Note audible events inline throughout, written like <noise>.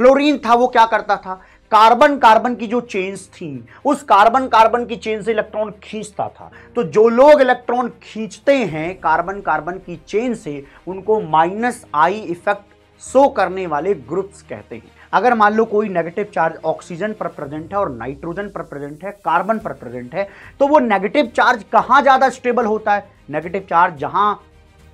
Fluorine था वो क्या करता था कार्बन कार्बन की जो चेन्स थी उस कार्बन कार्बन की चेन से इलेक्ट्रॉन खींचता था तो जो लोग इलेक्ट्रॉन खींचते हैं कार्बन कार्बन की चेन से उनको माइनस आई इफेक्ट शो करने वाले ग्रुप्स कहते हैं अगर मान लो कोई नेगेटिव चार्ज ऑक्सीजन पर प्रेजेंट है और नाइट्रोजन पर प्रेजेंट है कार्बन पर प्रेजेंट है तो वो नेगेटिव चार्ज कहाँ ज़्यादा स्टेबल होता है नेगेटिव चार्ज जहाँ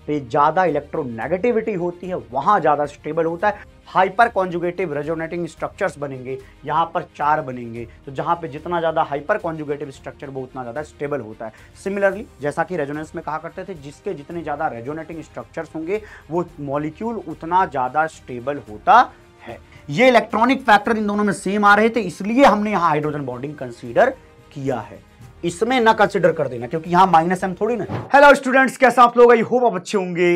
पे ज़्यादा इलेक्ट्रोनेगेटिविटी होती है वहाँ ज़्यादा स्टेबल होता है हाइपर कॉन्जुगेटिव रेजोनेटिंग स्ट्रक्चर्स बनेंगे यहाँ पर चार बनेंगे तो जहाँ पे जितना ज़्यादा हाइपर कॉन्जुगेटिव स्ट्रक्चर वो उतना ज़्यादा स्टेबल होता है सिमिलरली जैसा कि रेजोनेंस में कहा करते थे जिसके जितने ज़्यादा रेजोनेटिंग स्ट्रक्चर्स होंगे वो मॉलिक्यूल उतना ज़्यादा स्टेबल होता है ये इलेक्ट्रॉनिक फैक्टर इन दोनों में सेम आ रहे थे इसलिए हमने यहाँ हाइड्रोजन बॉन्डिंग कंसिडर किया है इसमें ना कंसिडर कर देना क्योंकि यहां माइनस एम थोड़ी ना हेलो स्टूडेंट्स कैसे आप लोग आई होप आप अच्छे होंगे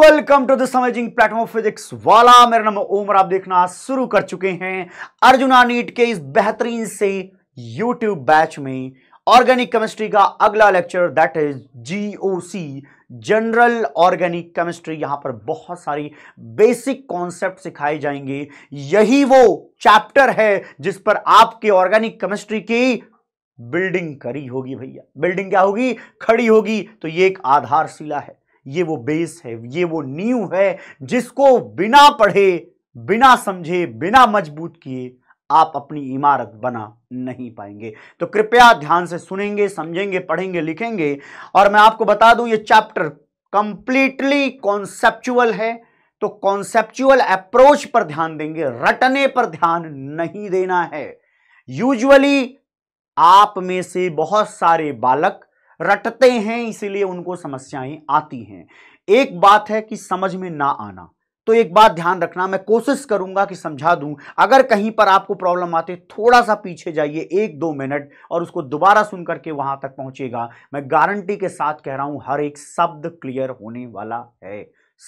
welcome to this amazing platform Physics Wallah मेरा नाम ओमर आप देखना शुरू कर चुके हैं अर्जुना नीट के इस बेहतरीन से यूट्यूब बैच में ऑर्गेनिक केमिस्ट्री का अगला lecture that is GOC general organic chemistry यहां पर बहुत सारी बेसिक कॉन्सेप्ट सिखाए जाएंगे यही वो चैप्टर है जिस पर आपके ऑर्गेनिक केमिस्ट्री की बिल्डिंग करी होगी भैया बिल्डिंग क्या होगी खड़ी होगी तो ये एक आधारशिला है ये वो बेस है ये वो नींव है जिसको बिना पढ़े बिना समझे बिना मजबूत किए आप अपनी इमारत बना नहीं पाएंगे तो कृपया ध्यान से सुनेंगे समझेंगे पढ़ेंगे लिखेंगे और मैं आपको बता दूं ये चैप्टर कंप्लीटली कॉन्सेप्चुअल है तो कॉन्सेप्चुअल अप्रोच पर ध्यान देंगे रटने पर ध्यान नहीं देना है यूजुअली आप में से बहुत सारे बालक रटते हैं इसीलिए उनको समस्याएं आती हैं एक बात है कि समझ में ना आना तो एक बात ध्यान रखना मैं कोशिश करूंगा कि समझा दूं अगर कहीं पर आपको प्रॉब्लम आते थोड़ा सा पीछे जाइए एक दो मिनट और उसको दोबारा सुन करके वहां तक पहुंचेगा मैं गारंटी के साथ कह रहा हूं हर एक शब्द क्लियर होने वाला है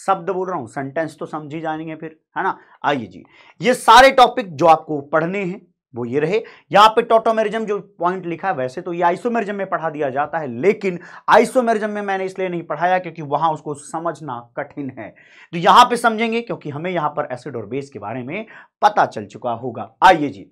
शब्द बोल रहा हूं सेंटेंस तो समझी जाएंगे फिर है ना आइए जी ये सारे टॉपिक जो आपको पढ़ने हैं वो ये रहे यहां पे टोटोमेरिज्म जो पॉइंट लिखा है वैसे तो ये आइसोमेरिज्म में पढ़ा दिया जाता है लेकिन आइसोमेरिज्म में मैंने इसलिए नहीं पढ़ाया क्योंकि वहां उसको समझना कठिन है तो यहां पे समझेंगे क्योंकि हमें यहां पर एसिड और बेस के बारे में पता चल चुका होगा आइए जी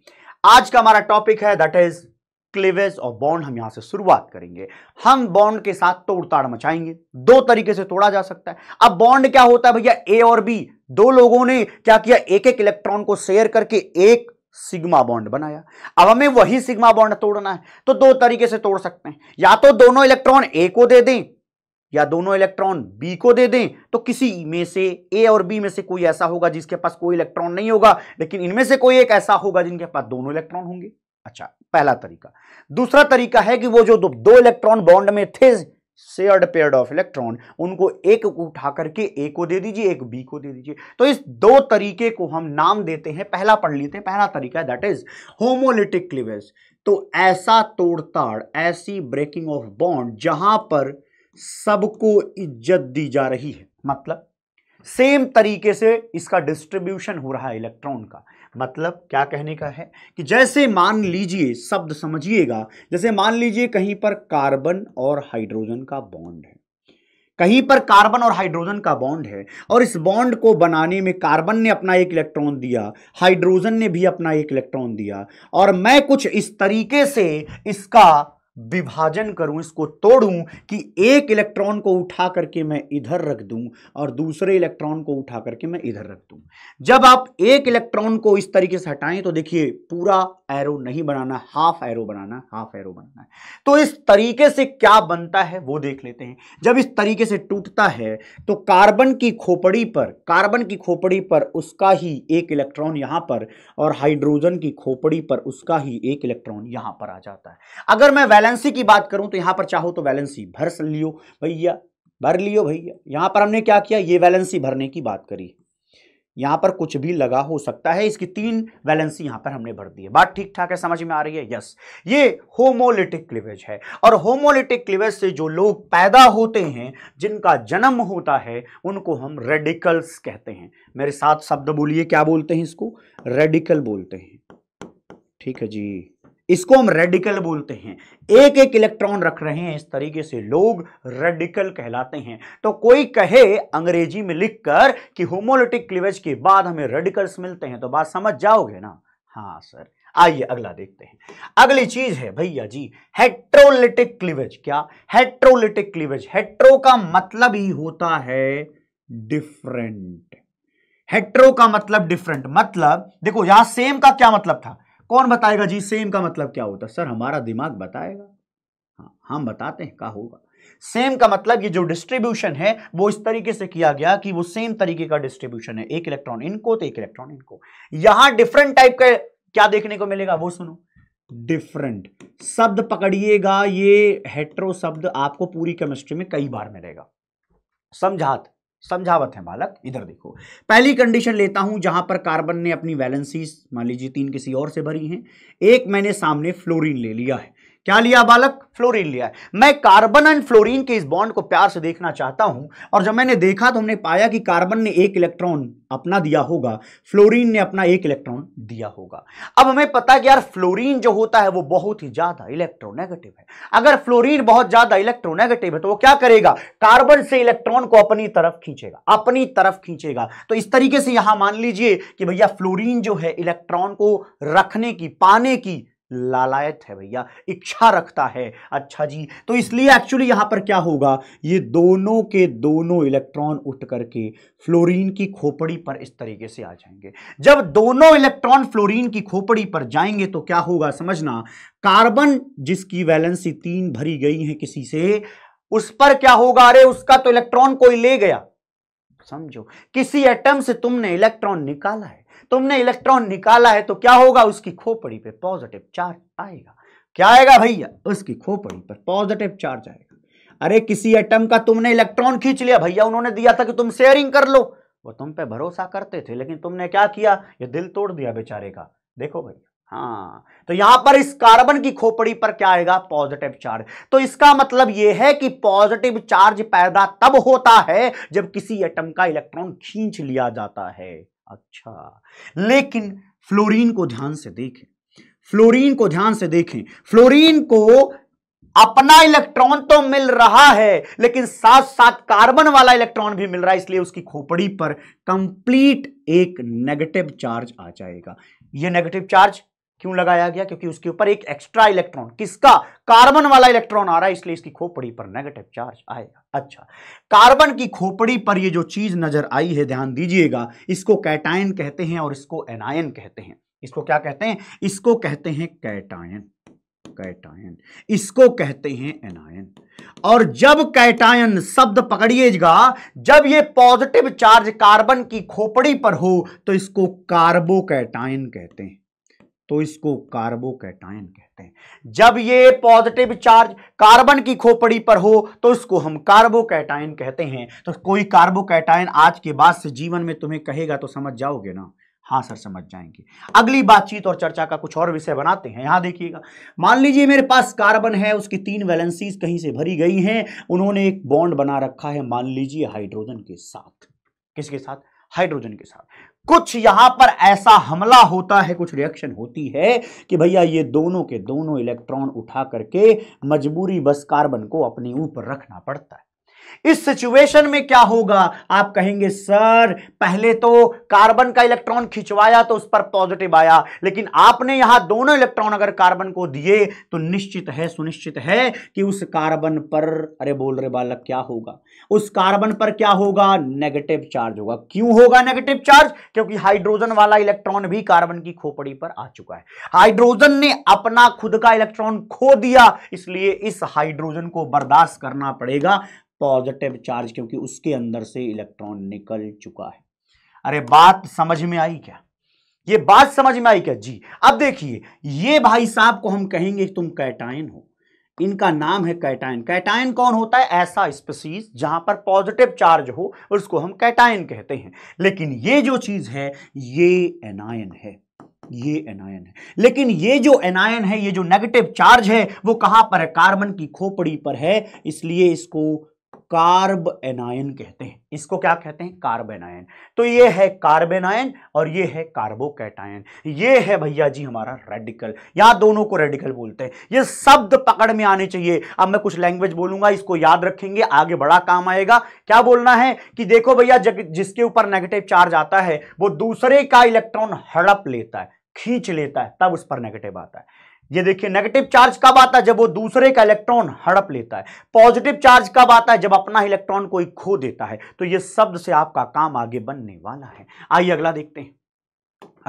आज का हमारा टॉपिक है दैट इज क्लिवेज और बॉन्ड हम यहां से शुरुआत करेंगे हम बॉन्ड के साथ तोड़ताड़ मचाएंगे दो तरीके से तोड़ा जा सकता है अब बॉन्ड क्या होता है भैया ए और बी दो लोगों ने क्या किया एक एक इलेक्ट्रॉन को शेयर करके एक सिग्मा बॉन्ड बनाया अब हमें वही सिग्मा बॉन्ड तोड़ना है तो दो तरीके से तोड़ सकते हैं या तो दोनों इलेक्ट्रॉन ए को दे दें या दोनों इलेक्ट्रॉन बी को दे दें तो किसी में से ए और बी में से कोई ऐसा होगा जिसके पास कोई इलेक्ट्रॉन नहीं होगा लेकिन इनमें से कोई एक ऐसा होगा जिनके पास दोनों इलेक्ट्रॉन होंगे अच्छा पहला तरीका दूसरा तरीका है कि वो जो दो, दो इलेक्ट्रॉन बॉन्ड में थे शेयर्ड पेयर ऑफ इलेक्ट्रॉन उनको एक को उठा करके ए को दे दीजिए एक बी को दे दीजिए तो इस दो तरीके को हम नाम देते हैं पहला पढ़ लेते हैं पहला तरीका दैट इज होमोलिटिक क्लिवेज तो ऐसा तोड़ताड़ ऐसी ब्रेकिंग ऑफ बॉन्ड जहां पर सबको इज्जत दी जा रही है मतलब सेम तरीके से इसका डिस्ट्रीब्यूशन हो रहा है इलेक्ट्रॉन का मतलब क्या कहने का है कि जैसे मान लीजिए शब्द समझिएगा जैसे मान लीजिए कहीं पर कार्बन और हाइड्रोजन का बॉन्ड है कहीं पर कार्बन और हाइड्रोजन का बॉन्ड है और इस बॉन्ड को बनाने में कार्बन ने अपना एक इलेक्ट्रॉन दिया हाइड्रोजन ने भी अपना एक इलेक्ट्रॉन दिया और मैं कुछ इस तरीके से इसका विभाजन करूं इसको तोड़ूं कि एक इलेक्ट्रॉन को उठा करके मैं इधर रख दूं और दूसरे इलेक्ट्रॉन को उठा करके मैं इधर रख दूं जब आप एक इलेक्ट्रॉन को इस तरीके से हटाएं तो देखिए पूरा एरो नहीं बनाना हाफ एरो बनाना हाफ एरो बनाना है तो इस तरीके से क्या बनता है वो देख लेते हैं जब इस तरीके से टूटता है तो कार्बन की खोपड़ी पर कार्बन की खोपड़ी पर उसका ही एक इलेक्ट्रॉन यहाँ पर और हाइड्रोजन की खोपड़ी पर उसका ही एक इलेक्ट्रॉन यहाँ पर आ जाता है अगर मैं वैलेंसी की बात करूँ तो यहाँ पर चाहो तो वैलेंसी भर लियो भैया भर लियो भैया यहाँ पर हमने क्या किया ये वैलेंसी भरने की बात करी यहां पर कुछ भी लगा हो सकता है इसकी तीन वैलेंसी यहां पर हमने भर दी है बात ठीक ठाक है समझ में आ रही है यस ये होमोलिटिक क्लिवेज है और होमोलिटिक क्लिवेज से जो लोग पैदा होते हैं जिनका जन्म होता है उनको हम रेडिकल्स कहते हैं मेरे साथ शब्द बोलिए क्या बोलते हैं इसको रेडिकल बोलते हैं ठीक है जी इसको हम रेडिकल बोलते हैं एक एक इलेक्ट्रॉन रख रहे हैं इस तरीके से लोग रेडिकल कहलाते हैं तो कोई कहे अंग्रेजी में लिखकर कि होमोलिटिक क्लिवेज के बाद हमें रेडिकल्स मिलते हैं तो बात समझ जाओगे ना हाँ सर आइए अगला देखते हैं अगली चीज है भैया जी हेट्रोलिटिक क्लिवेज क्या हेट्रोलिटिक क्लिवेज हेट्रो का मतलब ही होता है डिफरेंट हेट्रो का मतलब डिफरेंट मतलब देखो यहां सेम का क्या मतलब था कौन बताएगा जी सेम का मतलब क्या होता है सर हमारा दिमाग बताएगा हाँ हम बताते हैं क्या होगा सेम का मतलब ये जो डिस्ट्रीब्यूशन है वो इस तरीके से किया गया कि वो सेम तरीके का डिस्ट्रीब्यूशन है एक इलेक्ट्रॉन इनको तो एक इलेक्ट्रॉन इनको यहां डिफरेंट टाइप का क्या देखने को मिलेगा वो सुनो डिफरेंट शब्द पकड़िएगा ये हेट्रो शब्द आपको पूरी केमिस्ट्री में कई बार मिलेगा समझात समझावत है बालक इधर देखो पहली कंडीशन लेता हूं जहां पर कार्बन ने अपनी बैलेंसी मान लीजिए तीन किसी और से भरी हैं एक मैंने सामने फ्लोरीन ले लिया है क्या लिया बालक फ्लोरीन लिया है मैं कार्बन एंड फ्लोरीन के इस बॉन्ड को प्यार से देखना चाहता हूं और जब मैंने देखा तो हमने पाया कि कार्बन ने एक इलेक्ट्रॉन अपना दिया होगा फ्लोरीन ने अपना एक इलेक्ट्रॉन दिया होगा अब हमें पता है कि यार फ्लोरीन जो होता है वो बहुत ही ज्यादा इलेक्ट्रोनेगेटिव है अगर फ्लोरीन बहुत ज्यादा इलेक्ट्रोनेगेटिव है तो वो क्या करेगा कार्बन से इलेक्ट्रॉन को अपनी तरफ खींचेगा अपनी तरफ खींचेगा तो इस तरीके से यहां मान लीजिए कि भैया फ्लोरीन जो है इलेक्ट्रॉन को रखने की पाने की लालायत है भैया इच्छा रखता है अच्छा जी तो इसलिए एक्चुअली यहां पर क्या होगा ये दोनों के दोनों इलेक्ट्रॉन उठ करके फ्लोरीन की खोपड़ी पर इस तरीके से आ जाएंगे जब दोनों इलेक्ट्रॉन फ्लोरीन की खोपड़ी पर जाएंगे तो क्या होगा समझना कार्बन जिसकी वैलेंसी तीन भरी गई है किसी से उस पर क्या होगा अरे उसका तो इलेक्ट्रॉन कोई ले गया समझो किसी एटम से तुमने इलेक्ट्रॉन निकाला है तुमने इलेक्ट्रॉन निकाला है तो क्या होगा उसकी खोपड़ी पे पॉजिटिव चार्ज आएगा क्या आएगा भैया उसकी खोपड़ी पर पॉजिटिव चार्ज आएगा अरे किसी एटम का तुमने इलेक्ट्रॉन खींच लिया भैया उन्होंने दिया था कि तुम शेयरिंग कर लो वो तुम पे भरोसा करते थे लेकिन तुमने क्या किया ये दिल तोड़ दिया बेचारे का देखो भैया हाँ तो यहां पर इस कार्बन की खोपड़ी पर क्या आएगा पॉजिटिव चार्ज तो इसका मतलब यह है कि पॉजिटिव चार्ज पैदा तब होता है जब किसी एटम का इलेक्ट्रॉन खींच लिया जाता है अच्छा लेकिन फ्लोरीन को ध्यान से देखें फ्लोरीन को ध्यान से देखें फ्लोरीन को अपना इलेक्ट्रॉन तो मिल रहा है लेकिन साथ साथ कार्बन वाला इलेक्ट्रॉन भी मिल रहा है इसलिए उसकी खोपड़ी पर कंप्लीट एक नेगेटिव चार्ज आ जाएगा यह नेगेटिव चार्ज क्यों लगाया गया क्योंकि उसके ऊपर एक एक्स्ट्रा इलेक्ट्रॉन किसका कार्बन वाला इलेक्ट्रॉन आ रहा है इसलिए इसकी खोपड़ी पर नेगेटिव चार्ज आएगा अच्छा कार्बन की खोपड़ी पर ये जो चीज नजर आई है ध्यान दीजिएगा इसको कैटायन कहते हैं और इसको एनायन कहते हैं इसको क्या कहते हैं इसको कहते हैं कैटायन कैटायन इसको कहते हैं एनायन और जब कैटायन शब्द पकड़िएगा जब ये पॉजिटिव चार्ज कार्बन की खोपड़ी पर हो तो इसको कार्बो कैटायन कहते हैं तो इसको कार्बोकैटायन कहते हैं जब ये पॉजिटिव चार्ज कार्बन की खोपड़ी पर हो तो इसको हम कार्बोकैटायन कहते हैं तो कोई कार्बोकैटायन आज के बाद से जीवन में तुम्हें कहेगा तो समझ जाओगे ना हाँ सर समझ जाएंगे अगली बातचीत और चर्चा का कुछ और विषय बनाते हैं यहां देखिएगा मान लीजिए मेरे पास कार्बन है उसकी तीन वैलेंसीज कहीं से भरी गई हैं उन्होंने एक बॉन्ड बना रखा है मान लीजिए हाइड्रोजन के साथ किसके साथ हाइड्रोजन के साथ कुछ यहां पर ऐसा हमला होता है कुछ रिएक्शन होती है कि भैया ये दोनों के दोनों इलेक्ट्रॉन उठा करके मजबूरी बस कार्बन को अपने ऊपर रखना पड़ता है इस सिचुएशन में क्या होगा आप कहेंगे सर पहले तो कार्बन का इलेक्ट्रॉन खिंचवाया तो उस पर पॉजिटिव आया लेकिन आपने यहां दोनों इलेक्ट्रॉन अगर कार्बन को दिए तो निश्चित है सुनिश्चित है कि उस कार्बन पर अरे बोल रहे बालक क्या होगा उस कार्बन पर क्या होगा नेगेटिव चार्ज होगा क्यों होगा नेगेटिव चार्ज क्योंकि हाइड्रोजन वाला इलेक्ट्रॉन भी कार्बन की खोपड़ी पर आ चुका है हाइड्रोजन ने अपना खुद का इलेक्ट्रॉन खो दिया इसलिए इस हाइड्रोजन को बर्दाश्त करना पड़ेगा पॉजिटिव चार्ज क्योंकि उसके अंदर से इलेक्ट्रॉन निकल चुका है अरे बात समझ में आई क्या ये बात समझ में आई क्या जी अब देखिए ये भाई साहब को हम कहेंगे तुम कैटाइन हो इनका नाम है कैटाइन कैटाइन कौन होता है ऐसा स्पेसीज जहां पर पॉजिटिव चार्ज हो उसको हम कैटाइन कहते हैं लेकिन ये जो चीज है ये एनायन है ये एनायन है लेकिन ये जो एनायन है ये जो नेगेटिव चार्ज है वो कहां पर है कार्बन की खोपड़ी पर है इसलिए इसको कार्ब एनायन कहते हैं इसको क्या कहते हैं कार्बेनायन तो ये है कार्बेनायन और ये है कार्बोकैटायन ये है भैया जी हमारा रेडिकल यहां दोनों को रेडिकल बोलते हैं ये शब्द पकड़ में आने चाहिए अब मैं कुछ लैंग्वेज बोलूंगा इसको याद रखेंगे आगे बड़ा काम आएगा क्या बोलना है कि देखो भैया जिसके ऊपर नेगेटिव चार्ज आता है वो दूसरे का इलेक्ट्रॉन हड़प लेता है खींच लेता है तब उस पर नेगेटिव आता है ये देखिए नेगेटिव चार्ज कब आता है जब वो दूसरे का इलेक्ट्रॉन हड़प लेता है पॉजिटिव चार्ज कब आता है जब अपना इलेक्ट्रॉन कोई खो देता है तो ये शब्द से आपका काम आगे बनने वाला है आइए अगला देखते हैं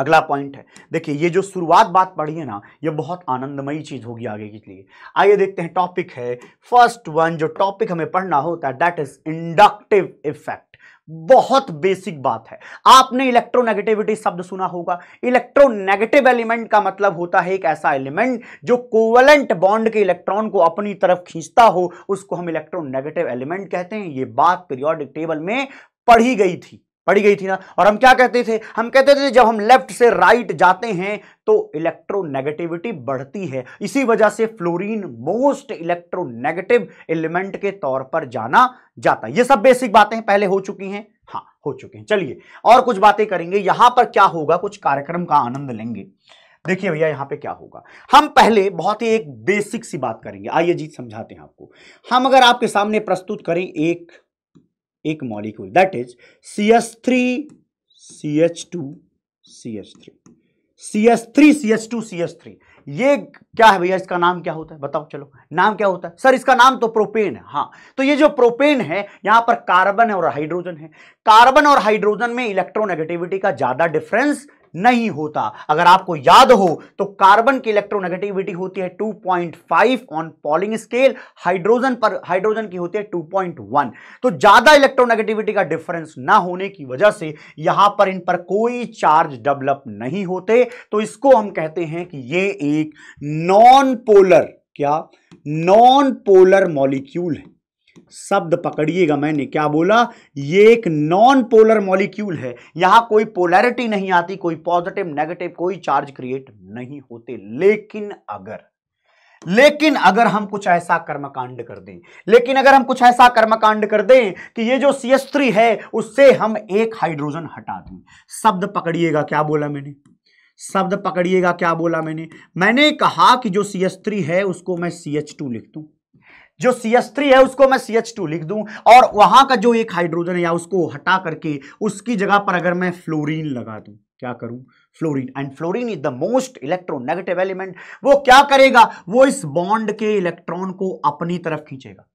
अगला पॉइंट है देखिए ये जो शुरुआत बात पढ़ी है ना ये बहुत आनंदमयी चीज होगी आगे के लिए आइए देखते हैं टॉपिक है फर्स्ट वन जो टॉपिक हमें पढ़ना होता है दैट इज इंडक्टिव इफेक्ट बहुत बेसिक बात है आपने इलेक्ट्रोनेगेटिविटी शब्द सुना होगा इलेक्ट्रोनेगेटिव एलिमेंट का मतलब होता है एक ऐसा एलिमेंट जो कोवलेंट बॉन्ड के इलेक्ट्रॉन को अपनी तरफ खींचता हो उसको हम इलेक्ट्रोनेगेटिव एलिमेंट कहते हैं यह बात पीरियोडिक टेबल में पढ़ी गई थी पड़ी गई थी ना और हम क्या कहते थे हम कहते थे जब हम लेफ्ट से राइट जाते हैं तो इलेक्ट्रोनेगेटिविटी बढ़ती है इसी वजह से फ्लोरीन मोस्ट इलेक्ट्रोनेगेटिव एलिमेंट के तौर पर जाना जाता है ये सब बेसिक बातें पहले हो चुकी हैं हाँ हो चुके हैं चलिए और कुछ बातें करेंगे यहां पर क्या होगा कुछ कार्यक्रम का आनंद लेंगे देखिए भैया यहां पे क्या होगा हम पहले बहुत ही एक बेसिक सी बात करेंगे आइए जी समझाते हैं आपको हम अगर आपके सामने प्रस्तुत करें एक एक molecule that is C S three C H two C H three C S three C H two C H three ये क्या है भैया इसका नाम क्या होता है बताओ चलो नाम क्या होता है सर इसका नाम तो प्रोपेन है हाँ तो ये जो प्रोपेन है यहां पर कार्बन और हाइड्रोजन है कार्बन और हाइड्रोजन में इलेक्ट्रोनेगेटिविटी का ज़्यादा डिफरेंस नहीं होता अगर आपको याद हो तो कार्बन की इलेक्ट्रोनेगेटिविटी होती है 2.5 ऑन पॉलिंग स्केल हाइड्रोजन पर हाइड्रोजन की होती है 2.1 तो ज्यादा इलेक्ट्रोनेगेटिविटी का डिफरेंस ना होने की वजह से यहां पर इन पर कोई चार्ज डेवलप नहीं होते तो इसको हम कहते हैं कि ये एक नॉन पोलर क्या नॉन पोलर मॉलिक्यूल है शब्द पकड़िएगा मैंने क्या बोला ये एक नॉन पोलर मॉलिक्यूल है यहां कोई पोलैरिटी नहीं आती कोई पॉजिटिव नेगेटिव कोई चार्ज क्रिएट नहीं होते लेकिन अगर लेकिन अगर हम कुछ ऐसा कर्मकांड कर दें लेकिन अगर हम कुछ ऐसा कर्मकांड कर दें कि ये जो सी है उससे हम एक हाइड्रोजन हटा दें शब्द पकड़िएगा क्या बोला मैंने शब्द पकड़िएगा क्या बोला मैंने मैंने कहा कि जो सी है उसको मैं सी टू लिख दूँ जो सी एच थ्री है उसको मैं सी एच टू लिख दूं और वहां का जो एक हाइड्रोजन है या उसको हटा करके उसकी जगह पर अगर मैं फ्लोरीन लगा दूं क्या करूं fluorine and fluorine is the most electronegative element वो क्या करेगा वो इस बॉन्ड के इलेक्ट्रॉन को अपनी तरफ खींचेगा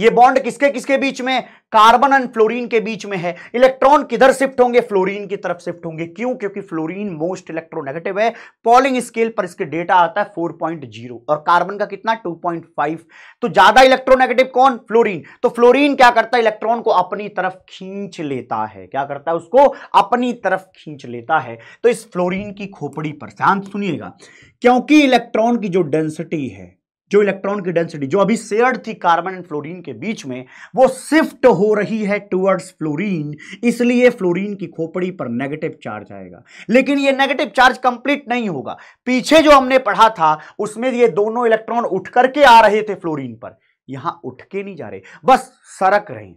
ये बॉन्ड किसके किसके बीच में कार्बन एंड फ्लोरीन के बीच में है इलेक्ट्रॉन किधर शिफ्ट होंगे फ्लोरीन की तरफ शिफ्ट होंगे क्यों क्योंकि फ्लोरीन मोस्ट इलेक्ट्रोनेगेटिव है पॉलिंग स्केल पर इसके डेटा आता है 4.0 और कार्बन का कितना 2.5 तो ज्यादा इलेक्ट्रोनेगेटिव कौन फ्लोरीन तो फ्लोरीन क्या करता है इलेक्ट्रॉन को अपनी तरफ खींच लेता है क्या करता है उसको अपनी तरफ खींच लेता है तो इस फ्लोरीन की खोपड़ी पर शांत सुनिएगा क्योंकि इलेक्ट्रॉन की जो डेंसिटी है जो इलेक्ट्रॉन की डेंसिटी जो अभी शेयर्ड थी कार्बन एंड फ्लोरीन के बीच में वो शिफ्ट हो रही है टुवर्ड्स फ्लोरीन इसलिए फ्लोरीन की खोपड़ी पर नेगेटिव चार्ज आएगा लेकिन ये नेगेटिव चार्ज कंप्लीट नहीं होगा पीछे जो हमने पढ़ा था उसमें ये दोनों इलेक्ट्रॉन उठ करके आ रहे थे फ्लोरिन पर यहां उठ के नहीं जा रहे बस सरक रहे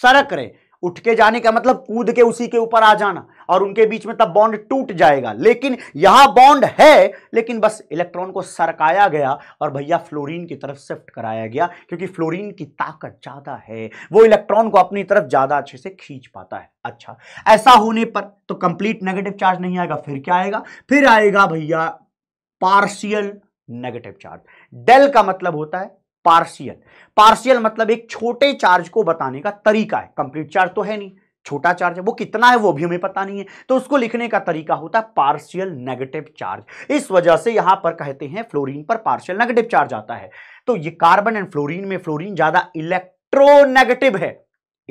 सरक रहे उठ के जाने का मतलब कूद के उसी के ऊपर आ जाना और उनके बीच में तब बॉन्ड टूट जाएगा लेकिन यहां बॉन्ड है लेकिन बस इलेक्ट्रॉन को सरकाया गया और भैया फ्लोरीन की तरफ शिफ्ट कराया गया क्योंकि फ्लोरीन की ताकत ज्यादा है वो इलेक्ट्रॉन को अपनी तरफ ज्यादा अच्छे से खींच पाता है अच्छा ऐसा होने पर तो कंप्लीट नेगेटिव चार्ज नहीं आएगा फिर क्या आएगा फिर आएगा भैया पार्शियल नेगेटिव चार्ज डेल का मतलब होता है पार्शियल पार्शियल मतलब एक छोटे चार्ज को बताने का तरीका है कंप्लीट चार्ज तो है नहीं छोटा चार्ज है वो कितना है वो भी हमें पता नहीं है तो उसको लिखने का तरीका होता है पार्शियल नेगेटिव चार्ज इस वजह से यहां पर कहते हैं फ्लोरीन पर पार्शियल नेगेटिव चार्ज आता है तो ये कार्बन एंड फ्लोरीन में फ्लोरीन ज्यादा इलेक्ट्रोनेगेटिव है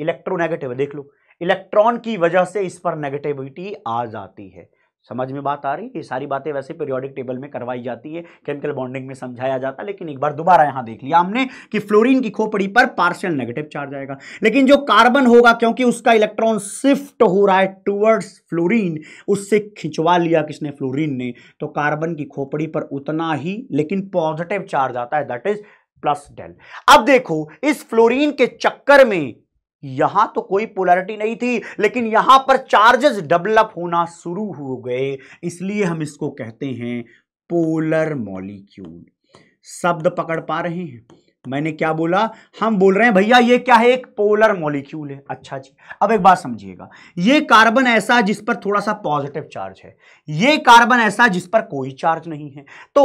इलेक्ट्रोनेगेटिव है देख लो इलेक्ट्रॉन की वजह से इस पर नेगेटिविटी आ जाती है समझ में बात आ रही है ये सारी बातें वैसे पीरियोडिक टेबल में करवाई जाती है केमिकल बॉन्डिंग में समझाया जाता है लेकिन एक बार दोबारा यहाँ देख लिया हमने कि फ्लोरीन की खोपड़ी पर पार्शियल नेगेटिव चार्ज आएगा लेकिन जो कार्बन होगा क्योंकि उसका इलेक्ट्रॉन शिफ्ट हो रहा है टूवर्ड्स फ्लोरीन उससे खिंचवा लिया किसने फ्लोरिन ने तो कार्बन की खोपड़ी पर उतना ही लेकिन पॉजिटिव चार्ज आता है दैट इज प्लस डेल अब देखो इस फ्लोरीन के चक्कर में यहां तो कोई पोलैरिटी नहीं थी लेकिन यहां पर चार्जेस डेवलप होना शुरू हो गए इसलिए हम इसको कहते हैं पोलर मॉलिक्यूल शब्द पकड़ पा रहे हैं मैंने क्या बोला हम बोल रहे हैं भैया ये क्या है एक पोलर मॉलिक्यूल है अच्छा जी अब एक बात समझिएगा ये कार्बन ऐसा जिस पर थोड़ा सा पॉजिटिव चार्ज है ये कार्बन ऐसा जिस पर कोई चार्ज नहीं है तो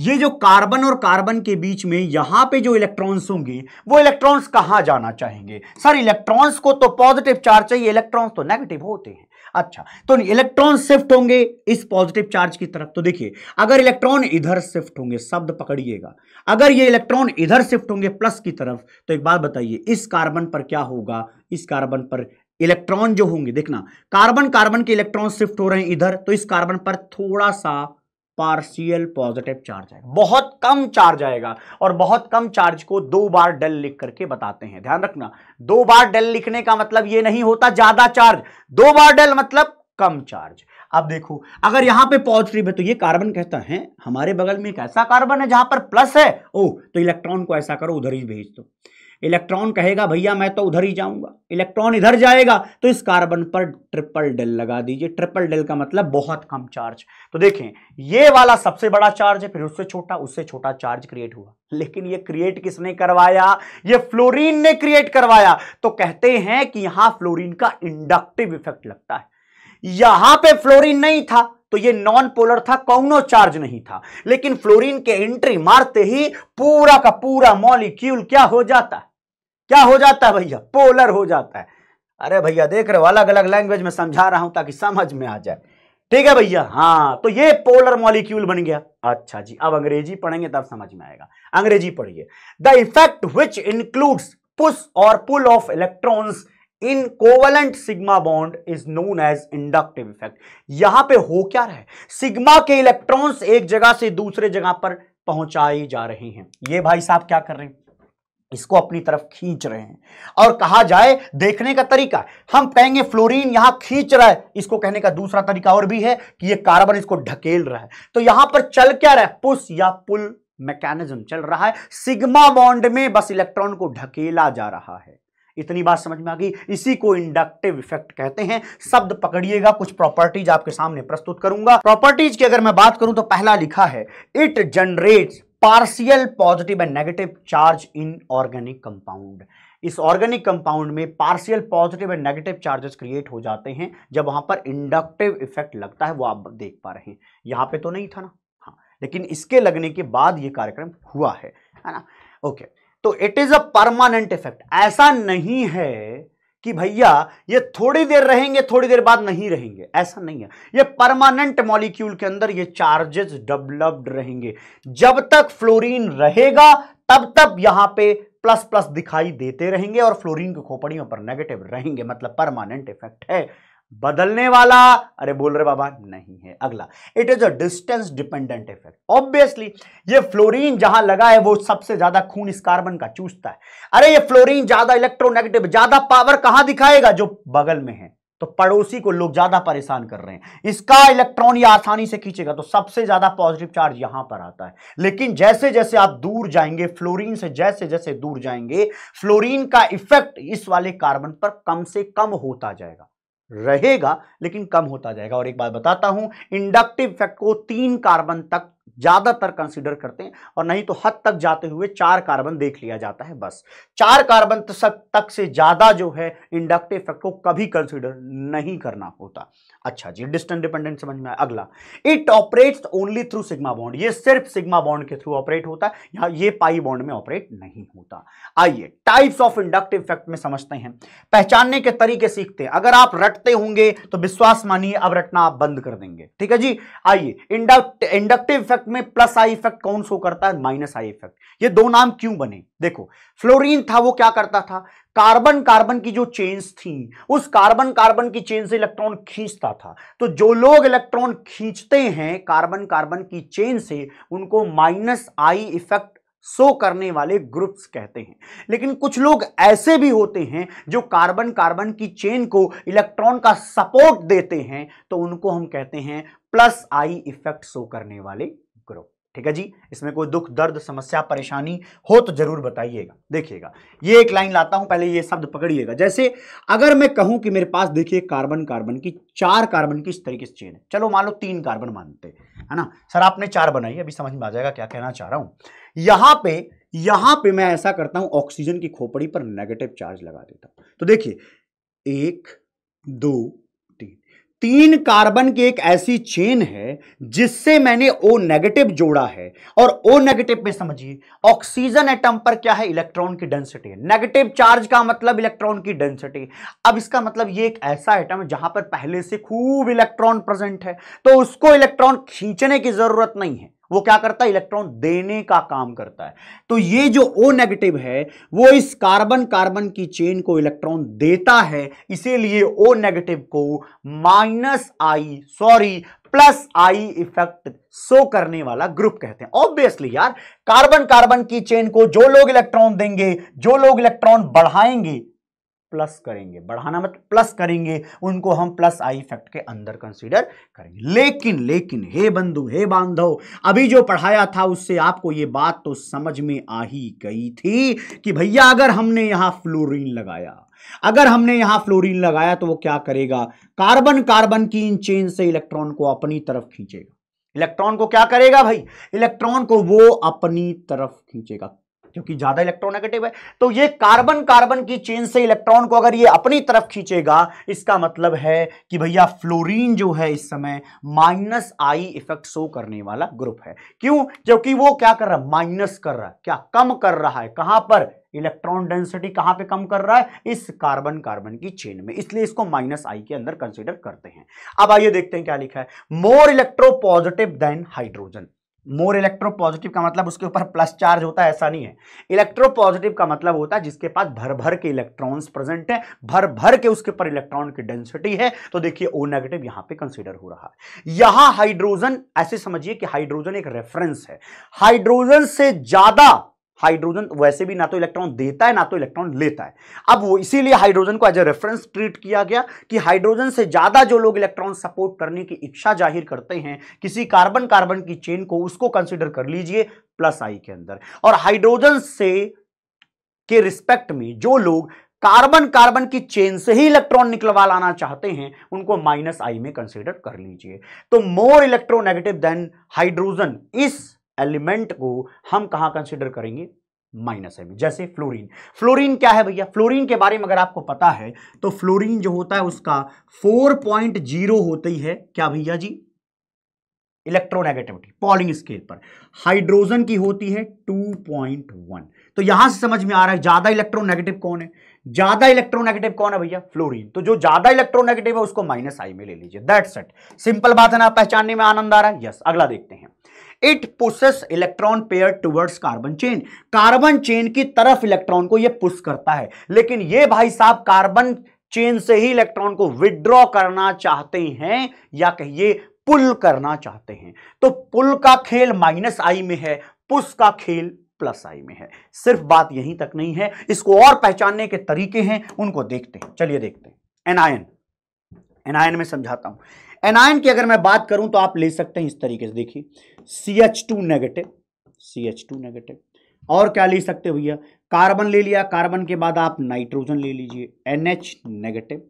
ये जो कार्बन और कार्बन के बीच में यहां पे जो इलेक्ट्रॉन्स होंगे वो इलेक्ट्रॉन्स कहां जाना चाहेंगे सर इलेक्ट्रॉन्स को तो पॉजिटिव चार्ज चाहिए इलेक्ट्रॉन्स तो नेगेटिव होते हैं अच्छा तो इलेक्ट्रॉन शिफ्ट होंगे इस पॉजिटिव चार्ज की तरफ तो देखिए अगर इलेक्ट्रॉन इधर शिफ्ट होंगे शब्द पकड़िएगा अगर ये इलेक्ट्रॉन इधर शिफ्ट होंगे प्लस की तरफ तो एक बात बताइए इस कार्बन पर क्या होगा इस कार्बन पर इलेक्ट्रॉन जो होंगे देखना कार्बन कार्बन के इलेक्ट्रॉन शिफ्ट हो रहे हैं इधर तो इस कार्बन पर थोड़ा सा पार्शियल पॉजिटिव चार्ज आएगा बहुत कम चार्ज आएगा और बहुत कम चार्ज को दो बार डेल लिख करके बताते हैं ध्यान रखना दो बार डेल लिखने का मतलब यह नहीं होता ज्यादा चार्ज दो बार डेल मतलब कम चार्ज अब देखो अगर यहां पे पॉजिटिव है तो ये कार्बन कहता है हमारे बगल में एक ऐसा कार्बन है जहां पर प्लस है ओ तो इलेक्ट्रॉन को ऐसा करो उधर ही भेज दो तो। इलेक्ट्रॉन कहेगा भैया मैं तो उधर ही जाऊंगा इलेक्ट्रॉन इधर जाएगा तो इस कार्बन पर ट्रिपल डेल लगा दीजिए ट्रिपल डेल का मतलब बहुत कम चार्ज तो देखें ये वाला सबसे बड़ा चार्ज है फिर उससे छोटा उससे छोटा चार्ज क्रिएट हुआ लेकिन ये क्रिएट किसने करवाया ये फ्लोरीन ने क्रिएट करवाया तो कहते हैं कि यहां फ्लोरीन का इंडक्टिव इफेक्ट लगता है यहां पर फ्लोरिन नहीं था तो ये नॉन पोलर था कौनो चार्ज नहीं था लेकिन फ्लोरीन के एंट्री मारते ही पूरा का पूरा मॉलिक्यूल क्या हो जाता है क्या हो जाता है भैया पोलर हो जाता है अरे भैया देख रहे हो अलग अलग लैंग्वेज में समझा रहा हूं ताकि समझ में आ जाए ठीक है भैया हाँ तो ये पोलर मॉलिक्यूल बन गया अच्छा जी अब अंग्रेजी पढ़ेंगे तब समझ में आएगा अंग्रेजी पढ़िए the effect which includes push और pull of electrons in covalent sigma bond is known as inductive effect यहां पे हो क्या रहा है सिग्मा के इलेक्ट्रॉन्स एक जगह से दूसरे जगह पर पहुंचाई जा रहे हैं ये भाई साहब क्या कर रहे हैं इसको अपनी तरफ खींच रहे हैं और कहा जाए देखने का तरीका हम कहेंगे फ्लोरीन यहां खींच रहा है इसको कहने का दूसरा तरीका और भी है कि ये कार्बन इसको ढकेल रहा है तो यहां पर चल क्या रहा है पुश या पुल मैकेनिज्म चल रहा है सिग्मा बॉन्ड में बस इलेक्ट्रॉन को ढकेला जा रहा है इतनी बात समझ में आ गई इसी को इंडक्टिव इफेक्ट कहते हैं शब्द पकड़िएगा कुछ प्रॉपर्टीज आपके सामने प्रस्तुत करूंगा प्रॉपर्टीज की अगर मैं बात करूं तो पहला लिखा है it generates partial positive and negative charge in organic compound इस ऑर्गेनिक कंपाउंड में partial positive and negative charges create हो जाते हैं जब वहां पर इंडक्टिव इफेक्ट लगता है वो आप देख पा रहे हैं यहां पे तो नहीं था ना हाँ लेकिन इसके लगने के बाद ये कार्यक्रम हुआ है है ना ओके तो it is a permanent effect ऐसा नहीं है कि भैया ये थोड़ी देर रहेंगे थोड़ी देर बाद नहीं रहेंगे ऐसा नहीं है ये परमानेंट मॉलिक्यूल के अंदर ये चार्जेस डेवलप्ड रहेंगे जब तक फ्लोरीन रहेगा तब तक यहां पे प्लस प्लस दिखाई देते रहेंगे और फ्लोरीन की खोपड़ियों पर नेगेटिव रहेंगे मतलब परमानेंट इफेक्ट है बदलने वाला अरे बोल रहे बाबा नहीं है अगला it is a distance dependent effect obviously ये फ्लोरीन जहां लगा है वो सबसे ज्यादा खून इस कार्बन का चूसता है अरे ये फ्लोरीन ज्यादा इलेक्ट्रोनेगेटिव ज्यादा पावर कहां दिखाएगा जो बगल में है तो पड़ोसी को लोग ज्यादा परेशान कर रहे हैं इसका इलेक्ट्रॉन ये आसानी से खींचेगा तो सबसे ज्यादा पॉजिटिव चार्ज यहां पर आता है लेकिन जैसे जैसे आप दूर जाएंगे फ्लोरीन से जैसे जैसे दूर जाएंगे फ्लोरीन का इफेक्ट इस वाले कार्बन पर कम से कम होता जाएगा रहेगा लेकिन कम होता जाएगा और एक बात बताता हूं इंडक्टिव इफेक्ट को तीन कार्बन तक ज़्यादातर कंसिडर करते हैं और नहीं तो हद तक जाते हुए चार कार्बन देख लिया जाता है बस चार कार्बन तक से ज़्यादा जो है इंडक्टिव इफेक्ट को कभी कंसिडर नहीं करना होता अच्छा जी डिस्टेंस डिपेंडेंट समझ में अगला it operates only through sigma bond ये सिर्फ सिग्मा बॉन्ड के थ्रू ऑपरेट होता है यहां ये पाई बॉन्ड में ऑपरेट नहीं होता आइए टाइप्स ऑफ इंडक्टिव इफेक्ट में समझते हैं पहचानने के तरीके सीखते हैं अगर आप रटते होंगे तो विश्वास मानिए अब रटना आप बंद कर देंगे ठीक है जी आइए इंडक्ट इंडक्टिव इफेक्ट इफेक्ट में प्लस आई इफेक्ट कौन सो करता है माइनस आई इफेक्ट ये दो नाम क्यों बने देखो फ्लोरीन था वो क्या करता था कार्बन कार्बन की जो चेन्स थी उस कार्बन कार्बन की चेन से इलेक्ट्रॉन खींचता था तो जो लोग इलेक्ट्रॉन खींचते हैं कार्बन कार्बन की चेन से उनको माइनस आई इफेक्ट सो करने वाले ग्रुप्स कहते हैं लेकिन कुछ लोग ऐसे भी होते हैं जो कार्बन कार्बन की चेन को इलेक्ट्रॉन का सपोर्ट देते हैं तो उनको हम कहते हैं प्लस आई इफेक्ट सो करने वाले करो ठीक है जी इसमें कोई दुख दर्द समस्या परेशानी हो तो जरूर बताइएगा देखिएगा ये एक लाइन लाता हूं पहले ये शब्द पकड़िएगा जैसे अगर मैं कहूं कि मेरे पास देखिए कार्बन कार्बन की चार कार्बन की इस तरीके से चेन है चलो मान लो तीन कार्बन मानते है ना सर आपने चार बनाई अभी समझ में आ जाएगा क्या कहना चाह रहा हूं यहां पर यहां पर मैं ऐसा करता हूं ऑक्सीजन की खोपड़ी पर नेगेटिव चार्ज लगा देता हूं तो देखिए एक दो तीन कार्बन की एक ऐसी चेन है जिससे मैंने ओ नेगेटिव जोड़ा है और ओ नेगेटिव में समझिए ऑक्सीजन एटम पर क्या है इलेक्ट्रॉन की डेंसिटी नेगेटिव चार्ज का मतलब इलेक्ट्रॉन की डेंसिटी अब इसका मतलब ये एक ऐसा एटम है जहां पर पहले से खूब इलेक्ट्रॉन प्रेजेंट है तो उसको इलेक्ट्रॉन खींचने की जरूरत नहीं है वो क्या करता है इलेक्ट्रॉन देने का काम करता है तो ये जो ओ नेगेटिव है वो इस कार्बन कार्बन की चेन को इलेक्ट्रॉन देता है इसीलिए ओ नेगेटिव को minus I sorry plus I effect show करने वाला ग्रुप कहते हैं ऑब्वियसली यार कार्बन कार्बन की चेन को जो लोग इलेक्ट्रॉन देंगे जो लोग इलेक्ट्रॉन बढ़ाएंगे प्लस करेंगे बढ़ाना मतलब प्लस करेंगे उनको हम प्लस आई इफेक्ट के अंदर कंसीडर करेंगे लेकिन लेकिन हे बंधु हे बांधव अभी जो पढ़ाया था उससे आपको ये बात तो समझ में आ ही गई थी कि भैया अगर हमने यहां फ्लोरीन लगाया अगर हमने यहां फ्लोरीन लगाया तो वो क्या करेगा कार्बन कार्बन की इन चेन से इलेक्ट्रॉन को अपनी तरफ खींचेगा इलेक्ट्रॉन को क्या करेगा भाई इलेक्ट्रॉन को वो अपनी तरफ खींचेगा क्योंकि ज्यादा इलेक्ट्रॉन नेगेटिव है तो ये कार्बन कार्बन की चेन से इलेक्ट्रॉन को अगर ये अपनी तरफ खींचेगा इसका मतलब है कि भैया फ्लोरीन जो है इस समय माइनस आई इफेक्ट शो करने वाला ग्रुप है क्यों क्योंकि वो क्या कर रहा है माइनस कर रहा है क्या कम कर रहा है कहां पर इलेक्ट्रॉन डेंसिटी कहां पे कम कर रहा है इस कार्बन कार्बन की चेन में इसलिए इसको माइनस आई के अंदर कंसिडर करते हैं अब आइए देखते हैं क्या लिखा है more electropositive than hydrogen more electropositive का मतलब उसके ऊपर प्लस चार्ज होता है ऐसा नहीं है इलेक्ट्रो पॉजिटिव का मतलब होता है जिसके पास भर भर के इलेक्ट्रॉन्स प्रेजेंट है भर भर के उसके ऊपर इलेक्ट्रॉन की डेंसिटी है तो देखिए ओ नेगेटिव यहां पे कंसिडर हो रहा है यहां हाइड्रोजन ऐसे समझिए कि हाइड्रोजन एक रेफरेंस है हाइड्रोजन से ज्यादा हाइड्रोजन वैसे भी ना तो इलेक्ट्रॉन देता है ना तो इलेक्ट्रॉन लेता है अब वो इसीलिए हाइड्रोजन को एज ए रेफरेंस ट्रीट किया गया कि हाइड्रोजन से ज़्यादा जो लोग इलेक्ट्रॉन सपोर्ट करने की इच्छा जाहिर करते हैं किसी कार्बन कार्बन की चेन को उसको कंसिडर कर लीजिए प्लस आई के अंदर और हाइड्रोजन से के रिस्पेक्ट में जो लोग कार्बन कार्बन की चेन से ही इलेक्ट्रॉन निकलवा लाना चाहते हैं उनको माइनस आई में कंसिडर कर लीजिए तो मोर इलेक्ट्रोनेगेटिव देन हाइड्रोजन इस एलिमेंट को हम कहां कंसिडर करेंगे माइनस है में जैसे फ्लोरीन फ्लोरीन क्या है भैया फ्लोरीन के बारे में अगर आपको पता है तो फ्लोरीन जो होता है उसका 4.0 होती है क्या भैया जी इलेक्ट्रोनेगेटिविटी पॉलिंग स्केल पर हाइड्रोजन की होती है 2.1 तो यहां से समझ में आ रहा है ज्यादा इलेक्ट्रोनेगेटिव कौन है ज्यादा इलेक्ट्रोनेगेटिव कौन है भैया फ्लोरीन तो जो ज्यादा इलेक्ट्रोनेगेटिव है उसको माइनस आई में ले लीजिए दैट सेट सिंपल बात है ना पहचानने में आनंद आ रहा है यस अगला देखते हैं it pushes electron pair towards carbon chain carbon chain की तरफ इलेक्ट्रॉन को यह पुश करता है लेकिन यह भाई साहब कार्बन चेन से ही इलेक्ट्रॉन को विड्रॉ करना चाहते हैं या कहिए पुल करना चाहते हैं तो पुल का खेल माइनस आई में है पुश का खेल प्लस आई में है सिर्फ बात यहीं तक नहीं है इसको और पहचानने के तरीके हैं उनको देखते हैं चलिए देखते हैं एनायन एनायन में समझाता हूं एनायन की अगर मैं बात करूं तो आप ले सकते हैं इस तरीके से देखिए C H two negative C H two negative और क्या ले सकते भैया कार्बन ले लिया कार्बन के बाद आप नाइट्रोजन ले लीजिए एन एच नेगेटिव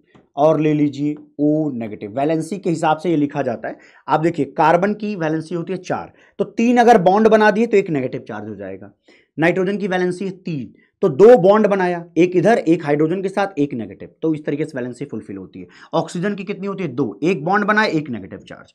और ले लीजिए ओ नेगेटिव वैलेंसी के हिसाब से ये लिखा जाता है आप देखिए कार्बन की वैलेंसी होती है चार तो तीन अगर बॉन्ड बना दिए तो एक नेगेटिव चार्ज हो जाएगा नाइट्रोजन की वैलेंसी है तीन तो दो बॉन्ड बनाया एक इधर एक हाइड्रोजन के साथ एक नेगेटिव तो इस तरीके से वैलेंसी फुलफिल होती है ऑक्सीजन की कितनी होती है दो एक बॉन्ड बनाए एक नेगेटिव चार्ज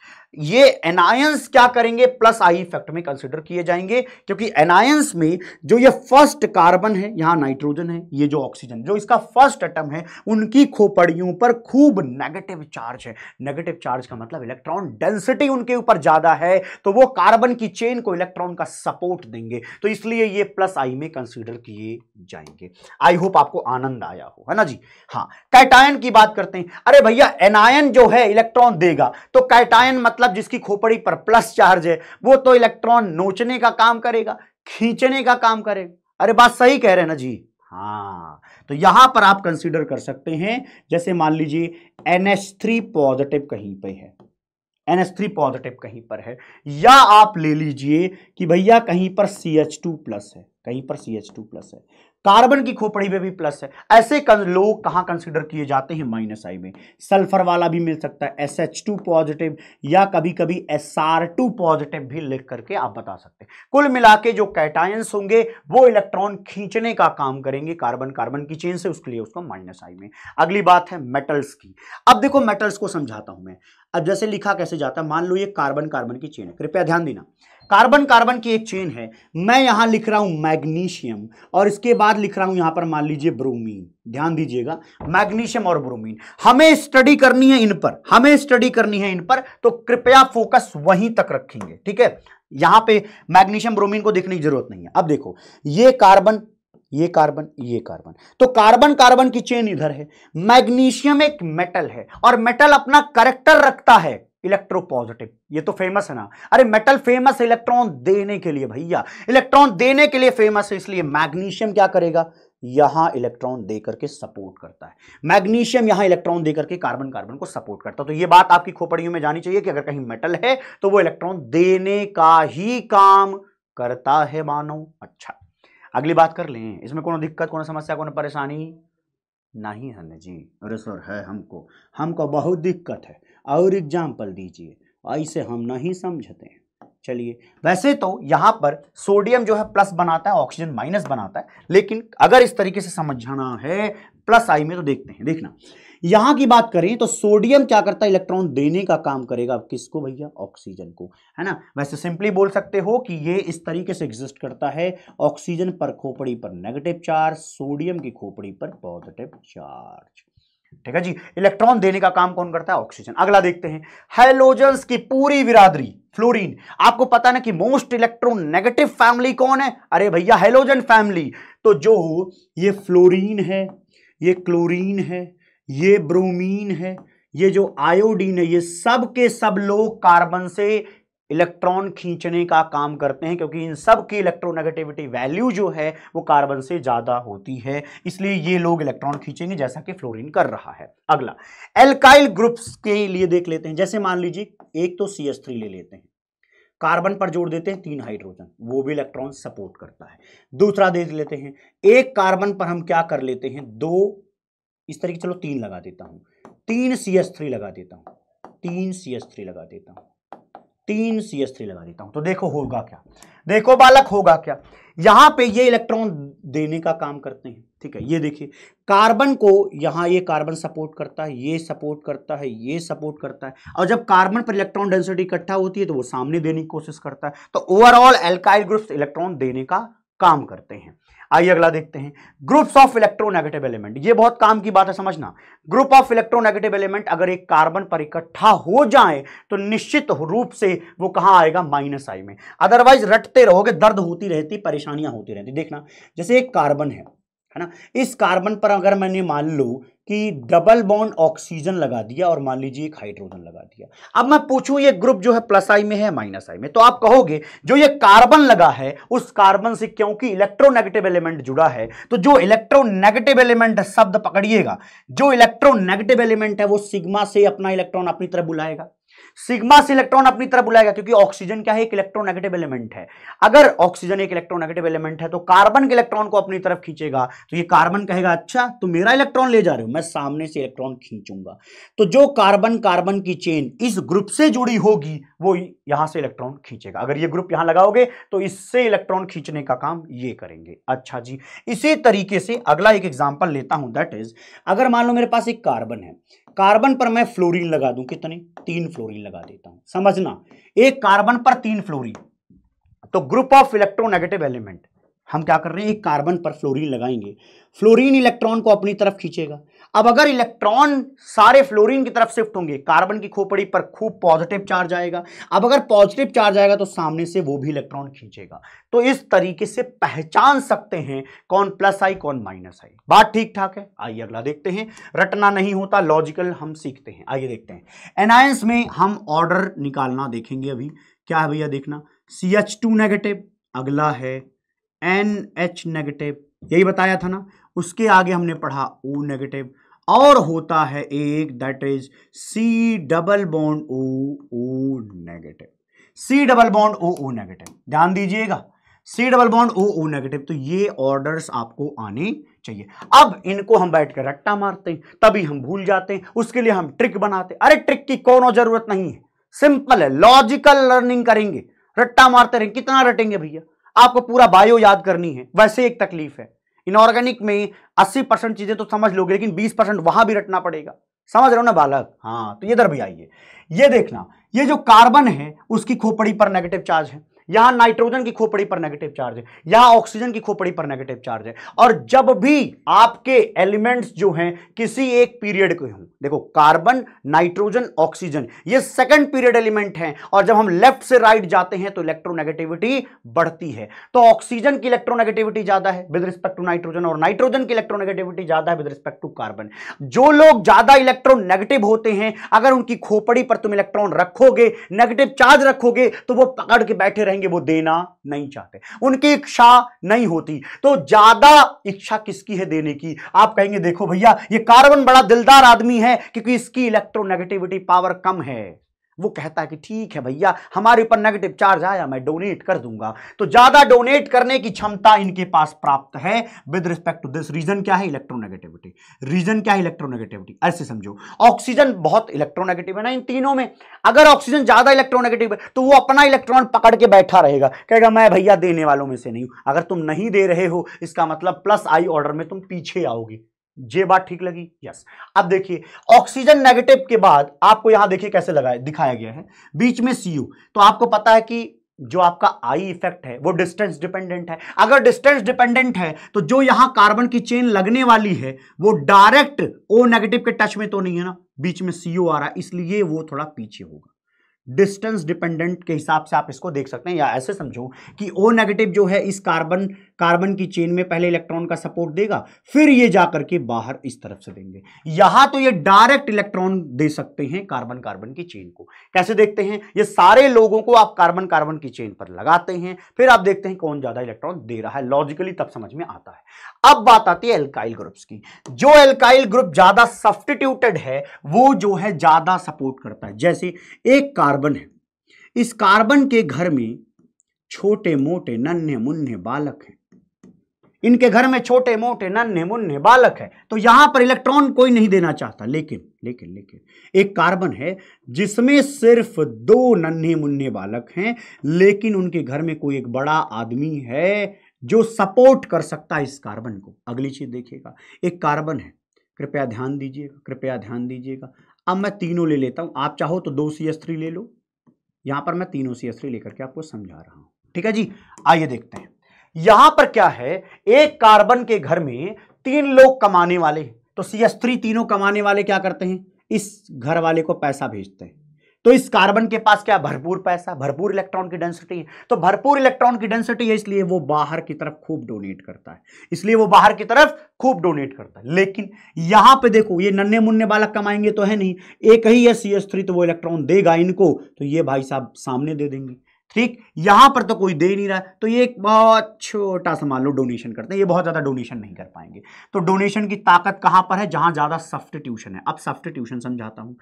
ये एनायंस क्या करेंगे प्लस आई इफेक्ट में कंसिडर किए जाएंगे क्योंकि एनायंस में जो ये फर्स्ट कार्बन है यहां नाइट्रोजन है ये जो ऑक्सीजन जो इसका फर्स्ट एटम है उनकी खोपड़ियों पर खूब नेगेटिव चार्ज है नेगेटिव चार्ज का मतलब इलेक्ट्रॉन डेंसिटी उनके ऊपर ज्यादा है तो वो कार्बन की चेन को इलेक्ट्रॉन का सपोर्ट देंगे तो इसलिए ये प्लस आई में कंसिडर किए जाएंगे आई होप आपको आनंद आया हो है ना जी हाँ कैटायन की बात करते हैं अरे भैया एनायन जो है इलेक्ट्रॉन देगा तो कैटायन मतलब जिसकी खोपड़ी पर प्लस चार्ज है वो तो इलेक्ट्रॉन नोचने का काम करेगा खींचने का काम करेगा अरे बात सही कह रहे हैं ना जी हाँ तो यहां पर आप कंसिडर कर सकते हैं जैसे मान लीजिए एनएच पॉजिटिव कहीं पर है एनएच पॉजिटिव कहीं पर है या आप ले लीजिए कि भैया कहीं पर सी प्लस है कहीं पर सी एच टू प्लस है कार्बन की खोपड़ी में भी प्लस है ऐसे लोग कहाँ कंसिडर किए जाते हैं माइनस आई में सल्फर वाला भी मिल सकता है एस एच टू पॉजिटिव या कभी कभी एस आर टू पॉजिटिव भी लिख करके आप बता सकते हैं कुल मिला के जो कैटायंस होंगे वो इलेक्ट्रॉन खींचने का काम करेंगे कार्बन कार्बन की चेन से उसके लिए उसको माइनस आई में अगली बात है मेटल्स की अब देखो मेटल्स को समझाता हूं मैं अब जैसे लिखा कैसे जाता है मान लो ये कार्बन कार्बन की चेन है कृपया ध्यान देना कार्बन कार्बन की एक चेन है मैं यहां लिख रहा हूं मैग्नीशियम और इसके बाद लिख रहा हूं यहां पर मान लीजिए ब्रोमीन ध्यान दीजिएगा मैग्नीशियम और ब्रोमीन हमें स्टडी करनी है इन पर हमें स्टडी करनी है इन पर तो कृपया फोकस वहीं तक रखेंगे ठीक है यहां पे मैग्नीशियम ब्रोमीन को देखने की जरूरत नहीं है अब देखो ये कार्बन ये कार्बन ये कार्बन तो कार्बन कार्बन की चेन इधर है मैग्नीशियम एक मेटल है और मेटल अपना करेक्टर रखता है इलेक्ट्रोपॉजिटिव ये तो फेमस है ना अरे मेटल फेमस है इलेक्ट्रॉन देने के लिए भैया इलेक्ट्रॉन देने के लिए फेमस है इसलिए मैग्नीशियम क्या करेगा यहां इलेक्ट्रॉन देकर के सपोर्ट करता है मैग्नीशियम यहां इलेक्ट्रॉन देकर के कार्बन कार्बन को सपोर्ट करता है तो ये बात आपकी खोपड़ियों में जानी चाहिए कि अगर कहीं मेटल है तो वो इलेक्ट्रॉन देने का ही काम करता है मानो अच्छा अगली बात कर लें इसमें कोई दिक्कत कोई समस्या कोई परेशानी नहीं है जी अरे सर है हमको हमको बहुत दिक्कत है और एग्जाम्पल दीजिए ऐसे हम नहीं समझते हैं चलिए वैसे तो यहां पर सोडियम जो है प्लस बनाता है ऑक्सीजन माइनस बनाता है लेकिन अगर इस तरीके से समझना है प्लस आई में तो देखते हैं देखना यहाँ की बात करें तो सोडियम क्या करता है इलेक्ट्रॉन देने का काम करेगा किसको भैया ऑक्सीजन को है ना वैसे सिंपली बोल सकते हो कि ये इस तरीके से एग्जिस्ट करता है ऑक्सीजन पर खोपड़ी पर नेगेटिव चार्ज सोडियम की खोपड़ी पर पॉजिटिव चार्ज ठीक है जी इलेक्ट्रॉन देने का काम कौन करता है ऑक्सीजन अगला देखते हैं हाइलोजन की पूरी विरादरी फ्लोरीन आपको पता ना कि मोस्ट इलेक्ट्रॉन नेगेटिव फैमिली कौन है अरे भैया हाइलोजन फैमिली तो जो ये फ्लोरीन है ये क्लोरीन है ये ब्रोमीन है ये जो आयोडीन है ये सब के सब लोग कार्बन से इलेक्ट्रॉन खींचने का काम करते हैं क्योंकि इन सब की इलेक्ट्रोनेगेटिविटी वैल्यू जो है वो कार्बन से ज़्यादा होती है इसलिए ये लोग इलेक्ट्रॉन खींचेंगे जैसा कि फ्लोरीन कर रहा है अगला एल्काइल ग्रुप्स के लिए देख लेते हैं जैसे मान लीजिए एक तो सी ले लेते हैं कार्बन पर जोड़ देते हैं तीन हाइड्रोजन वो भी इलेक्ट्रॉन सपोर्ट करता है दूसरा देख लेते हैं एक कार्बन पर हम क्या कर लेते हैं दो इस तरीके चलो तीन लगा देता हूँ तीन सी लगा देता हूँ तीन सी लगा देता हूं तीन सी एस थ्री लगा देता हूं तो देखो होगा क्या देखो बालक होगा क्या यहां पे ये इलेक्ट्रॉन देने का काम करते हैं ठीक है ये देखिए कार्बन को यहां ये कार्बन सपोर्ट करता है ये सपोर्ट करता है ये सपोर्ट करता है और जब कार्बन पर इलेक्ट्रॉन डेंसिटी इकट्ठा होती है तो वो सामने देने की कोशिश करता है तो ओवरऑल एल्काइल ग्रुप्स इलेक्ट्रॉन देने का काम करते हैं आइए अगला देखते हैं ग्रुप्स ऑफ इलेक्ट्रोनेगेटिव एलिमेंट ये बहुत काम की बात है समझना ग्रुप ऑफ इलेक्ट्रोनेगेटिव एलिमेंट अगर एक कार्बन पर इकट्ठा हो जाए तो निश्चित रूप से वो कहां आएगा माइनस आई में अदरवाइज रटते रहोगे दर्द होती रहती परेशानियां होती रहती देखना जैसे एक कार्बन है है ना इस कार्बन पर अगर मैंने मान लू कि डबल बॉन्ड ऑक्सीजन लगा दिया और मान लीजिए एक हाइड्रोजन लगा दिया अब मैं पूछूं ये ग्रुप जो है प्लस आई में है माइनस आई में तो आप कहोगे जो ये कार्बन लगा है उस कार्बन से क्योंकि इलेक्ट्रोनेगेटिव एलिमेंट जुड़ा है तो जो इलेक्ट्रोनेगेटिव एलिमेंट है शब्द पकड़िएगा जो इलेक्ट्रोनेगेटिव एलिमेंट है वो सिग्मा से अपना इलेक्ट्रॉन अपनी तरफ बुलाएगा सिग्मा से इलेक्ट्रॉन अपनी तरफ बुलाएगा क्योंकि ऑक्सीजन क्या है एक इलेक्ट्रोनेगेटिव एलिमेंट है अगर ऑक्सीजन एक इलेक्ट्रोनेगेटिव एलिमेंट है तो कार्बन के इलेक्ट्रॉन को अपनी तरफ खींचेगा तो ये कार्बन कहेगा अच्छा तो मेरा इलेक्ट्रॉन ले जा रहे हो मैं सामने से इलेक्ट्रॉन खींचूंगा तो जो कार्बन कार्बन की चेन इस ग्रुप से जुड़ी होगी वो यहां से इलेक्ट्रॉन खींचेगा अगर ये ग्रुप यहां लगाओगे तो इससे इलेक्ट्रॉन खींचने का काम ये करेंगे अच्छा जी इसी तरीके से अगला एक एग्जाम्पल लेता हूं दैट इज अगर मान लो मेरे पास एक कार्बन है कार्बन पर मैं फ्लोरीन लगा दूं कितने तीन फ्लोरीन लगा देता हूं समझना एक कार्बन पर तीन फ्लोरीन तो ग्रुप ऑफ इलेक्ट्रोनेगेटिव एलिमेंट हम क्या कर रहे हैं एक कार्बन पर फ्लोरीन लगाएंगे फ्लोरीन इलेक्ट्रॉन को अपनी तरफ खींचेगा अब अगर इलेक्ट्रॉन सारे फ्लोरीन की तरफ शिफ्ट होंगे कार्बन की खोपड़ी पर खूब पॉजिटिव चार्ज आएगा अब अगर पॉजिटिव चार्ज आएगा तो सामने से वो भी इलेक्ट्रॉन खींचेगा तो इस तरीके से पहचान सकते हैं कौन प्लस आई कौन माइनस आई बात ठीक ठाक है आइए अगला देखते हैं रटना नहीं होता लॉजिकल हम सीखते हैं आइए देखते हैं एनायंस में हम ऑर्डर निकालना देखेंगे अभी क्या है भैया देखना सी एच टू नेगेटिव अगला है एन एच नेगेटिव यही बताया था ना उसके आगे हमने पढ़ा ओ नेगेटिव और होता है एक that is C double bond O O negative C double bond O O negative ध्यान दीजिएगा C double bond O O negative तो ये ऑर्डर्स आपको आने चाहिए अब इनको हम बैठ कर रट्टा मारते हैं तभी हम भूल जाते हैं उसके लिए हम ट्रिक बनाते हैं अरे ट्रिक की कोनो जरूरत नहीं है सिंपल है लॉजिकल लर्निंग करेंगे रट्टा मारते रहेंगे कितना रटेंगे भैया आपको पूरा बायो याद करनी है वैसे एक तकलीफ है इनऑर्गेनिक में 80 परसेंट चीज़ें तो समझ लोगे लेकिन 20 परसेंट वहां भी रटना पड़ेगा समझ रहे हो ना बालक हाँ तो इधर भी आइए ये देखना ये जो कार्बन है उसकी खोपड़ी पर नेगेटिव चार्ज है यहां नाइट्रोजन की खोपड़ी पर नेगेटिव चार्ज है यहां ऑक्सीजन की खोपड़ी पर नेगेटिव चार्ज है और जब भी आपके एलिमेंट्स जो हैं किसी एक पीरियड के हों देखो कार्बन नाइट्रोजन ऑक्सीजन ये सेकंड पीरियड एलिमेंट हैं और जब हम लेफ्ट से राइट right जाते हैं तो इलेक्ट्रोनेगेटिविटी बढ़ती है तो ऑक्सीजन की इलेक्ट्रोनेगेटिविटी ज्यादा है विद रिस्पेक्ट टू नाइट्रोजन और नाइट्रोजन की इलेक्ट्रोनेगेटिविटी ज्यादा है विद रिस्पेक्ट टू कार्बन जो लोग ज्यादा इलेक्ट्रोनेगेटिव होते हैं अगर उनकी खोपड़ी पर तुम इलेक्ट्रॉन रखोगे नेगेटिव चार्ज रखोगे तो वो पकड़ के बैठे रहे कहेंगे वो देना नहीं चाहते उनकी इच्छा नहीं होती तो ज्यादा इच्छा किसकी है देने की आप कहेंगे देखो भैया ये कार्बन बड़ा दिलदार आदमी है क्योंकि इसकी इलेक्ट्रोनेगेटिविटी पावर कम है वो कहता है कि ठीक है भैया हमारे ऊपर नेगेटिव चार्ज आया मैं डोनेट कर दूंगा तो ज्यादा डोनेट करने की क्षमता इनके पास प्राप्त है with respect to this reason क्या है इलेक्ट्रोनेगेटिविटी रीजन क्या है इलेक्ट्रोनेगेटिविटी ऐसे समझो ऑक्सीजन बहुत इलेक्ट्रोनेगेटिव है ना इन तीनों में अगर ऑक्सीजन ज्यादा इलेक्ट्रोनेगेटिव है तो वो अपना इलेक्ट्रॉन पकड़ के बैठा रहेगा कहेगा मैं भैया देने वालों में से नहीं हूं अगर तुम नहीं दे रहे हो इसका मतलब प्लस आई ऑर्डर में तुम पीछे आओगे जे बात ठीक लगी यस अब देखिए ऑक्सीजन नेगेटिव के बाद आपको यहां देखिए कैसे लगाया दिखाया गया है बीच में सी यू तो आपको पता है कि जो आपका आई इफेक्ट है वो डिस्टेंस डिपेंडेंट है अगर डिस्टेंस डिपेंडेंट है तो जो यहां कार्बन की चेन लगने वाली है वो डायरेक्ट ओ नेगेटिव के टच में तो नहीं है ना बीच में सीओ आ रहा है इसलिए वो थोड़ा पीछे होगा डिस्टेंस डिपेंडेंट के हिसाब से आप इसको देख सकते हैं या ऐसे समझो कि ओ नेगेटिव जो है इस कार्बन कार्बन की चेन में पहले इलेक्ट्रॉन का सपोर्ट देगा फिर ये जाकर के बाहर इस तरफ से देंगे यहां तो ये डायरेक्ट इलेक्ट्रॉन दे सकते हैं कार्बन कार्बन की चेन को कैसे देखते हैं ये सारे लोगों को आप कार्बन कार्बन की चेन पर लगाते हैं फिर आप देखते हैं कौन ज्यादा इलेक्ट्रॉन दे रहा है लॉजिकली तब समझ में आता है अब बात आती है एल्काइल ग्रुप्स की जो एल्काइल ग्रुप ज्यादा सब्सटीट्यूटेड है वो जो है ज्यादा सपोर्ट करता है जैसे एक कार्बन है इस कार्बन के घर में छोटे मोटे नन्हे मुन्ने बालक हैं इनके घर में छोटे मोटे नन्हे मुन्ने बालक है तो यहां पर इलेक्ट्रॉन कोई नहीं देना चाहता लेकिन लेकिन लेकिन एक कार्बन है जिसमें सिर्फ दो नन्हे मुन्ने बालक हैं लेकिन उनके घर में कोई एक बड़ा आदमी है जो सपोर्ट कर सकता है इस कार्बन को अगली चीज देखिएगा एक कार्बन है कृपया ध्यान दीजिएगा कृपया ध्यान दीजिएगा अब मैं तीनों ले लेता हूं आप चाहो तो दो सी एस थ्री ले लो यहां पर मैं तीनों सी एस थ्री लेकर के आपको समझा रहा हूं ठीक है जी आइए देखते हैं यहां पर क्या है एक कार्बन के घर में तीन लोग कमाने वाले तो सी एस थ्री तीनों कमाने वाले क्या करते हैं इस घर वाले को पैसा भेजते हैं तो इस कार्बन के पास क्या भरपूर पैसा भरपूर इलेक्ट्रॉन की डेंसिटी है तो भरपूर इलेक्ट्रॉन की डेंसिटी है इसलिए वो बाहर की तरफ खूब डोनेट करता है इसलिए वो बाहर की तरफ खूब डोनेट करता है लेकिन यहां पे देखो ये नन्हे मुन्ने बालक कमाएंगे तो है नहीं एक ही है सी एस थ्री तो वो इलेक्ट्रॉन देगा इनको तो ये भाई साहब सामने दे देंगे ठीक यहां पर तो कोई दे नहीं रहा है तो ये एक बहुत छोटा सा मान लो डोनेशन करते हैं ये बहुत ज़्यादा डोनेशन नहीं कर पाएंगे तो डोनेशन की ताकत कहां पर है जहां ज़्यादा ट्यूशन है अब ट्यूशन समझाता हूं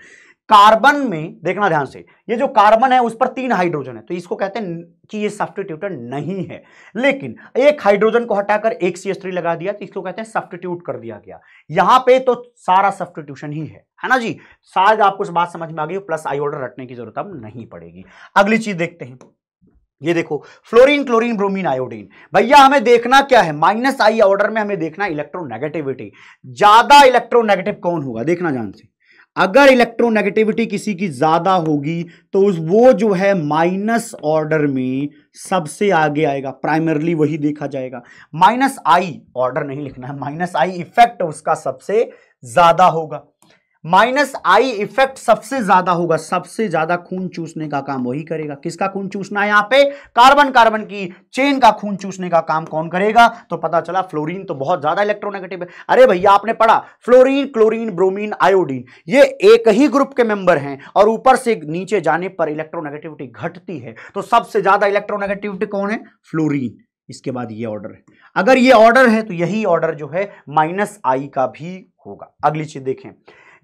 कार्बन में देखना ध्यान से ये जो कार्बन है उस पर तीन हाइड्रोजन है तो इसको कहते हैं कि ये सब्सटीट्यूटर नहीं है लेकिन एक हाइड्रोजन को हटाकर एक सी लगा दिया तो इसको कहते हैं सब्सटीट्यूट कर दिया गया यहां पे तो सारा सब्सटीट्यूशन ही है है ना जी शायद आपको बात समझ में आ गई प्लस आई ऑर्डर रटने की जरूरत अब नहीं पड़ेगी अगली चीज देखते हैं ये देखो फ्लोरीन क्लोरीन ब्रोमीन आयोडीन भैया हमें देखना क्या है माइनस आई ऑर्डर में हमें देखना इलेक्ट्रोनेगेटिविटी ज्यादा इलेक्ट्रोनेगेटिव कौन होगा देखना जान से अगर इलेक्ट्रोनेगेटिविटी किसी की ज़्यादा होगी तो उस वो जो है माइनस ऑर्डर में सबसे आगे आएगा प्राइमरली वही देखा जाएगा माइनस आई ऑर्डर नहीं लिखना है माइनस आई इफेक्ट उसका सबसे ज़्यादा होगा माइनस आई इफेक्ट सबसे ज्यादा होगा सबसे ज्यादा खून चूसने का काम वही करेगा किसका खून चूसना है यहां पे कार्बन कार्बन की चेन का खून चूसने का काम कौन करेगा तो पता चला फ्लोरीन तो बहुत ज्यादा इलेक्ट्रोनेगेटिव है अरे भैया आपने पढ़ा फ्लोरीन क्लोरीन ब्रोमीन आयोडीन ये एक ही ग्रुप के मेंबर हैं और ऊपर से नीचे जाने पर इलेक्ट्रोनेगेटिविटी घटती है तो सबसे ज्यादा इलेक्ट्रोनेगेटिविटी कौन है फ्लोरीन इसके बाद ये ऑर्डर है अगर ये ऑर्डर है तो यही ऑर्डर जो है माइनस आई का भी होगा अगली चीज देखें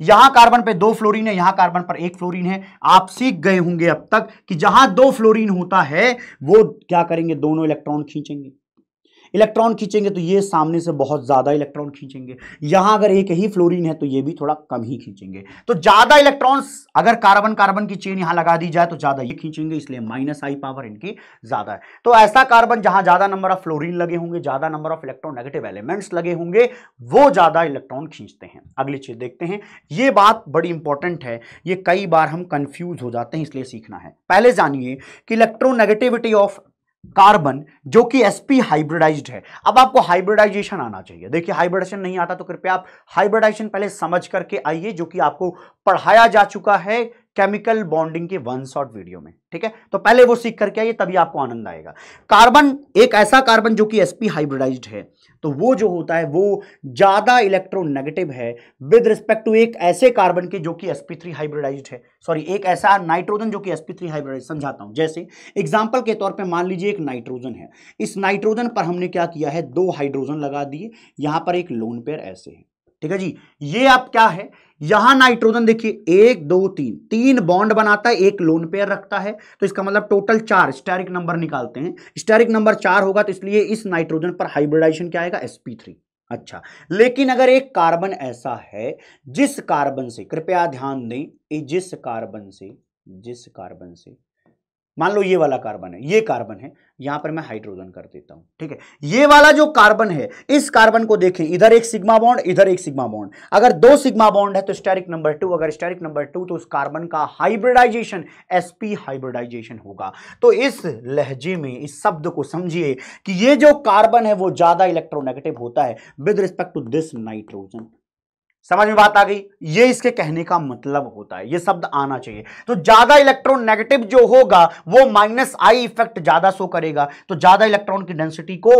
यहां कार्बन पे दो फ्लोरीन है यहां कार्बन पर एक फ्लोरीन है आप सीख गए होंगे अब तक कि जहां दो फ्लोरीन होता है वो क्या करेंगे दोनों इलेक्ट्रॉन खींचेंगे इलेक्ट्रॉन खींचेंगे तो ये सामने से बहुत ज़्यादा इलेक्ट्रॉन खींचेंगे यहां अगर एक ही फ्लोरीन है तो ये भी थोड़ा कम ही खींचेंगे तो ज़्यादा इलेक्ट्रॉन्स अगर कार्बन कार्बन की चेन यहाँ लगा दी जाए तो ज़्यादा ये खींचेंगे इसलिए माइनस आई पावर इनकी ज़्यादा है तो ऐसा कार्बन जहाँ ज़्यादा नंबर ऑफ फ्लोरीन लगे होंगे ज़्यादा number of electron negative elements लगे होंगे वो ज़्यादा इलेक्ट्रॉन खींचते हैं अगली चीज़ देखते हैं ये बात बड़ी इंपॉर्टेंट है ये कई बार हम कन्फ्यूज़ हो जाते हैं इसलिए सीखना है पहले जानिए कि इलेक्ट्रोनेगेटिविटी ऑफ कार्बन जो कि एसपी हाइब्रिडाइज्ड है अब आपको हाइब्रिडाइजेशन आना चाहिए देखिए हाइब्रिडाइजेशन नहीं आता तो कृपया आप हाइब्रिडाइजेशन पहले समझ करके आइए जो कि आपको पढ़ाया जा चुका है केमिकल बॉन्डिंग के वन शॉट वीडियो में ठीक है तो पहले वो सीख करके आइए तभी आपको आनंद आएगा कार्बन एक ऐसा कार्बन जो कि एसपी हाइब्रिडाइज्ड है तो वो जो होता है वो ज़्यादा इलेक्ट्रोनेगेटिव है विद रिस्पेक्ट टू एक ऐसे कार्बन के जो कि एसपी थ्री हाइब्रिडाइज्ड है सॉरी एक ऐसा नाइट्रोजन जो कि एसपी थ्री हाइब्रिडाइज समझाता हूं जैसे एग्जाम्पल के तौर पर मान लीजिए एक नाइट्रोजन है इस नाइट्रोजन पर हमने क्या किया है दो हाइड्रोजन लगा दिए यहां पर एक लोन पेयर ऐसे है ठीक है जी ये आप क्या है यहां नाइट्रोजन देखिए एक दो तीन तीन बॉन्ड बनाता है एक लोन पेयर रखता है तो इसका मतलब टोटल चार स्टेरिक नंबर निकालते हैं स्टेरिक नंबर चार होगा तो इसलिए इस नाइट्रोजन पर हाइब्रिडाइजेशन क्या आएगा एसपी थ्री अच्छा लेकिन अगर एक कार्बन ऐसा है जिस कार्बन से कृपया ध्यान दें जिस कार्बन से जिस कार्बन से मान लो ये वाला कार्बन है ये कार्बन है यहां पर मैं हाइड्रोजन कर देता हूं ठीक है ये वाला जो कार्बन है इस कार्बन को देखें इधर एक सिग्मा बॉन्ड इधर एक सिग्मा बॉन्ड अगर दो सिग्मा बॉन्ड है तो स्टेरिक नंबर टू अगर स्टेरिक नंबर टू तो उस कार्बन का हाइब्रिडाइजेशन एसपी हाइब्रिडाइजेशन होगा तो इस लहजे में इस शब्द को समझिए कि ये जो कार्बन है वो ज्यादा इलेक्ट्रोनेगेटिव होता है with respect to this nitrogen समझ में बात आ गई ये इसके कहने का मतलब होता है ये शब्द आना चाहिए तो ज्यादा इलेक्ट्रॉन नेगेटिव जो होगा वो माइनस आई इफेक्ट ज्यादा शो करेगा तो ज्यादा इलेक्ट्रॉन की डेंसिटी को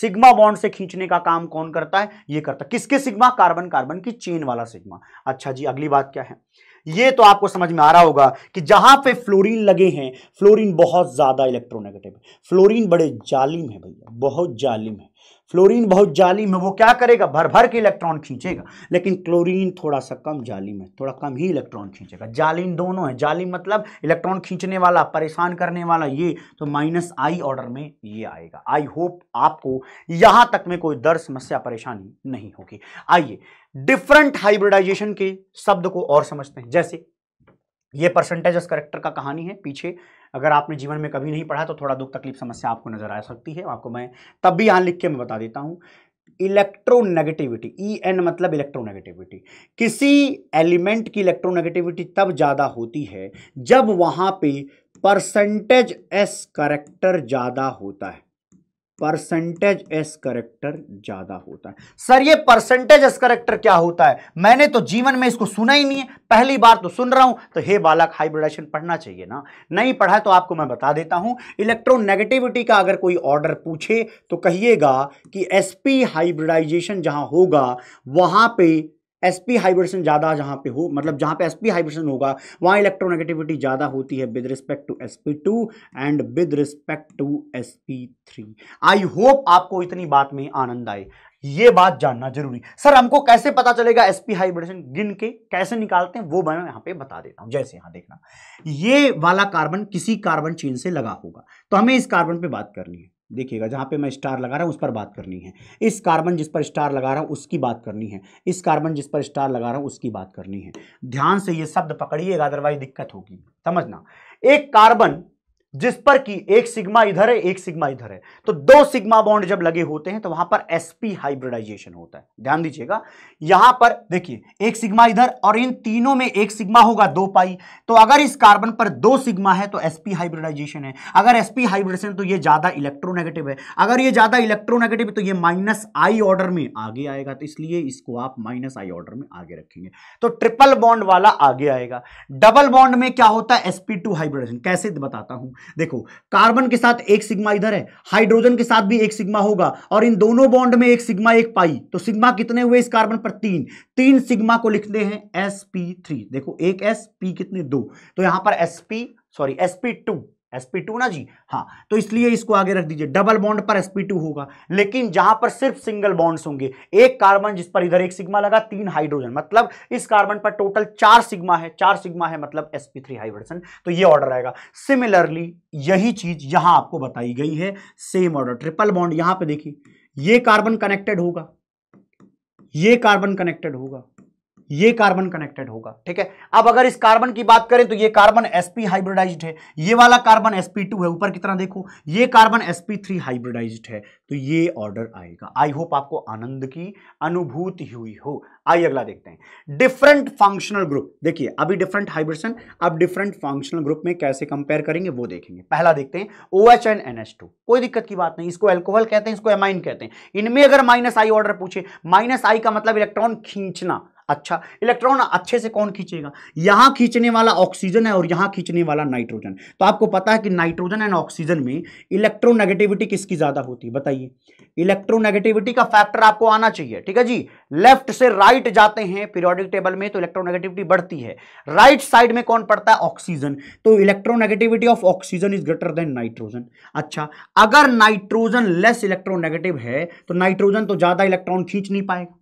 सिग्मा बॉन्ड से खींचने का काम कौन करता है ये करता है किसके सिग्मा कार्बन कार्बन की चेन वाला सिग्मा अच्छा जी अगली बात क्या है ये तो आपको समझ में आ रहा होगा कि जहां पे फ्लोरीन लगे हैं फ्लोरीन बहुत ज्यादा इलेक्ट्रोनेगेटिव है फ्लोरीन बड़े जालिम है भैया बहुत जालिम है फ्लोरीन बहुत जाली में वो क्या करेगा भर भर के इलेक्ट्रॉन खींचेगा लेकिन क्लोरीन थोड़ा सा कम जाली में थोड़ा कम ही इलेक्ट्रॉन खींचेगा जालीन दोनों है जाली मतलब इलेक्ट्रॉन खींचने वाला परेशान करने वाला ये तो माइनस आई ऑर्डर में ये आएगा आई होप आपको यहां तक में कोई दर समस्या परेशानी नहीं होगी आइए डिफरेंट हाइब्रिडाइजेशन के शब्द को और समझते हैं जैसे ये परसेंटेज करेक्टर का कहानी है पीछे अगर आपने जीवन में कभी नहीं पढ़ा तो थोड़ा दुख तकलीफ समस्या आपको नज़र आ सकती है आपको मैं तब भी यहाँ लिख के मैं बता देता हूँ इलेक्ट्रोनेगेटिविटी ई e एन मतलब इलेक्ट्रोनेगेटिविटी किसी एलिमेंट की इलेक्ट्रोनेगेटिविटी तब ज़्यादा होती है जब वहाँ पे परसेंटेज एस करेक्टर ज़्यादा होता है परसेंटेज एस करेक्टर ज्यादा होता है सर ये परसेंटेज एस करेक्टर क्या होता है मैंने तो जीवन में इसको सुना ही नहीं है पहली बार तो सुन रहा हूं तो हे बालक हाइब्रिडाइजेशन पढ़ना चाहिए ना नहीं पढ़ा तो आपको मैं बता देता हूं इलेक्ट्रोनेगेटिविटी का अगर कोई ऑर्डर पूछे तो कहिएगा कि एसपी हाइब्रिडाइजेशन जहां होगा वहां पर एसपी हाइब्रेशन ज़्यादा जहाँ पे हो मतलब जहाँ पे एसपी हाइब्रेशन होगा वहाँ इलेक्ट्रोनेगेटिविटी ज़्यादा होती है with respect to SP two and with respect to SP three I hope आपको इतनी बात में आनंद आए ये बात जानना जरूरी सर हमको कैसे पता चलेगा एसपी हाइब्रिडेशन गिन के कैसे निकालते हैं वो मैं यहाँ पे बता देता हूँ जैसे यहाँ देखना ये वाला कार्बन किसी कार्बन चेन से लगा होगा तो हमें इस कार्बन पे बात करनी है देखिएगा जहाँ पे मैं स्टार लगा रहा हूँ उस पर बात करनी है इस कार्बन जिस पर स्टार लगा रहा हूँ उसकी बात करनी है इस कार्बन जिस पर स्टार लगा रहा हूँ उसकी बात करनी है ध्यान से ये शब्द पकड़िएगा अदरवाइज दिक्कत होगी समझना एक कार्बन जिस पर कि एक सिग्मा इधर है एक सिग्मा इधर है तो दो सिग्मा बॉन्ड जब लगे होते हैं तो वहां पर एसपी हाइब्रिडाइजेशन होता है ध्यान दीजिएगा यहां पर देखिए एक सिग्मा इधर और इन तीनों में एक सिग्मा होगा दो पाई तो अगर इस कार्बन पर दो सिग्मा है तो एसपी हाइब्रिडाइजेशन है अगर एसपी हाइब्रिडेशन तो ये ज्यादा इलेक्ट्रोनेगेटिव है अगर ये ज्यादा इलेक्ट्रोनेगेटिव तो ये माइनस आई ऑर्डर में आगे आएगा तो इसलिए इसको आप माइनस आई ऑर्डर में आगे रखेंगे तो ट्रिपल बॉन्ड वाला आगे आएगा डबल बॉन्ड में क्या होता है टू हाइब्रिडेशन कैसे बताता हूं देखो कार्बन के साथ एक सिग्मा इधर है हाइड्रोजन के साथ भी एक सिग्मा होगा और इन दोनों बॉन्ड में एक सिग्मा एक पाई तो सिग्मा कितने हुए इस कार्बन पर तीन तीन सिग्मा को लिखते हैं एस पी थ्री देखो एक एस पी कितने दो तो यहां पर S P sorry S P two sp2 ना जी हाँ तो इसलिए इसको आगे रख दीजिए डबल बॉन्ड पर sp2 होगा लेकिन जहां पर सिर्फ सिंगल बॉन्ड्स होंगे एक कार्बन जिस पर इधर एक सिग्मा लगा तीन हाइड्रोजन मतलब इस कार्बन पर टोटल चार सिग्मा है चार सिग्मा है मतलब sp3 हाइड्रोजन तो ये ऑर्डर आएगा सिमिलरली यही चीज यहां आपको बताई गई है सेम ऑर्डर ट्रिपल बॉन्ड यहां पर देखिए ये कार्बन कनेक्टेड होगा ये कार्बन कनेक्टेड होगा ये कार्बन कनेक्टेड होगा ठीक है अब अगर इस कार्बन की बात करें तो ये कार्बन sp हाइब्रिडाइज्ड है ये वाला कार्बन sp2 है ऊपर की तरह देखो ये कार्बन sp3 हाइब्रिडाइज्ड है तो ये ऑर्डर आएगा आई होप आपको आनंद की अनुभूति हुई हो आइए अगला देखते हैं डिफरेंट फंक्शनल ग्रुप देखिए अभी डिफरेंट हाइब्रिडेशन अब डिफरेंट फंक्शनल ग्रुप में कैसे कंपेयर करेंगे वो देखेंगे पहला देखते हैं O H and N H two कोई दिक्कत की बात नहीं इसको एल्कोहल कहते हैं इसको एमाइन कहते हैं इनमें अगर माइनस आई ऑर्डर पूछे माइनस आई का मतलब इलेक्ट्रॉन खींचना अच्छा इलेक्ट्रॉन अच्छे से कौन खींचेगा यहां खींचने वाला ऑक्सीजन है और यहां खींचने वाला नाइट्रोजन तो आपको पता है कि नाइट्रोजन एंड ऑक्सीजन में इलेक्ट्रोनेगेटिविटी किसकी ज़्यादा होती है बताइए इलेक्ट्रोनेगेटिविटी का फैक्टर आपको आना चाहिए ठीक है जी लेफ्ट से राइट जाते हैं पीरियोडिक टेबल में तो इलेक्ट्रोनेगेटिविटी बढ़ती है राइट right साइड में कौन पड़ता है ऑक्सीजन तो electronegativity of oxygen is greater than nitrogen अच्छा अगर नाइट्रोजन लेस इलेक्ट्रोनेगेटिव है तो नाइट्रोजन तो ज़्यादा इलेक्ट्रॉन खींच नहीं पाएगा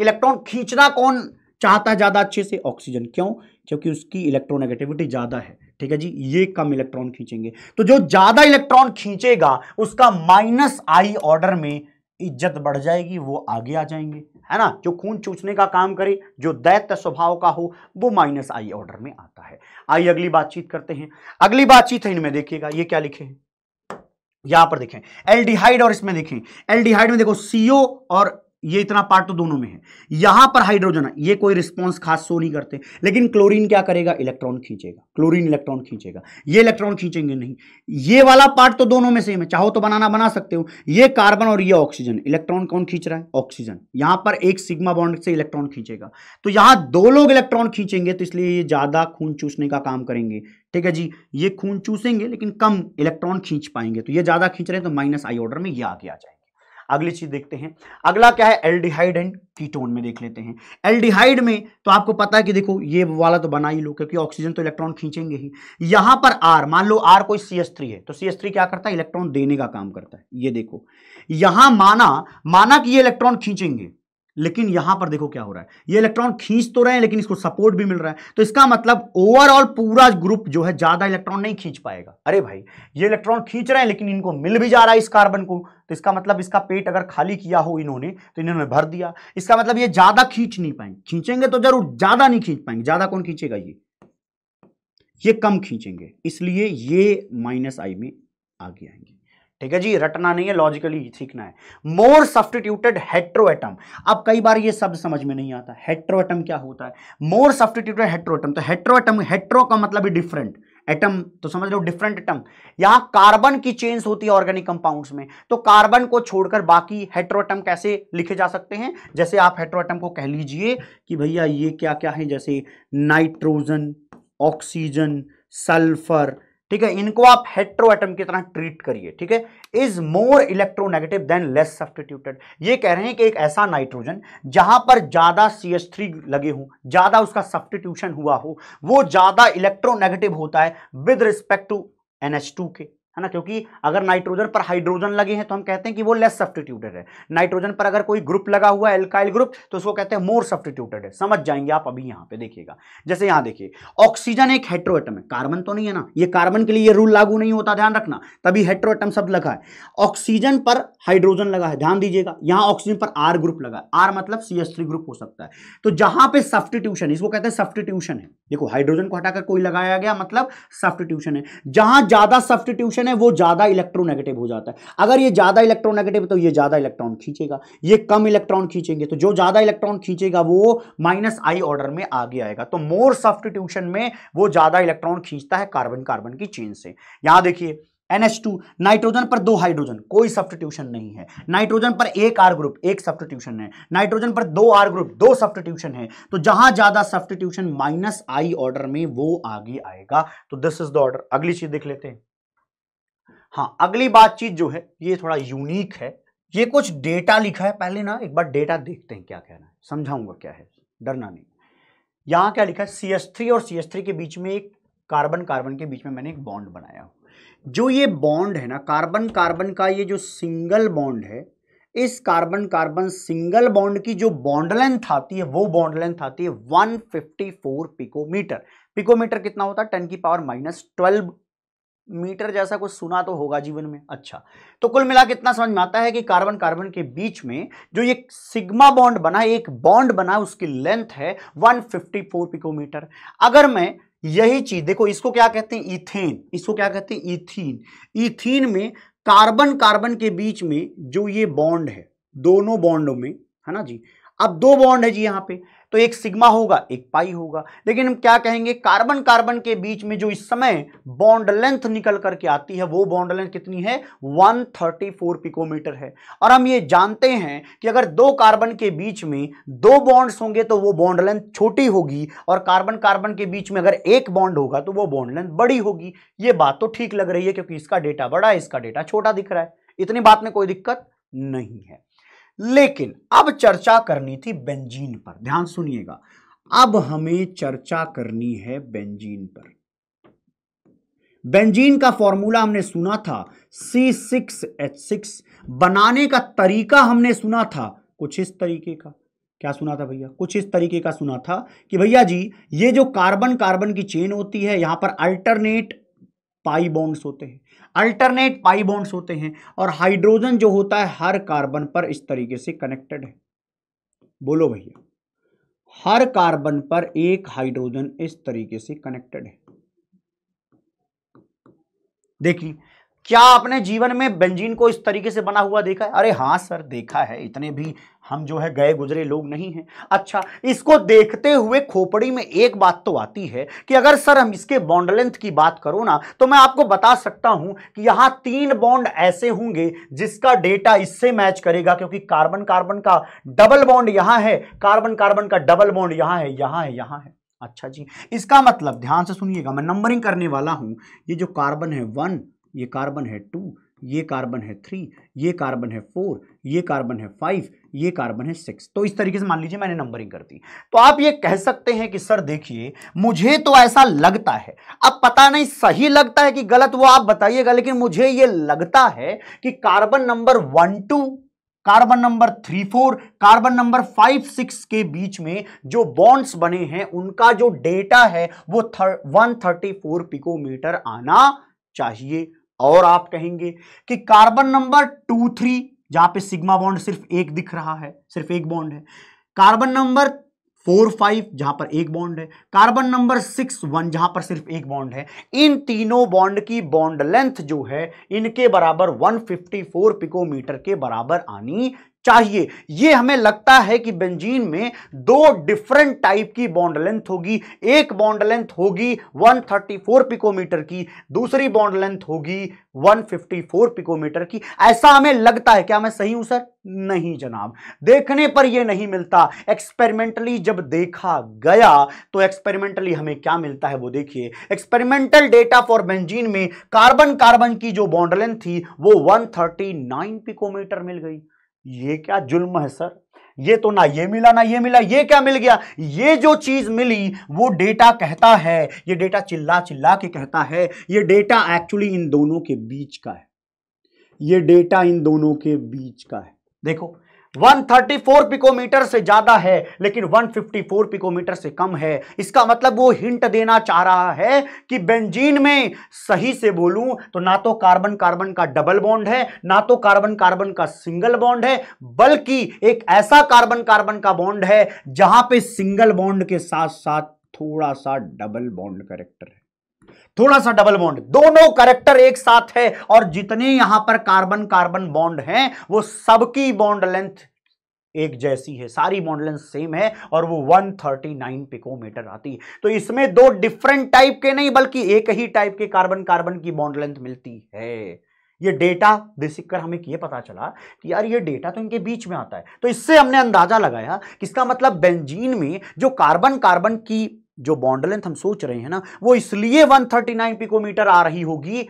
इलेक्ट्रॉन खींचना कौन चाहता है ज़्यादा अच्छे से ऑक्सीजन क्यों क्योंकि उसकी इलेक्ट्रोनेगेटिविटी ज़्यादा है ठीक है जी ये कम इलेक्ट्रॉन खींचेंगे तो जो ज़्यादा इलेक्ट्रॉन खींचेगा उसका माइनस आई ऑर्डर में इज्जत बढ़ जाएगी वो आगे आ जाएंगे है ना जो खून चूचने का काम करे जो दैत्य स्वभाव का हो वो माइनस आई ऑर्डर में आता है आइए अगली बातचीत करते हैं अगली बातचीत है इनमें देखिएगा ये क्या लिखे हैं यहां पर देखें एल्डिहाइड और इसमें देखें एल्डिहाइड में देखो सीओ और ये इतना पार्ट तो दोनों में है यहां पर हाइड्रोजन ये कोई रिस्पॉन्स खास शो नहीं करते लेकिन क्लोरीन क्या करेगा इलेक्ट्रॉन खींचेगा क्लोरीन इलेक्ट्रॉन खींचेगा ये इलेक्ट्रॉन खींचेंगे नहीं ये वाला पार्ट तो दोनों में सेम है चाहो तो बनाना बना सकते हो ये कार्बन और ये ऑक्सीजन इलेक्ट्रॉन कौन खींच रहा है ऑक्सीजन यहां पर एक सिग्मा बॉन्ड से इलेक्ट्रॉन खींचेगा तो यहां दो लोग इलेक्ट्रॉन खींचेंगे तो इसलिए ये ज्यादा खून चूसने का काम करेंगे ठीक है जी ये खून चूसेंगे लेकिन कम इलेक्ट्रॉन खींच पाएंगे तो ये ज्यादा खींच रहे हैं तो माइनस आई ऑर्डर में ये आगे आ जाएगा अगली चीज देखते हैं अगला क्या है एल्डिहाइड एंड कीटोन में देख लेते हैं एल्डिहाइड में तो आपको पता है कि देखो ये वाला तो बना ही लो क्योंकि ऑक्सीजन तो इलेक्ट्रॉन खींचेंगे ही यहां पर आर मान लो आर कोई सी है तो सी एस थ्री क्या करता है इलेक्ट्रॉन देने का काम करता है ये देखो यहां माना माना कि ये इलेक्ट्रॉन खींचेंगे लेकिन यहां पर देखो क्या हो रहा है ये इलेक्ट्रॉन खींच तो रहे हैं लेकिन इसको सपोर्ट भी मिल रहा है तो इसका मतलब ओवरऑल पूरा ग्रुप जो है ज्यादा इलेक्ट्रॉन नहीं खींच पाएगा अरे भाई ये इलेक्ट्रॉन खींच रहे हैं लेकिन इनको मिल भी जा रहा है इस कार्बन को तो इसका मतलब इसका पेट अगर खाली किया हो इन्होंने तो इन्होंने भर दिया इसका मतलब ये ज्यादा खींच नहीं पाएंगे खींचेंगे तो जरूर ज्यादा नहीं खींच पाएंगे ज्यादा कौन खींचेगा ये ये कम खींचेंगे इसलिए ये माइनस आई में आगे आएंगे ठीक है जी रटना नहीं है लॉजिकली सीखना है मोर सब्सटीट्यूटेड हेट्रोएटम अब कई बार ये शब्द समझ में नहीं आता हेट्रोएटम क्या होता है मोर सब्सटीट्यूटेड हेट्रोएटम तो हेट्रोएटम हेट्रो का मतलब ही डिफरेंट एटम तो समझ लो डिफरेंट एटम यहां कार्बन की चेंज होती है ऑर्गेनिक कंपाउंड्स में तो कार्बन को छोड़कर बाकी हेट्रोएटम कैसे लिखे जा सकते हैं जैसे आप हेट्रोएटम को कह लीजिए कि भैया ये क्या क्या है जैसे नाइट्रोजन ऑक्सीजन सल्फर ठीक है इनको आप हेट्रो एटम की तरह ट्रीट करिए ठीक है is more electronegative than less substituted ये कह रहे हैं कि एक ऐसा नाइट्रोजन जहां पर ज्यादा सी एच थ्री लगे हों ज्यादा उसका सब्सटीट्यूशन हुआ हो वो ज्यादा इलेक्ट्रोनेगेटिव होता है with respect to N H two के है ना क्योंकि अगर नाइट्रोजन पर हाइड्रोजन लगे हैं तो हम कहते हैं कि वो लेस सब्सटीट्यूटेड है नाइट्रोजन पर अगर कोई ग्रुप लगा हुआ है एल्काइल ग्रुप तो उसको कहते हैं मोर सब्सटीट्यूटेड है समझ जाएंगे आप अभी यहाँ पे देखिएगा जैसे यहाँ देखिए ऑक्सीजन एक हेट्रोएटम है कार्बन तो नहीं है ना ये कार्बन के लिए ये रूल लागू नहीं होता ध्यान रखना तभी हेट्रोएटम शब्द लगा है ऑक्सीजन पर हाइड्रोजन लगा है ध्यान दीजिएगा यहाँ ऑक्सीजन पर आर ग्रुप लगा है आर मतलब सी एस थ्री ग्रुप हो सकता है तो जहाँ पे सब्सटीट्यूशन इसको कहते हैं सब्सटीट्यूशन है देखो हाइड्रोजन को हटाकर कोई लगाया गया मतलब सब्सटीट्यूशन है जहां ज़्यादा सब्सटीट्यूशन है वो ज़्यादा इलेक्ट्रोनेगेटिव हो जाता है अगर ये ज़्यादा इलेक्ट्रोनेगेटिव है तो ये ज़्यादा इलेक्ट्रॉन खींचेगा ये कम इलेक्ट्रॉन खींचेंगे तो जो ज़्यादा इलेक्ट्रॉन खींचेगा वो माइनस आई ऑर्डर में आगे आएगा तो मोर सब्सटीट्यूशन में वो ज़्यादा इलेक्ट्रॉन खींचता है कार्बन कार्बन की चेन से यहां देखिए NH2 नाइट्रोजन पर दो हाइड्रोजन कोई सब्सटीट्यूशन नहीं है नाइट्रोजन पर एक आर ग्रुप एक सब्सटीट्यूशन है नाइट्रोजन पर दो आर ग्रुप दो सब्सटीट्यूशन है तो जहां ज्यादा सब्सटीट्यूशन माइनस आई ऑर्डर में वो आगे आएगा तो दिस इज द ऑर्डर अगली चीज देख लेते हैं हाँ अगली बातचीत जो है ये थोड़ा यूनिक है ये कुछ डेटा लिखा है पहले ना एक बार डेटा देखते हैं क्या कहना है समझाऊंगा क्या है डरना नहीं यहाँ क्या लिखा है सी और सी के बीच में एक कार्बन कार्बन के बीच में मैंने एक बॉन्ड बनाया जो ये बॉन्ड है ना कार्बन कार्बन का ये जो सिंगल बॉन्ड है इस कार्बन कार्बन सिंगल बॉन्ड की जो बॉन्ड लेंथ आती है वो बॉन्ड लेंथ आती है 154 पिकोमीटर पिकोमीटर कितना होता है 10 की पावर माइनस ट्वेल्व मीटर जैसा कुछ सुना तो होगा जीवन में अच्छा तो कुल मिला इतना समझ में आता है कि कार्बन कार्बन के बीच में जो ये सिग्मा बॉन्ड बना एक बॉन्ड बना उसकी लेंथ है 154 पिकोमीटर अगर मैं यही चीज देखो इसको क्या कहते हैं इथेन इसको क्या कहते हैं इथीन इथीन में कार्बन कार्बन के बीच में जो ये बॉन्ड है दोनों बॉन्डों में है ना जी अब दो बॉन्ड है जी यहाँ पे तो एक सिग्मा होगा एक पाई होगा लेकिन हम क्या कहेंगे कार्बन कार्बन के बीच में जो इस समय बॉन्ड लेंथ निकल करके आती है वो बॉन्ड लेंथ कितनी है 134 पिकोमीटर है और हम ये जानते हैं कि अगर दो कार्बन के बीच में दो बॉन्ड्स होंगे तो वो बॉन्ड लेंथ छोटी होगी और कार्बन कार्बन के बीच में अगर एक बॉन्ड होगा तो वो बॉन्ड लेंथ बड़ी होगी ये बात तो ठीक लग रही है क्योंकि इसका डेटा बड़ा है इसका डेटा छोटा दिख रहा है इतनी बात में कोई दिक्कत नहीं है लेकिन अब चर्चा करनी थी बेंजीन पर ध्यान सुनिएगा अब हमें चर्चा करनी है बेंजीन पर बेंजीन का फॉर्मूला हमने सुना था C6H6 बनाने का तरीका हमने सुना था कुछ इस तरीके का क्या सुना था भैया कुछ इस तरीके का सुना था कि भैया जी ये जो कार्बन कार्बन की चेन होती है यहां पर अल्टरनेट पाई बॉन्ड्स होते हैं अल्टरनेट पाई बॉन्ड्स होते हैं और हाइड्रोजन जो होता है हर कार्बन पर इस तरीके से कनेक्टेड है बोलो भैया हर कार्बन पर एक हाइड्रोजन इस तरीके से कनेक्टेड है देखिए क्या आपने जीवन में बेंजीन को इस तरीके से बना हुआ देखा है अरे हाँ सर देखा है इतने भी हम जो है गए गुजरे लोग नहीं हैं अच्छा इसको देखते हुए खोपड़ी में एक बात तो आती है कि अगर सर हम इसके बॉन्ड लेंथ की बात करो ना तो मैं आपको बता सकता हूं कि यहां तीन बॉन्ड ऐसे होंगे जिसका डेटा इससे मैच करेगा क्योंकि कार्बन कार्बन का डबल बॉन्ड यहां है कार्बन कार्बन का डबल बॉन्ड यहां है यहां है यहां है अच्छा जी इसका मतलब ध्यान से सुनिएगा मैं नंबरिंग करने वाला हूं ये जो कार्बन है वन ये कार्बन है टू ये कार्बन है थ्री ये कार्बन है फोर ये कार्बन है फाइव ये कार्बन है सिक्स तो इस तरीके से मान लीजिए मैंने नंबरिंग कर दी तो आप ये कह सकते हैं कि सर देखिए मुझे तो ऐसा लगता है अब पता नहीं सही लगता है कि गलत वो आप बताइएगा लेकिन मुझे ये लगता है कि carbon number one two carbon number three four carbon number five six के बीच में जो बॉन्ड्स बने हैं उनका जो डेटा है वो वन थर्टी फोर पिकोमीटर आना चाहिए और आप कहेंगे कि कार्बन नंबर टू थ्री जहां पे सिग्मा बॉन्ड सिर्फ एक दिख रहा है सिर्फ एक बॉन्ड है कार्बन नंबर फोर फाइव जहां पर एक बॉन्ड है कार्बन नंबर सिक्स वन जहां पर सिर्फ एक बॉन्ड है इन तीनों बॉन्ड की बॉन्ड लेंथ जो है इनके बराबर 154 पिकोमीटर के बराबर आनी चाहिए ये हमें लगता है कि बेंजीन में दो डिफरेंट टाइप की बॉन्ड लेंथ होगी एक बॉन्ड लेंथ होगी 134 पिकोमीटर की दूसरी बॉन्ड लेंथ होगी 154 पिकोमीटर की ऐसा हमें लगता है क्या मैं सही हूं सर नहीं जनाब देखने पर यह नहीं मिलता एक्सपेरिमेंटली जब देखा गया तो एक्सपेरिमेंटली हमें क्या मिलता है वो देखिए एक्सपेरिमेंटल डेटा फॉर बेंजीन में कार्बन कार्बन की जो बॉन्डलेंथ थी वो 139 पिकोमीटर मिल गई ये क्या जुल्म है सर ये तो ना ये मिला ना ये मिला ये क्या मिल गया ये जो चीज़ मिली वो डेटा कहता है ये डेटा चिल्ला चिल्ला के कहता है ये डेटा एक्चुअली इन दोनों के बीच का है ये डेटा इन दोनों के बीच का है देखो 134 पिकोमीटर से ज्यादा है लेकिन 154 पिकोमीटर से कम है इसका मतलब वो हिंट देना चाह रहा है कि बेंजीन में सही से बोलूं तो ना तो कार्बन कार्बन का डबल बॉन्ड है ना तो कार्बन कार्बन का सिंगल बॉन्ड है बल्कि एक ऐसा कार्बन कार्बन का बॉन्ड है जहां पे सिंगल बॉन्ड के साथ साथ थोड़ा सा डबल बॉन्ड करेक्टर है थोड़ा सा डबल बॉन्ड दोनों करेक्टर एक साथ है और जितने यहां पर कार्बन कार्बन बॉन्ड हैं वो सबकी बॉन्ड लेंथ एक जैसी है सारी बॉन्ड लेंथ सेम है और वो 139 पिकोमीटर आती है तो इसमें दो डिफरेंट टाइप के नहीं बल्कि एक ही टाइप के कार्बन कार्बन की बॉन्ड लेंथ मिलती है ये डेटा बेसिक कर हमें यह पता चला कि यार ये डेटा तो इनके बीच में आता है तो इससे हमने अंदाजा लगाया कि इसका मतलब बेंजीन में जो कार्बन कार्बन की जो बॉन्ड लेंथ हम सोच रहे हैं ना वो इसलिए 139 पिकोमीटर आ रही होगी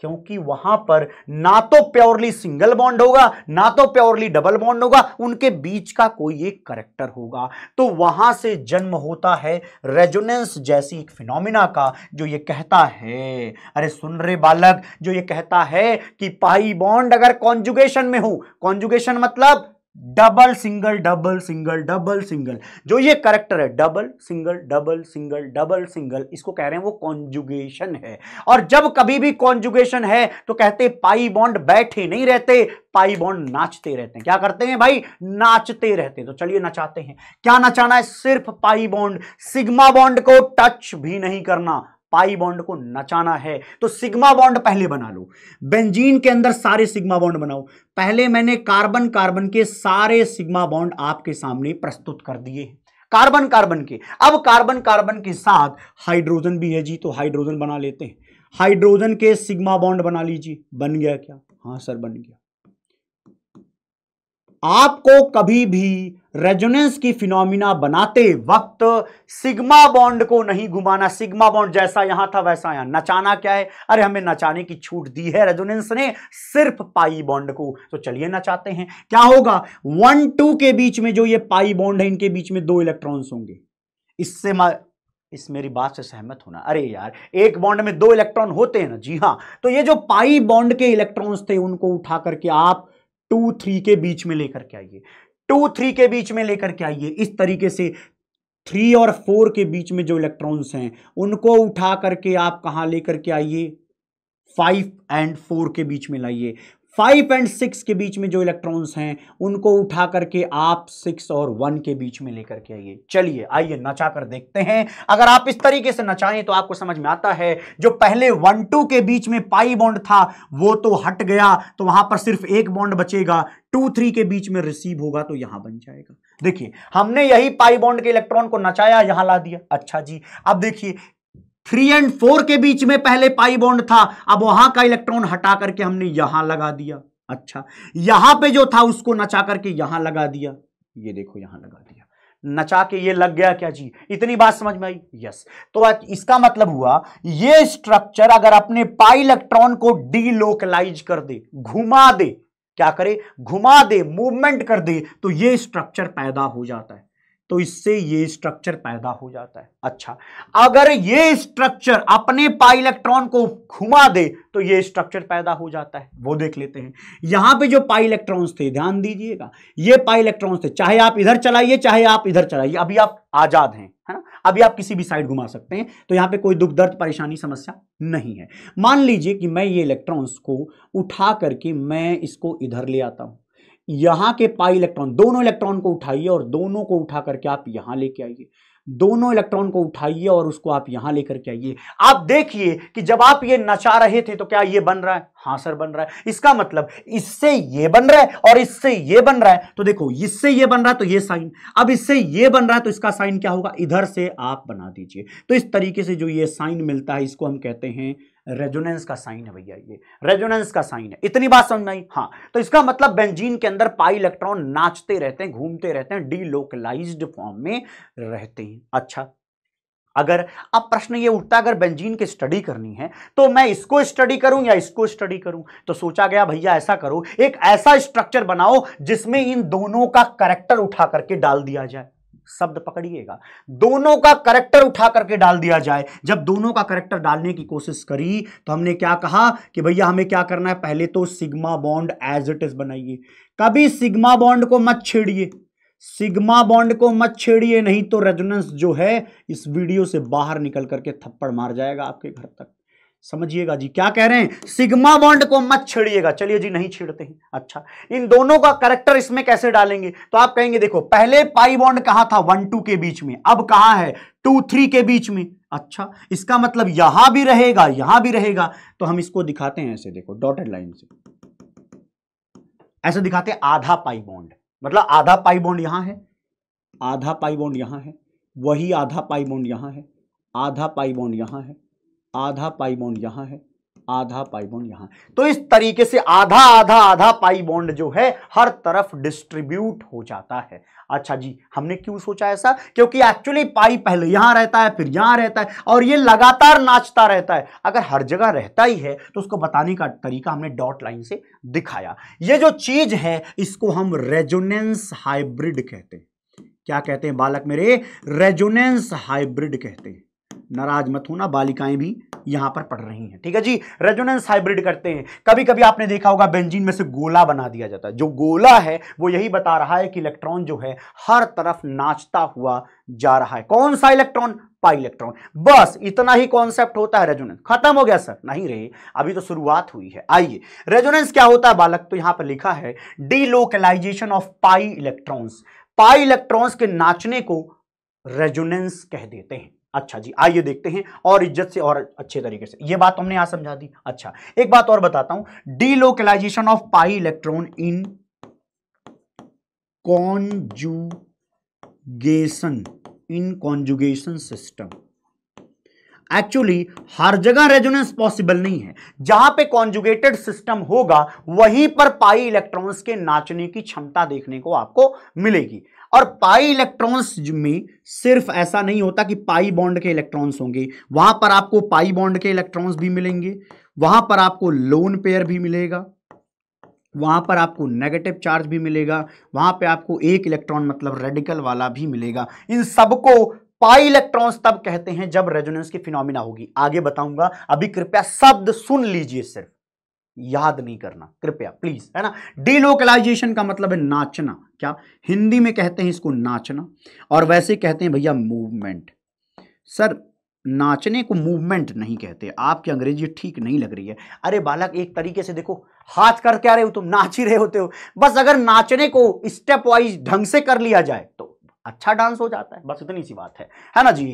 क्योंकि वहां पर ना तो प्योरली सिंगल बॉन्ड होगा ना तो प्योरली डबल बॉन्ड होगा उनके बीच का कोई एक करेक्टर होगा तो वहां से जन्म होता है रेजोनेंस जैसी एक फिनोमिना का जो ये कहता है अरे सुन रे बालक जो ये कहता है कि पाई बॉन्ड अगर कॉन्जुगेशन में हो कॉन्जुगेशन मतलब double single double single double single जो ये करेक्टर है double single double single double single इसको कह रहे हैं वो कॉन्जुगेशन है और जब कभी भी कॉन्जुगेशन है तो कहते पाई बॉन्ड बैठे नहीं रहते पाई बॉन्ड नाचते रहते हैं क्या करते हैं भाई नाचते रहते हैं तो चलिए नचाते हैं क्या नचाना है सिर्फ पाई बॉन्ड सिग्मा बॉन्ड को टच भी नहीं करना पाई बॉन्ड को नचाना है तो सिग्मा बॉन्ड पहले बना लो बेंजीन के अंदर सारे सिग्मा बॉन्ड बनाओ पहले मैंने कार्बन कार्बन के सारे सिग्मा बॉन्ड आपके सामने प्रस्तुत कर दिए कार्बन कार्बन के अब कार्बन कार्बन के साथ हाइड्रोजन भी है जी तो हाइड्रोजन बना लेते हैं हाइड्रोजन के सिग्मा बॉन्ड बना लीजिए बन गया क्या हाँ सर बन गया आपको कभी भी रेजोनेंस की फिनोमिना बनाते वक्त सिग्मा बॉन्ड को नहीं घुमाना सिग्मा बॉन्ड जैसा यहां था वैसा यहां नचाना क्या है अरे हमें नचाने की छूट दी है रेजोनेंस ने सिर्फ पाई बॉन्ड को तो चलिए नचाते हैं क्या होगा वन टू के बीच में जो ये पाई बॉन्ड है इनके बीच में दो इलेक्ट्रॉन्स होंगे इससे इस मेरी बात से सहमत होना अरे यार एक बॉन्ड में दो इलेक्ट्रॉन होते हैं ना जी हाँ तो ये जो पाई बॉन्ड के इलेक्ट्रॉन्स थे उनको उठा करके आप टू थ्री के बीच में लेकर के आइए टू थ्री के बीच में लेकर के आइए इस तरीके से थ्री और फोर के बीच में जो इलेक्ट्रॉन्स हैं उनको उठा करके आप कहाँ लेकर के आइए फाइव एंड फोर के बीच में लाइए फाइव एंड सिक्स के बीच में जो इलेक्ट्रॉन्स हैं उनको उठा करके आप सिक्स और वन के बीच में लेकर के आइए चलिए आइए नचा कर देखते हैं अगर आप इस तरीके से नचाएं तो आपको समझ में आता है जो पहले वन टू के बीच में पाई बॉन्ड था वो तो हट गया तो वहां पर सिर्फ एक बॉन्ड बचेगा टू थ्री के बीच में रिसीव होगा तो यहां बन जाएगा देखिए हमने यही पाई बॉन्ड के इलेक्ट्रॉन को नचाया यहां ला दिया अच्छा जी अब देखिए थ्री एंड फोर के बीच में पहले पाई बॉन्ड था अब वहां का इलेक्ट्रॉन हटा करके हमने यहां लगा दिया अच्छा यहां पे जो था उसको नचा करके यहां लगा दिया ये देखो यहां लगा दिया नचा के ये लग गया क्या जी इतनी बात समझ में आई यस तो इसका मतलब हुआ ये स्ट्रक्चर अगर अपने पाई इलेक्ट्रॉन को डीलोकलाइज कर दे घुमा दे क्या करे घुमा दे मूवमेंट कर दे तो ये स्ट्रक्चर पैदा हो जाता है तो इससे ये स्ट्रक्चर पैदा हो जाता है अच्छा अगर ये स्ट्रक्चर अपने पाई इलेक्ट्रॉन को घुमा दे तो ये स्ट्रक्चर पैदा हो जाता है वो देख लेते हैं यहां पे जो पाई इलेक्ट्रॉन्स थे ध्यान दीजिएगा ये पाई इलेक्ट्रॉन्स थे चाहे आप इधर चलाइए चाहे आप इधर चलाइए अभी आप आजाद हैं है ना अभी आप किसी भी साइड घुमा सकते हैं तो यहाँ पे कोई दुख दर्द परेशानी समस्या नहीं है मान लीजिए कि मैं ये इलेक्ट्रॉन्स को उठा करके मैं इसको इधर ले आता हूं यहां के पाई इलेक्ट्रॉन दोनों इलेक्ट्रॉन को उठाइए और दोनों को उठा करके आप यहां लेके आइए दोनों इलेक्ट्रॉन को उठाइए और उसको आप यहां लेकर के आइए आप देखिए कि जब आप ये नचा रहे थे तो क्या ये बन रहा है हाँ सर बन रहा है इसका मतलब इससे ये बन रहा है और इससे ये बन रहा है तो देखो इससे ये बन रहा है तो ये साइन अब इससे ये बन रहा है तो इसका साइन क्या होगा इधर से आप बना दीजिए तो इस तरीके से जो ये साइन मिलता है इसको हम कहते हैं रेजोनेंस का साइन है भैया ये रेजोनेंस का साइन है इतनी बात समझ आई हाँ तो इसका मतलब बेंजीन के अंदर पाई इलेक्ट्रॉन नाचते रहते हैं घूमते रहते हैं डीलोकलाइज्ड फॉर्म में रहते हैं अच्छा अगर अब प्रश्न ये उठता अगर बेंजीन की स्टडी करनी है तो मैं इसको स्टडी करूं या इसको स्टडी करूं तो सोचा गया भैया ऐसा करो एक ऐसा स्ट्रक्चर बनाओ जिसमें इन दोनों का करेक्टर उठा करके डाल दिया जाए शब्द पकड़िएगा दोनों का करेक्टर उठा करके डाल दिया जाए जब दोनों का करेक्टर डालने की कोशिश करी तो हमने क्या कहा कि भैया हमें क्या करना है पहले तो sigma bond as it is बनाइए कभी सिग्मा बॉन्ड को मत छेड़िए सिग्मा बॉन्ड को मत छेड़िए नहीं तो रेजोनेंस जो है इस वीडियो से बाहर निकल करके थप्पड़ मार जाएगा आपके घर तक समझिएगा जी क्या कह रहे हैं सिग्मा बॉन्ड को मत छेड़िएगा चलिए जी नहीं छेड़ते हैं अच्छा इन दोनों का करेक्टर इसमें कैसे डालेंगे तो आप कहेंगे देखो पहले पाई बॉन्ड कहां था वन टू के बीच में अब कहा है टू थ्री के बीच में अच्छा इसका मतलब यहां भी रहेगा यहां भी रहेगा तो हम इसको दिखाते हैं ऐसे देखो डॉटेड लाइन से ऐसे दिखाते हैं आधा पाई बॉन्ड मतलब आधा पाई बॉन्ड यहां है आधा पाई बॉन्ड यहां है वही आधा पाई बॉन्ड यहां है आधा पाई बॉन्ड यहां है आधा पाई बॉन्ड यहां है आधा पाई बॉन्ड यहां तो इस तरीके से आधा आधा आधा पाई बॉन्ड जो है हर तरफ डिस्ट्रीब्यूट हो जाता है अच्छा जी हमने क्यों सोचा ऐसा क्योंकि एक्चुअली पाई पहले यहां रहता है फिर यहां रहता है और ये लगातार नाचता रहता है अगर हर जगह रहता ही है तो उसको बताने का तरीका हमने डॉट लाइन से दिखाया ये जो चीज है इसको हम रेजोनेंस हाइब्रिड कहते हैं क्या कहते हैं बालक मेरे रेजोनेंस हाइब्रिड कहते हैं नाराज मत होना बालिकाएं भी यहां पर पढ़ रही हैं ठीक है जी रेजोनेंस हाइब्रिड करते हैं कभी कभी आपने देखा होगा बेंजीन में से गोला बना दिया जाता है जो गोला है वो यही बता रहा है कि इलेक्ट्रॉन जो है हर तरफ नाचता हुआ जा रहा है कौन सा इलेक्ट्रॉन पाई इलेक्ट्रॉन बस इतना ही कॉन्सेप्ट होता है रेजोनेंस खत्म हो गया सर नहीं रे अभी तो शुरुआत हुई है आइए रेजोनेंस क्या होता है बालक तो यहां पर लिखा है delocalisation of pi electron pi electrons के नाचने को रेजोनेंस कह देते हैं अच्छा जी आइए देखते हैं और इज्जत से और अच्छे तरीके से यह बात हमने यहां समझा दी अच्छा एक बात और बताता हूं delocalization of pi electron in conjugation in conjugation system actually हर जगह रेजोनेंस पॉसिबल नहीं है जहां पे कॉन्जुगेटेड सिस्टम होगा वहीं पर पाई इलेक्ट्रॉन्स के नाचने की क्षमता देखने को आपको मिलेगी और पाई इलेक्ट्रॉन्स में सिर्फ ऐसा नहीं होता कि पाई बॉन्ड के इलेक्ट्रॉन्स होंगे वहां पर आपको पाई बॉन्ड के इलेक्ट्रॉन्स भी मिलेंगे वहां पर आपको लोन पेयर भी मिलेगा वहां पर आपको नेगेटिव चार्ज भी मिलेगा वहां पे आपको एक इलेक्ट्रॉन मतलब रेडिकल वाला भी मिलेगा इन सबको पाई इलेक्ट्रॉन्स तब कहते हैं जब रेजोनेंस की फिनोमिना होगी आगे बताऊंगा अभी कृपया शब्द सुन लीजिए सिर्फ याद नहीं करना कृपया प्लीज है ना डिलोकलाइजेशन का मतलब है नाचना क्या हिंदी में कहते हैं इसको नाचना और वैसे कहते हैं भैया मूवमेंट सर नाचने को मूवमेंट नहीं कहते आपकी अंग्रेजी ठीक नहीं लग रही है अरे बालक एक तरीके से देखो हाथ कर क्या रहे हो तुम नाच ही रहे होते हो बस अगर नाचने को स्टेप वाइज ढंग से कर लिया जाए तो अच्छा डांस हो जाता है बस इतनी सी बात है है ना जी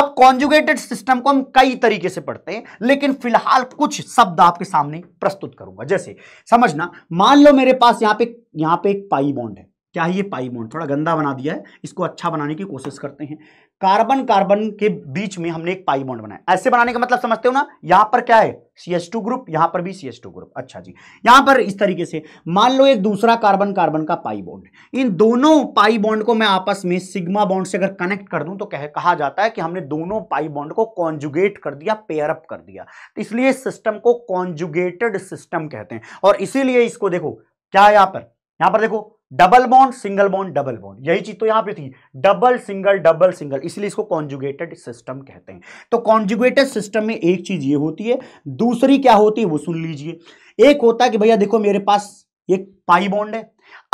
अब कॉन्जुगेटेड सिस्टम को हम कई तरीके से पढ़ते हैं लेकिन फिलहाल कुछ शब्द आपके सामने प्रस्तुत करूंगा जैसे समझना मान लो मेरे पास यहाँ पे यहां पे एक पाई बॉन्ड है क्या है ये पाईबॉन्ड थोड़ा गंदा बना दिया है इसको अच्छा बनाने की कोशिश करते हैं कार्बन कार्बन के बीच में हमने एक बॉन्ड बनाया ऐसे बनाने का मतलब समझते हो ना यहां पर क्या है सी एस टू ग्रुप यहां पर भी सी एस टू ग्रुप अच्छा जी यहां पर इस तरीके से मान लो एक दूसरा कार्बन कार्बन का पाई बॉन्ड इन दोनों पाई बॉन्ड को मैं आपस में सिग्मा बॉन्ड से अगर कनेक्ट कर दूं तो कह कहा जाता है कि हमने दोनों पाई बॉन्ड को कॉन्जुगेट कर दिया पेयरअप कर दिया तो इसलिए सिस्टम को कॉन्जुगेटेड सिस्टम कहते हैं और इसीलिए इसको देखो क्या यहां पर यहां पर देखो double bond single bond double bond यही चीज तो यहां पे थी डबल सिंगल डबल सिंगल इसलिए इसको कॉन्जुगेटेड सिस्टम कहते हैं तो कॉन्जुगेटेड सिस्टम में एक चीज ये होती है दूसरी क्या होती है वो सुन लीजिए एक होता है कि भैया देखो मेरे पास एक पाई बॉन्ड है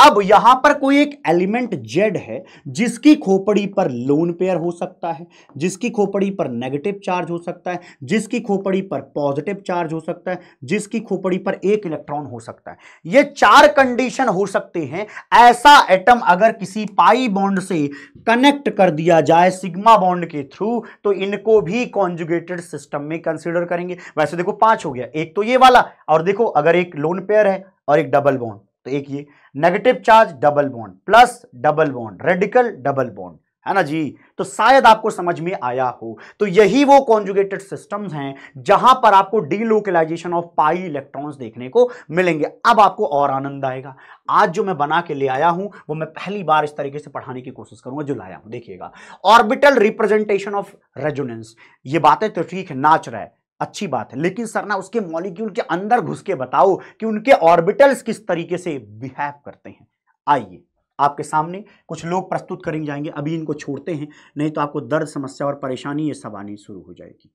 अब यहां पर कोई एक एलिमेंट जेड है जिसकी खोपड़ी पर लोन पेयर हो सकता है जिसकी खोपड़ी पर नेगेटिव चार्ज हो सकता है जिसकी खोपड़ी पर पॉजिटिव चार्ज हो सकता है जिसकी खोपड़ी पर एक इलेक्ट्रॉन हो सकता है ये चार कंडीशन हो सकते हैं ऐसा एटम अगर किसी पाई बॉन्ड से कनेक्ट कर दिया जाए सिग्मा बॉन्ड के थ्रू तो इनको भी कॉन्जुगेटेड सिस्टम में कंसिडर करेंगे वैसे देखो पांच हो गया एक तो ये वाला और देखो अगर एक लोन पेयर है और एक डबल बॉन्ड तो एक ये negative charge double bond plus double bond radical double bond है ना जी तो शायद आपको समझ में आया हो तो यही वो कॉन्जुगेटेड सिस्टम्स हैं जहां पर आपको डीलोकलाइजेशन ऑफ पाई इलेक्ट्रॉन्स देखने को मिलेंगे अब आपको और आनंद आएगा आज जो मैं बना के ले आया हूं वो मैं पहली बार इस तरीके से पढ़ाने की कोशिश करूंगा जो लाया हूं देखिएगा ऑर्बिटल रिप्रेजेंटेशन ऑफ रेजोनेंस ये बातें तो ठीक है नाच रहा है अच्छी बात है लेकिन सर ना उसके मॉलिक्यूल के अंदर घुस के बताओ कि उनके ऑर्बिटल्स किस तरीके से बिहेव करते हैं आइए आपके सामने कुछ लोग प्रस्तुत करेंगे जाएंगे अभी इनको छोड़ते हैं नहीं तो आपको दर्द समस्या और परेशानी ये सब आनी शुरू हो जाएगी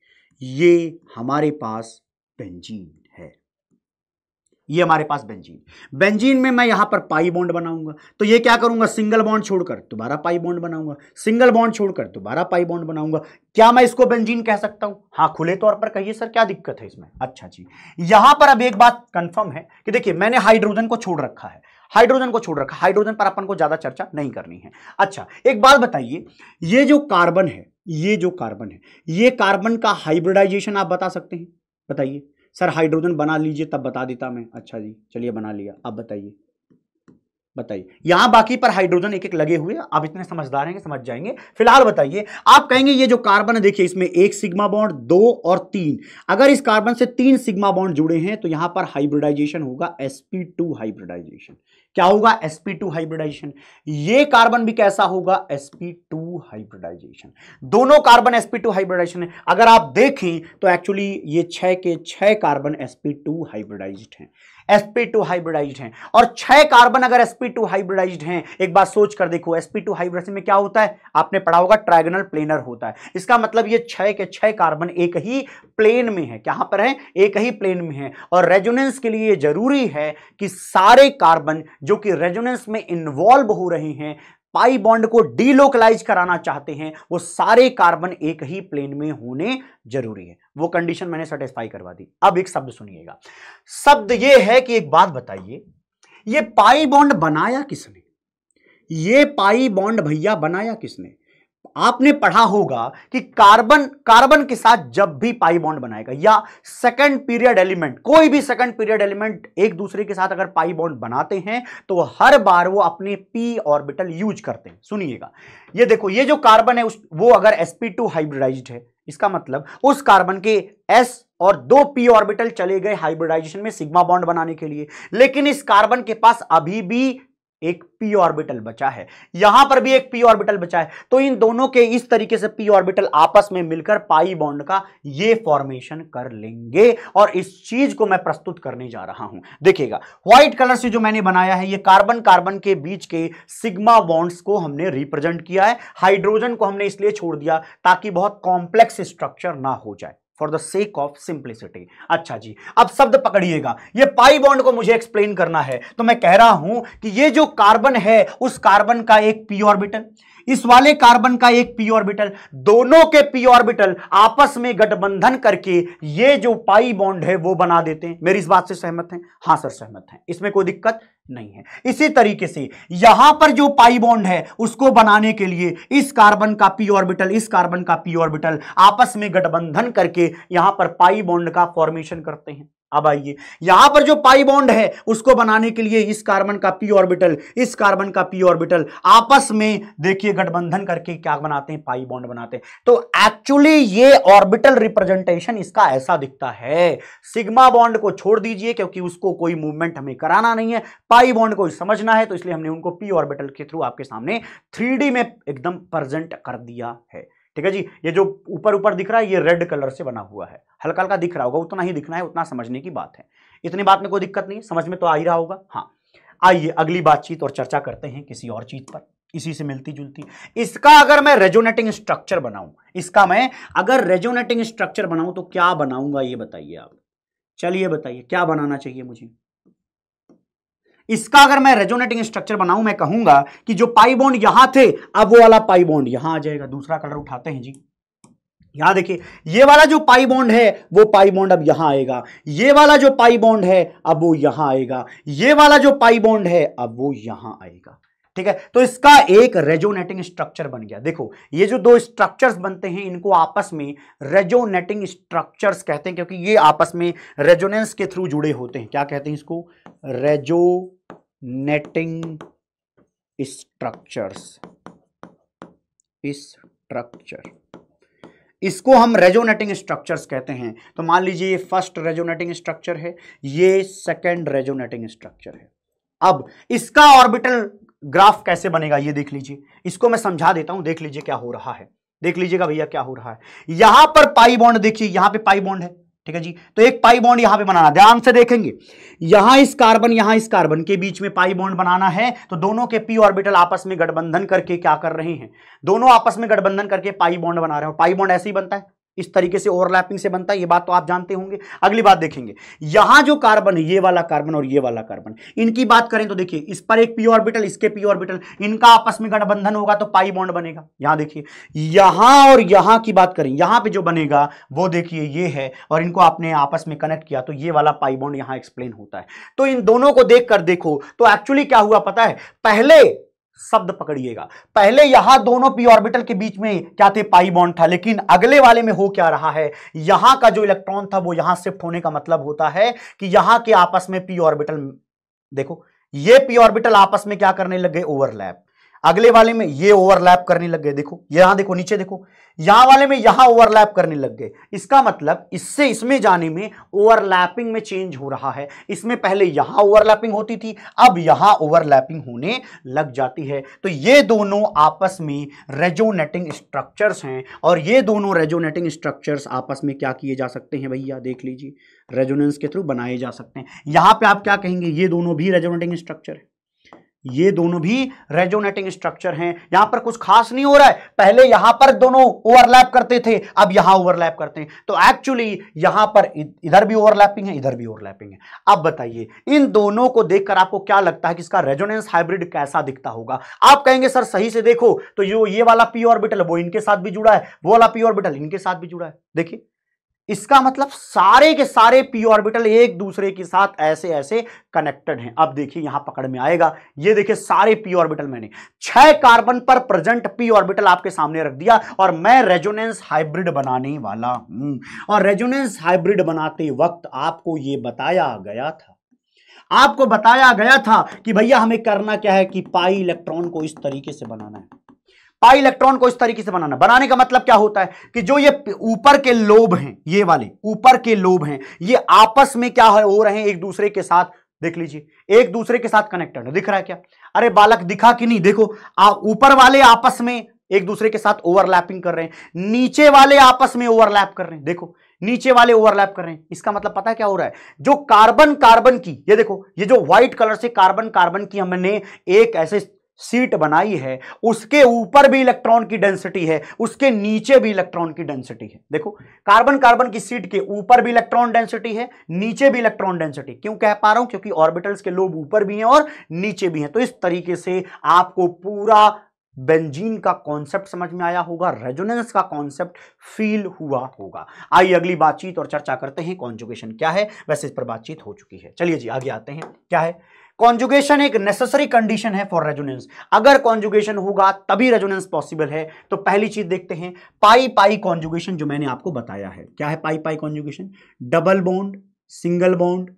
ये हमारे पास बेंजीन ये हमारे पास बेंजीन बेंजीन में मैं यहां पर पाई बॉन्ड बनाऊंगा तो ये क्या करूंगा सिंगल बॉन्ड छोड़कर दोबारा पाई बॉन्ड बनाऊंगा सिंगल बॉन्ड छोड़कर दोबारा पाई बॉन्ड बनाऊंगा क्या मैं इसको बेंजीन कह सकता हूं हाँ खुले तौर पर कहिए सर क्या दिक्कत है इसमें अच्छा जी यहां पर अब एक बात कंफर्म है कि देखिए मैंने हाइड्रोजन को छोड़ रखा है हाइड्रोजन को छोड़ रखा हाइड्रोजन पर अपन को ज्यादा चर्चा नहीं करनी है अच्छा एक बात बताइए ये जो कार्बन है ये जो कार्बन है ये कार्बन का हाइब्रिडाइजेशन आप बता सकते हैं बताइए सर हाइड्रोजन बना लीजिए तब बता देता मैं अच्छा जी चलिए बना लिया अब बताइए बताइए यहां बाकी पर हाइड्रोजन एक एक लगे हुए आप इतने समझदार हैं कि समझ जाएंगे फिलहाल बताइए आप कहेंगे ये जो कार्बन है देखिए इसमें एक सिग्मा बॉन्ड दो और तीन अगर इस कार्बन से तीन सिग्मा बॉन्ड जुड़े हैं तो यहां पर हाइब्रिडाइजेशन होगा sp2 हाइब्रिडाइजेशन क्या होगा sp2 हाइब्रिडाइजेशन ये कार्बन भी कैसा होगा sp2 हाइब्रिडाइजेशन दोनों कार्बन sp2 हाइब्रिडाइजेशन है अगर आप देखें तो एक्चुअली ये छह के छह कार्बन sp2 हाइब्रिडाइज्ड हैं sp2 हाइब्रिडाइज्ड हैं और छह कार्बन अगर sp2 हाइब्रिडाइज्ड हैं एक बार सोच कर देखो sp2 हाइब्रिडाइजेशन में क्या होता है आपने पढ़ा होगा ट्राइगोनल प्लेनर होता है इसका मतलब ये छह के छह कार्बन एक ही प्लेन में है कहां पर है एक ही प्लेन में है और रेजोनेंस के लिए जरूरी है कि सारे कार्बन जो कि रेजोनेंस में इन्वॉल्व हो रहे हैं पाई बॉन्ड को डीलोकलाइज कराना चाहते हैं वो सारे कार्बन एक ही प्लेन में होने जरूरी है वो कंडीशन मैंने सेटिस्फाई करवा दी अब एक शब्द सुनिएगा शब्द ये है कि एक बात बताइए ये पाई बॉन्ड बनाया किसने ये पाई बॉन्ड भैया बनाया किसने आपने पढ़ा होगा कि कार्बन कार्बन के साथ जब भी पाई बॉन्ड बनाएगा या सेकंड पीरियड एलिमेंट कोई भी सेकंड पीरियड एलिमेंट एक दूसरे के साथ अगर पाई बॉन्ड बनाते हैं तो हर बार वो अपने पी ऑर्बिटल यूज करते हैं सुनिएगा ये देखो ये जो कार्बन है उस वो अगर sp2 हाइब्रिडाइज्ड है इसका मतलब उस कार्बन के s और दो पी ऑर्बिटल चले गए हाइब्रिडाइजेशन में सिग्मा बॉन्ड बनाने के लिए लेकिन इस कार्बन के पास अभी भी एक पी ऑर्बिटल बचा है यहां पर भी एक पी ऑर्बिटल बचा है तो इन दोनों के इस तरीके से पी ऑर्बिटल आपस में मिलकर पाई बॉन्ड का ये फॉर्मेशन कर लेंगे और इस चीज को मैं प्रस्तुत करने जा रहा हूं देखिएगा व्हाइट कलर से जो मैंने बनाया है ये कार्बन कार्बन के बीच के सिग्मा बॉन्ड्स को हमने रिप्रेजेंट किया है हाइड्रोजन को हमने इसलिए छोड़ दिया ताकि बहुत कॉम्प्लेक्स स्ट्रक्चर ना हो जाए for the sake of simplicity अच्छा जी अब शब्द पकड़िएगा ये पाई बॉन्ड को मुझे एक्सप्लेन करना है तो मैं कह रहा हूं कि ये जो कार्बन है उस कार्बन का एक पी ऑर्बिटल इस वाले कार्बन का एक पी ऑर्बिटल दोनों के पी ऑर्बिटल आपस में गठबंधन करके ये जो पाई बॉन्ड है वो बना देते हैं मेरी इस बात से सहमत हैं हां सर सहमत हैं इसमें कोई दिक्कत नहीं है इसी तरीके से यहां पर जो पाई बॉन्ड है उसको बनाने के लिए इस कार्बन का पी ऑर्बिटल इस कार्बन का पी ऑर्बिटल आपस में गठबंधन करके यहां पर पाई बॉन्ड का फॉर्मेशन करते हैं अब आइए यहां पर जो पाई बॉन्ड है उसको बनाने के लिए इस कार्बन का पी ऑर्बिटल इस कार्बन का पी ऑर्बिटल आपस में देखिए गठबंधन करके क्या बनाते हैं पाई बॉन्ड बनाते हैं तो एक्चुअली ये ऑर्बिटल रिप्रेजेंटेशन इसका ऐसा दिखता है सिग्मा बॉन्ड को छोड़ दीजिए क्योंकि उसको कोई मूवमेंट हमें कराना नहीं है पाई बॉन्ड को समझना है तो इसलिए हमने उनको पी ऑर्बिटल के थ्रू आपके सामने थ्री में एकदम प्रेजेंट कर दिया है ठीक है जी ये जो ऊपर ऊपर दिख रहा है ये रेड कलर से बना हुआ है हल्का हल्का दिख रहा होगा उतना ही दिखना है उतना समझने की बात है इतनी बात में कोई दिक्कत नहीं है समझ में तो आ ही रहा होगा हाँ आइए अगली बातचीत और चर्चा करते हैं किसी और चीज पर इसी से मिलती जुलती इसका अगर मैं रेजोनेटिंग स्ट्रक्चर बनाऊं इसका मैं अगर रेजोनेटिंग स्ट्रक्चर बनाऊं तो क्या बनाऊंगा ये बताइए आप चलिए बताइए क्या बनाना चाहिए मुझे इसका अगर मैं रेजोनेटिंग स्ट्रक्चर बनाऊं मैं कहूंगा कि जो पाई बॉन्ड यहां थे अब वो वाला पाई बॉन्ड यहां आ जाएगा दूसरा कलर उठाते हैं जी यहां देखिए ये वाला जो पाई बॉन्ड है वो पाई बॉन्ड अब यहां आएगा ये वाला जो पाई बॉन्ड है अब वो यहां आएगा ये वाला जो पाई बॉन्ड है अब वो यहां आएगा ठीक है तो इसका एक रेजोनेटिंग स्ट्रक्चर बन गया देखो ये जो दो स्ट्रक्चर्स बनते हैं इनको आपस में रेजोनेटिंग स्ट्रक्चर्स कहते हैं क्योंकि ये आपस में रेजोनेंस के थ्रू जुड़े होते हैं क्या कहते हैं इसको रेजो नेटिंग स्ट्रक्चर्स स्ट्रक्चर इसको हम रेजोनेटिंग स्ट्रक्चर्स कहते हैं तो मान लीजिए ये फर्स्ट रेजोनेटिंग स्ट्रक्चर है ये सेकंड रेजोनेटिंग स्ट्रक्चर है अब इसका ऑर्बिटल ग्राफ कैसे बनेगा ये देख लीजिए इसको मैं समझा देता हूं देख लीजिए क्या हो रहा है देख लीजिएगा भैया क्या हो रहा है यहां पर पाई बॉन्ड देखिए यहां पे पाई बॉन्ड है ठीक है जी तो एक पाई बॉन्ड यहां पे बनाना ध्यान से देखेंगे यहां इस कार्बन यहां इस कार्बन के बीच में पाई बॉन्ड बनाना है तो दोनों के पी ऑर्बिटल आपस में गठबंधन करके क्या कर रहे हैं दोनों आपस में गठबंधन करके पाई बॉन्ड बना रहे हो पाई बॉन्ड ऐसे ही बनता है इस तरीके से ओवरलैपिंग से बनता है ये बात तो आप जानते होंगे अगली बात देखेंगे यहां जो कार्बन है ये वाला कार्बन और ये वाला कार्बन इनकी बात करें तो देखिए इस पर एक पी ऑर्बिटल इसके पी ऑर्बिटल इनका आपस में गठबंधन होगा तो पाई बॉन्ड बनेगा यहां देखिए यहां और यहां की बात करें यहां पर जो बनेगा वो देखिए ये है और इनको आपने आपस में कनेक्ट किया तो ये वाला पाई बॉन्ड यहां एक्सप्लेन होता है तो इन दोनों को देख कर देखो तो एक्चुअली क्या हुआ पता है पहले शब्द पकड़िएगा पहले यहां दोनों पी ऑर्बिटल के बीच में क्या थे पाई बॉन्ड था लेकिन अगले वाले में हो क्या रहा है यहां का जो इलेक्ट्रॉन था वो यहां शिफ्ट होने का मतलब होता है कि यहां के आपस में पी ऑर्बिटल देखो ये पी ऑर्बिटल आपस में क्या करने लगे ओवरलैप अगले वाले में ये ओवरलैप करने लग गए देखो यहां देखो नीचे देखो यहां वाले में यहां ओवरलैप करने लग गए इसका मतलब इससे इसमें जाने में ओवरलैपिंग में चेंज हो रहा है इसमें पहले यहां ओवरलैपिंग होती थी अब यहां ओवरलैपिंग होने लग जाती है तो ये दोनों आपस में रेजोनेटिंग स्ट्रक्चर्स हैं और ये दोनों रेजोनेटिंग स्ट्रक्चर्स आपस में क्या किए जा सकते हैं भैया देख लीजिए रेजोनेंस के थ्रू बनाए जा सकते हैं यहां पर आप क्या कहेंगे ये दोनों भी रेजोनेटिंग स्ट्रक्चर है ये दोनों भी रेजोनेटिंग स्ट्रक्चर हैं यहां पर कुछ खास नहीं हो रहा है पहले यहां पर दोनों ओवरलैप करते थे अब यहां ओवरलैप करते हैं तो एक्चुअली यहां पर इधर भी ओवरलैपिंग है इधर भी ओवरलैपिंग है अब बताइए इन दोनों को देखकर आपको क्या लगता है कि इसका रेजोनेंस हाइब्रिड कैसा दिखता होगा आप कहेंगे सर सही से देखो तो ये ये वाला पी ऑर्बिटल वो इनके साथ भी जुड़ा है वो वाला पी ऑर्बिटल इनके साथ भी जुड़ा है देखिए इसका मतलब सारे के सारे पी ऑर्बिटल एक दूसरे के साथ ऐसे ऐसे कनेक्टेड हैं अब देखिए यहां पकड़ में आएगा ये देखिए सारे पी ऑर्बिटल मैंने छह कार्बन पर प्रेजेंट पी ऑर्बिटल आपके सामने रख दिया और मैं रेजोनेंस हाइब्रिड बनाने वाला हूं और रेजोनेंस हाइब्रिड बनाते वक्त आपको ये बताया गया था आपको बताया गया था कि भैया हमें करना क्या है कि पाई इलेक्ट्रॉन को इस तरीके से बनाना है पाई इलेक्ट्रॉन को इस तरीके से बनाना बनाने का मतलब क्या होता है कि जो ये ऊपर के लोब हैं ये वाले ऊपर के लोब हैं ये आपस में क्या हो रहे हैं एक दूसरे के साथ देख लीजिए एक दूसरे के साथ कनेक्टेड दिख रहा है क्या अरे बालक दिखा कि नहीं देखो ऊपर वाले आपस में एक दूसरे के साथ ओवरलैपिंग कर रहे हैं नीचे वाले आपस में ओवरलैप कर रहे हैं देखो नीचे वाले ओवरलैप कर रहे हैं इसका मतलब पता है क्या हो रहा है जो कार्बन कार्बन की ये देखो ये जो व्हाइट कलर से कार्बन कार्बन की हमने एक ऐसे सीट बनाई है उसके ऊपर भी इलेक्ट्रॉन की डेंसिटी है उसके नीचे भी इलेक्ट्रॉन की डेंसिटी है देखो कार्बन कार्बन की सीट के ऊपर भी इलेक्ट्रॉन डेंसिटी है नीचे भी इलेक्ट्रॉन डेंसिटी क्यों कह पा रहा हूं क्योंकि ऑर्बिटल्स के लोब ऊपर भी हैं और नीचे भी हैं तो इस तरीके से आपको पूरा बेंजीन का कॉन्सेप्ट समझ में आया होगा रेजोनेंस का कॉन्सेप्ट फील हुआ होगा आइए अगली बातचीत और चर्चा करते हैं कॉन्जुगेशन क्या है वैसे इस पर बातचीत हो चुकी है चलिए जी आगे आते हैं क्या है कॉन्जुगेशन एक नेसेसरी कंडीशन है फॉर रेजोनेंस अगर कॉन्जुगेशन होगा तभी रेजोनेंस पॉसिबल है तो पहली चीज देखते हैं पाई पाई कॉन्जुगेशन जो मैंने आपको बताया है क्या है pi pi conjugation double bond single bond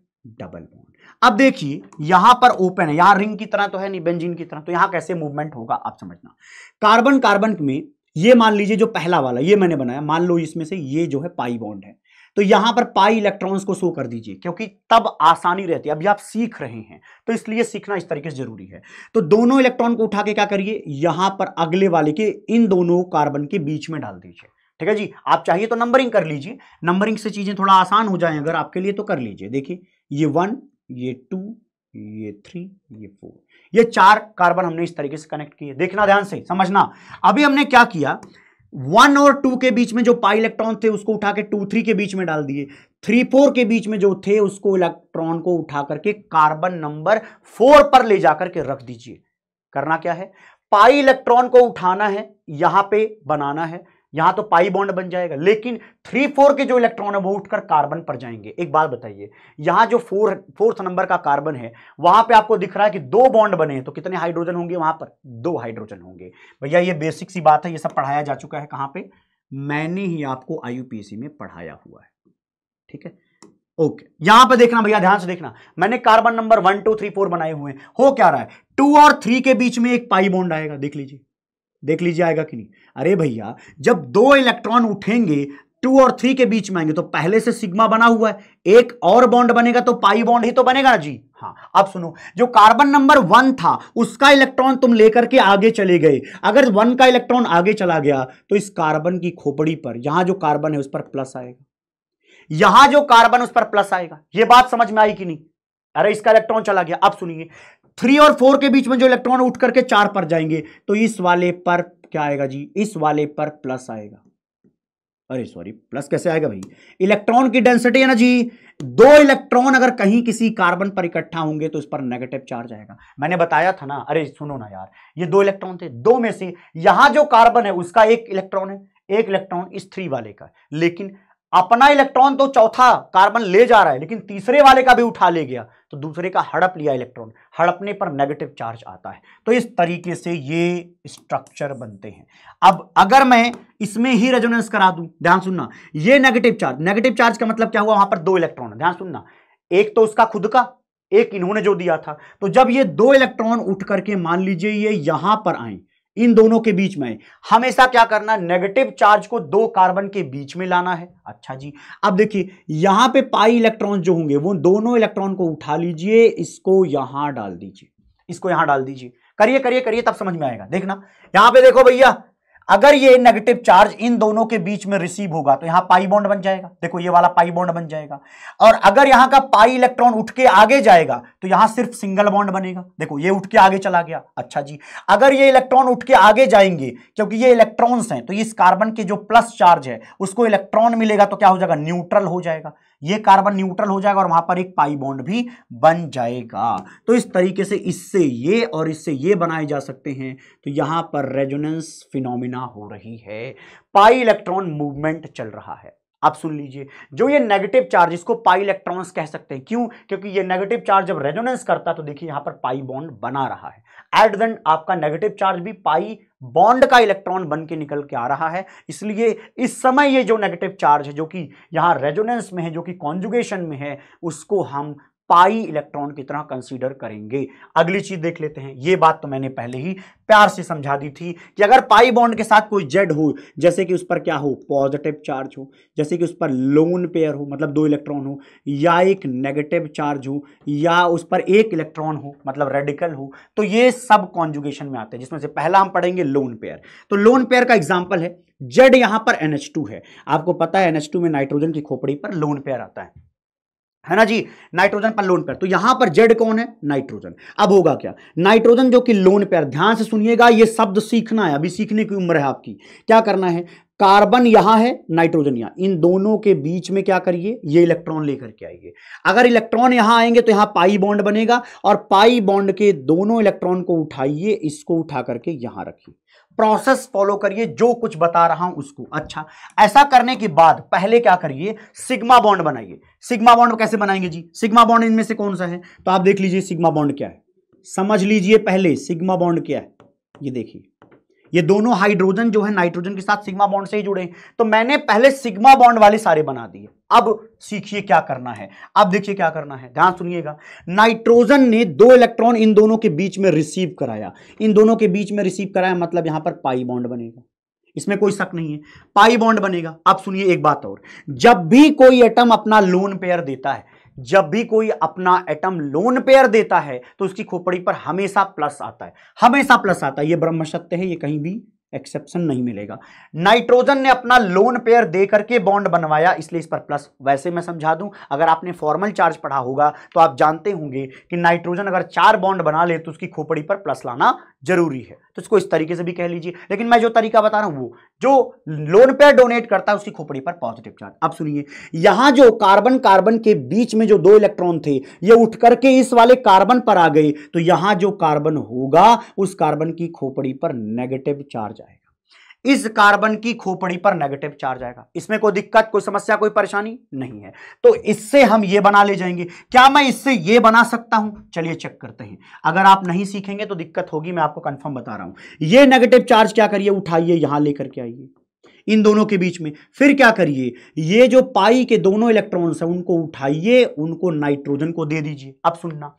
double bond अब देखिए यहां पर ओपन है यहां रिंग की तरह तो है नहीं बेंजीन की तरह तो यहां कैसे मूवमेंट होगा आप समझना कार्बन कार्बन में ये मान लीजिए जो पहला वाला ये मैंने बनाया मान लो इसमें से ये जो है पाई बॉन्ड है तो यहां पर पाई इलेक्ट्रॉन्स को शो कर दीजिए क्योंकि तब आसानी रहती है अभी आप सीख रहे हैं तो इसलिए सीखना इस तरीके से जरूरी है तो दोनों इलेक्ट्रॉन को उठा के क्या करिए यहां पर अगले वाले के इन दोनों कार्बन के बीच में डाल दीजिए ठीक है जी आप चाहिए तो नंबरिंग कर लीजिए नंबरिंग से चीजें थोड़ा आसान हो जाए अगर आपके लिए तो कर लीजिए देखिए ये वन ये टू ये थ्री ये फोर ये चार कार्बन हमने इस तरीके से कनेक्ट किए देखना ध्यान से समझना अभी हमने क्या किया वन और टू के बीच में जो पाई इलेक्ट्रॉन थे उसको उठा के टू थ्री के बीच में डाल दिए थ्री फोर के बीच में जो थे उसको इलेक्ट्रॉन को उठा करके कार्बन नंबर फोर पर ले जाकर के रख दीजिए करना क्या है पाई इलेक्ट्रॉन को उठाना है यहां पे बनाना है यहां तो पाई बॉन्ड बन जाएगा लेकिन थ्री फोर के जो इलेक्ट्रॉन है वो उठकर कार्बन पर जाएंगे एक बात बताइए यहां जो फोर फोर्थ नंबर का कार्बन है वहां पे आपको दिख रहा है कि दो बॉन्ड बने हैं तो कितने हाइड्रोजन होंगे वहां पर दो हाइड्रोजन होंगे भैया ये बेसिक सी बात है ये सब पढ़ाया जा चुका है कहां पर मैंने ही आपको आई में पढ़ाया हुआ है ठीक है ओके यहां पे देखना भैया ध्यान से देखना मैंने carbon number one two three four बनाए हुए हैं हो क्या रहा है टू और थ्री के बीच में एक पाई बॉन्ड आएगा देख लीजिए देख लीजिए आएगा कि नहीं अरे भैया जब दो इलेक्ट्रॉन उठेंगे टू और थ्री के बीच में आएंगे तो पहले से सिग्मा बना हुआ है एक और बॉन्ड बनेगा तो पाई बॉन्ड ही तो बनेगा जी हाँ अब सुनो जो कार्बन नंबर वन था उसका इलेक्ट्रॉन तुम लेकर के आगे चले गए अगर वन का इलेक्ट्रॉन आगे चला गया तो इस कार्बन की खोपड़ी पर यहां जो कार्बन है उस पर प्लस आएगा यहां जो कार्बन उस पर प्लस आएगा यह बात समझ में आई कि नहीं अरे इसका इलेक्ट्रॉन चला गया अब सुनिए थ्री और फोर के बीच में जो इलेक्ट्रॉन उठ करके चार पर जाएंगे तो इस वाले पर क्या आएगा जी इस वाले पर प्लस आएगा अरे सॉरी प्लस कैसे आएगा भाई इलेक्ट्रॉन की डेंसिटी है ना जी दो इलेक्ट्रॉन अगर कहीं किसी कार्बन पर इकट्ठा होंगे तो इस पर नेगेटिव चार्ज आएगा मैंने बताया था ना अरे सुनो ना यार ये दो इलेक्ट्रॉन थे दो में से यहां जो कार्बन है उसका एक इलेक्ट्रॉन है एक इलेक्ट्रॉन इस थ्री वाले का लेकिन अपना इलेक्ट्रॉन तो चौथा कार्बन ले जा रहा है लेकिन तीसरे वाले का भी उठा ले गया तो दूसरे का हड़प लिया इलेक्ट्रॉन हड़पने पर नेगेटिव चार्ज आता है तो इस तरीके से ये स्ट्रक्चर बनते हैं अब अगर मैं इसमें ही रेजोनेंस करा दूं ध्यान सुनना ये नेगेटिव चार्ज नेगेटिव चार्ज का मतलब क्या हुआ वहां पर दो इलेक्ट्रॉन ध्यान सुनना एक तो उसका खुद का एक इन्होंने जो दिया था तो जब ये दो इलेक्ट्रॉन उठ करके मान लीजिए ये यहां पर आए इन दोनों के बीच में हमेशा क्या करना नेगेटिव चार्ज को दो कार्बन के बीच में लाना है अच्छा जी अब देखिए यहां पे पाई इलेक्ट्रॉन जो होंगे वो दोनों इलेक्ट्रॉन को उठा लीजिए इसको यहां डाल दीजिए इसको यहां डाल दीजिए करिए करिए करिए तब समझ में आएगा देखना यहां पे देखो भैया अगर ये नेगेटिव चार्ज इन दोनों के बीच में रिसीव होगा तो यहां पाई बॉन्ड बन जाएगा देखो ये वाला पाई बॉन्ड बन जाएगा और अगर यहां का पाई इलेक्ट्रॉन उठ के आगे जाएगा तो यहां सिर्फ सिंगल बॉन्ड बनेगा देखो ये उठ के आगे चला गया अच्छा जी अगर ये इलेक्ट्रॉन उठ के आगे जाएंगे क्योंकि ये इलेक्ट्रॉन्स हैं तो इस कार्बन के जो प्लस चार्ज है उसको इलेक्ट्रॉन मिलेगा तो क्या हो जाएगा न्यूट्रल हो जाएगा ये कार्बन न्यूट्रल हो जाएगा और वहां पर एक पाई बॉन्ड भी बन जाएगा तो इस तरीके से इससे ये और इससे ये बनाए जा सकते हैं तो यहां पर रेजोनेंस फिनोमिना हो रही है पाई इलेक्ट्रॉन मूवमेंट चल रहा है आप सुन लीजिए जो ये नेगेटिव चार्ज इसको पाई इलेक्ट्रॉन्स कह सकते हैं क्यों क्योंकि ये नेगेटिव चार्ज जब रेजोनेंस करता है तो देखिए यहां पर पाई बॉन्ड बना रहा है एट देंट आपका नेगेटिव चार्ज भी पाई बॉन्ड का इलेक्ट्रॉन बन के निकल के आ रहा है इसलिए इस समय ये जो नेगेटिव चार्ज है जो कि यहाँ रेजोनेंस में है जो कि कॉन्जुगेशन में है उसको हम पाई इलेक्ट्रॉन की तरह कंसीडर करेंगे अगली चीज देख लेते हैं ये बात तो मैंने पहले ही प्यार से समझा दी थी कि अगर पाई बॉन्ड के साथ कोई जेड हो जैसे कि उस पर क्या हो पॉजिटिव चार्ज हो जैसे कि उस पर लोन पेयर हो मतलब दो इलेक्ट्रॉन हो या एक नेगेटिव चार्ज हो या उस पर एक इलेक्ट्रॉन हो मतलब रेडिकल हो तो ये सब कॉन्जुगेशन में आते हैं जिसमें से पहला हम पढ़ेंगे लोन पेयर तो लोन पेयर का एग्जाम्पल है जेड यहां पर एनएच है आपको पता है एनएच में नाइट्रोजन की खोपड़ी पर लोन पेयर आता है है ना जी नाइट्रोजन पर लोन पेयर तो यहां पर जेड कौन है नाइट्रोजन अब होगा क्या नाइट्रोजन जो कि लोन पेयर ध्यान से सुनिएगा ये शब्द सीखना है अभी सीखने की उम्र है आपकी क्या करना है कार्बन यहां है नाइट्रोजन यहां इन दोनों के बीच में क्या करिए ये इलेक्ट्रॉन लेकर के आइए अगर इलेक्ट्रॉन यहां आएंगे तो यहां पाई बॉन्ड बनेगा और पाई बॉन्ड के दोनों इलेक्ट्रॉन को उठाइए इसको उठा करके यहां रखिए प्रोसेस फॉलो करिए जो कुछ बता रहा हूं उसको अच्छा ऐसा करने के बाद पहले क्या करिए सिग्मा बॉन्ड बनाइए सिग्मा बॉन्ड कैसे बनाएंगे जी सिग्मा बॉन्ड इनमें से कौन सा है तो आप देख लीजिए सिग्मा बॉन्ड क्या है समझ लीजिए पहले सिग्मा बॉन्ड क्या है ये देखिए ये दोनों हाइड्रोजन जो है नाइट्रोजन के साथ सिग्मा बॉन्ड से ही जुड़े तो मैंने पहले सिग्मा बॉन्ड वाले सारे बना दिए अब सीखिए क्या करना है अब देखिए क्या करना है ध्यान सुनिएगा नाइट्रोजन ने दो इलेक्ट्रॉन इन दोनों के बीच में रिसीव कराया इन दोनों के बीच में रिसीव कराया मतलब यहां पर पाई बॉन्ड बनेगा इसमें कोई शक नहीं है पाई बॉन्ड बनेगा अब सुनिए एक बात और जब भी कोई एटम अपना लोन पेयर देता है जब भी कोई अपना एटम लोन पेयर देता है तो उसकी खोपड़ी पर हमेशा प्लस आता है हमेशा प्लस आता है ये ब्रह्म सत्य है ये कहीं भी एक्सेप्शन नहीं मिलेगा नाइट्रोजन ने अपना लोन पेयर दे करके बॉन्ड बनवाया इसलिए इस पर प्लस वैसे मैं समझा दूं अगर आपने फॉर्मल चार्ज पढ़ा होगा तो आप जानते होंगे कि नाइट्रोजन अगर चार बॉन्ड बना ले तो उसकी खोपड़ी पर प्लस लाना जरूरी है तो इसको इस तरीके से भी कह लीजिए लेकिन मैं जो तरीका बता रहा हूं वो जो लोन पे डोनेट करता है उसकी खोपड़ी पर पॉजिटिव चार्ज अब सुनिए यहां जो कार्बन कार्बन के बीच में जो दो इलेक्ट्रॉन थे ये उठ करके इस वाले कार्बन पर आ गए तो यहां जो कार्बन होगा उस कार्बन की खोपड़ी पर नेगेटिव चार्ज आएगा इस कार्बन की खोपड़ी पर नेगेटिव चार्ज आएगा इसमें कोई दिक्कत कोई समस्या कोई परेशानी नहीं है तो इससे हम ये बना ले जाएंगे क्या मैं इससे ये बना सकता हूं चलिए चेक करते हैं अगर आप नहीं सीखेंगे तो दिक्कत होगी मैं आपको कंफर्म बता रहा हूं ये नेगेटिव चार्ज क्या करिए उठाइए यहां लेकर के आइए इन दोनों के बीच में फिर क्या करिए ये जो पाई के दोनों इलेक्ट्रॉन्स हैं उनको उठाइए उनको नाइट्रोजन को दे दीजिए अब सुनना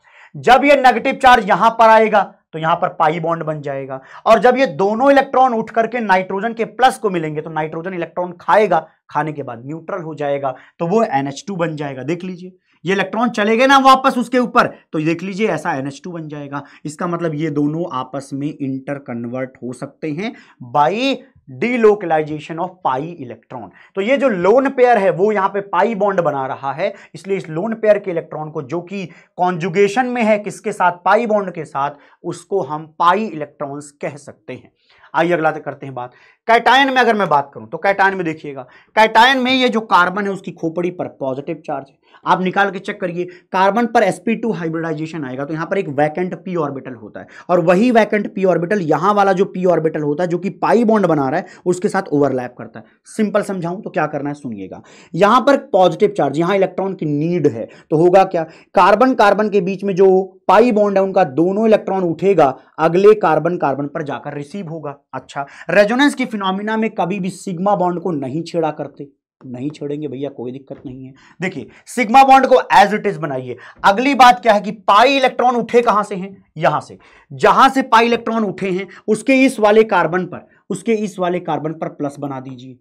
जब ये नेगेटिव चार्ज यहां पर आएगा तो यहां पर पाई बॉन्ड बन जाएगा और जब ये दोनों इलेक्ट्रॉन उठ करके नाइट्रोजन के प्लस को मिलेंगे तो नाइट्रोजन इलेक्ट्रॉन खाएगा खाने के बाद न्यूट्रल हो जाएगा तो वो NH2 बन जाएगा देख लीजिए ये इलेक्ट्रॉन चले गए ना वापस उसके ऊपर तो देख लीजिए ऐसा NH2 बन जाएगा इसका मतलब ये दोनों आपस में इंटरकन्वर्ट हो सकते हैं by delocalisation of pi electron तो ये जो लोन पेयर है वो यहां पे पाई बॉन्ड बना रहा है इसलिए इस लोन पेयर के इलेक्ट्रॉन को जो कि कॉन्जुगेशन में है किसके साथ पाई बॉन्ड के साथ उसको हम पाई इलेक्ट्रॉन्स कह सकते हैं आइए अगला करते हैं बात कैटायन में अगर मैं बात करूं तो कैटायन में देखिएगा कैटायन में ये जो कार्बन है उसकी खोपड़ी पर पॉजिटिव चार्ज है आप निकाल के चेक करिए कार्बन पर sp2 हाइब्रिडाइजेशन आएगा तो यहां पर एक वैकेंट p ऑर्बिटल होता है और वही वैकेंट p ऑर्बिटल यहां वाला जो p ऑर्बिटल होता है जो कि पाई बॉन्ड बना रहा है उसके साथ ओवरलैप करता है सिंपल समझाऊं तो क्या करना है सुनिएगा यहां पर पॉजिटिव चार्ज यहां इलेक्ट्रॉन की नीड है तो होगा क्या कार्बन कार्बन के बीच में जो पाई बॉन्ड है उनका दोनों इलेक्ट्रॉन उठेगा अगले कार्बन कार्बन पर जाकर रिसीव होगा अच्छा रेजोनेंस की फिनोमिना में कभी भी सिग्मा बॉन्ड को नहीं छेड़ा करते नहीं छेड़ेंगे भैया कोई दिक्कत नहीं है देखिए सिग्मा बॉन्ड को एज इट इज बनाइए अगली बात क्या है कि पाई इलेक्ट्रॉन उठे कहां से हैं यहां से जहां से पाई इलेक्ट्रॉन उठे हैं उसके इस वाले कार्बन पर उसके इस वाले कार्बन पर प्लस बना दीजिए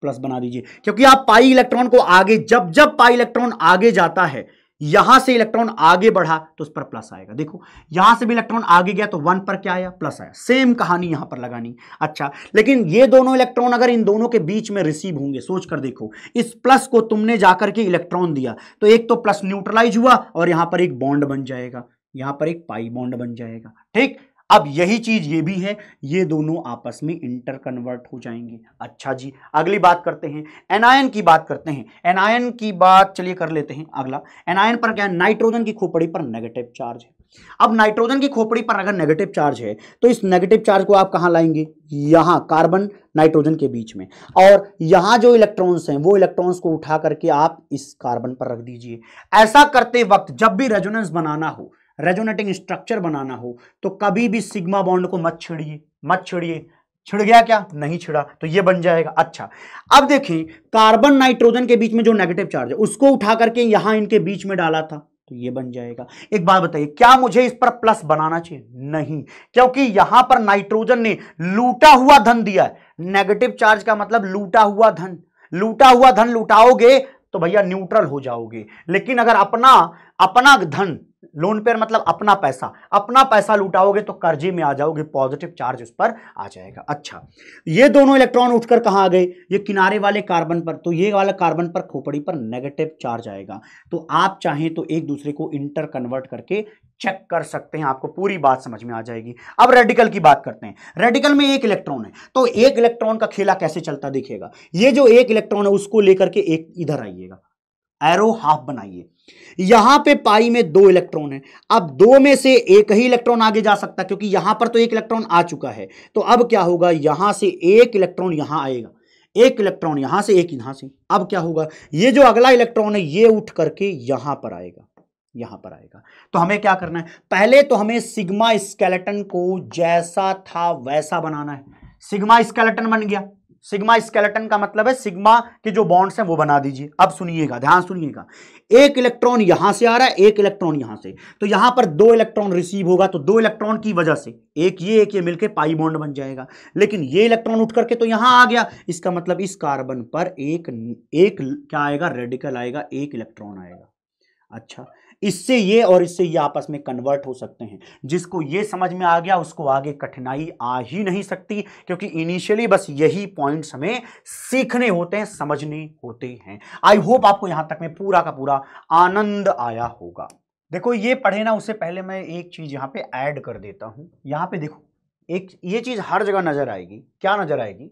प्लस बना दीजिए क्योंकि आप पाई इलेक्ट्रॉन को आगे जब जब पाई इलेक्ट्रॉन आगे जाता है यहां से इलेक्ट्रॉन आगे बढ़ा तो उस पर प्लस आएगा देखो यहां से भी इलेक्ट्रॉन आगे गया तो वन पर क्या आया प्लस आया सेम कहानी यहां पर लगानी अच्छा लेकिन ये दोनों इलेक्ट्रॉन अगर इन दोनों के बीच में रिसीव होंगे सोच कर देखो इस प्लस को तुमने जाकर के इलेक्ट्रॉन दिया तो एक तो प्लस न्यूट्रलाइज हुआ और यहां पर एक बॉन्ड बन जाएगा यहां पर एक पाई बॉन्ड बन जाएगा ठीक अब यही चीज ये भी है ये दोनों आपस में इंटर कन्वर्ट हो जाएंगे अच्छा जी अगली बात करते हैं एनायन की बात करते हैं एनायन की बात चलिए कर लेते हैं अगला एनायन पर क्या है नाइट्रोजन की खोपड़ी पर नेगेटिव चार्ज है अब नाइट्रोजन की खोपड़ी पर अगर नेगेटिव चार्ज है तो इस नेगेटिव चार्ज को आप कहां लाएंगे यहां कार्बन नाइट्रोजन के बीच में और यहां जो इलेक्ट्रॉन्स हैं वो इलेक्ट्रॉन्स को उठा करके आप इस कार्बन पर रख दीजिए ऐसा करते वक्त जब भी रेजोनेंस बनाना हो रेजोनेटिंग स्ट्रक्चर बनाना हो तो कभी भी सिग्मा बॉन्ड को मत छिड़िए मत छिड़िए छिड़ गया क्या नहीं छिड़ा तो ये बन जाएगा अच्छा अब देखें कार्बन नाइट्रोजन के बीच में जो नेगेटिव चार्ज है उसको उठा करके यहां इनके बीच में डाला था तो ये बन जाएगा एक बात बताइए क्या मुझे इस पर प्लस बनाना चाहिए नहीं क्योंकि यहां पर नाइट्रोजन ने लूटा हुआ धन दिया है नेगेटिव चार्ज का मतलब लूटा हुआ धन लूटा हुआ धन लुटाओगे तो भैया न्यूट्रल हो जाओगे लेकिन अगर अपना अपना धन लोन पेयर मतलब अपना पैसा अपना पैसा लुटाओगे तो कर्जे में आ जाओगे पॉजिटिव चार्ज उस पर आ जाएगा अच्छा ये दोनों इलेक्ट्रॉन उठकर कहाँ आ गए ये किनारे वाले कार्बन पर तो ये वाला कार्बन पर खोपड़ी पर नेगेटिव चार्ज आएगा तो आप चाहें तो एक दूसरे को इंटर कन्वर्ट करके चेक कर सकते हैं आपको पूरी बात समझ में आ जाएगी अब रेडिकल की बात करते हैं रेडिकल में एक इलेक्ट्रॉन है तो एक इलेक्ट्रॉन का खेला कैसे चलता दिखेगा ये जो एक इलेक्ट्रॉन है उसको लेकर के एक इधर आइएगा एरो हाफ बनाइए यहां पे पाई में दो इलेक्ट्रॉन है अब दो में से एक ही इलेक्ट्रॉन आगे जा सकता है क्योंकि यहां पर तो एक इलेक्ट्रॉन आ चुका है तो अब क्या होगा यहां से एक इलेक्ट्रॉन यहां आएगा एक इलेक्ट्रॉन यहां से एक यहां से अब क्या होगा ये जो अगला इलेक्ट्रॉन है ये उठ करके यहां पर आएगा यहां पर आएगा तो हमें क्या करना है पहले तो हमें सिग्मा स्केलेटन को जैसा था वैसा बनाना है सिग्मा स्केलेटन बन गया सिग्मा स्केलेटन का मतलब है सिग्मा के जो बॉन्ड्स हैं वो बना दीजिए अब सुनिएगा ध्यान सुनिएगा एक इलेक्ट्रॉन यहां से आ रहा है एक इलेक्ट्रॉन यहां से तो यहां पर दो इलेक्ट्रॉन रिसीव होगा तो दो इलेक्ट्रॉन की वजह से एक ये एक ये मिलकर पाई बॉन्ड बन जाएगा लेकिन ये इलेक्ट्रॉन उठ करके तो यहां आ गया इसका मतलब इस कार्बन पर एक एक क्या आएगा रेडिकल आएगा एक इलेक्ट्रॉन आएगा अच्छा इससे ये और इससे ये आपस में कन्वर्ट हो सकते हैं जिसको ये समझ में आ गया उसको आगे कठिनाई आ ही नहीं सकती क्योंकि इनिशियली बस यही पॉइंट्स हमें सीखने होते हैं समझने होते हैं आई होप आपको यहां तक में पूरा का पूरा आनंद आया होगा देखो ये पढ़े ना उससे पहले मैं एक चीज़ यहां पे ऐड कर देता हूं यहाँ पे देखो एक ये चीज़ हर जगह नज़र आएगी क्या नज़र आएगी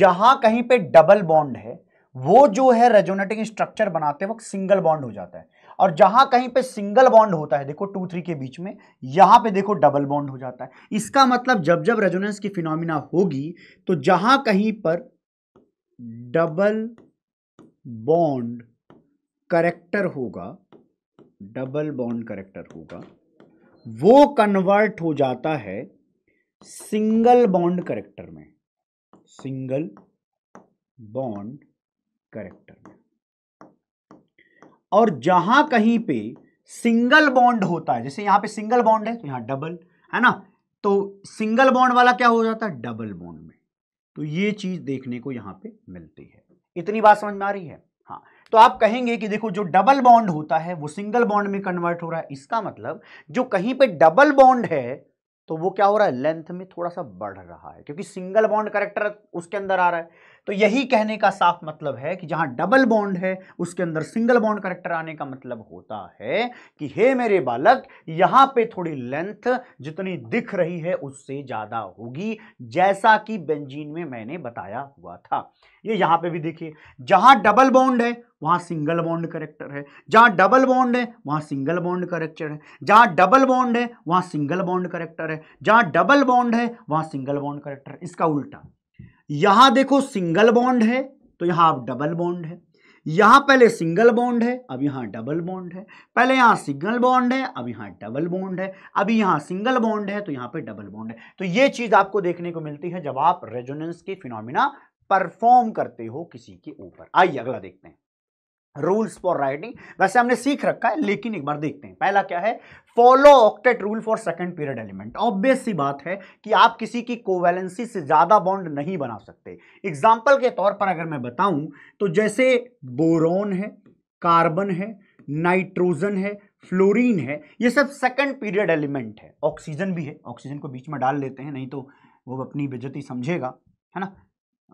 जहां कहीं पे डबल बॉन्ड है वो जो है रेजोनेटिंग स्ट्रक्चर बनाते वक्त सिंगल बॉन्ड हो जाता है और जहां कहीं पे सिंगल बॉन्ड होता है देखो टू थ्री के बीच में यहां पे देखो डबल बॉन्ड हो जाता है इसका मतलब जब जब रेजोनेंस की फिनोमिना होगी तो जहां कहीं पर डबल बॉन्ड करेक्टर होगा डबल बॉन्ड करेक्टर होगा वो कन्वर्ट हो जाता है सिंगल बॉन्ड करेक्टर में सिंगल बॉन्ड करेक्टर में और जहां कहीं पे सिंगल बॉन्ड होता है जैसे यहां पे सिंगल बॉन्ड है तो यहां डबल है ना तो सिंगल बॉन्ड वाला क्या हो जाता है डबल बॉन्ड में तो ये चीज देखने को यहां पे मिलती है इतनी बात समझ में आ रही है हाँ तो आप कहेंगे कि देखो जो डबल बॉन्ड होता है वो सिंगल बॉन्ड में कन्वर्ट हो रहा है इसका मतलब जो कहीं पे डबल बॉन्ड है तो वो क्या हो रहा है लेंथ में थोड़ा सा बढ़ रहा है क्योंकि सिंगल बॉन्ड करेक्टर उसके अंदर आ रहा है तो यही कहने का साफ मतलब है कि जहां डबल बॉन्ड है उसके अंदर सिंगल बॉन्ड करेक्टर आने का मतलब होता है कि हे मेरे बालक यहां पे थोड़ी लेंथ जितनी दिख रही है उससे ज्यादा होगी जैसा कि बेंजीन में मैंने बताया हुआ था ये यहां पे भी देखिए जहां डबल बॉन्ड है वहां सिंगल बॉन्ड करेक्टर है जहां डबल बॉन्ड है वहां सिंगल बॉन्ड करेक्टर है जहां डबल बॉन्ड है वहां सिंगल बॉन्ड करेक्टर है जहां डबल बॉन्ड है वहां सिंगल बॉन्ड करेक्टर इसका उल्टा यहां देखो सिंगल बॉन्ड है तो यहां आप डबल बॉन्ड है यहां पहले सिंगल बॉन्ड है अब यहां डबल बॉन्ड है पहले यहां सिंगल बॉन्ड है अब यहां डबल बॉन्ड है अभी यहां सिंगल बॉन्ड है तो यहां पे डबल बॉन्ड है तो ये चीज आपको देखने को मिलती है जब आप रेजोनेंस की फिनोमिना परफॉर्म करते हो किसी के ऊपर आइए अगला देखते हैं रूल्स फॉर राइटिंग वैसे हमने सीख रखा है लेकिन एक बार देखते हैं पहला क्या है follow octet rule for second period element obvious सी बात है कि आप किसी की कोवैलेंसी से ज़्यादा बॉन्ड नहीं बना सकते एग्जाम्पल के तौर पर अगर मैं बताऊं तो जैसे बोरोन है कार्बन है नाइट्रोजन है फ्लोरीन है ये सब सेकंड पीरियड एलिमेंट है ऑक्सीजन भी है ऑक्सीजन को बीच में डाल लेते हैं नहीं तो वो अपनी बेजती समझेगा है ना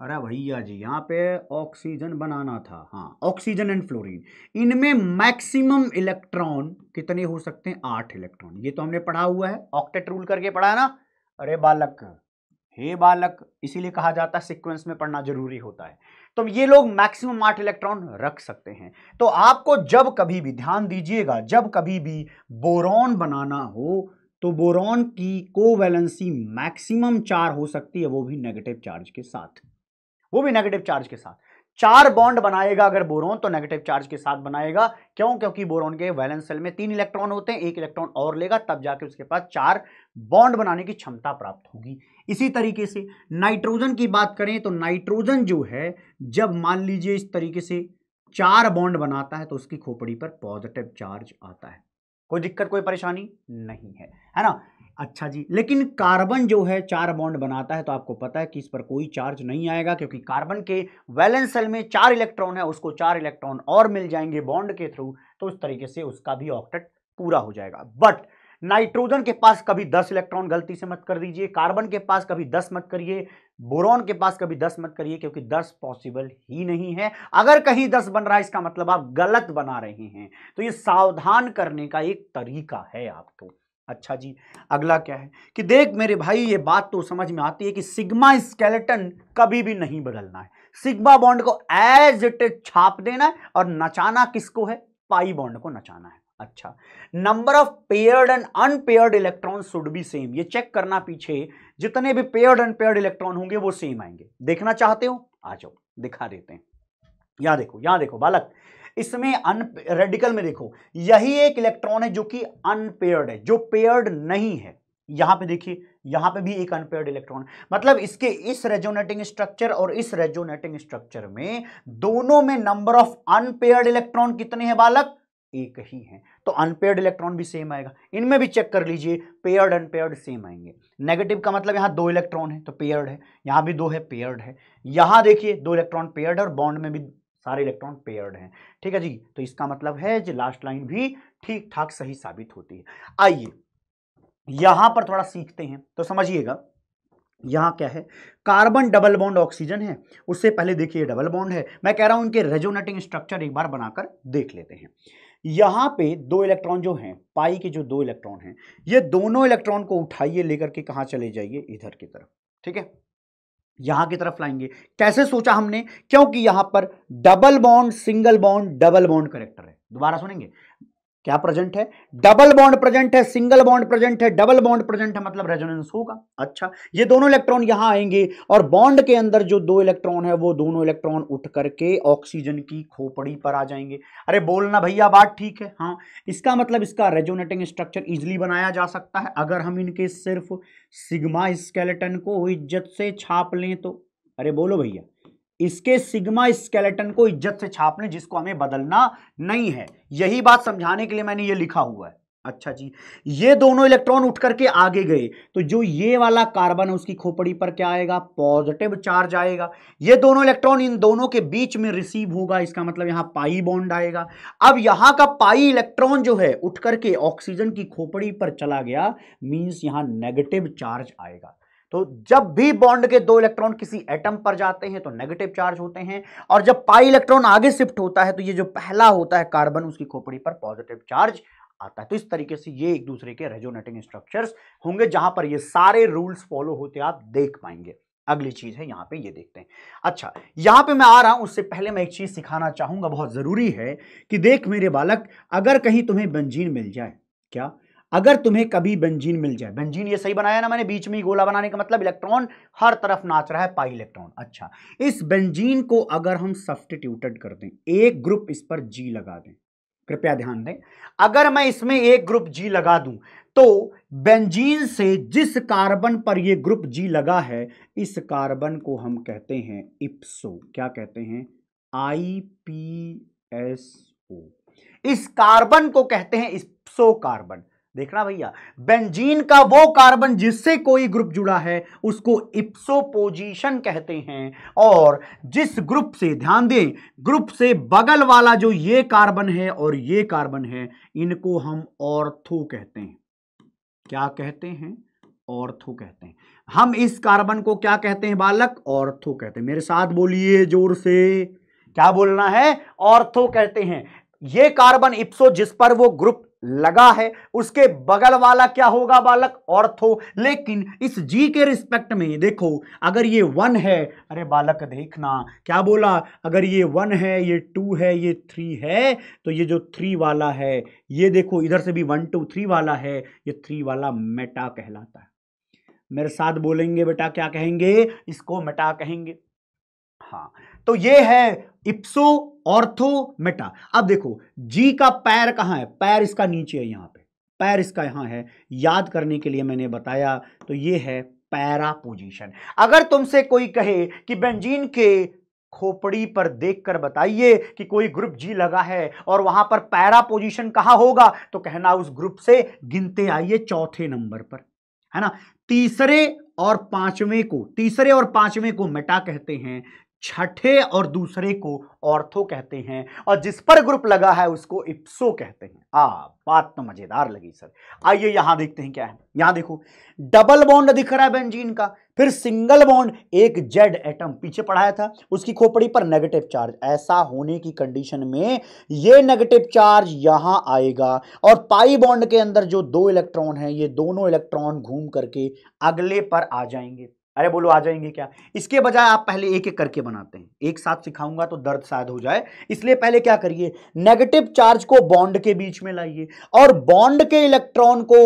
अरे भैया जी यहाँ पे ऑक्सीजन बनाना था हाँ ऑक्सीजन एंड फ्लोरीन इनमें मैक्सिमम इलेक्ट्रॉन कितने हो सकते हैं आठ इलेक्ट्रॉन ये तो हमने पढ़ा हुआ है ऑक्टेट रूल करके पढ़ा है ना अरे बालक हे बालक इसीलिए कहा जाता है सिक्वेंस में पढ़ना जरूरी होता है तो ये लोग मैक्सिमम आठ इलेक्ट्रॉन रख सकते हैं तो आपको जब कभी भी ध्यान दीजिएगा जब कभी भी बोरॉन बनाना हो तो बोरॉन की कोवैलेंसी मैक्सिमम चार हो सकती है वो भी नेगेटिव चार्ज के साथ वो भी नेगेटिव चार्ज के साथ चार बॉन्ड बनाएगा अगर बोरोन तो नेगेटिव चार्ज के साथ बनाएगा क्यों क्योंकि बोरोन के वैलेंस सेल में तीन इलेक्ट्रॉन होते हैं एक इलेक्ट्रॉन और लेगा तब जाके उसके पास चार बॉन्ड बनाने की क्षमता प्राप्त होगी इसी तरीके से नाइट्रोजन की बात करें तो नाइट्रोजन जो है जब मान लीजिए इस तरीके से चार बॉन्ड बनाता है तो उसकी खोपड़ी पर पॉजिटिव चार्ज आता है कोई दिक्कत कोई परेशानी नहीं है है ना अच्छा जी लेकिन कार्बन जो है चार बॉन्ड बनाता है तो आपको पता है कि इस पर कोई चार्ज नहीं आएगा क्योंकि कार्बन के वैलेंस सेल में चार इलेक्ट्रॉन है उसको चार इलेक्ट्रॉन और मिल जाएंगे बॉन्ड के थ्रू तो उस तरीके से उसका भी ऑक्टेट पूरा हो जाएगा बट नाइट्रोजन के पास कभी दस इलेक्ट्रॉन गलती से मत कर दीजिए कार्बन के पास कभी दस मत करिए बोरॉन के पास कभी दस मत करिए क्योंकि दस पॉसिबल ही नहीं है अगर कहीं दस बन रहा है इसका मतलब आप गलत बना रहे हैं तो ये सावधान करने का एक तरीका है आपको अच्छा जी अगला क्या है कि देख मेरे भाई ये बात तो समझ में आती है कि सिग्मा स्केलेटन कभी भी नहीं बदलना है सिग्मा बॉन्ड को एज इट इज छाप देना है और नचाना किसको है पाई बॉन्ड को नचाना है अच्छा number of paired and unpaired electron should be same ये चेक करना पीछे जितने भी पेयर्ड अनपेयर्ड इलेक्ट्रॉन होंगे वो सेम आएंगे देखना चाहते हो आ जाओ दिखा देते हैं यहां देखो यहां देखो बालक इसमें अन रेडिकल में देखो यही एक इलेक्ट्रॉन है जो कि अनपेयर्ड है जो पेयर्ड नहीं है यहां पे देखिए यहां पे भी एक अनपेयर्ड इलेक्ट्रॉन मतलब इसके इस रेजोनेटिंग स्ट्रक्चर और इस रेजोनेटिंग स्ट्रक्चर में दोनों में नंबर ऑफ अनपेयर्ड इलेक्ट्रॉन कितने हैं बालक एक ही है तो अनपेयर्ड इलेक्ट्रॉन भी सेम आएगा इनमें भी चेक कर लीजिए पेयर्ड अनपेयर्ड सेम आएंगे नेगेटिव का मतलब यहां दो इलेक्ट्रॉन तो है तो पेयर्ड है यहां भी दो है पेयर्ड है यहां देखिए दो इलेक्ट्रॉन पेयर्ड और बॉन्ड में भी सारे इलेक्ट्रॉन पेयर्ड हैं ठीक है जी तो इसका मतलब है जो लास्ट लाइन भी ठीक ठाक सही साबित होती है आइए यहां पर थोड़ा सीखते हैं तो समझिएगा यहां क्या है कार्बन डबल बॉन्ड ऑक्सीजन है उससे पहले देखिए डबल बॉन्ड है मैं कह रहा हूं इनके रेजोनेटिंग स्ट्रक्चर एक बार बनाकर देख लेते हैं यहां पे दो इलेक्ट्रॉन जो हैं पाई के जो दो इलेक्ट्रॉन हैं ये दोनों इलेक्ट्रॉन को उठाइए लेकर के कहा चले जाइए इधर की तरफ ठीक है यहां की तरफ लाएंगे कैसे सोचा हमने क्योंकि यहां पर double bond single bond double bond character है दोबारा सुनेंगे क्या प्रेजेंट है डबल बॉन्ड प्रेजेंट है सिंगल बॉन्ड प्रेजेंट है डबल बॉन्ड प्रेजेंट है मतलब रेजोनेंस होगा अच्छा ये दोनों इलेक्ट्रॉन यहां आएंगे और बॉन्ड के अंदर जो दो इलेक्ट्रॉन है वो दोनों इलेक्ट्रॉन उठ करके ऑक्सीजन की खोपड़ी पर आ जाएंगे अरे बोलना भैया बात ठीक है हाँ इसका मतलब इसका रेजोनेटिंग स्ट्रक्चर इजिली बनाया जा सकता है अगर हम इनके सिर्फ सिग्मा स्केलेटन को इज्जत से छाप लें तो अरे बोलो भैया इसके सिग्मा स्केलेटन को इज्जत से छाप लें जिसको हमें बदलना नहीं है यही बात समझाने के लिए मैंने ये लिखा हुआ है अच्छा जी ये दोनों इलेक्ट्रॉन उठ करके आगे गए तो जो ये वाला कार्बन है उसकी खोपड़ी पर क्या आएगा पॉजिटिव चार्ज आएगा ये दोनों इलेक्ट्रॉन इन दोनों के बीच में रिसीव होगा इसका मतलब यहां पाई बॉन्ड आएगा अब यहां का पाई इलेक्ट्रॉन जो है उठ करके ऑक्सीजन की खोपड़ी पर चला गया मीन्स यहां नेगेटिव चार्ज आएगा तो जब भी बॉन्ड के दो इलेक्ट्रॉन किसी एटम पर जाते हैं तो नेगेटिव चार्ज होते हैं और जब पाई इलेक्ट्रॉन आगे शिफ्ट होता है तो ये जो पहला होता है कार्बन उसकी खोपड़ी पर पॉजिटिव चार्ज आता है तो इस तरीके से ये एक दूसरे के रेजोनेटिंग स्ट्रक्चर्स होंगे जहां पर ये सारे रूल्स फॉलो होते आप देख पाएंगे अगली चीज है यहां पे ये देखते हैं अच्छा यहां पे मैं आ रहा हूं उससे पहले मैं एक चीज सिखाना चाहूंगा बहुत जरूरी है कि देख मेरे बालक अगर कहीं तुम्हें बंजीन मिल जाए क्या अगर तुम्हें कभी बेंजीन मिल जाए बेंजीन ये सही बनाया ना मैंने बीच में ही गोला बनाने का मतलब इलेक्ट्रॉन हर तरफ नाच रहा है पाई इलेक्ट्रॉन अच्छा इस बेंजीन को अगर हम सब्सटीट्यूटेड कर दें एक ग्रुप इस पर जी लगा दें कृपया ध्यान दें अगर मैं इसमें एक ग्रुप जी लगा दूं तो बेंजीन से जिस कार्बन पर यह ग्रुप जी लगा है इस कार्बन को हम कहते हैं इप्सो क्या कहते हैं आई पी एस ओ इस कार्बन को कहते हैं इप्सो कार्बन देखना भैया बेंजीन का वो कार्बन जिससे कोई ग्रुप जुड़ा है उसको इप्सोपोजिशन कहते हैं और जिस ग्रुप से ध्यान दें ग्रुप से बगल वाला जो ये कार्बन है और ये कार्बन है इनको हम ऑर्थो कहते हैं क्या कहते हैं ऑर्थो कहते हैं हम इस कार्बन को क्या कहते हैं बालक ऑर्थो कहते हैं मेरे साथ बोलिए जोर से क्या बोलना है ऑर्थो कहते हैं ये कार्बन इप्सो जिस पर वो ग्रुप लगा है उसके बगल वाला क्या होगा बालक ऑर्थो लेकिन इस जी के रिस्पेक्ट में देखो अगर ये वन है अरे बालक देखना क्या बोला अगर ये वन है ये टू है ये थ्री है तो ये जो थ्री वाला है ये देखो इधर से भी वन टू थ्री वाला है ये थ्री वाला मेटा कहलाता है मेरे साथ बोलेंगे बेटा क्या कहेंगे इसको मेटा कहेंगे हाँ तो ये है इप्सो ऑर्थो मेटा अब देखो जी का पैर कहां है पैर इसका नीचे है यहां पे पैर इसका यहां है याद करने के लिए मैंने बताया तो ये है पैरा पोजीशन अगर तुमसे कोई कहे कि बेंजीन के खोपड़ी पर देखकर बताइए कि कोई ग्रुप जी लगा है और वहां पर पैरा पोजीशन कहाँ होगा तो कहना उस ग्रुप से गिनते आइए चौथे नंबर पर है ना तीसरे और पांचवें को तीसरे और पांचवें को मेटा कहते हैं छठे और दूसरे को ऑर्थो कहते हैं और जिस पर ग्रुप लगा है उसको इप्सो कहते हैं आ बात तो मजेदार लगी सर आइए यहां देखते हैं क्या है यहां देखो डबल बॉन्ड दिख रहा है बेंजीन का फिर सिंगल बॉन्ड एक जेड एटम पीछे पढ़ाया था उसकी खोपड़ी पर नेगेटिव चार्ज ऐसा होने की कंडीशन में ये नेगेटिव चार्ज यहां आएगा और पाई बॉन्ड के अंदर जो दो इलेक्ट्रॉन है ये दोनों इलेक्ट्रॉन घूम करके अगले पर आ जाएंगे अरे बोलो आ जाएंगे क्या इसके बजाय आप पहले एक एक करके बनाते हैं एक साथ सिखाऊंगा तो दर्द शायद हो जाए इसलिए पहले क्या करिए नेगेटिव चार्ज को बॉन्ड के बीच में लाइए और बॉन्ड के इलेक्ट्रॉन को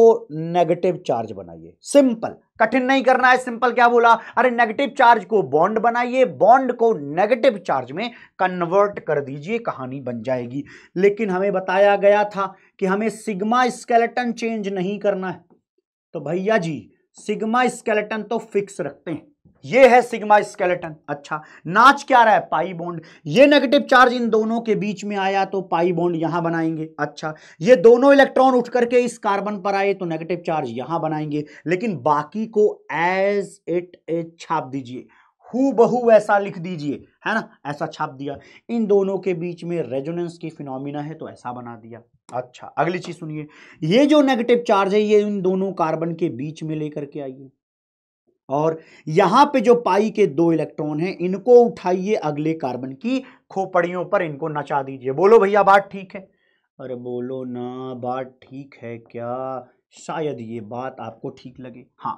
नेगेटिव चार्ज बनाइए सिंपल कठिन नहीं करना है सिंपल क्या बोला अरे नेगेटिव चार्ज को बॉन्ड बनाइए बॉन्ड को नेगेटिव चार्ज में कन्वर्ट कर दीजिए कहानी बन जाएगी लेकिन हमें बताया गया था कि हमें सिग्मा स्केलेटन चेंज नहीं करना है तो भैया जी सिग्मा स्केलेटन तो फिक्स रखते हैं ये है सिग्मा स्केलेटन अच्छा नाच क्या रहा है पाई बॉन्ड ये नेगेटिव चार्ज इन दोनों के बीच में आया तो पाई बॉन्ड यहां बनाएंगे अच्छा ये दोनों इलेक्ट्रॉन उठ करके इस कार्बन पर आए तो नेगेटिव चार्ज यहां बनाएंगे लेकिन बाकी को एज इट एज छाप दीजिए हु बहु ऐसा लिख दीजिए है ना ऐसा छाप दिया इन दोनों के बीच में रेजोनेंस की फिनोमिना है तो ऐसा बना दिया अच्छा अगली चीज सुनिए ये जो नेगेटिव चार्ज है ये इन दोनों कार्बन के बीच में लेकर के आइए और यहां पे जो पाई के दो इलेक्ट्रॉन हैं इनको उठाइए अगले कार्बन की खोपड़ियों पर इनको नचा दीजिए बोलो भैया बात ठीक है अरे बोलो ना बात ठीक है क्या शायद ये बात आपको ठीक लगे हाँ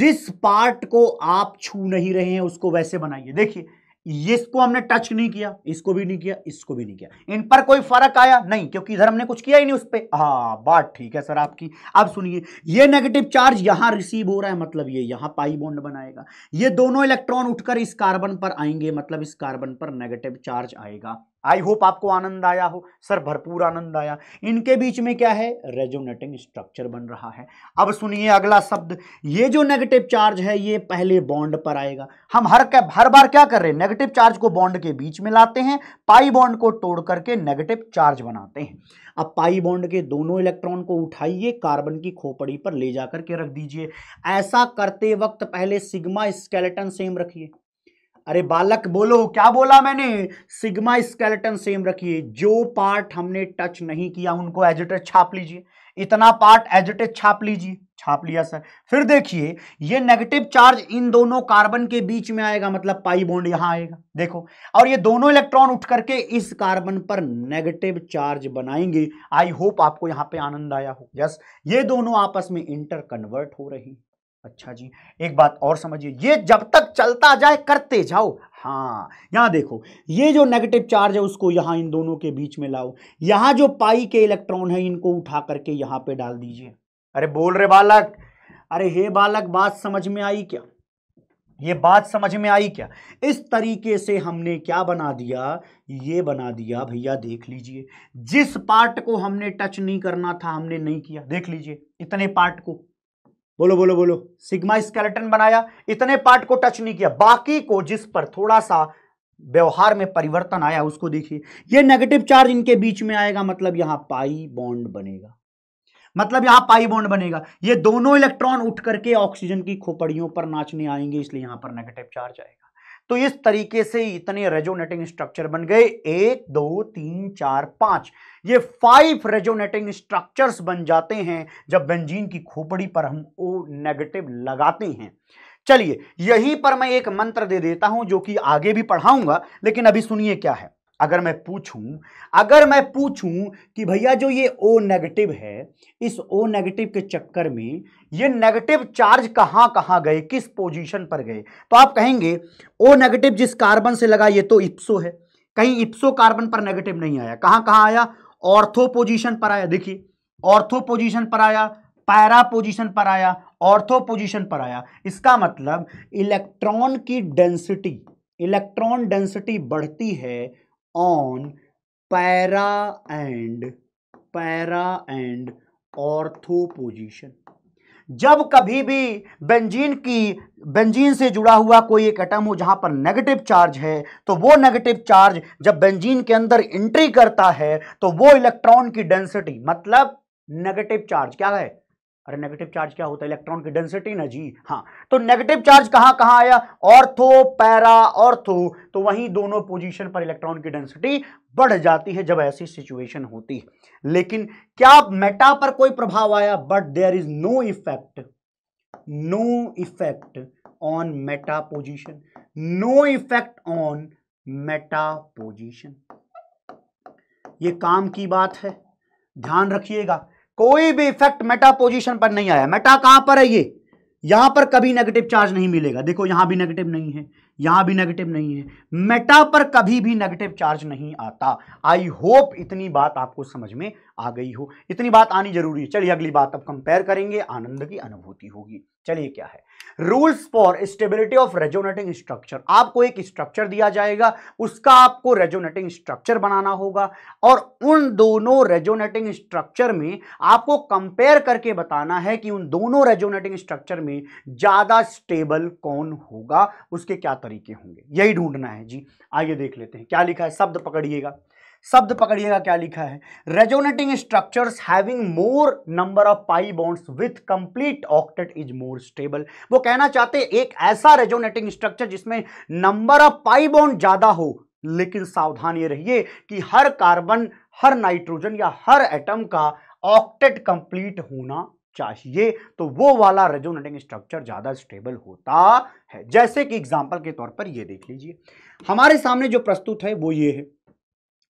जिस पार्ट को आप छू नहीं रहे हैं उसको वैसे बनाइए देखिए इसको हमने टच नहीं किया इसको भी नहीं किया इसको भी नहीं किया इन पर कोई फर्क आया नहीं क्योंकि इधर हमने कुछ किया ही नहीं उस पर हाँ बात ठीक है सर आपकी अब सुनिए ये नेगेटिव चार्ज यहां रिसीव हो रहा है मतलब ये यहां पाई बॉन्ड बनाएगा ये दोनों इलेक्ट्रॉन उठकर इस कार्बन पर आएंगे मतलब इस कार्बन पर नेगेटिव चार्ज आएगा आई होप आपको आनंद आया हो सर भरपूर आनंद आया इनके बीच में क्या है रेजोनेटिंग स्ट्रक्चर बन रहा है अब सुनिए अगला शब्द ये जो नेगेटिव चार्ज है ये पहले बॉन्ड पर आएगा हम हर क्या हर बार क्या कर रहे हैं नेगेटिव चार्ज को बॉन्ड के बीच में लाते हैं पाई बॉन्ड को तोड़ करके नेगेटिव चार्ज बनाते हैं अब पाई बॉन्ड के दोनों इलेक्ट्रॉन को उठाइए कार्बन की खोपड़ी पर ले जा करके रख दीजिए ऐसा करते वक्त पहले सिग्मा स्केलेटन सेम रखिए अरे बालक बोलो क्या बोला मैंने सिग्मा स्केलेटन सेम रखिए जो पार्ट हमने टच नहीं किया उनको एजिटेट छाप लीजिए इतना पार्ट एजिटेट छाप लीजिए छाप लिया सर फिर देखिए ये नेगेटिव चार्ज इन दोनों कार्बन के बीच में आएगा मतलब पाई बॉन्ड यहां आएगा देखो और ये दोनों इलेक्ट्रॉन उठ करके इस कार्बन पर नेगेटिव चार्ज बनाएंगे आई होप आपको यहां पे आनंद आया हो यस ये दोनों आपस में इंटर कन्वर्ट हो रही अच्छा जी एक बात और समझिए ये जब तक चलता जाए करते जाओ हाँ यहाँ देखो ये जो नेगेटिव चार्ज है उसको यहाँ इन दोनों के बीच में लाओ यहाँ जो पाई के इलेक्ट्रॉन है इनको उठा करके यहाँ पे डाल दीजिए अरे बोल रहे बालक अरे हे बालक बात समझ में आई क्या ये बात समझ में आई क्या इस तरीके से हमने क्या बना दिया ये बना दिया भैया देख लीजिए जिस पार्ट को हमने टच नहीं करना था हमने नहीं किया देख लीजिए इतने पार्ट को बोलो बोलो बोलो सिग्मा स्केलेटन बनाया इतने पार्ट को टच नहीं किया बाकी को जिस पर थोड़ा सा व्यवहार में परिवर्तन आया उसको देखिए ये नेगेटिव चार्ज इनके बीच में आएगा मतलब यहां पाई बॉन्ड बनेगा मतलब यहां पाई बॉन्ड बनेगा ये दोनों इलेक्ट्रॉन उठ करके ऑक्सीजन की खोपड़ियों पर नाचने आएंगे इसलिए यहां पर नेगेटिव चार्ज आएगा तो इस तरीके से इतने रेजोनेटिंग स्ट्रक्चर बन गए एक दो तीन चार पांच ये फाइव रेजोनेटिंग स्ट्रक्चर्स बन जाते हैं जब बेंजीन की खोपड़ी पर हम ओ नेगेटिव लगाते हैं चलिए यहीं पर मैं एक मंत्र दे देता हूं जो कि आगे भी पढ़ाऊंगा लेकिन अभी सुनिए क्या है अगर मैं पूछूं अगर मैं पूछूं कि भैया जो ये ओ नेगेटिव है इस ओ नेगेटिव के चक्कर में ये नेगेटिव चार्ज कहाँ कहाँ गए किस पोजीशन पर गए तो आप कहेंगे ओ नेगेटिव जिस कार्बन से लगा ये तो इप्सो है कहीं इप्सो कार्बन पर नेगेटिव नहीं आया कहाँ कहाँ आया ऑर्थो पोजिशन पर आया देखिए ऑर्थो पोजिशन पर आया पैरा पोजिशन पर आया ऑर्थो पोजिशन पर आया इसका मतलब इलेक्ट्रॉन की डेंसिटी इलेक्ट्रॉन डेंसिटी बढ़ती है on para and para and ortho position जब कभी भी बेंजीन की बेंजीन से जुड़ा हुआ कोई एक एटम हो जहां पर नेगेटिव चार्ज है तो वो नेगेटिव चार्ज जब बेंजीन के अंदर एंट्री करता है तो वो इलेक्ट्रॉन की डेंसिटी मतलब नेगेटिव चार्ज क्या है अरे नेगेटिव चार्ज क्या होता है इलेक्ट्रॉन की डेंसिटी ना जी हाँ तो नेगेटिव चार्ज कहां कहां आया ऑर्थो पैरा ऑर्थो तो वहीं दोनों पोजीशन पर इलेक्ट्रॉन की डेंसिटी बढ़ जाती है जब ऐसी सिचुएशन होती है लेकिन क्या मेटा पर कोई प्रभाव आया but there is no effect no effect on meta position no effect on meta position ये काम की बात है ध्यान रखिएगा कोई भी इफेक्ट मेटा पोजिशन पर नहीं आया मेटा कहां पर है ये यहां पर कभी नेगेटिव चार्ज नहीं मिलेगा देखो यहां भी नेगेटिव नहीं है यहां भी नेगेटिव नहीं है मेटा पर कभी भी नेगेटिव चार्ज नहीं आता आई होप इतनी बात आपको समझ में आ गई हो इतनी बात आनी जरूरी है चलिए अगली बात अब कंपेयर करेंगे आनंद की अनुभूति होगी चलिए क्या है rules for stability of resonating structure आपको एक स्ट्रक्चर दिया जाएगा उसका आपको रेजोनेटिंग स्ट्रक्चर बनाना होगा और उन दोनों रेजोनेटिंग स्ट्रक्चर में आपको कंपेयर करके बताना है कि उन दोनों रेजोनेटिंग स्ट्रक्चर में ज़्यादा स्टेबल कौन होगा उसके क्या तरीके तरीके होंगे यही ढूंढना है जी आइए देख लेते हैं क्या लिखा है शब्द पकड़िएगा शब्द पकड़िएगा क्या लिखा है resonating structures having more number of pi bonds with complete octet is more stable वो कहना चाहते हैं एक ऐसा रेजोनेटिंग स्ट्रक्चर जिसमें नंबर ऑफ पाई बॉन्ड ज्यादा हो लेकिन सावधान ये रहिए कि हर कार्बन हर नाइट्रोजन या हर एटम का ऑक्टेट कंप्लीट होना चाहिए तो वो वाला रेजोनेटिंग स्ट्रक्चर ज़्यादा स्टेबल होता है जैसे कि एग्जाम्पल के तौर पर ये देख लीजिए हमारे सामने जो प्रस्तुत है वो ये है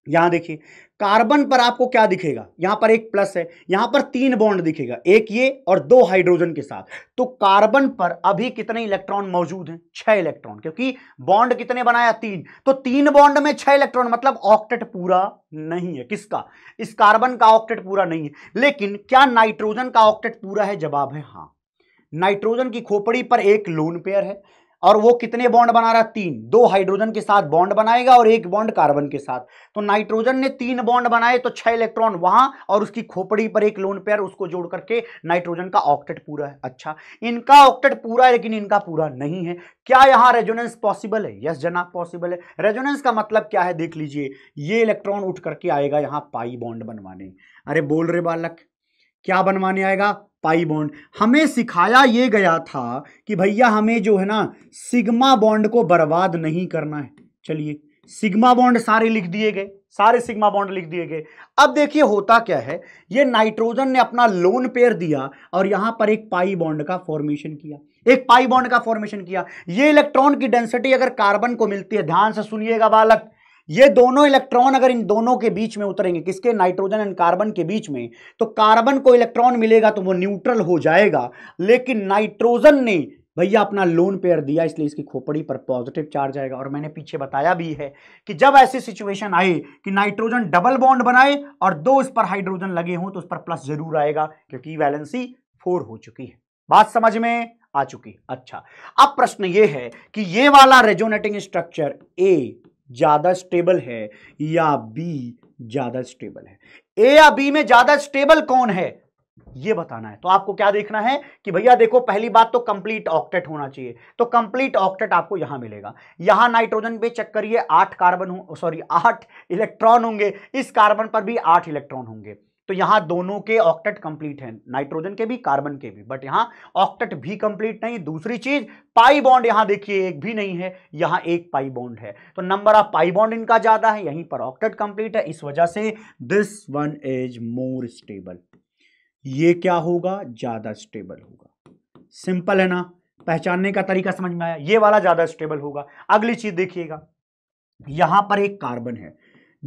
यहां देखिए कार्बन पर आपको क्या दिखेगा यहां पर एक प्लस है यहां पर तीन बॉन्ड दिखेगा एक ये और दो हाइड्रोजन के साथ तो कार्बन पर अभी कितने इलेक्ट्रॉन मौजूद हैं छह इलेक्ट्रॉन क्योंकि बॉन्ड कितने बनाया तीन तो तीन बॉन्ड में छह इलेक्ट्रॉन मतलब ऑक्टेट पूरा नहीं है किसका इस कार्बन का ऑक्टेट पूरा नहीं है लेकिन क्या नाइट्रोजन का ऑक्टेट पूरा है जवाब है हाँ नाइट्रोजन की खोपड़ी पर एक लोन पेयर है और वो कितने बॉन्ड बना रहा है तीन दो हाइड्रोजन के साथ बॉन्ड बनाएगा और एक बॉन्ड कार्बन के साथ तो नाइट्रोजन ने तीन बॉन्ड बनाए तो छह इलेक्ट्रॉन वहां और उसकी खोपड़ी पर एक लोन पेयर उसको जोड़ करके नाइट्रोजन का ऑक्टेट पूरा है अच्छा इनका ऑक्टेट पूरा है लेकिन इनका पूरा नहीं है क्या यहाँ रेजोनेंस पॉसिबल है यस जनाब पॉसिबल है रेजोनेंस का मतलब क्या है देख लीजिए ये इलेक्ट्रॉन उठ करके आएगा यहाँ पाई बॉन्ड बनवाने अरे बोल रहे बालक क्या बनवाने आएगा पाई बॉन्ड हमें सिखाया ये गया था कि भैया हमें जो है ना सिग्मा बॉन्ड को बर्बाद नहीं करना है चलिए सिग्मा बॉन्ड सारे लिख दिए गए सारे सिग्मा बॉन्ड लिख दिए गए अब देखिए होता क्या है ये नाइट्रोजन ने अपना लोन पेयर दिया और यहां पर एक पाई बॉन्ड का फॉर्मेशन किया एक पाई बॉन्ड का फॉर्मेशन किया ये इलेक्ट्रॉन की डेंसिटी अगर कार्बन को मिलती है ध्यान से सुनिएगा बालक ये दोनों इलेक्ट्रॉन अगर इन दोनों के बीच में उतरेंगे किसके नाइट्रोजन एंड कार्बन के बीच में तो कार्बन को इलेक्ट्रॉन मिलेगा तो वो न्यूट्रल हो जाएगा लेकिन नाइट्रोजन ने भैया अपना लोन पेयर दिया इसलिए इसकी खोपड़ी पर पॉजिटिव चार्ज आएगा और मैंने पीछे बताया भी है कि जब ऐसी सिचुएशन आए कि नाइट्रोजन डबल बॉन्ड बनाए और दो इस पर हाइड्रोजन लगे हों तो उस पर प्लस जरूर आएगा क्योंकि वैलेंसी फोर हो चुकी है बात समझ में आ चुकी अच्छा अब प्रश्न यह है कि ये वाला रेजोनेटिंग स्ट्रक्चर ए ज़्यादा स्टेबल है या बी ज़्यादा स्टेबल है ए या बी में ज़्यादा स्टेबल कौन है ये बताना है तो आपको क्या देखना है कि भैया देखो पहली बात तो कंप्लीट ऑक्टेट होना चाहिए तो कंप्लीट ऑक्टेट आपको यहां मिलेगा यहां नाइट्रोजन पे चेक करिए आठ कार्बन सॉरी आठ इलेक्ट्रॉन होंगे इस कार्बन पर भी आठ इलेक्ट्रॉन होंगे तो यहां दोनों के ऑक्टेट कंप्लीट हैं नाइट्रोजन के भी कार्बन के भी बट यहां ऑक्टेट भी कंप्लीट नहीं दूसरी चीज पाई बॉन्ड यहां देखिए एक भी नहीं है यहां एक पाई बॉन्ड है तो नंबर ऑफ पाई बॉन्ड इनका ज्यादा है यहीं पर ऑक्टेट कंप्लीट है इस वजह से this one is more stable ये क्या होगा ज्यादा स्टेबल होगा सिंपल है ना पहचानने का तरीका समझ में आया ये वाला ज्यादा स्टेबल होगा अगली चीज देखिएगा यहां पर एक कार्बन है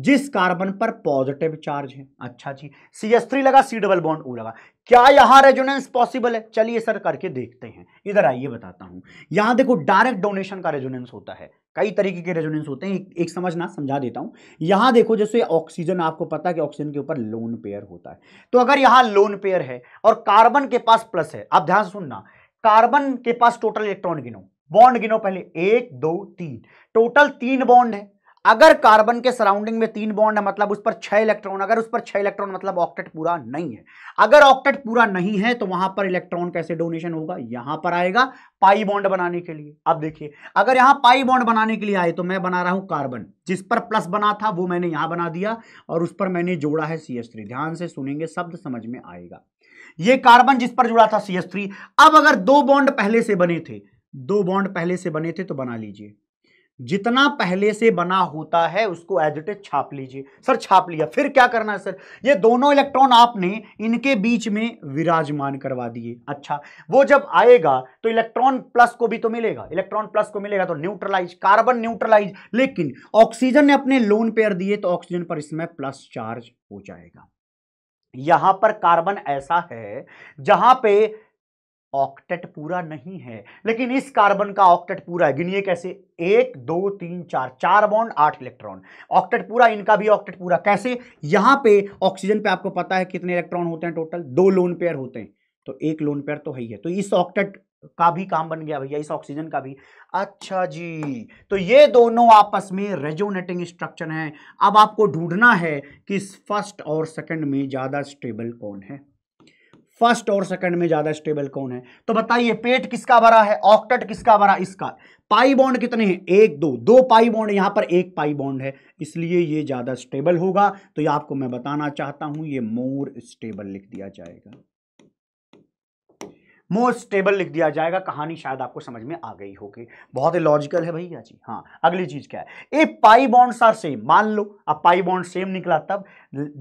जिस कार्बन पर पॉजिटिव चार्ज है अच्छा जी सी एस थ्री लगा सी डबल बॉन्ड ओ लगा क्या यहाँ रेजोनेंस पॉसिबल है चलिए सर करके देखते हैं इधर आइए बताता हूं यहां देखो डायरेक्ट डोनेशन का रेजोनेंस होता है कई तरीके के रेजोनेंस होते हैं एक, एक समझना समझा देता हूं यहां देखो जैसे ऑक्सीजन आपको पता है कि ऑक्सीजन के ऊपर लोन पेयर होता है तो अगर यहां लोन पेयर है और कार्बन के पास प्लस है आप ध्यान सुनना कार्बन के पास टोटल इलेक्ट्रॉन गिनो बॉन्ड गिनो पहले एक दो तीन टोटल तीन बॉन्ड है अगर कार्बन के सराउंडिंग में तीन बॉन्ड है मतलब उस पर छह इलेक्ट्रॉन अगर उस पर छह इलेक्ट्रॉन मतलब ऑक्टेट पूरा नहीं है अगर ऑक्टेट पूरा नहीं है तो वहां पर इलेक्ट्रॉन कैसे डोनेशन होगा यहां पर आएगा पाई बॉन्ड बनाने के लिए अब देखिए अगर यहां पाई बॉन्ड बनाने के लिए आए तो मैं बना रहा हूं कार्बन जिस पर प्लस बना था वो मैंने यहां बना दिया और उस पर मैंने जोड़ा है सी ध्यान से सुनेंगे शब्द समझ में आएगा ये कार्बन जिस पर जुड़ा था सी अब अगर दो बॉन्ड पहले से बने थे दो बॉन्ड पहले से बने थे तो बना लीजिए जितना पहले से बना होता है उसको एज इट इज छाप लीजिए सर छाप लिया फिर क्या करना है सर ये दोनों इलेक्ट्रॉन आपने इनके बीच में विराजमान करवा दिए अच्छा वो जब आएगा तो इलेक्ट्रॉन प्लस को भी तो मिलेगा इलेक्ट्रॉन प्लस को मिलेगा तो न्यूट्रलाइज कार्बन न्यूट्रलाइज लेकिन ऑक्सीजन ने अपने लोन पेयर दिए तो ऑक्सीजन पर इसमें प्लस चार्ज हो जाएगा यहां पर कार्बन ऐसा है जहां पर ऑक्टेट पूरा नहीं है लेकिन इस कार्बन का ऑक्टेट पूरा है गिनिए कैसे एक दो तीन चार चार बॉन्ड आठ इलेक्ट्रॉन ऑक्टेट पूरा इनका भी ऑक्टेट पूरा कैसे यहां पे ऑक्सीजन पे आपको पता है कितने इलेक्ट्रॉन होते हैं टोटल दो लोन पेयर होते हैं तो एक लोन पेयर तो है ही है तो इस ऑक्टेट का भी काम बन गया भैया इस ऑक्सीजन का भी अच्छा जी तो ये दोनों आपस में रेजोनेटिंग स्ट्रक्चर हैं अब आपको ढूंढना है कि इस फर्स्ट और सेकंड में ज़्यादा स्टेबल कौन है फर्स्ट और सेकंड में ज़्यादा स्टेबल कौन है तो बताइए पेट किसका भरा है ऑक्टेट किसका भरा इसका पाई बॉन्ड कितने हैं एक दो दो पाई बॉन्ड यहां पर एक पाई बॉन्ड है इसलिए ये ज़्यादा स्टेबल होगा तो ये आपको मैं बताना चाहता हूं ये मोर स्टेबल लिख दिया जाएगा मोस्ट स्टेबल लिख दिया जाएगा कहानी शायद आपको समझ में आ गई होगी बहुत ही लॉजिकल है भैया जी हाँ अगली चीज क्या है a pi bonds are same मान लो अब पाई बॉन्ड सेम निकला तब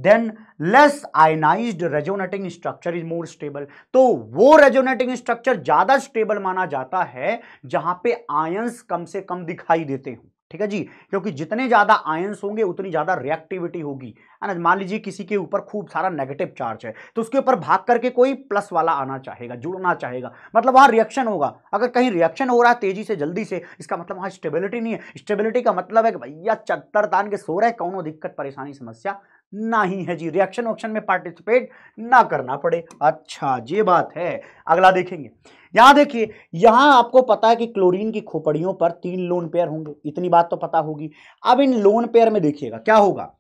then less ionised resonating structure is more stable तो वो रेजोनेटिंग स्ट्रक्चर ज्यादा स्टेबल माना जाता है जहां पे आयंस कम से कम दिखाई देते हों ठीक है जी क्योंकि जितने ज़्यादा आयंस होंगे उतनी ज़्यादा रिएक्टिविटी होगी है ना मान लीजिए किसी के ऊपर खूब सारा नेगेटिव चार्ज है तो उसके ऊपर भाग करके कोई प्लस वाला आना चाहेगा जुड़ना चाहेगा मतलब वहाँ रिएक्शन होगा अगर कहीं रिएक्शन हो रहा है तेजी से जल्दी से इसका मतलब वहाँ स्टेबिलिटी नहीं है स्टेबिलिटी का मतलब है कि भैया चत्तर तान के सो रहे कौनों दिक्कत परेशानी समस्या ना ही है जी रिएक्शन ऑप्शन में पार्टिसिपेट ना करना पड़े अच्छा ये बात है अगला देखेंगे यहां देखिए यहां आपको पता है कि क्लोरीन की खोपड़ियों पर तीन लोन पेयर होंगे इतनी बात तो पता होगी अब इन लोन पेयर में देखिएगा क्या होगा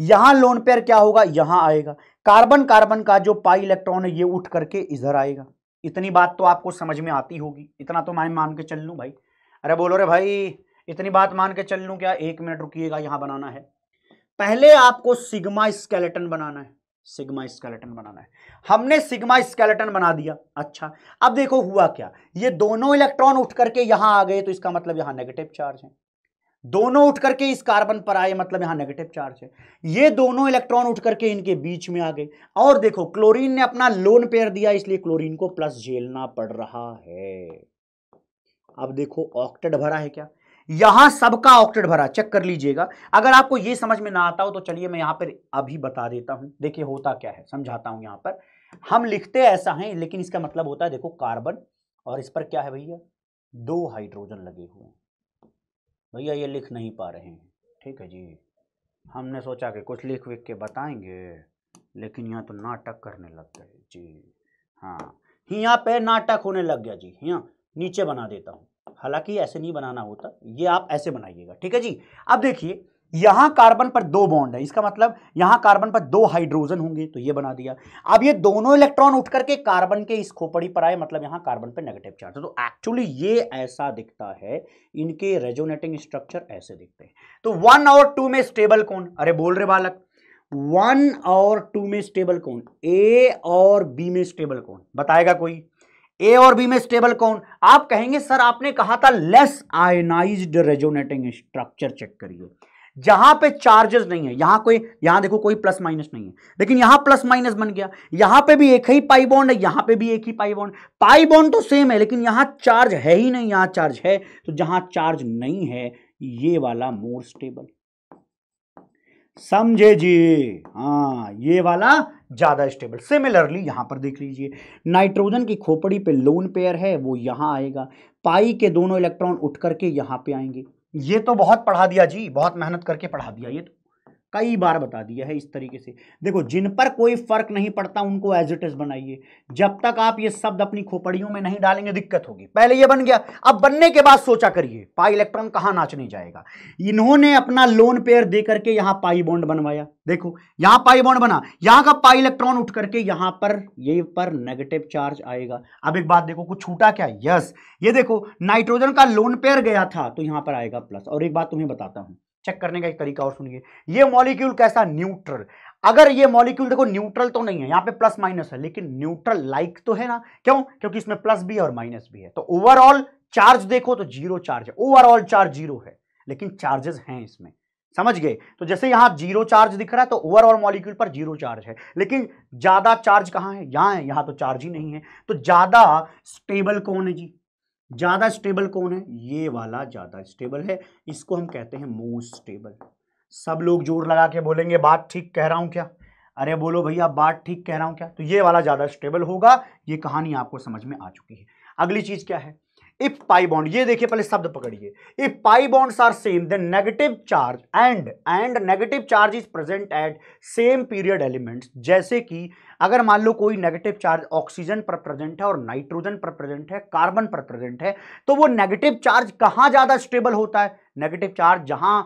यहाँ लोन पेयर क्या होगा यहां आएगा कार्बन कार्बन का जो पाई इलेक्ट्रॉन है ये उठ करके इधर आएगा इतनी बात तो आपको समझ में आती होगी इतना तो मैं मान के चल लू भाई अरे बोलो रे भाई इतनी बात मान के चल लू क्या एक मिनट रुकिएगा यहां बनाना है पहले आपको सिग्मा स्केलेटन बनाना है सिग्मा स्केलेटन बनाना है हमने सिग्मा स्केलेटन बना दिया अच्छा अब देखो हुआ क्या ये दोनों इलेक्ट्रॉन उठ करके यहां आ गए तो इसका मतलब यहां नेगेटिव चार्ज है दोनों उठ करके इस कार्बन पर आए मतलब यहां नेगेटिव चार्ज है ये दोनों इलेक्ट्रॉन उठ करके इनके बीच में आ गए और देखो क्लोरीन ने अपना लोन पेयर दिया इसलिए क्लोरीन को प्लस झेलना पड़ रहा है अब देखो ऑक्टेट भरा है क्या यहां सबका ऑक्टेट भरा चेक कर लीजिएगा अगर आपको ये समझ में ना आता हो तो चलिए मैं यहां पर अभी बता देता हूं देखिए होता क्या है समझाता हूं यहां पर हम लिखते ऐसा हैं लेकिन इसका मतलब होता है देखो कार्बन और इस पर क्या है भैया दो हाइड्रोजन लगे हुए हैं भैया ये लिख नहीं पा रहे हैं ठीक है जी हमने सोचा कि कुछ लिख विख के बताएंगे लेकिन यहाँ तो नाटक करने लग गए जी हाँ यहाँ पे नाटक होने लग गया जी यहाँ नीचे बना देता हूँ हालांकि ऐसे नहीं बनाना होता ये आप ऐसे बनाइएगा ठीक है जी अब देखिए यहां कार्बन पर दो बॉन्ड है इसका मतलब यहां कार्बन पर दो हाइड्रोजन होंगे तो ये बना दिया अब ये दोनों इलेक्ट्रॉन उठ करके कार्बन के इस खोपड़ी पर आए मतलब यहां कार्बन पर नेगेटिव चार्ज तो एक्चुअली ये ऐसा दिखता है इनके रेजोनेटिंग स्ट्रक्चर ऐसे दिखते हैं तो वन और टू में स्टेबल कौन अरे बोल रहे बालक वन और टू में स्टेबल कौन ए और बी में स्टेबल कौन बताएगा कोई ए और बी में स्टेबल कौन आप कहेंगे सर आपने कहा था less ionise resonating structure check करिए जहां पे चार्जेस नहीं है यहां कोई यहां देखो कोई प्लस माइनस नहीं है लेकिन यहां प्लस माइनस बन गया यहां पे भी एक ही पाई बॉन्ड है यहां पे भी एक ही पाई बॉन्ड पाई बॉन्ड तो सेम है लेकिन यहां चार्ज है ही नहीं यहां चार्ज है तो जहां चार्ज नहीं है ये वाला मोर स्टेबल समझे जी हाँ ये वाला ज़्यादा स्टेबल सिमिलरली यहाँ पर देख लीजिए नाइट्रोजन की खोपड़ी पे लोन पेयर है वो यहाँ आएगा पाई के दोनों इलेक्ट्रॉन उठ करके यहाँ पे आएंगे ये तो बहुत पढ़ा दिया जी बहुत मेहनत करके पढ़ा दिया ये तो कई बार बता दिया है इस तरीके से देखो जिन पर कोई फर्क नहीं पड़ता उनको एज इट इज बनाइए जब तक आप ये शब्द अपनी खोपड़ियों में नहीं डालेंगे दिक्कत होगी पहले ये बन गया अब बनने के बाद सोचा करिए पाई इलेक्ट्रॉन कहां नाच नहीं जाएगा इन्होंने अपना लोन पेयर दे करके यहां पाई बॉन्ड बनवाया देखो यहां पाई बॉन्ड बना यहां का पाई इलेक्ट्रॉन उठ करके यहां पर ये पर नेगेटिव चार्ज आएगा अब एक बात देखो कुछ छूटा क्या यस ये देखो नाइट्रोजन का लोन पेयर गया था तो यहां पर आएगा प्लस और एक बात तुम्हें बताता हूं चेक करने का एक तरीका और सुनिए ये मॉलिक्यूल कैसा न्यूट्रल अगर ये मॉलिक्यूल देखो न्यूट्रल तो नहीं है यहाँ पे प्लस माइनस है लेकिन न्यूट्रल लाइक तो है ना क्यों क्योंकि इसमें प्लस भी है और माइनस भी है तो ओवरऑल चार्ज देखो तो जीरो चार्ज है ओवरऑल चार्ज जीरो है लेकिन चार्जेस हैं इसमें समझ गए तो जैसे यहां जीरो चार्ज दिख रहा है तो ओवरऑल मॉलिक्यूल पर जीरो चार्ज है लेकिन ज़्यादा चार्ज कहां है यहां है यहां तो चार्ज ही नहीं है तो ज़्यादा स्टेबल कौन है जी ज़्यादा स्टेबल कौन है ये वाला ज़्यादा स्टेबल है इसको हम कहते हैं मोस्ट स्टेबल सब लोग जोर लगा के बोलेंगे बात ठीक कह रहा हूँ क्या अरे बोलो भैया बात ठीक कह रहा हूँ क्या तो ये वाला ज़्यादा स्टेबल होगा ये कहानी आपको समझ में आ चुकी है अगली चीज़ क्या है इफ पाई बॉन्ड ये देखिए पहले शब्द पकड़िए if pi bonds are same then negative charge and and negative charge is present at same period elements जैसे कि अगर मान लो कोई नेगेटिव चार्ज ऑक्सीजन पर प्रेजेंट है और नाइट्रोजन पर प्रेजेंट है कार्बन पर प्रेजेंट है तो वो नेगेटिव चार्ज कहाँ ज़्यादा स्टेबल होता है नेगेटिव चार्ज जहाँ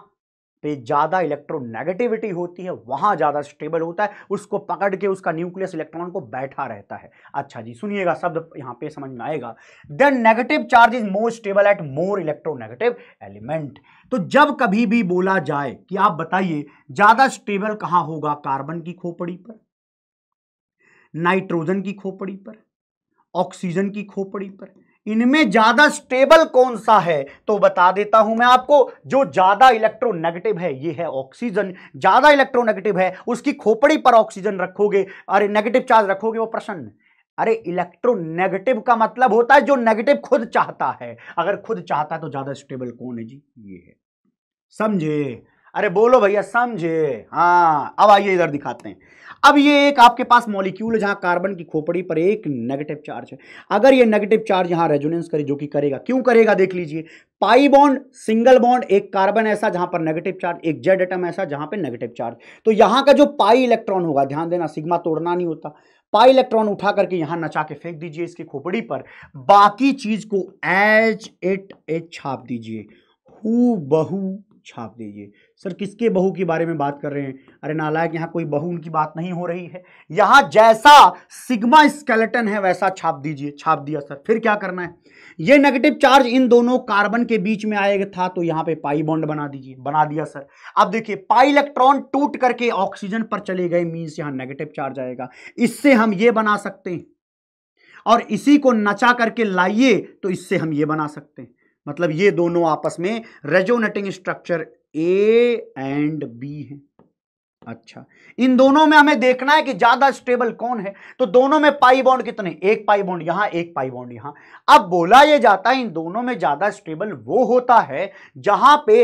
पे ज़्यादा इलेक्ट्रोनेगेटिविटी होती है वहाँ ज़्यादा स्टेबल होता है उसको पकड़ के उसका न्यूक्लियस इलेक्ट्रॉन को बैठा रहता है अच्छा जी सुनिएगा शब्द यहाँ पे समझ में आएगा then negative charge is more stable at more electronegative element तो जब कभी भी बोला जाए कि आप बताइए ज़्यादा स्टेबल कहाँ होगा कार्बन की खोपड़ी पर नाइट्रोजन की खोपड़ी पर ऑक्सीजन की खोपड़ी पर इनमें ज्यादा स्टेबल कौन सा है तो बता देता हूं मैं आपको जो ज्यादा इलेक्ट्रोनेगेटिव है ये है ऑक्सीजन ज्यादा इलेक्ट्रोनेगेटिव है उसकी खोपड़ी पर ऑक्सीजन रखोगे अरे नेगेटिव चार्ज रखोगे वो प्रसन्न अरे इलेक्ट्रोनेगेटिव का मतलब होता है जो नेगेटिव खुद चाहता है अगर खुद चाहता है तो ज्यादा स्टेबल कौन है जी ये है समझे अरे बोलो भैया समझे हाँ अब आइए इधर दिखाते हैं अब ये एक आपके पास मॉलिक्यूल है जहां कार्बन की खोपड़ी पर एक नेगेटिव चार्ज है अगर ये नेगेटिव चार्ज यहां रेजोनेंस करे जो कि करेगा क्यों करेगा देख लीजिए पाई बॉन्ड सिंगल बॉन्ड एक कार्बन ऐसा जहां पर नेगेटिव चार्ज एक जेड एटम ऐसा जहां पर नेगेटिव चार्ज तो यहां का जो पाई इलेक्ट्रॉन होगा ध्यान देना सिग्मा तोड़ना नहीं होता पाई इलेक्ट्रॉन उठा करके यहां नचा के फेंक दीजिए इसकी खोपड़ी पर बाकी चीज को एच एट एच छाप दीजिए हु बहू छाप दीजिए सर किसके बहू के बारे में बात कर रहे हैं अरे नालायक यहाँ कोई बहू उनकी बात नहीं हो रही है यहाँ जैसा सिग्मा स्केलेटन है वैसा छाप दीजिए छाप दिया सर फिर क्या करना है ये नेगेटिव चार्ज इन दोनों कार्बन के बीच में आएगा था तो यहाँ पे पाई बॉन्ड बना दीजिए बना दिया सर अब देखिए पाई इलेक्ट्रॉन टूट करके ऑक्सीजन पर चले गए मीन्स यहाँ नेगेटिव चार्ज आएगा इससे हम ये बना सकते हैं और इसी को नचा करके लाइए तो इससे हम ये बना सकते हैं मतलब ये दोनों आपस में resonating structure A and B हैं अच्छा इन दोनों में हमें देखना है कि ज्यादा स्टेबल कौन है तो दोनों में पाई बॉन्ड कितने एक पाई बॉन्ड यहां एक पाई बॉन्ड यहां अब बोला यह जाता है इन दोनों में ज्यादा स्टेबल वो होता है जहां पे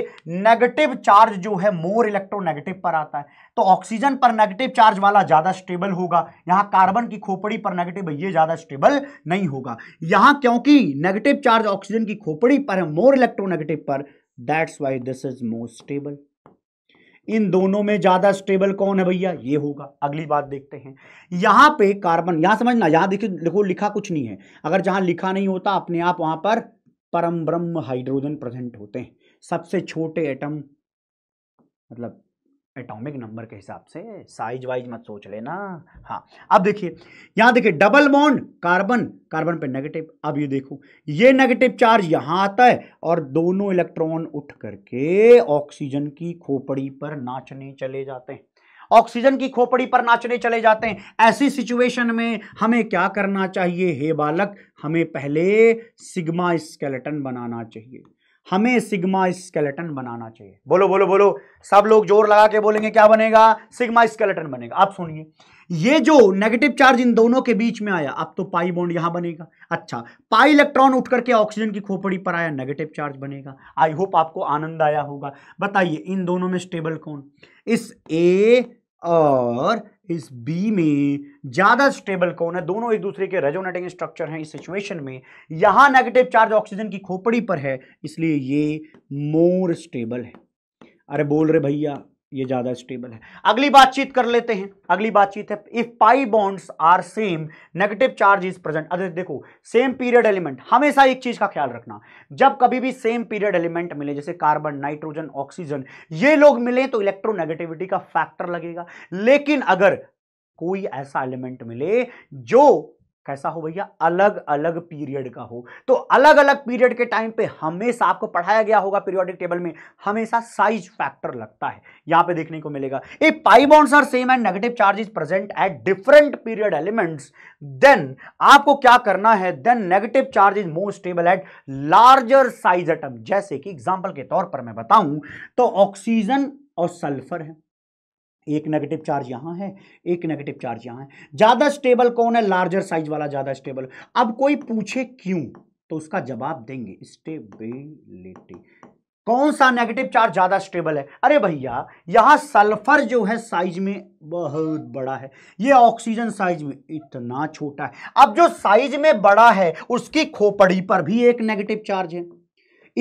नेगेटिव चार्ज जो है मोर इलेक्ट्रोनेगेटिव पर आता है तो ऑक्सीजन पर नेगेटिव चार्ज वाला ज्यादा स्टेबल होगा यहां कार्बन की खोपड़ी पर नेगेटिव ये ज्यादा स्टेबल नहीं होगा यहां क्योंकि नेगेटिव चार्ज ऑक्सीजन की खोपड़ी पर है मोर इलेक्ट्रोनेगेटिव पर that's why this is more stable इन दोनों में ज़्यादा स्टेबल कौन है भैया ये होगा अगली बात देखते हैं यहां पे कार्बन यहां समझना यहां देखिए देखो लिखा कुछ नहीं है अगर जहां लिखा नहीं होता अपने आप वहां पर परम ब्रह्म हाइड्रोजन प्रेजेंट होते हैं सबसे छोटे एटम मतलब एटॉमिक नंबर के हिसाब से साइज वाइज मत सोच लेना हाँ अब देखिए यहाँ देखिए डबल बॉन्ड कार्बन कार्बन पे नेगेटिव अब ये देखो ये नेगेटिव चार्ज यहाँ आता है और दोनों इलेक्ट्रॉन उठ करके ऑक्सीजन की खोपड़ी पर नाचने चले जाते हैं ऑक्सीजन की खोपड़ी पर नाचने चले जाते हैं ऐसी सिचुएशन में हमें क्या करना चाहिए हे बालक हमें पहले सिग्मा स्केलेटन बनाना चाहिए हमें सिग्मा स्केलेटन बनाना चाहिए बोलो बोलो बोलो सब लोग जोर लगा के बोलेंगे क्या बनेगा सिग्मा स्केलेटन बनेगा आप सुनिए ये जो नेगेटिव चार्ज इन दोनों के बीच में आया अब तो पाई बॉन्ड यहां बनेगा अच्छा पाई इलेक्ट्रॉन उठ करके ऑक्सीजन की खोपड़ी पर आया नेगेटिव चार्ज बनेगा आई होप आपको आनंद आया होगा बताइए इन दोनों में स्टेबल कौन इस ए और इस बी में ज़्यादा स्टेबल कौन है दोनों एक दूसरे के रेजोनेटिंग स्ट्रक्चर हैं इस सिचुएशन में यहाँ नेगेटिव चार्ज ऑक्सीजन की खोपड़ी पर है इसलिए ये मोर स्टेबल है अरे बोल रहे भैया ये ज़्यादा स्टेबल है अगली बातचीत कर लेते हैं अगली बातचीत है if pi bonds are same negative charge is present अरे देखो सेम पीरियड एलिमेंट हमेशा एक चीज़ का ख्याल रखना जब कभी भी सेम पीरियड एलिमेंट मिले जैसे कार्बन नाइट्रोजन ऑक्सीजन ये लोग मिले तो इलेक्ट्रोनेगेटिविटी का फैक्टर लगेगा लेकिन अगर कोई ऐसा एलिमेंट मिले जो कैसा हो भैया अलग अलग पीरियड का हो तो अलग अलग पीरियड के टाइम पे हमेशा आपको पढ़ाया गया होगा पीरियोडिक टेबल में हमेशा साइज फैक्टर लगता है यहां पे देखने को मिलेगा a pi bonds are same and negative charges present at different period elements then आपको क्या करना है then negative charge is more stable at larger size atom जैसे कि एग्जाम्पल के तौर पर मैं बताऊं तो ऑक्सीजन और सल्फर है एक नेगेटिव चार्ज यहाँ है एक नेगेटिव चार्ज यहाँ है ज़्यादा स्टेबल कौन है लार्जर साइज वाला ज़्यादा स्टेबल अब कोई पूछे क्यों तो उसका जवाब देंगे स्टेबिलिटी कौन सा नेगेटिव चार्ज ज़्यादा स्टेबल है अरे भैया यहाँ सल्फर जो है साइज में बहुत बड़ा है ये ऑक्सीजन साइज में इतना छोटा है अब जो साइज में बड़ा है उसकी खोपड़ी पर भी एक नेगेटिव चार्ज है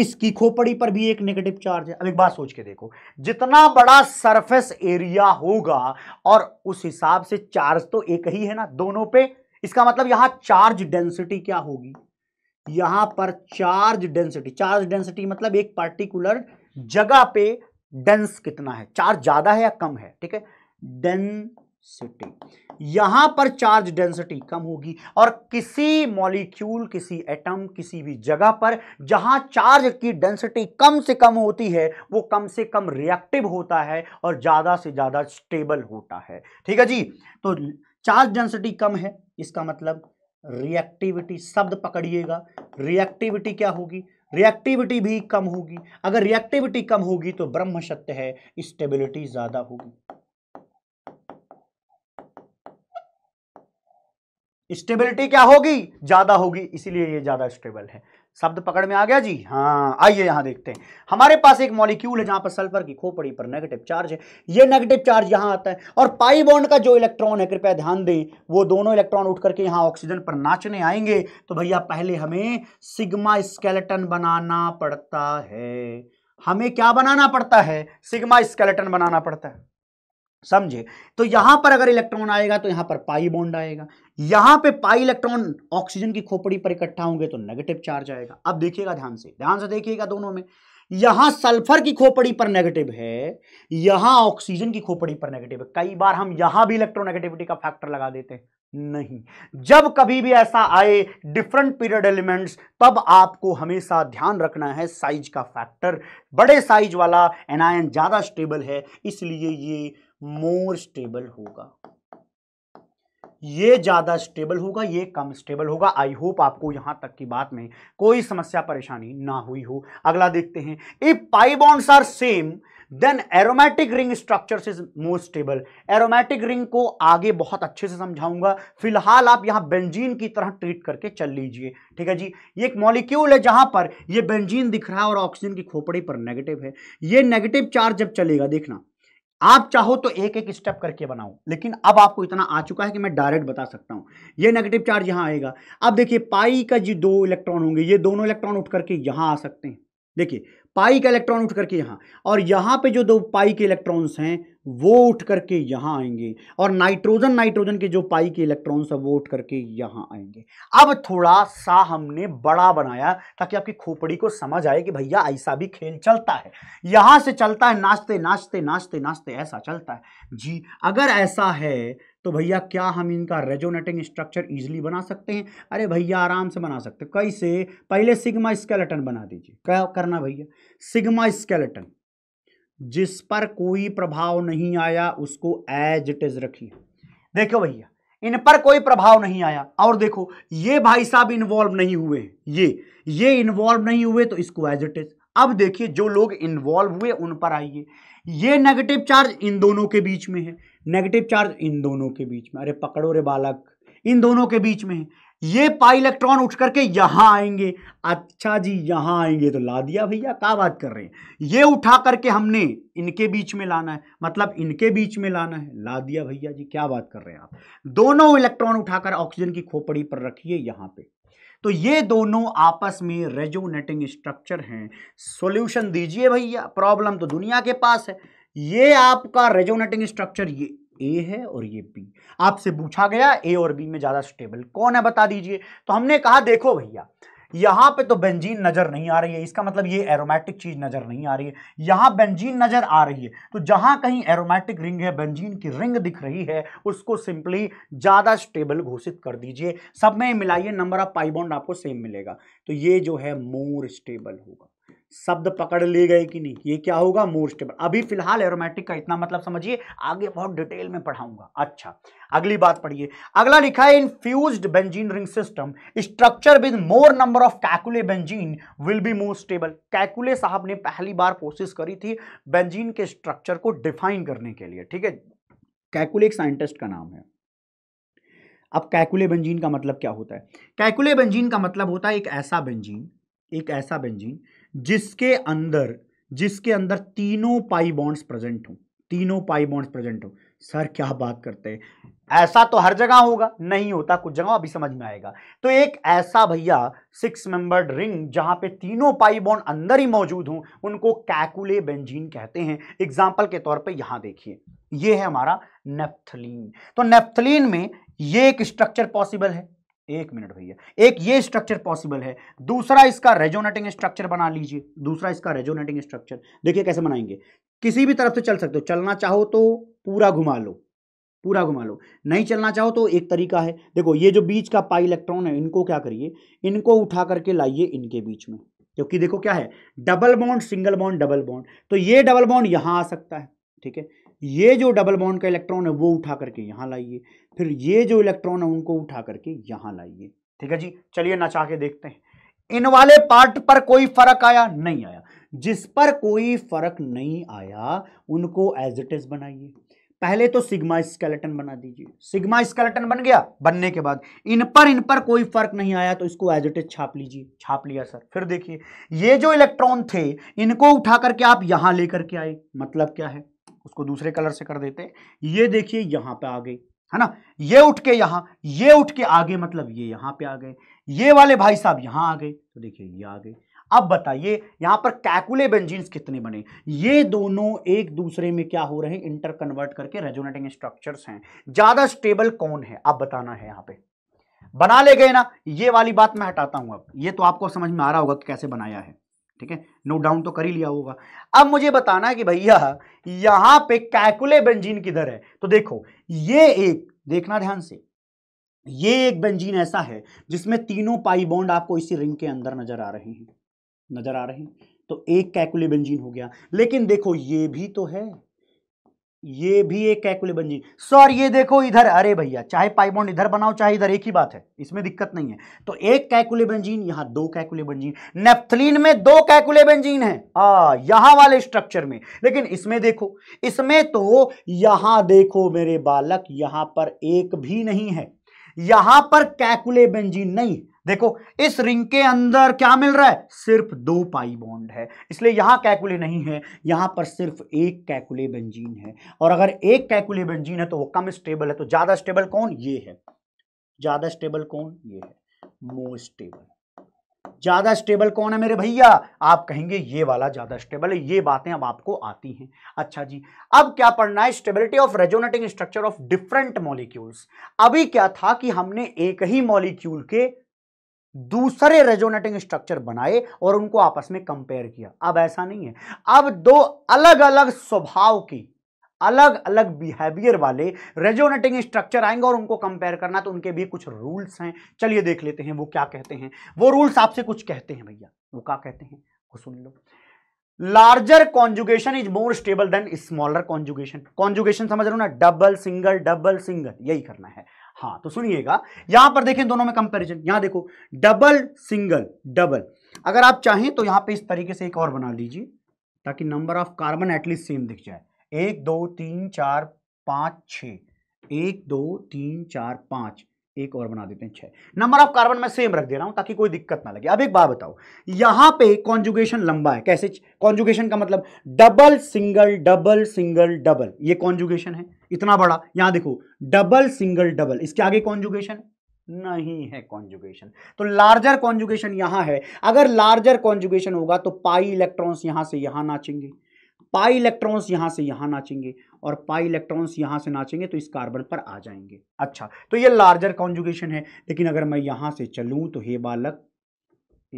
इसकी खोपड़ी पर भी एक नेगेटिव चार्ज है अब एक बात सोच के देखो जितना बड़ा सरफेस एरिया होगा और उस हिसाब से चार्ज तो एक ही है ना दोनों पे इसका मतलब यहां चार्ज डेंसिटी क्या होगी यहां पर चार्ज डेंसिटी चार्ज डेंसिटी मतलब एक पर्टिकुलर जगह पे डेंस कितना है चार्ज ज्यादा है या कम है ठीक है डेंसिटी यहां पर चार्ज डेंसिटी कम होगी और किसी मॉलिक्यूल किसी एटम किसी भी जगह पर जहां चार्ज की डेंसिटी कम से कम होती है वो कम से कम रिएक्टिव होता है और ज़्यादा से ज़्यादा स्टेबल होता है ठीक है जी तो चार्ज डेंसिटी कम है इसका मतलब रिएक्टिविटी शब्द पकड़िएगा रिएक्टिविटी क्या होगी रिएक्टिविटी भी कम होगी अगर रिएक्टिविटी कम होगी तो ब्रह्म सत्य है स्टेबिलिटी ज़्यादा होगी स्टेबिलिटी क्या होगी ज़्यादा होगी इसीलिए ये ज़्यादा स्टेबल है शब्द पकड़ में आ गया जी हाँ आइए यहां देखते हैं हमारे पास एक मॉलिक्यूल है जहां पर सल्फर की खोपड़ी पर नेगेटिव चार्ज है ये नेगेटिव चार्ज यहाँ आता है और पाई बॉन्ड का जो इलेक्ट्रॉन है कृपया ध्यान दें वो दोनों इलेक्ट्रॉन उठ करके यहाँ ऑक्सीजन पर नाचने आएंगे तो भैया पहले हमें सिग्मा स्केलेटन बनाना पड़ता है हमें क्या बनाना पड़ता है सिग्मा स्केलेटन बनाना पड़ता है समझे तो यहां पर अगर इलेक्ट्रॉन आएगा तो यहां पर पाई बॉन्ड आएगा यहां पे पाई इलेक्ट्रॉन ऑक्सीजन की खोपड़ी पर इकट्ठा होंगे तो नेगेटिव चार्ज आएगा अब देखिएगा ध्यान से ध्यान से देखिएगा दोनों में यहां सल्फर की खोपड़ी पर नेगेटिव है यहां ऑक्सीजन की खोपड़ी पर नेगेटिव है कई बार हम यहां भी इलेक्ट्रोनेगेटिविटी का फैक्टर लगा देते हैं नहीं जब कभी भी ऐसा आए डिफरेंट पीरियड एलिमेंट्स तब आपको हमेशा ध्यान रखना है साइज का फैक्टर बड़े साइज वाला एनायन ज़्यादा स्टेबल है इसलिए ये मोर स्टेबल होगा ये ज़्यादा स्टेबल होगा ये कम स्टेबल होगा आई होप आपको यहां तक की बात में कोई समस्या परेशानी ना हुई हो अगला देखते हैं if pi bonds are same then aromatic ring structure is more stable aromatic ring को आगे बहुत अच्छे से समझाऊंगा फिलहाल आप यहां बेंजीन की तरह ट्रीट करके चल लीजिए ठीक है जी ये एक मॉलिक्यूल है जहां पर ये बेंजीन दिख रहा है और ऑक्सीजन की खोपड़ी पर नेगेटिव है ये नेगेटिव चार्ज जब चलेगा देखना आप चाहो तो एक एक स्टेप करके बनाओ लेकिन अब आपको इतना आ चुका है कि मैं डायरेक्ट बता सकता हूं ये नेगेटिव चार्ज यहां आएगा अब देखिए पाई का जो दो इलेक्ट्रॉन होंगे ये दोनों इलेक्ट्रॉन उठ करके यहां आ सकते हैं देखिए पाई का इलेक्ट्रॉन उठ करके यहां और यहां पे जो दो पाई के इलेक्ट्रॉन्स हैं वो उठ करके यहाँ आएंगे और नाइट्रोजन नाइट्रोजन के जो पाई के इलेक्ट्रॉन्स है वो उठ करके यहाँ आएंगे अब थोड़ा सा हमने बड़ा बनाया ताकि आपकी खोपड़ी को समझ आए कि भैया ऐसा भी खेल चलता है यहाँ से चलता है नाचते नाचते नाचते नाचते ऐसा चलता है जी अगर ऐसा है तो भैया क्या हम इनका रेजोनेटिंग स्ट्रक्चर इजीली बना सकते हैं अरे भैया आराम से बना सकते कैसे पहले सिग्मा स्केलेटन बना दीजिए क्या करना भैया सिग्मा स्केलेटन जिस पर कोई प्रभाव नहीं आया उसको एज इट इज रखिए देखो भैया इन पर कोई प्रभाव नहीं आया और देखो ये भाई साहब इन्वॉल्व नहीं हुए ये ये इन्वॉल्व नहीं हुए तो इसको एज इट इज अब देखिए जो लोग इन्वॉल्व हुए उन पर आइए ये नेगेटिव चार्ज इन दोनों के बीच में है नेगेटिव चार्ज इन दोनों के बीच में अरे पकड़ो रे बालक इन दोनों के बीच में है ये पाई इलेक्ट्रॉन उठ करके यहाँ आएंगे अच्छा जी यहाँ आएंगे तो ला दिया भैया क्या बात कर रहे हैं ये उठा करके हमने इनके बीच में लाना है मतलब इनके बीच में लाना है ला दिया भैया जी क्या बात कर रहे हैं आप दोनों इलेक्ट्रॉन उठाकर ऑक्सीजन की खोपड़ी पर रखिए यहाँ पे तो ये दोनों आपस में रेजोनेटिंग स्ट्रक्चर हैं सॉल्यूशन दीजिए भैया प्रॉब्लम तो दुनिया के पास है ये आपका रेजोनेटिंग स्ट्रक्चर ये ए है और ये बी आपसे पूछा गया ए और बी में ज़्यादा स्टेबल कौन है बता दीजिए तो हमने कहा देखो भैया यहाँ पे तो बेंजीन नज़र नहीं आ रही है इसका मतलब ये एरोमेटिक चीज़ नज़र नहीं आ रही है यहाँ बेंजीन नज़र आ रही है तो जहां कहीं एरोमेटिक रिंग है बेंजीन की रिंग दिख रही है उसको सिंपली ज़्यादा स्टेबल घोषित कर दीजिए सब में मिलाइए नंबर ऑफ पाइबॉन्ड आपको सेम मिलेगा तो ये जो है मोर स्टेबल होगा शब्द पकड़ लिए गए कि नहीं ये क्या होगा मोर स्टेबल अभी फिलहाल एरोमेटिक का इतना मतलब समझिए आगे बहुत डिटेल में पढ़ाऊंगा अच्छा अगली बात पढ़िए अगला लिखा है infused benzene ring system structure with more number of Kekule benzene will be more stable Kekule साहब ने पहली बार कोशिश करी थी बेंजीन के स्ट्रक्चर को डिफाइन करने के लिए ठीक है कैकुले एक साइंटिस्ट का नाम है अब कैकुले बेंजीन का मतलब क्या होता है कैकुले बेंजीन का मतलब होता है एक ऐसा बेंजीन एक ऐसा बेंजीन जिसके अंदर जिसके अंदर तीनों पाई बॉन्ड्स प्रेजेंट हों तीनों पाई बॉन्ड्स प्रेजेंट हों सर क्या बात करते हैं ऐसा तो हर जगह होगा नहीं होता कुछ जगह अभी समझ में आएगा तो एक ऐसा भैया सिक्स मेंबर्ड रिंग जहां पे तीनों पाई बॉन्ड अंदर ही मौजूद हों उनको कैकुले बेंजीन कहते हैं एग्जाम्पल के तौर पे यहां देखिए यह है हमारा नेप्थलीन तो नेप्थलीन में ये एक स्ट्रक्चर पॉसिबल है एक मिनट भैया एक ये स्ट्रक्चर पॉसिबल है दूसरा इसका रेजोनेटिंग स्ट्रक्चर बना लीजिए दूसरा इसका रेजोनेटिंग स्ट्रक्चर देखिए कैसे बनाएंगे किसी भी तरफ से चल सकते हो चलना चाहो तो पूरा घुमा लो पूरा घुमा लो नहीं चलना चाहो तो एक तरीका है देखो ये जो बीच का पाई इलेक्ट्रॉन है इनको क्या करिए इनको उठा करके लाइए इनके बीच में क्योंकि देखो क्या है double bond single bond double bond तो ये डबल बॉन्ड यहां आ सकता है ठीक है ये जो डबल बॉन्ड का इलेक्ट्रॉन है वो उठा करके यहाँ लाइए फिर ये जो इलेक्ट्रॉन है उनको उठा करके यहाँ लाइए ठीक है जी चलिए नचा के देखते हैं इन वाले पार्ट पर कोई फर्क आया नहीं आया जिस पर कोई फर्क नहीं आया उनको एज इट इज बनाइए पहले तो सिग्मा स्केलेटन बना दीजिए सिग्मा स्केलेटन बन गया बनने के बाद इन पर इन पर कोई फर्क नहीं आया तो इसको एज इट इज छाप लीजिए छाप लिया सर फिर देखिए ये जो इलेक्ट्रॉन थे इनको उठा करके आप यहां लेकर के आए मतलब क्या है उसको दूसरे कलर से कर देते ये देखिए यहाँ पे आ गई है ना ये उठ के यहाँ ये उठ के आगे मतलब ये यहाँ पे आ गए ये वाले भाई साहब यहाँ आ गए तो देखिए ये आ गए अब बताइए यहाँ पर कैकुले बेंजीन्स कितने बने ये दोनों एक दूसरे में क्या हो रहे हैं इंटर कन्वर्ट करके रेजोनेटिंग स्ट्रक्चर्स हैं ज़्यादा स्टेबल कौन है अब बताना है यहाँ पे बना ले गए ना ये वाली बात मैं हटाता हूँ अब ये तो आपको समझ में आ रहा होगा कि कैसे बनाया है ठीक है नोट डाउन तो कर ही लिया होगा अब मुझे बताना है कि भैया यहां पे कैकुले बेंजीन किधर है तो देखो ये एक देखना ध्यान से ये एक बेंजीन ऐसा है जिसमें तीनों पाई बॉन्ड आपको इसी रिंग के अंदर नजर आ रहे हैं नजर आ रहे हैं तो एक कैकुले बेंजीन हो गया लेकिन देखो ये भी तो है ये भी एक बन जी सर ये देखो इधर अरे भैया चाहे पाइपॉन्ड इधर बनाओ चाहे इधर एक ही बात है इसमें दिक्कत नहीं है तो एक कैकुले बंजीन यहां दो कैकुले बंजीन नेप्थलीन में दो कैकुले बंजीन है आ यहां वाले स्ट्रक्चर में लेकिन इसमें देखो इसमें तो यहां देखो मेरे बालक यहां पर एक भी नहीं है यहां पर बंजीन नहीं देखो इस रिंग के अंदर क्या मिल रहा है सिर्फ दो पाई बॉन्ड है इसलिए यहां कैकुले नहीं है यहां पर सिर्फ एक कैकुले बेंजीन है और अगर एक कैकुले बेंजीन है तो वो कम स्टेबल है तो ज़्यादा स्टेबल कौन ये है ज़्यादा स्टेबल कौन ये है मोर स्टेबल ज़्यादा स्टेबल कौन है मेरे भैया आप कहेंगे ये वाला ज़्यादा स्टेबल है ये बातें अब आपको आती हैं अच्छा जी अब क्या पढ़ना है stability of resonating structure of different molecules अभी क्या था कि हमने एक ही मॉलिक्यूल के दूसरे रेजोनेटिंग स्ट्रक्चर बनाए और उनको आपस में कंपेयर किया अब ऐसा नहीं है अब दो अलग अलग स्वभाव की अलग अलग बिहेवियर वाले रेजोनेटिंग स्ट्रक्चर आएंगे और उनको कंपेयर करना तो उनके भी कुछ रूल्स हैं चलिए देख लेते हैं वो क्या कहते हैं वो रूल्स आपसे कुछ कहते हैं भैया वो क्या कहते हैं वो सुन लो larger conjugation is more stable than smaller conjugation conjugation समझ रहे हो ना डबल सिंगल डबल सिंगल यही करना है हाँ तो सुनिएगा यहां पर देखें दोनों में कंपेरिजन यहां देखो डबल सिंगल डबल अगर आप चाहें तो यहां पे इस तरीके से एक और बना लीजिए ताकि number of carbon at least same दिख जाए एक दो तीन चार पांच छ एक दो तीन चार पांच एक और बना देते हैं छह नंबर ऑफ कार्बन मैं सेम रख दे रहा हूं ताकि कोई दिक्कत ना लगे अब एक बात बताओ यहां पे कॉन्जुगेशन लंबा है कैसे कॉन्जुगेशन का मतलब double single double single double ये कॉन्जुगेशन है इतना बड़ा यहां देखो डबल सिंगल डबल इसके आगे कॉन्जुगेशन नहीं है कॉन्जुगेशन तो लार्जर कॉन्जुगेशन यहां है अगर लार्जर कॉन्जुगेशन होगा तो पाई इलेक्ट्रॉन्स यहां से यहां नाचेंगे पाई इलेक्ट्रॉन्स यहां से यहां नाचेंगे और पाई इलेक्ट्रॉन्स यहाँ से नाचेंगे तो इस कार्बन पर आ जाएंगे अच्छा तो ये लार्जर कॉन्जुगेशन है लेकिन अगर मैं यहाँ से चलूँ तो हे बालक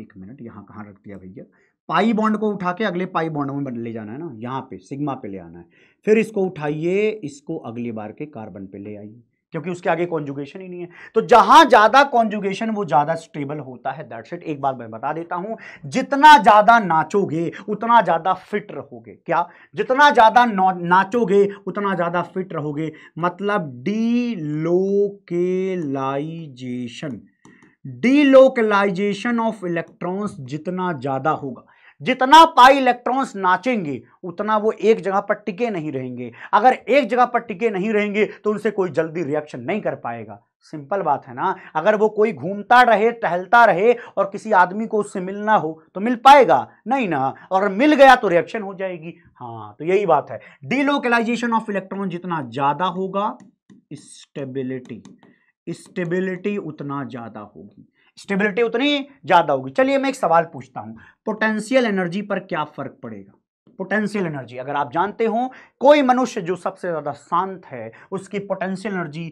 एक मिनट यहाँ कहाँ रख दिया भैया पाई बॉन्ड को उठा के अगले पाई बॉन्ड में ले जाना है ना यहाँ पे सिग्मा पे ले आना है फिर इसको उठाइए इसको अगली बार के कार्बन पे ले आइए क्योंकि उसके आगे कॉन्जुगेशन ही नहीं है तो जहां ज्यादा कॉन्जुगेशन वो ज्यादा स्टेबल होता है दैट्स इट एक बार मैं बता देता हूं जितना ज्यादा नाचोगे उतना ज्यादा फिट रहोगे क्या जितना ज्यादा नाचोगे उतना ज्यादा फिट रहोगे मतलब delocalisation delocalisation of electrons जितना ज्यादा होगा जितना पाई इलेक्ट्रॉन्स नाचेंगे उतना वो एक जगह पर टिके नहीं रहेंगे अगर एक जगह पर टिके नहीं रहेंगे तो उनसे कोई जल्दी रिएक्शन नहीं कर पाएगा सिंपल बात है ना अगर वो कोई घूमता रहे टहलता रहे और किसी आदमी को उससे मिलना हो तो मिल पाएगा नहीं ना और मिल गया तो रिएक्शन हो जाएगी हाँ तो यही बात है डीलोकलाइजेशन ऑफ इलेक्ट्रॉन जितना ज़्यादा होगा स्टेबिलिटी स्टेबिलिटी उतना ज़्यादा होगी स्टेबिलिटी उतनी ज़्यादा होगी चलिए मैं एक सवाल पूछता हूं पोटेंशियल एनर्जी पर क्या फ़र्क पड़ेगा पोटेंशियल एनर्जी अगर आप जानते हो कोई मनुष्य जो सबसे ज़्यादा शांत है उसकी पोटेंशियल एनर्जी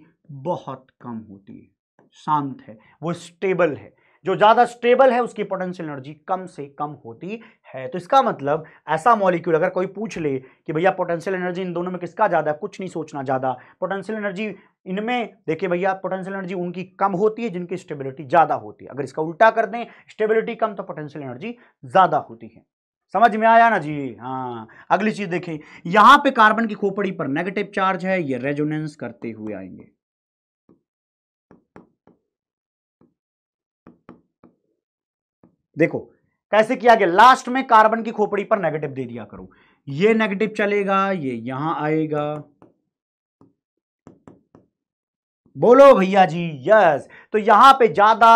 बहुत कम होती है शांत है वो स्टेबल है जो ज़्यादा स्टेबल है उसकी पोटेंशियल एनर्जी कम से कम होती है तो इसका मतलब ऐसा मॉलिक्यूल अगर कोई पूछ ले कि भैया पोटेंशियल एनर्जी इन दोनों में किसका ज़्यादा है कुछ नहीं सोचना ज़्यादा पोटेंशियल एनर्जी इनमें देखिए भैया पोटेंशियल एनर्जी उनकी कम होती है जिनकी स्टेबिलिटी ज़्यादा होती है अगर इसका उल्टा कर दें स्टेबिलिटी कम तो पोटेंशियल एनर्जी ज़्यादा होती है समझ में आया ना जी हाँ अगली चीज़ देखें यहाँ पे कार्बन की खोपड़ी पर नेगेटिव चार्ज है ये रेजोनेंस करते हुए आएंगे देखो कैसे किया गया लास्ट में कार्बन की खोपड़ी पर नेगेटिव दे दिया करो ये नेगेटिव चलेगा ये यहां आएगा बोलो भैया जी यस तो यहां पे ज्यादा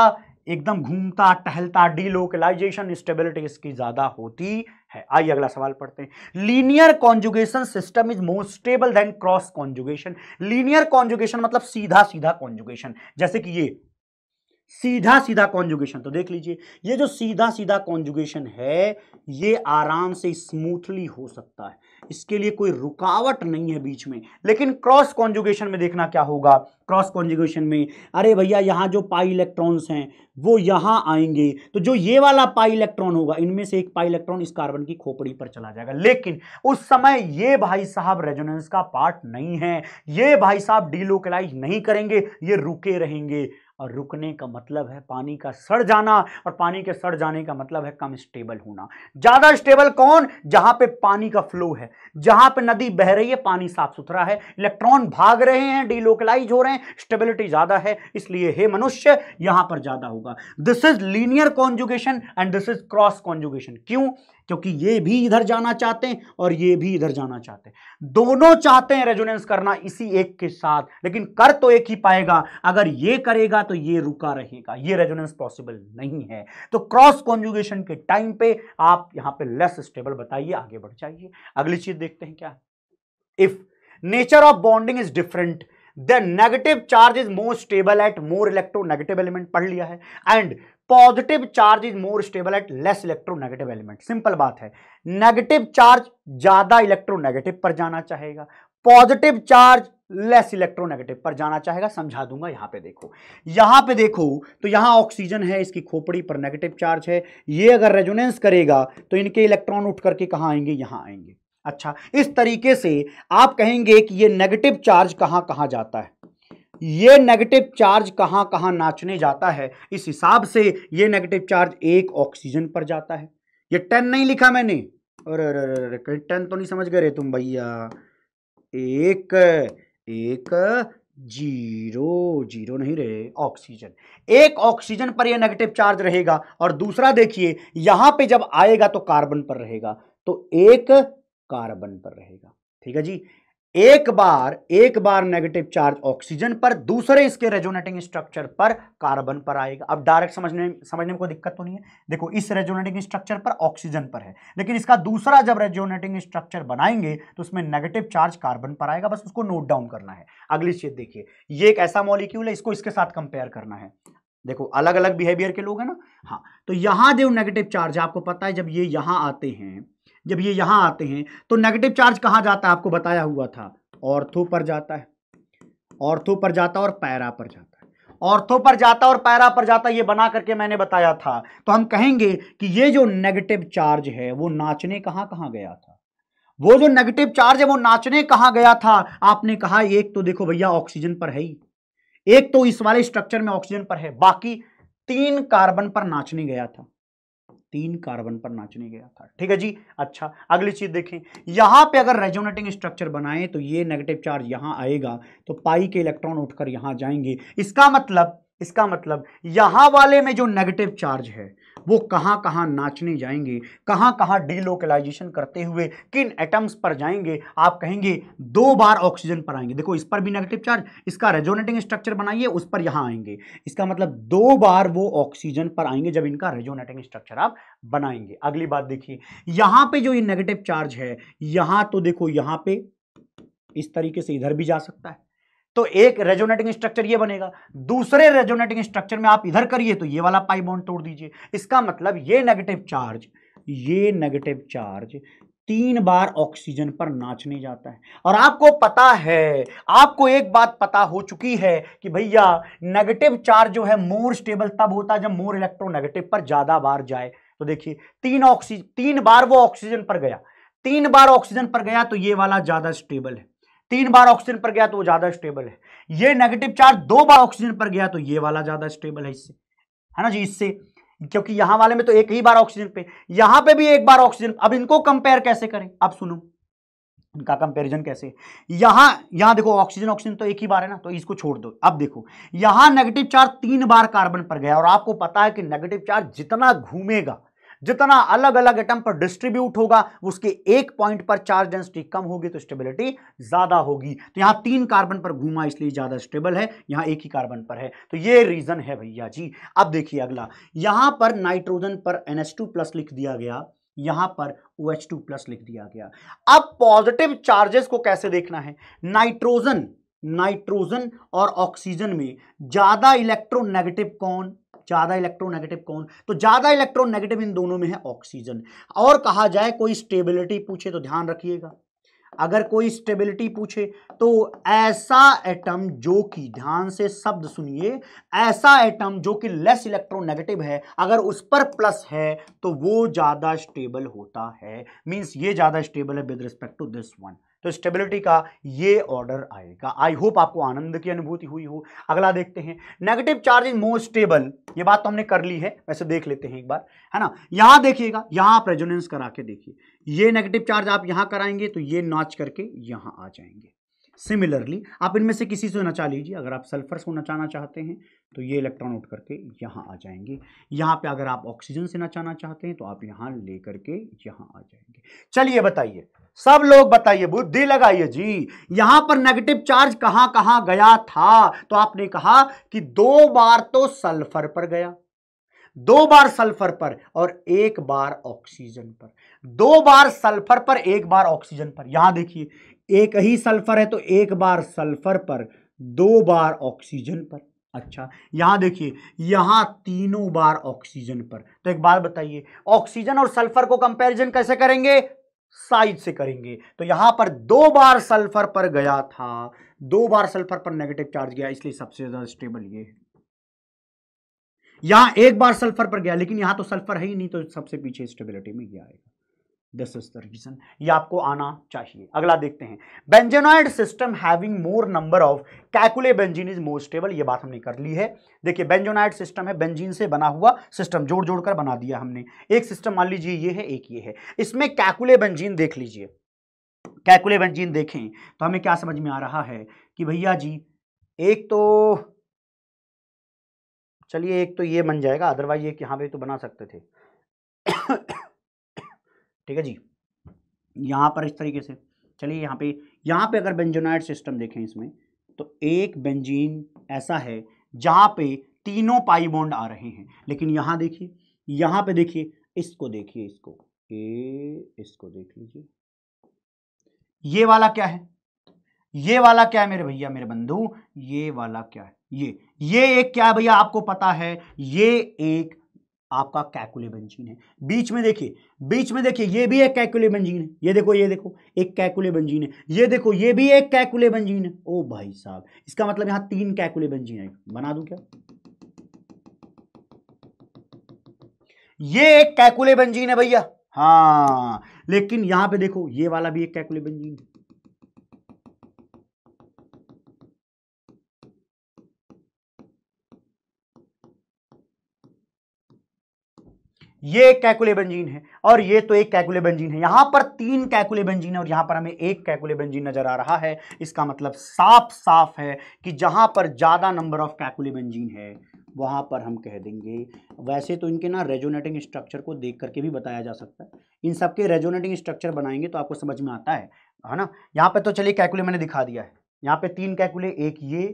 एकदम घूमता टहलता डीलोकलाइजेशन स्टेबिलिटी इसकी ज्यादा होती है आइए अगला सवाल पढ़ते हैं linear conjugation system is more stable than cross conjugation linear conjugation मतलब सीधा सीधा कॉन्जुगेशन जैसे कि ये सीधा सीधा कॉन्जुगेशन तो देख लीजिए ये जो सीधा सीधा कॉन्जुगेशन है ये आराम से स्मूथली हो सकता है इसके लिए कोई रुकावट नहीं है बीच में लेकिन क्रॉस कॉन्जुगेशन में देखना क्या होगा क्रॉस कॉन्जुगेशन में अरे भैया यहाँ जो पाई इलेक्ट्रॉन्स हैं वो यहाँ आएंगे तो जो ये वाला पाई इलेक्ट्रॉन होगा इनमें से एक पाई इलेक्ट्रॉन इस कार्बन की खोपड़ी पर चला जाएगा लेकिन उस समय ये भाई साहब रेजोनेंस का पार्ट नहीं है ये भाई साहब डीलोकलाइज नहीं करेंगे ये रुके रहेंगे और रुकने का मतलब है पानी का सड़ जाना और पानी के सड़ जाने का मतलब है कम स्टेबल होना ज़्यादा स्टेबल कौन जहाँ पे पानी का फ्लो है जहाँ पे नदी बह रही है पानी साफ सुथरा है इलेक्ट्रॉन भाग रहे हैं डीलोकलाइज हो रहे हैं स्टेबिलिटी ज़्यादा है इसलिए हे मनुष्य यहाँ पर ज़्यादा होगा this is linear conjugation and this is cross conjugation क्यों क्योंकि ये भी इधर जाना चाहते हैं और ये भी इधर जाना चाहते हैं दोनों चाहते हैं रेजोनेंस करना इसी एक के साथ लेकिन कर तो एक ही पाएगा अगर ये करेगा तो ये रुका रहेगा ये रेजोनेंस पॉसिबल नहीं है तो क्रॉस कॉन्जुगेशन के टाइम पे आप यहां पे लेस स्टेबल बताइए आगे बढ़ जाइए अगली चीज देखते हैं क्या if nature of bonding is different the negative charge is more stable at more electronegative element पढ़ लिया है and positive charge is more stable at less electronegative element simple बात है नेगेटिव चार्ज ज्यादा इलेक्ट्रोनेगेटिव पर जाना चाहेगा positive charge less electronegative पर जाना चाहेगा समझा दूंगा यहां पे देखो यहां पे देखो तो यहां ऑक्सीजन है इसकी खोपड़ी पर नेगेटिव चार्ज है ये अगर रेजोनेंस करेगा तो इनके इलेक्ट्रॉन उठ करके कहाँ आएंगे यहां आएंगे अच्छा इस तरीके से आप कहेंगे कि ये नेगेटिव चार्ज कहाँ कहाँ जाता है ये नेगेटिव चार्ज कहाँ कहाँ नाचने जाता है इस हिसाब से ये नेगेटिव चार्ज एक ऑक्सीजन पर जाता है ये टेन नहीं लिखा मैंने अरे अरे कहीं टेन तो नहीं समझ गए तुम भैया एक एक जीरो जीरो नहीं रहे ऑक्सीजन एक ऑक्सीजन पर यह नेगेटिव चार्ज रहेगा और दूसरा देखिए यहां पे जब आएगा तो कार्बन पर रहेगा तो एक कार्बन पर रहेगा ठीक है जी एक बार एक बार नेगेटिव चार्ज ऑक्सीजन पर दूसरे इसके रेजोनेटिंग स्ट्रक्चर पर कार्बन पर आएगा अब डायरेक्ट समझने समझने में कोई दिक्कत तो नहीं है देखो इस रेजोनेटिंग स्ट्रक्चर पर ऑक्सीजन पर है लेकिन इसका दूसरा जब रेजोनेटिंग स्ट्रक्चर बनाएंगे तो उसमें नेगेटिव चार्ज कार्बन पर आएगा बस उसको नोट डाउन करना है अगली चीज देखिए ये एक ऐसा मॉलिक्यूल है इसको इसके साथ कंपेयर करना है देखो अलग अलग बिहेवियर के लोग हैं ना हाँ तो यहां जो नेगेटिव चार्ज आपको पता है जब ये यहां आते हैं जब ये यहां आते हैं तो नेगेटिव चार्ज कहां जाता है आपको बताया हुआ था ऑर्थो पर जाता है ऑर्थो पर जाता और पैरा पर जाता है ऑर्थो पर जाता और पैरा पर जाता ये बना करके मैंने बताया था तो हम कहेंगे कि ये जो नेगेटिव चार्ज है वो नाचने कहां कहां गया था वो जो नेगेटिव चार्ज है वो नाचने कहाँ गया था आपने कहा एक तो देखो भैया ऑक्सीजन पर है ही एक तो इस वाले स्ट्रक्चर में ऑक्सीजन पर है बाकी तीन कार्बन पर नाचने गया था तीन कार्बन पर नाचने गया था ठीक है जी अच्छा अगली चीज देखें यहां पे अगर रेजोनेटिंग स्ट्रक्चर बनाए तो ये नेगेटिव चार्ज यहां आएगा तो पाई के इलेक्ट्रॉन उठकर यहां जाएंगे इसका मतलब इसका मतलब यहां वाले में जो नेगेटिव चार्ज है वो कहाँ कहाँ नाचने जाएंगे कहाँ कहाँ डीलोकलाइजेशन करते हुए किन एटम्स पर जाएंगे आप कहेंगे दो बार ऑक्सीजन पर आएंगे देखो इस पर भी नेगेटिव चार्ज इसका रेजोनेटिंग स्ट्रक्चर बनाइए उस पर यहाँ आएंगे इसका मतलब दो बार वो ऑक्सीजन पर आएंगे जब इनका रेजोनेटिंग स्ट्रक्चर आप बनाएंगे अगली बात देखिए यहाँ पे जो ये नेगेटिव चार्ज है यहाँ तो देखो यहाँ पे इस तरीके से इधर भी जा सकता है तो एक रेजोनेटिंग स्ट्रक्चर ये बनेगा दूसरे रेजोनेटिंग स्ट्रक्चर में आप इधर करिए तो ये वाला पाई बॉन्ड तोड़ दीजिए इसका मतलब ये नेगेटिव चार्ज ये नेगेटिव चार्ज तीन बार ऑक्सीजन पर नाचने जाता है और आपको पता है आपको एक बात पता हो चुकी है कि भैया नेगेटिव चार्ज जो है मोर स्टेबल तब होता है जब मोर इलेक्ट्रोनेगेटिव पर ज़्यादा बार जाए तो देखिए तीन ऑक्सीजन तीन बार वो ऑक्सीजन पर गया तीन बार ऑक्सीजन पर गया तो ये वाला ज़्यादा स्टेबल है तीन बार ऑक्सीजन पर गया तो वो ज्यादा स्टेबल है ये नेगेटिव चार्ज दो बार ऑक्सीजन पर गया तो ये वाला ज्यादा स्टेबल है इससे है ना जी इससे क्योंकि यहां वाले में तो एक ही बार ऑक्सीजन पे यहां पे भी एक बार ऑक्सीजन अब इनको कंपेयर कैसे करें आप सुनो इनका कंपेरिजन कैसे यहां यहां देखो ऑक्सीजन ऑक्सीजन तो एक ही बार है ना तो इसको छोड़ दो अब देखो यहां नेगेटिव चार्ज तीन बार कार्बन पर गया और आपको पता है कि नेगेटिव चार्ज जितना घूमेगा जितना अलग अलग एटम पर डिस्ट्रीब्यूट होगा उसके एक पॉइंट पर चार्ज डेंसिटी कम होगी तो स्टेबिलिटी ज्यादा होगी तो यहां तीन कार्बन पर घूमा इसलिए ज्यादा स्टेबल है यहां एक ही कार्बन पर है तो ये रीजन है भैया जी अब देखिए अगला यहां पर नाइट्रोजन पर टू प्लस लिख दिया गया यहां पर OH2 प्लस लिख दिया गया अब पॉजिटिव चार्जेस को कैसे देखना है नाइट्रोजन नाइट्रोजन और ऑक्सीजन में ज्यादा इलेक्ट्रोनेगेटिव कौन ज़्यादा इलेक्ट्रोनेगेटिव कौन तो ज़्यादा इलेक्ट्रोनेगेटिव इन दोनों में है ऑक्सीजन और कहा जाए कोई स्टेबिलिटी पूछे तो ध्यान रखिएगा अगर कोई स्टेबिलिटी पूछे तो ऐसा एटम जो कि ध्यान से शब्द सुनिए ऐसा एटम जो कि लेस इलेक्ट्रोनेगेटिव है अगर उस पर प्लस है तो वो ज़्यादा स्टेबल होता है मींस ये ज़्यादा स्टेबल है with respect to this one तो स्टेबिलिटी का ये ऑर्डर आएगा आई होप आपको आनंद की अनुभूति हुई हो अगला देखते हैं negative charge is more stable ये बात तो हमने कर ली है वैसे देख लेते हैं एक बार है ना यहां देखिएगा यहां प्रेजोनेंस करा के देखिए ये नेगेटिव चार्ज आप यहां कराएंगे तो ये नॉच करके यहां आ जाएंगे सिमिलरली आप इनमें से किसी से नचा लीजिए अगर आप सल्फर से नचाना चाहते हैं तो ये इलेक्ट्रॉन उठ करके यहाँ आ जाएंगे यहाँ पे अगर आप ऑक्सीजन से नचाना चाहते हैं तो आप यहाँ ले करके यहाँ आ जाएंगे चलिए बताइए सब लोग बताइए बुद्धि लगाइए जी यहाँ पर नेगेटिव चार्ज कहाँ कहाँ गया था तो आपने कहा कि दो बार तो सल्फर पर गया दो बार सल्फर पर और एक बार ऑक्सीजन पर दो बार सल्फर पर एक बार ऑक्सीजन पर यहां देखिए एक ही सल्फर है तो एक बार सल्फर पर दो बार ऑक्सीजन पर अच्छा यहां देखिए यहां तीनों बार ऑक्सीजन पर तो एक बार बताइए ऑक्सीजन और सल्फर को कंपैरिजन कैसे करेंगे साइज से करेंगे तो यहां पर दो बार सल्फर पर गया था दो बार सल्फर पर नेगेटिव चार्ज गया इसलिए सबसे ज़्यादा स्टेबल ये है यहां एक बार सल्फर पर गया लेकिन यहां तो सल्फर है ही नहीं तो सबसे पीछे स्टेबिलिटी में ये आएगा दिस इज द रीजन ये आपको आना चाहिए अगला देखते हैं benzenoid system having more number of Kekule benzene is more stable ये बात हमने कर ली है देखिए बेंजोनाइड सिस्टम है बेंजीन से बना हुआ सिस्टम जोड़ जोड़कर बना दिया हमने एक सिस्टम मान लीजिए ये है एक ये है इसमें कैकुले बेंजीन देख लीजिए कैकुले बेंजीन देखें तो हमें क्या समझ में आ रहा है कि भैया जी एक तो चलिए एक तो ये बन जाएगा अदरवाइज एक यहाँ पे तो बना सकते थे ठीक है जी यहाँ पर इस तरीके से चलिए यहाँ पे यहाँ पे अगर बेंजोनाइड सिस्टम देखें इसमें तो एक बेंजीन ऐसा है जहाँ पे तीनों पाई बॉन्ड आ रहे हैं लेकिन यहाँ देखिए यहाँ पे देखिए इसको देखिए इसको ए इसको देख लीजिए ये वाला क्या है ये वाला क्या है मेरे भैया मेरे बंधु ये वाला क्या है ये ये एक क्या है भैया आपको पता है ये एक आपका कैकुलेबेंजीन है बीच में देखिए बीच में देखिए ये भी एक कैकुलेबेंजीन है ये देखो ये देखो एक कैकुलेबेंजीन है ये देखो ये भी एक कैकुलेबेंजीन है ओ भाई साहब इसका मतलब यहां तीन कैकुलेबेंजीन है बना दू क्या ये एक कैकुलेबेंजीन है भैया हाँ लेकिन यहां पे देखो ये वाला भी एक कैकुलेबेंजीन है ये एक कैकुलेबेंजीन है और ये तो एक कैकुलेबेंजीन है यहाँ पर तीन कैकुलेबेंजीन है और यहाँ पर हमें एक कैकुलेबेंजीन नज़र आ रहा है इसका मतलब साफ साफ है कि जहां पर ज़्यादा नंबर ऑफ कैकुलेबेंजीन है वहां पर हम कह देंगे वैसे तो इनके ना रेजोनेटिंग स्ट्रक्चर को देख करके भी बताया जा सकता है इन सबके रेजोनेटिंग स्ट्रक्चर बनाएंगे तो आपको समझ में आता है है ना यहाँ पर तो चलिए कैकुले मैंने दिखा दिया है यहाँ पे तीन कैकुले एक ये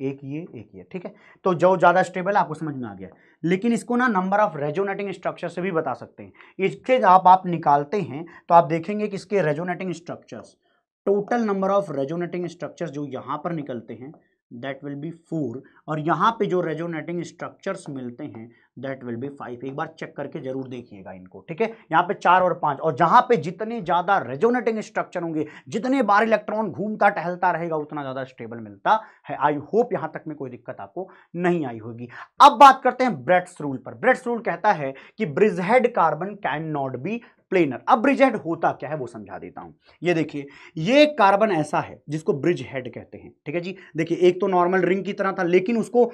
एक ये एक ये ठीक है तो जो ज़्यादा स्टेबल है आपको समझ में आ गया लेकिन इसको ना नंबर ऑफ रेजोनेटिंग स्ट्रक्चर से भी बता सकते हैं इसके आप आप निकालते हैं तो आप देखेंगे कि इसके resonating structures total number of resonating structures जो यहाँ पर निकलते हैं दैट विल बी फोर और यहाँ पे जो रेजोनेटिंग स्ट्रक्चर्स मिलते हैं दैट विल बी फाइव एक बार चेक करके जरूर देखिएगा इनको ठीक है यहाँ पे चार और पांच और जहाँ पे जितने ज़्यादा रेजोनेटिंग स्ट्रक्चर होंगे जितने बार इलेक्ट्रॉन घूमता टहलता रहेगा उतना ज़्यादा स्टेबल मिलता है आई होप यहाँ तक में कोई दिक्कत आपको नहीं आई होगी अब बात करते हैं ब्रेड्स रूल पर ब्रेड्स रूल कहता है कि bridgehead carbon cannot be planar अब ब्रिज हेड होता क्या है वो समझा देता हूं ये देखिए ये कार्बन ऐसा है जिसको ब्रिज हेड कहते हैं ठीक है जी देखिए एक तो नॉर्मल रिंग की तरह था लेकिन उसको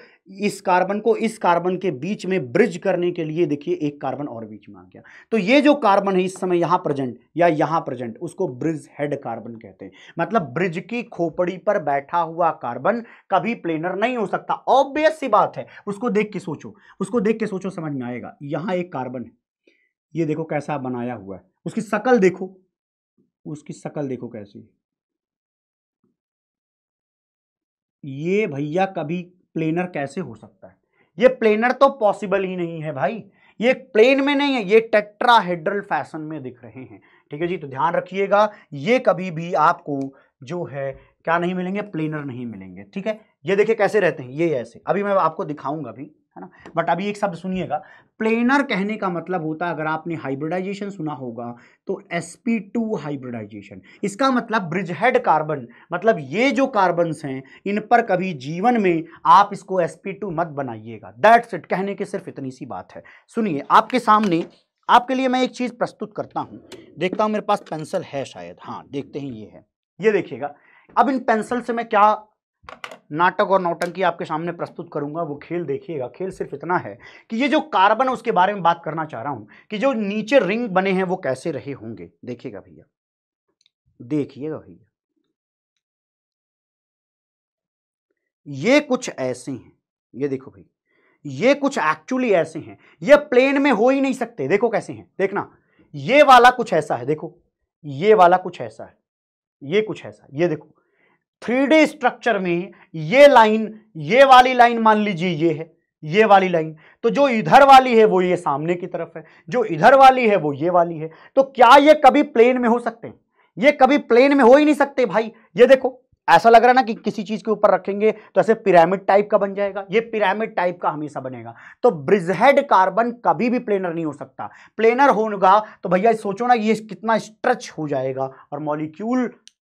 इस कार्बन को इस कार्बन के बीच में ब्रिज करने के लिए देखिए एक कार्बन और बीच में आ गया तो ये जो कार्बन है इस समय यहाँ प्रेजेंट या यहां प्रेजेंट उसको ब्रिज हेड कार्बन कहते हैं मतलब ब्रिज की खोपड़ी पर बैठा हुआ कार्बन कभी प्लेनर नहीं हो सकता ऑब्वियस सी बात है उसको देख के सोचो उसको देख के सोचो समझ में आएगा यहाँ एक कार्बन है ये देखो कैसा बनाया हुआ है उसकी शकल देखो उसकी शकल देखो कैसी ये भैया कभी प्लेनर कैसे हो सकता है ये प्लेनर तो पॉसिबल ही नहीं है भाई ये प्लेन में नहीं है ये टेट्राहेड्रल फैशन में दिख रहे हैं ठीक है जी तो ध्यान रखिएगा ये कभी भी आपको जो है क्या नहीं मिलेंगे प्लेनर नहीं मिलेंगे ठीक है ये देखिए कैसे रहते हैं ये ऐसे अभी मैं आपको दिखाऊंगा भी है ना बट अभी एक शब्द सुनिएगा प्लेनर कहने का मतलब होता है अगर आपने हाइब्रिडाइजेशन सुना होगा तो sp2 हाइब्रिडाइजेशन इसका मतलब ब्रिज हेड कार्बन मतलब ये जो कार्बन हैं इन पर कभी जीवन में आप इसको sp2 मत बनाइएगा दैट्स इट कहने की सिर्फ इतनी सी बात है सुनिए आपके सामने आपके लिए मैं एक चीज़ प्रस्तुत करता हूं देखता हूं मेरे पास पेंसिल है शायद हाँ देखते हैं ये है ये देखिएगा अब इन पेंसिल से मैं क्या नाटक और नौटंकी आपके सामने प्रस्तुत करूंगा वो खेल देखिएगा खेल सिर्फ इतना है कि ये जो कार्बन है उसके बारे में बात करना चाह रहा हूं कि जो नीचे रिंग बने हैं वो कैसे रहे होंगे देखिएगा भैया देखिएगा भैया ये कुछ ऐसे हैं ये देखो भाई ये कुछ एक्चुअली ऐसे हैं ये प्लेन में हो ही नहीं सकते देखो कैसे हैं देखना ये वाला कुछ ऐसा है देखो ये वाला कुछ ऐसा है ये कुछ ऐसा है ये देखो थ्री स्ट्रक्चर में ये लाइन ये वाली लाइन मान लीजिए ये है ये वाली लाइन तो जो इधर वाली है वो ये सामने की तरफ है जो इधर वाली है वो ये वाली है तो क्या ये कभी प्लेन में हो सकते हैं ये कभी प्लेन में हो ही नहीं सकते भाई ये देखो ऐसा लग रहा है ना कि किसी चीज के ऊपर रखेंगे तो ऐसे पिरामिड टाइप का बन जाएगा ये पिरामिड टाइप का हमेशा बनेगा तो ब्रिजहेड कार्बन कभी भी प्लेनर नहीं हो सकता प्लेनर होगा तो भैया सोचो ना ये कितना स्ट्रेच हो जाएगा और मॉलिक्यूल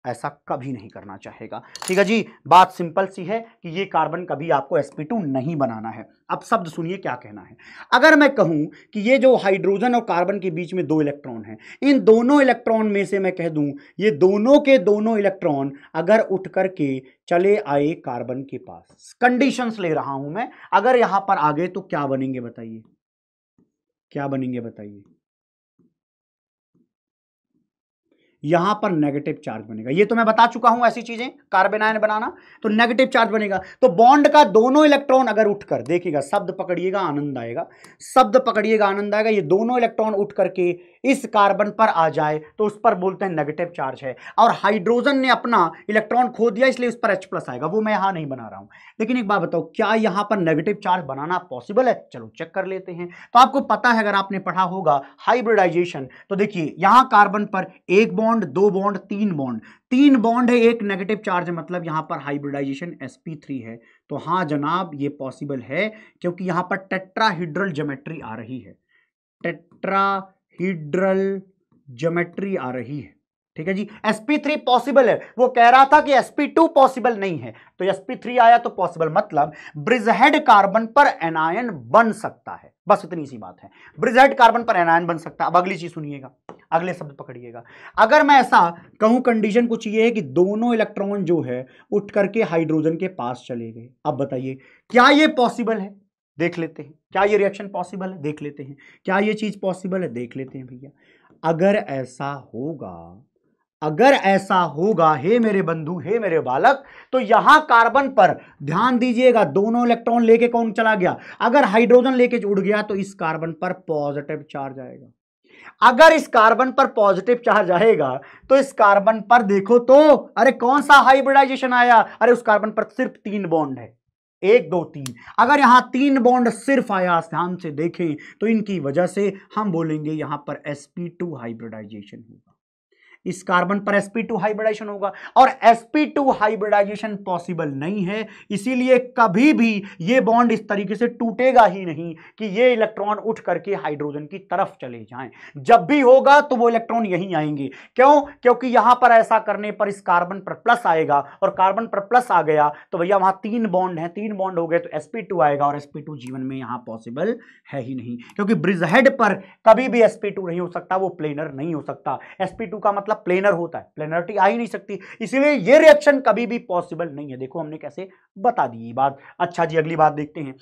ऐसा कभी नहीं करना चाहेगा ठीक है जी बात सिंपल सी है कि ये कार्बन कभी आपको sp2 नहीं बनाना है अब शब्द सुनिए क्या कहना है अगर मैं कहूं कि ये जो हाइड्रोजन और कार्बन के बीच में दो इलेक्ट्रॉन हैं इन दोनों इलेक्ट्रॉन में से मैं कह दूं ये दोनों के दोनों इलेक्ट्रॉन अगर उठ करके चले आए कार्बन के पास कंडीशंस ले रहा हूं मैं अगर यहां पर आ गए तो क्या बनेंगे बताइए क्या बनेंगे बताइए यहां पर नेगेटिव चार्ज बनेगा ये तो मैं बता चुका हूं ऐसी चीजें कार्बन आयन बनाना तो नेगेटिव चार्ज बनेगा तो बॉन्ड का दोनों इलेक्ट्रॉन अगर उठकर देखिएगा शब्द पकड़िएगा आनंद आएगा शब्द पकड़िएगा आनंद आएगा ये दोनों इलेक्ट्रॉन उठ करके इस कार्बन पर आ जाए तो उस पर बोलते हैं नेगेटिव चार्ज है और हाइड्रोजन ने अपना इलेक्ट्रॉन खो दिया इसलिए उस पर एच प्लस आएगा वो मैं यहां नहीं बना रहा हूं लेकिन एक बात बताओ क्या यहां पर नेगेटिव चार्ज बनाना पॉसिबल है चलो चेक कर लेते हैं तो आपको पता है अगर आपने पढ़ा होगा हाइब्रिडाइजेशन तो देखिए यहां कार्बन पर एक बॉन्ड बॉन्ड दो बॉन्ड तीन बॉन्ड तीन बॉन्ड है एक नेगेटिव चार्ज मतलब यहां पर हाइब्रिडाइजेशन sp3 है तो हां जनाब ये पॉसिबल है क्योंकि यहां पर टेट्राहीड्रल ज्योमेट्री आ रही है टेट्राहीड्रल ज्योमेट्री आ रही है ठीक है जी sp3 पॉसिबल है वो कह रहा था कि sp2 पॉसिबल नहीं है तो sp3 आया तो पॉसिबल मतलब ब्रिजहेड कार्बन पर एनायन बन सकता है बस इतनी सी बात है ब्रिजहेड कार्बन पर एनायन बन सकता है अब अगली चीज सुनिएगा अगले शब्द पकड़िएगा अगर मैं ऐसा कहूं कंडीशन कुछ ये है कि दोनों इलेक्ट्रॉन जो है उठ करके हाइड्रोजन के पास चले गए अब बताइए क्या ये पॉसिबल है देख लेते हैं क्या ये रिएक्शन पॉसिबल है देख लेते हैं क्या ये चीज पॉसिबल है देख लेते हैं भैया अगर ऐसा होगा अगर ऐसा होगा हे मेरे बंधु हे मेरे बालक तो यहां कार्बन पर ध्यान दीजिएगा दोनों इलेक्ट्रॉन लेके कौन चला गया अगर हाइड्रोजन लेके उड़ गया तो इस कार्बन पर पॉजिटिव चार्ज आएगा अगर इस कार्बन पर पॉजिटिव चार्ज आएगा तो इस कार्बन पर देखो तो अरे कौन सा हाइब्रिडाइजेशन आया अरे उस कार्बन पर सिर्फ तीन बॉन्ड है एक दो तीन अगर यहां तीन बॉन्ड सिर्फ आया ध्यान से देखें तो इनकी वजह से हम बोलेंगे यहां पर sp2 हाइब्रिडाइजेशन होगा इस कार्बन पर sp2 हाइब्रिडाइजेशन होगा और sp2 हाइब्रिडाइजेशन पॉसिबल नहीं है इसीलिए कभी भी ये बॉन्ड इस तरीके से टूटेगा ही नहीं कि ये इलेक्ट्रॉन उठ करके हाइड्रोजन की तरफ चले जाएं जब भी होगा तो वो इलेक्ट्रॉन यहीं आएंगे क्यों क्योंकि यहां पर ऐसा करने पर इस कार्बन पर प्लस आएगा और कार्बन पर प्लस आ गया तो भैया वहां तीन बॉन्ड है तीन बॉन्ड हो गए तो sp2 आएगा और sp2 जीवन में यहां पॉसिबल है ही नहीं क्योंकि ब्रिज हेड पर कभी भी sp2 नहीं हो सकता वो प्लेनर नहीं हो सकता sp2 का मतलब मतलब प्लेनर होता है प्लेनरिटी आ ही नहीं सकती इसीलिए ये रिएक्शन कभी भी पॉसिबल नहीं है देखो हमने कैसे बता दी ये बात अच्छा जी अगली बात देखते हैं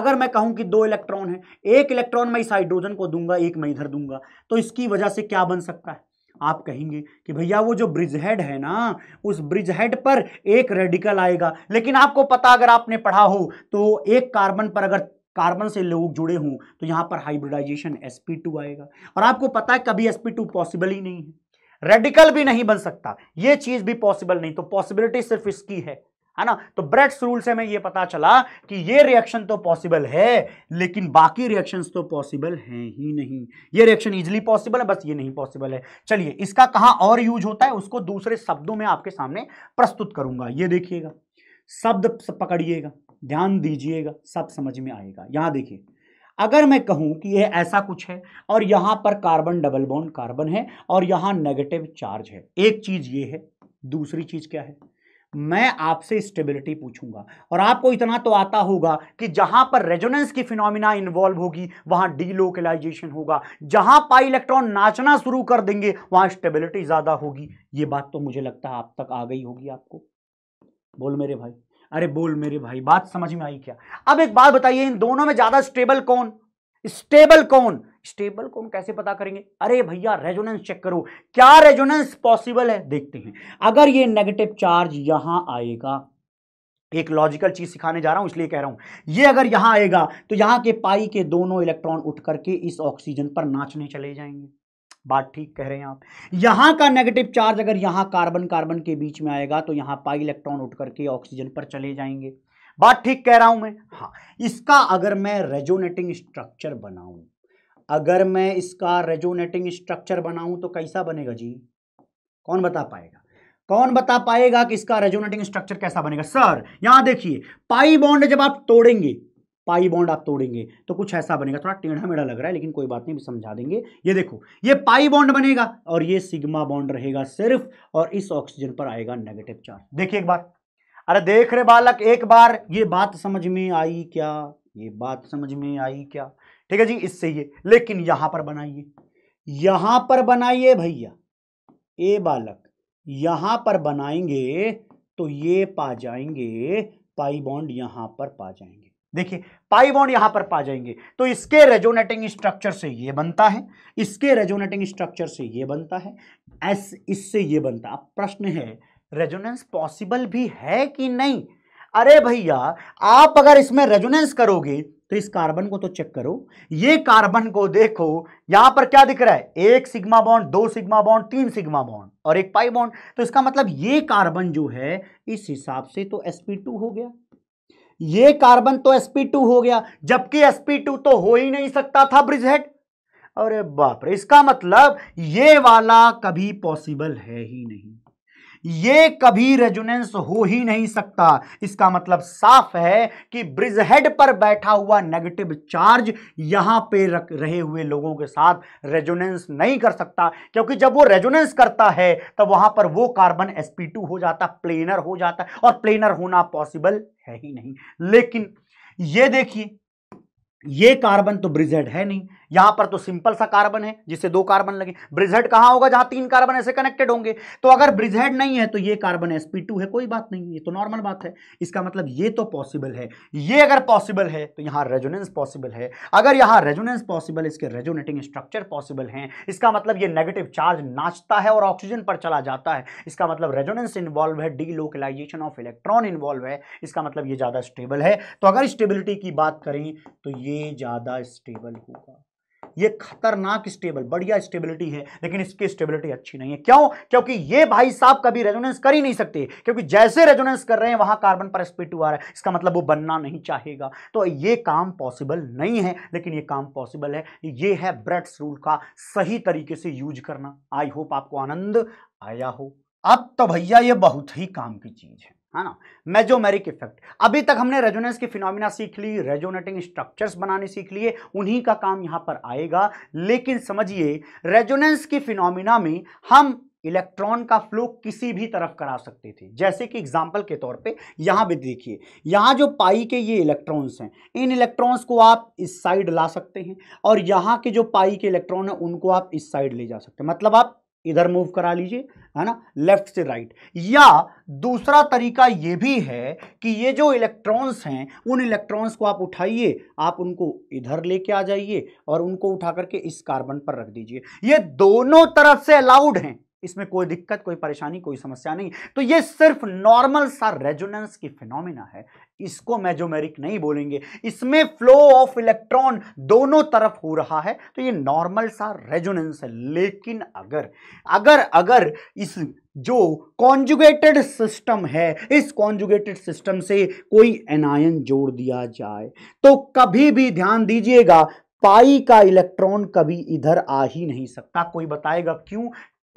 अगर मैं कहूं कि दो इलेक्ट्रॉन है एक इलेक्ट्रॉन मैं इस हाइड्रोजन को दूंगा एक मैं इधर दूंगा तो इसकी वजह से क्या बन सकता है आप कहेंगे कि भैया वो जो ब्रिज हेड है ना उस ब्रिज हेड पर एक रेडिकल आएगा लेकिन आपको पता अगर आपने पढ़ा हो तो एक कार्बन पर अगर कार्बन से लोग जुड़े हों तो यहां पर हाइब्रिडाइजेशन sp2 आएगा और आपको पता है कभी sp2 पॉसिबल ही नहीं है रेडिकल भी नहीं बन सकता यह चीज भी पॉसिबल नहीं तो पॉसिबिलिटी सिर्फ इसकी है है ना तो ब्रेड्स रूल से हमें यह पता चला कि यह रिएक्शन तो पॉसिबल है लेकिन बाकी रिएक्शन तो पॉसिबल है ही नहीं ये रिएक्शन इजिली पॉसिबल है बस ये नहीं पॉसिबल है चलिए इसका कहां और यूज होता है उसको दूसरे शब्दों में आपके सामने प्रस्तुत करूंगा ये देखिएगा शब्द पकड़िएगा ध्यान दीजिएगा सब समझ में आएगा यहां देखिए अगर मैं कहूं कि यह ऐसा कुछ है और यहां पर कार्बन डबल बॉन्ड कार्बन है और यहां नेगेटिव चार्ज है एक चीज ये है दूसरी चीज क्या है मैं आपसे स्टेबिलिटी पूछूंगा और आपको इतना तो आता होगा कि जहां पर रेजोनेंस की फिनोमिना इन्वॉल्व होगी वहां डीलोकलाइजेशन होगा जहां पाई इलेक्ट्रॉन नाचना शुरू कर देंगे वहां स्टेबिलिटी ज्यादा होगी ये बात तो मुझे लगता है आप तक आ गई होगी आपको बोल मेरे भाई अरे बोल मेरे भाई बात समझ में आई क्या अब एक बात बताइए इन दोनों में ज्यादा स्टेबल कौन स्टेबल कौन स्टेबल कौन कैसे पता करेंगे अरे भैया रेजोनेंस चेक करो क्या रेजोनेंस पॉसिबल है देखते हैं अगर ये नेगेटिव चार्ज यहां आएगा एक लॉजिकल चीज सिखाने जा रहा हूं इसलिए कह रहा हूं ये अगर यहां आएगा तो यहां के पाई के दोनों इलेक्ट्रॉन उठ करके इस ऑक्सीजन पर नाचने चले जाएंगे बात ठीक कह रहे हैं आप यहाँ का नेगेटिव चार्ज अगर यहाँ कार्बन कार्बन के बीच में आएगा तो यहाँ पाई इलेक्ट्रॉन उठ करके ऑक्सीजन पर चले जाएंगे बात ठीक कह रहा हूँ मैं हाँ इसका अगर मैं रेजोनेटिंग स्ट्रक्चर बनाऊँ अगर मैं इसका रेजोनेटिंग स्ट्रक्चर बनाऊँ तो कैसा बनेगा जी कौन बता पाएगा कौन बता पाएगा कि इसका रेजोनेटिंग स्ट्रक्चर कैसा बनेगा सर यहां देखिए पाई बॉन्ड जब आप तोड़ेंगे पाई बॉन्ड आप तोड़ेंगे तो कुछ ऐसा बनेगा थोड़ा टेढ़ा मेढ़ा लग रहा है लेकिन कोई बात नहीं समझा देंगे ये देखो ये पाई बॉन्ड बनेगा और ये सिग्मा बॉन्ड रहेगा सिर्फ और इस ऑक्सीजन पर आएगा नेगेटिव चार्ज देखिए एक बार अरे देख रहे बालक एक बार ये बात समझ में आई क्या ये बात समझ में आई क्या ठीक है जी इससे ये लेकिन यहां पर बनाइए यहां पर बनाइए भैया ए बालक यहां पर बनाएंगे तो ये पा जाएंगे पाई बॉन्ड यहां पर पा जाएंगे देखिए पाई बॉन्ड यहां पर पा जाएंगे तो इसके रेजोनेटिंग स्ट्रक्चर से ये बनता है इसके रेजोनेटिंग स्ट्रक्चर से ये बनता है एस इससे ये बनता अब प्रश्न है रेजोनेंस पॉसिबल भी है कि नहीं अरे भैया आप अगर इसमें रेजोनेंस करोगे तो इस कार्बन को तो चेक करो ये कार्बन को देखो यहां पर क्या दिख रहा है एक सिग्मा बॉन्ड दो सिग्मा बॉन्ड तीन सिग्मा बॉन्ड और एक पाई बॉन्ड तो इसका मतलब ये कार्बन जो है इस हिसाब से तो sp2 हो गया ये कार्बन तो sp2 हो गया जबकि sp2 तो हो ही नहीं सकता था ब्रिज हेड अरे बाप रे इसका मतलब ये वाला कभी पॉसिबल है ही नहीं ये कभी रेजुनेंस हो ही नहीं सकता इसका मतलब साफ है कि ब्रिज हेड पर बैठा हुआ नेगेटिव चार्ज यहां पे रख रहे हुए लोगों के साथ रेजुनेंस नहीं कर सकता क्योंकि जब वो रेजुनेंस करता है तब तो वहां पर वो कार्बन sp2 हो जाता प्लेनर हो जाता और प्लेनर होना पॉसिबल है ही नहीं लेकिन ये देखिए ये कार्बन तो ब्रिजहेड है नहीं यहां पर तो सिंपल सा कार्बन है जिससे दो कार्बन लगे ब्रिजहेड कहां होगा जहां तीन कार्बन ऐसे कनेक्टेड होंगे तो अगर ब्रिजहेड नहीं है तो ये कार्बन एस है कोई बात नहीं ये तो नॉर्मल बात है इसका मतलब ये तो पॉसिबल है ये अगर पॉसिबल है तो यहां रेजोनेंस पॉसिबल है अगर यहां रेजोनेंस पॉसिबल इसके रेजोनेटिंग स्ट्रक्चर पॉसिबल है इसका मतलब ये नेगेटिव चार्ज नाचता है और ऑक्सीजन पर चला जाता है इसका मतलब रेजोनेंस इन्वॉल्व है डीलोकलाइजेशन ऑफ इलेक्ट्रॉन इन्वॉल्व है इसका मतलब ये ज्यादा स्टेबल है तो अगर स्टेबिलिटी की बात करें तो ये ज्यादा स्टेबल होगा ये खतरनाक स्टेबल बढ़िया स्टेबिलिटी है लेकिन इसकी स्टेबिलिटी अच्छी नहीं है क्यों क्योंकि ये भाई साहब कभी रेजोनेंस कर ही नहीं सकते क्योंकि जैसे रेजोनेंस कर रहे हैं वहां कार्बन पर स्पीड टू आ रहा है इसका मतलब वो बनना नहीं चाहेगा तो ये काम पॉसिबल नहीं है लेकिन ये काम पॉसिबल है ये है ब्रेड्स रूल का सही तरीके से यूज करना आई होप आपको आनंद आया हो अब तो भैया ये बहुत ही काम की चीज है है ना मेजोमेरिक इफेक्ट अभी तक हमने रेजोनेंस की फिनोमिना सीख ली रेजोनेटिंग स्ट्रक्चर्स बनाने सीख लिए उन्हीं का काम यहाँ पर आएगा लेकिन समझिए रेजोनेंस की फिनोमिना में हम इलेक्ट्रॉन का फ्लो किसी भी तरफ करा सकते थे जैसे कि एग्जांपल के तौर पे यहां भी देखिए यहां जो पाई के ये इलेक्ट्रॉन्स हैं इन इलेक्ट्रॉन्स को आप इस साइड ला सकते हैं और यहां के जो पाई के इलेक्ट्रॉन हैं उनको आप इस साइड ले जा सकते हैं मतलब आप इधर मूव करा लीजिए है ना लेफ्ट से राइट या दूसरा तरीका ये भी है कि ये जो इलेक्ट्रॉन्स हैं उन इलेक्ट्रॉन्स को आप उठाइए आप उनको इधर लेके आ जाइए और उनको उठा करके इस कार्बन पर रख दीजिए ये दोनों तरफ से अलाउड हैं इसमें कोई दिक्कत कोई परेशानी कोई समस्या नहीं तो ये सिर्फ नॉर्मल सा रेजोनेंस की फिनोमिना है इसको मेजोमेरिक नहीं बोलेंगे इसमें फ्लो ऑफ इलेक्ट्रॉन दोनों तरफ हो रहा है तो ये नॉर्मल सा रेजोनेंस है लेकिन अगर अगर अगर इस जो कॉन्जुगेटेड सिस्टम है इस कॉन्जुगेटेड सिस्टम से कोई एनायन जोड़ दिया जाए तो कभी भी ध्यान दीजिएगा पाई का इलेक्ट्रॉन कभी इधर आ ही नहीं सकता कोई बताएगा क्यों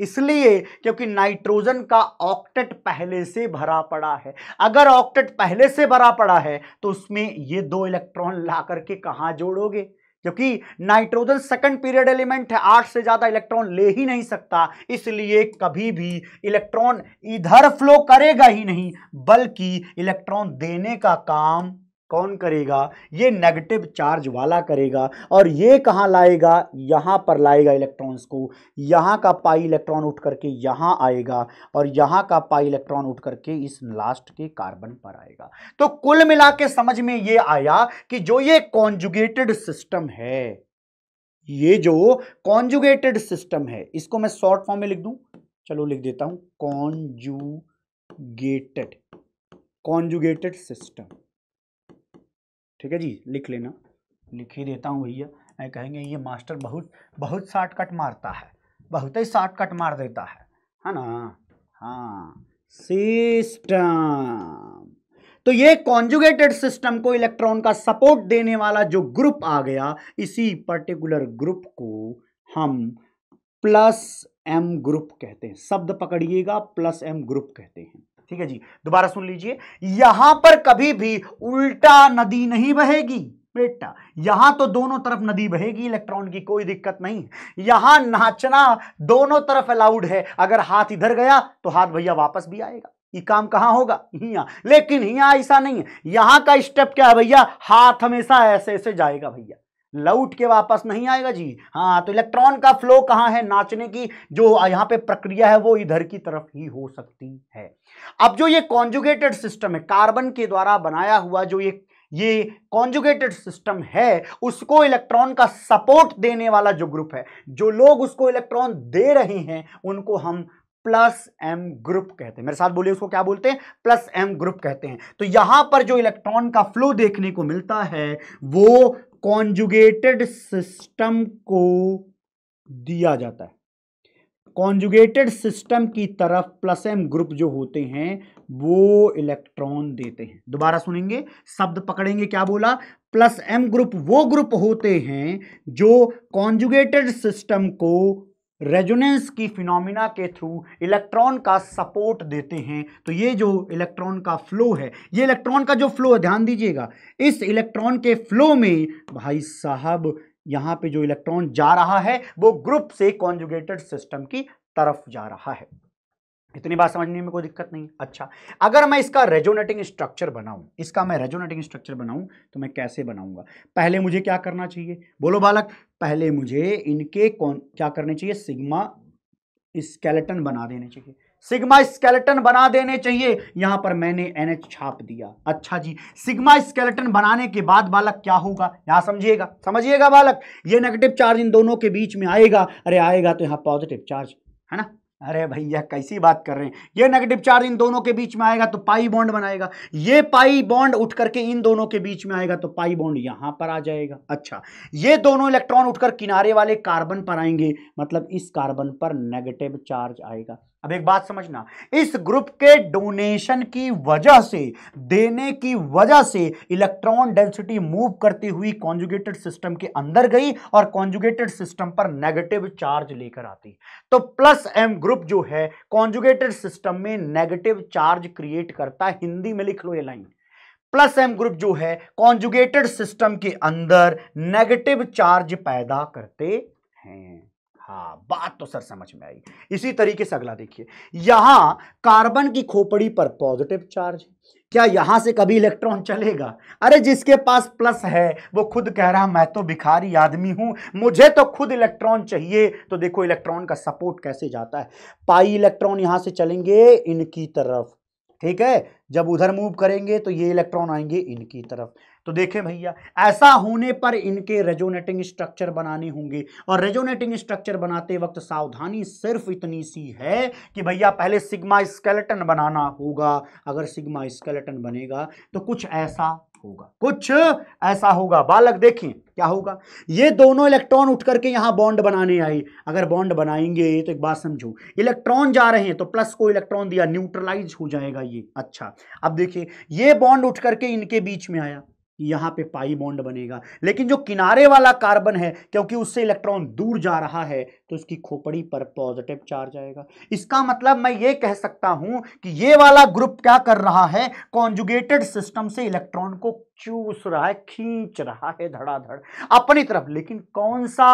इसलिए क्योंकि नाइट्रोजन का ऑक्टेट पहले से भरा पड़ा है अगर ऑक्टेट पहले से भरा पड़ा है तो उसमें ये दो इलेक्ट्रॉन ला करके कहाँ जोड़ोगे क्योंकि नाइट्रोजन सेकंड पीरियड एलिमेंट है आठ से ज़्यादा इलेक्ट्रॉन ले ही नहीं सकता इसलिए कभी भी इलेक्ट्रॉन इधर फ्लो करेगा ही नहीं बल्कि इलेक्ट्रॉन देने का काम कौन करेगा ये नेगेटिव चार्ज वाला करेगा और ये कहाँ लाएगा यहाँ पर लाएगा इलेक्ट्रॉन्स को यहाँ का पाई इलेक्ट्रॉन उठ करके यहाँ आएगा और यहाँ का पाई इलेक्ट्रॉन उठ करके इस लास्ट के कार्बन पर आएगा तो कुल मिला के समझ में ये आया कि जो ये कॉन्जुगेटेड सिस्टम है ये जो कॉन्जुगेटेड सिस्टम है इसको मैं शॉर्ट फॉर्म में लिख दूँ चलो लिख देता हूँ कॉन्जुगेटेड कॉन्जुगेटेड सिस्टम ठीक है जी लिख लेना लिख ही देता हूँ भैया मैं कहेंगे ये मास्टर बहुत बहुत शॉर्टकट मारता है बहुत ही शॉर्टकट मार देता है है ना हाँ सिस्टम तो ये कॉन्जुगेटेड सिस्टम को इलेक्ट्रॉन का सपोर्ट देने वाला जो ग्रुप आ गया इसी पर्टिकुलर ग्रुप को हम प्लस एम ग्रुप कहते हैं शब्द पकड़िएगा प्लस एम ग्रुप कहते हैं ठीक है जी दोबारा सुन लीजिए यहां पर कभी भी उल्टा नदी नहीं बहेगी बेटा यहां तो दोनों तरफ नदी बहेगी इलेक्ट्रॉन की कोई दिक्कत नहीं यहां नाचना दोनों तरफ अलाउड है अगर हाथ इधर गया तो हाथ भैया वापस भी आएगा ये काम कहां होगा यहां लेकिन यहां ऐसा नहीं है यहां का स्टेप क्या है भैया हाथ हमेशा ऐसे ऐसे जाएगा भैया लौट के वापस नहीं आएगा जी हाँ तो इलेक्ट्रॉन का फ्लो कहाँ है नाचने की जो यहाँ पे प्रक्रिया है वो इधर की तरफ ही हो सकती है अब जो ये कॉन्जुगेटेड सिस्टम है कार्बन के द्वारा बनाया हुआ जो ये ये कॉन्जुगेटेड सिस्टम है उसको इलेक्ट्रॉन का सपोर्ट देने वाला जो ग्रुप है जो लोग उसको इलेक्ट्रॉन दे रहे हैं उनको हम प्लस एम ग्रुप कहते हैं मेरे साथ बोलिए उसको क्या बोलते हैं प्लस एम ग्रुप कहते हैं तो यहां पर जो इलेक्ट्रॉन का फ्लो देखने को मिलता है वो कॉन्जुगेटेड सिस्टम को दिया जाता है कॉन्जुगेटेड सिस्टम की तरफ प्लस एम ग्रुप जो होते हैं वो इलेक्ट्रॉन देते हैं दोबारा सुनेंगे शब्द पकड़ेंगे क्या बोला प्लस एम ग्रुप वो ग्रुप होते हैं जो कॉन्जुगेटेड सिस्टम को रेजोनेंस की फिनोमिना के थ्रू इलेक्ट्रॉन का सपोर्ट देते हैं तो ये जो इलेक्ट्रॉन का फ्लो है ये इलेक्ट्रॉन का जो फ्लो है ध्यान दीजिएगा इस इलेक्ट्रॉन के फ्लो में भाई साहब यहाँ पे जो इलेक्ट्रॉन जा रहा है वो ग्रुप से कॉन्जुगेटेड सिस्टम की तरफ जा रहा है इतनी बात समझने में कोई दिक्कत नहीं अच्छा अगर मैं इसका रेजोनेटिंग स्ट्रक्चर बनाऊं इसका मैं रेजोनेटिंग स्ट्रक्चर बनाऊं तो मैं कैसे बनाऊंगा पहले मुझे क्या करना चाहिए बोलो बालक पहले मुझे इनके कौन क्या करने चाहिए सिग्मा स्केलेटन बना देने चाहिए सिग्मा स्केलेटन बना देने चाहिए यहां पर मैंने एन छाप दिया अच्छा जी सिग्मा स्केलेटन बनाने के बाद बालक क्या होगा यहां समझिएगा समझिएगा बालक ये नेगेटिव चार्ज इन दोनों के बीच में आएगा अरे आएगा तो यहां पॉजिटिव चार्ज है ना अरे भैया कैसी बात कर रहे हैं ये नेगेटिव चार्ज इन दोनों के बीच में आएगा तो पाई बॉन्ड बनाएगा ये पाई बॉन्ड उठ करके इन दोनों के बीच में आएगा तो पाई बॉन्ड यहां पर आ जाएगा अच्छा ये दोनों इलेक्ट्रॉन उठकर किनारे वाले कार्बन पर आएंगे मतलब इस कार्बन पर नेगेटिव चार्ज आएगा अब एक बात समझना इस ग्रुप के डोनेशन की वजह से देने की वजह से इलेक्ट्रॉन डेंसिटी मूव करती हुई कॉन्जुगेटेड सिस्टम के अंदर गई और कॉन्जुगेटेड सिस्टम पर नेगेटिव चार्ज लेकर आती तो प्लस एम ग्रुप जो है कॉन्जुगेटेड सिस्टम में नेगेटिव चार्ज क्रिएट करता है हिंदी में लिख लो ये लाइन प्लस एम ग्रुप जो है कॉन्जुगेटेड सिस्टम के अंदर नेगेटिव चार्ज पैदा करते हैं हाँ बात तो सर समझ में आई इसी तरीके से अगला देखिए यहां कार्बन की खोपड़ी पर पॉजिटिव चार्ज क्या यहां से कभी इलेक्ट्रॉन चलेगा अरे जिसके पास प्लस है वो खुद कह रहा मैं तो भिखारी आदमी हूं मुझे तो खुद इलेक्ट्रॉन चाहिए तो देखो इलेक्ट्रॉन का सपोर्ट कैसे जाता है पाई इलेक्ट्रॉन यहां से चलेंगे इनकी तरफ ठीक है जब उधर मूव करेंगे तो ये इलेक्ट्रॉन आएंगे इनकी तरफ तो देखें भैया ऐसा होने पर इनके रेजोनेटिंग स्ट्रक्चर बनाने होंगे और रेजोनेटिंग स्ट्रक्चर बनाते वक्त सावधानी सिर्फ इतनी सी है कि भैया पहले सिग्मा स्केलेटन बनाना होगा अगर सिग्मा स्केलेटन बनेगा तो कुछ ऐसा होगा कुछ ऐसा होगा बालक देखें क्या होगा ये दोनों इलेक्ट्रॉन उठ करके यहां बॉन्ड बनाने आए अगर बॉन्ड बनाएंगे तो एक बात समझो इलेक्ट्रॉन जा रहे हैं तो प्लस को इलेक्ट्रॉन दिया न्यूट्रलाइज हो जाएगा ये अच्छा अब देखिए ये बॉन्ड उठ करके इनके बीच में आया यहां पे पाई बॉन्ड बनेगा लेकिन जो किनारे वाला कार्बन है क्योंकि उससे इलेक्ट्रॉन दूर जा रहा है तो इसकी खोपड़ी पर पॉजिटिव चार्ज आएगा इसका मतलब मैं ये कह सकता हूं कि ये वाला ग्रुप क्या कर रहा है कॉन्जुगेटेड सिस्टम से इलेक्ट्रॉन को चूस रहा है खींच रहा है धड़ाधड़ अपनी तरफ लेकिन कौन सा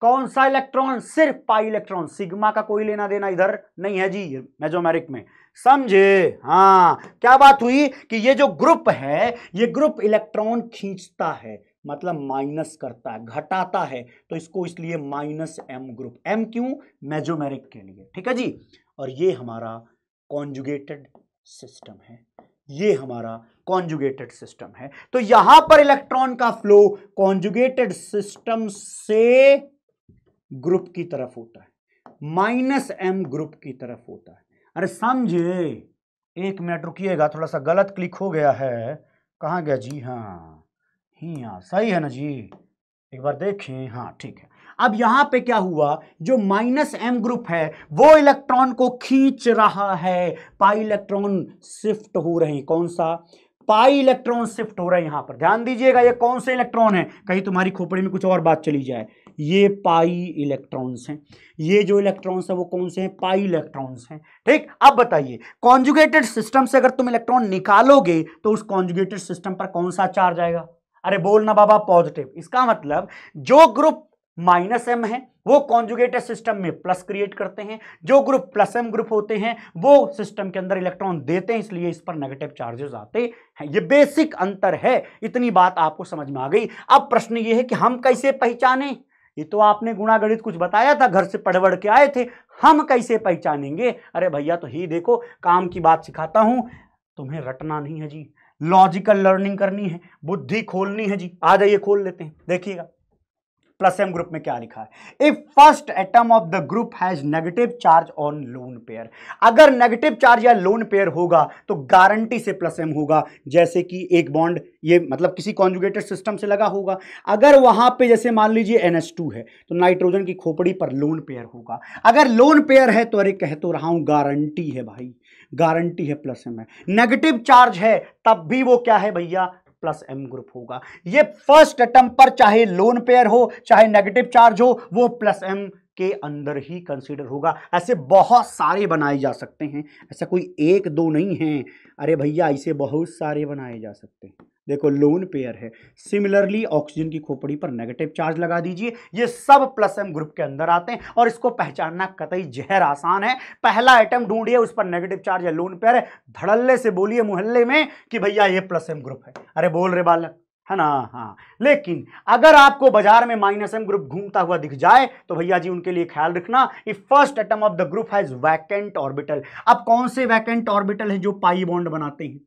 कौन सा इलेक्ट्रॉन सिर्फ पाई इलेक्ट्रॉन सिग्मा का कोई लेना देना इधर नहीं है जी मेजोमेरिक में समझे हाँ क्या बात हुई कि ये जो ग्रुप है ये ग्रुप इलेक्ट्रॉन खींचता है मतलब माइनस करता है घटाता है तो इसको इसलिए माइनस एम ग्रुप एम क्यों मेजोमेरिक के लिए ठीक है जी और ये हमारा कॉन्जुगेटेड सिस्टम है ये हमारा कॉन्जुगेटेड सिस्टम है तो यहां पर इलेक्ट्रॉन का फ्लो कॉन्जुगेटेड सिस्टम से ग्रुप की तरफ होता है माइनस एम ग्रुप की तरफ होता है अरे समझे एक मिनट रुकिएगा थोड़ा सा गलत क्लिक हो गया है कहाँ गया जी हाँ ही हाँ सही है ना जी एक बार देखें हाँ ठीक है अब यहाँ पे क्या हुआ जो माइनस एम ग्रुप है वो इलेक्ट्रॉन को खींच रहा है पाई इलेक्ट्रॉन शिफ्ट हो रहे हैं कौन सा पाई इलेक्ट्रॉन शिफ्ट हो रहा है यहाँ पर ध्यान दीजिएगा ये कौन से इलेक्ट्रॉन है कहीं तुम्हारी खोपड़ी में कुछ और बात चली जाए ये पाई इलेक्ट्रॉन्स हैं ये जो इलेक्ट्रॉन्स हैं वो कौन से हैं पाई इलेक्ट्रॉन्स हैं ठीक अब बताइए कॉन्जुगेटेड सिस्टम से अगर तुम इलेक्ट्रॉन निकालोगे तो उस कॉन्जुगेटेड सिस्टम पर कौन सा चार्ज आएगा अरे बोलना बाबा पॉजिटिव इसका मतलब जो ग्रुप माइनस एम है वो कॉन्जुगेटेड सिस्टम में प्लस क्रिएट करते हैं जो ग्रुप प्लस एम ग्रुप होते हैं वो सिस्टम के अंदर इलेक्ट्रॉन देते हैं इसलिए इस पर नेगेटिव चार्जेस आते हैं ये बेसिक अंतर है इतनी बात आपको समझ में आ गई अब प्रश्न ये है कि हम कैसे पहचानें ये तो आपने गुणागणित कुछ बताया था घर से पढ़ के आए थे हम कैसे पहचानेंगे अरे भैया तो ही देखो काम की बात सिखाता हूँ तुम्हें रटना नहीं है जी लॉजिकल लर्निंग करनी है बुद्धि खोलनी है जी आ जाइए खोल लेते हैं देखिएगा प्लस एम ग्रुप में क्या लिखा है if first atom of the group has negative charge on lone pair अगर नेगेटिव चार्ज या लोन पेयर होगा तो गारंटी से प्लस एम होगा जैसे कि एक बॉन्ड ये मतलब किसी कॉन्जुगेटेड सिस्टम से लगा होगा अगर वहां पे जैसे मान लीजिए एन है तो नाइट्रोजन की खोपड़ी पर लोन पेयर होगा अगर लोन पेयर है तो अरे कह तो रहा हूं गारंटी है भाई गारंटी है प्लस एम है नेगेटिव चार्ज है तब भी वो क्या है भैया प्लस एम ग्रुप होगा ये फर्स्ट अटम्प पर चाहे लोन पेयर हो चाहे नेगेटिव चार्ज हो वो प्लस एम के अंदर ही कंसीडर होगा ऐसे बहुत सारे बनाए जा सकते हैं ऐसा कोई एक दो नहीं है अरे भैया ऐसे बहुत सारे बनाए जा सकते हैं देखो लोन पेयर है सिमिलरली ऑक्सीजन की खोपड़ी पर नेगेटिव चार्ज लगा दीजिए ये सब प्लस एम ग्रुप के अंदर आते हैं और इसको पहचानना कतई जहर आसान है पहला आइटम ढूंढिए उस पर नेगेटिव चार्ज या लोन पेयर है धड़ल्ले से बोलिए मोहल्ले में कि भैया ये प्लस एम ग्रुप है अरे बोल रहे बालक है ना हाँ लेकिन अगर आपको बाजार में माइनस एम ग्रुप घूमता हुआ दिख जाए तो भैया जी उनके लिए ख्याल रखना first atom of the group has vacant orbital अब कौन से वैकेंट ऑर्बिटल है जो पाई बॉन्ड बनाते हैं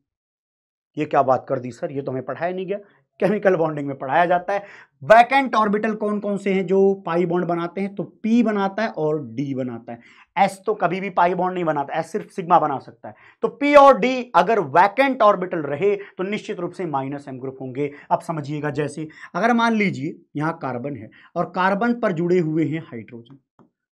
ये क्या बात कर दी सर ये तो हमें पढ़ाया नहीं गया केमिकल बॉन्डिंग में पढ़ाया जाता है वैकेंट ऑर्बिटल कौन कौन से हैं जो पाई बॉन्ड बनाते हैं तो पी बनाता है और डी बनाता है एस तो कभी भी पाई बॉन्ड नहीं बनाता एस सिर्फ सिग्मा बना सकता है तो पी और डी अगर वैकेंट ऑर्बिटल रहे तो निश्चित रूप से माइनस एम ग्रुप होंगे अब समझिएगा जैसे अगर मान लीजिए यहां कार्बन है और कार्बन पर जुड़े हुए हैं हाइड्रोजन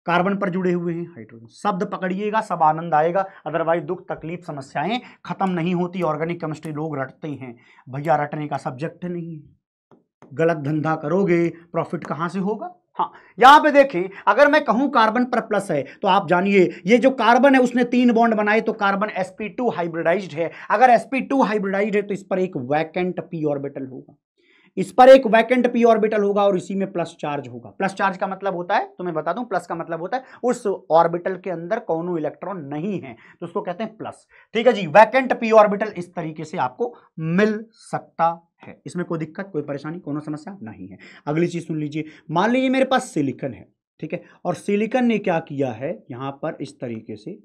कार्बन पर जुड़े हुए हैं हाइड्रोजन शब्द पकड़िएगा सब आनंद आएगा अदरवाइज दुख तकलीफ समस्याएं खत्म नहीं होती ऑर्गेनिक केमिस्ट्री लोग रटते हैं भैया रटने का सब्जेक्ट नहीं है गलत धंधा करोगे प्रॉफिट कहाँ से होगा हाँ यहां पे देखें अगर मैं कहूं कार्बन पर प्लस है तो आप जानिए ये जो कार्बन है उसने तीन बॉन्ड बनाए तो कार्बन sp2 हाइब्रिडाइज्ड है अगर sp2 हाइब्रिडाइज्ड है तो इस पर एक वैकेंट पी ऑर्बिटल होगा इस पर एक वैकेंट पी ऑर्बिटल होगा और इसी में प्लस चार्ज होगा प्लस चार्ज का मतलब होता है तो मैं बता दूं प्लस का मतलब होता है उस ऑर्बिटल के अंदर कौन इलेक्ट्रॉन नहीं है तो उसको कहते हैं प्लस ठीक है जी वैकेंट पी ऑर्बिटल इस तरीके से आपको मिल सकता है इसमें कोई दिक्कत कोई परेशानी को समस्या नहीं है अगली चीज सुन लीजिए मान लीजिए मेरे पास सिलिकन है ठीक है और सिलिकन ने क्या किया है यहाँ पर इस तरीके से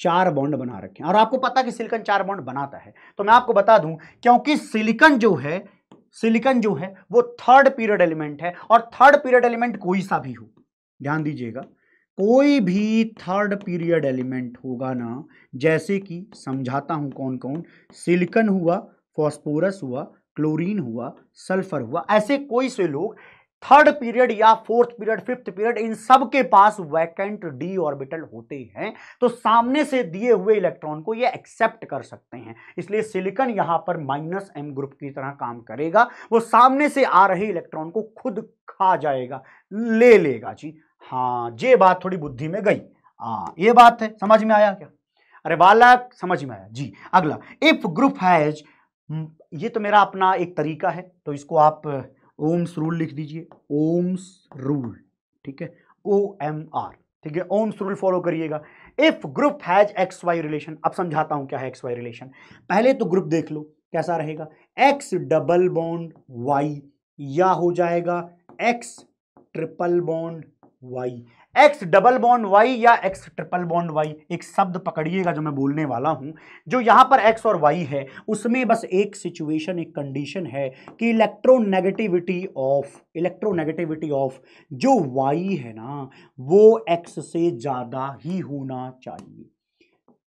चार बॉन्ड बना रखे हैं और आपको पता कि सिलिकन चार बॉन्ड बनाता है तो मैं आपको बता दूं क्योंकि सिलिकन जो है सिलिकन जो है वो थर्ड पीरियड एलिमेंट है और थर्ड पीरियड एलिमेंट कोई सा भी हो ध्यान दीजिएगा कोई भी थर्ड पीरियड एलिमेंट होगा ना जैसे कि समझाता हूं कौन कौन सिलिकन हुआ फॉस्फोरस हुआ क्लोरीन हुआ सल्फर हुआ ऐसे कोई से लोग थर्ड पीरियड या फोर्थ पीरियड फिफ्थ पीरियड इन सब के पास वैकेंट डी ऑर्बिटल होते हैं तो सामने से दिए हुए इलेक्ट्रॉन को ये एक्सेप्ट कर सकते हैं इसलिए सिलिकॉन यहां पर माइनस एम ग्रुप की तरह काम करेगा वो सामने से आ रहे इलेक्ट्रॉन को खुद खा जाएगा ले लेगा जी हाँ ये बात थोड़ी बुद्धि में गई हाँ ये बात है समझ में आया क्या अरे बालक समझ में आया जी अगला इफ ग्रुप हैज ये तो मेरा अपना एक तरीका है तो इसको आप ओम्स रूल लिख दीजिए ओम्स रूल ठीक है ओ एम आर ठीक है ओम्स रूल फॉलो करिएगा if group has X Y relation अब समझाता हूं क्या है एक्स वाई रिलेशन पहले तो ग्रुप देख लो कैसा रहेगा एक्स डबल बॉन्ड वाई या हो जाएगा X triple bond Y X double bond Y या एक्स ट्रिपल बॉन्ड वाई एक शब्द पकड़िएगा जो मैं बोलने वाला हूं जो यहां पर एक्स और वाई है उसमें बस एक सिचुएशन एक कंडीशन है कि इलेक्ट्रोनेगेटिविटी ऑफ इलेक्ट्रोनेगेटिविटी ऑफ जो वाई है ना वो एक्स से ज़्यादा ही होना चाहिए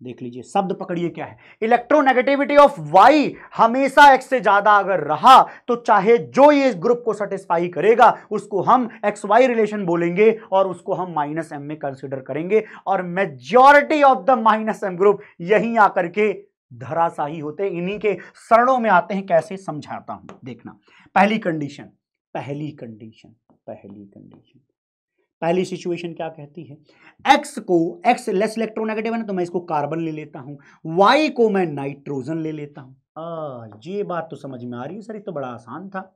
देख लीजिए शब्द पकड़िए क्या है इलेक्ट्रोनेगेटिविटी ऑफ वाई हमेशा एक्स से ज्यादा अगर रहा तो चाहे जो ये ग्रुप को सेटिस्फाई करेगा उसको हम एक्स वाई रिलेशन बोलेंगे और उसको हम माइनस एम में कंसिडर करेंगे और majority of the minus M group यहीं आकर के धराशाही होते इन्हीं के शरणों में आते हैं कैसे समझाता हूं देखना पहली कंडीशन पहली कंडीशन पहली कंडीशन पहली सिचुएशन क्या कहती है एक्स को एक्स लेस इलेक्ट्रोनेगेटिव है ना तो मैं इसको कार्बन ले लेता हूं वाई को मैं नाइट्रोजन ले लेता हूं हाँ, ये बात तो समझ में आ रही है सर ये तो बड़ा आसान था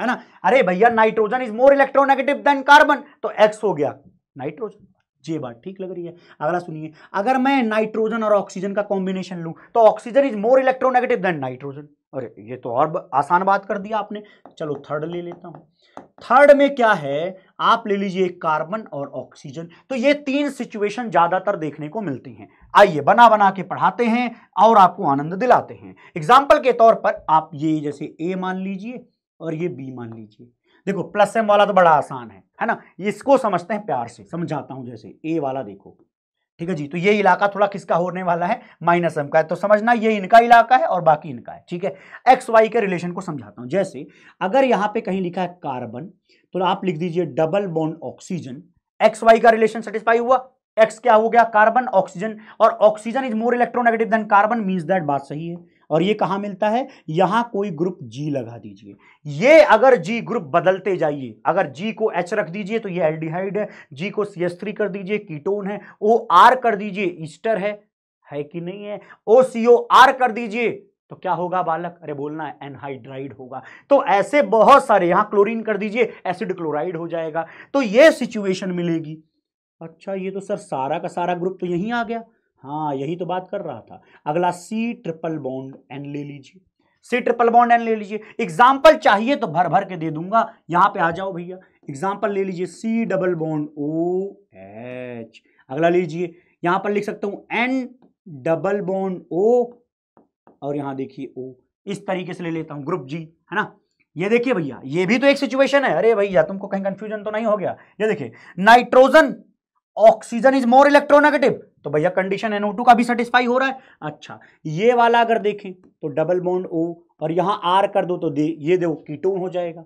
है ना अरे भैया nitrogen is more electronegative than carbon तो एक्स हो गया नाइट्रोजन ये बात ठीक लग रही है अगला सुनिए अगर मैं नाइट्रोजन और ऑक्सीजन का कॉम्बिनेशन लू तो oxygen is more electronegative than nitrogen अरे ये तो और आसान बात कर दिया आपने चलो थर्ड ले लेता हूं थर्ड में क्या है आप ले लीजिए कार्बन और ऑक्सीजन तो ये तीन सिचुएशन ज्यादातर देखने को मिलती हैं आइए बना बना के पढ़ाते हैं और आपको आनंद दिलाते हैं एग्जाम्पल के तौर पर आप ये जैसे ए मान लीजिए और ये बी मान लीजिए देखो प्लस एम वाला तो बड़ा आसान है है ना इसको समझते हैं प्यार से समझाता हूं जैसे ए वाला देखो ठीक है जी तो ये इलाका थोड़ा किसका होने वाला है माइनस एम का है तो समझना ये इनका इलाका है और बाकी इनका है ठीक है एक्स वाई के रिलेशन को समझाता हूं जैसे अगर यहां पे कहीं लिखा है कार्बन तो आप लिख दीजिए double bond oxygen X Y का रिलेशन सेटिस्फाई हुआ एक्स क्या हो गया कार्बन ऑक्सीजन और oxygen is more electronegative than carbon means that बात सही है और ये कहाँ मिलता है यहाँ कोई ग्रुप जी लगा दीजिए ये अगर जी ग्रुप बदलते जाइए अगर जी को एच रख दीजिए तो ये एल्डिहाइड है जी को सी एस थ्री कर दीजिए कीटोन है ओ आर कर दीजिए ईस्टर है है कि नहीं है ओ सी ओ आर कर दीजिए तो क्या होगा बालक अरे बोलना है एनहाइड्राइड होगा तो ऐसे बहुत सारे यहाँ क्लोरीन कर दीजिए एसिड क्लोराइड हो जाएगा तो ये सिचुएशन मिलेगी अच्छा ये तो सर सारा का सारा ग्रुप तो यहीं आ गया हाँ यही तो बात कर रहा था अगला सी ट्रिपल बॉन्ड एन ले लीजिए सी ट्रिपल बॉन्ड एन ले लीजिए एग्जाम्पल चाहिए तो भर भर के दे दूंगा यहां पे आ जाओ भैया एग्जाम्पल ले लीजिए C double bond O H अगला लीजिए यहां पर लिख सकता हूँ एन डबल बॉन्ड ओ और यहां देखिए ओ इस तरीके से ले लेता हूं ग्रुप जी है ना ये देखिए भैया ये भी तो एक सिचुएशन है अरे भैया तुमको कहीं कंफ्यूजन तो नहीं हो गया ये देखिए nitrogen oxygen is more electronegative तो भैया कंडीशन एनओ टू का भी सेटिस्फाई हो रहा है अच्छा ये वाला अगर देखें तो डबल बॉन्ड ओ और यहां आर कर दो तो दे ये दो कीटोन हो जाएगा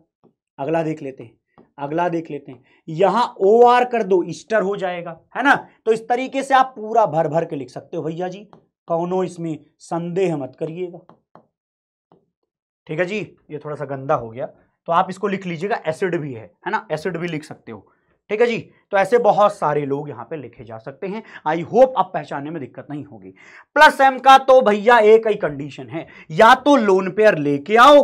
अगला देख लेते हैं अगला देख लेते हैं यहां ओ आर कर दो ईस्टर हो जाएगा है ना तो इस तरीके से आप पूरा भर भर के लिख सकते हो भैया जी कौनो इसमें संदेह मत करिएगा ठीक है जी ये थोड़ा सा गंदा हो गया तो आप इसको लिख लीजिएगा एसिड भी है है ना एसिड भी लिख सकते हो ठीक है जी तो ऐसे बहुत सारे लोग यहां पे लिखे जा सकते हैं आई होप आप पहचानने में दिक्कत नहीं होगी प्लस एम का तो भैया एक ही कंडीशन है या तो लोन पेयर लेके आओ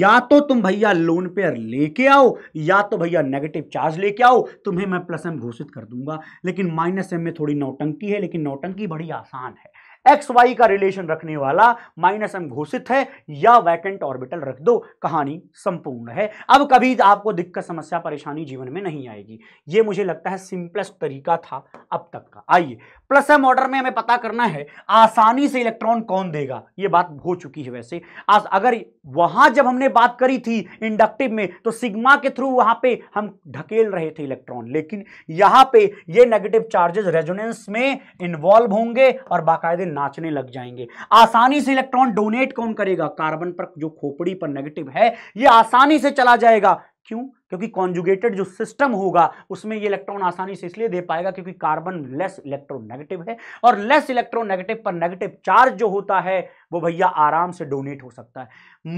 या तो तुम भैया लोन पेयर लेके आओ या तो भैया नेगेटिव चार्ज लेके आओ तुम्हें मैं प्लस एम घोषित कर दूंगा लेकिन माइनस एम में थोड़ी नौटंकी है लेकिन नौटंकी बड़ी आसान है एक्स वाई का रिलेशन रखने वाला माइनस एम घोषित है या वैकेंट ऑर्बिटल रख दो कहानी संपूर्ण है अब कभी आपको दिक्कत समस्या परेशानी जीवन में नहीं आएगी ये मुझे लगता है सिंपलेस्ट तरीका था अब तक का आइए प्लस एम ऑर्डर में हमें पता करना है आसानी से इलेक्ट्रॉन कौन देगा ये बात हो चुकी है वैसे आज अगर वहां जब हमने बात करी थी इंडक्टिव में तो सिग्मा के थ्रू वहां पे हम ढकेल रहे थे इलेक्ट्रॉन लेकिन यहां पे ये नेगेटिव चार्जेस रेजोनेंस में इन्वॉल्व होंगे और बाकायदे नाचने लग जाएंगे आसानी से इलेक्ट्रॉन डोनेट कौन करेगा कार्बन पर जो खोपड़ी पर नेगेटिव है ये आसानी से चला जाएगा क्यों क्योंकि कॉन्जुगेटेड जो सिस्टम होगा उसमें ये इलेक्ट्रॉन आसानी से इसलिए दे पाएगा क्योंकि कार्बन लेस इलेक्ट्रॉन नेगेटिव है और लेस इलेक्ट्रॉन नेगेटिव पर नेगेटिव चार्ज जो होता है वो भैया आराम से डोनेट हो सकता है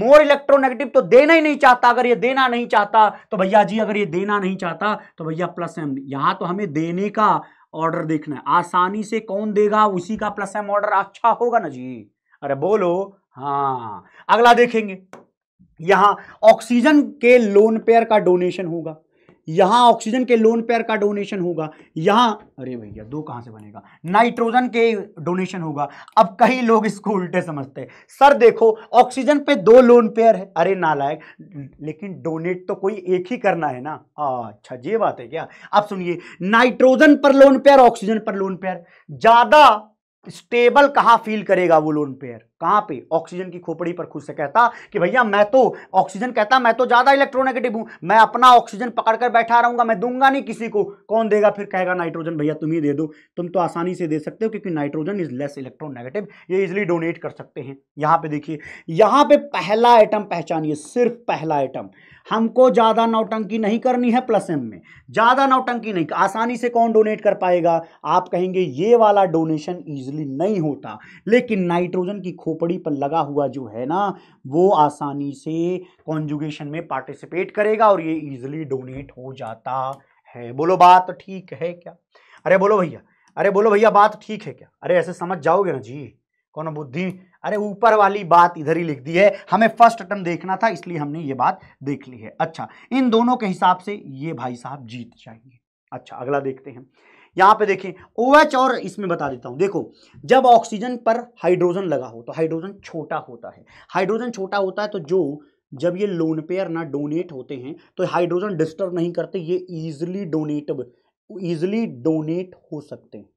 मोर इलेक्ट्रॉन नेगेटिव तो देना ही नहीं चाहता अगर ये देना नहीं चाहता तो भैया जी अगर ये देना नहीं चाहता तो भैया प्लस एम यहां तो हमें देने का ऑर्डर देखना है आसानी से कौन देगा उसी का प्लस एम ऑर्डर अच्छा होगा ना जी अरे बोलो हाँ अगला देखेंगे यहां ऑक्सीजन के लोन पेयर का डोनेशन होगा यहाँ ऑक्सीजन के लोन पेयर का डोनेशन होगा यहाँ अरे भैया दो कहां से बनेगा नाइट्रोजन के डोनेशन होगा अब कई लोग इसको उल्टे समझते हैं सर देखो ऑक्सीजन पे दो लोन पेयर है अरे नालायक लेकिन डोनेट तो कोई एक ही करना है ना अच्छा ये बात है क्या अब सुनिए नाइट्रोजन पर लोन पेयर ऑक्सीजन पर लोन पेयर ज़्यादा स्टेबल कहाँ फील करेगा वो लोन पेयर कहां पे ऑक्सीजन की खोपड़ी पर खुद से कहता कि भैया मैं तो ऑक्सीजन कहता मैं तो ज़्यादा इलेक्ट्रोनेगेटिव हूं मैं अपना ऑक्सीजन पकड़कर बैठा रहूंगा मैं दूंगा नहीं किसी को कौन देगा फिर कहेगा नाइट्रोजन भैया तुम ही दे दो तुम तो आसानी से दे सकते हो क्योंकि नाइट्रोजन इज लेस इलेक्ट्रोनेगेटिव ये इजिली डोनेट कर सकते हैं यहां पर देखिए यहां पर पहला आइटम पहचानिए सिर्फ पहला आइटम हमको ज़्यादा नौटंकी नहीं करनी है प्लस एम में ज़्यादा नौटंकी नहीं आसानी से कौन डोनेट कर पाएगा आप कहेंगे ये वाला डोनेशन ईजिली नहीं होता लेकिन नाइट्रोजन की खोपड़ी पर लगा हुआ जो है ना वो आसानी से कॉन्जुगेशन में पार्टिसिपेट करेगा और ये इजिली डोनेट हो जाता है बोलो बात ठीक है क्या अरे बोलो भैया अरे बोलो भैया बात ठीक है क्या अरे ऐसे समझ जाओगे ना जी कौन बुद्धि अरे ऊपर वाली बात इधर ही लिख दी है हमें फर्स्ट अटम देखना था इसलिए हमने ये बात देख ली है अच्छा इन दोनों के हिसाब से ये भाई साहब जीत जाएंगे अच्छा अगला देखते हैं यहाँ पे देखें ओ OH और इसमें बता देता हूँ देखो जब ऑक्सीजन पर हाइड्रोजन लगा हो तो हाइड्रोजन छोटा होता है हाइड्रोजन छोटा होता है तो जो जब ये लोन पेयर ना डोनेट होते हैं तो हाइड्रोजन डिस्टर्ब नहीं करते ये इजिली डोनेटब इजिली डोनेट हो सकते हैं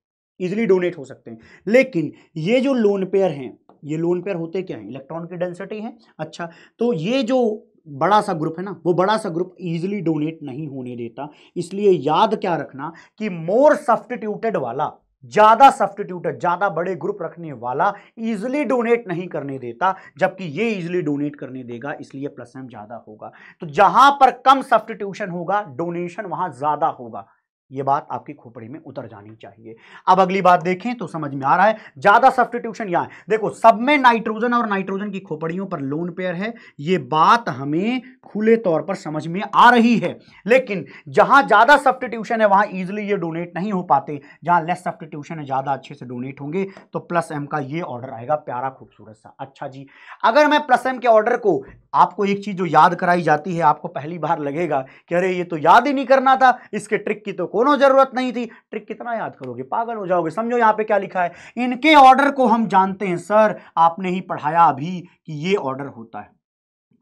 इजिली डोनेट हो सकते हैं लेकिन ये जो लोन पेयर हैं ये लोन पेयर होते क्या हैं इलेक्ट्रॉन की डेंसिटी है अच्छा तो ये जो बड़ा सा ग्रुप है ना वो बड़ा सा ग्रुप इजिली डोनेट नहीं होने देता इसलिए याद क्या रखना कि मोर सब्सटीट्यूटेड वाला ज़्यादा सब्सटीट्यूटेड ज़्यादा बड़े ग्रुप रखने वाला इजिली डोनेट नहीं करने देता जबकि ये इजिली डोनेट करने देगा इसलिए प्लस एम ज़्यादा होगा तो जहां पर कम सब्सटीट्यूशन होगा डोनेशन वहां ज़्यादा होगा ये बात आपकी खोपड़ी में उतर जानी चाहिए अब अगली बात देखें तो समझ में आ रहा है ज़्यादा सब्सटीट्यूशन यहां है देखो सब में नाइट्रोजन और नाइट्रोजन की खोपड़ियों पर लोन पेयर है ये बात हमें खुले तौर पर समझ में आ रही है लेकिन जहां ज़्यादा सब्सटीट्यूशन है वहां इजिली ये डोनेट नहीं हो पाते जहां लेस सब्सटीट्यूशन है ज़्यादा अच्छे से डोनेट होंगे तो प्लस एम का ये ऑर्डर आएगा प्यारा खूबसूरत सा अच्छा जी अगर मैं प्लस एम के ऑर्डर को आपको एक चीज़ जो याद कराई जाती है आपको पहली बार लगेगा कि अरे ये तो याद ही नहीं करना था इसके ट्रिक की तो कोई कोनो जरूरत नहीं थी ट्रिक कितना याद करोगे पागल हो जाओगे समझो यहाँ पे क्या लिखा है इनके ऑर्डर को हम जानते हैं सर आपने ही पढ़ाया अभी कि ये ऑर्डर होता है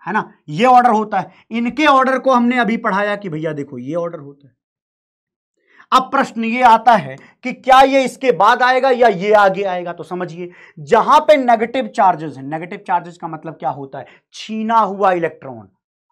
है ना ये ऑर्डर होता है इनके ऑर्डर को हमने अभी पढ़ाया कि भैया देखो ये ऑर्डर होता है अब प्रश्न ये आता है कि क्या ये इसके बाद आएगा या ये आगे आएगा तो समझिए जहां पे नेगेटिव चार्जेस है नेगेटिव चार्जेस का मतलब क्या होता है छीना हुआ इलेक्ट्रॉन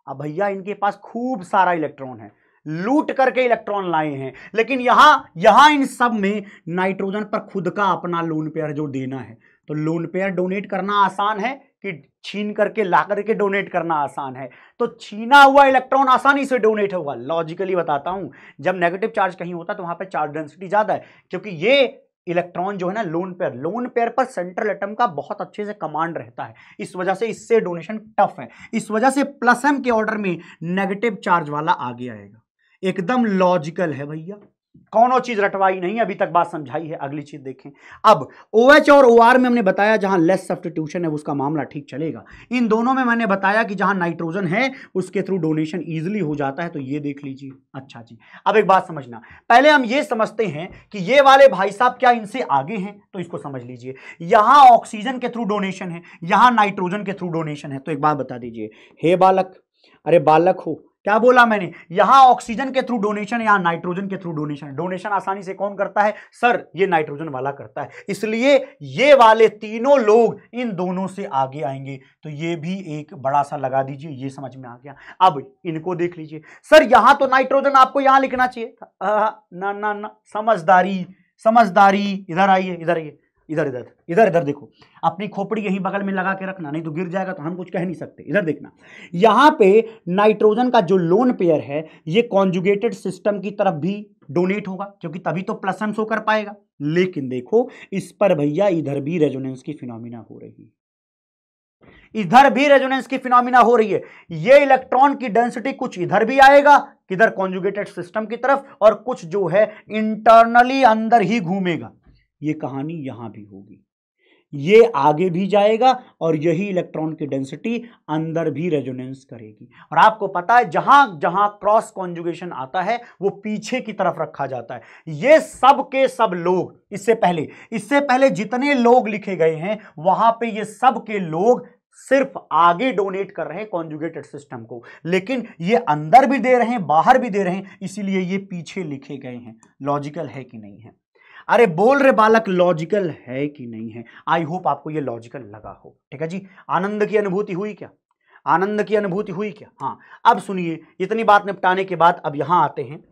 अब भैया इनके पास खूब सारा इलेक्ट्रॉन है लूट करके इलेक्ट्रॉन लाए हैं लेकिन यहाँ यहाँ इन सब में नाइट्रोजन पर खुद का अपना लोन पेयर जो देना है तो लोन पेयर डोनेट करना आसान है कि छीन करके ला करके डोनेट करना आसान है तो छीना हुआ इलेक्ट्रॉन आसानी से डोनेट हुआ लॉजिकली बताता हूँ जब नेगेटिव चार्ज कहीं होता है तो वहां पर चार्ज डेंसिटी ज़्यादा है क्योंकि ये इलेक्ट्रॉन जो है ना लोन पेयर लोन पेयर पर सेंट्रल एटम का बहुत अच्छे से कमांड रहता है इस वजह से इससे डोनेशन टफ है इस वजह से प्लस एम के ऑर्डर में नेगेटिव चार्ज वाला आगे आएगा एकदम लॉजिकल है भैया कौनो चीज रटवाई नहीं अभी तक बात समझाई है अगली चीज देखें अब ओ OH और ओ में हमने बताया जहां लेस सब्सटीट्यूशन है उसका मामला ठीक चलेगा इन दोनों में मैंने बताया कि जहां नाइट्रोजन है उसके थ्रू डोनेशन ईजिली हो जाता है तो ये देख लीजिए अच्छा जी अब एक बात समझना पहले हम ये समझते हैं कि ये वाले भाई साहब क्या इनसे आगे हैं तो इसको समझ लीजिए यहां ऑक्सीजन के थ्रू डोनेशन है यहां नाइट्रोजन के थ्रू डोनेशन है तो एक बात बता दीजिए हे बालक अरे बालक हो क्या बोला मैंने यहां ऑक्सीजन के थ्रू डोनेशन यहां नाइट्रोजन के थ्रू डोनेशन डोनेशन आसानी से कौन करता है सर ये नाइट्रोजन वाला करता है इसलिए ये वाले तीनों लोग इन दोनों से आगे आएंगे तो ये भी एक बड़ा सा लगा दीजिए ये समझ में आ गया अब इनको देख लीजिए सर यहां तो नाइट्रोजन आपको यहां लिखना चाहिए था आ, ना ना ना समझदारी समझदारी इधर आइए इधर आइए इधर इधर इधर इधर देखो अपनी खोपड़ी यहीं बगल में लगा के रखना नहीं तो गिर जाएगा तो हम कुछ कह नहीं सकते इधर देखना यहाँ पे नाइट्रोजन का जो लोन पेयर है ये कॉन्जुगेटेड सिस्टम की तरफ भी डोनेट होगा क्योंकि तभी तो प्लस एम शो कर पाएगा लेकिन देखो इस पर भैया इधर भी रेजोनेंस की फिनोमिना हो रही है इधर भी रेजोनेंस की फिनोमिना हो रही है ये इलेक्ट्रॉन की डेंसिटी कुछ इधर भी आएगा किधर कॉन्जुगेटेड सिस्टम की तरफ और कुछ जो है इंटरनली अंदर ही घूमेगा ये कहानी यहाँ भी होगी ये आगे भी जाएगा और यही इलेक्ट्रॉन की डेंसिटी अंदर भी रेजोनेंस करेगी और आपको पता है जहां जहां क्रॉस कॉन्जुगेशन आता है वो पीछे की तरफ रखा जाता है ये सब के सब लोग इससे पहले इससे पहले जितने लोग लिखे गए हैं वहां पे ये सब के लोग सिर्फ आगे डोनेट कर रहे हैं कॉन्जुगेटेड सिस्टम को लेकिन ये अंदर भी दे रहे हैं बाहर भी दे रहे हैं इसीलिए ये पीछे लिखे गए हैं लॉजिकल है कि नहीं है अरे बोल रहे बालक लॉजिकल है कि नहीं है आई होप आपको ये लॉजिकल लगा हो ठीक है जी आनंद की अनुभूति हुई क्या आनंद की अनुभूति हुई क्या हाँ अब सुनिए इतनी बात निपटाने के बाद अब यहां आते हैं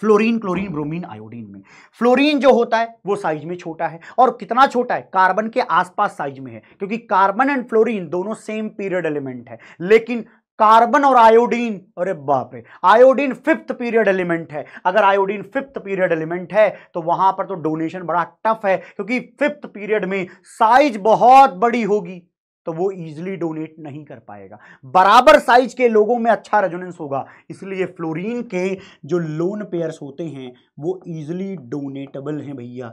फ्लोरीन क्लोरीन ब्रोमीन आयोडीन में फ्लोरीन जो होता है वो साइज में छोटा है और कितना छोटा है कार्बन के आसपास साइज में है क्योंकि कार्बन एंड फ्लोरीन दोनों सेम पीरियड एलिमेंट है लेकिन कार्बन और आयोडीन अरे बाप रे आयोडीन फिफ्थ पीरियड एलिमेंट है अगर आयोडीन फिफ्थ पीरियड एलिमेंट है तो वहां पर तो डोनेशन बड़ा टफ है क्योंकि फिफ्थ पीरियड में साइज बहुत बड़ी होगी तो वो इजिली डोनेट नहीं कर पाएगा बराबर साइज के लोगों में अच्छा रेजोनेंस होगा इसलिए फ्लोरीन के जो लोन पेयर्स होते हैं वो इजिली डोनेटेबल हैं भैया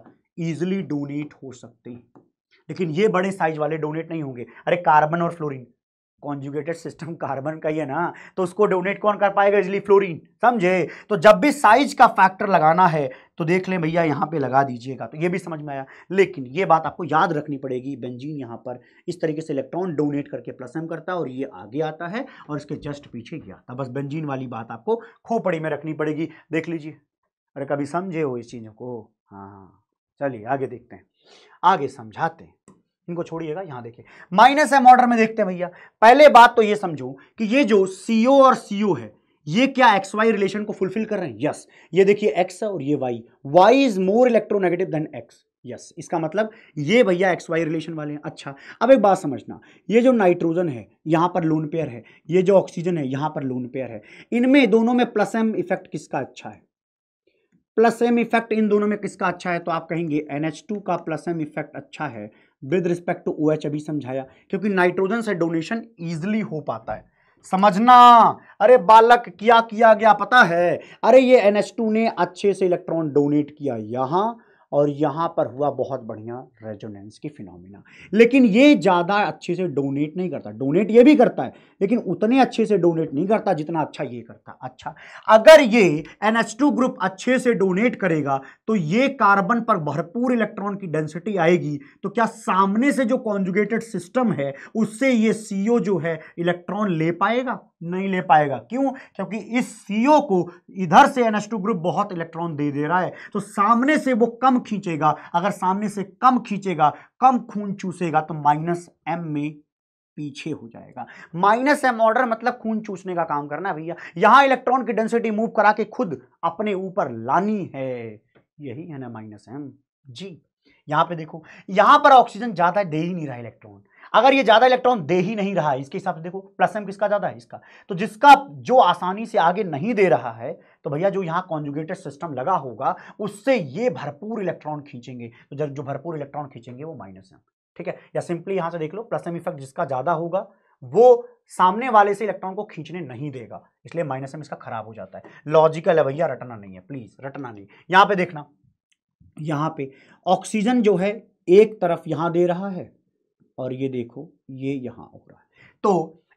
इजिली डोनेट हो सकते हैं लेकिन ये बड़े साइज वाले डोनेट नहीं होंगे अरे कार्बन और फ्लोरीन कॉन्जुगेटेड सिस्टम कार्बन का ही है ना तो उसको डोनेट कौन कर पाएगा इजली फ्लोरीन समझे तो जब भी साइज का फैक्टर लगाना है तो देख लें भैया यहाँ पे लगा दीजिएगा तो ये भी समझ में आया लेकिन ये बात आपको याद रखनी पड़ेगी बेंजीन यहाँ पर इस तरीके से इलेक्ट्रॉन डोनेट करके प्लस एम करता है और ये आगे आता है और इसके जस्ट पीछे ये आता बस बेंजीन वाली बात आपको खोपड़ी में रखनी पड़ेगी देख लीजिए अरे कभी समझे हो इस चीज़ों को हाँ हाँ चलिए आगे देखते हैं आगे समझाते हैं इनको छोड़िएगा यहां देखिए माइनस एम ऑर्डर में देखते हैं भैया पहले बात तो ये समझो कि ये जो सीओ और सीओ है ये क्या एक्स वाई रिलेशन को फुलफिल कर रहे हैं यस ये देखिए एक्स और ये Y Y is more electronegative than X yes इसका मतलब ये भैया एक्स वाई रिलेशन वाले हैं अच्छा अब एक बात समझना ये जो नाइट्रोजन है यहां पर लोन पेयर है ये जो ऑक्सीजन है यहां पर लोन पेयर है इनमें दोनों में प्लस एम इफेक्ट किसका अच्छा है प्लस एम इफेक्ट इन दोनों में किसका अच्छा है तो आप कहेंगे एनएच टू का प्लस एम इफेक्ट अच्छा है विद रिस्पेक्ट टू ओ अभी समझाया क्योंकि नाइट्रोजन से डोनेशन ईजिली हो पाता है समझना अरे बालक क्या किया गया पता है अरे ये एन ने अच्छे से इलेक्ट्रॉन डोनेट किया यहां और यहाँ पर हुआ बहुत बढ़िया रेजोनेंस की फिनोमिना लेकिन ये ज़्यादा अच्छे से डोनेट नहीं करता डोनेट ये भी करता है लेकिन उतने अच्छे से डोनेट नहीं करता जितना अच्छा ये करता अच्छा अगर ये एन ग्रुप अच्छे से डोनेट करेगा तो ये कार्बन पर भरपूर इलेक्ट्रॉन की डेंसिटी आएगी तो क्या सामने से जो कॉन्जुगेटेड सिस्टम है उससे ये सी जो है इलेक्ट्रॉन ले पाएगा नहीं ले पाएगा क्यों क्योंकि इस सी को इधर से एन ग्रुप बहुत इलेक्ट्रॉन दे दे रहा है तो सामने से वो कम खींचेगा अगर सामने से कम खींचेगा कम खून चूसेगा तो माइनस एम में पीछे हो जाएगा माइनस एम ऑर्डर मतलब खून चूसने का काम करना भैया यहां इलेक्ट्रॉन की डेंसिटी मूव करा के खुद अपने ऊपर लानी है यही है ना माइनस एम जी यहां पे देखो यहां पर ऑक्सीजन ज्यादा दे ही नहीं रहा इलेक्ट्रॉन अगर ये ज्यादा इलेक्ट्रॉन दे ही नहीं रहा है इसके हिसाब से देखो प्लस एम किसका ज्यादा है इसका तो जिसका जो आसानी से आगे नहीं दे रहा है तो भैया जो यहाँ कॉन्जुगेटेड सिस्टम लगा होगा उससे ये भरपूर इलेक्ट्रॉन खींचेंगे तो जब जो भरपूर इलेक्ट्रॉन खींचेंगे वो माइनस है ठीक है या सिंपली यहाँ से देख लो प्लस एम इफेक्ट जिसका ज़्यादा होगा वो सामने वाले से इलेक्ट्रॉन को खींचने नहीं देगा इसलिए माइनस एम इसका खराब हो जाता है लॉजिकल है भैया रटना नहीं है प्लीज़ रटना नहीं यहाँ पे देखना यहाँ पे ऑक्सीजन जो है एक तरफ यहाँ दे रहा है और ये देखो ये यहाँ हो रहा है तो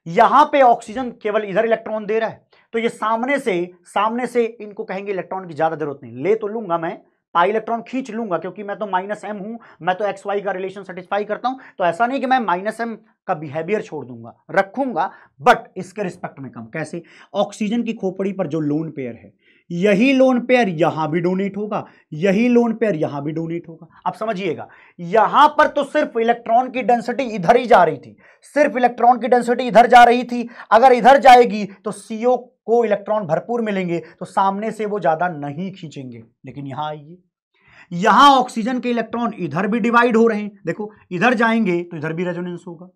यहाँ पे ऑक्सीजन केवल इधर इलेक्ट्रॉन दे रहा है तो ये सामने से सामने से इनको कहेंगे इलेक्ट्रॉन की ज़्यादा जरूरत नहीं ले तो लूंगा मैं पाई इलेक्ट्रॉन खींच लूंगा क्योंकि मैं तो माइनस एम हूं मैं तो एक्स वाई का रिलेशन सेटिस्फाई करता हूं तो ऐसा नहीं कि मैं माइनस एम का बिहेवियर छोड़ दूंगा रखूंगा बट इसके रिस्पेक्ट में कम कैसे ऑक्सीजन की खोपड़ी पर जो लोन पेयर है यही लोन पेयर यहां भी डोनेट होगा यही लोन पेयर यहां भी डोनेट होगा आप समझिएगा यहां पर तो सिर्फ इलेक्ट्रॉन की डेंसिटी इधर ही जा रही थी सिर्फ इलेक्ट्रॉन की डेंसिटी इधर जा रही थी अगर इधर जाएगी तो सीओ को इलेक्ट्रॉन भरपूर मिलेंगे तो सामने से वो ज्यादा नहीं खींचेंगे लेकिन यहां आइए यहां ऑक्सीजन के इलेक्ट्रॉन इधर भी डिवाइड हो रहे हैं देखो इधर जाएंगे तो इधर भी रेजोनेंस होगा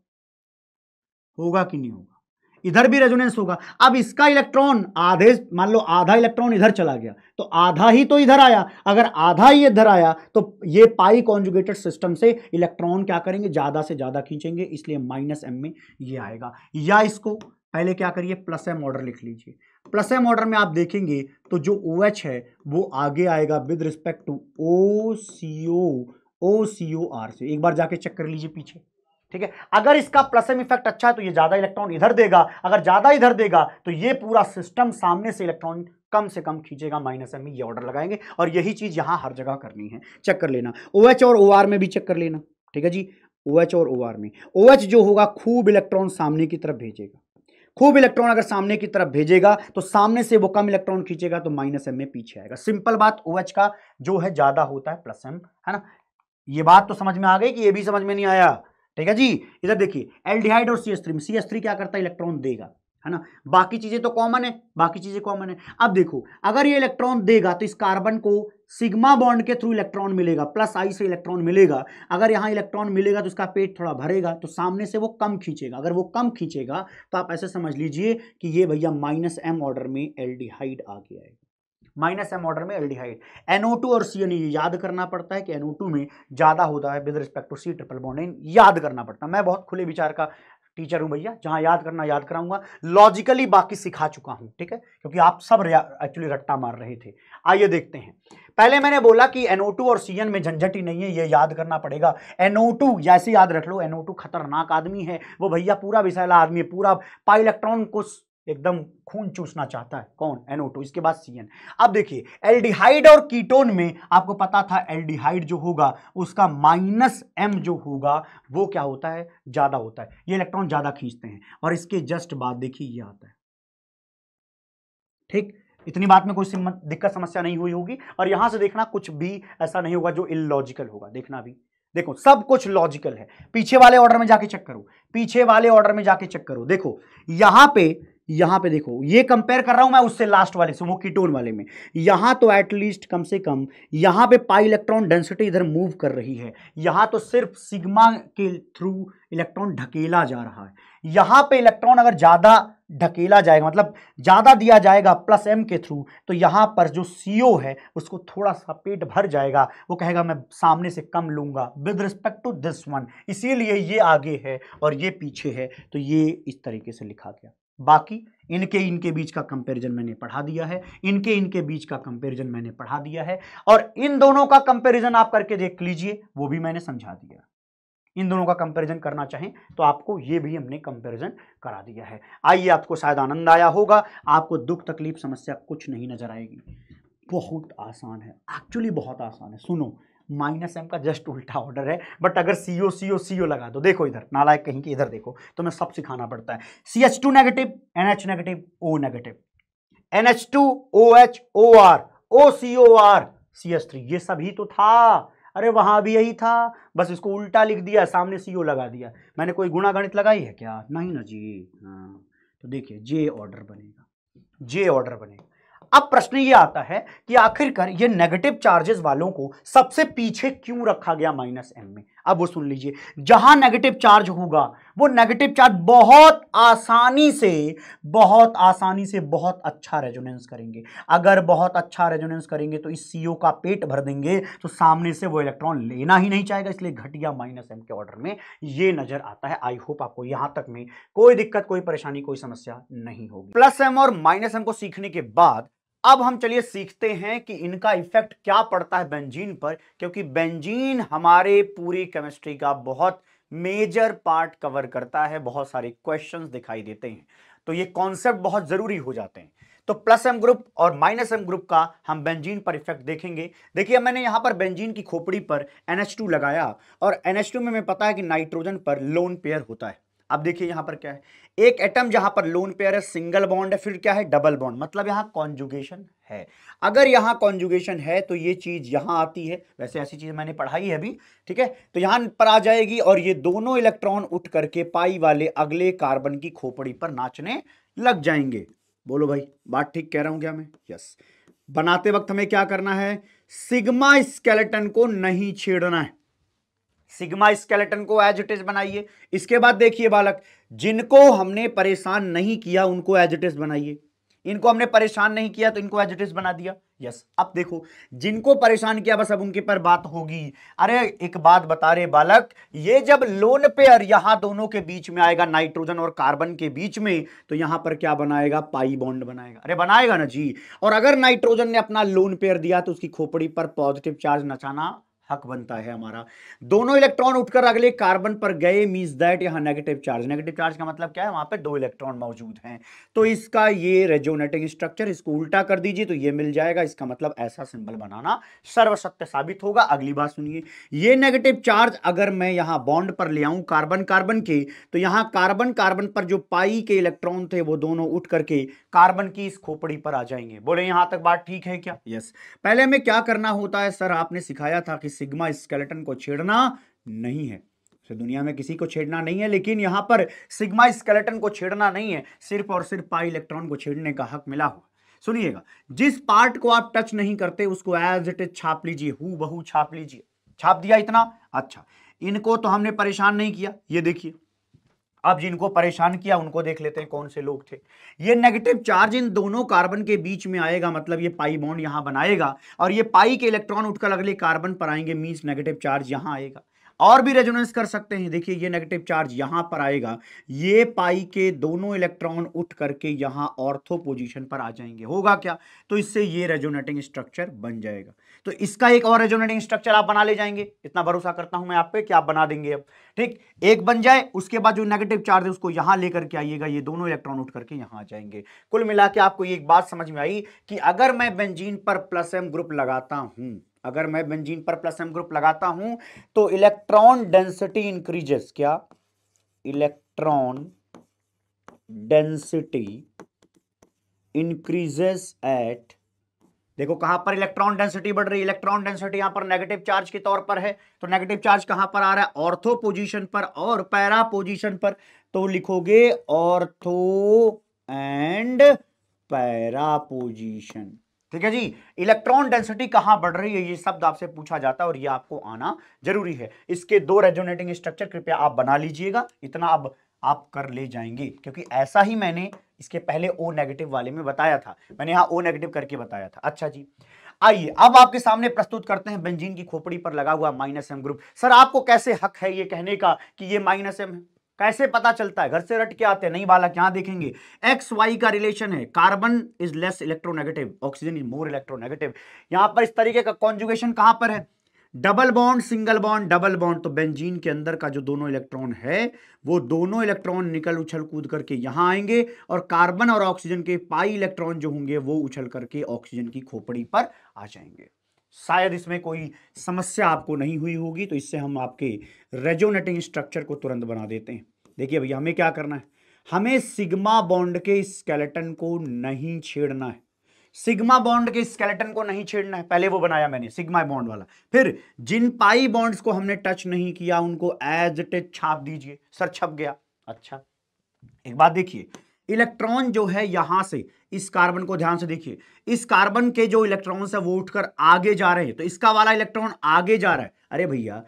होगा कि नहीं होगा इधर भी रेजोनेंस होगा अब इसका इलेक्ट्रॉन आधे मान लो आधा इलेक्ट्रॉन इधर चला गया तो आधा ही तो इधर आया अगर आधा ही इधर आया तो ये पाई कॉन्जुगेटेड सिस्टम से इलेक्ट्रॉन क्या करेंगे ज़्यादा से ज़्यादा खींचेंगे इसलिए माइनस एम में ये आएगा या इसको पहले क्या करिए प्लस एम ऑर्डर लिख लीजिए प्लस एम ऑर्डर में आप देखेंगे तो जो ओ OH है वो आगे आएगा with respect to O C O O C O R से एक बार जाके चेक कर लीजिए पीछे ठीक है अगर इसका प्लस एम इफेक्ट अच्छा है तो ये ज़्यादा इलेक्ट्रॉन इधर देगा अगर ज़्यादा इधर देगा तो ये पूरा सिस्टम सामने से इलेक्ट्रॉन कम से कम खींचेगा माइनस एम में ये ऑर्डर लगाएंगे और यही चीज़ यहां हर जगह करनी है चेक कर लेना ओ एच और ओ आर में भी चेक कर लेना ठीक है जी ओ एच और ओ आर में ओ एच जो होगा खूब इलेक्ट्रॉन सामने की तरफ भेजेगा खूब इलेक्ट्रॉन अगर सामने की तरफ भेजेगा तो सामने से वो कम इलेक्ट्रॉन खींचेगा तो माइनस एम में पीछे आएगा सिंपल बात ओ OH का जो है ज़्यादा होता है प्लस एम है ना ये बात तो समझ में आ गई कि ये भी समझ में नहीं आया ठीक है जी इधर देखिए एल्डिहाइड और सी एस थ्री में सी एस थ्री क्या करता है इलेक्ट्रॉन देगा है ना बाकी चीजें तो कॉमन है बाकी चीजें कॉमन है अब देखो अगर ये इलेक्ट्रॉन देगा तो इस कार्बन को सिग्मा बॉन्ड के थ्रू इलेक्ट्रॉन मिलेगा प्लस आई से इलेक्ट्रॉन मिलेगा अगर यहाँ इलेक्ट्रॉन मिलेगा तो उसका पेट थोड़ा भरेगा तो सामने से वो कम खींचेगा अगर वो कम खींचेगा तो आप ऐसे समझ लीजिए कि ये भैया माइनस एम ऑर्डर में एल्डिहाइड आ गया है माइनस एम ऑर्डर में एल्डिहाइड एनओ और सी एन ये याद करना पड़ता है कि एनओ में ज़्यादा होता है with respect to C triple bond याद करना पड़ता है मैं बहुत खुले विचार का टीचर हूँ भैया जहाँ याद करना याद कराऊंगा लॉजिकली बाकी सिखा चुका हूँ ठीक है क्योंकि आप सब एक्चुअली रट्टा मार रहे थे आइए देखते हैं पहले मैंने बोला कि NO2 और CN में झंझट ही नहीं है ये याद करना पड़ेगा NO2 जैसे याद रख लो NO2 खतरनाक आदमी है वो भैया पूरा विशाला आदमी है पूरा पाई इलेक्ट्रॉन को एकदम खून चूसना चाहता है कौन एनओ टू इसके बाद सीएन अब देखिए एल्डिहाइड और कीटोन में आपको पता था एल्डिहाइड जो होगा उसका माइनस एम जो होगा वो क्या होता है ज़्यादा होता है ये इलेक्ट्रॉन ज़्यादा खींचते हैं और इसके जस्ट बाद देखिए ये आता है ठीक इतनी बात में कोई दिक्कत समस्या नहीं हुई होगी और यहां से देखना कुछ भी ऐसा नहीं होगा जो इलॉजिकल होगा देखना भी देखो सब कुछ लॉजिकल है पीछे वाले ऑर्डर में जाके चेक करो पीछे वाले ऑर्डर में जाके चेक करो देखो यहां पे यहां पे देखो ये कंपेयर कर रहा हूं मैं उससे लास्ट वाले से वो कीटोन वाले में यहां तो एटलीस्ट कम से कम यहां पे पाई इलेक्ट्रॉन डेंसिटी इधर मूव कर रही है यहां तो सिर्फ सिग्मा के थ्रू इलेक्ट्रॉन ढकेला जा रहा है यहां पे इलेक्ट्रॉन अगर ज्यादा ढकेला जाएगा मतलब ज़्यादा दिया जाएगा प्लस एम के थ्रू तो यहाँ पर जो सी ओ है उसको थोड़ा सा पेट भर जाएगा वो कहेगा मैं सामने से कम लूँगा with respect to this one इसीलिए ये आगे है और ये पीछे है तो ये इस तरीके से लिखा गया बाकी इनके इनके बीच का कंपैरिजन मैंने पढ़ा दिया है इनके इनके बीच का कंपैरिजन मैंने पढ़ा दिया है और इन दोनों का कंपैरिजन आप करके देख लीजिए वो भी मैंने समझा दिया इन दोनों का कंपैरिजन करना चाहें तो आपको ये भी हमने कंपैरिजन करा दिया है आइए आपको शायद आनंद आया होगा आपको दुख तकलीफ समस्या कुछ नहीं नजर आएगी बहुत आसान है एक्चुअली बहुत आसान है सुनो माइनस एम का जस्ट उल्टा ऑर्डर है बट अगर सी ओ सीओ सी ओ लगा दो देखो इधर नालायक कहीं की इधर देखो तो मैं सब सिखाना पड़ता है C H two negative N H negative O negative N H two O H O R O C O R C H three ये सभी तो था अरे वहां भी यही था बस इसको उल्टा लिख दिया सामने सी ओ लगा दिया मैंने कोई गुणा गणित लगाई है क्या नहीं ना जी हाँ तो देखिए जे ऑर्डर बनेगा जे ऑर्डर बनेगा अब प्रश्न ये आता है कि आखिरकार ये नेगेटिव चार्जेस वालों को सबसे पीछे क्यों रखा गया माइनस एम में अब वो सुन लीजिए जहां नेगेटिव चार्ज होगा वो नेगेटिव चार्ज बहुत आसानी से बहुत आसानी से बहुत अच्छा रेजोनेंस करेंगे अगर बहुत अच्छा रेजोनेंस करेंगे तो इस सीओ e का पेट भर देंगे तो सामने से वो इलेक्ट्रॉन लेना ही नहीं चाहेगा इसलिए घटिया माइनस एम के ऑर्डर में ये नजर आता है आई होप आपको यहां तक में कोई दिक्कत कोई परेशानी कोई समस्या नहीं होगी प्लस एम और माइनस एम को सीखने के बाद अब हम चलिए सीखते हैं कि इनका इफेक्ट क्या पड़ता है बेंजीन पर क्योंकि बेंजीन हमारे पूरी केमिस्ट्री का बहुत मेजर पार्ट कवर करता है बहुत सारे क्वेश्चंस दिखाई देते हैं तो ये कॉन्सेप्ट बहुत ज़रूरी हो जाते हैं तो प्लस एम ग्रुप और माइनस एम ग्रुप का हम बेंजीन पर इफेक्ट देखेंगे देखिए मैंने यहां पर बेंजीन की खोपड़ी पर एनएच लगाया और एनएच में हमें पता है कि नाइट्रोजन पर लोन पेयर होता है अब देखिए यहां पर क्या है एक एटम जहां पर लोन पेयर है सिंगल बॉन्ड है फिर क्या है डबल बॉन्ड मतलब यहाँ कॉन्जुगेशन है अगर यहां कॉन्जुगेशन है तो ये चीज़ यहां आती है वैसे ऐसी चीज़ मैंने पढ़ाई है अभी ठीक है तो यहां पर आ जाएगी और ये दोनों इलेक्ट्रॉन उठ करके पाई वाले अगले कार्बन की खोपड़ी पर नाचने लग जाएंगे बोलो भाई बात ठीक कह रहा हूँ क्या मैं यस बनाते वक्त हमें क्या करना है सिग्मा स्केलेटन को नहीं छेड़ना है सिग्मा स्केलेटन को एज इट इज बनाइए इसके बाद देखिए बालक जिनको हमने परेशान नहीं किया उनको एज इट इज बनाइए इनको हमने परेशान नहीं किया तो इनको एज इट इज बना दिया यस yes. अब देखो जिनको परेशान किया बस अब उनके पर बात होगी अरे एक बात बता रहे बालक ये जब लोन पेयर यहां दोनों के बीच में आएगा नाइट्रोजन और कार्बन के बीच में तो यहां पर क्या बनाएगा पाई बॉन्ड बनाएगा अरे बनाएगा ना जी और अगर नाइट्रोजन ने अपना लोन पेयर दिया तो उसकी खोपड़ी पर पॉजिटिव चार्ज नचाना हक बनता है हमारा दोनों इलेक्ट्रॉन उठकर अगले कार्बन पर गए मीन्स दैट यहाँ नेगेटिव चार्ज नेगेटिव चार्ज का मतलब क्या है वहां पर दो इलेक्ट्रॉन मौजूद हैं तो इसका ये रेजोनेटिंग स्ट्रक्चर इसको उल्टा कर दीजिए तो ये मिल जाएगा इसका मतलब ऐसा सिंबल बनाना सर्वसत्य साबित होगा अगली बात सुनिए ये नेगेटिव चार्ज अगर मैं यहाँ बॉन्ड पर ले आऊँ कार्बन कार्बन के तो यहाँ कार्बन कार्बन पर जो पाई के इलेक्ट्रॉन थे वो दोनों उठ करके कार्बन की इस खोपड़ी पर आ जाएंगे बोले यहाँ तक बात ठीक है क्या यस पहले हमें क्या करना होता है सर आपने सिखाया था कि सिग्मा स्केलेटन को छेड़ना नहीं है तो दुनिया में किसी को छेड़ना नहीं है लेकिन यहां पर सिग्मा स्केलेटन को छेड़ना नहीं है सिर्फ और सिर्फ पाई इलेक्ट्रॉन को छेड़ने का हक मिला हुआ सुनिएगा जिस पार्ट को आप टच नहीं करते उसको एज इट इज छाप लीजिए हु बहु छाप लीजिए छाप दिया इतना अच्छा इनको तो हमने परेशान नहीं किया ये देखिए अब जिनको परेशान किया उनको देख लेते हैं कौन से लोग थे ये नेगेटिव चार्ज इन दोनों कार्बन के बीच में आएगा मतलब ये पाई बॉन्ड यहाँ बनाएगा और ये पाई के इलेक्ट्रॉन उठकर अगले कार्बन पर आएंगे मीन्स नेगेटिव चार्ज यहां आएगा और भी रेजोनेंस कर सकते हैं देखिए ये नेगेटिव चार्ज यहां पर आएगा ये पाई के दोनों इलेक्ट्रॉन उठ करके यहां ऑर्थो पोजीशन पर आ जाएंगे होगा क्या तो इससे ये रेजोनेटिंग स्ट्रक्चर बन जाएगा तो इसका एक और रेजोनेटिंग स्ट्रक्चर आप बना ले जाएंगे इतना भरोसा करता हूं मैं आप पे कि आप बना देंगे अब ठीक एक बन जाए उसके बाद जो नेगेटिव चार्ज है उसको यहां लेकर के आइएगा ये दोनों इलेक्ट्रॉन उठ करके यहां आ जाएंगे कुल मिला के आपको ये एक बात समझ में आई कि अगर मैं बेंजीन पर प्लस एम ग्रुप लगाता हूं अगर मैं बेंजीन पर प्लस एम ग्रुप लगाता हूं तो इलेक्ट्रॉन डेंसिटी इंक्रीजेस क्या इलेक्ट्रॉन डेंसिटी इंक्रीजेस एट देखो कहां पर इलेक्ट्रॉन डेंसिटी बढ़ रही है इलेक्ट्रॉन डेंसिटी यहां पर नेगेटिव चार्ज के तौर पर है तो नेगेटिव चार्ज कहां पर आ रहा है ऑर्थो पोजीशन पर और पैरा पोजीशन पर तो लिखोगे ऑर्थो एंड पैरा पोजीशन ठीक है जी इलेक्ट्रॉन डेंसिटी कहाँ बढ़ रही है ये शब्द आपसे पूछा जाता है और ये आपको आना जरूरी है इसके दो रेजोनेटिंग स्ट्रक्चर कृपया आप बना लीजिएगा इतना अब आप कर ले जाएंगे क्योंकि ऐसा ही मैंने इसके पहले ओ नेगेटिव वाले में बताया था मैंने यहां ओ नेगेटिव करके बताया था अच्छा जी आइए अब आपके सामने प्रस्तुत करते हैं बेंजीन की खोपड़ी पर लगा हुआ माइनस एम ग्रुप सर आपको कैसे हक है ये कहने का कि ये माइनस एम है कैसे पता चलता है घर से रट के आते हैं नहीं बालक यहाँ देखेंगे एक्स वाई का रिलेशन है carbon is less electronegative oxygen is more electronegative यहां पर इस तरीके का कॉन्जुगेशन कहां पर है double bond single bond double bond तो बेंजीन के अंदर का जो दोनों इलेक्ट्रॉन है वो दोनों इलेक्ट्रॉन निकल उछल कूद करके यहां आएंगे और कार्बन और ऑक्सीजन के पाई इलेक्ट्रॉन जो होंगे वो उछल करके ऑक्सीजन की खोपड़ी पर आ जाएंगे शायद इसमें कोई समस्या आपको नहीं हुई होगी तो इससे हम आपके रेजोनेटिंग स्ट्रक्चर को तुरंत बना देते हैं देखिए भैया हमें क्या करना है हमें सिग्मा बॉन्ड के स्केलेटन को नहीं छेड़ना है सिग्मा बॉन्ड के स्केलेटन को नहीं छेड़ना है पहले वो बनाया मैंने सिग्मा बॉन्ड वाला फिर जिन पाई बॉन्ड्स को हमने टच नहीं किया उनको एज इट इज छाप दीजिए सर छप गया अच्छा एक बात देखिए इलेक्ट्रॉन जो है यहां से इस कार्बन को ध्यान से देखिए इस कार्बन के जो इलेक्ट्रॉन है वो उठकर आगे जा रहे हैं तो इसका वाला इलेक्ट्रॉन आगे जा रहा है अरे भैया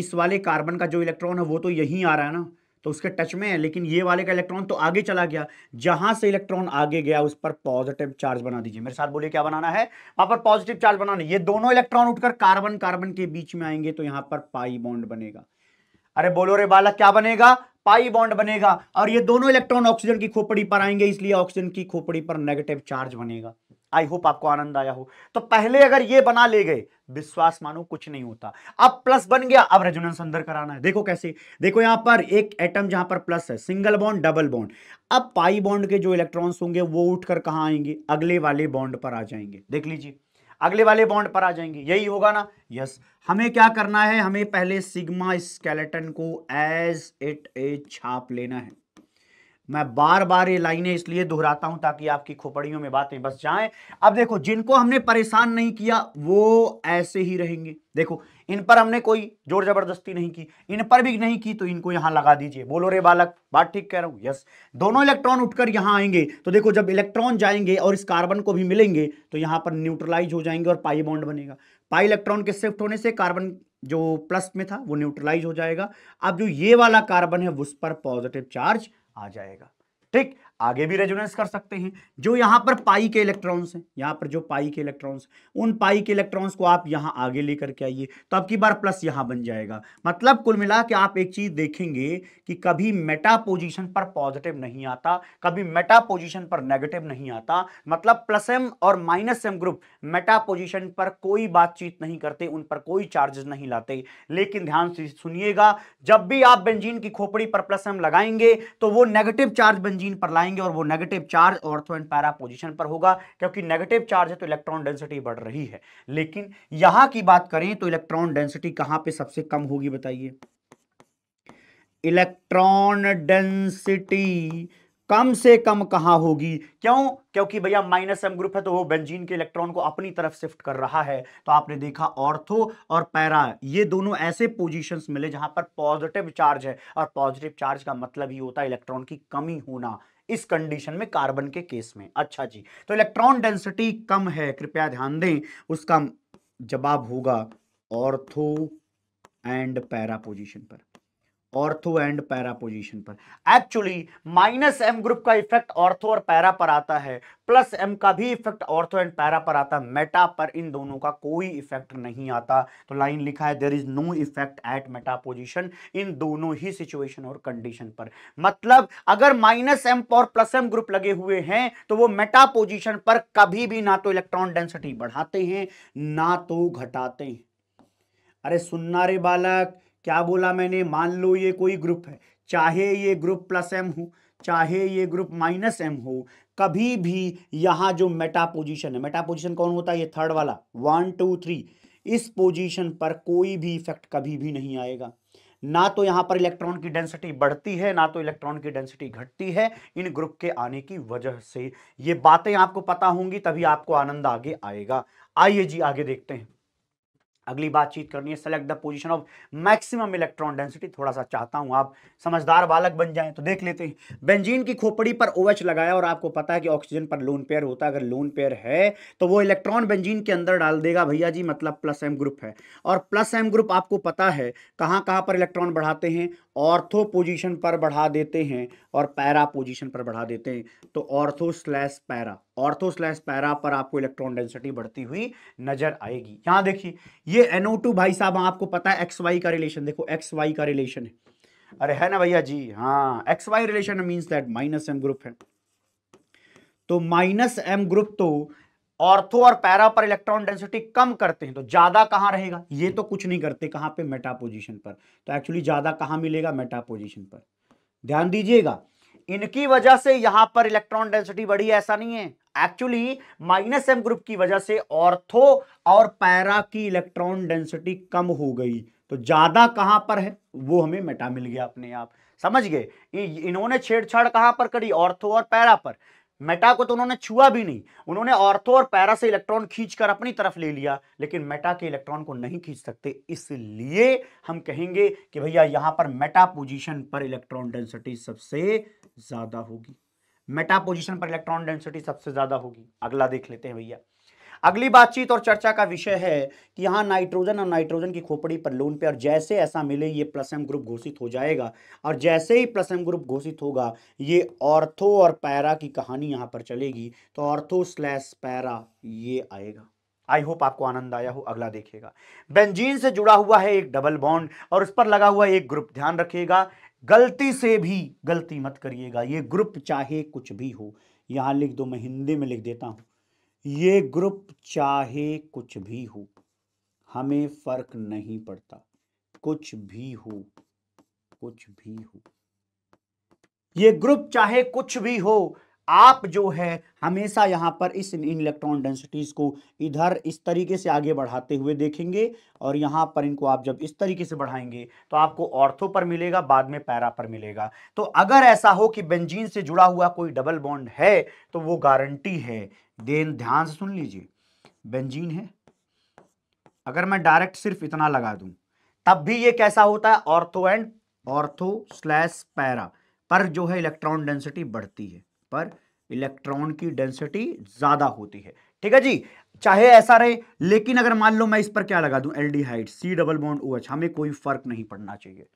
इस वाले कार्बन का जो इलेक्ट्रॉन है वो तो यही आ रहा है ना तो उसके टच में है लेकिन ये वाले का इलेक्ट्रॉन तो आगे चला गया जहां से इलेक्ट्रॉन आगे गया उस पर पॉजिटिव चार्ज बना दीजिए मेरे साथ बोलिए क्या बनाना है वहां पर पॉजिटिव चार्ज बनाना ये दोनों इलेक्ट्रॉन उठकर कार्बन कार्बन के बीच में आएंगे तो यहां पर पाई बॉन्ड बनेगा अरे बोलो रे बाला क्या बनेगा पाई बॉन्ड बनेगा और ये दोनों इलेक्ट्रॉन ऑक्सीजन की खोपड़ी पर आएंगे इसलिए ऑक्सीजन की खोपड़ी पर नेगेटिव चार्ज बनेगा आई होप आपको आनंद आया हो तो पहले अगर ये बना ले गए विश्वास मानो कुछ नहीं होता अब प्लस बन गया अब रेजोनेंस अंदर कराना है देखो कैसे देखो यहां पर एक एटम जहां पर प्लस है सिंगल बॉन्ड डबल बॉन्ड अब पाई बॉन्ड के जो इलेक्ट्रॉन्स होंगे वो उठकर कहां आएंगे अगले वाले बॉन्ड पर आ जाएंगे देख लीजिए अगले वाले बॉन्ड पर आ जाएंगे यही होगा ना यस हमें क्या करना है हमें पहले सिग्मा स्केलेटन को एज इट ए छाप लेना है मैं बार बार ये लाइनें इसलिए दोहराता हूं ताकि आपकी खोपड़ियों में बातें बस जाएं अब देखो जिनको हमने परेशान नहीं किया वो ऐसे ही रहेंगे देखो इन पर हमने कोई जोर जबरदस्ती नहीं की इन पर भी नहीं की तो इनको यहां लगा दीजिए बोलो रे बालक बात ठीक कह रहा हूं यस दोनों इलेक्ट्रॉन उठकर यहां आएंगे तो देखो जब इलेक्ट्रॉन जाएंगे और इस कार्बन को भी मिलेंगे तो यहां पर न्यूट्रलाइज हो जाएंगे और पाई बॉन्ड बनेगा पाई इलेक्ट्रॉन के शिफ्ट होने से कार्बन जो प्लस में था वो न्यूट्रलाइज हो जाएगा अब जो ये वाला कार्बन है उस पर पॉजिटिव चार्ज आ जाएगा ठीक आगे भी रेजोनेंस कर सकते हैं जो यहां पर पाई के इलेक्ट्रॉन्स हैं यहां पर जो पाई के इलेक्ट्रॉन्स उन पाई के इलेक्ट्रॉन्स को आप यहां आगे लेकर के आइए तो आपकी बार प्लस यहां बन जाएगा मतलब कुल मिला के आप एक चीज़ देखेंगे कि कभी मेटा पोजिशन पर पॉजिटिव नहीं आता कभी मेटा पोजिशन पर नेगेटिव नहीं आता मतलब प्लस एम और minus M group meta position पर कोई बातचीत नहीं करते उन पर कोई चार्जेस नहीं लाते लेकिन ध्यान से सुनिएगा जब भी आप बेंजीन की खोपड़ी पर प्लस एम लगाएंगे तो वो नेगेटिव चार्ज बेंजीन पर लाएंगे आएंगे और वो negative charge ortho and para position पर होगा क्योंकि नेगेटिव चार्ज है तो इलेक्ट्रॉन डेंसिटी बढ़ रही है लेकिन यहां की बात करें तो इलेक्ट्रॉन डेंसिटी कहां पे सबसे कम होगी बताइए इलेक्ट्रॉन डेंसिटी कम से कम कहां होगी क्यों क्योंकि भैया माइनस एम ग्रुप है तो वो बेंजीन के इलेक्ट्रॉन को अपनी तरफ शिफ्ट कर रहा है तो आपने देखा ऑर्थो और पैरा ये दोनों ऐसे पोजीशंस मिले जहां पर पॉजिटिव चार्ज है और पॉजिटिव चार्ज का मतलब ही होता है इलेक्ट्रॉन की कमी होना इस कंडीशन में कार्बन के केस में अच्छा जी तो इलेक्ट्रॉन डेंसिटी कम है कृपया ध्यान दें उसका जवाब होगा ऑर्थो एंड पैरा पोजिशन पर ऑर्थो एंड पैरा पोजीशन पर एक्चुअली माइनस एम ग्रुप का इफेक्ट ऑर्थो और पैरा पर आता है प्लस एम का भी इफेक्ट ऑर्थो एंड पैरा पर आता है मेटा पर इन दोनों का कोई इफेक्ट नहीं आता तो लाइन लिखा है there is no effect at meta position in दोनों ही सिचुएशन और कंडीशन पर मतलब अगर माइनस एम और प्लस एम ग्रुप लगे हुए हैं तो वो मेटा पोजिशन पर कभी भी ना तो इलेक्ट्रॉन डेंसिटी बढ़ाते हैं ना तो घटाते हैं अरे सुनना रे बालक क्या बोला मैंने मान लो ये कोई ग्रुप है चाहे ये ग्रुप प्लस एम हो चाहे ये ग्रुप माइनस एम हो कभी भी यहाँ जो मेटा पोजीशन है मेटा पोजीशन कौन होता है ये थर्ड वाला वन टू थ्री इस पोजीशन पर कोई भी इफेक्ट कभी भी नहीं आएगा ना तो यहाँ पर इलेक्ट्रॉन की डेंसिटी बढ़ती है ना तो इलेक्ट्रॉन की डेंसिटी घटती है इन ग्रुप के आने की वजह से ये बातें आपको पता होंगी तभी आपको आनंद आगे आएगा आइए जी आगे देखते हैं अगली बातचीत करनी है select the position of maximum electron density थोड़ा सा चाहता हूं आप समझदार बालक बन जाएं तो देख लेते हैं बेंजीन की खोपड़ी पर ओएच लगाया और आपको पता है कि ऑक्सीजन पर लोन पेयर होता है अगर लोन पेयर है तो वो इलेक्ट्रॉन बेंजीन के अंदर डाल देगा भैया जी मतलब प्लस एम ग्रुप है और प्लस एम ग्रुप आपको पता है कहाँ कहाँ पर इलेक्ट्रॉन बढ़ाते हैं ऑर्थो पोजिशन पर बढ़ा देते हैं और पैरा पोजिशन पर बढ़ा देते हैं तो ortho slash para ortho slash para पर आपको इलेक्ट्रॉन डेंसिटी बढ़ती हुई नजर आएगी यहां देखिए ये NO2 भाई साहब आपको पता है एक्स वाई का रिलेशन देखो एक्स वाई का रिलेशन है अरे है ना भैया जी हाँ X Y relation means that minus M group है तो माइनस एम ग्रुप तो ऑर्थो और पैरा पर इलेक्ट्रॉन डेंसिटी कम करते हैं तो ज्यादा कहां रहेगा ये तो कुछ नहीं करते कहां पे मेटा पोजिशन पर तो एक्चुअली ज्यादा कहां मिलेगा मेटा पोजिशन पर ध्यान दीजिएगा इनकी वजह से यहां पर इलेक्ट्रॉन डेंसिटी बढ़ी ऐसा नहीं है एक्चुअली माइनस एम ग्रुप की वजह से ऑर्थो और पैरा की इलेक्ट्रॉन डेंसिटी कम हो गई तो ज्यादा कहां पर है वो हमें मेटा मिल गया अपने आप समझ गए इन्होंने छेड़छाड़ कहां पर करी ऑर्थो और पैरा पर मेटा को तो उन्होंने छुआ भी नहीं उन्होंने ऑर्थो और पैरा से इलेक्ट्रॉन खींचकर अपनी तरफ ले लिया लेकिन मेटा के इलेक्ट्रॉन को नहीं खींच सकते इसलिए हम कहेंगे कि भैया यहां पर मेटा पोजीशन पर इलेक्ट्रॉन डेंसिटी सबसे ज्यादा होगी मेटा पोजिशन पर इलेक्ट्रॉन डेंसिटी सबसे ज्यादा होगी अगला देख लेते हैं भैया अगली बातचीत और चर्चा का विषय है कि यहाँ नाइट्रोजन और नाइट्रोजन की खोपड़ी पर लोन पे और जैसे ऐसा मिले ये प्लस एम ग्रुप घोषित हो जाएगा और जैसे ही प्लस एम ग्रुप घोषित होगा ये ऑर्थो और पैरा की कहानी यहाँ पर चलेगी तो ऑर्थो स्लैश पैरा ये आएगा आई होप आपको आनंद आया हो अगला देखिएगा बेंजीन से जुड़ा हुआ है एक डबल बॉन्ड और उस पर लगा हुआ एक ग्रुप ध्यान रखिएगा गलती से भी गलती मत करिएगा ये ग्रुप चाहे कुछ भी हो यहां लिख दो मैं हिंदी में लिख देता हूं ये ग्रुप चाहे कुछ भी हो हमें फर्क नहीं पड़ता कुछ भी हो कुछ भी हो ये ग्रुप चाहे कुछ भी हो आप जो है हमेशा यहाँ पर इस इन इलेक्ट्रॉन डेंसिटीज़ को इधर इस तरीके से आगे बढ़ाते हुए देखेंगे और यहाँ पर इनको आप जब इस तरीके से बढ़ाएंगे तो आपको ऑर्थो पर मिलेगा बाद में पैरा पर मिलेगा तो अगर ऐसा हो कि बेंजीन से जुड़ा हुआ कोई डबल बॉन्ड है तो वो गारंटी है देन ध्यान से सुन लीजिए बेंजीन है अगर मैं डायरेक्ट सिर्फ इतना लगा दूं तब भी ये कैसा होता है ortho and ortho slash para पर जो है इलेक्ट्रॉन डेंसिटी बढ़ती है पर इलेक्ट्रॉन की डेंसिटी ज़्यादा होती है ठीक है जी चाहे ऐसा रहे लेकिन अगर मान लो मैं इस पर क्या लगा दूं aldehyde C double bond O H हमें कोई फर्क नहीं पड़ना चाहिए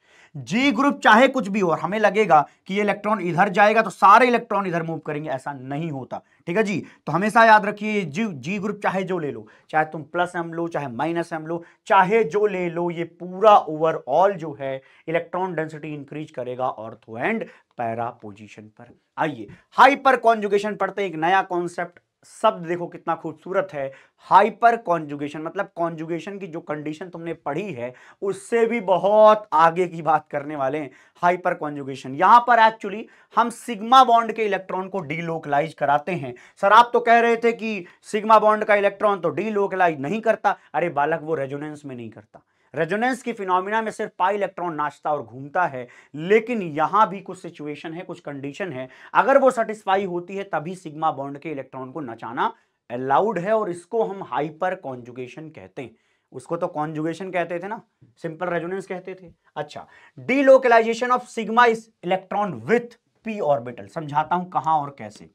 जी ग्रुप चाहे कुछ भी हो और हमें लगेगा कि ये इलेक्ट्रॉन इधर जाएगा तो सारे इलेक्ट्रॉन इधर मूव करेंगे ऐसा नहीं होता ठीक है जी तो हमेशा याद रखिए जी जी ग्रुप चाहे जो ले लो चाहे तुम प्लस एम लो चाहे माइनस एम लो चाहे जो ले लो ये पूरा ओवरऑल जो है इलेक्ट्रॉन डेंसिटी इंक्रीज करेगा ऑर्थो एंड पैरा पोजिशन पर आइए हाइपर कॉन्जुगेशन पढ़ते एक नया कॉन्सेप्ट शब्द देखो कितना खूबसूरत है हाइपर कॉन्जुगेशन मतलब कॉन्जुगेशन की जो कंडीशन तुमने पढ़ी है उससे भी बहुत आगे की बात करने वाले हैं हाइपर कॉन्जुगेशन यहां पर एक्चुअली हम सिग्मा बॉन्ड के इलेक्ट्रॉन को डीलोकलाइज कराते हैं सर आप तो कह रहे थे कि सिग्मा बॉन्ड का इलेक्ट्रॉन तो डीलोकलाइज नहीं करता अरे बालक वो रेजोनेंस में नहीं करता रेजोनेंस की फिनोमिना में सिर्फ पाई इलेक्ट्रॉन नाचता और घूमता है लेकिन यहां भी कुछ सिचुएशन है कुछ कंडीशन है अगर वो सेटिस्फाई होती है तभी सिग्मा बॉन्ड के इलेक्ट्रॉन को नचाना अलाउड है और इसको हम हाइपर कॉन्जुगेशन कहते हैं उसको तो कॉन्जुगेशन कहते थे ना सिंपल रेजोनेंस कहते थे अच्छा delocalization of sigma is electron with P orbital समझाता हूं कहां और कैसे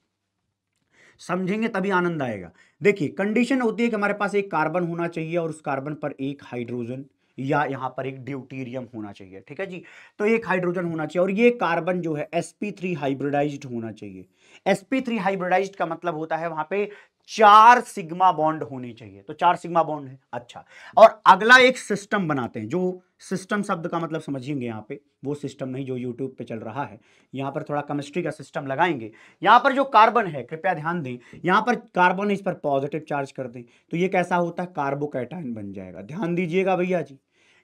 समझेंगे तभी आनंद आएगा देखिए कंडीशन होती है कि हमारे पास एक कार्बन होना चाहिए और उस कार्बन पर एक हाइड्रोजन या यहाँ पर एक ड्यूटीरियम होना चाहिए ठीक है जी तो एक हाइड्रोजन होना चाहिए और ये कार्बन जो है sp3 हाइब्रिडाइज्ड होना चाहिए sp3 हाइब्रिडाइज्ड का मतलब होता है वहाँ पे चार सिग्मा बॉन्ड होने चाहिए तो चार सिग्मा बॉन्ड है अच्छा और अगला एक सिस्टम बनाते हैं जो सिस्टम शब्द का मतलब समझेंगे यहाँ पे वो सिस्टम नहीं जो यूट्यूब पे चल रहा है यहाँ पर थोड़ा केमिस्ट्री का सिस्टम लगाएंगे यहाँ पर जो कार्बन है कृपया ध्यान दें यहाँ पर कार्बन इस पर पॉजिटिव चार्ज कर दें तो ये कैसा होता है कार्बोकैटाइन बन जाएगा ध्यान दीजिएगा भैया जी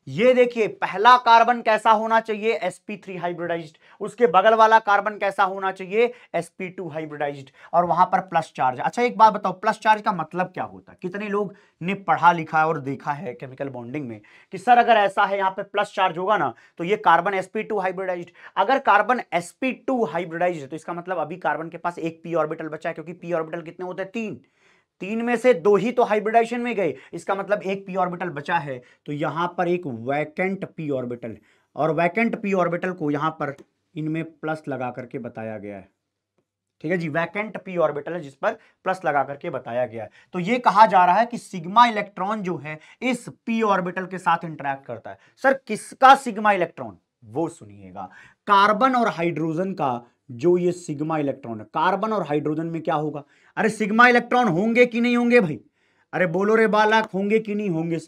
ये देखिए पहला कार्बन कैसा होना चाहिए sp3 हाइब्रिडाइज्ड उसके बगल वाला कार्बन कैसा होना चाहिए sp2 हाइब्रिडाइज्ड और वहां पर प्लस चार्ज अच्छा एक बात बताओ प्लस चार्ज का मतलब क्या होता है कितने लोग ने पढ़ा लिखा और देखा है केमिकल बॉन्डिंग में कि सर अगर ऐसा है यहाँ पे प्लस चार्ज होगा ना तो ये कार्बन sp2 हाइब्रिडाइज्ड अगर कार्बन sp2 हाइब्रिडाइज्ड तो इसका मतलब अभी कार्बन के पास एक पी ऑर्बिटल बचा है क्योंकि पी ऑर्बिटल कितने होते हैं तीन तीन में से दो ही तो हाइब्रिडाइजेशन में गए इसका मतलब एक पी ऑर्बिटल बचा है तो यहां पर एक वैकेंट पी ऑर्बिटल और वैकेंट पी ऑर्बिटल को यहां पर इनमें प्लस लगा करके बताया गया है ठीक है जी वैकेंट पी ऑर्बिटल है जिस पर प्लस लगा करके बताया गया है तो ये कहा जा रहा है कि सिग्मा इलेक्ट्रॉन जो है इस पी ऑर्बिटल के साथ इंटरेक्ट करता है सर किसका सिग्मा इलेक्ट्रॉन वो सुनिएगा कार्बन और हाइड्रोजन का जो ये सिग्मा इलेक्ट्रॉन है कार्बन और हाइड्रोजन में क्या होगा अरे सिग्मा इलेक्ट्रॉन होंगे कि नहीं होंगे भाई अरे बोलो रे बालक होंगे कि नहीं होंगे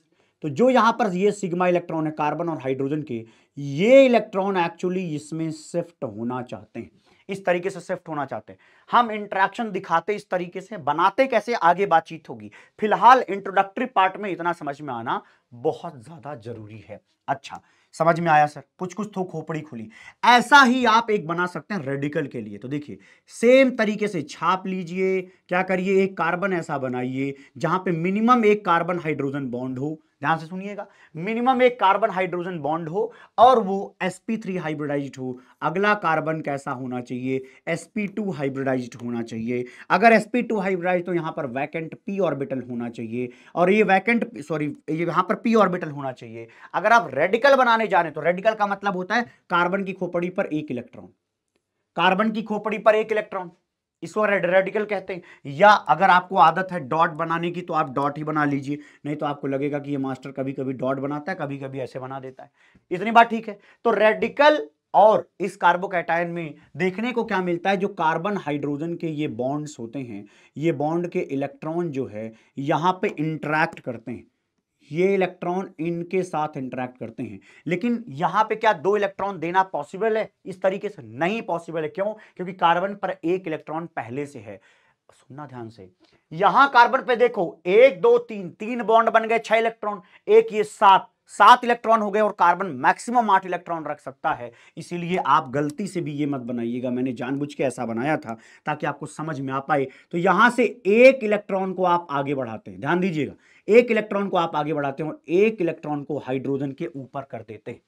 तो जो यहां पर ये सिग्मा इलेक्ट्रॉन है कार्बन और हाइड्रोजन के ये इलेक्ट्रॉन एक्चुअली इसमें शिफ्ट होना चाहते हैं इस तरीके से शिफ्ट होना चाहते हैं हम इंट्रैक्शन दिखाते इस तरीके से बनाते कैसे आगे बातचीत होगी फिलहाल इंट्रोडक्टरी पार्ट में इतना समझ में आना बहुत ज़्यादा जरूरी है अच्छा समझ में आया सर कुछ कुछ तो खोपड़ी खुली ऐसा ही आप एक बना सकते हैं रेडिकल के लिए तो देखिए सेम तरीके से छाप लीजिए क्या करिए एक कार्बन ऐसा बनाइए जहां पे मिनिमम एक कार्बन हाइड्रोजन बॉन्ड हो ध्यान से सुनिएगा मिनिमम एक कार्बन हाइड्रोजन बॉन्ड हो और वो sp3 हाइब्रिडाइज्ड हो अगला कार्बन कैसा होना चाहिए sp2 हाइब्रिडाइज्ड होना चाहिए अगर sp2 हाइब्रिडाइज तो यहाँ पर वैकेंट p ऑर्बिटल होना चाहिए और ये वैकेंट सॉरी ये यहाँ पर p ऑर्बिटल होना चाहिए अगर आप रेडिकल बनाने जाने तो रेडिकल का मतलब होता है कार्बन की खोपड़ी पर एक इलेक्ट्रॉन कार्बन की खोपड़ी पर एक इलेक्ट्रॉन इसको रेड रेडिकल कहते हैं या अगर आपको आदत है डॉट बनाने की तो आप डॉट ही बना लीजिए नहीं तो आपको लगेगा कि ये मास्टर कभी कभी डॉट बनाता है कभी कभी ऐसे बना देता है इतनी बात ठीक है तो रेडिकल और इस कार्बोकैटायन में देखने को क्या मिलता है जो कार्बन हाइड्रोजन के ये बॉन्ड्स होते हैं ये बॉन्ड के इलेक्ट्रॉन जो है यहाँ पे इंट्रैक्ट करते हैं ये इलेक्ट्रॉन इनके साथ इंटरेक्ट करते हैं लेकिन यहाँ पे क्या दो इलेक्ट्रॉन देना पॉसिबल है इस तरीके से नहीं पॉसिबल है क्यों क्योंकि कार्बन पर एक इलेक्ट्रॉन पहले से है सुनना ध्यान से यहां कार्बन पे देखो एक दो तीन तीन बॉन्ड बन गए छह इलेक्ट्रॉन एक ये सात सात इलेक्ट्रॉन हो गए और कार्बन मैक्सिमम आठ इलेक्ट्रॉन रख सकता है इसीलिए आप गलती से भी ये मत बनाइएगा मैंने जानबूझ के ऐसा बनाया था ताकि आपको समझ में आ पाए तो यहां से एक इलेक्ट्रॉन को आप आगे बढ़ाते हैं ध्यान दीजिएगा एक इलेक्ट्रॉन को आप आगे बढ़ाते हो एक इलेक्ट्रॉन को हाइड्रोजन के ऊपर कर देते हैं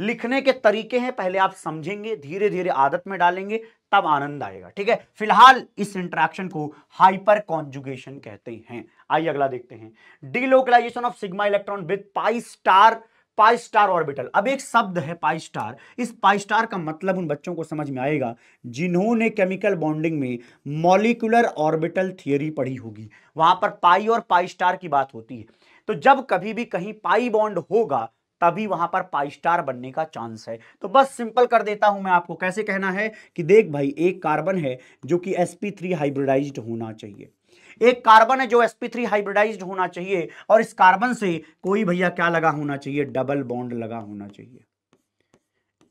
लिखने के तरीके हैं पहले आप समझेंगे धीरे धीरे आदत में डालेंगे तब आनंद आएगा ठीक है फिलहाल इस इंट्रैक्शन को हाइपर कॉन्जुगेशन कहते हैं आइए अगला देखते हैं delocalization of sigma electron with pi star pi star orbital अब एक शब्द है पाई स्टार इस पाई स्टार का मतलब उन बच्चों को समझ में आएगा जिन्होंने केमिकल बॉन्डिंग में मॉलिकुलर ऑर्बिटल थियोरी पढ़ी होगी वहां पर पाई और पाई स्टार की बात होती है तो जब कभी भी कहीं पाई बॉन्ड होगा तभी वहां पर पाई स्टार बनने का चांस है तो बस सिंपल कर देता हूं मैं आपको कैसे कहना है कि देख भाई एक कार्बन है जो कि sp3 हाइब्रिडाइज्ड होना चाहिए एक कार्बन है जो sp3 हाइब्रिडाइज्ड होना चाहिए और इस कार्बन से कोई भैया क्या लगा होना चाहिए डबल बॉन्ड लगा होना चाहिए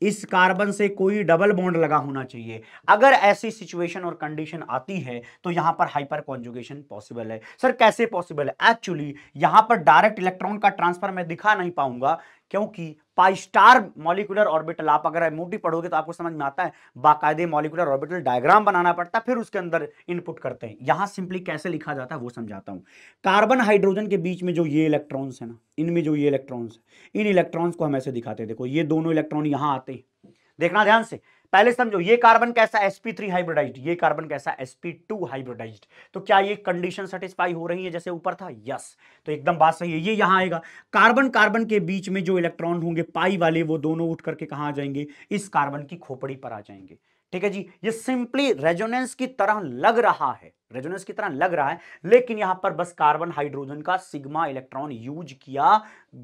इस कार्बन से कोई डबल बॉन्ड लगा होना चाहिए अगर ऐसी सिचुएशन और कंडीशन आती है तो यहां पर हाइपर कॉन्जुगेशन पॉसिबल है सर कैसे पॉसिबल है एक्चुअली यहां पर डायरेक्ट इलेक्ट्रॉन का ट्रांसफर मैं दिखा नहीं पाऊंगा क्योंकि पाइस्टार मॉलिकुलर ऑर्बिटल आप अगर मोटी पढ़ोगे तो आपको समझ में आता है बाकायदे मॉलिकुलर ऑर्बिटल डायग्राम बनाना पड़ता है फिर उसके अंदर इनपुट करते हैं यहां सिंपली कैसे लिखा जाता है वो समझाता हूं कार्बन हाइड्रोजन के बीच में जो ये इलेक्ट्रॉन्स है ना इनमें जो ये इलेक्ट्रॉन्स है इन इलेक्ट्रॉन्स को हम ऐसे दिखाते हैं देखो ये दोनों इलेक्ट्रॉन यहां आते हैं देखना ध्यान से पहले समझो ये कार्बन कैसा sp3 हाइब्रिडाइज्ड ये कार्बन कैसा sp2 हाइब्रिडाइज्ड तो क्या ये कंडीशन सेटिस्फाई हो रही है जैसे ऊपर था यस तो एकदम बात सही है ये यहां आएगा कार्बन कार्बन के बीच में जो इलेक्ट्रॉन होंगे पाई वाले वो दोनों उठ करके कहा जाएंगे इस कार्बन की खोपड़ी पर आ जाएंगे ठीक है जी ये सिंपली रेजोनेंस की तरह लग रहा है रेजोनेंस की तरह लग रहा है लेकिन यहां पर बस कार्बन हाइड्रोजन का सिग्मा इलेक्ट्रॉन यूज किया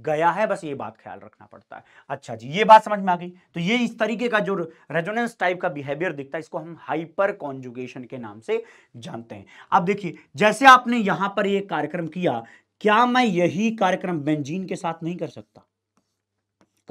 गया है बस ये बात ख्याल रखना पड़ता है अच्छा जी ये बात समझ में आ गई तो ये इस तरीके का जो रेजोनेंस टाइप का बिहेवियर दिखता है इसको हम हाइपर कॉन्जुगेशन के नाम से जानते हैं अब देखिए जैसे आपने यहां पर यह कार्यक्रम किया क्या मैं यही कार्यक्रम बेंजीन के साथ नहीं कर सकता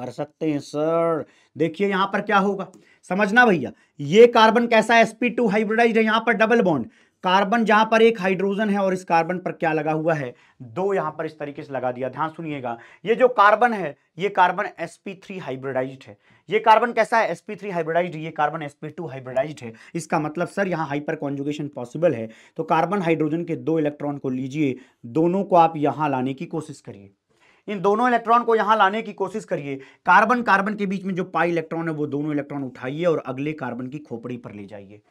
कर सकते हैं सर देखिए यहां पर क्या होगा समझना भैया ये कार्बन कैसा एसपी टू हाइब्रिडाइज है यहां पर डबल बॉन्ड कार्बन जहां पर एक हाइड्रोजन है और इस कार्बन पर क्या लगा हुआ है दो यहां पर इस तरीके से लगा दिया ध्यान सुनिएगा ये जो कार्बन है ये कार्बन sp3 हाइब्रिडाइज्ड है ये कार्बन कैसा है sp3 हाइब्रिडाइज्ड ये कार्बन sp2 हाइब्रिडाइज्ड है इसका मतलब सर यहाँ हाइपर कॉन्जुगेशन पॉसिबल है तो कार्बन हाइड्रोजन के दो इलेक्ट्रॉन को लीजिए दोनों को आप यहां लाने की कोशिश करिए इन दोनों इलेक्ट्रॉन को यहां लाने की कोशिश करिए कार्बन कार्बन के बीच में जो पाई इलेक्ट्रॉन है वो दोनों इलेक्ट्रॉन उठाइए और अगले कार्बन की खोपड़ी पर ले जाइए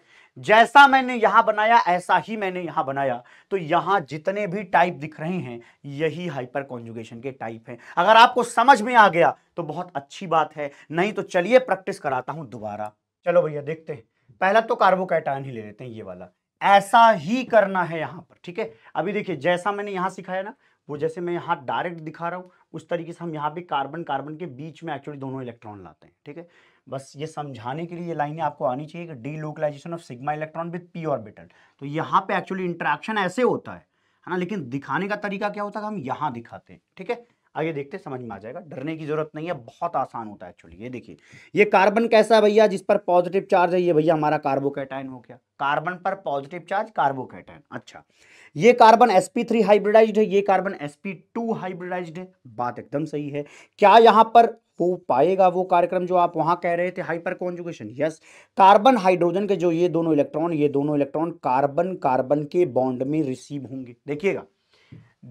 जैसा मैंने यहां बनाया ऐसा ही मैंने यहां बनाया तो यहां जितने भी टाइप दिख रहे हैं यही हाइपर कॉन्जुगेशन के टाइप हैं अगर आपको समझ में आ गया तो बहुत अच्छी बात है नहीं तो चलिए प्रैक्टिस कराता हूं दोबारा चलो भैया देखते हैं पहला तो कार्बोकैटायन ही ले लेते हैं ये वाला ऐसा ही करना है यहां पर ठीक है अभी देखिए जैसा मैंने यहां सिखाया ना वो जैसे मैं यहाँ डायरेक्ट दिखा रहा हूँ उस तरीके से हम यहाँ पे कार्बन कार्बन के बीच में एक्चुअली दोनों इलेक्ट्रॉन लाते हैं ठीक है बस ये समझाने के लिए ये लाइनें आपको आनी चाहिए कि delocalization of sigma electron with P orbital तो यहाँ पे एक्चुअली इंट्रैक्शन ऐसे होता है है ना लेकिन दिखाने का तरीका क्या होता है हम यहाँ दिखाते हैं ठीक है आगे देखते समझ में आ जाएगा डरने की जरूरत नहीं है बहुत आसान होता है एक्चुअली ये देखिए ये कार्बन कैसा है भैया जिस पर पॉजिटिव चार्ज है ये भैया हमारा कार्बोकैटाइन हो गया कार्बन पर पॉजिटिव चार्ज कार्बोकैटाइन अच्छा ये कार्बन sp3 हाइब्रिडाइज्ड है ये कार्बन sp2 हाइब्रिडाइज्ड है बात एकदम सही है क्या यहां पर हो पाएगा वो कार्यक्रम जो आप वहां कह रहे थे hyper conjugation yes carbon hydrogen के जो ये दोनों इलेक्ट्रॉन ये दोनों इलेक्ट्रॉन कार्बन कार्बन के बॉन्ड में रिसीव होंगे देखिएगा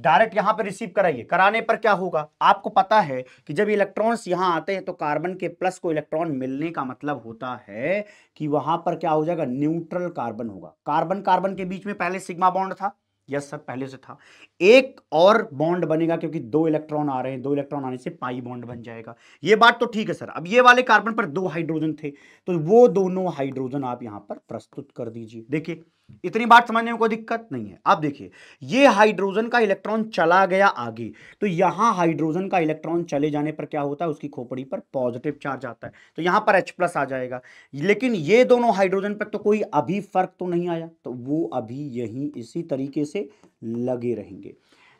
डायरेक्ट यहां पर रिसीव कराइए कराने पर क्या होगा आपको पता है कि जब इलेक्ट्रॉन्स यहां आते हैं तो कार्बन के प्लस को इलेक्ट्रॉन मिलने का मतलब होता है कि वहां पर क्या हो जाएगा न्यूट्रल कार्बन होगा कार्बन कार्बन के बीच में पहले सिग्मा बॉन्ड था यस सर पहले से था एक और बॉन्ड बनेगा क्योंकि दो इलेक्ट्रॉन आ रहे हैं दो इलेक्ट्रॉन आने से पाई बॉन्ड बन जाएगा ये बात तो ठीक है सर अब ये वाले कार्बन पर दो हाइड्रोजन थे तो वो दोनों हाइड्रोजन आप यहां पर प्रस्तुत कर दीजिए देखिए इतनी बात समझने में कोई दिक्कत नहीं है आप देखिए ये हाइड्रोजन का इलेक्ट्रॉन चला गया आगे तो यहां हाइड्रोजन का इलेक्ट्रॉन चले जाने पर क्या होता है उसकी खोपड़ी पर पॉजिटिव चार्ज आता है तो यहां पर H प्लस आ जाएगा लेकिन ये दोनों हाइड्रोजन पर तो कोई अभी फर्क तो नहीं आया तो वो अभी यही इसी तरीके से लगे रहेंगे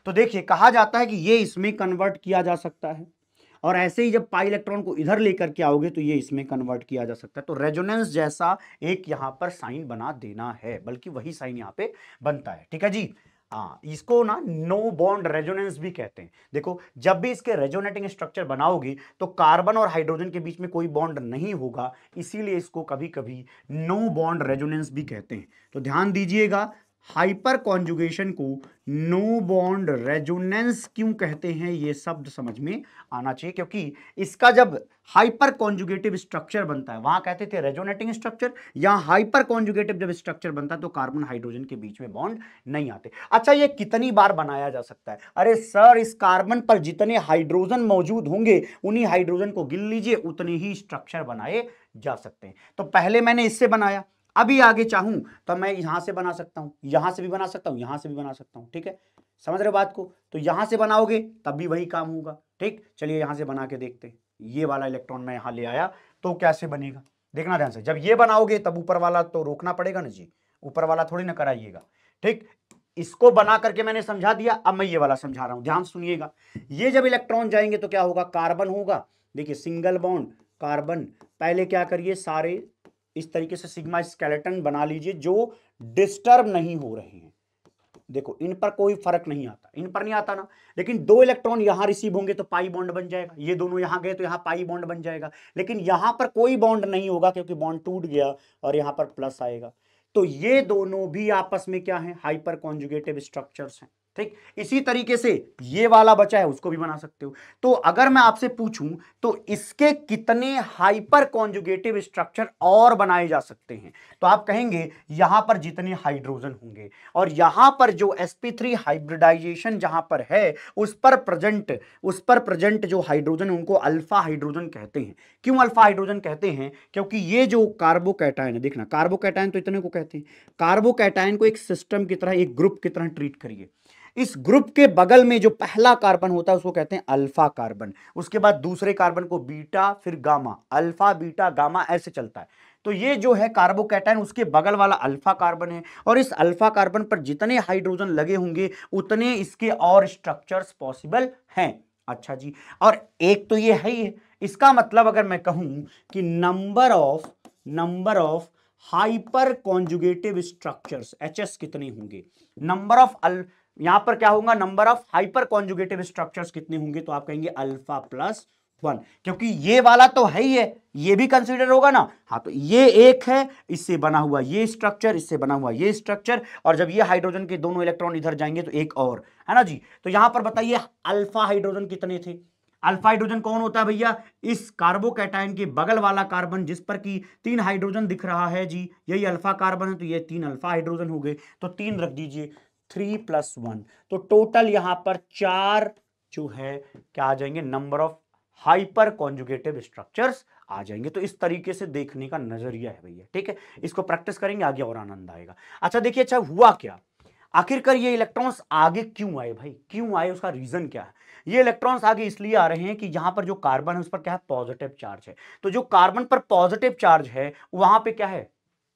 तो देखिए कहा जाता है कि ये इसमें कन्वर्ट किया जा सकता है और ऐसे ही जब पाई इलेक्ट्रॉन को इधर लेकर के आओगे तो ये इसमें कन्वर्ट किया जा सकता है तो रेजोनेंस जैसा एक यहाँ पर साइन बना देना है बल्कि वही साइन यहाँ पे बनता है ठीक है जी आ, हाँ, इसको ना नो बॉन्ड रेजोनेंस भी कहते हैं देखो जब भी इसके रेजोनेटिंग स्ट्रक्चर बनाओगे तो कार्बन और हाइड्रोजन के बीच में कोई बॉन्ड नहीं होगा इसीलिए इसको कभी कभी नो बॉन्ड रेजोनेंस भी कहते हैं तो ध्यान दीजिएगा हाइपर कॉन्जुगेशन को नो बॉन्ड रेजोनेंस क्यों कहते हैं ये शब्द समझ में आना चाहिए क्योंकि इसका जब हाइपर कॉन्जुगेटिव स्ट्रक्चर बनता है वहां कहते थे रेजोनेटिंग स्ट्रक्चर यहाँ हाइपर कॉन्जुगेटिव जब स्ट्रक्चर बनता है तो कार्बन हाइड्रोजन के बीच में बॉन्ड नहीं आते अच्छा ये कितनी बार बनाया जा सकता है अरे सर इस कार्बन पर जितने हाइड्रोजन मौजूद होंगे उन्हीं हाइड्रोजन को गिन लीजिए उतने ही स्ट्रक्चर बनाए जा सकते हैं तो पहले मैंने इससे बनाया अभी आगे चाहूं तो मैं यहां से बना सकता हूं यहां से भी बना सकता हूं यहां से भी बना सकता हूं ठीक है समझ रहे बात को तो यहां से बनाओगे तब भी वही काम होगा ठीक चलिए यहां से बना के देखते हैं ये वाला इलेक्ट्रॉन मैं यहां ले आया तो कैसे बनेगा देखना ध्यान से जब ये बनाओगे तब ऊपर वाला तो रोकना पड़ेगा ना जी ऊपर वाला थोड़ी ना कराइएगा ठीक इसको बना करके मैंने समझा दिया अब मैं ये वाला समझा रहा हूं ध्यान सुनिएगा ये जब इलेक्ट्रॉन जाएंगे तो क्या होगा कार्बन होगा देखिए सिंगल बॉन्ड कार्बन पहले क्या करिए सारे इस तरीके से सिग्मा स्केलेटन बना लीजिए जो डिस्टर्ब नहीं हो रहे हैं देखो इन पर कोई फर्क नहीं आता इन पर नहीं आता ना लेकिन दो इलेक्ट्रॉन यहां रिसीव होंगे तो पाई बॉन्ड बन जाएगा ये दोनों यहां गए तो यहां पाई बॉन्ड बन जाएगा लेकिन यहां पर कोई बॉन्ड नहीं होगा क्योंकि बॉन्ड टूट गया और यहां पर प्लस आएगा तो ये दोनों भी आपस में क्या है हाइपर कॉन्जुगेटिव स्ट्रक्चर्स हैं ठीक इसी तरीके से ये वाला बचा है उसको भी बना सकते हो तो अगर मैं आपसे पूछूं तो इसके कितने हाइपर कॉन्जुगेटिव स्ट्रक्चर और बनाए जा सकते हैं तो आप कहेंगे यहां पर जितने हाइड्रोजन होंगे और यहां पर जो sp3 हाइब्रिडाइजेशन जहां पर है उस पर प्रेजेंट उस पर प्रेजेंट जो हाइड्रोजन उनको अल्फा हाइड्रोजन कहते हैं क्यों अल्फा हाइड्रोजन कहते हैं क्योंकि ये जो कार्बोकैटाइन है देखना कार्बोकैटाइन तो इतने को कहते हैं कार्बोकैटाइन को एक सिस्टम की तरह एक ग्रुप की तरह ट्रीट करिए इस ग्रुप के बगल में जो पहला कार्बन होता है उसको कहते हैं अल्फा कार्बन उसके बाद दूसरे कार्बन को बीटा फिर गामा अल्फा बीटा गामा ऐसे चलता है तो ये जो है कार्बोकैटाइन उसके बगल वाला अल्फा कार्बन है और इस अल्फा कार्बन पर जितने हाइड्रोजन लगे होंगे उतने इसके और स्ट्रक्चर्स पॉसिबल हैं अच्छा जी और एक तो ये है ही है इसका मतलब अगर मैं कहूं कि number of number of hyper conjugative structures H कितने होंगे नंबर ऑफ यहां पर क्या होगा number of hyper conjugative structure कितने होंगे तो आप कहेंगे अल्फा प्लस वन क्योंकि ये वाला तो है ही है ये भी कंसिडर होगा ना हाँ तो ये एक है इससे बना हुआ ये स्ट्रक्चर इससे बना हुआ ये स्ट्रक्चर और जब ये हाइड्रोजन के दोनों इलेक्ट्रॉन इधर जाएंगे तो एक और है ना जी तो यहां पर बताइए अल्फा हाइड्रोजन कितने थे अल्फा हाइड्रोजन कौन होता है भैया इस कार्बोकैटाइन के बगल वाला कार्बन जिस पर की तीन हाइड्रोजन दिख रहा है जी यही अल्फा कार्बन है तो ये तीन अल्फा हाइड्रोजन हो गए तो तीन रख दीजिए थ्री प्लस वन तो टोटल यहां पर चार जो है क्या आ जाएंगे number of hyper conjugative structures आ जाएंगे तो इस तरीके से देखने का नजरिया है भैया ठीक है इसको प्रैक्टिस करेंगे आगे और आनंद आएगा अच्छा देखिए अच्छा हुआ क्या आखिरकार ये इलेक्ट्रॉन्स आगे क्यों आए भाई क्यों आए उसका रीजन क्या है ये इलेक्ट्रॉन्स आगे इसलिए आ रहे हैं कि यहां पर जो कार्बन है उस पर क्या है पॉजिटिव चार्ज है तो जो कार्बन पर पॉजिटिव चार्ज है वहां पे क्या है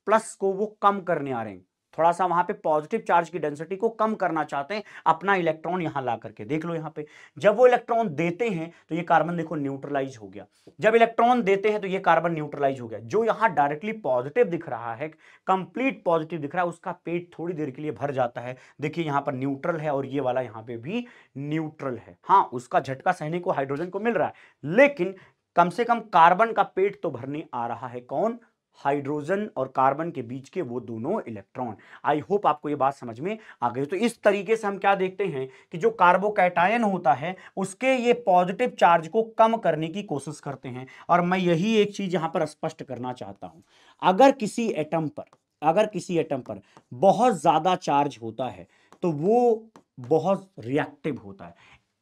प्लस को वो कम करने आ रहे हैं थोड़ा सा वहां पे पॉजिटिव चार्ज की डेंसिटी को कम करना चाहते हैं अपना इलेक्ट्रॉन यहां ला करके देख लो यहां पे जब वो इलेक्ट्रॉन देते हैं तो ये कार्बन देखो न्यूट्रलाइज हो गया जब इलेक्ट्रॉन देते हैं तो ये कार्बन न्यूट्रलाइज हो गया जो यहां डायरेक्टली पॉजिटिव दिख रहा है कंप्लीट पॉजिटिव दिख रहा है उसका पेट थोड़ी देर के लिए भर जाता है देखिए यहां पर न्यूट्रल है और ये वाला यहां पर भी न्यूट्रल है हाँ उसका झटका सहने को हाइड्रोजन को मिल रहा है लेकिन कम से कम कार्बन का पेट तो भरने आ रहा है कौन हाइड्रोजन और कार्बन के बीच के वो दोनों इलेक्ट्रॉन आई होप आपको ये बात समझ में आ गई तो इस तरीके से हम क्या देखते हैं कि जो कार्बोकैटायन होता है उसके ये पॉजिटिव चार्ज को कम करने की कोशिश करते हैं और मैं यही एक चीज़ यहां पर स्पष्ट करना चाहता हूं अगर किसी एटम पर अगर किसी एटम पर बहुत ज़्यादा चार्ज होता है तो वो बहुत रिएक्टिव होता है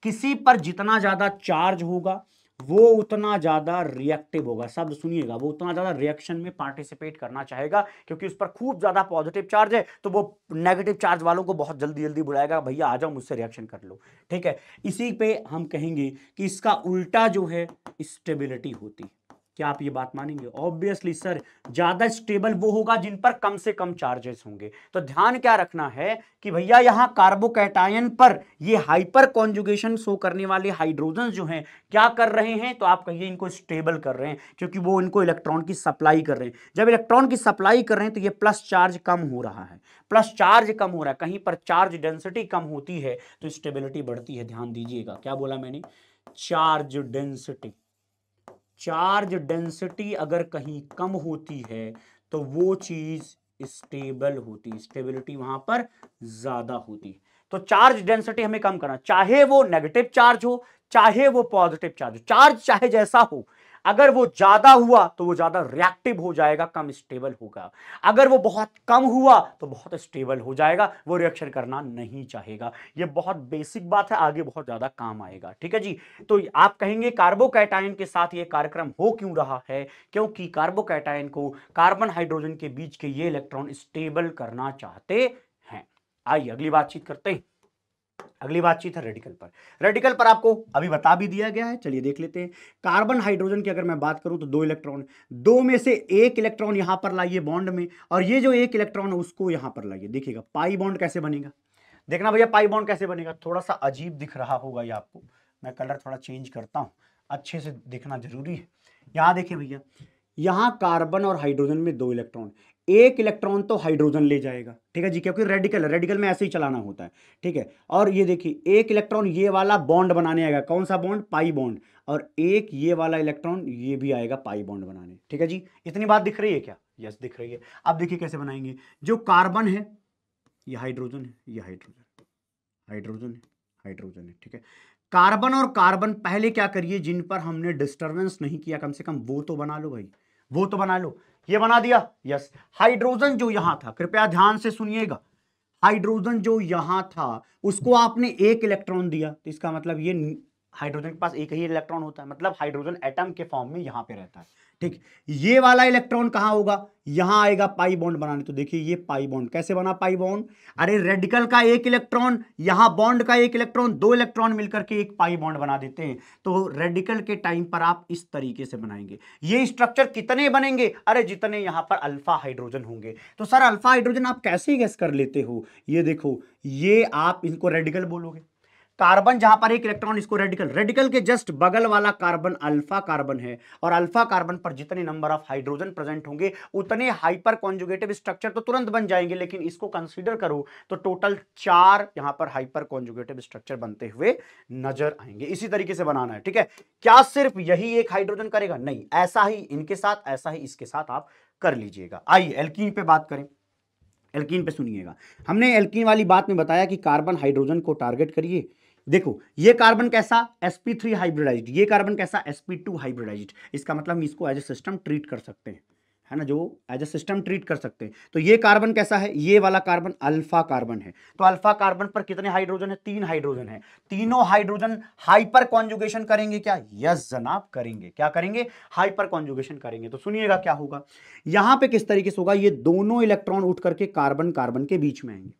किसी पर जितना ज़्यादा चार्ज होगा वो उतना ज़्यादा रिएक्टिव होगा शब्द सुनिएगा वो उतना ज़्यादा रिएक्शन में पार्टिसिपेट करना चाहेगा क्योंकि उस पर खूब ज़्यादा पॉजिटिव चार्ज है तो वो नेगेटिव चार्ज वालों को बहुत जल्दी जल्दी बुलाएगा भैया आ जाओ मुझसे रिएक्शन कर लो ठीक है इसी पे हम कहेंगे कि इसका उल्टा जो है स्टेबिलिटी होती है क्या आप ये बात मानेंगे ऑब्वियसली सर ज्यादा स्टेबल वो होगा जिन पर कम से कम चार्जेस होंगे तो ध्यान क्या रखना है कि भैया यहाँ कार्बोकैटायन पर ये हाइपर कॉन्जुगेशन शो करने वाले हाइड्रोजन जो हैं क्या कर रहे हैं तो आप कहिए इनको स्टेबल कर रहे हैं क्योंकि वो इनको इलेक्ट्रॉन की सप्लाई कर रहे हैं जब इलेक्ट्रॉन की सप्लाई कर रहे हैं तो ये प्लस चार्ज कम हो रहा है प्लस चार्ज कम हो रहा है कहीं पर चार्ज डेंसिटी कम होती है तो स्टेबिलिटी बढ़ती है ध्यान दीजिएगा क्या बोला मैंने चार्ज डेंसिटी चार्ज डेंसिटी अगर कहीं कम होती है तो वो चीज़ स्टेबल होती है स्टेबिलिटी वहां पर ज़्यादा होती है तो चार्ज डेंसिटी हमें कम करना चाहे वो नेगेटिव चार्ज हो चाहे वो पॉजिटिव चार्ज हो चार्ज चाहे जैसा हो अगर वो ज़्यादा हुआ तो वो ज़्यादा रिएक्टिव हो जाएगा कम स्टेबल होगा अगर वो बहुत कम हुआ तो बहुत स्टेबल हो जाएगा वो रिएक्शन करना नहीं चाहेगा ये बहुत बेसिक बात है आगे बहुत ज़्यादा काम आएगा ठीक है जी तो आप कहेंगे कार्बोकैटायन के साथ ये कार्यक्रम हो क्यों रहा है क्योंकि कार्बोकैटायन को कार्बन हाइड्रोजन के बीच के ये इलेक्ट्रॉन स्टेबल करना चाहते हैं आइए अगली बातचीत करते हैं अगली बातचीत है रेडिकल पर रेडिकल पर आपको अभी बता भी दिया गया है चलिए देख लेते हैं कार्बन हाइड्रोजन की अगर मैं बात करूं तो दो इलेक्ट्रॉन दो में से एक इलेक्ट्रॉन यहां पर लाइए बॉन्ड में और ये जो एक इलेक्ट्रॉन है उसको यहां पर लाइए देखिएगा पाई बॉन्ड कैसे बनेगा देखना भैया पाई बॉन्ड कैसे बनेगा थोड़ा सा अजीब दिख रहा होगा ये आपको मैं कलर थोड़ा चेंज करता हूँ अच्छे से देखना जरूरी है यहाँ देखिए भैया यहाँ कार्बन और हाइड्रोजन में दो इलेक्ट्रॉन एक इलेक्ट्रॉन तो हाइड्रोजन ले जाएगा ठीक है जी क्योंकि रेडिकल रेडिकल में ऐसे ही चलाना होता है ठीक है और ये देखिए एक इलेक्ट्रॉन ये वाला बॉन्ड बनाने आएगा कौन सा बॉन्ड पाई बॉन्ड और एक ये वाला इलेक्ट्रॉन ये भी आएगा पाई बॉन्ड बनाने ठीक है जी इतनी बात दिख रही है क्या यस दिख रही है अब देखिए कैसे बनाएंगे जो कार्बन है ये हाइड्रोजन है ये हाइड्रोजन हाइड्रोजन है हाइड्रोजन है ठीक है कार्बन और कार्बन पहले क्या करिए जिन पर हमने डिस्टर्बेंस नहीं किया कम से कम वो तो बना लो भाई वो तो बना लो ये बना दिया यस हाइड्रोजन जो यहां था कृपया ध्यान से सुनिएगा हाइड्रोजन जो यहां था उसको आपने एक इलेक्ट्रॉन दिया तो इसका मतलब ये हाइड्रोजन के पास एक ही इलेक्ट्रॉन होता है मतलब हाइड्रोजन एटम के फॉर्म में यहां पे रहता है ठीक ये वाला इलेक्ट्रॉन कहाँ होगा यहाँ आएगा पाई बॉन्ड बनाने तो देखिए ये पाई बॉन्ड कैसे बना पाई बॉन्ड अरे रेडिकल का एक इलेक्ट्रॉन यहाँ बॉन्ड का एक इलेक्ट्रॉन दो इलेक्ट्रॉन मिलकर के एक पाई बॉन्ड बना देते हैं तो रेडिकल के टाइम पर आप इस तरीके से बनाएंगे ये स्ट्रक्चर कितने बनेंगे अरे जितने यहाँ पर अल्फा हाइड्रोजन होंगे तो सर अल्फा हाइड्रोजन आप कैसे गैस कर लेते हो ये देखो ये आप इनको रेडिकल बोलोगे कार्बन जहां पर एक इलेक्ट्रॉन इसको रेडिकल रेडिकल के जस्ट बगल वाला कार्बन अल्फा कार्बन है और अल्फा कार्बन पर जितने नंबर ऑफ हाइड्रोजन प्रेजेंट होंगे उतने हाइपर कॉन्जुगेटिव स्ट्रक्चर तो तुरंत बन जाएंगे लेकिन इसको कंसिडर करो तो टोटल चार यहां पर हाइपर कॉन्जुगेटिव स्ट्रक्चर बनते हुए नजर आएंगे इसी तरीके से बनाना है ठीक है क्या सिर्फ यही एक हाइड्रोजन करेगा नहीं ऐसा ही इनके साथ ऐसा ही इसके साथ आप कर लीजिएगा आइए एल्किन पे बात करें एल्किन पे सुनिएगा हमने एल्किन वाली बात में बताया कि कार्बन हाइड्रोजन को टारगेट करिए देखो ये कार्बन कैसा sp3 हाइब्रिडाइज ये कार्बन कैसा sp2 हाइब्रिडाइज इसका मतलब हम इसको एज ए सिस्टम ट्रीट कर सकते हैं है ना जो एज ए सिस्टम ट्रीट कर सकते हैं तो ये कार्बन कैसा है ये वाला कार्बन अल्फा कार्बन है तो अल्फा कार्बन पर कितने हाइड्रोजन है तीन हाइड्रोजन है तीनों हाइड्रोजन हाइपर कॉन्जुगेशन करेंगे क्या यस जनाब करेंगे क्या करेंगे हाइपर कॉन्जुगेशन करेंगे तो सुनिएगा क्या होगा यहां पे किस तरीके से होगा ये दोनों इलेक्ट्रॉन उठ करके कार्बन कार्बन के बीच में आएंगे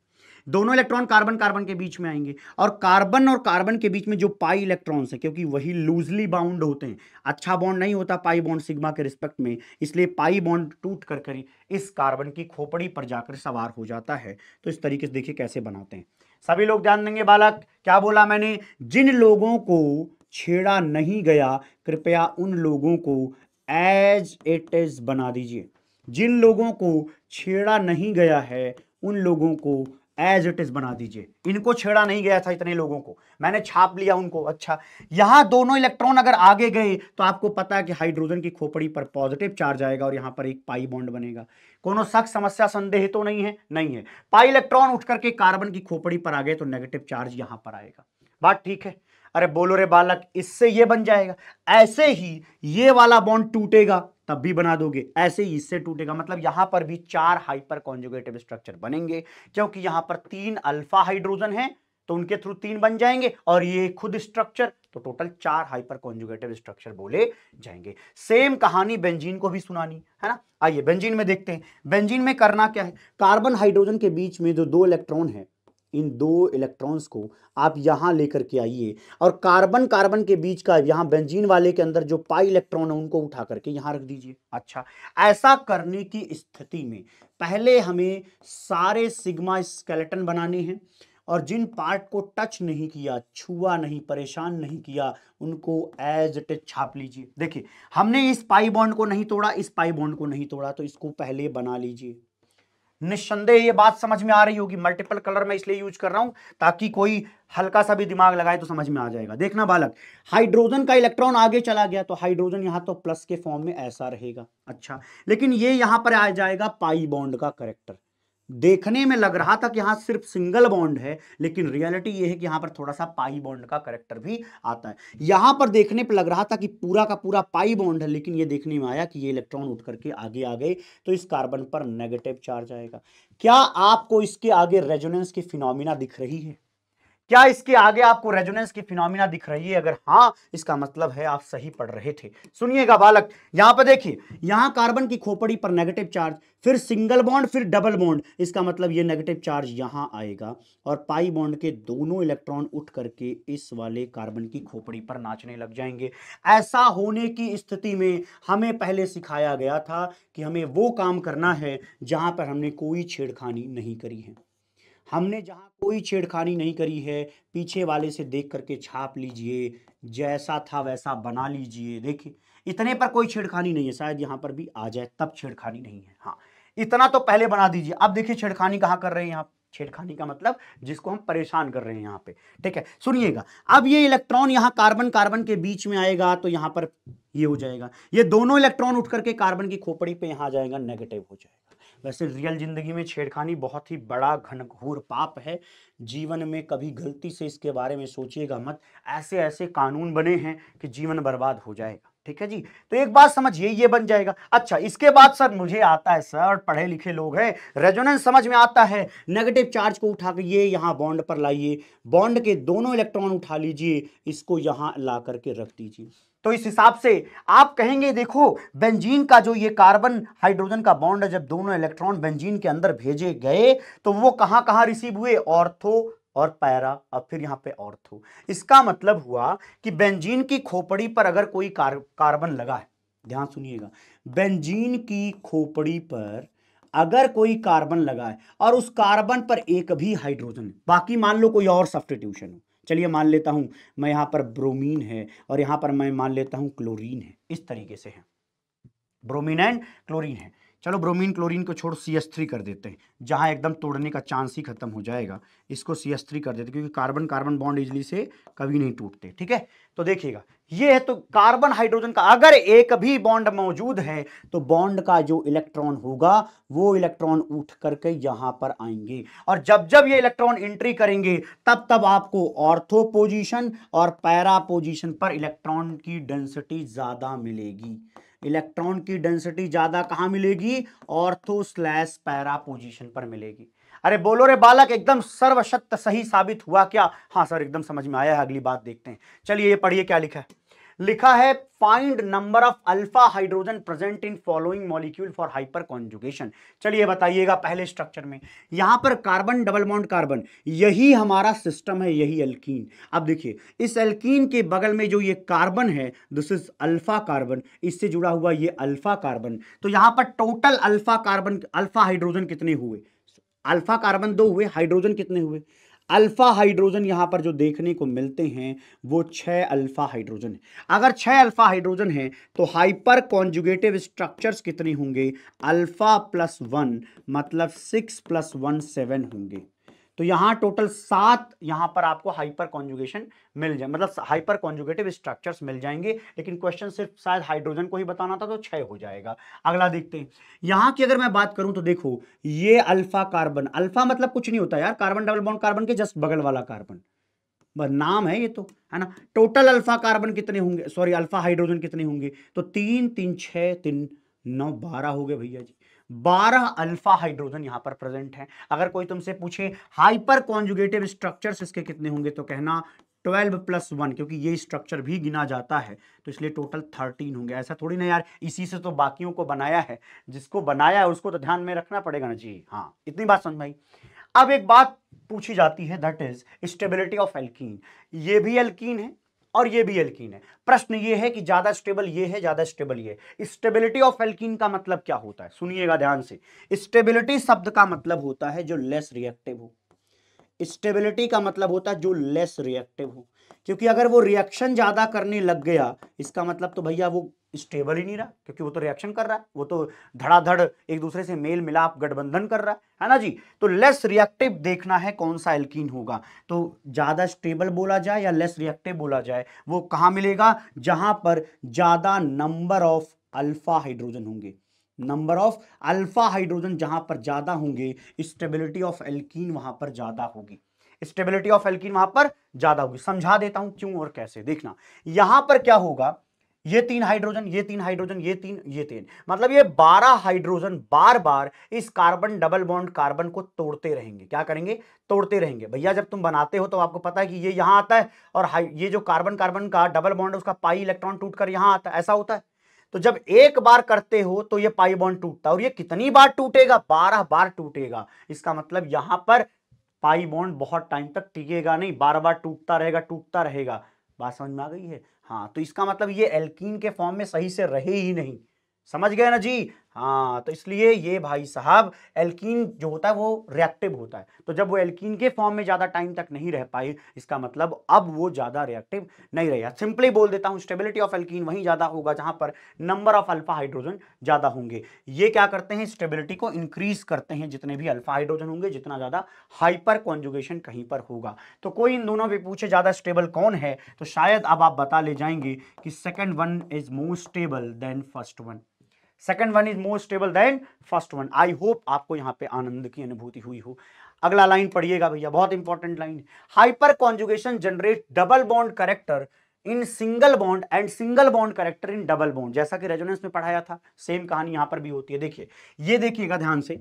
दोनों इलेक्ट्रॉन कार्बन कार्बन के बीच में आएंगे और कार्बन और कार्बन के बीच में जो पाई इलेक्ट्रॉन्स है क्योंकि वही लूजली बाउंड होते हैं अच्छा बॉन्ड नहीं होता पाई बॉन्ड सिग्मा के रिस्पेक्ट में इसलिए पाई बॉन्ड टूट कर कर इस कार्बन की खोपड़ी पर जाकर सवार हो जाता है तो इस तरीके से देखिए कैसे बनाते हैं सभी लोग ध्यान देंगे बालक क्या बोला मैंने जिन लोगों को छेड़ा नहीं गया कृपया उन लोगों को एज इट इज बना दीजिए जिन लोगों को छेड़ा नहीं गया है उन लोगों को एज इट इज बना दीजिए इनको छेड़ा नहीं गया था इतने लोगों को मैंने छाप लिया उनको अच्छा यहां दोनों इलेक्ट्रॉन अगर आगे गए तो आपको पता है कि हाइड्रोजन की खोपड़ी पर पॉजिटिव चार्ज आएगा और यहां पर एक पाई बॉन्ड बनेगा कोनो सख्त समस्या संदेह तो नहीं है नहीं है पाई इलेक्ट्रॉन उठ करके कार्बन की खोपड़ी पर आ गए तो नेगेटिव चार्ज यहां पर आएगा बात ठीक है अरे बोलो रे बालक इससे ये बन जाएगा ऐसे ही ये वाला बॉन्ड टूटेगा तब भी बना दोगे ऐसे ही इससे टूटेगा मतलब यहां पर भी चार हाइपर कॉन्जुगेटिव स्ट्रक्चर बनेंगे क्योंकि यहां पर तीन अल्फा हाइड्रोजन है तो उनके थ्रू तीन बन जाएंगे और ये खुद स्ट्रक्चर तो टोटल चार हाइपर कॉन्जुगेटिव स्ट्रक्चर बोले जाएंगे सेम कहानी बेंजीन को भी सुनानी है ना आइए बेंजीन में देखते हैं बेंजीन में करना क्या है कार्बन हाइड्रोजन के बीच में जो दो इलेक्ट्रॉन है इन दो इलेक्ट्रॉन्स को आप यहाँ लेकर के आइए और कार्बन कार्बन के बीच का यहाँ बेंजीन वाले के अंदर जो पाई इलेक्ट्रॉन है उनको उठा करके यहाँ रख दीजिए अच्छा ऐसा करने की स्थिति में पहले हमें सारे सिग्मा स्केलेटन बनाने हैं और जिन पार्ट को टच नहीं किया छुआ नहीं परेशान नहीं किया उनको एज इट इज छाप लीजिए देखिए हमने इस पाई बॉन्ड को नहीं तोड़ा इस पाई बॉन्ड को नहीं तोड़ा तो इसको पहले बना लीजिए निस्संदेह ये बात समझ में आ रही होगी मल्टीपल कलर में इसलिए यूज कर रहा हूं ताकि कोई हल्का सा भी दिमाग लगाए तो समझ में आ जाएगा देखना बालक हाइड्रोजन का इलेक्ट्रॉन आगे चला गया तो हाइड्रोजन यहाँ तो प्लस के फॉर्म में ऐसा रहेगा अच्छा लेकिन ये यहाँ पर आ जाएगा पाई बॉन्ड का करेक्टर देखने में लग रहा था कि यहां सिर्फ सिंगल बॉन्ड है लेकिन रियलिटी यह है कि यहाँ पर थोड़ा सा पाई बॉन्ड का करेक्टर भी आता है यहाँ पर देखने पर लग रहा था कि पूरा का पूरा पाई बॉन्ड है लेकिन ये देखने में आया कि ये इलेक्ट्रॉन उठ करके आगे आ गए तो इस कार्बन पर नेगेटिव चार्ज आएगा क्या आपको इसके आगे रेजोनेंस की फिनोमिना दिख रही है क्या इसके आगे आपको रेजोनेंस की फिनोमिना दिख रही है अगर हाँ इसका मतलब है आप सही पढ़ रहे थे सुनिएगा बालक यहां पर देखिए यहां कार्बन की खोपड़ी पर नेगेटिव चार्ज फिर सिंगल बॉन्ड फिर डबल बॉन्ड इसका मतलब ये नेगेटिव चार्ज यहां आएगा और पाई बॉन्ड के दोनों इलेक्ट्रॉन उठ करके इस वाले कार्बन की खोपड़ी पर नाचने लग जाएंगे ऐसा होने की स्थिति में हमें पहले सिखाया गया था कि हमें वो काम करना है जहां पर हमने कोई छेड़खानी नहीं करी है हमने जहाँ कोई छेड़खानी नहीं करी है पीछे वाले से देख करके छाप लीजिए जैसा था वैसा बना लीजिए देखिए इतने पर कोई छेड़खानी नहीं है शायद यहाँ पर भी आ जाए तब छेड़खानी नहीं है हाँ इतना तो पहले बना दीजिए अब देखिए छेड़खानी कहाँ कर रहे हैं आप छेड़खानी का मतलब जिसको हम परेशान कर रहे हैं यहाँ पे ठीक है सुनिएगा अब ये इलेक्ट्रॉन यहाँ कार्बन कार्बन के बीच में आएगा तो यहाँ पर ये हो जाएगा ये दोनों इलेक्ट्रॉन उठ करके कार्बन की खोपड़ी पे यहाँ आ जाएगा नेगेटिव हो जाएगा वैसे रियल ज़िंदगी में छेड़खानी बहुत ही बड़ा घनघोर पाप है जीवन में कभी गलती से इसके बारे में सोचिएगा मत ऐसे ऐसे कानून बने हैं कि जीवन बर्बाद हो जाएगा ठीक है जी तो एक बात समझिए ये बन जाएगा अच्छा इसके बाद सर मुझे आता है सर पढ़े लिखे लोग हैं रेजोनेंस समझ में आता है नेगेटिव चार्ज को उठा के ये यहाँ बॉन्ड पर लाइए बॉन्ड के दोनों इलेक्ट्रॉन उठा लीजिए इसको यहाँ ला करके रख दीजिए तो इस हिसाब से आप कहेंगे देखो बेंजीन का जो ये कार्बन हाइड्रोजन का बॉन्ड है जब दोनों इलेक्ट्रॉन बेंजीन के अंदर भेजे गए तो वो कहां कहां रिसीव हुए ऑर्थो और पैरा और फिर यहां पे ऑर्थो इसका मतलब हुआ कि बेंजीन की खोपड़ी पर अगर कोई कार, कार्बन लगा है ध्यान सुनिएगा बेंजीन की खोपड़ी पर अगर कोई कार्बन लगा है और उस कार्बन पर एक भी हाइड्रोजन बाकी मान लो कोई और सब्सटीट्यूशन हो चलिए मान लेता हूँ मैं यहाँ पर ब्रोमीन है और यहाँ पर मैं मान लेता हूँ क्लोरीन है इस तरीके से है ब्रोमीन एंड क्लोरीन है चलो ब्रोमीन क्लोरीन को छोड़ सी एस थ्री कर देते हैं जहाँ एकदम तोड़ने का चांस ही खत्म हो जाएगा इसको सी एस थ्री कर देते क्योंकि कार्बन कार्बन बॉन्ड इजली से कभी नहीं टूटते ठीक है तो देखिएगा ये है तो कार्बन हाइड्रोजन का अगर एक भी बॉन्ड मौजूद है तो बॉन्ड का जो इलेक्ट्रॉन होगा वो इलेक्ट्रॉन उठ करके यहां पर आएंगे और जब जब ये इलेक्ट्रॉन एंट्री करेंगे तब तब आपको ऑर्थो पोजीशन और पैरा पोजीशन पर इलेक्ट्रॉन की डेंसिटी ज़्यादा मिलेगी इलेक्ट्रॉन की डेंसिटी ज़्यादा कहाँ मिलेगी ऑर्थो स्लैश पैरा पोजिशन पर मिलेगी अरे बोलो रे बालक एकदम सर्वशक्त सही साबित हुआ क्या हाँ सर एकदम समझ में आया है अगली बात देखते हैं चलिए ये पढ़िए क्या लिखा है लिखा है find number of alpha hydrogen present in following molecule for hyper conjugation चलिए बताइएगा पहले स्ट्रक्चर में यहां पर कार्बन डबल बॉन्ड कार्बन यही हमारा सिस्टम है यही एल्कीन अब देखिए इस एल्कीन के बगल में जो ये कार्बन है दिस इज अल्फा कार्बन इससे जुड़ा हुआ ये अल्फा कार्बन तो यहां पर total alpha carbon alpha hydrogen कितने हुए अल्फा कार्बन दो हुए हाइड्रोजन कितने हुए अल्फा हाइड्रोजन यहां पर जो देखने को मिलते हैं वो छह अल्फा हाइड्रोजन है अगर छह अल्फा हाइड्रोजन है तो हाइपर कॉन्जुगेटिव स्ट्रक्चर्स कितने होंगे अल्फा प्लस वन मतलब सिक्स प्लस वन सेवन होंगे तो यहां टोटल सात यहां पर आपको हाइपर कॉन्जुगेशन मिल जाए मतलब हाइपर कॉन्जुगेटिव स्ट्रक्चर्स मिल जाएंगे लेकिन क्वेश्चन सिर्फ शायद हाइड्रोजन को ही बताना था तो छह हो जाएगा अगला देखते हैं यहां की अगर मैं बात करूं तो देखो ये अल्फा कार्बन अल्फा मतलब कुछ नहीं होता यार कार्बन डबल बॉन्ड कार्बन के जस्ट बगल वाला कार्बन नाम है ये तो है ना टोटल अल्फा कार्बन कितने होंगे सॉरी अल्फा हाइड्रोजन कितने होंगे तो तीन तीन छह तीन नौ बारह हो गए भैया जी बारह अल्फा हाइड्रोजन यहां पर प्रेजेंट है अगर कोई तुमसे पूछे हाइपर कॉन्जुगेटिव स्ट्रक्चर इसके कितने होंगे तो कहना ट्वेल्व प्लस वन क्योंकि ये स्ट्रक्चर भी गिना जाता है तो इसलिए टोटल थर्टीन होंगे ऐसा थोड़ी ना यार इसी से तो बाकियों को बनाया है जिसको बनाया है उसको तो ध्यान में रखना पड़ेगा ना जी हाँ इतनी बात समझ भाई अब एक बात पूछी जाती है that is stability of alkene ये भी एल्कीन है और ये भी एल्कीन है प्रश्न ये है कि ज़्यादा स्टेबल ये है ज़्यादा स्टेबल ये स्टेबिलिटी ऑफ एल्कीन का मतलब क्या होता है सुनिएगा ध्यान से स्टेबिलिटी शब्द का मतलब होता है जो लेस रिएक्टिव हो स्टेबिलिटी का मतलब होता है जो लेस रिएक्टिव हो क्योंकि अगर वो रिएक्शन ज़्यादा करने लग गया इसका मतलब तो भैया वो स्टेबल ही नहीं रहा क्योंकि वो तो रिएक्शन कर रहा है वो तो धड़ाधड़ एक दूसरे से मेल मिलाप गठबंधन कर रहा है ना जी तो लेस रिएक्टिव देखना है कौन सा एल्कीन होगा तो ज़्यादा स्टेबल बोला जाए या लेस रिएक्टिव बोला जाए वो कहाँ मिलेगा जहां पर ज़्यादा नंबर ऑफ अल्फा हाइड्रोजन होंगे नंबर ऑफ अल्फा हाइड्रोजन जहां पर ज़्यादा होंगे स्टेबिलिटी ऑफ एल्कीन वहां पर ज़्यादा होगी स्टेबिलिटी ऑफ एल्कीन वहां पर ज़्यादा होगी समझा देता हूँ क्यों और कैसे देखना यहाँ पर क्या होगा ये तीन हाइड्रोजन ये तीन हाइड्रोजन ये तीन ये तीन मतलब ये बारह हाइड्रोजन बार बार इस कार्बन डबल बॉन्ड कार्बन को तोड़ते रहेंगे क्या करेंगे तोड़ते रहेंगे भैया जब तुम बनाते हो तो आपको पता है कि ये यहां आता है और ये जो कार्बन कार्बन का डबल बॉन्ड उसका पाई इलेक्ट्रॉन टूटकर यहां आता है ऐसा होता है तो जब एक बार करते हो तो ये पाई बॉन्ड टूटता है और ये कितनी बार टूटेगा बारह बार टूटेगा इसका मतलब यहां पर पाई बॉन्ड बहुत टाइम तक टिकेगा नहीं बार बार टूटता रहेगा टूटता रहेगा बात समझ में आ गई है हाँ तो इसका मतलब ये एल्कीन के फॉर्म में सही से रहे ही नहीं समझ गए ना जी हाँ तो इसलिए ये भाई साहब एल्कीन जो होता है वो रिएक्टिव होता है तो जब वो एल्कीन के फॉर्म में ज़्यादा टाइम तक नहीं रह पाई इसका मतलब अब वो ज़्यादा रिएक्टिव नहीं रहेगा सिंपली बोल देता हूँ स्टेबिलिटी ऑफ एल्कीन वहीं ज़्यादा होगा जहाँ पर नंबर ऑफ अल्फा हाइड्रोजन ज़्यादा होंगे ये क्या करते हैं स्टेबिलिटी को इंक्रीज करते हैं जितने भी अल्फा हाइड्रोजन होंगे जितना ज़्यादा हाइपर कॉन्जुगेशन कहीं पर होगा तो कोई इन दोनों में पूछे ज़्यादा स्टेबल कौन है तो शायद अब आप बता ले जाएंगे कि second one is more stable than first one second one is more stable than first one I hope आपको यहाँ पे आनंद की अनुभूति हुई हो अगला लाइन पढ़िएगा भैया बहुत important line hyper conjugation generate double bond character in single bond and single bond character in double bond जैसा कि रेजोनेंस में पढ़ाया था सेम कहानी यहां पर भी होती है देखिए ये देखिएगा ध्यान से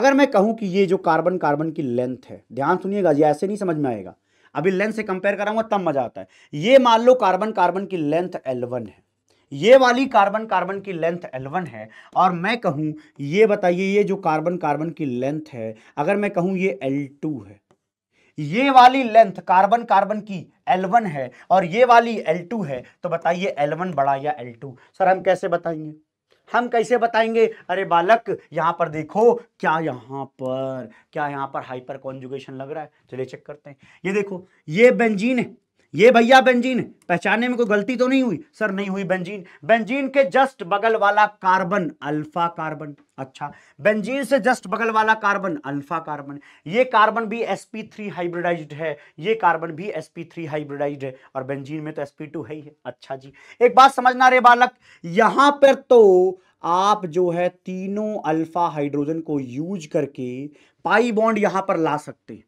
अगर मैं कहूँ कि ये जो कार्बन कार्बन की लेंथ है ध्यान सुनिएगा ये ऐसे नहीं समझ में आएगा अभी लेंथ से कंपेयर कराऊंगा तब मजा आता है ये मान लो कार्बन कार्बन की लेंथ एल है ये वाली कार्बन कार्बन की लेंथ L1 है और मैं कहूं ये बताइए ये जो कार्बन कार्बन की लेंथ है अगर मैं कहूं ये L2 है ये वाली लेंथ कार्बन कार्बन की L1 है और ये वाली L2 है तो बताइए L1 बड़ा या L2 सर हम कैसे बताएंगे हम कैसे बताएंगे अरे बालक यहां पर देखो क्या यहाँ पर क्या यहाँ पर हाइपर कॉन्जुगेशन लग रहा है चलिए चेक करते हैं ये देखो ये बेंजीन है ये भैया बेंजीन पहचानने पहचाने में कोई गलती तो नहीं हुई सर नहीं हुई बेंजीन बेंजीन के जस्ट बगल वाला कार्बन अल्फा कार्बन अच्छा बेंजीन से जस्ट बगल वाला कार्बन अल्फा कार्बन ये कार्बन भी sp3 हाइब्रिडाइज्ड है ये कार्बन भी sp3 हाइब्रिडाइज्ड है और बेंजीन में तो sp2 है ही है अच्छा जी एक बात समझना रे बालक यहां पर तो आप जो है तीनों अल्फा हाइड्रोजन को यूज करके पाई बॉन्ड यहां पर ला सकते हैं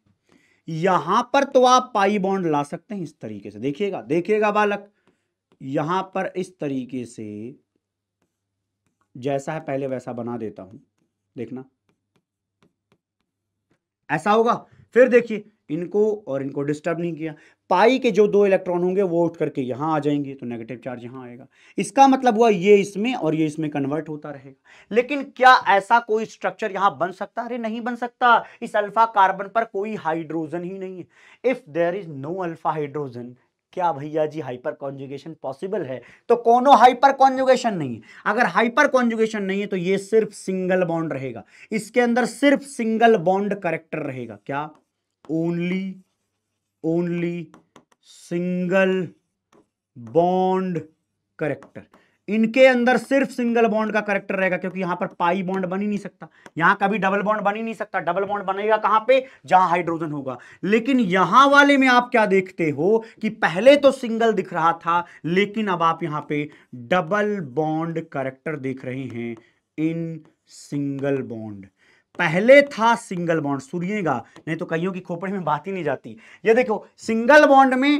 यहां पर तो आप पाई बॉन्ड ला सकते हैं इस तरीके से देखिएगा देखिएगा बालक यहां पर इस तरीके से जैसा है पहले वैसा बना देता हूं देखना ऐसा होगा फिर देखिए इनको और इनको डिस्टर्ब नहीं किया पाई के जो दो इलेक्ट्रॉन होंगे वो उठ करके यहाँ आ जाएंगे तो नेगेटिव चार्ज यहाँ आएगा इसका मतलब हुआ ये इसमें और ये इसमें कन्वर्ट होता रहेगा लेकिन क्या ऐसा कोई स्ट्रक्चर यहाँ बन सकता अरे नहीं बन सकता इस अल्फा कार्बन पर कोई हाइड्रोजन ही नहीं है if there is no alpha hydrogen क्या भैया जी हाइपर कॉन्जुगेशन पॉसिबल है तो कोनो हाइपर कॉन्जुगेशन नहीं है अगर हाइपर कॉन्जुगेशन नहीं है तो ये सिर्फ सिंगल बॉन्ड रहेगा इसके अंदर सिर्फ सिंगल बॉन्ड करेक्टर रहेगा क्या only only single bond character इनके अंदर सिर्फ सिंगल बॉन्ड का करेक्टर रहेगा क्योंकि यहां पर पाई बॉन्ड बन ही नहीं सकता यहां कभी डबल बॉन्ड बन ही नहीं सकता डबल बॉन्ड बनेगा कहां पे जहां हाइड्रोजन होगा लेकिन यहां वाले में आप क्या देखते हो कि पहले तो सिंगल दिख रहा था लेकिन अब आप यहां पे डबल बॉन्ड करेक्टर देख रहे हैं इन सिंगल बॉन्ड पहले था सिंगल बॉन्ड सुनिएगा नहीं तो कईयों की खोपड़ी में बात ही नहीं जाती ये देखो सिंगल बॉन्ड में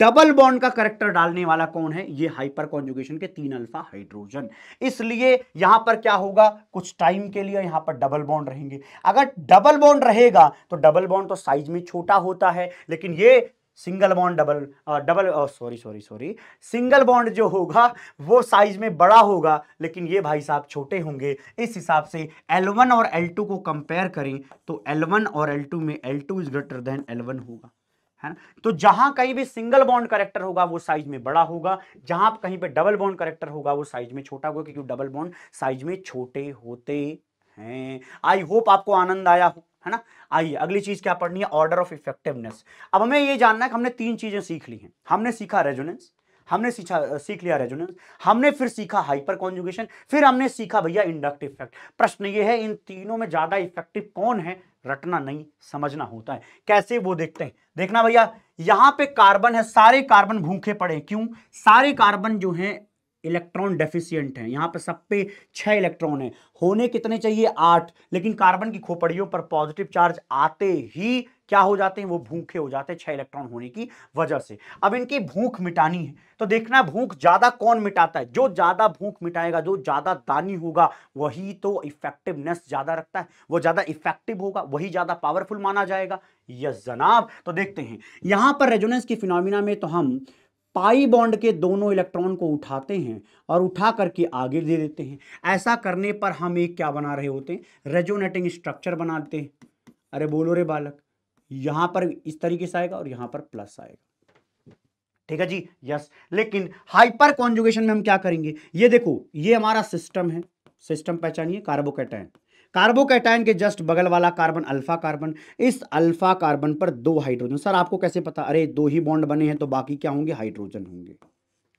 डबल बॉन्ड का करेक्टर डालने वाला कौन है ये हाइपर कॉन्जुगेशन के तीन अल्फा हाइड्रोजन इसलिए यहां पर क्या होगा कुछ टाइम के लिए यहां पर डबल बॉन्ड रहेंगे अगर डबल बॉन्ड रहेगा तो डबल बॉन्ड तो साइज में छोटा होता है लेकिन ये single bond double double sorry sorry sorry single bond जो होगा वो साइज में बड़ा होगा लेकिन ये भाई साहब छोटे होंगे इस हिसाब से L1 और L2 को कंपेयर करें तो L1 और L2 में L2 to is greater then L1 होगा है ना तो जहां कहीं भी सिंगल बॉन्ड करेक्टर होगा वो साइज में बड़ा होगा जहां कहीं पे डबल बॉन्ड करेक्टर होगा वो साइज में छोटा होगा क्योंकि डबल बॉन्ड साइज में छोटे होते हैं आई होप आपको आनंद आया हो है ना आइए अगली चीज क्या पढ़नी है ऑर्डर ऑफ इफेक्टिवनेस अब हमें ये जानना है कि हमने तीन चीजें सीख ली हैं हमने सीखा रेजोनेंस हमने सीखा सीख लिया रेजोनेंस हमने फिर सीखा हाइपर कॉन्जुगेशन फिर हमने सीखा भैया इंडक्टिव इफेक्ट प्रश्न ये है इन तीनों में ज्यादा इफेक्टिव कौन है रटना नहीं समझना होता है कैसे वो देखते हैं देखना भैया यहां पे कार्बन है सारे कार्बन भूखे पड़े क्यों सारे कार्बन जो हैं इलेक्ट्रॉन डेफिशियंट हैं यहाँ पे सब पे छः इलेक्ट्रॉन है होने कितने चाहिए आठ लेकिन कार्बन की खोपड़ियों पर पॉजिटिव चार्ज आते ही क्या हो जाते हैं वो भूखे हो जाते हैं छः इलेक्ट्रॉन होने की वजह से अब इनकी भूख मिटानी है तो देखना भूख ज़्यादा कौन मिटाता है जो ज़्यादा भूख मिटाएगा जो ज़्यादा दानी होगा वही तो इफेक्टिवनेस ज़्यादा रखता है वो ज़्यादा इफेक्टिव होगा वही ज़्यादा पावरफुल माना जाएगा यस जनाब तो देखते हैं यहाँ पर रेजोनेंस की फिनोमिना में तो हम पाई बॉन्ड के दोनों इलेक्ट्रॉन को उठाते हैं और उठा करके आगे दे देते हैं ऐसा करने पर हम एक क्या बना रहे होते हैं रेजोनेटिंग स्ट्रक्चर बनाते हैं अरे बोलो रे बालक यहां पर इस तरीके से आएगा और यहां पर प्लस आएगा ठीक है जी यस लेकिन हाइपर कॉन्जुगेशन में हम क्या करेंगे ये देखो ये हमारा सिस्टम है सिस्टम पहचानिए कार्बोकेटाइन कार्बोकैटाइन के जस्ट बगल वाला कार्बन अल्फा कार्बन इस अल्फा कार्बन पर दो हाइड्रोजन सर आपको कैसे पता अरे दो ही बॉन्ड बने हैं तो बाकी क्या होंगे हाइड्रोजन होंगे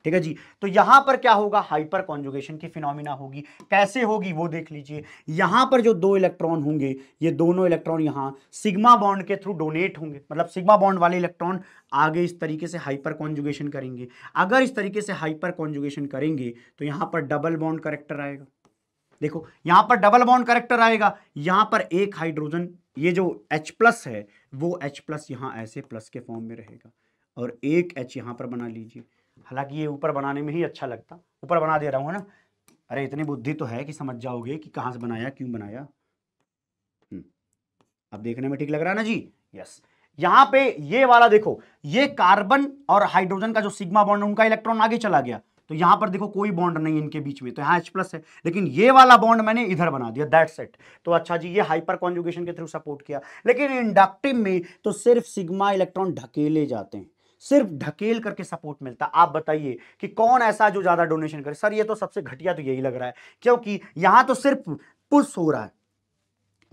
ठीक है जी तो यहां पर क्या होगा हाइपर कॉन्जुगेशन की फिनोमिना होगी कैसे होगी वो देख लीजिए यहां पर जो दो इलेक्ट्रॉन होंगे ये दोनों इलेक्ट्रॉन यहां सिग्मा बॉन्ड के थ्रू डोनेट होंगे मतलब सिग्मा बॉन्ड वाले इलेक्ट्रॉन आगे इस तरीके से हाइपर कॉन्जुगेशन करेंगे अगर इस तरीके से हाइपर कॉन्जुगेशन करेंगे तो यहां पर डबल बॉन्ड करेक्टर आएगा देखो यहां पर डबल बॉन्ड करेक्टर आएगा यहां पर एक हाइड्रोजन ये जो H प्लस है वो H प्लस यहां ऐसे प्लस के फॉर्म में रहेगा और एक H यहाँ पर बना लीजिए हालांकि ये ऊपर बनाने में ही अच्छा लगता ऊपर बना दे रहा हूं ना अरे इतनी बुद्धि तो है कि समझ जाओगे कि कहां से बनाया क्यों बनाया हम्म। अब देखने में ठीक लग रहा है ना जी यस यहां पे ये वाला देखो ये कार्बन और हाइड्रोजन का जो सिग्मा बॉन्ड उनका इलेक्ट्रॉन आगे चला गया तो यहां पर देखो कोई बॉन्ड नहीं इनके बीच में तो यहाँ एच प्लस है लेकिन ये वाला बॉन्ड मैंने इधर बना दिया दैट सेट तो अच्छा जी ये हाइपर कॉन्जुगेशन के थ्रू सपोर्ट किया लेकिन इंडक्टिव में तो सिर्फ सिग्मा इलेक्ट्रॉन ढकेले जाते हैं सिर्फ ढकेल करके सपोर्ट मिलता आप बताइए कि कौन ऐसा जो ज़्यादा डोनेशन करे सर ये तो सबसे घटिया तो यही लग रहा है क्योंकि यहां तो सिर्फ पुश हो रहा है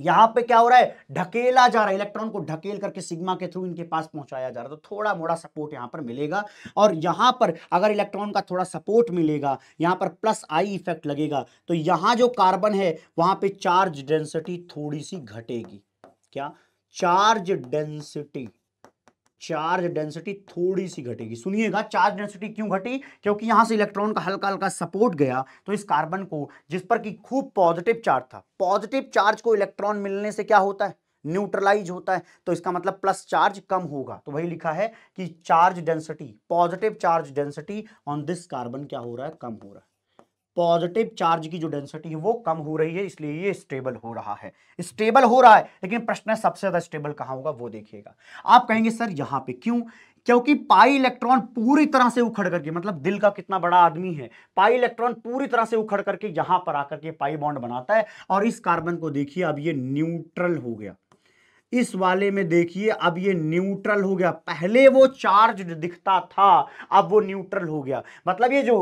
यहां पे क्या हो रहा है ढकेला जा रहा है इलेक्ट्रॉन को ढकेल करके सिग्मा के थ्रू इनके पास पहुंचाया जा रहा है तो थोड़ा मोड़ा सपोर्ट यहां पर मिलेगा और यहां पर अगर इलेक्ट्रॉन का थोड़ा सपोर्ट मिलेगा यहां पर प्लस आई इफेक्ट लगेगा तो यहां जो कार्बन है वहां पे चार्ज डेंसिटी थोड़ी सी घटेगी क्या चार्ज डेंसिटी चार्ज डेंसिटी थोड़ी सी घटेगी सुनिएगा चार्ज डेंसिटी क्यों घटी क्योंकि यहां से इलेक्ट्रॉन का हल्का हल्का सपोर्ट गया तो इस कार्बन को जिस पर कि खूब पॉजिटिव चार्ज था पॉजिटिव चार्ज को इलेक्ट्रॉन मिलने से क्या होता है न्यूट्रलाइज होता है तो इसका मतलब प्लस चार्ज कम होगा तो वही लिखा है कि charge density positive charge density on this carbon क्या हो रहा है कम हो रहा है पॉजिटिव चार्ज की जो डेंसिटी है वो कम हो रही है इसलिए ये स्टेबल हो रहा है स्टेबल हो रहा है लेकिन प्रश्न है सबसे ज़्यादा स्टेबल कहाँ होगा वो देखिएगा आप कहेंगे सर यहाँ पे क्यों क्योंकि पाई इलेक्ट्रॉन पूरी तरह से उखड़ करके मतलब दिल का कितना बड़ा आदमी है पाई इलेक्ट्रॉन पूरी तरह से उखड़ करके यहां पर आकर के पाई बॉन्ड बनाता है और इस कार्बन को देखिए अब ये न्यूट्रल हो गया इस वाले में देखिए अब ये न्यूट्रल हो गया पहले वो चार्ज दिखता था अब वो न्यूट्रल हो गया मतलब ये जो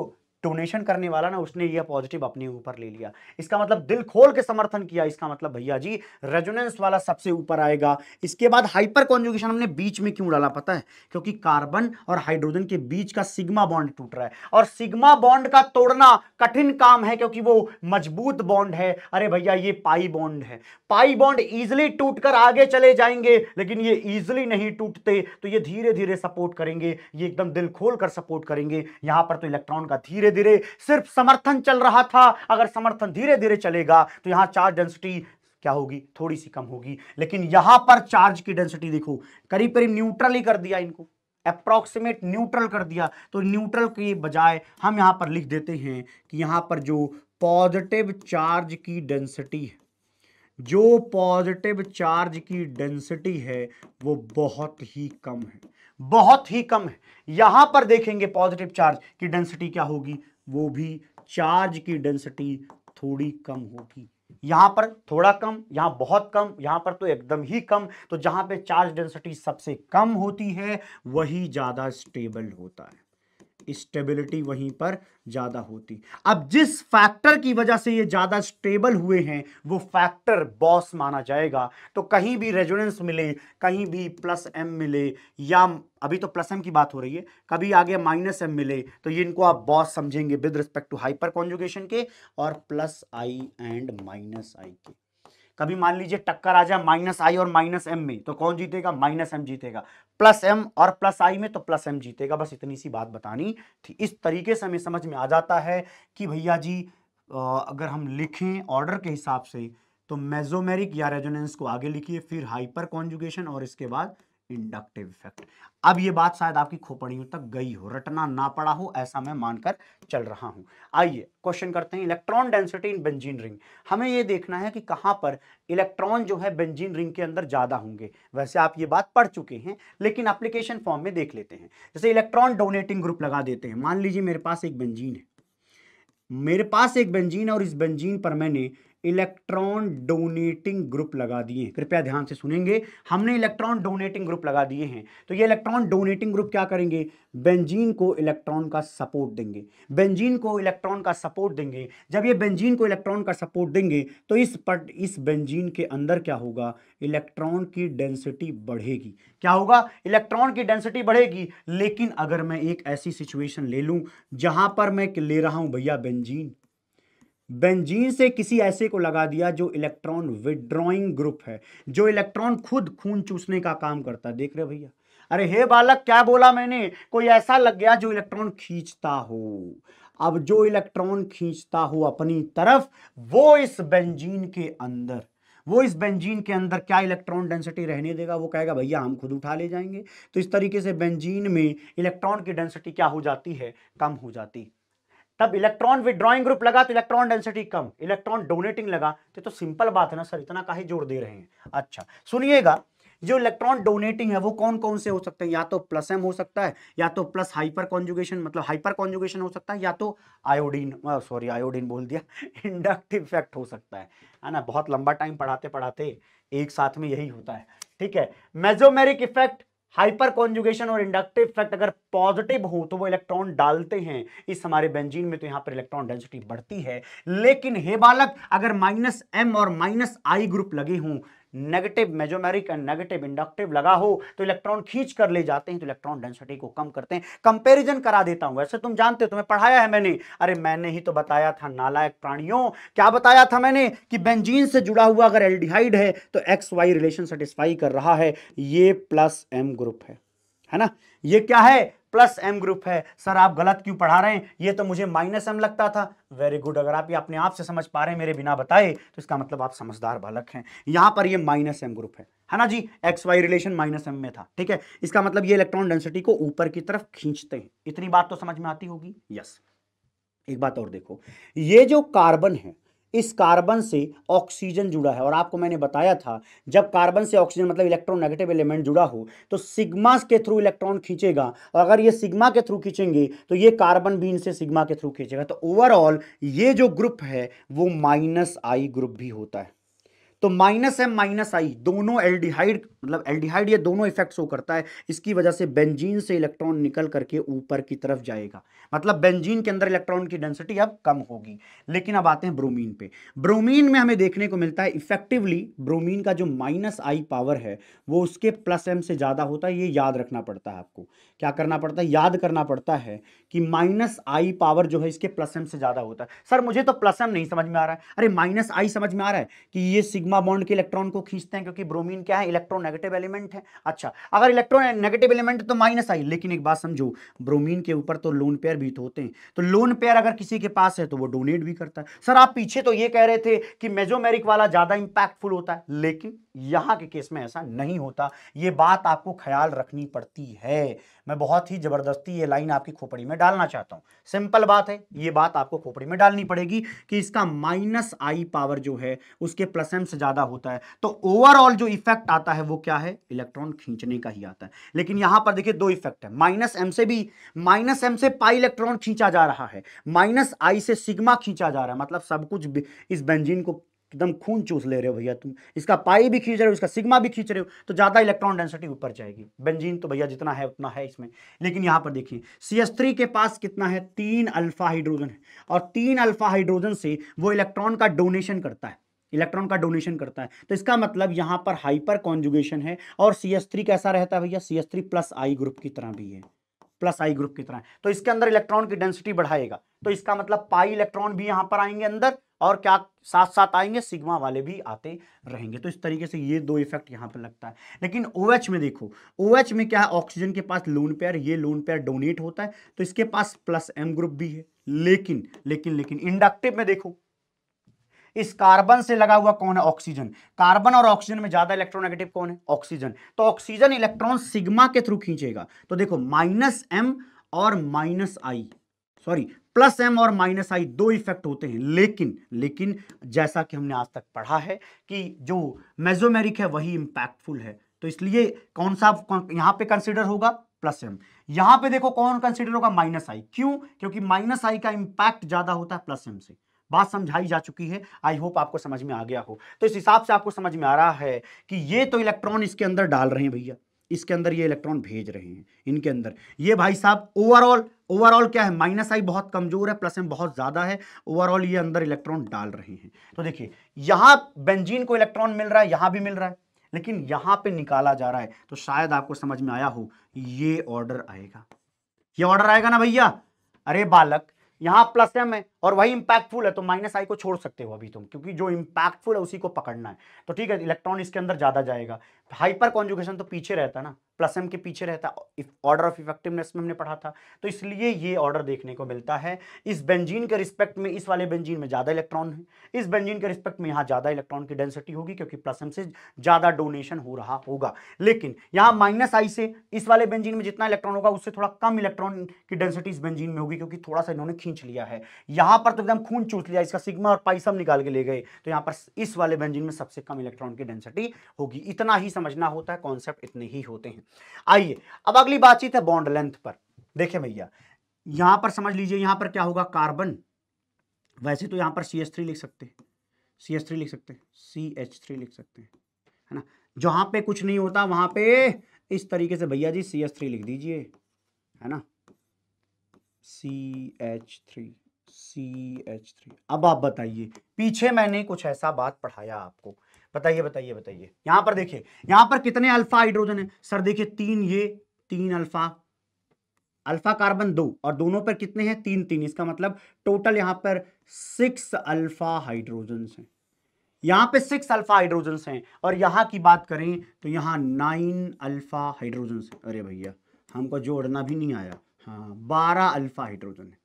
डोनेशन करने वाला ना उसने यह पॉजिटिव अपने ऊपर ले लिया इसका मतलब दिल खोल के समर्थन किया इसका मतलब भैया जी रेजोनेंस वाला सबसे ऊपर आएगा इसके बाद हाइपर कॉन्जुगेशन हमने बीच में क्यों डाला पता है क्योंकि कार्बन और हाइड्रोजन के बीच का सिग्मा बॉन्ड टूट रहा है और सिग्मा बॉन्ड का तोड़ना कठिन काम है क्योंकि वो मजबूत बॉन्ड है अरे भैया ये पाई बॉन्ड है पाई बॉन्ड इजिली टूटकर आगे चले जाएंगे लेकिन ये इजिली नहीं टूटते तो ये धीरे धीरे सपोर्ट करेंगे ये एकदम दिल खोल सपोर्ट करेंगे यहां पर तो इलेक्ट्रॉन का धीरे धीरे सिर्फ समर्थन चल रहा था अगर समर्थन धीरे धीरे चलेगा तो यहां चार्ज डेंसिटी क्या होगी थोड़ी सी कम होगी लेकिन यहां पर चार्ज की डेंसिटी देखो करीब करीब न्यूट्रल ही कर दिया इनको अप्रोक्सीमेट न्यूट्रल कर दिया तो न्यूट्रल के बजाय हम यहां पर लिख देते हैं कि यहां पर जो पॉजिटिव चार्ज की डेंसिटी है जो पॉजिटिव चार्ज की डेंसिटी है वो बहुत ही कम है बहुत ही कम है यहां पर देखेंगे पॉजिटिव चार्ज की डेंसिटी क्या होगी वो भी चार्ज की डेंसिटी थोड़ी कम होगी यहां पर थोड़ा कम यहां बहुत कम यहां पर तो एकदम ही कम तो जहां पे चार्ज डेंसिटी सबसे कम होती है वही ज्यादा स्टेबल होता है स्टेबिलिटी वहीं पर ज़्यादा होती अब जिस फैक्टर की वजह से ये ज़्यादा स्टेबल हुए हैं वो फैक्टर बॉस माना जाएगा तो कहीं भी रेजोनेंस मिले कहीं भी प्लस एम मिले या अभी तो प्लस एम की बात हो रही है कभी आगे माइनस एम मिले तो ये इनको आप बॉस समझेंगे with respect to hyper conjugation के और plus I and minus I के कभी मान लीजिए टक्कर आ जाए माइनस आई और माइनस एम में तो कौन जीतेगा माइनस एम जीतेगा प्लस एम और प्लस आई में तो प्लस एम जीतेगा बस इतनी सी बात बतानी थी इस तरीके से हमें समझ में आ जाता है कि भैया जी अगर हम लिखें ऑर्डर के हिसाब से तो मेजोमेरिक या रेजोनेंस को आगे लिखिए फिर हाइपर कॉन्जुगेशन और इसके बाद इंडक्टिव इफेक्ट अब ये बात शायद आपकी खोपड़ियों तक गई हो रटना ना पड़ा हो ऐसा मैं मानकर चल रहा हूं आइए क्वेश्चन करते हैं electron density in benzene ring हमें ये देखना है कि कहां पर इलेक्ट्रॉन जो है बेंजीन रिंग के अंदर ज़्यादा होंगे वैसे आप ये बात पढ़ चुके हैं लेकिन अप्लीकेशन फॉर्म में देख लेते हैं जैसे इलेक्ट्रॉन डोनेटिंग ग्रुप लगा देते हैं मान लीजिए मेरे पास एक बेंजीन है मेरे पास एक बेंजीन और इस बेंजीन पर मैंने इलेक्ट्रॉन डोनेटिंग ग्रुप लगा दिए कृपया ध्यान से सुनेंगे हमने इलेक्ट्रॉन डोनेटिंग ग्रुप लगा दिए हैं तो ये इलेक्ट्रॉन डोनेटिंग ग्रुप क्या करेंगे बेंजीन को इलेक्ट्रॉन का सपोर्ट देंगे बेंजीन को इलेक्ट्रॉन का सपोर्ट देंगे जब ये बेंजीन को इलेक्ट्रॉन का सपोर्ट देंगे तो इस पर इस बेंजीन के अंदर क्या होगा इलेक्ट्रॉन की डेंसिटी बढ़ेगी क्या होगा इलेक्ट्रॉन की डेंसिटी बढ़ेगी लेकिन अगर मैं एक ऐसी सिचुएशन ले लूँ जहाँ पर मैं ले रहा हूँ भैया बेंजीन बेंजीन से किसी ऐसे को लगा दिया जो इलेक्ट्रॉन विड्रॉइंग ग्रुप है जो इलेक्ट्रॉन खुद खून चूसने का काम करता है देख रहे भैया अरे हे बालक क्या बोला मैंने कोई ऐसा लग गया जो इलेक्ट्रॉन खींचता हो अब जो इलेक्ट्रॉन खींचता हो अपनी तरफ वो इस बेंजीन के अंदर वो इस बेंजीन के अंदर क्या इलेक्ट्रॉन डेंसिटी रहने देगा वो कहेगा भैया हम खुद उठा ले जाएंगे तो इस तरीके से बेंजीन में इलेक्ट्रॉन की डेंसिटी क्या हो जाती है कम हो जाती है तब इलेक्ट्रॉन विद्रॉइंग ग्रुप लगा तो इलेक्ट्रॉन डेंसिटी कम इलेक्ट्रॉन डोनेटिंग लगा तो तो सिंपल बात है ना सर इतना का ही जोड़ दे रहे हैं अच्छा सुनिएगा जो इलेक्ट्रॉन डोनेटिंग है वो कौन कौन से हो सकते हैं या तो प्लस एम हो सकता है या तो प्लस हाइपर कॉन्जुगेशन मतलब हाइपर कॉन्जुगेशन हो सकता है या तो आयोडीन सॉरी आयोडीन बोल दिया इंडक्टिव <laughs> इफेक्ट हो सकता है है ना बहुत लंबा टाइम पढ़ाते पढ़ाते एक साथ में यही होता है ठीक है मेजोमेरिक इफेक्ट हाइपर कॉन्जुगेशन और इंडक्टिव इफेक्ट अगर पॉजिटिव हो तो वो इलेक्ट्रॉन डालते हैं इस हमारे बेंजीन में तो यहाँ पर इलेक्ट्रॉन डेंसिटी बढ़ती है लेकिन हे बालक अगर माइनस एम और माइनस आई ग्रुप लगे हों negative mesomeric and negative inductive लगा हो तो इलेक्ट्रॉन खींच कर ले जाते हैं तो इलेक्ट्रॉन डेंसिटी को कम करते हैं कंपेरिजन करा देता हूं वैसे तुम जानते हो तुम्हें पढ़ाया है मैंने अरे मैंने ही तो बताया था नालायक प्राणियों क्या बताया था मैंने कि बेंजीन से जुड़ा हुआ अगर एल्डिहाइड है तो एक्स वाई रिलेशन सेटिस्फाई कर रहा है ये प्लस एम ग्रुप है है ना ये क्या है प्लस एम ग्रुप है सर आप गलत क्यों पढ़ा रहे हैं ये तो मुझे माइनस एम लगता था वेरी गुड अगर आप ये अपने आप से समझ पा रहे हैं मेरे बिना बताए तो इसका मतलब आप समझदार बालक हैं यहाँ पर ये माइनस एम ग्रुप है है ना जी X Y relation minus M में था ठीक है इसका मतलब ये इलेक्ट्रॉन डेंसिटी को ऊपर की तरफ खींचते हैं इतनी बात तो समझ में आती होगी यस एक बात और देखो ये जो कार्बन है इस कार्बन से ऑक्सीजन जुड़ा है और आपको मैंने बताया था जब कार्बन से ऑक्सीजन मतलब इलेक्ट्रॉन नेगेटिव एलिमेंट जुड़ा हो तो सिग्मा के थ्रू इलेक्ट्रॉन खींचेगा और अगर ये सिग्मा के थ्रू खींचेंगे तो ये कार्बन भी इनसे सिग्मा के थ्रू खींचेगा तो ओवरऑल ये जो ग्रुप है वो माइनस आई ग्रुप भी होता है तो माइनस एम माइनस आई दोनों एल्डिहाइड मतलब एल्डिहाइड ये दोनों इफेक्ट शो करता है इसकी वजह से बेंजीन से इलेक्ट्रॉन निकल करके ऊपर की तरफ जाएगा मतलब बेंजीन के अंदर इलेक्ट्रॉन की डेंसिटी अब कम होगी लेकिन अब आते हैं ब्रोमीन पे ब्रोमीन में हमें देखने को मिलता है इफेक्टिवली ब्रोमीन का जो माइनस आई पावर है वो उसके प्लस एम से ज़्यादा होता है ये याद रखना पड़ता है आपको क्या करना पड़ता है याद करना पड़ता है कि माइनस आई पावर जो है इसके प्लस एम से ज़्यादा होता है सर मुझे तो प्लस एम नहीं समझ में आ रहा है अरे माइनस आई समझ में आ रहा है कि ये सिग्मा सिग्मा बॉन्ड के इलेक्ट्रॉन को खींचते हैं क्योंकि ब्रोमीन क्या है इलेक्ट्रॉन नेगेटिव एलिमेंट है अच्छा अगर इलेक्ट्रॉन नेगेटिव एलिमेंट तो माइनस आई लेकिन एक बात समझो ब्रोमीन के ऊपर तो लोन पेयर भी तो होते हैं तो लोन पेयर अगर किसी के पास है तो वो डोनेट भी करता है सर आप पीछे तो ये कह रहे थे कि मेजोमेरिक वाला ज़्यादा इंपैक्टफुल होता है लेकिन यहां के केस में ऐसा नहीं होता ये बात आपको ख्याल रखनी पड़ती है मैं बहुत ही ज़बरदस्ती ये लाइन आपकी खोपड़ी में डालना चाहता हूँ सिंपल बात है ये बात आपको खोपड़ी में डालनी पड़ेगी कि इसका माइनस आई पावर जो है उसके प्लस एम से ज़्यादा होता है तो ओवरऑल जो इफेक्ट आता है वो क्या है इलेक्ट्रॉन खींचने का ही आता है लेकिन यहाँ पर देखिए दो इफेक्ट है माइनस एम से भी माइनस एम से पाई इलेक्ट्रॉन खींचा जा रहा है माइनस आई से सिग्मा खींचा जा रहा है मतलब सब कुछ इस बेंजीन को एकदम खून चूस ले रहे हो भैया तुम इसका पाई भी खींच रहे हो इसका सिग्मा भी खींच रहे हो तो ज़्यादा इलेक्ट्रॉन डेंसिटी ऊपर जाएगी बेंजीन तो भैया जितना है उतना है इसमें लेकिन यहां पर देखिए सी के पास कितना है तीन अल्फा हाइड्रोजन है और तीन अल्फा हाइड्रोजन से वो इलेक्ट्रॉन का डोनेशन करता है इलेक्ट्रॉन का डोनेशन करता है तो इसका मतलब यहाँ पर हाइपर कॉन्जुगेशन है और सी एस थ्री कैसा रहता है भैया C S three plus I group की तरह भी है प्लस आई ग्रुप की तरह तो इसके अंदर इलेक्ट्रॉन की डेंसिटी बढ़ाएगा तो इसका मतलब पाई इलेक्ट्रॉन भी यहां पर आएंगे अंदर और क्या साथ साथ आएंगे सिग्मा वाले भी आते रहेंगे तो इस तरीके से ये दो इफेक्ट यहाँ पर लगता है लेकिन ओ OH में देखो ओ OH में क्या है ऑक्सीजन के पास लोन पेयर ये लोन पेयर डोनेट होता है तो इसके पास प्लस एम ग्रुप भी है लेकिन लेकिन लेकिन इंडक्टिव में देखो इस कार्बन से लगा हुआ कौन है ऑक्सीजन कार्बन और ऑक्सीजन में ज्यादा इलेक्ट्रोनेगेटिव कौन है ऑक्सीजन तो ऑक्सीजन इलेक्ट्रॉन सिग्मा के थ्रू खींचेगा तो देखो माइनस एम और minus I sorry plus M और माइनस आई दो इफेक्ट होते हैं लेकिन लेकिन जैसा कि हमने आज तक पढ़ा है कि जो मेजोमेरिक है वही इंपैक्टफुल है तो इसलिए कौन सा यहां पे कंसिडर होगा प्लस एम यहां पे देखो कौन कंसिडर होगा माइनस आई क्यों क्योंकि माइनस आई का इम्पैक्ट ज्यादा होता है प्लस एम से बात समझाई जा चुकी है आई होप आपको समझ में आ गया हो तो इस हिसाब से आपको समझ में आ रहा है कि ये तो इलेक्ट्रॉन इसके अंदर डाल रहे हैं भैया इसके अंदर ये इलेक्ट्रॉन भेज रहे हैं इनके अंदर ये भाई साहब ओवरऑल ओवरऑल क्या है माइनस आई बहुत कमजोर है प्लस एम बहुत ज्यादा है ओवरऑल ये अंदर इलेक्ट्रॉन डाल रहे हैं तो देखिए यहां बेंजीन को इलेक्ट्रॉन मिल रहा है यहां भी मिल रहा है लेकिन यहां पे निकाला जा रहा है तो शायद आपको समझ में आया हो ये ऑर्डर आएगा ये ऑर्डर आएगा ना भैया अरे बालक यहाँ प्लस एम है और वही इम्पैक्टफुल है तो माइनस आई को छोड़ सकते हो अभी तुम क्योंकि जो इम्पैक्टफुल है उसी को पकड़ना है तो ठीक है इलेक्ट्रॉन इसके अंदर ज़्यादा जाएगा हाइपर कॉन्जुकेशन तो पीछे रहता है ना प्लस एम के पीछे रहता ऑर्डर ऑफ इफेक्टिवनेस में हमने पढ़ा था तो इसलिए ये ऑर्डर देखने को मिलता है इस बेंजीन के रिस्पेक्ट में इस वाले बेंजीन में ज़्यादा इलेक्ट्रॉन है इस बेंजीन के रिस्पेक्ट में यहाँ ज़्यादा इलेक्ट्रॉन की डेंसिटी होगी क्योंकि प्लस एम से ज़्यादा डोनेशन हो रहा होगा लेकिन यहाँ माइनस आई से इस वाले बेंजीन में जितना इलेक्ट्रॉन होगा उससे थोड़ा कम इलेक्ट्रॉन की डेंसिटी इस बेंजीन में होगी क्योंकि थोड़ा सा इन्होंने खींच लिया है यहाँ पर तो एकदम खून चूस लिया इसका सिग्मा और पाई सब निकाल के ले गए तो यहाँ पर इस वाले बेंजीन में सबसे कम इलेक्ट्रॉन की डेंसिटी होगी इतना ही समझना होता है कॉन्सेप्ट इतने ही होते हैं आइए अब अगली बातचीत है बॉन्ड लेंथ पर देखिए भैया यहां पर समझ लीजिए यहां पर क्या होगा कार्बन वैसे तो यहां पर सी एच थ्री लिख सकते सी एच थ्री लिख सकते हैं सी एच थ्री लिख सकते हैं है ना जहां पे कुछ नहीं होता वहां पे इस तरीके से भैया जी सी एच थ्री लिख दीजिए है ना C H three C H three अब आप बताइए पीछे मैंने कुछ ऐसा बात पढ़ाया आपको बताइए बताइए बताइए यहां पर देखिए यहां पर कितने अल्फा हाइड्रोजन है सर देखिए तीन ये तीन अल्फा अल्फा कार्बन दो और दोनों पर कितने हैं तीन तीन इसका मतलब टोटल यहां पर सिक्स अल्फा हाइड्रोजन है यहां पे सिक्स अल्फा हाइड्रोजन हैं और यहां की बात करें तो यहां नाइन अल्फा हाइड्रोजन अरे भैया हमको जोड़ना भी नहीं आया हाँ बारह अल्फा हाइड्रोजन है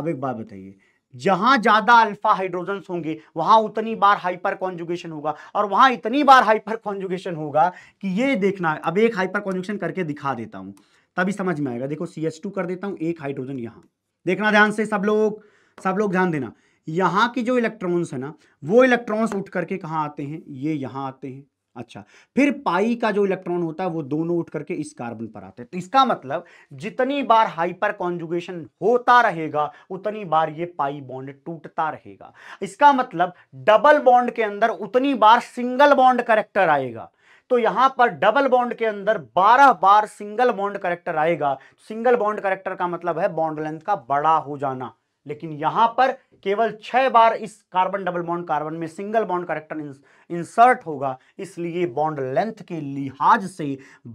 अब एक बात बताइए जहां ज्यादा अल्फा हाइड्रोजन होंगे वहां उतनी बार हाइपर कॉन्जुगेशन होगा और वहां इतनी बार हाइपर कॉन्जुगेशन होगा कि ये देखना अब एक हाइपर कॉन्जुगेशन करके दिखा देता हूं तभी समझ में आएगा देखो सी कर देता हूं एक हाइड्रोजन यहां देखना ध्यान से सब लोग सब लोग ध्यान देना यहाँ के जो इलेक्ट्रॉन्स है ना वो इलेक्ट्रॉन्स उठ करके कहा आते हैं ये यहाँ आते हैं अच्छा फिर पाई का जो इलेक्ट्रॉन होता है वो दोनों उठ करके इस कार्बन पर आते हैं तो इसका मतलब जितनी बार हाइपर कॉन्जुगेशन होता रहेगा उतनी बार ये पाई बॉन्ड टूटता रहेगा इसका मतलब डबल बॉन्ड के अंदर उतनी बार सिंगल बॉन्ड करेक्टर आएगा तो यहां पर डबल बॉन्ड के अंदर 12 बार सिंगल बॉन्ड करेक्टर आएगा सिंगल बॉन्ड करेक्टर का मतलब है बॉन्ड लेंथ का बड़ा हो जाना लेकिन यहां पर केवल छह बार इस कार्बन डबल बॉन्ड कार्बन में सिंगल बॉन्ड करेक्टर इंसर्ट होगा इसलिए बॉन्ड लेंथ के लिहाज से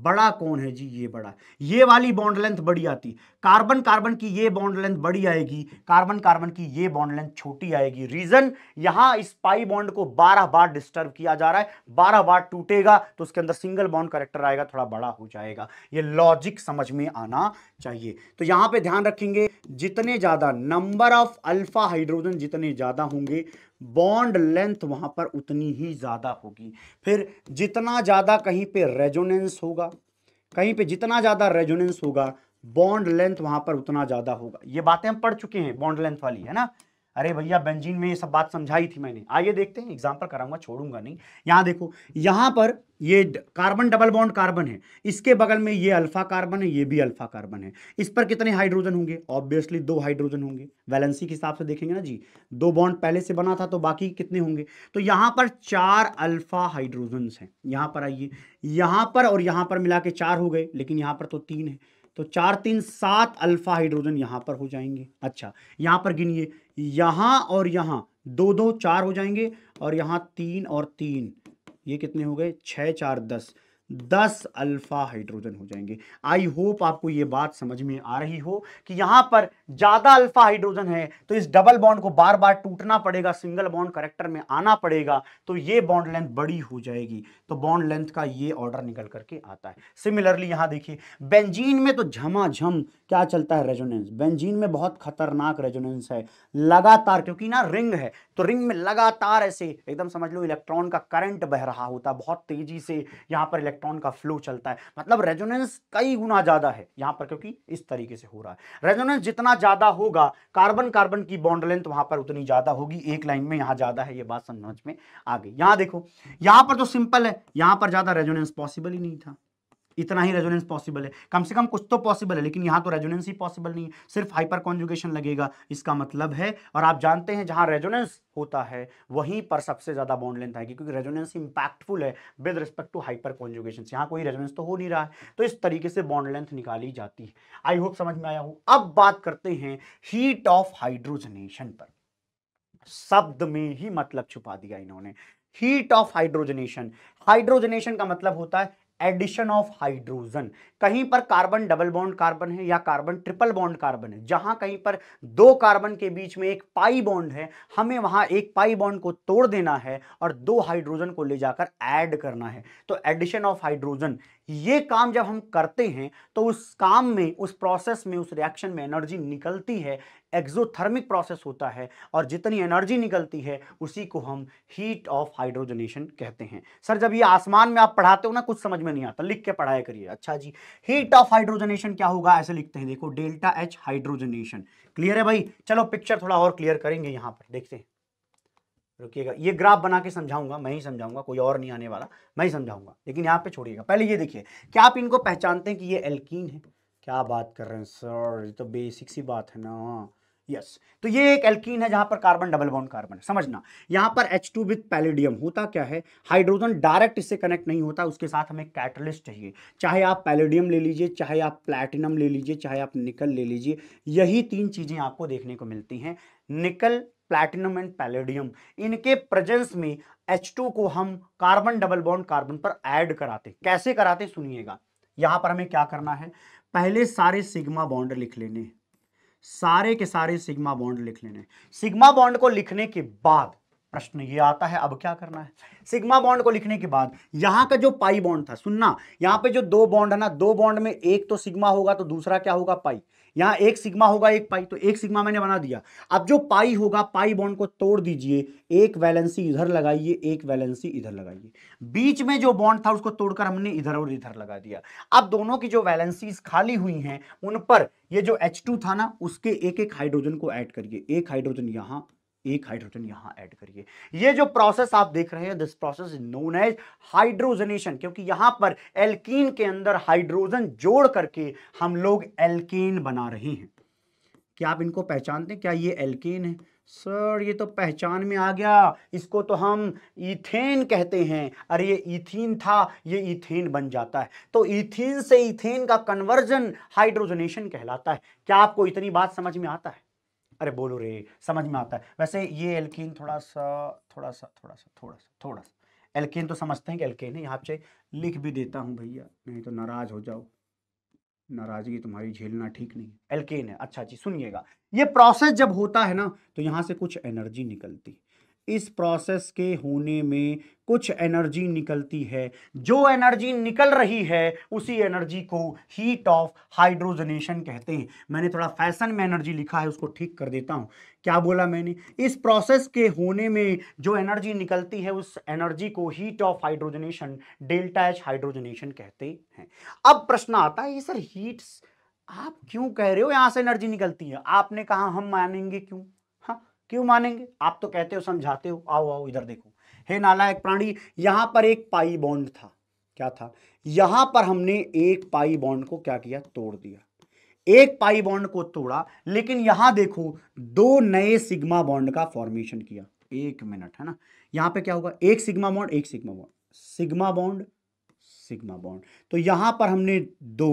बड़ा कौन है जी ये बड़ा ये वाली बॉन्ड लेंथ बड़ी आती कार्बन कार्बन की ये बॉन्ड लेंथ बड़ी आएगी कार्बन कार्बन की ये बॉन्ड लेंथ छोटी आएगी रीजन यहां इस पाई बॉन्ड को बारह बार डिस्टर्ब किया जा रहा है बारह बार टूटेगा तो उसके अंदर सिंगल बॉन्ड करेक्टर आएगा थोड़ा बड़ा हो जाएगा ये लॉजिक समझ में आना चाहिए तो यहां पर ध्यान रखेंगे जितने ज्यादा number of alpha hydro hydrogen जितने ज़्यादा होंगे बॉन्ड लेंथ वहाँ पर उतनी ही ज़्यादा होगी फिर जितना ज़्यादा कहीं पे रेजोनेंस होगा कहीं पे जितना ज़्यादा रेजोनेंस होगा बॉन्ड लेंथ वहाँ पर उतना ज़्यादा होगा ये बातें हम पढ़ चुके हैं बॉन्ड लेंथ वाली है ना अरे भैया बेंजीन में ये सब बात समझाई थी मैंने आइए देखते हैं एग्जाम्पल कराऊंगा छोड़ूंगा नहीं यहाँ देखो यहाँ पर ये कार्बन डबल बॉन्ड कार्बन है इसके बगल में ये अल्फा कार्बन है ये भी अल्फा कार्बन है इस पर कितने हाइड्रोजन होंगे ऑब्वियसली दो हाइड्रोजन होंगे वैलेंसी के हिसाब से देखेंगे ना जी दो बॉन्ड पहले से बना था तो बाकी कितने होंगे तो यहाँ पर चार अल्फा हाइड्रोजन हैं यहाँ पर आइए यहाँ पर और यहाँ पर मिला के चार हो गए लेकिन यहाँ पर तो तीन है तो चार तीन सात अल्फा हाइड्रोजन यहां पर हो जाएंगे अच्छा यहां पर गिनिए यहां और यहां दो दो चार हो जाएंगे और यहां तीन और तीन ये कितने हो गए छह चार दस दस अल्फा हाइड्रोजन हो जाएंगे आई होप आपको ये बात समझ में आ रही हो कि यहां पर ज्यादा अल्फा हाइड्रोजन है तो इस डबल बॉन्ड को बार बार टूटना पड़ेगा सिंगल बॉन्ड करेक्टर में आना पड़ेगा तो ये बॉन्ड लेंथ बड़ी हो जाएगी तो बॉन्ड लेंथ का ये ऑर्डर निकल करके आता है सिमिलरली यहां देखिए बेंजीन में तो झमाझम क्या चलता है रेजोनेंस बेंजीन में बहुत खतरनाक रेजोनेंस है लगातार क्योंकि ना रिंग है तो रिंग में लगातार ऐसे एकदम समझ लो इलेक्ट्रॉन का करंट बह रहा होता है बहुत तेजी से यहाँ पर इलेक्ट्रॉन का फ्लो चलता है मतलब रेजोनेंस कई गुना ज्यादा है यहाँ पर क्योंकि इस तरीके से हो रहा है रेजोनेंस जितना ज्यादा होगा कार्बन कार्बन की बॉन्ड लेंथ वहां पर उतनी ज्यादा होगी एक लाइन में यहां ज्यादा है ये बात समझ में आ गई यहां देखो यहां पर तो सिंपल है यहां पर ज्यादा रेजोनेंस पॉसिबल ही नहीं था इतना ही रेजोनेंस पॉसिबल है कम से कम कुछ तो पॉसिबल है लेकिन यहाँ तो रेजोनेंस ही पॉसिबल नहीं है सिर्फ हाइपर कॉन्जुगेशन लगेगा इसका मतलब है और आप जानते हैं जहां रेजोनेंस होता है वहीं पर सबसे ज़्यादा बॉन्ड लेंथ आएगी क्योंकि रेजोनेंस इंपैक्टफुल है with respect to hyper conjugation यहां कोई रेजोनेंस तो हो नहीं रहा है तो इस तरीके से बॉन्ड लेंथ निकाली जाती है आई होप समझ में आया हूं अब बात करते हैं हीट ऑफ हाइड्रोजनेशन पर शब्द में ही मतलब छुपा दिया इन्होंने हीट ऑफ हाइड्रोजनेशन हाइड्रोजनेशन का मतलब होता है एडिशन ऑफ हाइड्रोजन कहीं पर कार्बन डबल बॉन्ड कार्बन है या कार्बन ट्रिपल बॉन्ड कार्बन है जहां कहीं पर दो कार्बन के बीच में एक पाई बॉन्ड है हमें वहां एक पाई बॉन्ड को तोड़ देना है और दो हाइड्रोजन को ले जाकर ऐड करना है तो एडिशन ऑफ हाइड्रोजन ये काम जब हम करते हैं तो उस काम में उस प्रोसेस में उस रिएक्शन में एनर्जी निकलती है एक्जोथर्मिक प्रोसेस होता है और जितनी एनर्जी निकलती है उसी को हम हीट ऑफ हाइड्रोजनेशन कहते हैं सर जब ये आसमान में आप पढ़ाते हो ना कुछ समझ में नहीं आता लिख के पढ़ाया करिए अच्छा जी हीट ऑफ हाइड्रोजनेशन क्या होगा ऐसे लिखते हैं देखो डेल्टा एच हाइड्रोजनेशन क्लियर है भाई चलो पिक्चर थोड़ा और क्लियर करेंगे यहाँ पर देखते हैं रुकिएगा ये ग्राफ बना के समझाऊंगा मैं ही समझाऊंगा कोई और नहीं आने वाला मैं ही समझाऊंगा लेकिन यहाँ पे छोड़िएगा पहले ये देखिए क्या आप इनको पहचानते हैं कि ये एल्कीन है क्या बात कर रहे हैं सर ये तो बेसिक सी बात है ना यस तो ये एक एल्कीन है जहाँ पर कार्बन डबल बॉन्ड कार्बन है समझना यहाँ पर एच टू विथ पैलेडियम होता क्या है हाइड्रोजन डायरेक्ट इससे कनेक्ट नहीं होता उसके साथ हमें कैटलिस्ट चाहिए चाहे आप पैलेडियम ले लीजिए चाहे आप प्लैटिनम ले लीजिए चाहे आप निकल ले लीजिए यही तीन चीज़ें आपको देखने को मिलती हैं निकल प्लैटिनम एंड पैलेडियम इनके प्रेजेंस में H2 को हम कार्बन डबल बॉन्ड कार्बन पर ऐड कराते कैसे कराते सुनिएगा यहां पर हमें क्या करना है पहले सारे सिग्मा बॉन्ड लिख लेने सारे के सारे सिग्मा बॉन्ड लिख लेने सिग्मा बॉन्ड को लिखने के बाद प्रश्न ये आता है अब क्या करना है सिग्मा बॉन्ड को लिखने के बाद यहां का जो पाई बॉन्ड था सुनना यहां पे जो दो बॉन्ड है ना दो बॉन्ड में एक तो सिग्मा होगा तो दूसरा क्या होगा पाई यहाँ एक सिग्मा होगा एक पाई तो एक सिग्मा मैंने बना दिया अब जो पाई होगा पाई बॉन्ड को तोड़ दीजिए एक वैलेंसी इधर लगाइए एक वैलेंसी इधर लगाइए बीच में जो बॉन्ड था उसको तोड़कर हमने इधर और इधर लगा दिया अब दोनों की जो वैलेंसीज खाली हुई हैं उन पर ये जो H2 था ना उसके एक एक हाइड्रोजन को ऐड करिए एक हाइड्रोजन यहाँ एक हाइड्रोजन यहां ऐड करिए ये जो प्रोसेस आप देख रहे हैं this process is known as hydrogenation क्योंकि यहां पर एल्कीन के अंदर हाइड्रोजन जोड़ करके हम लोग एल्कीन बना रहे हैं क्या आप इनको पहचानते हैं क्या ये एल्कीन है सर ये तो पहचान में आ गया इसको तो हम इथेन कहते हैं अरे ये इथिन था ये इथेन बन जाता है तो इथिन से इथेन का कन्वर्जन हाइड्रोजनेशन कहलाता है क्या आपको इतनी बात समझ में आता है अरे बोलो रे समझ में आता है वैसे ये एल्किन थोड़ा सा थोड़ा सा थोड़ा सा थोड़ा सा थोड़ा सा एल्किन तो समझते हैं कि एल्किन है यहाँ पे लिख भी देता हूँ भैया नहीं तो नाराज हो जाओ नाराजगी तुम्हारी झेलना ठीक नहीं एल्केन है अच्छा जी सुनिएगा ये प्रोसेस जब होता है ना तो यहाँ से कुछ एनर्जी निकलती है इस प्रोसेस के होने में कुछ एनर्जी निकलती है जो एनर्जी निकल रही है उसी एनर्जी को हीट ऑफ हाइड्रोजनेशन कहते हैं मैंने थोड़ा फैशन में एनर्जी लिखा है उसको ठीक कर देता हूँ क्या बोला मैंने इस प्रोसेस के होने में जो एनर्जी निकलती है उस एनर्जी को heat of hydrogenation delta H hydrogenation कहते हैं अब प्रश्न आता है सर हीट्स आप क्यों कह रहे हो यहाँ से एनर्जी निकलती है आपने कहा हम मानेंगे क्यों क्यों मानेंगे आप तो कहते हो समझाते हो आओ आओ इधर देखो हे नालायक प्राणी यहां पर एक पाई बॉन्ड था क्या था यहां पर हमने एक पाई बॉन्ड को क्या किया तोड़ दिया एक पाई बॉन्ड को तोड़ा लेकिन यहां देखो दो नए सिग्मा बॉन्ड का फॉर्मेशन किया एक मिनट है ना यहां पे क्या होगा एक सिग्मा बॉन्ड एक sigma bond sigma bond sigma bond तो यहां पर हमने दो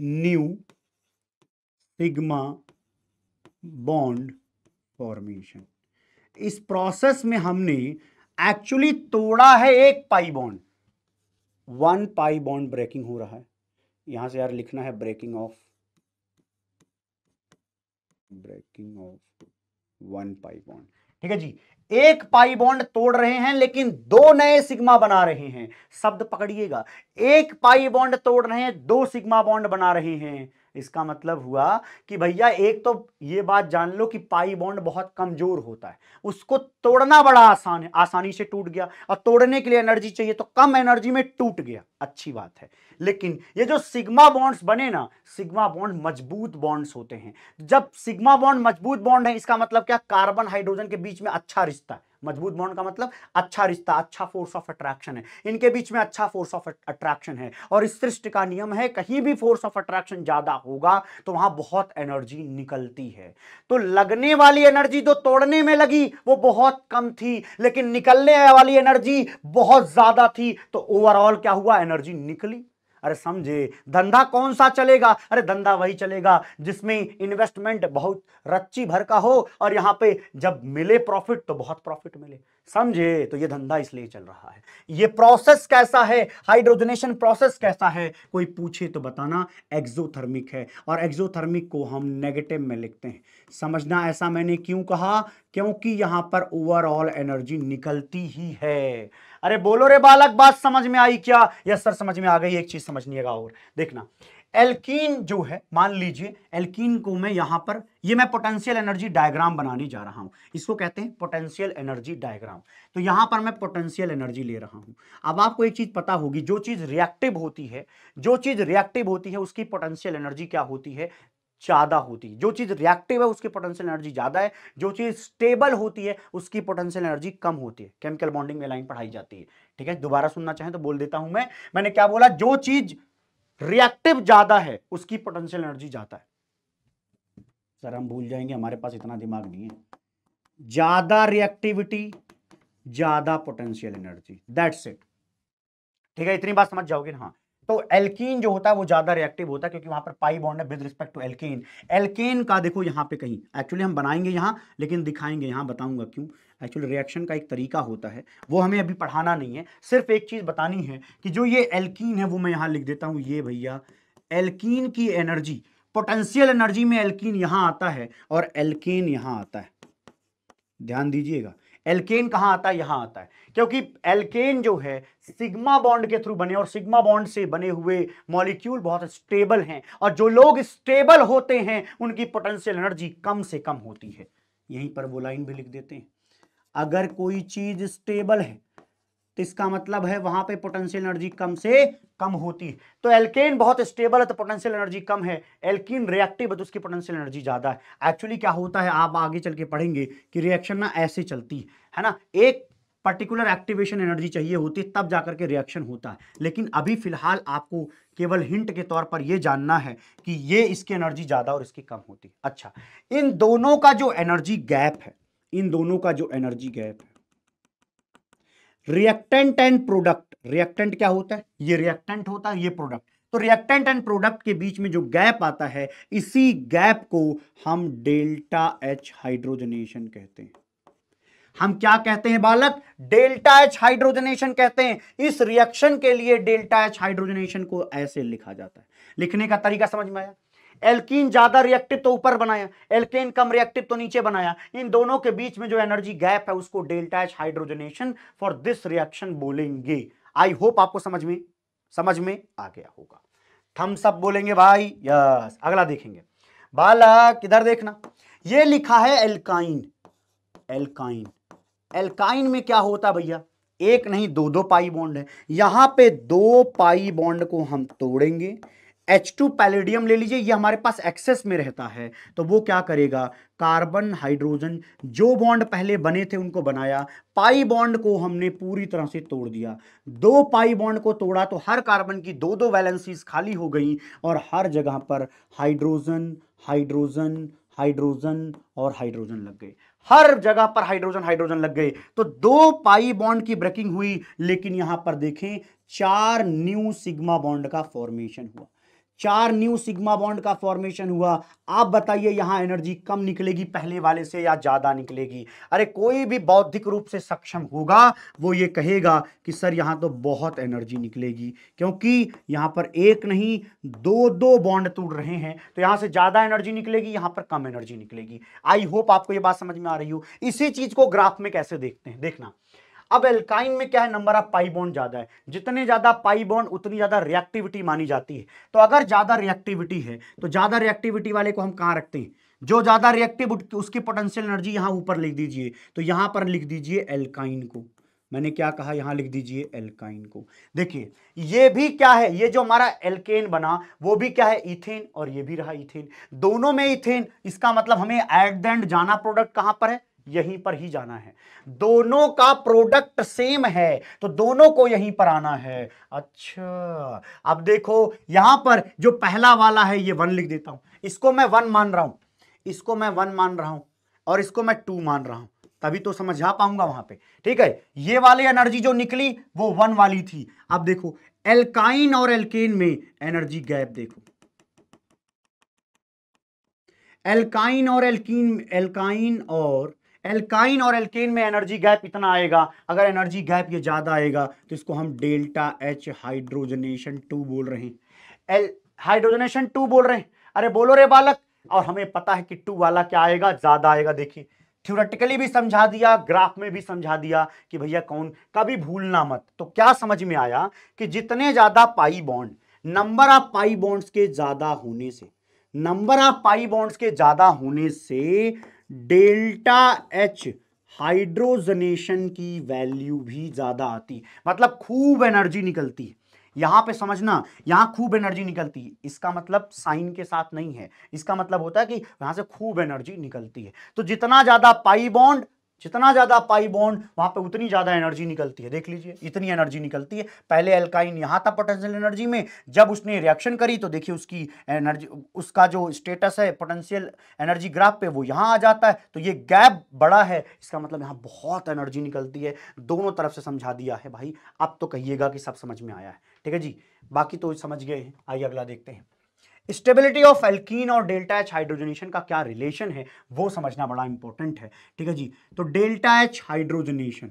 न्यू सिग्मा बॉन्ड फॉर्मेशन इस प्रोसेस में हमने एक्चुअली तोड़ा है एक pi bond one pi bond breaking हो रहा है यहां से यार लिखना है breaking of breaking of one pi bond ठीक है जी एक पाई बॉन्ड तोड़ रहे हैं लेकिन दो नए सिग्मा बना रहे हैं शब्द पकड़िएगा एक पाई बॉन्ड तोड़ रहे हैं दो सिग्मा बॉन्ड बना रहे हैं इसका मतलब हुआ कि भैया एक तो ये बात जान लो कि पाई बॉन्ड बहुत कमजोर होता है उसको तोड़ना बड़ा आसान है आसानी से टूट गया और तोड़ने के लिए एनर्जी चाहिए तो कम एनर्जी में टूट गया अच्छी बात है लेकिन ये जो सिग्मा बॉन्ड्स बने ना सिग्मा बॉन्ड मजबूत बॉन्ड्स होते हैं जब सिग्मा बॉन्ड मजबूत बॉन्ड है इसका मतलब क्या कार्बन हाइड्रोजन के बीच में अच्छा रिश्ता है मजबूत बॉन्ड का मतलब अच्छा रिश्ता अच्छा फोर्स ऑफ अट्रैक्शन है इनके बीच में अच्छा फोर्स ऑफ अट्रैक्शन है और इस सृष्टि का नियम है कहीं भी फोर्स ऑफ अट्रैक्शन ज़्यादा होगा तो वहां बहुत एनर्जी निकलती है तो लगने वाली एनर्जी जो तोड़ने में लगी वो बहुत कम थी लेकिन निकलने वाली एनर्जी बहुत ज़्यादा थी तो ओवरऑल क्या हुआ एनर्जी निकली अरे समझे धंधा कौन सा चलेगा अरे धंधा वही चलेगा जिसमें इन्वेस्टमेंट बहुत रच्ची भर का हो और यहाँ पे जब मिले प्रॉफिट तो बहुत प्रॉफिट मिले समझे तो ये धंधा इसलिए चल रहा है ये प्रोसेस कैसा है हाइड्रोजनेशन प्रोसेस कैसा है कोई पूछे तो बताना एक्सोथर्मिक है और एक्सोथर्मिक को हम नेगेटिव में लिखते हैं समझना ऐसा मैंने क्यों कहा क्योंकि यहां पर ओवरऑल एनर्जी निकलती ही है अरे बोलो रे बालक बात समझ में आई क्या यस सर समझ में आ गई एक चीज समझनी और देखना एल्कीन जो है मान लीजिए एल्कीन को मैं यहां पर ये मैं पोटेंशियल एनर्जी डायग्राम बनाने जा रहा हूं इसको कहते हैं पोटेंशियल एनर्जी डायग्राम तो यहां पर मैं पोटेंशियल एनर्जी ले रहा हूं अब आपको एक चीज़ पता होगी जो चीज़ रिएक्टिव होती है जो चीज़ रिएक्टिव होती है उसकी पोटेंशियल एनर्जी क्या होती है ज़्यादा होती है जो चीज़ रिएक्टिव है उसकी पोटेंशियल एनर्जी ज़्यादा है जो चीज़ स्टेबल होती है उसकी पोटेंशियल एनर्जी कम होती है केमिकल बॉन्डिंग में लाइन पढ़ाई जाती है ठीक है दोबारा सुनना चाहें तो बोल देता हूं मैं मैंने क्या बोला जो चीज़ रिएक्टिव ज्यादा है उसकी पोटेंशियल एनर्जी ज्यादा है सर हम भूल जाएंगे हमारे पास इतना दिमाग नहीं है ज्यादा रिएक्टिविटी ज्यादा पोटेंशियल एनर्जी दैट्स इट ठीक है इतनी बात समझ जाओगे हाँ तो एल्कीन जो होता है वो ज़्यादा रिएक्टिव होता है क्योंकि वहां पर पाई बॉन्ड है with respect to alkene alkane का देखो यहाँ पे कहीं एक्चुअली हम बनाएंगे यहाँ लेकिन दिखाएंगे यहाँ बताऊंगा क्यों एक्चुअली रिएक्शन का एक तरीका होता है वो हमें अभी पढ़ाना नहीं है सिर्फ एक चीज़ बतानी है कि जो ये एल्कीन है वो मैं यहाँ लिख देता हूँ ये भैया एल्कीन की एनर्जी पोटेंशियल एनर्जी में एल्कीन यहाँ आता है और एल्केन यहाँ आता है ध्यान दीजिएगा एल्केन कहां आता है यहां आता है क्योंकि एल्केन जो है सिग्मा बॉन्ड के थ्रू बने और सिग्मा बॉन्ड से बने हुए मॉलिक्यूल बहुत स्टेबल हैं और जो लोग स्टेबल होते हैं उनकी पोटेंशियल एनर्जी कम से कम होती है यहीं पर वो लाइन भी लिख देते हैं अगर कोई चीज स्टेबल है तो इसका मतलब है वहां पे पोटेंशियल एनर्जी कम से कम होती है तो एल्केन बहुत स्टेबल है तो पोटेंशियल एनर्जी कम है एल्किन रिएक्टिव है तो उसकी पोटेंशियल एनर्जी ज़्यादा है एक्चुअली क्या होता है आप आगे चल के पढ़ेंगे कि रिएक्शन ना ऐसे चलती है, है ना एक पर्टिकुलर एक्टिवेशन एनर्जी चाहिए होती तब जाकर के रिएक्शन होता है लेकिन अभी फिलहाल आपको केवल हिंट के तौर पर यह जानना है कि ये इसकी एनर्जी ज़्यादा और इसकी कम होती है अच्छा इन दोनों का जो एनर्जी गैप है इन दोनों का जो एनर्जी गैप है रिएक्टेंट एंड प्रोडक्ट रिएक्टेंट क्या होता है ये रिएक्टेंट होता है ये प्रोडक्ट तो रिएक्टेंट एंड प्रोडक्ट के बीच में जो गैप आता है इसी गैप को हम डेल्टा एच हाइड्रोजनेशन कहते हैं हम क्या कहते हैं बालक डेल्टा एच हाइड्रोजनेशन कहते हैं इस रिएक्शन के लिए डेल्टा एच हाइड्रोजनेशन को ऐसे लिखा जाता है लिखने का तरीका समझ में आया एल्कीन ज्यादा रिएक्टिव तो ऊपर बनाया एल्केन कम रिएक्टिव तो नीचे बनाया इन दोनों के बीच में जो एनर्जी गैप है उसको delta H hydrogenation for this reaction बोलेंगे आई होप आपको समझ में समझ में आ गया होगा थम्स बोलेंगे भाई यस अगला देखेंगे बाला किधर देखना ये लिखा है एल्काइन एल्काइन एल्काइन में क्या होता भैया एक नहीं दो दो पाई बॉन्ड है यहां पे दो पाई बॉन्ड को हम तोड़ेंगे एच टू पैलेडियम ले लीजिए ये हमारे पास एक्सेस में रहता है तो वो क्या करेगा कार्बन हाइड्रोजन जो बॉन्ड पहले बने थे उनको बनाया पाई बॉन्ड को हमने पूरी तरह से तोड़ दिया दो पाई बॉन्ड को तोड़ा तो हर कार्बन की दो दो वैलेंसीज खाली हो गई और हर जगह पर हाइड्रोजन हाइड्रोजन हाइड्रोजन और हाइड्रोजन लग गए हर जगह पर हाइड्रोजन हाइड्रोजन लग गए तो दो पाई बॉन्ड की ब्रेकिंग हुई लेकिन यहां पर देखें चार न्यू सिग्मा बॉन्ड का फॉर्मेशन हुआ चार न्यू सिग्मा बॉन्ड का फॉर्मेशन हुआ आप बताइए यहाँ एनर्जी कम निकलेगी पहले वाले से या ज़्यादा निकलेगी अरे कोई भी बौद्धिक रूप से सक्षम होगा वो ये कहेगा कि सर यहाँ तो बहुत एनर्जी निकलेगी क्योंकि यहाँ पर एक नहीं दो दो बॉन्ड टूट रहे हैं तो यहाँ से ज़्यादा एनर्जी निकलेगी यहाँ पर कम एनर्जी निकलेगी आई होप आपको ये बात समझ में आ रही हो इसी चीज़ को ग्राफ में कैसे देखते हैं देखना अब एल्काइन में क्या है नंबर ऑफ पाई बॉन्ड ज़्यादा है जितने ज़्यादा पाई बॉन्ड उतनी ज़्यादा रिएक्टिविटी मानी जाती है तो अगर ज़्यादा रिएक्टिविटी है तो ज़्यादा रिएक्टिविटी वाले को हम कहां रखते हैं जो ज़्यादा रिएक्टिव उसकी पोटेंशियल एनर्जी यहां ऊपर लिख दीजिए तो यहां पर लिख दीजिए एल्काइन को मैंने क्या कहा यहां लिख दीजिए एल्काइन को देखिए ये भी क्या है ये जो हमारा एल्केन बना वो भी क्या है इथेन और ये भी रहा इथेन दोनों में इथेन इसका मतलब हमें एट द एंड जाना प्रोडक्ट कहां पर है यहीं पर ही जाना है दोनों का प्रोडक्ट सेम है तो दोनों को यहीं पर आना है अच्छा अब देखो यहां पर जो पहला वाला है ये वन लिख देता हूं इसको मैं वन मान रहा हूं इसको मैं वन मान रहा हूं और इसको मैं टू मान रहा हूं तभी तो समझ समझा पाऊंगा वहां पे ठीक है ये वाली एनर्जी जो निकली वो वन वाली थी अब देखो एल्काइन और एल्केन में एनर्जी गैप देखो एल्काइन और एल्कीन एल्काइन और एल्काइन और एल्केन में एनर्जी गैप इतना आएगा अगर एनर्जी गैप ये ज़्यादा आएगा तो इसको हम डेल्टा एच हाइड्रोजनेशन टू बोल रहे हैं एल हाइड्रोजनेशन टू बोल रहे हैं अरे बोलो रे बालक और हमें पता है कि टू वाला क्या आएगा ज़्यादा आएगा देखिए थ्योरेटिकली भी समझा दिया ग्राफ में भी समझा दिया कि भैया कौन कभी भूलना मत तो क्या समझ में आया कि जितने ज़्यादा pi bond number of pi bonds के ज़्यादा होने से नंबर ऑफ पाई बॉन्ड्स के ज़्यादा होने से डेल्टा एच हाइड्रोजनेशन की वैल्यू भी ज़्यादा आती है मतलब खूब एनर्जी निकलती है यहां पे समझना यहां खूब एनर्जी निकलती है इसका मतलब साइन के साथ नहीं है इसका मतलब होता है कि यहां से खूब एनर्जी निकलती है तो जितना ज़्यादा पाई बॉन्ड जितना ज़्यादा पाई बॉन्ड वहाँ पे उतनी ज़्यादा एनर्जी निकलती है देख लीजिए इतनी एनर्जी निकलती है पहले एल्काइन यहाँ था पोटेंशियल एनर्जी में जब उसने रिएक्शन करी तो देखिए उसकी एनर्जी उसका जो स्टेटस है पोटेंशियल एनर्जी ग्राफ पे वो यहाँ आ जाता है तो ये गैप बड़ा है इसका मतलब यहाँ बहुत एनर्जी निकलती है दोनों तरफ से समझा दिया है भाई आप तो कहिएगा कि सब समझ में आया है ठीक है जी बाकी तो समझ गए आइए अगला देखते हैं स्टेबिलिटी ऑफ एल्कीन और डेल्टा एच हाइड्रोजनेशन का क्या रिलेशन है वो समझना बड़ा इंपॉर्टेंट है ठीक है जी तो डेल्टा एच हाइड्रोजनेशन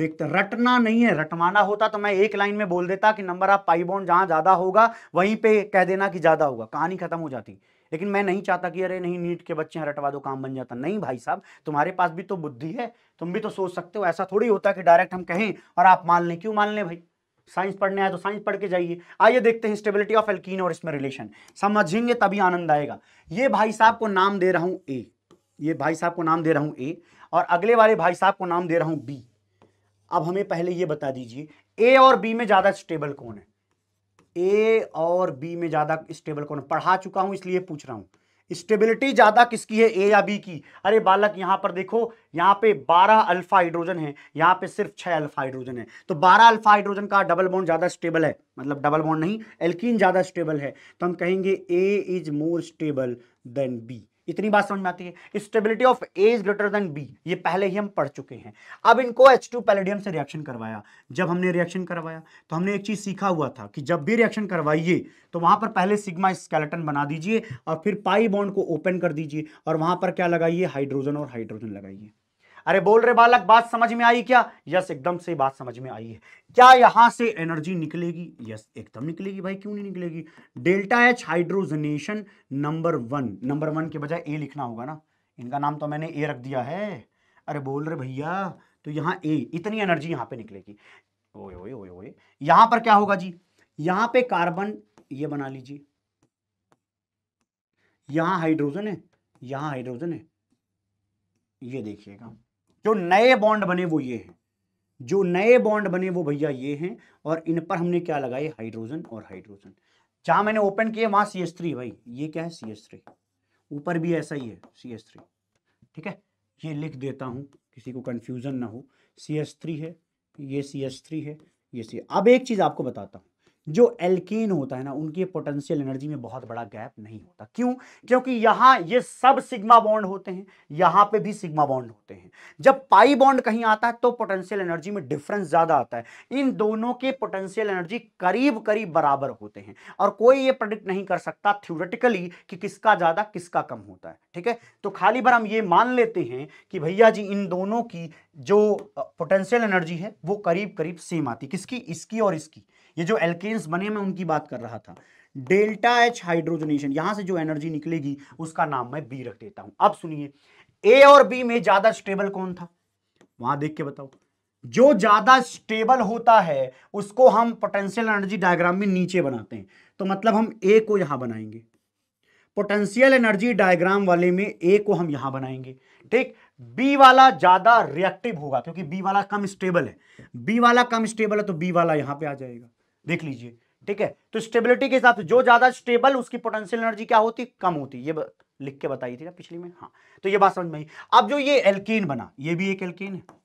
देखते रटना नहीं है रटवाना होता तो मैं एक लाइन में बोल देता कि नंबर ऑफ पाइबोन जहां ज्यादा होगा वहीं पे कह देना कि ज्यादा होगा कहानी खत्म हो जाती लेकिन मैं नहीं चाहता कि अरे नहीं नीट के बच्चे रटवा दो काम बन जाता नहीं भाई साहब तुम्हारे पास भी तो बुद्धि है तुम भी तो सोच सकते हो ऐसा थोड़ी होता कि डायरेक्ट हम कहें और आप मान लें क्यों मान लें भाई साइंस पढ़ने आए तो साइंस पढ़ के जाइए आइए देखते हैं स्टेबिलिटी ऑफ एल्कीन और इसमें रिलेशन समझेंगे तभी आनंद आएगा ये भाई साहब को नाम दे रहा हूं ए ये भाई साहब को नाम दे रहा हूं ए और अगले वाले भाई साहब को नाम दे रहा हूं बी अब हमें पहले ये बता दीजिए ए और बी में ज़्यादा स्टेबल कौन है ए और बी में ज़्यादा स्टेबल कौन है पढ़ा चुका हूं इसलिए पूछ रहा हूं स्टेबिलिटी ज़्यादा किसकी है ए या बी की अरे बालक यहां पर देखो यहाँ पे 12 अल्फा हाइड्रोजन है यहां पे सिर्फ 6 अल्फा हाइड्रोजन है तो 12 अल्फा हाइड्रोजन का डबल बॉन्ड ज़्यादा स्टेबल है मतलब डबल बॉन्ड नहीं एल्कीन ज़्यादा स्टेबल है तो हम कहेंगे A is more stable than B इतनी बात समझ में आती है stability of A is greater than B ये पहले ही हम पढ़ चुके हैं अब इनको एच टू पैलेडियम से रिएक्शन करवाया जब हमने रिएक्शन करवाया तो हमने एक चीज सीखा हुआ था कि जब भी रिएक्शन करवाइए तो वहां पर पहले सिग्मा स्केलेटन बना दीजिए और फिर पाई बॉन्ड को ओपन कर दीजिए और वहां पर क्या लगाइए हाइड्रोजन और हाइड्रोजन लगाइए अरे बोल रहे बालक बात समझ में आई क्या यस एकदम से बात समझ में आई है क्या यहां से एनर्जी निकलेगी यस एकदम निकलेगी भाई क्यों नहीं निकलेगी delta H hydrogenation number one number one के बजाय ए लिखना होगा ना इनका नाम तो मैंने ए रख दिया है अरे बोल रहे भैया तो यहाँ ए इतनी एनर्जी यहाँ पे निकलेगी ओए ओए ओए ओए यहां पर क्या होगा जी यहां पे कार्बन ये बना लीजिए यहां हाइड्रोजन है यहां हाइड्रोजन है ये देखिएगा जो नए बॉन्ड बने वो ये हैं जो नए बॉन्ड बने वो भैया ये हैं और इन पर हमने क्या लगाए हाइड्रोजन और हाइड्रोजन जहां मैंने ओपन किए वहां सी एस थ्री भाई ये क्या है सी एस थ्री ऊपर भी ऐसा ही है सी एस थ्री ठीक है ये लिख देता हूं किसी को कन्फ्यूज़न ना हो सी एस थ्री है ये सी एस थ्री है ये सी अब एक चीज़ आपको बताता हूँ जो एल्केन होता है ना उनके पोटेंशियल एनर्जी में बहुत बड़ा गैप नहीं होता क्यों क्योंकि यहाँ ये सब सिग्मा बॉन्ड होते हैं यहाँ पे भी सिग्मा बॉन्ड होते हैं जब पाई बॉन्ड कहीं आता है तो पोटेंशियल एनर्जी में डिफरेंस ज़्यादा आता है इन दोनों के पोटेंशियल एनर्जी करीब करीब बराबर होते हैं और कोई ये प्रडिक्ट नहीं कर सकता थ्योरेटिकली कि किसका ज़्यादा किसका कम होता है ठीक है तो खाली बार हम ये मान लेते हैं कि भैया जी इन दोनों की जो पोटेंशियल एनर्जी है वो करीब करीब सेम आती किसकी इसकी और इसकी ये जो एल्केन्स बने मैं उनकी बात कर रहा था डेल्टा एच हाइड्रोजनेशन यहां से जो एनर्जी निकलेगी उसका नाम मैं बी रख देता हूं अब सुनिए ए और बी में ज्यादा स्टेबल कौन था वहां देख के बताओ जो ज्यादा स्टेबल होता है उसको हम पोटेंशियल एनर्जी डायग्राम में नीचे बनाते हैं तो मतलब हम ए को यहां बनाएंगे पोटेंशियल एनर्जी डायग्राम वाले में ए को हम यहां बनाएंगे ठीक बी वाला ज्यादा रिएक्टिव होगा क्योंकि बी वाला कम स्टेबल है बी वाला कम स्टेबल है तो बी वाला यहां पे आ जाएगा देख लीजिए ठीक है तो स्टेबिलिटी के हिसाब से जो ज्यादा स्टेबल उसकी पोटेंशियल एनर्जी क्या होती कम होती ये लिख के बताई थी ना पिछली में हाँ तो ये बात समझ में आई अब जो ये एल्केन बना ये भी एक एल्केन है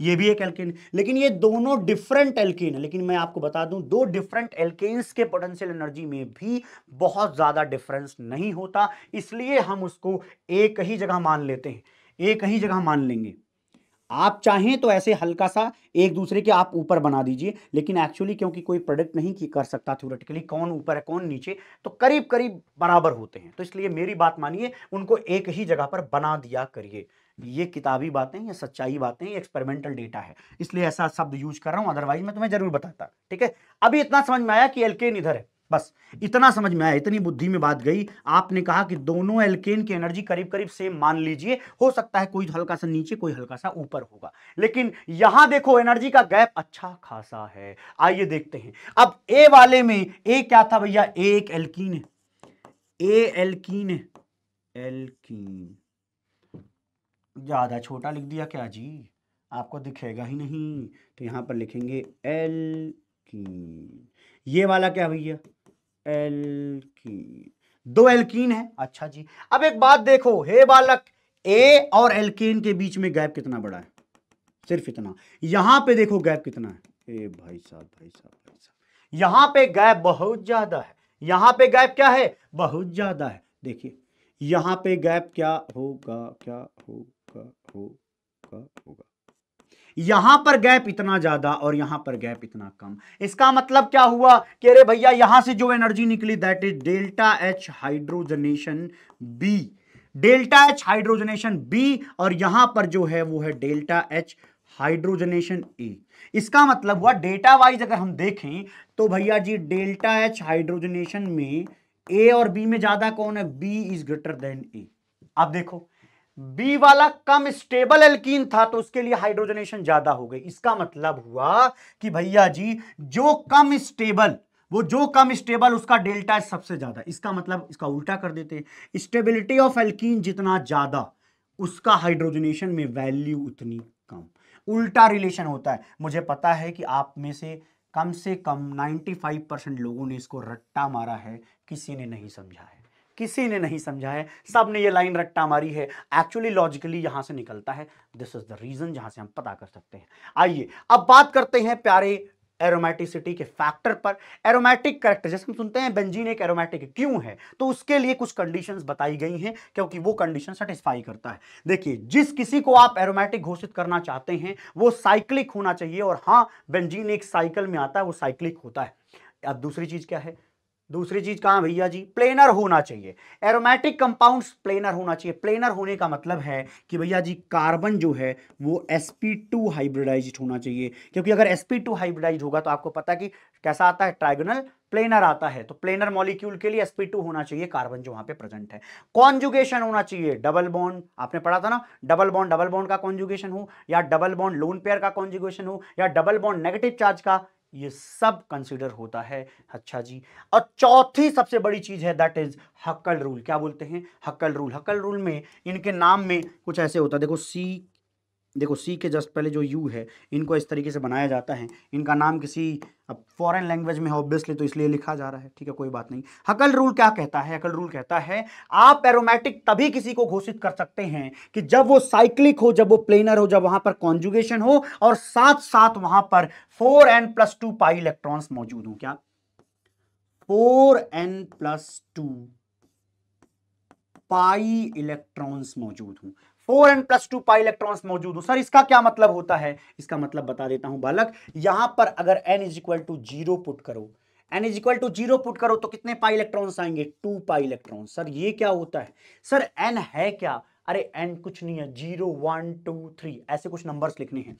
ये भी एक एल्केन लेकिन ये दोनों डिफरेंट एल्केन है लेकिन मैं आपको बता दूं दो डिफरेंट एल्केन्स के पोटेंशियल एनर्जी में भी बहुत ज़्यादा डिफरेंस नहीं होता इसलिए हम उसको एक ही जगह मान लेते हैं एक ही जगह मान लेंगे आप चाहें तो ऐसे हल्का सा एक दूसरे के आप ऊपर बना दीजिए लेकिन एक्चुअली क्योंकि कोई प्रोडक्ट नहीं की कर सकता थ्योरेटिकली कौन ऊपर है कौन नीचे तो करीब करीब बराबर होते हैं तो इसलिए मेरी बात मानिए उनको एक ही जगह पर बना दिया करिए ये किताबी बातें या सच्चाई बातें एक्सपेरिमेंटल डेटा है इसलिए ऐसा शब्द यूज कर रहा हूं अदरवाइज मैं तुम्हें जरूर बताता ठीक है अभी इतना समझ में आया कि एल इधर है बस इतना समझ में आया इतनी बुद्धि में बात गई आपने कहा कि दोनों एल्केन की एनर्जी करीब करीब सेम मान लीजिए हो सकता है कोई हल्का सा नीचे कोई हल्का सा ऊपर होगा लेकिन यहां देखो एनर्जी का गैप अच्छा खासा है आइए देखते हैं अब ए वाले में ए क्या था भैया एक एल्कीन ए एल्कीन एल्कीन ज्यादा छोटा लिख दिया क्या जी आपको दिखेगा ही नहीं तो यहां पर लिखेंगे एल ये वाला क्या भैया एल्कीन दो एल्कीन है अच्छा जी अब एक बात देखो हे बालक ए और एल्कीन के बीच में गैप कितना बड़ा है सिर्फ इतना यहां पे देखो गैप कितना है ए भाई साहब भाई साहब भाई साहब यहां पे गैप बहुत ज्यादा है यहां पे गैप क्या है बहुत ज्यादा है देखिए यहां पे गैप क्या होगा क्या होगा होगा होगा यहां पर गैप इतना ज्यादा और यहां पर गैप इतना कम इसका मतलब क्या हुआ कि अरे भैया यहां से जो एनर्जी निकली that is delta H hydrogenation B delta H hydrogenation B और यहां पर जो है वो है डेल्टा एच हाइड्रोजनेशन ए इसका मतलब हुआ डेटा वाइज अगर हम देखें तो भैया जी डेल्टा एच हाइड्रोजनेशन में ए और बी में ज्यादा कौन है B is greater than A आप देखो बी वाला कम स्टेबल एल्कीन था तो उसके लिए हाइड्रोजनेशन ज्यादा हो गई इसका मतलब हुआ कि भैया जी जो कम स्टेबल वो जो कम स्टेबल उसका डेल्टा है सबसे ज्यादा इसका मतलब इसका उल्टा कर देते हैं स्टेबिलिटी ऑफ एल्कीन जितना ज्यादा उसका हाइड्रोजनेशन में वैल्यू उतनी कम उल्टा रिलेशन होता है मुझे पता है कि आप में से कम से कम 95 परसेंट लोगों ने इसको रट्टा मारा है किसी ने नहीं समझा है किसी ने नहीं समझा है सब ने ये लाइन रट्टा मारी है एक्चुअली लॉजिकली यहां से निकलता है दिस इज द रीजन जहां से हम पता कर सकते हैं आइए अब बात करते हैं प्यारे एरोमैटिसिटी के फैक्टर पर एरोमैटिक करेक्टर जैसे हम सुनते हैं बेंजीन एक एरोमेटिक क्यों है तो उसके लिए कुछ कंडीशंस बताई गई हैं क्योंकि वो कंडीशन सेटिस्फाई करता है देखिए जिस किसी को आप एरोमेटिक घोषित करना चाहते हैं वो साइक्लिक होना चाहिए और हाँ बेंजीन एक साइकिल में आता है वो साइक्लिक होता है अब दूसरी चीज क्या है दूसरी चीज कहां भैया जी प्लेनर होना चाहिए एरोमेटिक कंपाउंड्स प्लेनर होना चाहिए प्लेनर होने का मतलब है कि भैया जी कार्बन जो है वो sp2 हाइब्रिडाइज्ड होना चाहिए क्योंकि अगर sp2 हाइब्रिडाइज्ड होगा तो आपको पता कि कैसा आता है ट्राइगोनल प्लेनर आता है तो प्लेनर मॉलिक्यूल के लिए sp2 होना चाहिए कार्बन जो वहां पे प्रेजेंट है कॉन्जुगेशन होना चाहिए डबल बॉन्ड आपने पढ़ा था ना डबल बॉन्ड डबल बॉन्ड का कॉन्जुगेशन हो या डबल बॉन्ड लोन पेयर का कॉन्जुगेशन हो या डबल बॉन्ड नेगेटिव चार्ज का ये सब कंसिडर होता है अच्छा जी और चौथी सबसे बड़ी चीज़ है दैट इज हक्कल रूल क्या बोलते हैं हक्कल रूल हक्कल रूल में इनके नाम में कुछ ऐसे होता है देखो सी देखो सी के जस्ट पहले जो यू है इनको इस तरीके से बनाया जाता है इनका नाम किसी अब फॉरेन लैंग्वेज में है ऑब्वियसली तो इसलिए लिखा जा रहा है ठीक है कोई बात नहीं हकल रूल क्या कहता है हकल रूल कहता है आप एरोमेटिक तभी किसी को घोषित कर सकते हैं कि जब वो साइक्लिक हो जब वो प्लेनर हो जब वहां पर कॉन्जुगेशन हो और साथ साथ वहां पर four N plus two pi electrons मौजूद हो क्या four N plus two pi electrons मौजूद हूं four N plus two pi electron मौजूद हो सर इसका क्या मतलब होता है इसका मतलब बता देता हूं बालक यहां पर अगर N is equal to zero put करो N is equal to zero put करो तो कितने पाई इलेक्ट्रॉन आएंगे टू पाई इलेक्ट्रॉन सर ये क्या होता है सर एन है क्या अरे एन कुछ नहीं है जीरो वन टू थ्री ऐसे कुछ नंबर्स लिखने हैं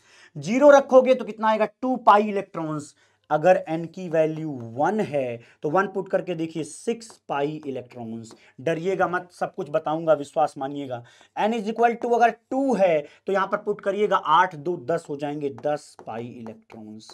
जीरो रखोगे तो कितना आएगा टू पाई इलेक्ट्रॉन्स अगर एन की वैल्यू वन है तो वन पुट करके देखिए सिक्स पाई इलेक्ट्रॉन्स डरिएगा मत सब कुछ बताऊंगा विश्वास मानिएगा एन इज इक्वल टू अगर टू है तो यहां पर पुट करिएगा आठ दो दस हो जाएंगे दस पाई इलेक्ट्रॉन्स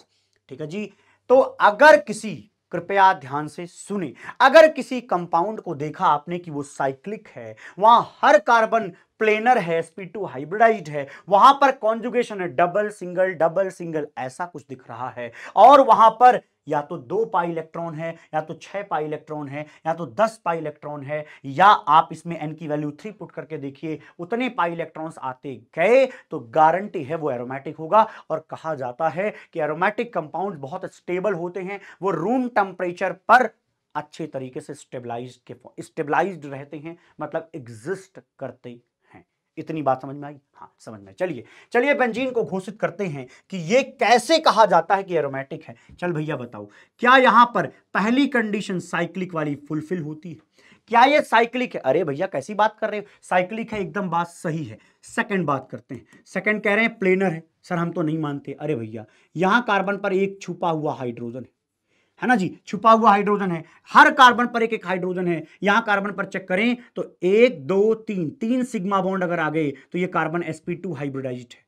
ठीक है जी तो अगर किसी कृपया ध्यान से सुने अगर किसी कंपाउंड को देखा आपने कि वो साइक्लिक है वहां हर कार्बन प्लेनर है sp2 हाइब्रिडाइज्ड है वहां पर कॉन्जुगेशन है डबल सिंगल डबल सिंगल ऐसा कुछ दिख रहा है और वहां पर या तो दो पाई इलेक्ट्रॉन है या तो छह पाई इलेक्ट्रॉन है या तो दस पाई इलेक्ट्रॉन है या आप इसमें एन की वैल्यू थ्री पुट करके देखिए उतने पाई इलेक्ट्रॉन्स आते गए तो गारंटी है वो एरोमेटिक होगा और कहा जाता है कि एरोमेटिक कंपाउंड बहुत स्टेबल होते हैं वो रूम टेम्परेचर पर अच्छे तरीके से स्टेबलाइज के स्टेबलाइज्ड रहते हैं मतलब एग्जिस्ट करते इतनी बात समझ में आई हाँ समझ में चलिए चलिए बेंजीन को घोषित करते हैं कि ये कैसे कहा जाता है कि एरोमेटिक है चल भैया बताओ क्या यहाँ पर पहली कंडीशन साइक्लिक वाली फुलफिल होती है क्या ये साइक्लिक है अरे भैया कैसी बात कर रहे हो साइक्लिक है एकदम बात सही है सेकंड बात करते हैं सेकंड कह रहे हैं प्लेनर है सर हम तो नहीं मानते अरे भैया यहाँ कार्बन पर एक छुपा हुआ हाइड्रोजन है है ना जी छुपा हुआ हाइड्रोजन है हर कार्बन पर एक एक हाइड्रोजन है यहां कार्बन पर चेक करें तो एक दो तीन तीन सिग्मा बॉन्ड अगर आ गए तो ये कार्बन sp2 हाइब्रिडाइज्ड है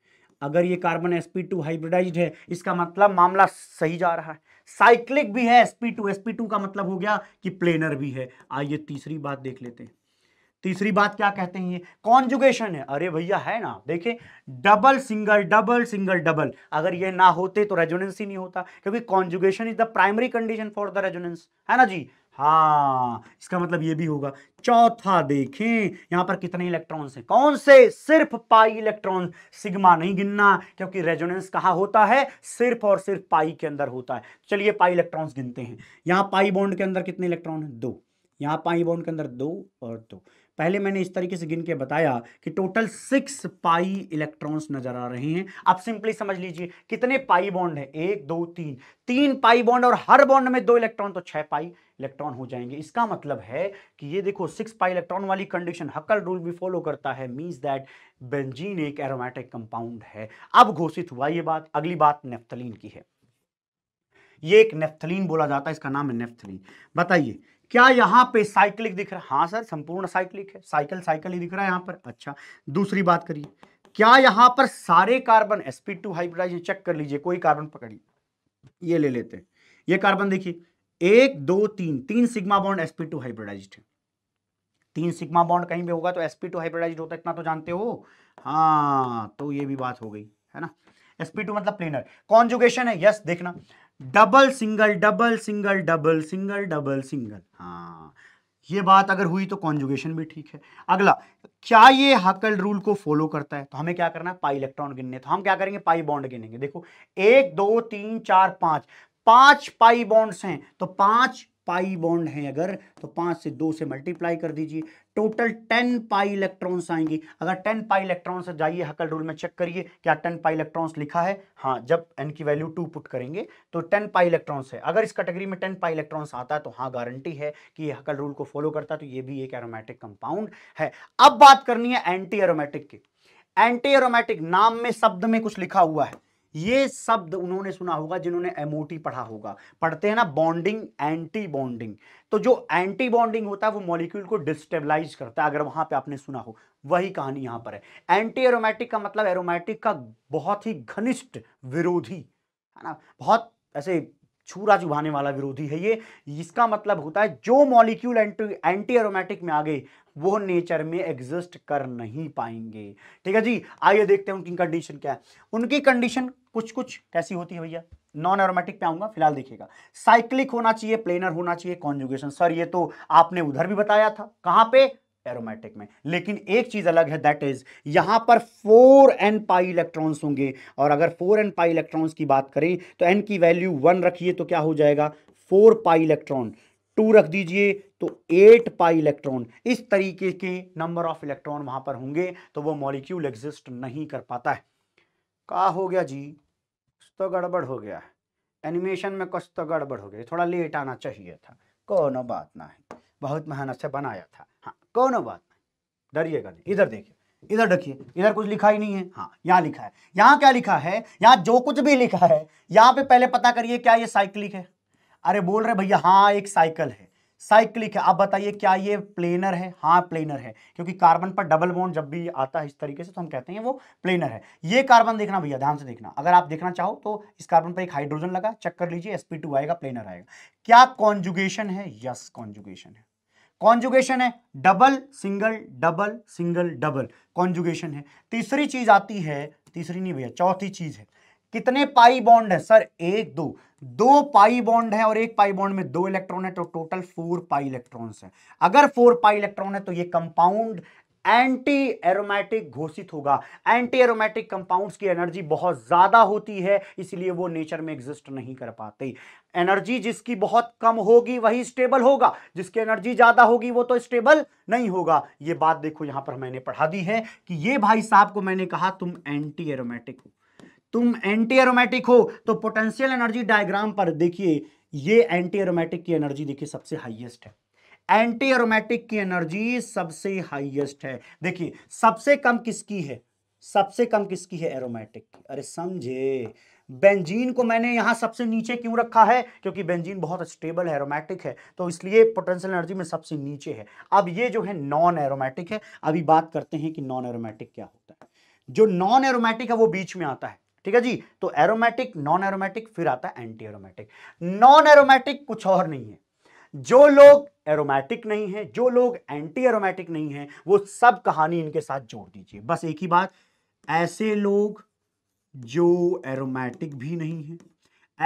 अगर ये कार्बन sp2 हाइब्रिडाइज्ड है इसका मतलब मामला सही जा रहा है साइक्लिक भी है sp2 sp2 का मतलब हो गया कि प्लेनर भी है आइए तीसरी बात देख लेते हैं तीसरी बात क्या कहते हैं ये कॉन्जुगेशन है अरे भैया है ना देखे double single double single double अगर ये ना होते तो रेजोनेंस ही नहीं होता क्योंकि conjugation is the primary condition for the resonance है ना जी हाँ इसका मतलब ये भी होगा चौथा देखें यहां पर कितने इलेक्ट्रॉन्स हैं कौन से सिर्फ पाई इलेक्ट्रॉन सिग्मा नहीं गिनना क्योंकि रेजोनेंस कहा होता है सिर्फ और सिर्फ पाई के अंदर होता है चलिए पाई इलेक्ट्रॉन्स गिनते हैं यहां पाई बॉन्ड के अंदर कितने इलेक्ट्रॉन है दो यहां पाई बॉन्ड के अंदर दो और दो पहले मैंने इस तरीके से गिन के बताया कि टोटल सिक्स पाई इलेक्ट्रॉन्स नजर आ रहे हैं आप सिंपली समझ लीजिए कितने पाई बॉन्ड है एक दो तीन तीन पाई बॉन्ड और हर बॉन्ड में दो इलेक्ट्रॉन तो छह पाई इलेक्ट्रॉन हो जाएंगे इसका मतलब है कि ये देखो सिक्स पाई इलेक्ट्रॉन वाली कंडीशन हकल रूल भी फॉलो करता है मीन्स दैट बेंजीन एक एरोमेटिक कंपाउंड है अब घोषित हुआ ये बात अगली बात नेफ्थलीन की है ये एक नेफ्थलीन बोला जाता है इसका नाम है नेफ्थलीन बताइए क्या यहां पे साइक्लिक दिख रहा है हाँ सर संपूर्ण साइक्लिक है साइकिल साइकिल ही दिख रहा है यहां पर अच्छा दूसरी बात करिए क्या यहां पर सारे कार्बन sp2 हाइब्रिडाइजेशन चेक कर लीजिए कोई कार्बन पकड़िए ये ले लेते हैं ये कार्बन देखिए एक दो तीन तीन sigma bond SP two hybridized है तीन सिग्मा बॉन्ड कहीं भी होगा तो एसपी टू हाइब्रिडाइज्ड होता है इतना तो जानते हो हाँ तो ये भी बात हो गई है ना sp2 मतलब प्लेनर कॉन्जुगेशन है यस देखना double single double single double single double single हाँ ये बात अगर हुई तो कॉन्जुगेशन भी ठीक है अगला क्या ये हकल रूल को फॉलो करता है तो हमें क्या करना है पाई इलेक्ट्रॉन गिनने तो हम क्या करेंगे पाई बॉन्ड गिनेंगे देखो एक दो तीन चार पांच पांच पाई बॉन्ड्स हैं तो पांच पाई बॉन्ड हैं अगर तो पाँच से दो से मल्टीप्लाई कर दीजिए टोटल टेन पाई इलेक्ट्रॉन्स आएंगे अगर टेन पाई इलेक्ट्रॉन्स जाइए हकल रूल में चेक करिए क्या टेन पाई इलेक्ट्रॉन्स लिखा है हाँ जब एन की वैल्यू टू पुट करेंगे तो टेन पाई इलेक्ट्रॉन्स है अगर इस कैटेगरी में टेन पाई इलेक्ट्रॉन्स आता है तो हाँ गारंटी है कि ये हकल रूल को फॉलो करता तो ये भी एक एरोमेटिक कंपाउंड है अब बात करनी है एंटी एरोमेटिक की एंटी एरोमेटिक नाम में शब्द में कुछ लिखा हुआ है ये शब्द उन्होंने सुना होगा जिन्होंने एमओटी पढ़ा होगा पढ़ते हैं ना बॉन्डिंग एंटी बॉन्डिंग तो जो एंटी बॉन्डिंग होता है वो मॉलिक्यूल को डिस्टेबलाइज करता है अगर वहां पे आपने सुना हो वही कहानी यहां पर है एंटी एरोमेटिक का मतलब एरोमेटिक का बहुत ही घनिष्ठ विरोधी है ना बहुत ऐसे छूरा चुभाने वाला विरोधी है ये इसका मतलब होता है जो मॉलिक्यूल एंटी एंटी एरोमेटिक में आ गए वो नेचर में एग्जिस्ट कर नहीं पाएंगे ठीक है जी आइए देखते हैं उनकी कंडीशन क्या है उनकी कंडीशन कुछ कुछ कैसी होती है भैया नॉन एरोमेटिक पे आऊंगा फिलहाल देखिएगा साइक्लिक होना चाहिए प्लेनर होना चाहिए कॉन्जुगेशन सर ये तो आपने उधर भी बताया था कहां पे एरोमेटिक में लेकिन एक चीज अलग है दैट इज यहां पर फोर एन पाई इलेक्ट्रॉन्स होंगे और अगर फोर एन पाई इलेक्ट्रॉन्स की बात करें तो एन की वैल्यू वन रखिए तो क्या हो जाएगा फोर पाई इलेक्ट्रॉन टू रख दीजिए तो एट पाई इलेक्ट्रॉन इस तरीके के नंबर ऑफ इलेक्ट्रॉन वहां पर होंगे तो वो मॉलिक्यूल एग्जिस्ट नहीं कर पाता है कहा हो गया जी तो गड़बड़ हो गया है एनिमेशन में कुछ तो गड़बड़ हो गई थोड़ा लेट आना चाहिए था कोनो बात ना है बहुत मेहनत से बनाया था हाँ कोनो बात नहीं डरिएगा नहीं इधर देखिए इधर देखिए इधर कुछ लिखा ही नहीं है हाँ यहाँ लिखा है यहाँ क्या लिखा है यहाँ जो कुछ भी लिखा है यहाँ पे पहले पता करिए क्या ये साइकिल है अरे बोल रहे भैया हाँ एक साइकिल है साइक्लिक है आप बताइए क्या ये प्लेनर है हाँ प्लेनर है क्योंकि कार्बन पर डबल बॉन्ड जब भी आता है इस तरीके से तो हम कहते हैं वो प्लेनर है ये कार्बन देखना भैया ध्यान से देखना अगर आप देखना चाहो तो इस कार्बन पर एक हाइड्रोजन लगा चेक कर लीजिए एसपी टू आएगा प्लेनर आएगा क्या कॉन्जुगेशन है यस कॉन्जुगेशन है कॉन्जुगेशन है double single double single double conjugation है तीसरी चीज आती है तीसरी नहीं भैया चौथी चीज है कितने पाई बॉन्ड है सर एक दो दो पाई बॉन्ड है और एक पाई बॉन्ड में दो इलेक्ट्रॉन है तो टोटल फोर पाई इलेक्ट्रॉन्स है अगर फोर पाई इलेक्ट्रॉन है तो ये कंपाउंड एंटी एरोमेटिक घोषित होगा एंटी एरोमेटिक कंपाउंड्स की एनर्जी बहुत ज़्यादा होती है इसलिए वो नेचर में एग्जिस्ट नहीं कर पाते एनर्जी जिसकी बहुत कम होगी वही स्टेबल होगा जिसकी एनर्जी ज़्यादा होगी वो तो स्टेबल नहीं होगा ये बात देखो यहाँ पर मैंने पढ़ा दी है कि ये भाई साहब को मैंने कहा तुम एंटी एरोमेटिक हो तुम एंटी एरोमेटिक हो तो पोटेंशियल एनर्जी डायग्राम पर देखिए ये एंटी एरोमेटिक की एनर्जी देखिए सबसे हाईएस्ट है एंटी एरोमेटिक की एनर्जी सबसे हाईएस्ट है देखिए सबसे कम किसकी है सबसे कम किसकी है एरोमेटिक की अरे समझे बेंजीन को मैंने यहां सबसे नीचे क्यों रखा है क्योंकि बेंजीन बहुत स्टेबल है एरोमेटिक है तो इसलिए पोटेंशियल एनर्जी में सबसे नीचे है अब ये जो है नॉन एरोमेटिक है अभी बात करते हैं कि नॉन एरोमेटिक क्या होता है जो नॉन एरोमेटिक है वो बीच में आता है ठीक है जी तो एरोमेटिक नॉन एरोमेटिक फिर आता है एंटी एरोमेटिक नॉन एरोमेटिक कुछ और नहीं है जो लोग एरोमेटिक नहीं है जो लोग एंटी एरोमेटिक नहीं है वो सब कहानी इनके साथ जोड़ दीजिए बस एक ही बात ऐसे लोग जो एरोमेटिक भी नहीं है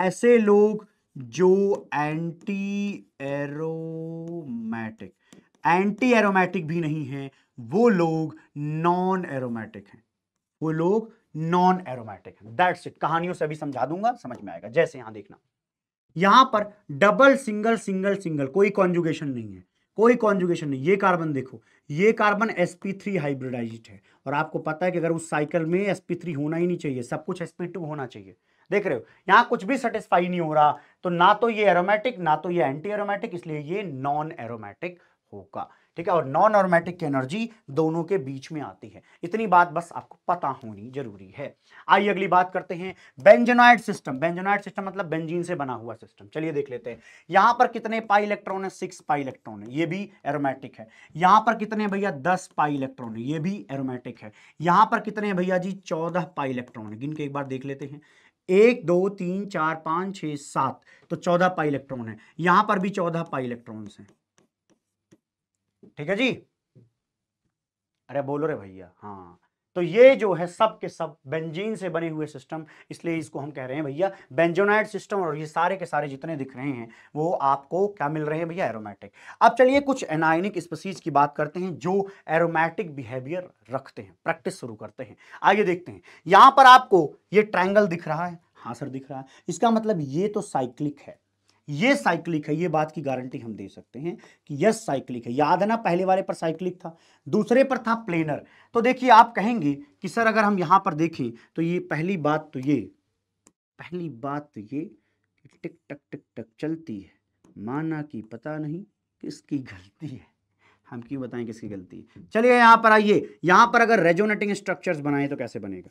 ऐसे लोग जो एंटी एरोमेटिक एंटी एरोमेटिक भी नहीं है वो लोग नॉन एरोमेटिक हैं वो लोग नॉन एरोमेटिक दैट्स इट कहानियों से भी समझा दूंगा समझ में आएगा जैसे यहां देखना यहां पर डबल सिंगल सिंगल सिंगल कोई कॉन्जुगेशन नहीं है कोई कॉन्जुगेशन नहीं ये कार्बन देखो ये कार्बन sp3 हाइब्रिडाइज्ड है और आपको पता है कि अगर उस साइकिल में sp3 होना ही नहीं चाहिए सब कुछ sp2 होना चाहिए देख रहे हो यहां कुछ भी सेटिस्फाई नहीं हो रहा तो ना तो ये एरोमेटिक ना तो ये एंटी एरोमेटिक इसलिए ये नॉन एरोमेटिक होगा ठीक है और नॉन नॉर्मेटिक एनर्जी दोनों के बीच में आती है इतनी बात बस आपको पता होनी जरूरी है आइए अगली बात करते हैं बेंजोनाइड सिस्टम बेंजोनाइड सिस्टम मतलब बेंजीन से बना हुआ सिस्टम चलिए देख लेते हैं यहां पर कितने पाई इलेक्ट्रॉन है सिक्स पाई इलेक्ट्रॉन है ये भी एरोमेटिक है यहां पर कितने भैया दस पाई इलेक्ट्रॉन है ये भी एरोमेटिक है यहां पर कितने भैया जी चौदह पाई इलेक्ट्रॉन है गिन के एक बार देख लेते हैं एक दो तीन चार पांच छह सात तो चौदह पाई इलेक्ट्रॉन है यहां पर भी चौदह पाई इलेक्ट्रॉन है ठीक है जी अरे बोलो रे भैया हाँ तो ये जो है सब के सब बेंजीन से बने हुए सिस्टम इसलिए इसको हम कह रहे हैं भैया बेंजोनाइट सिस्टम और ये सारे के सारे जितने दिख रहे हैं वो आपको क्या मिल रहे हैं भैया एरोमेटिक अब चलिए कुछ एनाइनिक स्पीसीज की बात करते हैं जो एरोमेटिक बिहेवियर रखते हैं प्रैक्टिस शुरू करते हैं आगे देखते हैं यहां पर आपको ये ट्रैंगल दिख रहा है हाँ सर दिख रहा है इसका मतलब ये तो साइक्लिक है ये साइक्लिक है ये बात की गारंटी हम दे सकते हैं कि यस साइक्लिक है याद है ना पहले वाले पर साइक्लिक था दूसरे पर था प्लेनर तो देखिए आप कहेंगे कि सर अगर हम यहां पर देखें तो ये पहली बात तो ये पहली बात तो ये टिक टक टिक टक चलती है माना कि पता नहीं किसकी गलती है हम क्यों बताएं किसकी गलती है चलिए यहां पर आइए यहां पर अगर रेजोनेटिंग स्ट्रक्चर्स बनाए तो कैसे बनेगा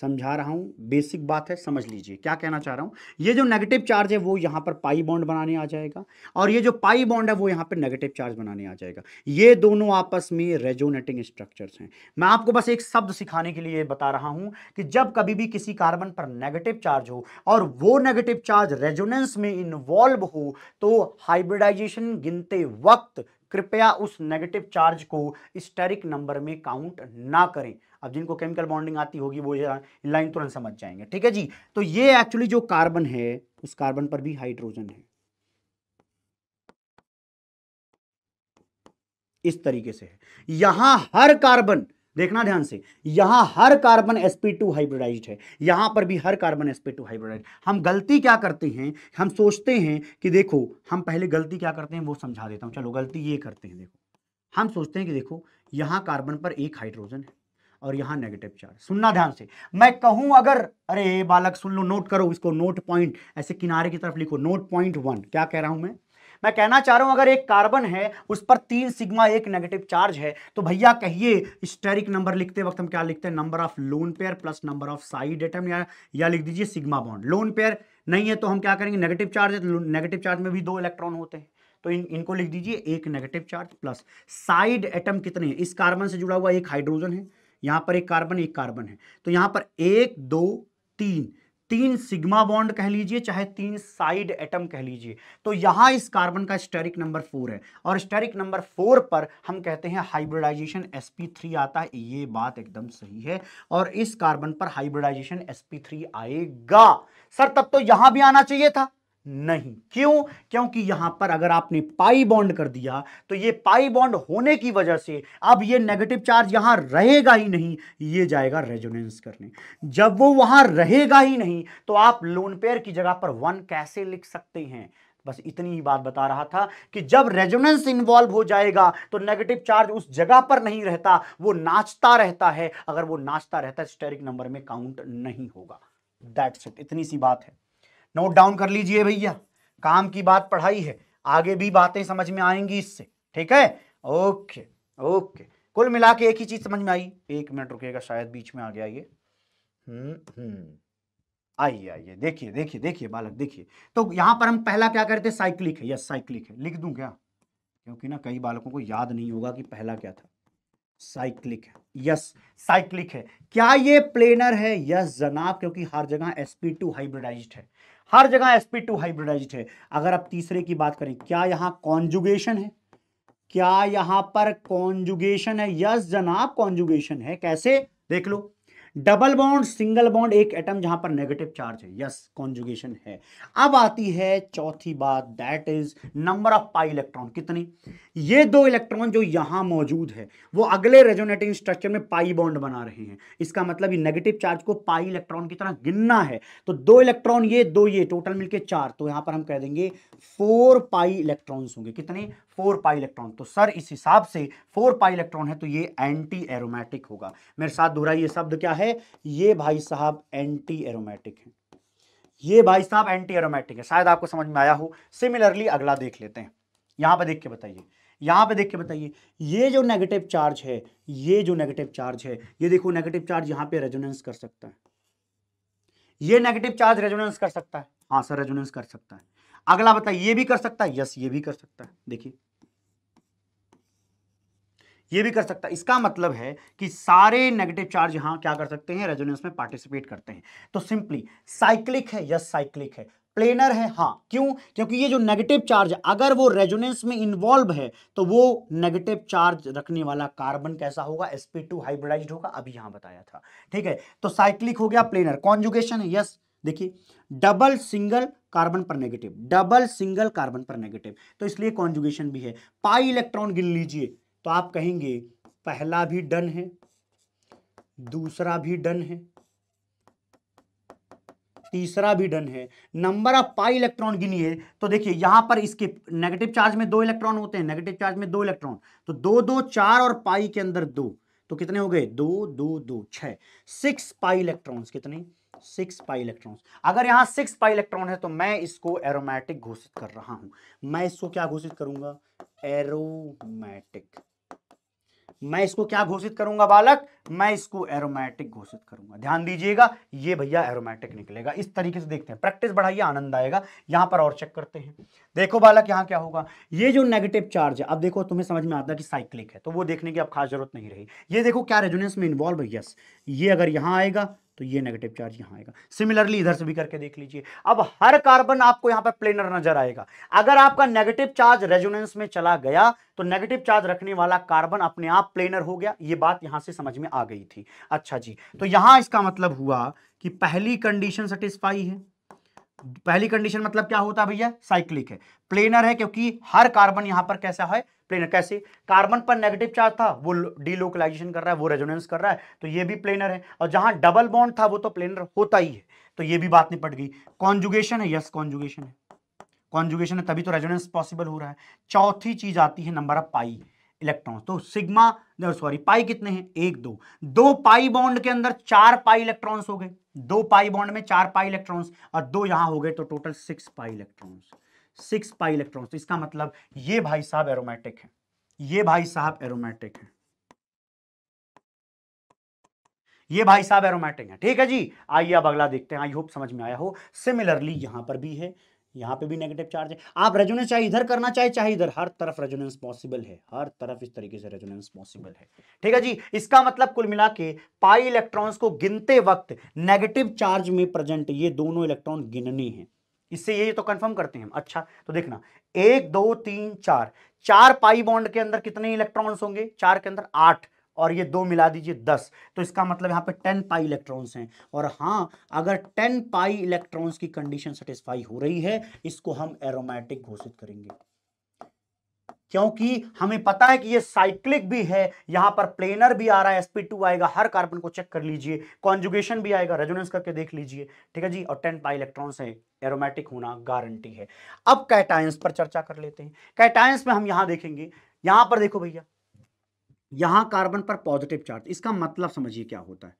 समझा रहा हूँ बेसिक बात है समझ लीजिए क्या कहना चाह रहा हूँ ये जो नेगेटिव चार्ज है वो यहाँ पर पाई बॉन्ड बनाने आ जाएगा और ये जो पाई बॉन्ड है वो यहाँ पर नेगेटिव चार्ज बनाने आ जाएगा ये दोनों आपस में रेजोनेटिंग स्ट्रक्चर्स हैं मैं आपको बस एक शब्द सिखाने के लिए बता रहा हूँ कि जब कभी भी किसी कार्बन पर नेगेटिव चार्ज हो और वो नेगेटिव चार्ज रेजोनेंस में इन्वॉल्व हो तो हाइब्रिडाइजेशन गिनते वक्त कृपया उस नेगेटिव चार्ज को स्टेरिक नंबर में काउंट ना करें अब जिनको केमिकल बॉन्डिंग आती होगी वो लाइन तुरंत समझ जाएंगे ठीक है जी तो ये एक्चुअली जो कार्बन है उस कार्बन पर भी हाइड्रोजन है इस तरीके से है यहां हर कार्बन देखना ध्यान से यहां हर कार्बन sp2 हाइब्रिडाइज्ड है यहां पर भी हर कार्बन sp2 हाइब्रिडाइज्ड हम गलती क्या करते हैं हम सोचते हैं कि देखो हम पहले गलती क्या करते हैं वो समझा देता हूं चलो गलती ये करते हैं देखो हम सोचते हैं कि देखो यहां कार्बन पर एक हाइड्रोजन है और यहां नेगेटिव चार्ज सुनना ध्यान से मैं कहूं अगर अरे बालक सुन लो नोट करो इसको नोट पॉइंट ऐसे किनारे की तरफ लिखो नोट पॉइंट वन क्या कह रहा हूं मैं मैं कहना चाह रहा हूं अगर एक कार्बन है उस पर तीन सिग्मा एक नेगेटिव चार्ज है तो भैया कहिए स्टेरिक नंबर लिखते वक्त हम क्या लिखते हैं number of lone pair plus number of side atom या या लिख दीजिए सिग्मा बॉन्ड लोन पेयर नहीं है तो हम क्या करेंगे नेगेटिव चार्ज है तो नेगेटिव चार्ज में भी दो इलेक्ट्रॉन होते हैं तो इन इनको लिख दीजिए एक negative charge plus side atom कितने है? इस कार्बन से जुड़ा हुआ एक हाइड्रोजन है यहां पर एक कार्बन एक कार्बन है तो यहां पर एक दो तीन तीन सिग्मा बॉन्ड कह लीजिए चाहे तीन साइड एटम कह लीजिए तो यहां इस कार्बन का स्टेरिक नंबर फोर है और स्टेरिक नंबर फोर पर हम कहते हैं हाइब्रिडाइजेशन sp3 आता है ये बात एकदम सही है और इस कार्बन पर हाइब्रिडाइजेशन sp3 आएगा सर तब तो यहां भी आना चाहिए था नहीं क्यों क्योंकि यहां पर अगर आपने पाई बॉन्ड कर दिया तो ये पाई बॉन्ड होने की वजह से अब ये नेगेटिव चार्ज यहां रहेगा ही नहीं ये जाएगा रेजोनेंस करने जब वो वहां रहेगा ही नहीं तो आप लोन पेयर की जगह पर वन कैसे लिख सकते हैं बस इतनी ही बात बता रहा था कि जब रेजोनेंस इन्वॉल्व हो जाएगा तो नेगेटिव चार्ज उस जगह पर नहीं रहता वो नाचता रहता है अगर वो नाचता रहता है स्टेरिक नंबर में काउंट नहीं होगा दैट्स इट इतनी सी बात है नोट डाउन कर लीजिए भैया काम की बात पढ़ाई है आगे भी बातें समझ में आएंगी इससे ठीक है ओके ओके कुल मिला के एक ही चीज समझ में आई एक मिनट रुकेगा शायद बीच में आ गया ये हम्म, हम्म। आइए आइए देखिए देखिए देखिए बालक देखिए तो यहाँ पर हम पहला क्या करते साइक्लिक है यस साइक्लिक है लिख दू क्या क्योंकि ना कई बालकों को याद नहीं होगा कि पहला क्या था साइक्लिक है यस साइक्लिक है क्या ये प्लेनर है यस जनाब क्योंकि हर जगह एसपी टू हाइब्रिडाइज है हर जगह sp2 टू हाइब्रिडाइज है अगर आप तीसरे की बात करें क्या यहां कॉन्जुगेशन है क्या यहां पर कॉन्जुगेशन है यस जनाब कॉन्जुगेशन है कैसे देख लो डबल बॉन्ड सिंगल बॉन्ड एक एटम जहां पर नेगेटिव चार्ज है यस कॉन्जुगेशन है अब आती है चौथी बात that is number of pi electron कितनी ये दो इलेक्ट्रॉन जो यहां मौजूद है वो अगले रेजोनेटिंग स्ट्रक्चर में पाई बॉन्ड बना रहे हैं इसका मतलब नेगेटिव चार्ज को पाई इलेक्ट्रॉन की तरह गिनना है तो दो इलेक्ट्रॉन ये दो ये टोटल मिलकर चार तो यहां पर हम कह देंगे फोर पाई इलेक्ट्रॉन होंगे कितने फोर पाई इलेक्ट्रॉन तो सर इस हिसाब से फोर पाई इलेक्ट्रॉन है तो ये एंटी एरोमेटिक होगा मेरे साथ दोहरा ये शब्द क्या है ये भाई साहब एंटी एरोमेटिक है ये भाई साहब एंटी एरोमेटिक है शायद आपको समझ में आया हो सिमिलरली अगला देख लेते हैं यहां पर देख के बताइए यहां पे देख के बताइए ये जो नेगेटिव चार्ज है ये जो नेगेटिव चार्ज है ये देखो नेगेटिव चार्ज यहां पे रेजोनेंस कर सकता है ये नेगेटिव चार्ज रेजोनेंस कर सकता है हाँ सर रेजोनेंस कर सकता है अगला बताइए ये भी कर सकता है यस ये भी कर सकता है देखिए ये भी कर सकता है इसका मतलब है कि सारे नेगेटिव चार्ज यहां क्या कर सकते हैं रेजोनेंस में पार्टिसिपेट करते हैं तो सिंपली साइक्लिक है यस साइक्लिक है प्लेनर है हाँ क्यों क्योंकि ये जो नेगेटिव चार्ज अगर वो रेजोनेंस में इन्वॉल्व है तो वो नेगेटिव चार्ज रखने वाला कार्बन कैसा होगा एसपी टू होगा अभी यहां बताया था ठीक है तो साइक्लिक हो गया प्लेनर कॉन्जुगेशन है यस yes. देखिए डबल सिंगल कार्बन पर नेगेटिव डबल सिंगल कार्बन पर नेगेटिव तो इसलिए कॉन्जुगेशन भी है पाई इलेक्ट्रॉन गिन लीजिए तो आप कहेंगे पहला भी डन है दूसरा भी डन है तीसरा भी डन है नंबर ऑफ पाई इलेक्ट्रॉन गिनिए तो देखिए यहां पर इसके नेगेटिव चार्ज में दो इलेक्ट्रॉन होते हैं नेगेटिव चार्ज में दो इलेक्ट्रॉन तो दो दो चार और पाई के अंदर दो तो कितने हो गए दो दो दो छह सिक्स पाई इलेक्ट्रॉन्स कितने सिक्स पाई इलेक्ट्रॉन अगर यहाँ सिक्स पाई इलेक्ट्रॉन है तो मैं इसको एरोमेटिक घोषित कर रहा हूं मैं इसको क्या घोषित करूंगा एरोमेटिक मैं इसको क्या घोषित करूंगा बालक मैं इसको एरोमेटिक घोषित करूंगा ध्यान दीजिएगा ये भैया एरोमेटिक निकलेगा इस तरीके से देखते हैं प्रैक्टिस बढ़ाइए आनंद आएगा यहां पर और चेक करते हैं देखो बालक यहां क्या होगा ये जो नेगेटिव चार्ज है अब देखो तुम्हें समझ में आता है कि साइक्लिक है तो वो देखने की अब खास जरूरत नहीं रही ये देखो क्या रेजोनेंस में इन्वॉल्व है यस ये अगर यहां आएगा तो ये नेगेटिव चार्ज यहां आएगा सिमिलरली इधर से भी करके देख लीजिए अब हर कार्बन आपको यहां पर प्लेनर नजर आएगा अगर आपका नेगेटिव चार्ज रेजोनेंस में चला गया तो नेगेटिव चार्ज रखने वाला कार्बन अपने आप प्लेनर हो गया ये बात यहां से समझ में आ गई थी अच्छा जी तो यहां इसका मतलब हुआ कि पहली कंडीशन सेटिस्फाई है पहली कंडीशन मतलब क्या होता है भैया साइक्लिक है प्लेनर है क्योंकि हर कार्बन यहां पर कैसा है प्लेनर कैसे कार्बन पर नेगेटिव चार्ज था वो डीलोकलाइजेशन कर रहा है वो रेजोनेंस कर रहा है तो ये भी प्लेनर है और जहां डबल बॉन्ड था वो तो प्लेनर होता ही है तो ये भी बात नहीं पड़ गई कॉन्जुगेशन है यस कॉन्जुगेशन है कॉन्जुगेशन है तभी तो रेजोनेंस पॉसिबल हो रहा है चौथी चीज आती है नंबर ऑफ पाई इलेक्ट्रॉन तो सिग्मा सॉरी पाई कितने हैं एक दो दो पाई बॉन्ड के अंदर चार पाई इलेक्ट्रॉन्स हो गए दो पाई बॉन्ड में चार पाई इलेक्ट्रॉन्स और दो यहां हो गए तो total six pi electrons six pi electron तो इसका मतलब ये भाई साहब एरोमेटिक है ये भाई साहब एरोमेटिक है ये भाई साहब एरोमेटिक है ठीक है जी आइए अब अगला देखते हैं आई होप समझ में आया हो सिमिलरली यहां पर भी है यहां पे भी नेगेटिव चार्ज है आप रेजोनेंस चाहे इधर करना चाहे चाहे इधर हर तरफ रेजोनेंस पॉसिबल है हर तरफ इस तरीके से रेजोनेंस पॉसिबल है ठीक है जी इसका मतलब कुल मिला के पाई इलेक्ट्रॉन्स को गिनते वक्त नेगेटिव चार्ज में प्रेजेंट ये दोनों इलेक्ट्रॉन गिनने हैं इससे ये तो कंफर्म करते हैं अच्छा तो देखना एक दो तीन चार चार पाई बॉन्ड के अंदर कितने इलेक्ट्रॉन्स होंगे चार के अंदर आठ और ये दो मिला दीजिए दस तो इसका मतलब यहाँ पे टेन पाई इलेक्ट्रॉन्स हैं और हाँ अगर टेन पाई इलेक्ट्रॉन्स की कंडीशन सेटिस्फाई हो रही है इसको हम एरोमेटिक घोषित करेंगे क्योंकि हमें पता है कि ये साइक्लिक भी है यहां पर प्लेनर भी आ रहा है टू आएगा हर कार्बन को चेक कर लीजिए कॉन्जुगेशन भी आएगा रेजोनेंस करके देख लीजिए ठीक है जी और टेन पाई इलेक्ट्रॉन से एरोमेटिक होना गारंटी है अब कैटायंस पर चर्चा कर लेते हैं कैटायंस में हम यहां देखेंगे यहां पर देखो भैया यहां कार्बन पर पॉजिटिव चार्ज इसका मतलब समझिए क्या होता है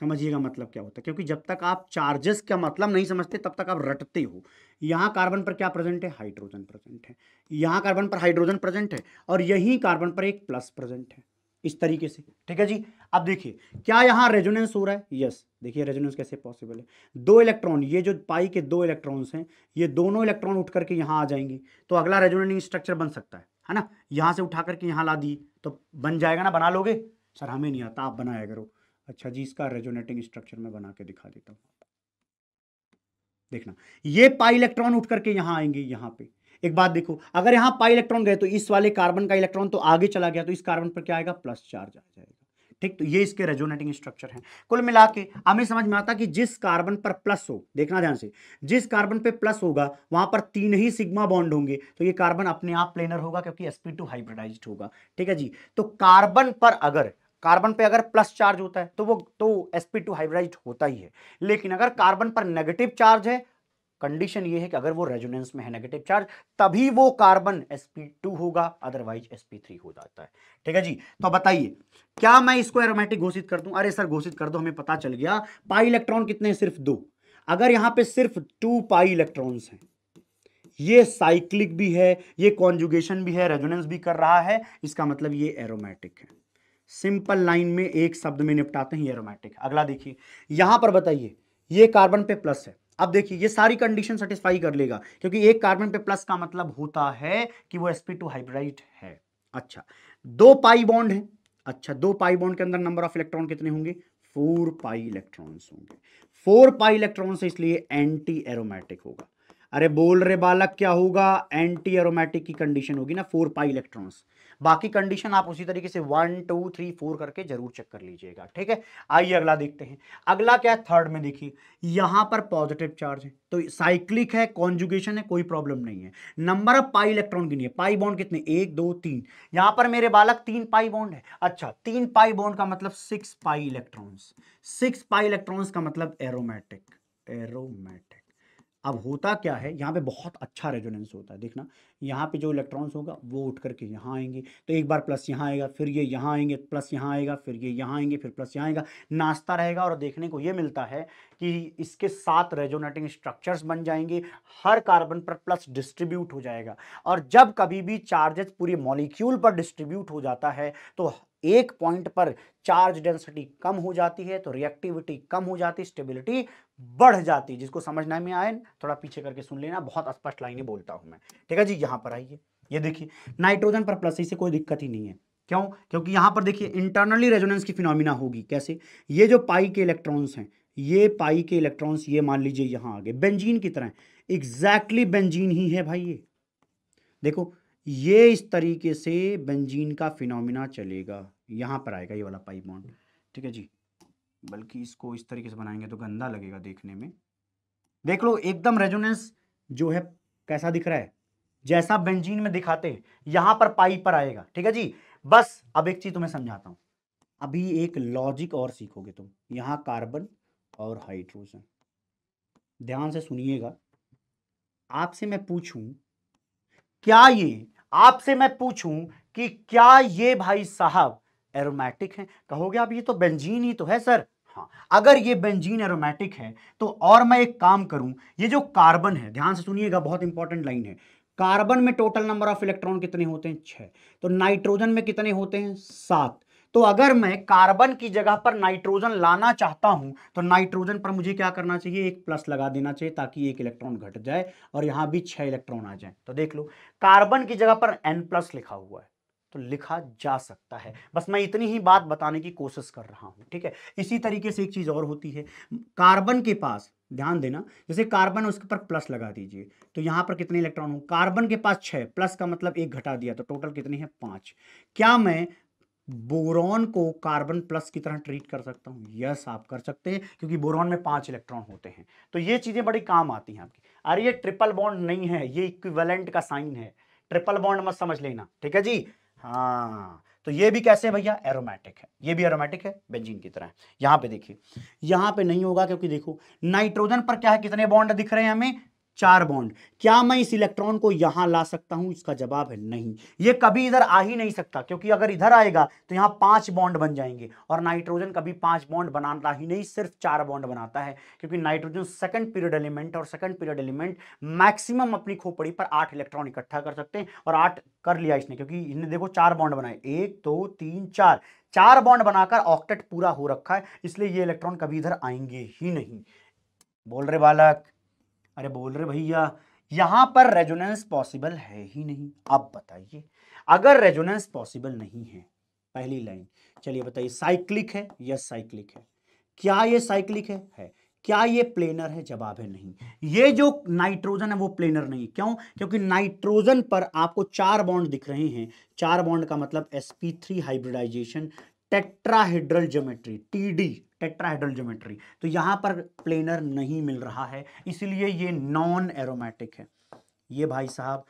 समझिएगा मतलब क्या होता है क्योंकि जब तक आप चार्जेस का मतलब नहीं समझते तब तक आप रटते हो यहाँ कार्बन पर क्या प्रेजेंट है हाइड्रोजन प्रेजेंट है यहाँ कार्बन पर हाइड्रोजन प्रेजेंट है और यहीं कार्बन पर एक प्लस प्रेजेंट है इस तरीके से ठीक है जी अब देखिए क्या यहाँ रेजोनेंस हो रहा है यस देखिए रेजोनेंस कैसे पॉसिबल है दो इलेक्ट्रॉन ये जो पाई के दो इलेक्ट्रॉन्स हैं ये दोनों इलेक्ट्रॉन उठ करके यहाँ आ जाएंगे तो अगला रेजोनेंट स्ट्रक्चर बन सकता है है ना यहाँ से उठा करके यहाँ ला दिए तो बन जाएगा ना बना लोगे सर हमें नहीं आता आप बनाया करो अच्छा जी इसका रेजोनेटिंग स्ट्रक्चर में बना के दिखा देता हूं देखना ये पाई इलेक्ट्रॉन उठ करके यहां आएंगे यहां पे एक बात देखो अगर यहां पाई इलेक्ट्रॉन गए तो इस वाले कार्बन का इलेक्ट्रॉन तो आगे चला गया तो इस कार्बन पर क्या आएगा प्लस चार्ज आ जाएगा ठीक तो ये इसके रेजोनेटिंग स्ट्रक्चर हैं कुल मिला के हमें समझ में आता कि जिस कार्बन पर प्लस हो देखना ध्यान से जिस कार्बन पे प्लस होगा वहां पर तीन ही सिग्मा बॉन्ड होंगे तो ये कार्बन अपने आप प्लेनर होगा क्योंकि sp2 हाइब्रिडाइज्ड होगा ठीक है जी तो कार्बन पर अगर कार्बन पे अगर प्लस चार्ज होता है तो वो तो sp2 हाइब्रिडाइज होता ही है लेकिन अगर कार्बन पर नेगेटिव चार्ज है कंडीशन ये है कि अगर वो रेजोनेंस में है नेगेटिव चार्ज तभी वो कार्बन sp2 होगा अदरवाइज sp3 हो जाता है ठीक है जी तो बताइए क्या मैं इसको एरोमेटिक घोषित कर दूं अरे सर घोषित कर दो हमें पता चल गया पाई इलेक्ट्रॉन कितने हैं सिर्फ दो अगर यहां पर सिर्फ टू पाई इलेक्ट्रॉन है ये साइक्लिक भी है ये कॉन्जुगेशन भी है रेजोनेंस भी कर रहा है इसका मतलब ये एरोमेटिक है सिंपल लाइन में एक शब्द में निपटाते हैं एरोमेटिक अगला देखिए यहां पर बताइए ये कार्बन पे प्लस है अब देखिए ये सारी कंडीशन सेटिस्फाई कर लेगा क्योंकि एक कार्बन पे प्लस का मतलब होता है कि वो टू हाइब्राइड है अच्छा दो पाई बॉन्ड है अच्छा दो पाई बॉन्ड के अंदर नंबर ऑफ इलेक्ट्रॉन कितने होंगे फोर पाई इलेक्ट्रॉन होंगे फोर पाई इलेक्ट्रॉन से इसलिए एंटी एरोमेटिक होगा अरे बोल रहे बालक क्या होगा एंटी एरोमेटिक की कंडीशन होगी ना फोर पाई इलेक्ट्रॉन्स बाकी कंडीशन आप उसी तरीके से वन टू थ्री फोर करके जरूर चेक कर लीजिएगा ठीक है आइए अगला देखते हैं अगला क्या है थर्ड में देखिए यहां पर पॉजिटिव चार्ज है तो साइक्लिक है कॉन्जुगेशन है कोई प्रॉब्लम नहीं है नंबर ऑफ पाई इलेक्ट्रॉन गिनिए पाई बॉन्ड कितने एक दो तीन यहां पर मेरे बालक तीन पाई बॉन्ड है अच्छा तीन पाई बॉन्ड का मतलब six pi electron six pi electron का मतलब एरोमेटिक एरोमेटिक अब होता क्या है यहाँ पे बहुत अच्छा रेजोनेंस होता है देखना यहाँ पे जो इलेक्ट्रॉन्स होगा वो उठ करके यहाँ आएंगे तो एक बार प्लस यहाँ आएगा फिर ये यहाँ आएंगे प्लस यहाँ आएगा फिर ये यहाँ आएंगे फिर प्लस यहाँ आएगा नाश्ता रहेगा और देखने को ये मिलता है कि इसके साथ रेजोनेटिंग स्ट्रक्चर्स बन जाएंगे हर कार्बन पर प्लस डिस्ट्रीब्यूट हो जाएगा और जब कभी भी चार्जेस पूरे मॉलिक्यूल पर डिस्ट्रीब्यूट हो जाता है तो एक पॉइंट पर चार्ज डेंसिटी कम हो जाती है तो रिएक्टिविटी कम हो जाती स्टेबिलिटी बढ़ जाती जिसको समझ में आए थोड़ा पीछे करके सुन लेना बहुत स्पष्ट लाइने बोलता हूं मैं ठीक है जी यहां पर आइए ये देखिए नाइट्रोजन पर प्लस इससे कोई दिक्कत ही नहीं है क्यों क्योंकि यहां पर देखिए इंटरनली रेजोनेंस की फिनोमिना होगी कैसे ये जो पाई के इलेक्ट्रॉन्स हैं ये पाई के इलेक्ट्रॉन्स ये मान लीजिए यहां आगे बेंजीन की तरह एग्जैक्टली exactly बेंजीन ही है भाई ये देखो ये इस तरीके से बेंजीन का फिनोमिना चलेगा यहां पर आएगा ये वाला पाई बॉन्ड ठीक है जी बल्कि इसको इस तरीके से बनाएंगे तो गंदा लगेगा देखने में देख लो एकदम रेजोनेंस जो है कैसा दिख रहा है जैसा बेंजीन में दिखाते हैं यहां पर पाइप पर आएगा ठीक है जी बस अब एक चीज तुम्हें समझाता हूं अभी एक लॉजिक और सीखोगे तुम यहां कार्बन और हाइड्रोजन ध्यान से सुनिएगा आपसे मैं पूछूं क्या ये आपसे मैं पूछूं कि क्या ये भाई साहब एरोमेटिक हैं कहोगे आप ये तो बेंजीन ही तो है सर हाँ अगर ये बेंजीन एरोमेटिक है तो और मैं एक काम करूं ये जो कार्बन है ध्यान से सुनिएगा बहुत इंपॉर्टेंट लाइन है कार्बन में टोटल नंबर ऑफ इलेक्ट्रॉन कितने होते हैं छः तो नाइट्रोजन में कितने होते हैं सात तो अगर मैं कार्बन की जगह पर नाइट्रोजन लाना चाहता हूं तो नाइट्रोजन पर मुझे क्या करना चाहिए एक प्लस लगा देना चाहिए ताकि एक इलेक्ट्रॉन घट जाए और यहां भी छह इलेक्ट्रॉन आ जाए तो देख लो कार्बन की जगह पर एन प्लस लिखा हुआ है तो लिखा जा सकता है बस मैं इतनी ही बात बताने की कोशिश कर रहा हूं ठीक है इसी तरीके से एक चीज़ और होती है कार्बन के पास ध्यान देना जैसे कार्बन उसके पर प्लस लगा दीजिए तो यहां पर कितने इलेक्ट्रॉन हो कार्बन के पास छह प्लस का मतलब एक घटा दिया तो टोटल कितने हैं पांच क्या मैं बोरॉन को कार्बन प्लस की तरह ट्रीट कर सकता हूं यस आप कर सकते हैं क्योंकि बोरॉन में पांच इलेक्ट्रॉन होते हैं तो ये चीज़ें बड़ी काम आती हैं आपकी अरे ये ट्रिपल बॉन्ड नहीं है ये इक्विवेलेंट का साइन है ट्रिपल बॉन्ड मत समझ लेना ठीक है जी हाँ तो ये भी कैसे भैया एरोमेटिक है ये भी एरोमेटिक है बेंजीन की तरह यहां पे देखिए यहां पे नहीं होगा क्योंकि देखो नाइट्रोजन पर क्या है कितने बॉन्ड दिख रहे हैं हमें चार बॉन्ड क्या मैं इस इलेक्ट्रॉन को यहां ला सकता हूं इसका जवाब है नहीं ये कभी इधर आ ही नहीं सकता क्योंकि अगर इधर आएगा तो यहाँ पांच बॉन्ड बन जाएंगे और नाइट्रोजन कभी पांच बॉन्ड बनाता ही नहीं सिर्फ चार बॉन्ड बनाता है क्योंकि नाइट्रोजन सेकंड पीरियड एलिमेंट और सेकंड पीरियड एलिमेंट मैक्सिमम अपनी खोपड़ी पर आठ इलेक्ट्रॉन इकट्ठा कर सकते हैं और आठ कर लिया इसने क्योंकि इन्हें देखो चार बॉन्ड बनाए एक दो तीन चार चार बॉन्ड बनाकर ऑक्टेट पूरा हो रखा है इसलिए ये इलेक्ट्रॉन कभी इधर आएंगे ही नहीं बोल रहे बालक अरे बोल रहे भैया यहां पर रेजोनेंस पॉसिबल है ही नहीं अब बताइए अगर रेजोनेंस पॉसिबल नहीं है पहली लाइन चलिए बताइए साइक्लिक है यस साइक्लिक है क्या ये साइक्लिक है है क्या ये प्लेनर है जवाब है नहीं ये जो नाइट्रोजन है वो प्लेनर नहीं क्यों क्योंकि नाइट्रोजन पर आपको चार बॉन्ड दिख रहे हैं चार बॉन्ड का मतलब sp3 hybridization tetrahedral geometry TD tetrahedral geometry तो यहां पर प्लेनर नहीं मिल रहा है इसलिए ये नॉन एरोमेटिक है ये भाई साहब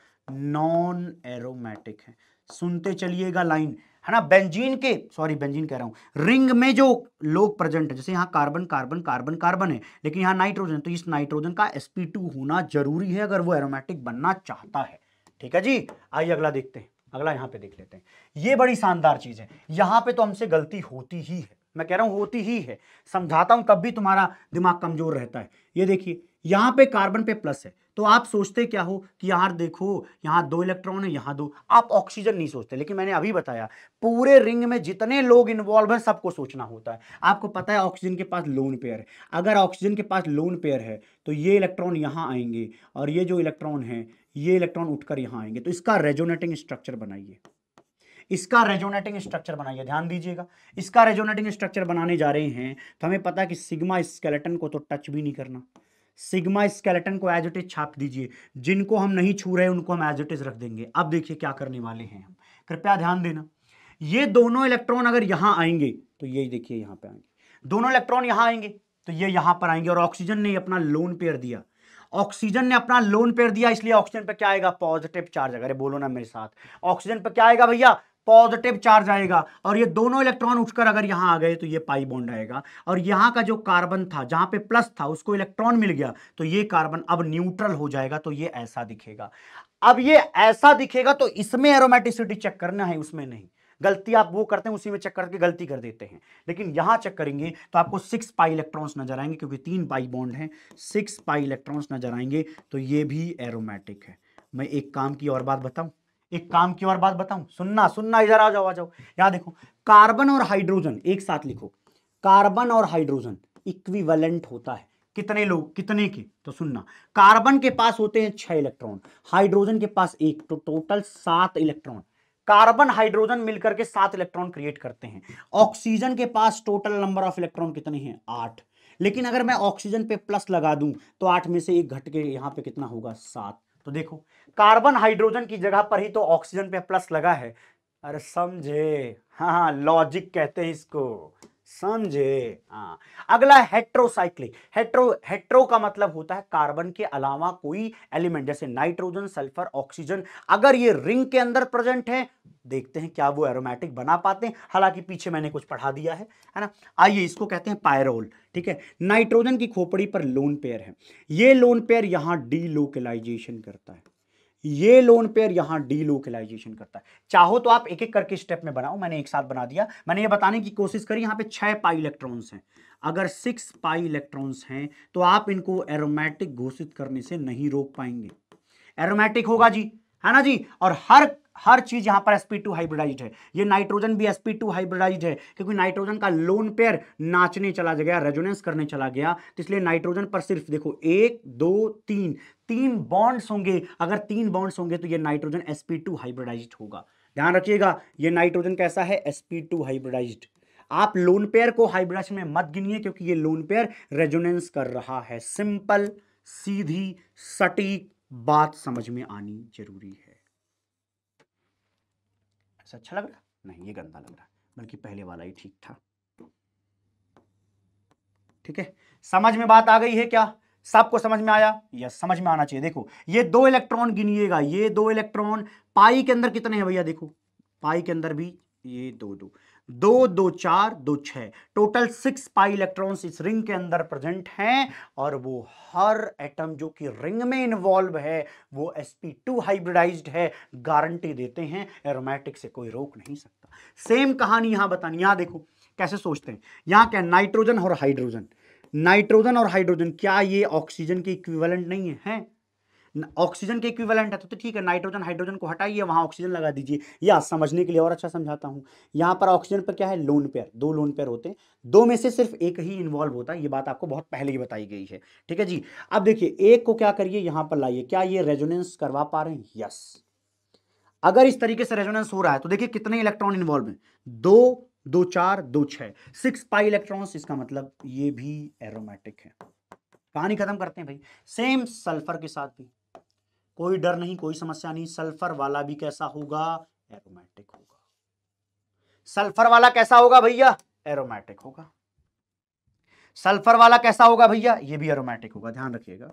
नॉन एरोमेटिक है सुनते चलिएगा लाइन है ना बेंजीन के सॉरी बेंजीन कह रहा हूं रिंग में जो लोग प्रेजेंट है जैसे यहां कार्बन कार्बन कार्बन कार्बन है लेकिन यहाँ नाइट्रोजन तो इस नाइट्रोजन का sp2 होना जरूरी है अगर वो एरोमेटिक बनना चाहता है ठीक है जी आइए अगला देखते हैं अगला यहाँ पे देख लेते हैं ये बड़ी शानदार चीज़ है यहाँ पे तो हमसे गलती होती ही है मैं कह रहा हूँ होती ही है समझाता हूं तब भी तुम्हारा दिमाग कमज़ोर रहता है ये देखिए यहाँ पे कार्बन पे प्लस है तो आप सोचते क्या हो कि यार देखो यहाँ दो इलेक्ट्रॉन है यहाँ दो आप ऑक्सीजन नहीं सोचते लेकिन मैंने अभी बताया पूरे रिंग में जितने लोग इन्वॉल्व हैं सबको सोचना होता है आपको पता है ऑक्सीजन के पास लोन पेयर है अगर ऑक्सीजन के पास लोन पेयर है तो ये इलेक्ट्रॉन यहां आएंगे और ये जो इलेक्ट्रॉन है ये इलेक्ट्रॉन उठकर यहां आएंगे तो इसका रेजोनेटिंग स्ट्रक्चर बनाइए इसका रेजोनेटिंग स्ट्रक्चर बनाइए ध्यान दीजिएगा इसका रेजोनेटिंग स्ट्रक्चर बनाने जा रहे हैं तो हमें पता है कि सिग्मा स्केलेटन को तो टच भी नहीं करना सिग्मा स्केलेटन को एज इट इज छाप दीजिए जिनको हम नहीं छू रहे उनको हम एज इट इज रख देंगे अब देखिए क्या करने वाले हैं हम कृपया ध्यान देना ये दोनों इलेक्ट्रॉन अगर यहां आएंगे तो ये देखिए यहां पर आएंगे दोनों इलेक्ट्रॉन यहां आएंगे तो ये यहां पर आएंगे और ऑक्सीजन ने अपना लोन पेयर दिया ऑक्सीजन ने अपना लोन पेड़ दिया इसलिए ऑक्सीजन पर क्या आएगा पॉजिटिव चार्ज अगर बोलो ना मेरे साथ ऑक्सीजन पर क्या आएगा भैया पॉजिटिव चार्ज आएगा और ये दोनों इलेक्ट्रॉन उठकर अगर यहाँ आ गए तो ये पाई बॉन्ड आएगा और यहाँ का जो कार्बन था जहाँ पे प्लस था उसको इलेक्ट्रॉन मिल गया तो ये कार्बन अब न्यूट्रल हो जाएगा तो ये ऐसा दिखेगा अब ये ऐसा दिखेगा तो इसमें एरोमेटिसिटी चेक करना है उसमें नहीं गलती आप वो करते हैं उसी में चेक करके गलती कर देते हैं लेकिन यहाँ चेक करेंगे तो आपको सिक्स पाई इलेक्ट्रॉन्स नजर आएंगे क्योंकि तीन पाई बॉन्ड हैं सिक्स पाई इलेक्ट्रॉन्स नजर आएंगे तो ये भी एरोमेटिक है मैं एक काम की और बात बताऊं एक काम की और बात बताऊं सुनना सुनना इधर आ जाओ आ जाओ यहां देखो कार्बन और हाइड्रोजन एक साथ लिखो कार्बन और हाइड्रोजन इक्विवेलेंट होता है कितने लोग कितने के तो सुनना कार्बन के पास होते हैं छह इलेक्ट्रॉन हाइड्रोजन के पास एक तो टोटल सात इलेक्ट्रॉन कार्बन हाइड्रोजन मिलकर के सात इलेक्ट्रॉन क्रिएट करते हैं ऑक्सीजन के पास टोटल नंबर ऑफ इलेक्ट्रॉन कितने हैं आठ लेकिन अगर मैं ऑक्सीजन पे प्लस लगा दूं तो आठ में से एक घट के यहां पे कितना होगा सात तो देखो कार्बन हाइड्रोजन की जगह पर ही तो ऑक्सीजन पे प्लस लगा है अरे समझे हाँ लॉजिक हाँ, कहते हैं इसको समझे हाँ अगला हेट्रोसाइक्लिक हेट्रो हेट्रो का मतलब होता है कार्बन के अलावा कोई एलिमेंट जैसे नाइट्रोजन सल्फर ऑक्सीजन अगर ये रिंग के अंदर प्रेजेंट है देखते हैं क्या वो एरोमेटिक बना पाते हैं हालांकि पीछे मैंने कुछ पढ़ा दिया है है ना आइए इसको कहते हैं पायरोल ठीक है नाइट्रोजन की खोपड़ी पर लोन पेयर है ये लोन पेयर यहां डीलोकलाइजेशन करता है ये लोन पेयर यहां डीलोकलाइजेशन करता है चाहो तो आप एक एक करके स्टेप में बनाओ मैंने एक साथ बना दिया मैंने ये बताने की कोशिश करी यहां पे छह पाई इलेक्ट्रॉन्स हैं अगर सिक्स पाई इलेक्ट्रॉन्स हैं तो आप इनको एरोमेटिक घोषित करने से नहीं रोक पाएंगे एरोमेटिक होगा जी है ना जी और हर हर चीज यहां पर sp2 हाइब्रिडाइज्ड है ये नाइट्रोजन भी sp2 हाइब्रिडाइज्ड है क्योंकि नाइट्रोजन का लोन पेयर नाचने चला गया रेजोनेंस करने चला गया तो इसलिए नाइट्रोजन पर सिर्फ देखो एक दो तीन तीन बॉन्ड्स होंगे अगर तीन बॉन्ड्स होंगे तो ये नाइट्रोजन sp2 हाइब्रिडाइज्ड होगा ध्यान रखिएगा ये नाइट्रोजन कैसा है sp2 हाइब्रिडाइज्ड आप लोन पेयर को हाइब्रिडाइजेशन में मत गिनिए क्योंकि ये लोन पेयर रेजोनेंस कर रहा है सिंपल सीधी सटीक बात समझ में आनी जरूरी है से अच्छा लग रहा नहीं ये गंदा लग रहा बल्कि पहले वाला ही ठीक था ठीक है समझ में बात आ गई है क्या सबको समझ में आया यस समझ में आना चाहिए देखो ये दो इलेक्ट्रॉन गिनिएगा ये दो इलेक्ट्रॉन पाई के अंदर कितने हैं भैया देखो पाई के अंदर भी ये दो दो दो दो चार दो छह टोटल सिक्स पाई इलेक्ट्रॉन्स इस रिंग के अंदर प्रेजेंट हैं और वो हर एटम जो कि रिंग में इन्वॉल्व है वो sp2 हाइब्रिडाइज्ड है गारंटी देते हैं एरोमेटिक से कोई रोक नहीं सकता सेम कहानी यहां बतानी यहां देखो कैसे सोचते हैं यहां क्या नाइट्रोजन और हाइड्रोजन नाइट्रोजन और हाइड्रोजन क्या ये ऑक्सीजन के इक्विवेलेंट नहीं है, है? ऑक्सीजन के इक्विवेलेंट है तो, तो ठीक है नाइट्रोजन हाइड्रोजन को हटाइए वहां ऑक्सीजन लगा दीजिए या समझने के लिए और अच्छा समझाता हूं यहां पर ऑक्सीजन पर क्या है लोन पेयर दो लोन पेयर होते हैं दो में से सिर्फ एक ही इन्वॉल्व होता है ये बात आपको बहुत पहले ही बताई गई है ठीक है जी अब देखिए एक को क्या करिए यहां पर लाइए क्या ये रेजोनेंस करवा पा रहे हैं यस अगर इस तरीके से रेजोनेंस हो रहा है तो देखिए कितने इलेक्ट्रॉन इन्वॉल्व है दो दो चार दो छः सिक्स पाई इलेक्ट्रॉन इसका मतलब ये भी एरोमेटिक है कहानी खत्म करते हैं भाई सेम सल्फर के साथ भी कोई डर नहीं कोई समस्या नहीं सल्फर वाला भी कैसा होगा एरोमेटिक होगा सल्फर वाला कैसा होगा भैया एरोमेटिक होगा सल्फर वाला कैसा होगा भैया ये भी एरोमेटिक होगा ध्यान रखिएगा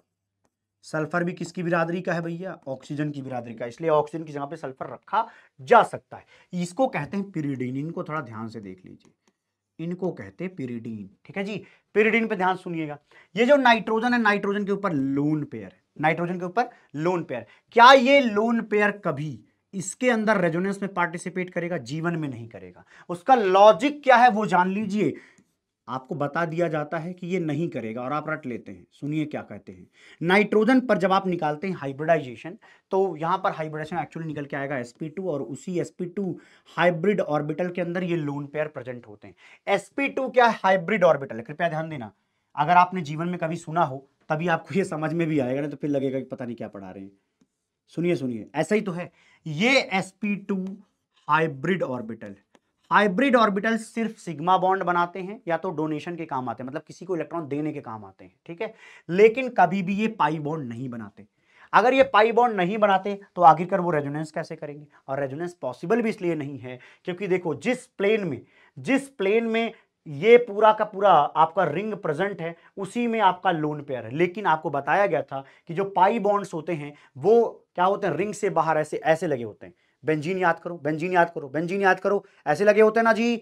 सल्फर भी किसकी बिरादरी का है भैया ऑक्सीजन की बिरादरी का इसलिए ऑक्सीजन की जगह पे सल्फर रखा जा सकता है इसको कहते हैं पिरीडीन इनको थोड़ा ध्यान से देख लीजिए इनको कहते हैं पिरीडीन ठीक है जी पिरीडीन पे ध्यान सुनिएगा ये जो नाइट्रोजन है नाइट्रोजन के ऊपर लोन पेयर है नाइट्रोजन के ऊपर लोन पेयर क्या ये लोन पेयर कभी इसके अंदर रेजोनेंस में पार्टिसिपेट करेगा जीवन में नहीं करेगा उसका लॉजिक क्या है वो जान लीजिए आपको बता दिया जाता है कि ये नहीं करेगा और आप रट लेते हैं सुनिए क्या कहते हैं नाइट्रोजन पर जब आप निकालते हैं हाइब्रिडाइजेशन तो यहां पर हाइब्रिडाइजेशन एक्चुअली निकल के आएगा sp2 और उसी sp2 हाइब्रिड ऑर्बिटल के अंदर ये लोन पेयर प्रेजेंट होते हैं sp2 क्या है हाइब्रिड ऑर्बिटल कृपया ध्यान देना अगर आपने जीवन में कभी सुना हो तभी आपको ये समझ में भी आएगा ना तो फिर लगेगा कि पता नहीं क्या पढ़ा रहे हैं सुनिए सुनिए ऐसा ही तो है ये S P two hybrid orbital hybrid orbital सिर्फ सिग्मा बॉन्ड बनाते हैं या तो डोनेशन के काम आते हैं मतलब किसी को इलेक्ट्रॉन देने के काम आते हैं ठीक है लेकिन कभी भी ये पाई बॉन्ड नहीं बनाते अगर ये पाई बॉन्ड नहीं बनाते तो आखिरकार वो रेजोनेंस कैसे करेंगे और रेजोनेंस पॉसिबल भी इसलिए नहीं है क्योंकि देखो जिस प्लेन में जिस प्लेन में ये पूरा का पूरा आपका रिंग प्रेजेंट है उसी में आपका लोन पेयर है लेकिन आपको बताया गया था कि जो पाई बॉन्ड्स होते हैं वो क्या होते हैं रिंग से बाहर ऐसे ऐसे लगे होते हैं बेंजीन याद करो बेंजीन याद करो बेंजीन याद करो ऐसे लगे होते हैं ना जी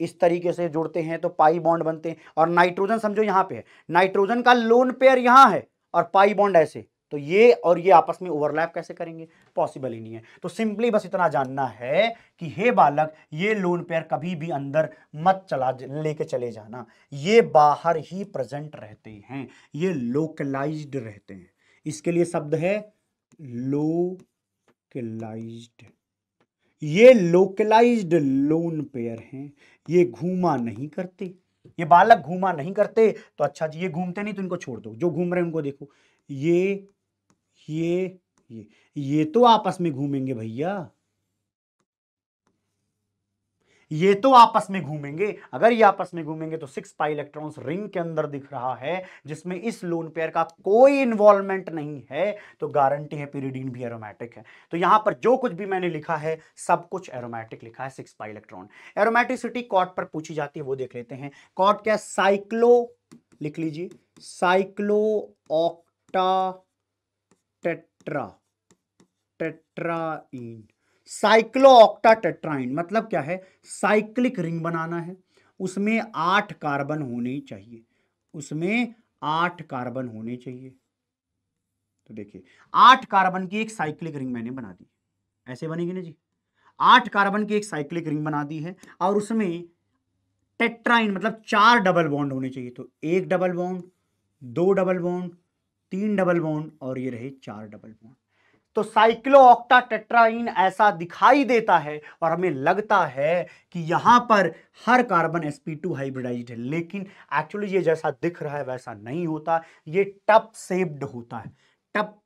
इस तरीके से जुड़ते हैं तो पाई बॉन्ड बनते हैं और नाइट्रोजन समझो यहां पे है नाइट्रोजन का लोन पेयर यहां है और पाई बॉन्ड ऐसे तो ये और ये आपस में ओवरलैप कैसे करेंगे पॉसिबल ही नहीं है तो सिंपली बस इतना जानना है कि हे बालक ये लोन पेयर कभी भी अंदर मत चला लेके चले जाना ये बाहर ही प्रेजेंट रहते हैं ये लोकलाइज्ड रहते हैं इसके लिए शब्द है लोकलाइज्ड ये लोकलाइज्ड लोन पेयर हैं ये घूमा नहीं करते ये बालक घूमा नहीं करते तो अच्छा जी ये घूमते नहीं तो इनको छोड़ दो जो घूम रहे हैं उनको देखो ये ये ये ये तो आपस में घूमेंगे भैया ये तो आपस में घूमेंगे अगर ये आपस में घूमेंगे तो सिक्स पाई इलेक्ट्रॉन्स रिंग के अंदर दिख रहा है जिसमें इस लोन पेयर का कोई इन्वॉल्वमेंट नहीं है तो गारंटी है पीरिडीन भी एरोमेटिक है तो यहां पर जो कुछ भी मैंने लिखा है सब कुछ एरोमेटिक लिखा है six pi electron aromaticity COT पर पूछी जाती है वो देख लेते हैं कॉट क्या साइक्लो लिख लीजिए cyclo octa tetra tetraene cyclo octa tetraene मतलब क्या है साइक्लिक रिंग बनाना है उसमें आठ कार्बन होने चाहिए उसमें आठ कार्बन होने चाहिए तो देखिए आठ कार्बन की एक साइक्लिक रिंग मैंने बना दी ऐसे बनेगी ना जी आठ कार्बन की एक साइक्लिक रिंग बना दी है और उसमें टेट्राइन मतलब चार डबल बॉन्ड होने चाहिए तो एक डबल बॉन्ड दो डबल बॉन्ड तीन डबल बॉन्ड और ये रहे चार डबल बॉन्ड तो साइक्लो ऑक्टा टेट्राइन ऐसा दिखाई देता है और हमें लगता है कि यहां पर हर कार्बन sp2 हाइब्रिडाइज्ड है लेकिन एक्चुअली ये जैसा दिख रहा है वैसा नहीं होता ये टप सेव्ड होता है tub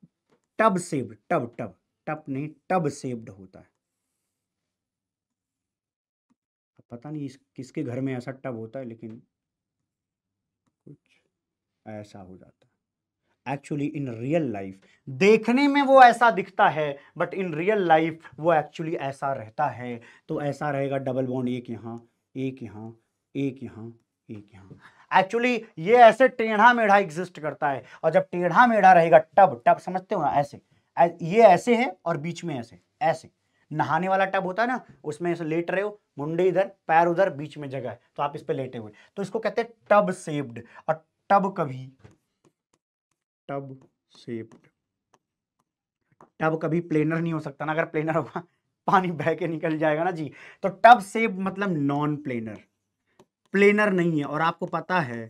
tub shape tub tub tub नहीं टब सेव्ड होता है पता नहीं इस, किसके घर में ऐसा टब होता है लेकिन कुछ ऐसा हो जाता है एक्चुअली इन रियल लाइफ देखने में वो ऐसा दिखता है बट इन रियल लाइफ वो एक्चुअली ऐसा रहता है तो ऐसा रहेगा डबल बॉन्ड एक यहाँ एक यहाँ एक यहाँ एक यहाँ एक्चुअली ये ऐसे टेढ़ा मेढ़ा एग्जिस्ट करता है और जब टेढ़ा मेढ़ा रहेगा टब टब समझते हो ना ऐसे ये ऐसे है और बीच में ऐसे ऐसे नहाने वाला टब होता है ना उसमें ऐसे लेट रहे हो मुंडे इधर पैर उधर बीच में जगह है तो आप इस पर लेटे हुए तो इसको कहते हैं टब सेव्ड और टब कभी टब शेप्ड टब कभी प्लेनर नहीं हो सकता ना अगर प्लेनर होगा पानी बह के निकल जाएगा ना जी तो टब सेप मतलब नॉन प्लेनर प्लेनर नहीं है और आपको पता है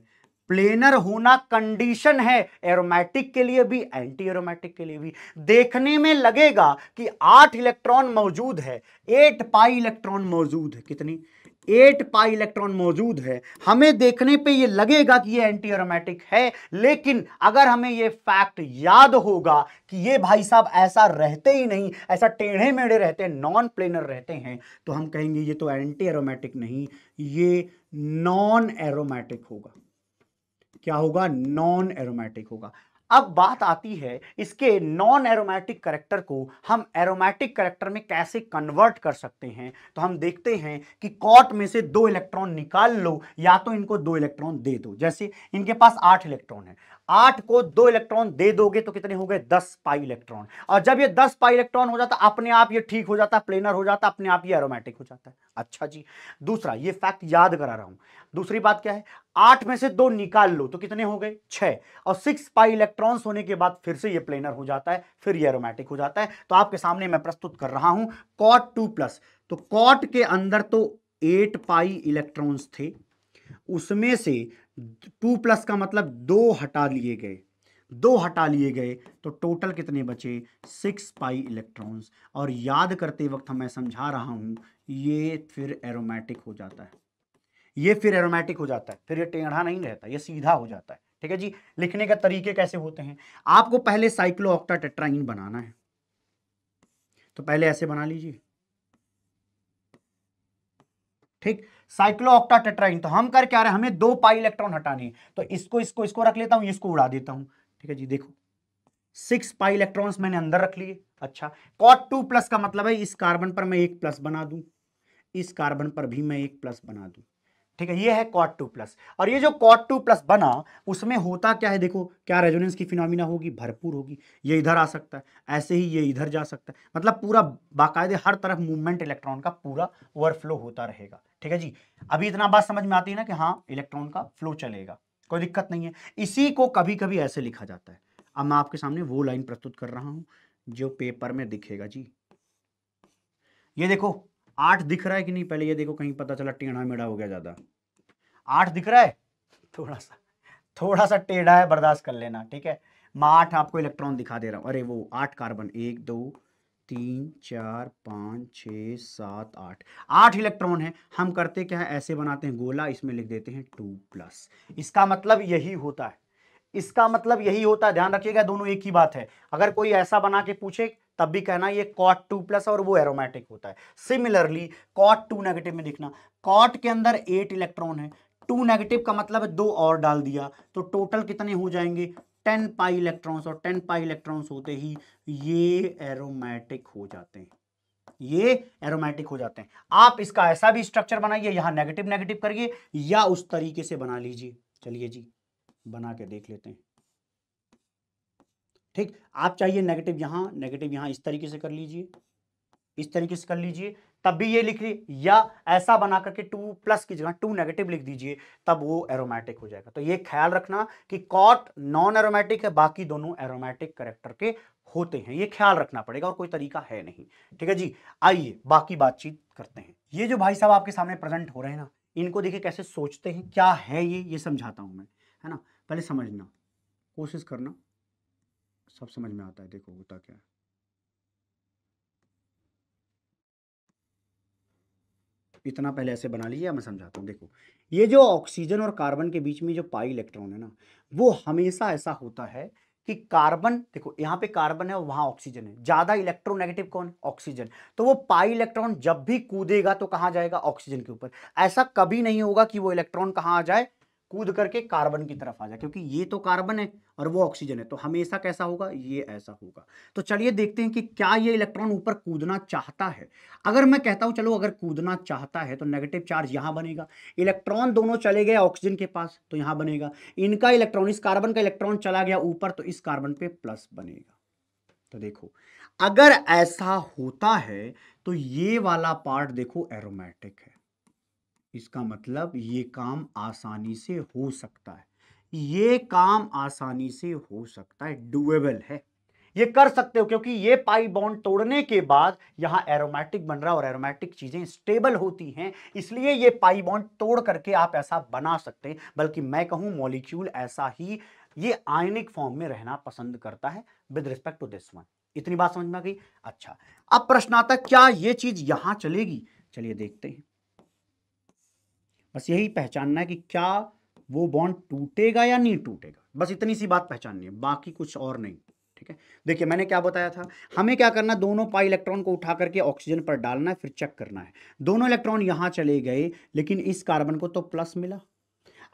प्लेनर होना कंडीशन है एरोमेटिक के लिए भी एंटी एरोमेटिक के लिए भी देखने में लगेगा कि आठ इलेक्ट्रॉन मौजूद है एट पाई इलेक्ट्रॉन मौजूद है कितनी एट पाई इलेक्ट्रॉन मौजूद है हमें देखने पे ये लगेगा कि ये एंटी एरोमेटिक है लेकिन अगर हमें ये फैक्ट याद होगा कि ये भाई साहब ऐसा रहते ही नहीं ऐसा टेढ़े मेढ़े रहते हैं नॉन प्लेनर रहते हैं तो हम कहेंगे ये तो एंटी एरोमेटिक नहीं ये नॉन एरोमेटिक होगा क्या होगा नॉन एरोमेटिक होगा अब बात आती है इसके नॉन एरोमेटिक करेक्टर को हम एरोमेटिक करेक्टर में कैसे कन्वर्ट कर सकते हैं तो हम देखते हैं कि कॉट में से दो इलेक्ट्रॉन निकाल लो या तो इनको दो इलेक्ट्रॉन दे दो जैसे इनके पास आठ इलेक्ट्रॉन है आठ को दो इलेक्ट्रॉन दे दोगे तो कितने हो गए दस पाई इलेक्ट्रॉन और जब ये दस पाई इलेक्ट्रॉन हो जाता अपने आप ये ठीक हो जाता प्लेनर हो जाता अपने आप ये एरोमेटिक हो जाता है अच्छा जी दूसरा ये फैक्ट याद करा रहा हूं दूसरी बात क्या है आठ में से दो निकाल लो तो कितने हो गए छह और सिक्स पाई इलेक्ट्रॉन होने के बाद फिर से ये प्लेनर हो जाता है फिर ये एरोमेटिक हो जाता है तो आपके सामने मैं प्रस्तुत कर रहा हूं कॉट टू प्लस तो कॉट के अंदर तो एट पाई इलेक्ट्रॉन थे उसमें से टू प्लस का मतलब दो हटा लिए गए दो हटा लिए गए तो टोटल कितने बचे सिक्स पाई इलेक्ट्रॉन्स और याद करते वक्त मैं समझा रहा हूं ये फिर एरोमेटिक हो जाता है ये फिर एरोमेटिक हो जाता है फिर ये टेढ़ा नहीं रहता ये सीधा हो जाता है ठीक है जी लिखने का तरीके कैसे होते हैं आपको पहले साइक्लो ऑक्टा टेट्राइन बनाना है तो पहले ऐसे बना लीजिए ठीक साइक्लोऑक्टा टेट्राइन तो हम करके आ रहे हैं हमें दो पाई इलेक्ट्रॉन हटाने तो इसको इसको इसको रख लेता हूं इसको उड़ा देता हूं ठीक है जी देखो सिक्स पाई इलेक्ट्रॉन्स मैंने अंदर रख लिए अच्छा कॉट टू प्लस का मतलब है इस कार्बन पर मैं एक प्लस बना दूं इस कार्बन पर भी मैं एक प्लस बना दूं ठीक है ये है कॉट टू प्लस और ये जो कॉट टू प्लस बना उसमें होता क्या है देखो क्या रेजोनेंस की फिनोमिना होगी भरपूर होगी ये इधर आ सकता है ऐसे ही ये इधर जा सकता है मतलब पूरा बाकायदे हर तरफ मूवमेंट इलेक्ट्रॉन का पूरा ओवरफ्लो होता रहेगा ठीक है जी अभी इतना बात समझ में आती है ना कि हाँ इलेक्ट्रॉन का फ्लो चलेगा कोई दिक्कत नहीं है इसी को कभी कभी ऐसे लिखा जाता है अब मैं आपके सामने वो लाइन प्रस्तुत कर रहा हूं जो पेपर में दिखेगा जी ये देखो आठ दिख रहा है कि नहीं पहले ये देखो कहीं पता चला टेढ़ा मेढ़ा हो गया ज्यादा आठ दिख रहा है थोड़ा सा थोड़ा सा टेढ़ा है बर्दाश्त कर लेना ठीक है मैं आठ आपको इलेक्ट्रॉन दिखा दे रहा हूं अरे वो आठ कार्बन एक दो तीन चार पाँच छ सात आठ आठ इलेक्ट्रॉन है हम करते क्या है ऐसे बनाते हैं गोला इसमें लिख देते हैं टू प्लस इसका मतलब यही होता है इसका मतलब यही होता है ध्यान रखिएगा दोनों एक ही बात है अगर कोई ऐसा बना के पूछे तब भी कहना ये कॉट टू प्लस और वो एरोमेटिक होता है सिमिलरली कॉट टू नेगेटिव में लिखना कॉट के अंदर एट इलेक्ट्रॉन है टू नेगेटिव का मतलब दो और डाल दिया तो टोटल कितने हो जाएंगे टेन पाई इलेक्ट्रॉन्स और टेन पाई इलेक्ट्रॉन्स होते ही ये एरोमेटिक हो जाते हैं ये एरोमेटिक हो जाते हैं आप इसका ऐसा भी स्ट्रक्चर बनाइए यहां नेगेटिव नेगेटिव करिए या उस तरीके से बना लीजिए चलिए जी बना के देख लेते हैं ठीक आप चाहिए नेगेटिव यहां नेगेटिव यहां इस तरीके से कर लीजिए इस तरीके से कर लीजिए तब भी ये लिख लीजिए या ऐसा बना करके टू प्लस की जगह टू नेगेटिव लिख दीजिए तब वो एरोमेटिक हो जाएगा तो ये ख्याल रखना कि कॉट नॉन एरोमेटिक है बाकी दोनों एरोमेटिक करेक्टर के होते हैं ये ख्याल रखना पड़ेगा और कोई तरीका है नहीं ठीक है जी आइए बाकी बातचीत करते हैं ये जो भाई साहब आपके सामने प्रेजेंट हो रहे हैं ना इनको देखिए कैसे सोचते हैं क्या है ये ये समझाता हूं मैं है ना पहले समझना कोशिश करना सब समझ में आता है देखो होता क्या है इतना पहले ऐसे बना लीजिए मैं समझाता हूँ देखो ये जो ऑक्सीजन और कार्बन के बीच में जो पाई इलेक्ट्रॉन है ना वो हमेशा ऐसा होता है कि कार्बन देखो यहाँ पे कार्बन है और वहाँ ऑक्सीजन है ज़्यादा इलेक्ट्रोनेगेटिव कौन ऑक्सीजन तो वो पाई इलेक्ट्रॉन जब भी कूदेगा तो कहाँ जाएगा ऑक्सीजन के ऊपर ऐसा कभी नहीं होगा कि वो इलेक्ट्रॉन कहाँ आ जाए कूद करके कार्बन की तरफ आ जाए क्योंकि ये तो कार्बन है और वो ऑक्सीजन है तो हमेशा कैसा होगा ये ऐसा होगा तो चलिए देखते हैं कि क्या ये इलेक्ट्रॉन ऊपर कूदना चाहता है अगर मैं कहता हूं चलो अगर कूदना चाहता है तो नेगेटिव चार्ज यहां बनेगा इलेक्ट्रॉन दोनों चले गए ऑक्सीजन के पास तो यहां बनेगा इनका इलेक्ट्रॉन इस कार्बन का इलेक्ट्रॉन चला गया ऊपर तो इस कार्बन पे प्लस बनेगा तो देखो अगर ऐसा होता है तो ये वाला पार्ट देखो एरोमेटिक है इसका मतलब ये काम आसानी से हो सकता है ये काम आसानी से हो सकता है डुएबल है ये कर सकते हो क्योंकि ये पाई बॉन्ड तोड़ने के बाद यहाँ एरोमेटिक बन रहा है और एरोमेटिक चीज़ें स्टेबल होती हैं इसलिए ये पाई बॉन्ड तोड़ करके आप ऐसा बना सकते हैं बल्कि मैं कहूं मॉलिक्यूल ऐसा ही ये आयनिक फॉर्म में रहना पसंद करता है with respect to this one इतनी बात समझ में आ गई अच्छा अब प्रश्न आता क्या ये चीज़ यहां चलेगी चलिए देखते हैं बस यही पहचानना है कि क्या वो बॉन्ड टूटेगा या नहीं टूटेगा बस इतनी सी बात पहचाननी है बाकी कुछ और नहीं ठीक है देखिए मैंने क्या बताया था हमें क्या करना दोनों पाई इलेक्ट्रॉन को उठा करके ऑक्सीजन पर डालना है फिर चेक करना है दोनों इलेक्ट्रॉन यहां चले गए लेकिन इस कार्बन को तो प्लस मिला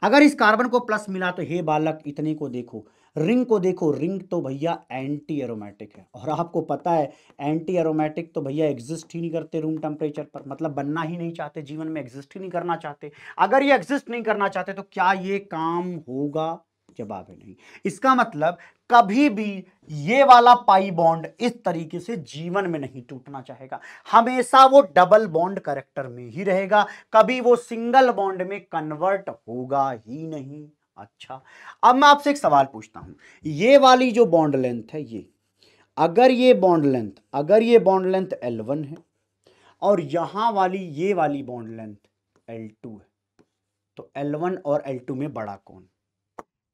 अगर इस कार्बन को प्लस मिला तो हे बालक इतने को देखो रिंग को देखो रिंग तो भैया एंटी एरोमेटिक है और आपको पता है एंटी एरोमेटिक तो भैया एग्जिस्ट ही नहीं करते रूम टेम्परेचर पर मतलब बनना ही नहीं चाहते जीवन में एग्जिस्ट ही नहीं करना चाहते अगर ये एग्जिस्ट नहीं करना चाहते तो क्या ये काम होगा जवाब है नहीं इसका मतलब कभी भी ये वाला पाई बॉन्ड इस तरीके से जीवन में नहीं टूटना चाहेगा हमेशा वो डबल बॉन्ड करेक्टर में ही रहेगा कभी वो सिंगल बॉन्ड में कन्वर्ट होगा ही नहीं अच्छा अब मैं आपसे एक सवाल पूछता हूँ ये वाली जो बॉन्ड लेंथ है ये अगर ये बॉन्ड लेंथ अगर ये बॉन्ड लेंथ एल वन है और यहाँ वाली ये वाली बॉन्ड लेंथ एल टू है तो एल वन और एल टू में बड़ा कौन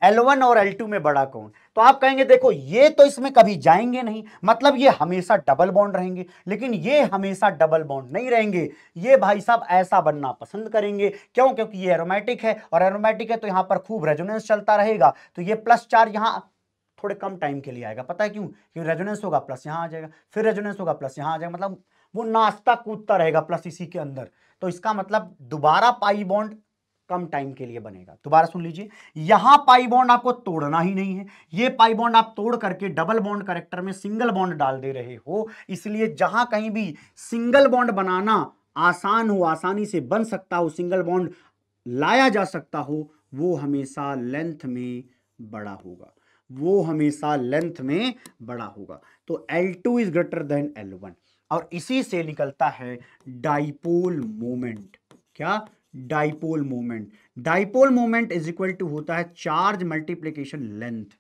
L1 और L2 में बड़ा कौन तो आप कहेंगे देखो ये तो इसमें कभी जाएंगे नहीं मतलब ये हमेशा डबल बॉन्ड रहेंगे लेकिन ये हमेशा डबल बॉन्ड नहीं रहेंगे ये भाई साहब ऐसा बनना पसंद करेंगे क्यों क्योंकि ये एरोमेटिक है और एरोमेटिक है तो यहां पर खूब रेजोनेंस चलता रहेगा तो ये प्लस चार यहाँ थोड़े कम टाइम के लिए आएगा पता है क्यों क्योंकि रेजोनेंस होगा प्लस यहां आ जाएगा फिर रेजोनेंस होगा प्लस यहां आ जाएगा मतलब वो नाश्ता कूदता रहेगा प्लस इसी के अंदर तो इसका मतलब दोबारा पाई बॉन्ड कम टाइम के लिए बनेगा दोबारा सुन लीजिए यहां पाई बॉन्ड आपको तोड़ना ही नहीं है ये पाई बॉन्ड आप तोड़ करके डबल बॉन्ड करेक्टर में सिंगल बॉन्ड डाल दे रहे हो इसलिए जहां कहीं भी सिंगल बॉन्ड बनाना आसान हो आसानी से बन सकता हो सिंगल बॉन्ड लाया जा सकता हो वो हमेशा लेंथ में बड़ा होगा वो हमेशा लेंथ में बड़ा होगा तो L two is greater than one और इसी से निकलता है डाइपोल मोमेंट क्या dipole moment dipole moment is equal to होता है चार्ज मल्टीप्लीकेशन लेंथ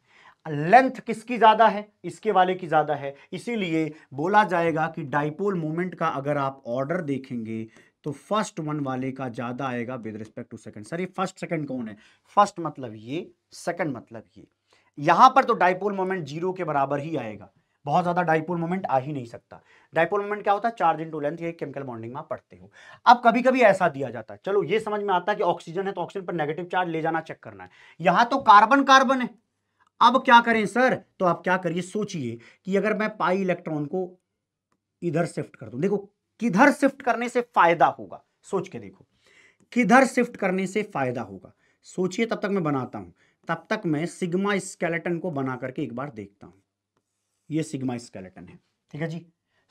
लेंथ किसकी ज़्यादा है इसके वाले की ज़्यादा है इसीलिए बोला जाएगा कि डाइपोल मोमेंट का अगर आप ऑर्डर देखेंगे तो फर्स्ट वन वाले का ज़्यादा आएगा with respect to second sir ये फर्स्ट सेकंड कौन है फर्स्ट मतलब ये सेकंड मतलब ये यहां पर तो डाइपोल मोमेंट जीरो के बराबर ही आएगा बहुत ज़्यादा डाइपोल मोमेंट आ ही नहीं सकता डाइपोल मोमेंट क्या होता है चार्ज इन टू लेंथ ये केमिकल बॉन्डिंग में आप पढ़ते हो अब कभी कभी ऐसा दिया जाता है चलो ये समझ में आता है कि ऑक्सीजन है तो ऑक्सीजन पर नेगेटिव चार्ज ले जाना चेक करना है यहां तो कार्बन कार्बन है अब क्या करें सर तो आप क्या करिए सोचिए कि अगर मैं पाई इलेक्ट्रॉन को इधर शिफ्ट कर दू देखो किधर शिफ्ट करने से फायदा होगा सोच के देखो किधर शिफ्ट करने से फायदा होगा सोचिए तब तक मैं बनाता हूं तब तक मैं सिग्मा स्केलेटन को बना करके एक बार देखता हूं ये सिग्मा स्केलेटन है ठीक है जी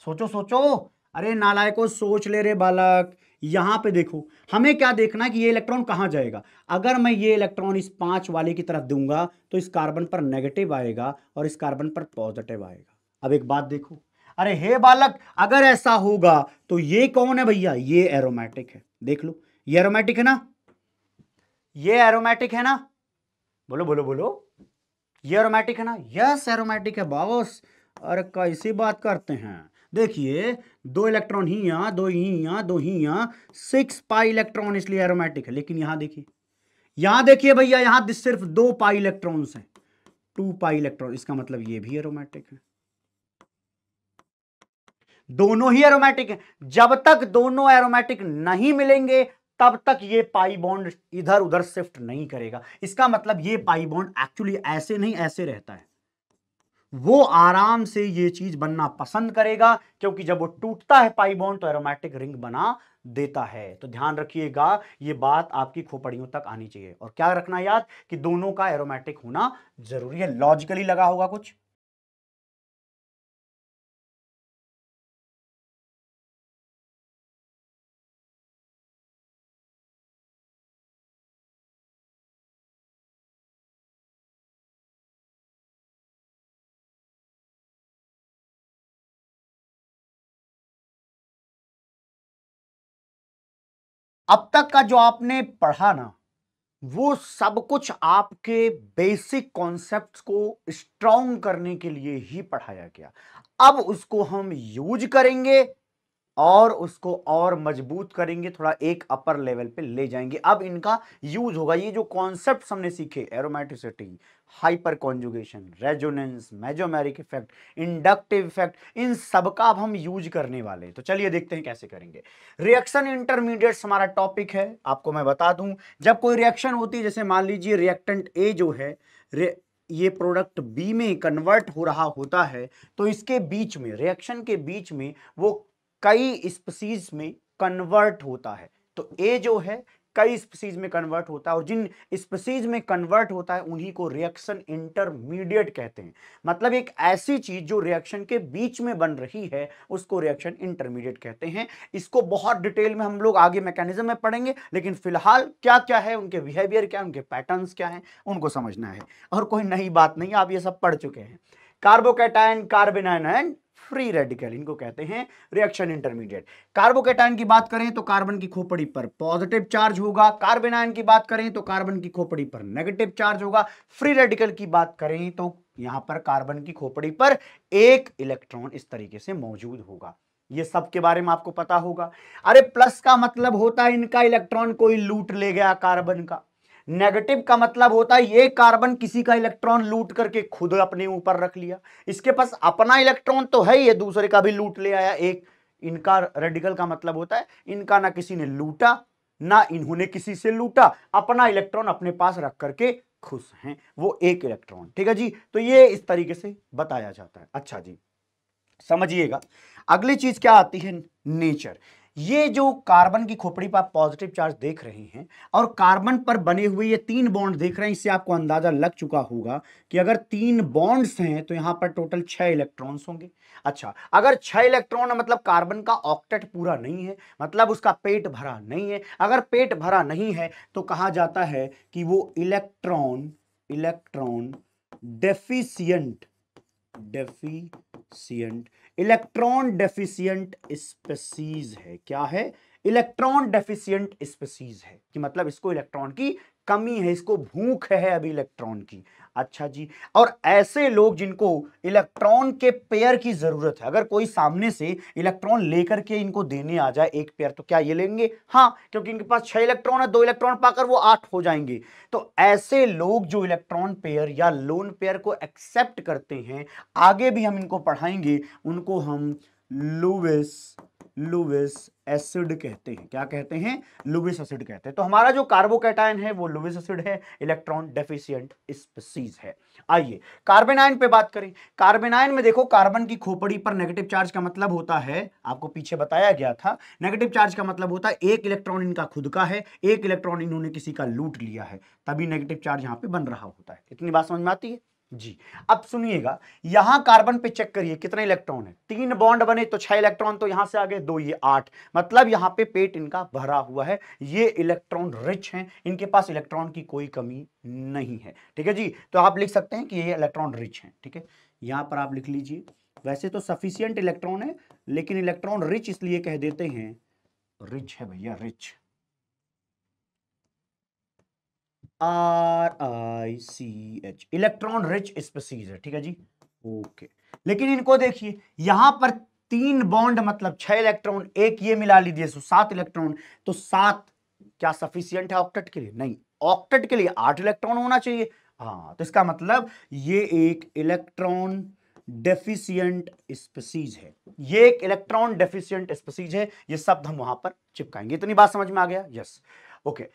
सोचो सोचो अरे नालायको सोच ले रे बालक यहां पे देखो हमें क्या देखना है कि ये इलेक्ट्रॉन कहां जाएगा अगर मैं ये इलेक्ट्रॉन इस पांच वाले की तरफ दूंगा तो इस कार्बन पर नेगेटिव आएगा और इस कार्बन पर पॉजिटिव आएगा अब एक बात देखो अरे हे बालक अगर ऐसा होगा तो ये कौन है भैया ये एरोमेटिक है देख लो ये एरोमेटिक है ना ये एरोमेटिक है ना बोलो बोलो बोलो ये एरोमेटिक है ना यस एरोमेटिक है बाबोस अरे कैसी बात करते हैं देखिए दो इलेक्ट्रॉन ही यहाँ दो ही यहाँ दो ही यहाँ सिक्स पाई इलेक्ट्रॉन इसलिए एरोमेटिक है लेकिन यहाँ देखिए यहाँ देखिए भैया यहाँ सिर्फ दो पाई इलेक्ट्रॉन्स हैं टू पाई इलेक्ट्रॉन इसका मतलब ये भी एरोमेटिक है दोनों ही एरोमेटिक हैं जब तक दोनों एरोमेटिक नहीं मिलेंगे तब तक ये पाई बॉन्ड इधर उधर शिफ्ट नहीं करेगा इसका मतलब ये पाई बॉन्ड एक्चुअली ऐसे नहीं ऐसे रहता है वो आराम से ये चीज बनना पसंद करेगा क्योंकि जब वो टूटता है पाई बॉन्ड तो एरोमेटिक रिंग बना देता है तो ध्यान रखिएगा ये बात आपकी खोपड़ियों तक आनी चाहिए और क्या रखना याद कि दोनों का एरोमेटिक होना जरूरी है लॉजिकली लगा होगा कुछ अब तक का जो आपने पढ़ा ना वो सब कुछ आपके बेसिक कॉन्सेप्ट्स को स्ट्रॉन्ग करने के लिए ही पढ़ाया गया अब उसको हम यूज करेंगे और उसको और मजबूत करेंगे थोड़ा एक अपर लेवल पे ले जाएंगे अब इनका यूज होगा ये जो कॉन्सेप्ट हमने सीखे aromaticity hyper conjugation resonance mesomeric effect inductive effect इन सब का अब हम यूज करने वाले हैं तो चलिए देखते हैं कैसे करेंगे रिएक्शन इंटरमीडिएट्स हमारा टॉपिक है आपको मैं बता दूं जब कोई रिएक्शन होती है जैसे मान लीजिए रिएक्टेंट ए जो है ये प्रोडक्ट बी में कन्वर्ट हो रहा होता है तो इसके बीच में रिएक्शन के बीच में वो कई स्पीसीज में कन्वर्ट होता है तो ए जो है कई स्पीसीज में कन्वर्ट होता है और जिन स्पीसीज में कन्वर्ट होता है उन्हीं को रिएक्शन इंटरमीडिएट कहते हैं मतलब एक ऐसी चीज जो रिएक्शन के बीच में बन रही है उसको रिएक्शन इंटरमीडिएट कहते हैं इसको बहुत डिटेल में हम लोग आगे मैकेनिज्म में पढ़ेंगे लेकिन फिलहाल क्या क्या है उनके बिहेवियर क्या उनके पैटर्न क्या है उनको समझना है और कोई नई बात नहीं आप ये सब पढ़ चुके हैं carbocation carbanion and free radical इनको कहते हैं रिएक्शन इंटरमीडिएट कार्बोकेटाइन की बात करें तो कार्बन की खोपड़ी पर पॉजिटिव चार्ज होगा कार्बेनाइन की बात करें तो कार्बन की खोपड़ी पर नेगेटिव चार्ज होगा फ्री रेडिकल की बात करें तो यहां पर कार्बन की खोपड़ी पर एक इलेक्ट्रॉन इस तरीके से मौजूद होगा ये सब के बारे में आपको पता होगा अरे प्लस का मतलब होता है इनका इलेक्ट्रॉन कोई लूट ले गया कार्बन का नेगेटिव का मतलब होता है ये कार्बन किसी का इलेक्ट्रॉन लूट करके खुद अपने ऊपर रख लिया इसके पास अपना इलेक्ट्रॉन तो है ये दूसरे का भी लूट ले आया एक इनका रेडिकल का मतलब होता है इनका ना किसी ने लूटा ना इन्होंने किसी से लूटा अपना इलेक्ट्रॉन अपने पास रख करके खुश हैं वो एक इलेक्ट्रॉन ठीक है जी तो ये इस तरीके से बताया जाता है अच्छा जी समझिएगा अगली चीज क्या आती है नेचर ये जो कार्बन की खोपड़ी पर आप पॉजिटिव चार्ज देख रहे हैं और कार्बन पर बने हुए ये तीन बॉन्ड देख रहे हैं इससे आपको अंदाजा लग चुका होगा कि अगर तीन बॉन्ड्स हैं तो यहां पर टोटल छह इलेक्ट्रॉन्स होंगे अच्छा अगर छह इलेक्ट्रॉन मतलब कार्बन का ऑक्टेट पूरा नहीं है मतलब उसका पेट भरा नहीं है अगर पेट भरा नहीं है तो कहा जाता है कि वो electron electron deficient deficient electron deficient species है क्या है इलेक्ट्रॉन डेफिशियंट स्पेसीज है कि मतलब इसको इलेक्ट्रॉन की कमी है इसको भूख है अभी इलेक्ट्रॉन की अच्छा जी और ऐसे लोग जिनको इलेक्ट्रॉन के पेयर की ज़रूरत है अगर कोई सामने से इलेक्ट्रॉन लेकर के इनको देने आ जाए एक पेयर तो क्या ये लेंगे हाँ क्योंकि इनके पास छह इलेक्ट्रॉन है दो इलेक्ट्रॉन पाकर वो आठ हो जाएंगे तो ऐसे लोग जो इलेक्ट्रॉन पेयर या लोन पेयर को एक्सेप्ट करते हैं आगे भी हम इनको पढ़ाएंगे उनको हम लुविस लुविस एसिड कहते हैं क्या कहते हैं लुविस एसिड कहते हैं तो हमारा जो कार्बोकेटाइन है वो लुविस एसिड है इलेक्ट्रॉन डेफिशियंट स्पीसीज है आइए कार्बन आयन पे बात करें कार्बन आयन में देखो कार्बन की खोपड़ी पर नेगेटिव चार्ज का मतलब होता है आपको पीछे बताया गया था नेगेटिव चार्ज का मतलब होता है एक इलेक्ट्रॉन इनका खुद का है एक इलेक्ट्रॉन इन्होंने किसी का लूट लिया है तभी नेगेटिव चार्ज यहाँ पे बन रहा होता है इतनी बात समझ में आती है जी अब सुनिएगा यहां कार्बन पे चेक करिए कितने इलेक्ट्रॉन है तीन बॉन्ड बने तो छह इलेक्ट्रॉन तो यहां से आ गए दो ये आठ मतलब यहां पे पेट इनका भरा हुआ है ये इलेक्ट्रॉन रिच हैं इनके पास इलेक्ट्रॉन की कोई कमी नहीं है ठीक है जी तो आप लिख सकते हैं कि ये इलेक्ट्रॉन रिच है ठीक है यहां पर आप लिख लीजिए वैसे तो सफिशियंट इलेक्ट्रॉन है लेकिन इलेक्ट्रॉन रिच इसलिए कह देते हैं रिच है भैया rich R I C H electron rich species है ठीक है जी ओके लेकिन इनको देखिए यहां पर तीन बॉन्ड मतलब छह इलेक्ट्रॉन एक ये मिला लीजिए तो सात इलेक्ट्रॉन तो सात क्या सफिशियंट है ऑक्टेट के लिए नहीं ऑक्टेट के लिए आठ इलेक्ट्रॉन होना चाहिए हाँ तो इसका मतलब ये एक इलेक्ट्रॉन डेफिशियंट स्पेसीज है ये एक इलेक्ट्रॉन डेफिशियंट स्पेसीज है ये शब्द हम वहां पर चिपकाएंगे इतनी बात समझ में आ गया यस ओके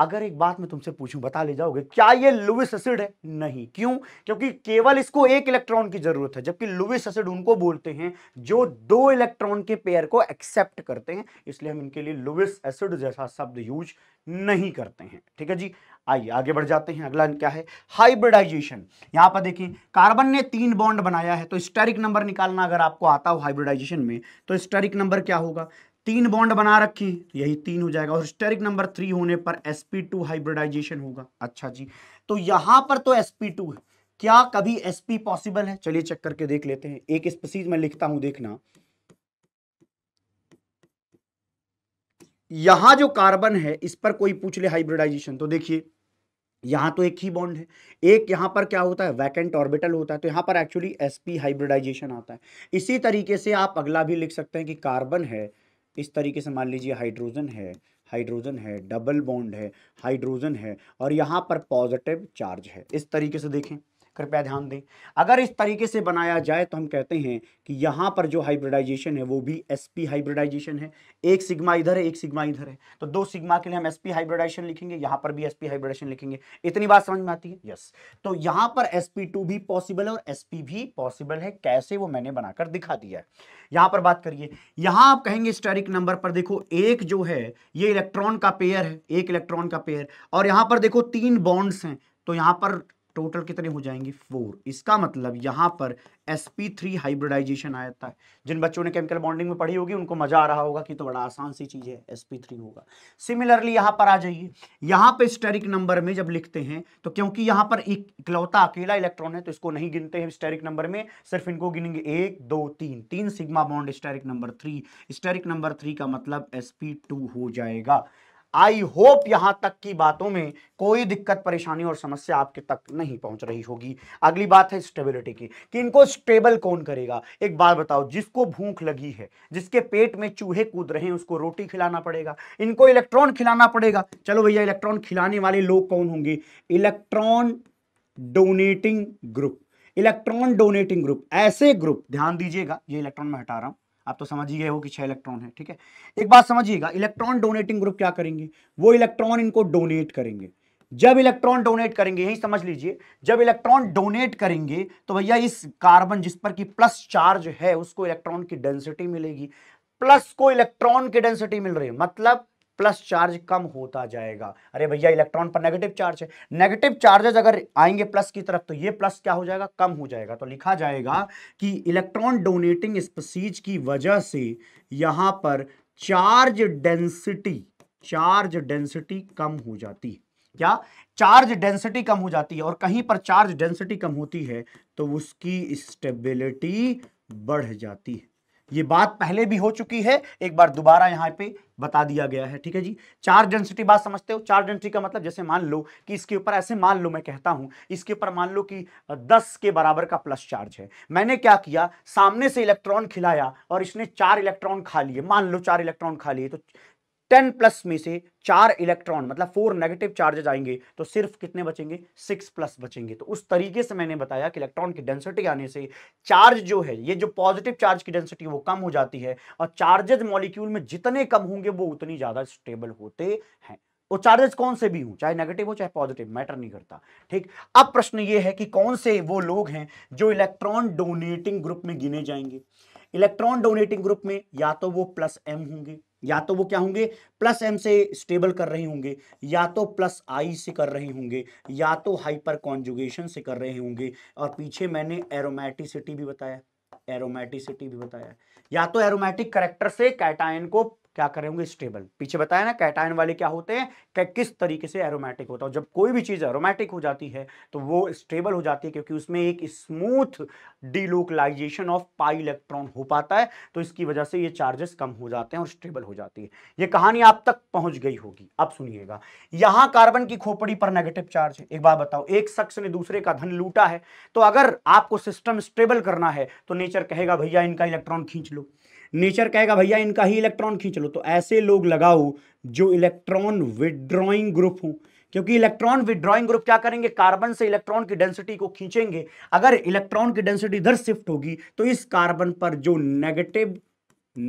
अगर एक बात मैं तुमसे पूछूं बता ले जाओगे क्या ये लुविस एसिड है नहीं क्यों क्योंकि केवल इसको एक इलेक्ट्रॉन की जरूरत है जबकि लुविस एसिड उनको बोलते हैं जो दो इलेक्ट्रॉन के पेयर को एक्सेप्ट करते हैं इसलिए हम इनके लिए लुविस एसिड जैसा शब्द यूज नहीं करते हैं ठीक है जी आइए आगे बढ़ जाते हैं अगला क्या है हाइब्रिडाइजेशन यहां पर देखें कार्बन ने तीन बॉन्ड बनाया है तो स्टेरिक नंबर निकालना अगर आपको आता हो हाइब्रिडाइजेशन में तो स्टेरिक नंबर क्या होगा तीन बॉन्ड बना रखी तो यही तीन हो जाएगा और स्टेरिक नंबर थ्री होने पर sp2 हाइब्रिडाइजेशन होगा अच्छा जी तो यहां पर तो sp2 है क्या कभी sp पॉसिबल है चलिए चेक करके देख लेते हैं एक स्पीसीज में लिखता हूं देखना यहां जो कार्बन है इस पर कोई पूछ ले हाइब्रिडाइजेशन तो देखिए यहां तो एक ही बॉन्ड है एक यहां पर क्या होता है वैकेंट ऑर्बिटल होता है तो यहां पर एक्चुअली एसपी हाइब्रिडाइजेशन आता है इसी तरीके से आप अगला भी लिख सकते हैं कि कार्बन है इस तरीके से मान लीजिए हाइड्रोजन है हाइड्रोजन है डबल बॉन्ड है हाइड्रोजन है और यहाँ पर पॉजिटिव चार्ज है इस तरीके से देखें कृपया ध्यान दें अगर इस तरीके से बनाया जाए तो हम कहते हैं कि यहाँ पर जो हाइब्रिडाइजेशन है वो भी एस हाइब्रिडाइजेशन है एक सिग्मा इधर है एक सिग्मा इधर है तो दो सिग्मा के लिए हम एस हाइब्रिडाइजेशन लिखेंगे यहाँ पर भी एस हाइब्रिडाइजेशन लिखेंगे इतनी बात समझ में आती है यस तो यहाँ पर एस भी पॉसिबल है और एस भी पॉसिबल है कैसे वो मैंने बनाकर दिखा दिया है यहाँ पर बात करिए यहाँ आप कहेंगे स्टेरिक नंबर पर देखो एक जो है ये इलेक्ट्रॉन का पेयर है एक इलेक्ट्रॉन का पेयर और यहाँ पर देखो तीन बॉन्ड्स हैं तो यहाँ पर टोटल कितने हो जाएंगे फोर इसका मतलब यहां पर एस पी थ्री हाइब्रिडाइजेशन आ जाता है जिन बच्चों ने केमिकल बॉन्डिंग में पढ़ी होगी उनको मजा आ रहा होगा कि तो बड़ा आसान सी चीज़ है एस पी थ्री होगा सिमिलरली यहां पर आ जाइए यहां पर स्टेरिक नंबर में जब लिखते हैं तो क्योंकि यहां पर एक इकलौता अकेला इलेक्ट्रॉन है तो इसको नहीं गिनते हैं स्टेरिक नंबर में सिर्फ इनको गिनेंगे एक दो तीन तीन sigma bond steric number three steric number three का मतलब एस हो जाएगा आई होप यहां तक की बातों में कोई दिक्कत परेशानी और समस्या आपके तक नहीं पहुंच रही होगी अगली बात है स्टेबिलिटी की कि इनको स्टेबल कौन करेगा एक बात बताओ जिसको भूख लगी है जिसके पेट में चूहे कूद रहे हैं उसको रोटी खिलाना पड़ेगा इनको इलेक्ट्रॉन खिलाना पड़ेगा चलो भैया इलेक्ट्रॉन खिलाने वाले लोग कौन होंगे electron donating group electron donating group ऐसे ग्रुप ध्यान दीजिएगा ये इलेक्ट्रॉन में हटा रहा हूं आप तो समझ ही गए हो कि छह इलेक्ट्रॉन है ठीक है एक बात समझिएगा इलेक्ट्रॉन डोनेटिंग ग्रुप क्या करेंगे वो इलेक्ट्रॉन इनको डोनेट करेंगे जब इलेक्ट्रॉन डोनेट करेंगे यही समझ लीजिए जब इलेक्ट्रॉन डोनेट करेंगे तो भैया इस कार्बन जिस पर कि प्लस चार्ज है उसको इलेक्ट्रॉन की डेंसिटी मिलेगी प्लस को इलेक्ट्रॉन की डेंसिटी मिल रही है मतलब प्लस चार्ज कम होता जाएगा अरे भैया इलेक्ट्रॉन पर नेगेटिव चार्ज है नेगेटिव चार्जेस अगर आएंगे प्लस की तरफ तो ये प्लस क्या हो जाएगा कम हो जाएगा तो लिखा जाएगा कि इलेक्ट्रॉन डोनेटिंग स्पीसीज की वजह से यहाँ पर चार्ज डेंसिटी चार्ज डेंसिटी कम हो जाती है क्या चार्ज डेंसिटी कम हो जाती है और कहीं पर चार्ज डेंसिटी कम होती है तो उसकी स्टेबिलिटी बढ़ जाती है ये बात पहले भी हो चुकी है एक बार दोबारा यहाँ पे बता दिया गया है ठीक है जी चार्ज डेंसिटी बात समझते हो चार्ज डेंसिटी का मतलब जैसे मान लो कि इसके ऊपर ऐसे मान लो मैं कहता हूं इसके ऊपर मान लो कि 10 के बराबर का प्लस चार्ज है मैंने क्या किया सामने से इलेक्ट्रॉन खिलाया और इसने चार इलेक्ट्रॉन खा लिए मान लो चार इलेक्ट्रॉन खा लिए तो टेन प्लस में से चार इलेक्ट्रॉन मतलब फोर नेगेटिव चार्जेज आएंगे तो सिर्फ कितने बचेंगे सिक्स प्लस बचेंगे तो उस तरीके से मैंने बताया कि इलेक्ट्रॉन की डेंसिटी आने से चार्ज जो है ये जो पॉजिटिव चार्ज की डेंसिटी वो कम हो जाती है और चार्जेज मॉलिक्यूल में जितने कम होंगे वो उतनी ज़्यादा स्टेबल होते हैं वो तो चार्जेस कौन से भी हो चाहे नेगेटिव हो चाहे पॉजिटिव मैटर नहीं करता ठीक अब प्रश्न ये है कि कौन से वो लोग हैं जो इलेक्ट्रॉन डोनेटिंग ग्रुप में गिने जाएंगे इलेक्ट्रॉन डोनेटिंग ग्रुप में या तो वो प्लस एम होंगे या तो वो क्या होंगे प्लस एम से स्टेबल कर रहे होंगे या तो प्लस आई से कर रहे होंगे या तो हाइपर कॉन्जुगेशन से कर रहे होंगे और पीछे मैंने एरोमेटिसिटी भी बताया एरोमेटिसिटी भी बताया या तो एरोमेटिक करेक्टर से कैटाइन को क्या कर रहे होंगे स्टेबल पीछे बताया ना कैटाइन वाले क्या होते हैं कि किस तरीके से एरोमेटिक होता है जब कोई भी चीज़ एरोमेटिक हो जाती है तो वो स्टेबल हो जाती है क्योंकि उसमें एक smooth delocalization of pi electron हो पाता है तो इसकी वजह से ये चार्जेस कम हो जाते हैं और स्टेबल हो जाती है ये कहानी आप तक पहुंच गई होगी अब सुनिएगा यहां कार्बन की खोपड़ी पर नेगेटिव चार्ज है एक बार बताओ एक शख्स ने दूसरे का धन लूटा है तो अगर आपको सिस्टम स्टेबल करना है तो नेचर कहेगा भैया इनका इलेक्ट्रॉन खींच लो नेचर कहेगा भैया इनका ही इलेक्ट्रॉन खींच लो तो ऐसे लोग लगाओ जो इलेक्ट्रॉन विदड्रॉइंग ग्रुप हो क्योंकि इलेक्ट्रॉन विदड्रॉइंग ग्रुप क्या करेंगे कार्बन से इलेक्ट्रॉन की डेंसिटी को खींचेंगे अगर इलेक्ट्रॉन की डेंसिटी इधर शिफ्ट होगी तो इस कार्बन पर जो नेगेटिव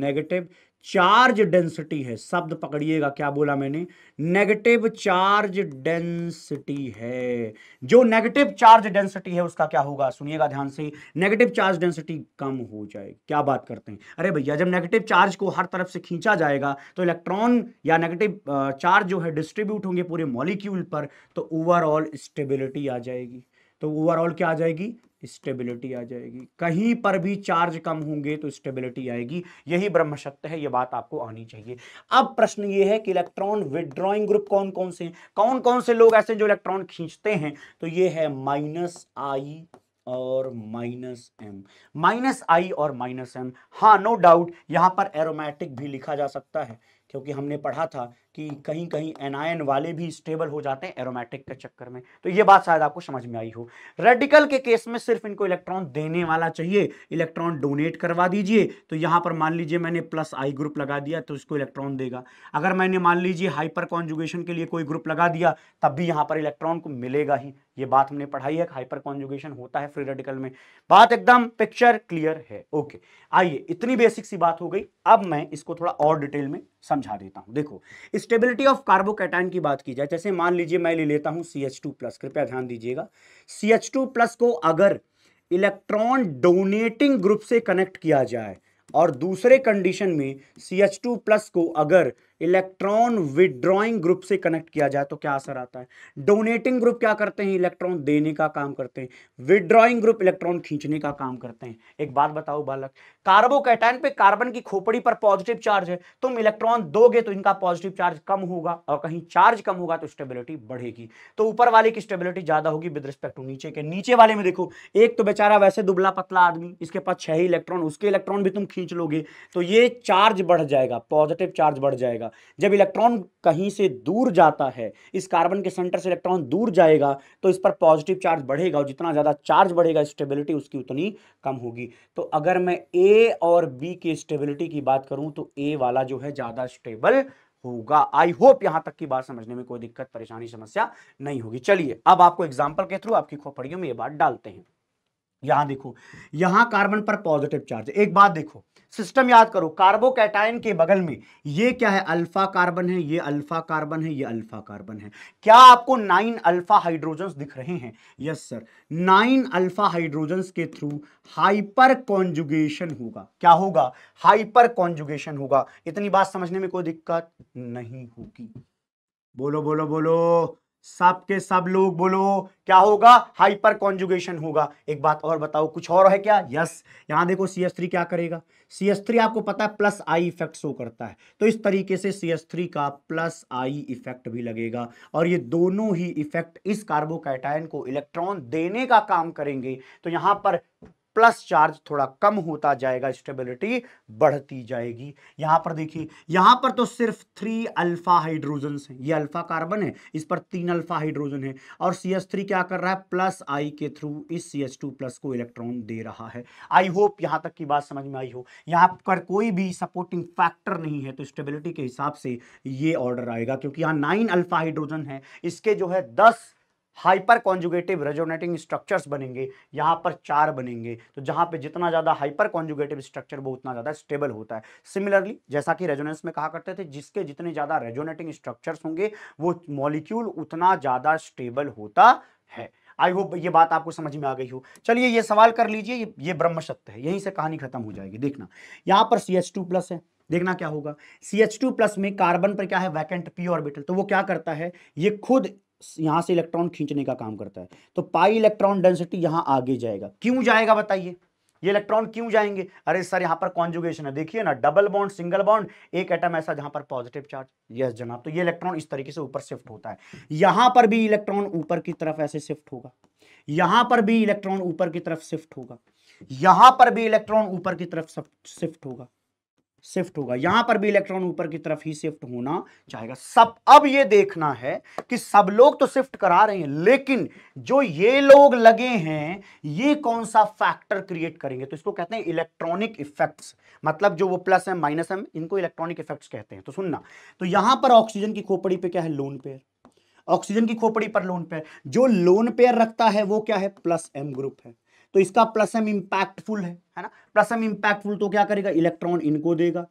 नेगेटिव चार्ज डेंसिटी है शब्द पकड़िएगा क्या बोला मैंने नेगेटिव चार्ज डेंसिटी है जो नेगेटिव चार्ज डेंसिटी है उसका क्या होगा सुनिएगा ध्यान से नेगेटिव चार्ज डेंसिटी कम हो जाए क्या बात करते हैं अरे भैया जब नेगेटिव चार्ज को हर तरफ से खींचा जाएगा तो इलेक्ट्रॉन या नेगेटिव चार्ज जो है डिस्ट्रीब्यूट होंगे पूरे मॉलिक्यूल पर तो ओवरऑल स्टेबिलिटी आ जाएगी तो ओवरऑल क्या आ जाएगी स्टेबिलिटी आ जाएगी कहीं पर भी चार्ज कम होंगे तो स्टेबिलिटी आएगी यही ब्रह्म सत्य है ये बात आपको आनी चाहिए अब प्रश्न ये है कि इलेक्ट्रॉन विड्रॉइंग ग्रुप कौन कौन से हैं कौन कौन से लोग ऐसे जो इलेक्ट्रॉन खींचते हैं तो ये है माइनस आई और माइनस एम माइनस आई और माइनस एम हाँ नो डाउट यहाँ पर एरोमेटिक भी लिखा जा सकता है क्योंकि हमने पढ़ा था कि कहीं कहीं एनायन वाले भी स्टेबल हो जाते हैं एरोमेटिक के चक्कर में तो ये बात शायद आपको समझ में आई हो रेडिकल के केस में सिर्फ इनको इलेक्ट्रॉन देने वाला चाहिए इलेक्ट्रॉन डोनेट करवा दीजिए तो यहाँ पर मान लीजिए मैंने प्लस आई ग्रुप लगा दिया तो इसको इलेक्ट्रॉन देगा अगर मैंने मान लीजिए हाइपर कॉन्जुगेशन के लिए कोई ग्रुप लगा दिया तब भी यहाँ पर इलेक्ट्रॉन को मिलेगा ही ये बात हमने पढ़ाई है हाइपर कॉन्जुगेशन होता है फ्री रेडिकल में बात एकदम पिक्चर क्लियर है ओके आइए इतनी बेसिक सी बात हो गई अब मैं इसको थोड़ा और डिटेल में समझा देता हूं देखो इस स्टेबिलिटी ऑफ कार्बोकेटाइन की बात की जाए जैसे मान लीजिए मैं ले लेता हूं सी एच टू प्लस कृपया ध्यान दीजिएगा सी एच टू प्लस को अगर इलेक्ट्रॉन डोनेटिंग ग्रुप से कनेक्ट किया जाए और दूसरे कंडीशन में सी एच टू प्लस को अगर इलेक्ट्रॉन विड्रॉइंग ग्रुप से कनेक्ट किया जाए तो क्या असर आता है डोनेटिंग ग्रुप क्या करते हैं इलेक्ट्रॉन देने का काम करते हैं विड्रॉइंग ग्रुप इलेक्ट्रॉन खींचने का काम करते हैं एक बात बताओ बालक कैटाइन पे कार्बन की खोपड़ी पर पॉजिटिव चार्ज है तुम इलेक्ट्रॉन दोगे तो इनका पॉजिटिव चार्ज कम होगा और कहीं चार्ज कम होगा तो स्टेबिलिटी बढ़ेगी तो ऊपर वाले की स्टेबिलिटी ज्यादा होगी विद रिस्पेक्ट टू नीचे के नीचे वाले में देखो एक तो बेचारा वैसे दुबला पतला आदमी इसके पास छह ही इलेक्ट्रॉन उसके इलेक्ट्रॉन भी तुम खींच लोगे तो ये चार्ज बढ़ जाएगा पॉजिटिव चार्ज बढ़ जाएगा जाएगा जब इलेक्ट्रॉन कहीं से दूर जाता है इस कार्बन के सेंटर से इलेक्ट्रॉन दूर जाएगा तो इस पर पॉजिटिव चार्ज बढ़ेगा और जितना ज़्यादा चार्ज बढ़ेगा स्टेबिलिटी उसकी उतनी कम होगी तो अगर मैं ए और बी की स्टेबिलिटी की बात करूं तो ए वाला जो है ज़्यादा स्टेबल होगा आई होप यहां तक की बात समझने में कोई दिक्कत परेशानी समस्या नहीं होगी चलिए अब आपको एग्जाम्पल के थ्रू आपकी खोपड़ियों में ये बात डालते हैं यहां देखो यहां कार्बन पर पॉजिटिव चार्ज एक बात देखो सिस्टम याद करो कार्बोकैटाइन के बगल में ये क्या है अल्फा कार्बन है ये अल्फा कार्बन है ये अल्फा कार्बन है क्या आपको नाइन अल्फा हाइड्रोजन दिख रहे हैं yes sir nine alpha hydrogen के थ्रू हाइपर कॉन्जुगेशन होगा क्या होगा हाइपर कॉन्जुगेशन होगा इतनी बात समझने में कोई दिक्कत नहीं होगी बोलो बोलो बोलो सब के सब लोग बोलो क्या होगा हाइपर कॉन्जुगेशन होगा एक बात और बताओ कुछ और है क्या यस यहां देखो सी एस थ्री क्या करेगा सी एस थ्री आपको पता है प्लस आई इफेक्ट शो करता है तो इस तरीके से सी एस थ्री का प्लस आई इफेक्ट भी लगेगा और ये दोनों ही इफेक्ट इस कार्बोकैटायन को इलेक्ट्रॉन देने का काम करेंगे तो यहां पर प्लस चार्ज थोड़ा कम होता जाएगा स्टेबिलिटी बढ़ती जाएगी यहां पर देखिए यहां पर तो सिर्फ थ्री अल्फा हाइड्रोजन है ये अल्फा कार्बन है इस पर तीन अल्फा हाइड्रोजन है और सी एस थ्री क्या कर रहा है प्लस आई के थ्रू इस सी एस टू प्लस को इलेक्ट्रॉन दे रहा है आई होप यहां तक की बात समझ में आई हो यहां पर कोई भी सपोर्टिंग फैक्टर नहीं है तो स्टेबिलिटी के हिसाब से ये ऑर्डर आएगा क्योंकि यहाँ नाइन अल्फा हाइड्रोजन है इसके जो है दस हाइपर कॉन्जुगेटिव रेजोनेटिंग स्ट्रक्चर्स बनेंगे यहाँ पर चार बनेंगे तो जहाँ पे जितना ज़्यादा हाइपर कॉन्जुगेटिव स्ट्रक्चर वो उतना ज़्यादा स्टेबल होता है सिमिलरली जैसा कि रेजोनेंस में कहा करते थे जिसके जितने ज़्यादा रेजोनेटिंग स्ट्रक्चर्स होंगे वो मॉलिक्यूल उतना ज़्यादा स्टेबल होता है आई होप ये बात आपको समझ में आ गई हो चलिए ये सवाल कर लीजिए ये, ये ब्रह्म सत्य है यहीं से कहानी खत्म हो जाएगी देखना यहाँ पर सी एच टू प्लस है देखना क्या होगा सी एच टू प्लस में कार्बन पर क्या है वैकेंट पी ऑर्बिटल तो वो क्या करता है ये खुद यहाँ से इलेक्ट्रॉन खींचने का काम करता है तो पाई इलेक्ट्रॉन डेंसिटी यहाँ आगे जाएगा क्यों जाएगा बताइए ये इलेक्ट्रॉन क्यों जाएंगे अरे सर यहाँ पर कॉन्जुगेशन है देखिए ना डबल बॉन्ड सिंगल बॉन्ड एक एटम ऐसा जहां पर पॉजिटिव चार्ज यस जनाब तो ये इलेक्ट्रॉन इस तरीके से ऊपर शिफ्ट होता है यहां पर भी इलेक्ट्रॉन ऊपर की तरफ ऐसे शिफ्ट होगा यहां पर भी इलेक्ट्रॉन ऊपर की तरफ शिफ्ट होगा यहां पर भी इलेक्ट्रॉन ऊपर की तरफ शिफ्ट होगा शिफ्ट होगा यहां पर भी इलेक्ट्रॉन ऊपर की तरफ ही शिफ्ट होना चाहेगा सब अब ये देखना है कि सब लोग तो शिफ्ट करा रहे हैं लेकिन जो ये लोग लगे हैं ये कौन सा फैक्टर क्रिएट करेंगे तो इसको कहते हैं इलेक्ट्रॉनिक इफेक्ट्स मतलब जो वो प्लस एम माइनस एम इनको इलेक्ट्रॉनिक इफेक्ट्स कहते हैं तो सुनना तो यहां पर ऑक्सीजन की खोपड़ी पे क्या है लोन पेयर ऑक्सीजन की खोपड़ी पर लोन पेयर जो लोन पेयर रखता है वो क्या है प्लस एम ग्रुप है तो इसका प्लस एम इम्पैक्टफुल है है ना प्लस एम इम्पैक्टफुल तो क्या करेगा इलेक्ट्रॉन इनको देगा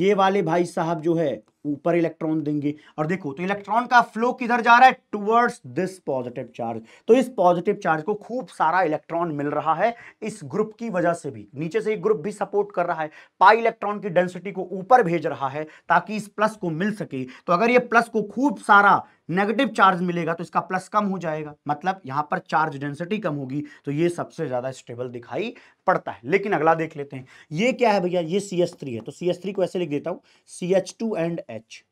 ये वाले भाई साहब जो है ऊपर इलेक्ट्रॉन देंगे और देखो तो इलेक्ट्रॉन का फ्लो किधर जा रहा है टुवर्ड्स दिस पॉजिटिव चार्ज तो इस पॉजिटिव चार्ज को खूब सारा इलेक्ट्रॉन मिल रहा है इस ग्रुप की वजह से भी नीचे से एक ग्रुप भी सपोर्ट कर रहा है पाई इलेक्ट्रॉन की डेंसिटी को ऊपर भेज रहा है ताकि इस प्लस को मिल सके तो अगर ये प्लस को खूब सारा नेगेटिव चार्ज मिलेगा तो इसका प्लस कम हो जाएगा मतलब यहां पर चार्ज डेंसिटी कम होगी तो ये सबसे ज्यादा स्टेबल दिखाई पड़ता है लेकिन अगला देख लेते हैं ये क्या है भैया ये सी है तो सी को ऐसे लिख देता हूं C H two and H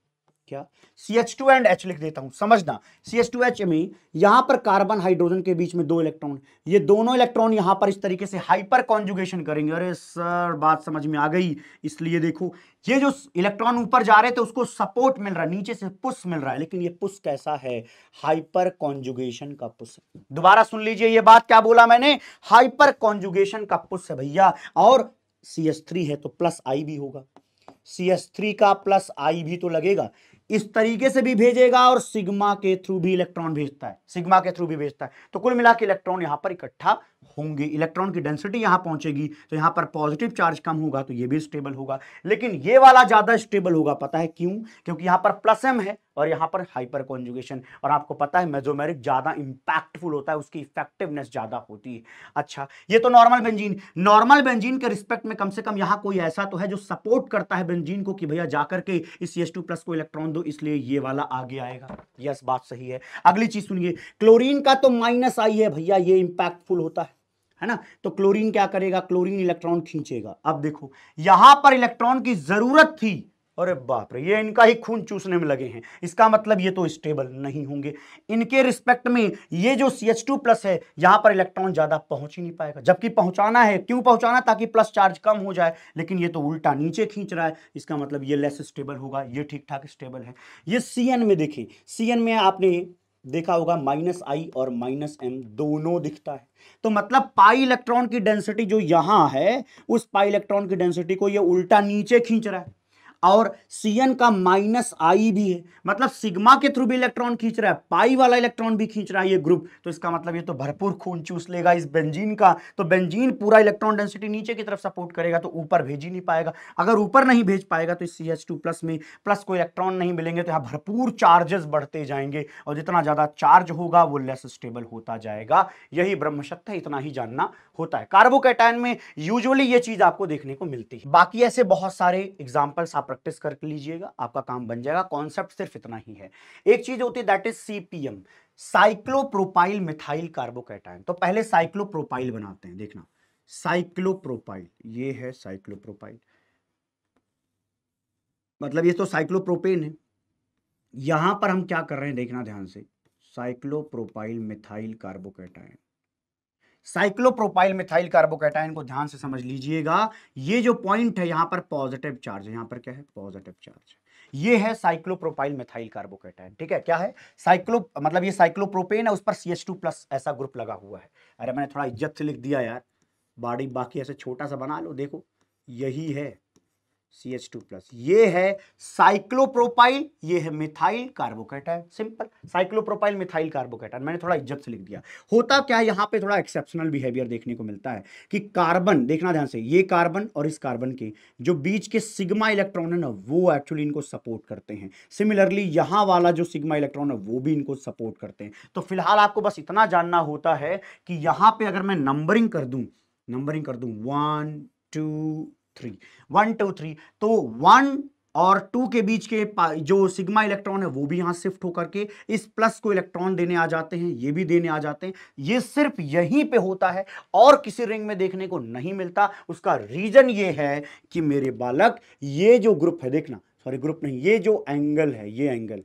क्या C H two and H लिख देता हूं समझना सी एच टू एच में यहां पर कार्बन हाइड्रोजन के बीच में दो इलेक्ट्रॉन ये दोनों इलेक्ट्रॉन यहां पर इस तरीके से हाइपर कॉन्जुगेशन करेंगे अरे सर बात समझ में आ गई इसलिए देखो ये जो इलेक्ट्रॉन ऊपर जा रहे थे उसको सपोर्ट मिल रहा है नीचे से पुश मिल रहा है लेकिन ये पुश कैसा है हाइपर कॉन्जुगेशन का पुश दोबारा सुन लीजिए ये बात क्या बोला मैंने हाइपर कॉन्जुगेशन का पुश है भैया और सी एच थ्री है तो प्लस आई भी होगा सी एस थ्री का प्लस आई भी तो लगेगा इस तरीके से भी भेजेगा और सिग्मा के थ्रू भी इलेक्ट्रॉन भेजता है सिग्मा के थ्रू भी भेजता है तो कुल मिला के इलेक्ट्रॉन यहां पर इकट्ठा होंगे इलेक्ट्रॉन की डेंसिटी यहां पहुंचेगी तो यहां पर पॉजिटिव चार्ज कम होगा तो ये भी स्टेबल होगा लेकिन ये वाला ज़्यादा स्टेबल होगा पता है क्यों क्योंकि यहां पर प्लस एम है और यहां पर हाइपर कॉन्जुगेशन और आपको पता है मेजोमेरिक ज़्यादा इंपैक्टफुल होता है उसकी इफेक्टिवनेस ज़्यादा होती है अच्छा ये तो नॉर्मल बेंजीन नॉर्मल बेंजीन के रिस्पेक्ट में कम से कम यहाँ कोई ऐसा तो है जो सपोर्ट करता है बेंजीन को कि भैया जाकर के इस एस प्लस को इलेक्ट्रॉन दो इसलिए ये वाला आगे आएगा यस बात सही है अगली चीज़ सुनिए क्लोरीन का तो माइनस आई है भैया ये इंपैक्टफुल होता है है ना तो क्लोरीन क्या करेगा क्लोरीन इलेक्ट्रॉन खींचेगा अब देखो यहां पर इलेक्ट्रॉन की जरूरत थी अरे बाप रे ये इनका ही खून चूसने में लगे हैं इसका मतलब ये तो स्टेबल नहीं होंगे इनके रिस्पेक्ट में ये जो सी एच टू प्लस है यहाँ पर इलेक्ट्रॉन ज़्यादा पहुँच ही नहीं पाएगा जबकि पहुँचाना है क्यों पहुँचाना ताकि प्लस चार्ज कम हो जाए लेकिन ये तो उल्टा नीचे खींच रहा है इसका मतलब ये लेस स्टेबल होगा ये ठीक ठाक स्टेबल है ये सी में देखें सी में आपने देखा होगा माइनस आई और माइनस एम दोनों दिखता है तो मतलब पाई इलेक्ट्रॉन की डेंसिटी जो यहां है उस पाई इलेक्ट्रॉन की डेंसिटी को ये उल्टा नीचे खींच रहा है और सी एन का माइनस आई भी है मतलब सिग्मा के थ्रू भी इलेक्ट्रॉन खींच रहा है पाई वाला इलेक्ट्रॉन भी खींच रहा है ये ग्रुप तो इसका मतलब ये तो भरपूर खून चूस लेगा इस बेंजीन का तो बेंजीन पूरा इलेक्ट्रॉन डेंसिटी नीचे की तरफ सपोर्ट करेगा तो ऊपर भेज ही नहीं पाएगा अगर ऊपर नहीं भेज पाएगा तो इस सी एच टू प्लस में प्लस को इलेक्ट्रॉन नहीं मिलेंगे तो यहाँ भरपूर चार्जेस बढ़ते जाएंगे और जितना ज़्यादा चार्ज होगा वो लेस स्टेबल होता जाएगा यही ब्रह्मशक्त है इतना ही जानना होता है कार्बोकैटायन में यूजुअली ये चीज़ आपको देखने को मिलती है बाकी ऐसे बहुत सारे एग्जाम्पल्स आप आप प्रैक्टिस कर लीजिएगा आपका काम बन जाएगा कॉन्सेप्ट सिर्फ इतना ही है एक चीज होती है that is CPM cyclopropyl methyl carbocation तो पहले साइक्लोप्रोपाइल बनाते हैं देखना साइक्लोप्रोपाइल ये है साइक्लोप्रोपाइल मतलब ये तो साइक्लोप्रोपेन है यहां पर हम क्या कर रहे हैं देखना ध्यान से cyclopropyl methyl carbocation cyclopropyl methyl carbocation को ध्यान से समझ लीजिएगा ये जो पॉइंट है यहाँ पर पॉजिटिव चार्ज यहाँ पर क्या है पॉजिटिव चार्ज ये है साइक्लोप्रोपाइल मिथाइल कार्बोकेटाइन ठीक है क्या है साइक्लो मतलब ये साइक्लोप्रोपेन है उस पर सी टू प्लस ऐसा ग्रुप लगा हुआ है अरे मैंने थोड़ा इज्जत से लिख दिया यार बाड़ी बाकी ऐसे छोटा सा बना लो देखो यही है सी एच टू प्लस ये है साइक्लोप्रोपाइल ये है methyl carbocation simple cyclopropyl methyl carbocation मैंने थोड़ा इज्जत से लिख दिया होता क्या है यहाँ पे थोड़ा एक्सेप्शनल बिहेवियर देखने को मिलता है कि कार्बन देखना ध्यान से ये कार्बन और इस कार्बन के जो बीच के सिग्मा इलेक्ट्रॉन है ना वो एक्चुअली इनको सपोर्ट करते हैं सिमिलरली यहाँ वाला जो सिग्मा इलेक्ट्रॉन है वो भी इनको सपोर्ट करते हैं तो फिलहाल आपको बस इतना जानना होता है कि यहाँ पे अगर मैं नंबरिंग कर दूँ नंबरिंग कर दूँ one two three one two three तो वन और टू के बीच के जो सिग्मा इलेक्ट्रॉन है वो भी यहाँ शिफ्ट होकर के इस प्लस को इलेक्ट्रॉन देने आ जाते हैं ये भी देने आ जाते हैं ये सिर्फ यहीं पे होता है और किसी रिंग में देखने को नहीं मिलता उसका रीजन ये है कि मेरे बालक ये जो ग्रुप है देखना सॉरी ग्रुप नहीं ये जो एंगल है ये एंगल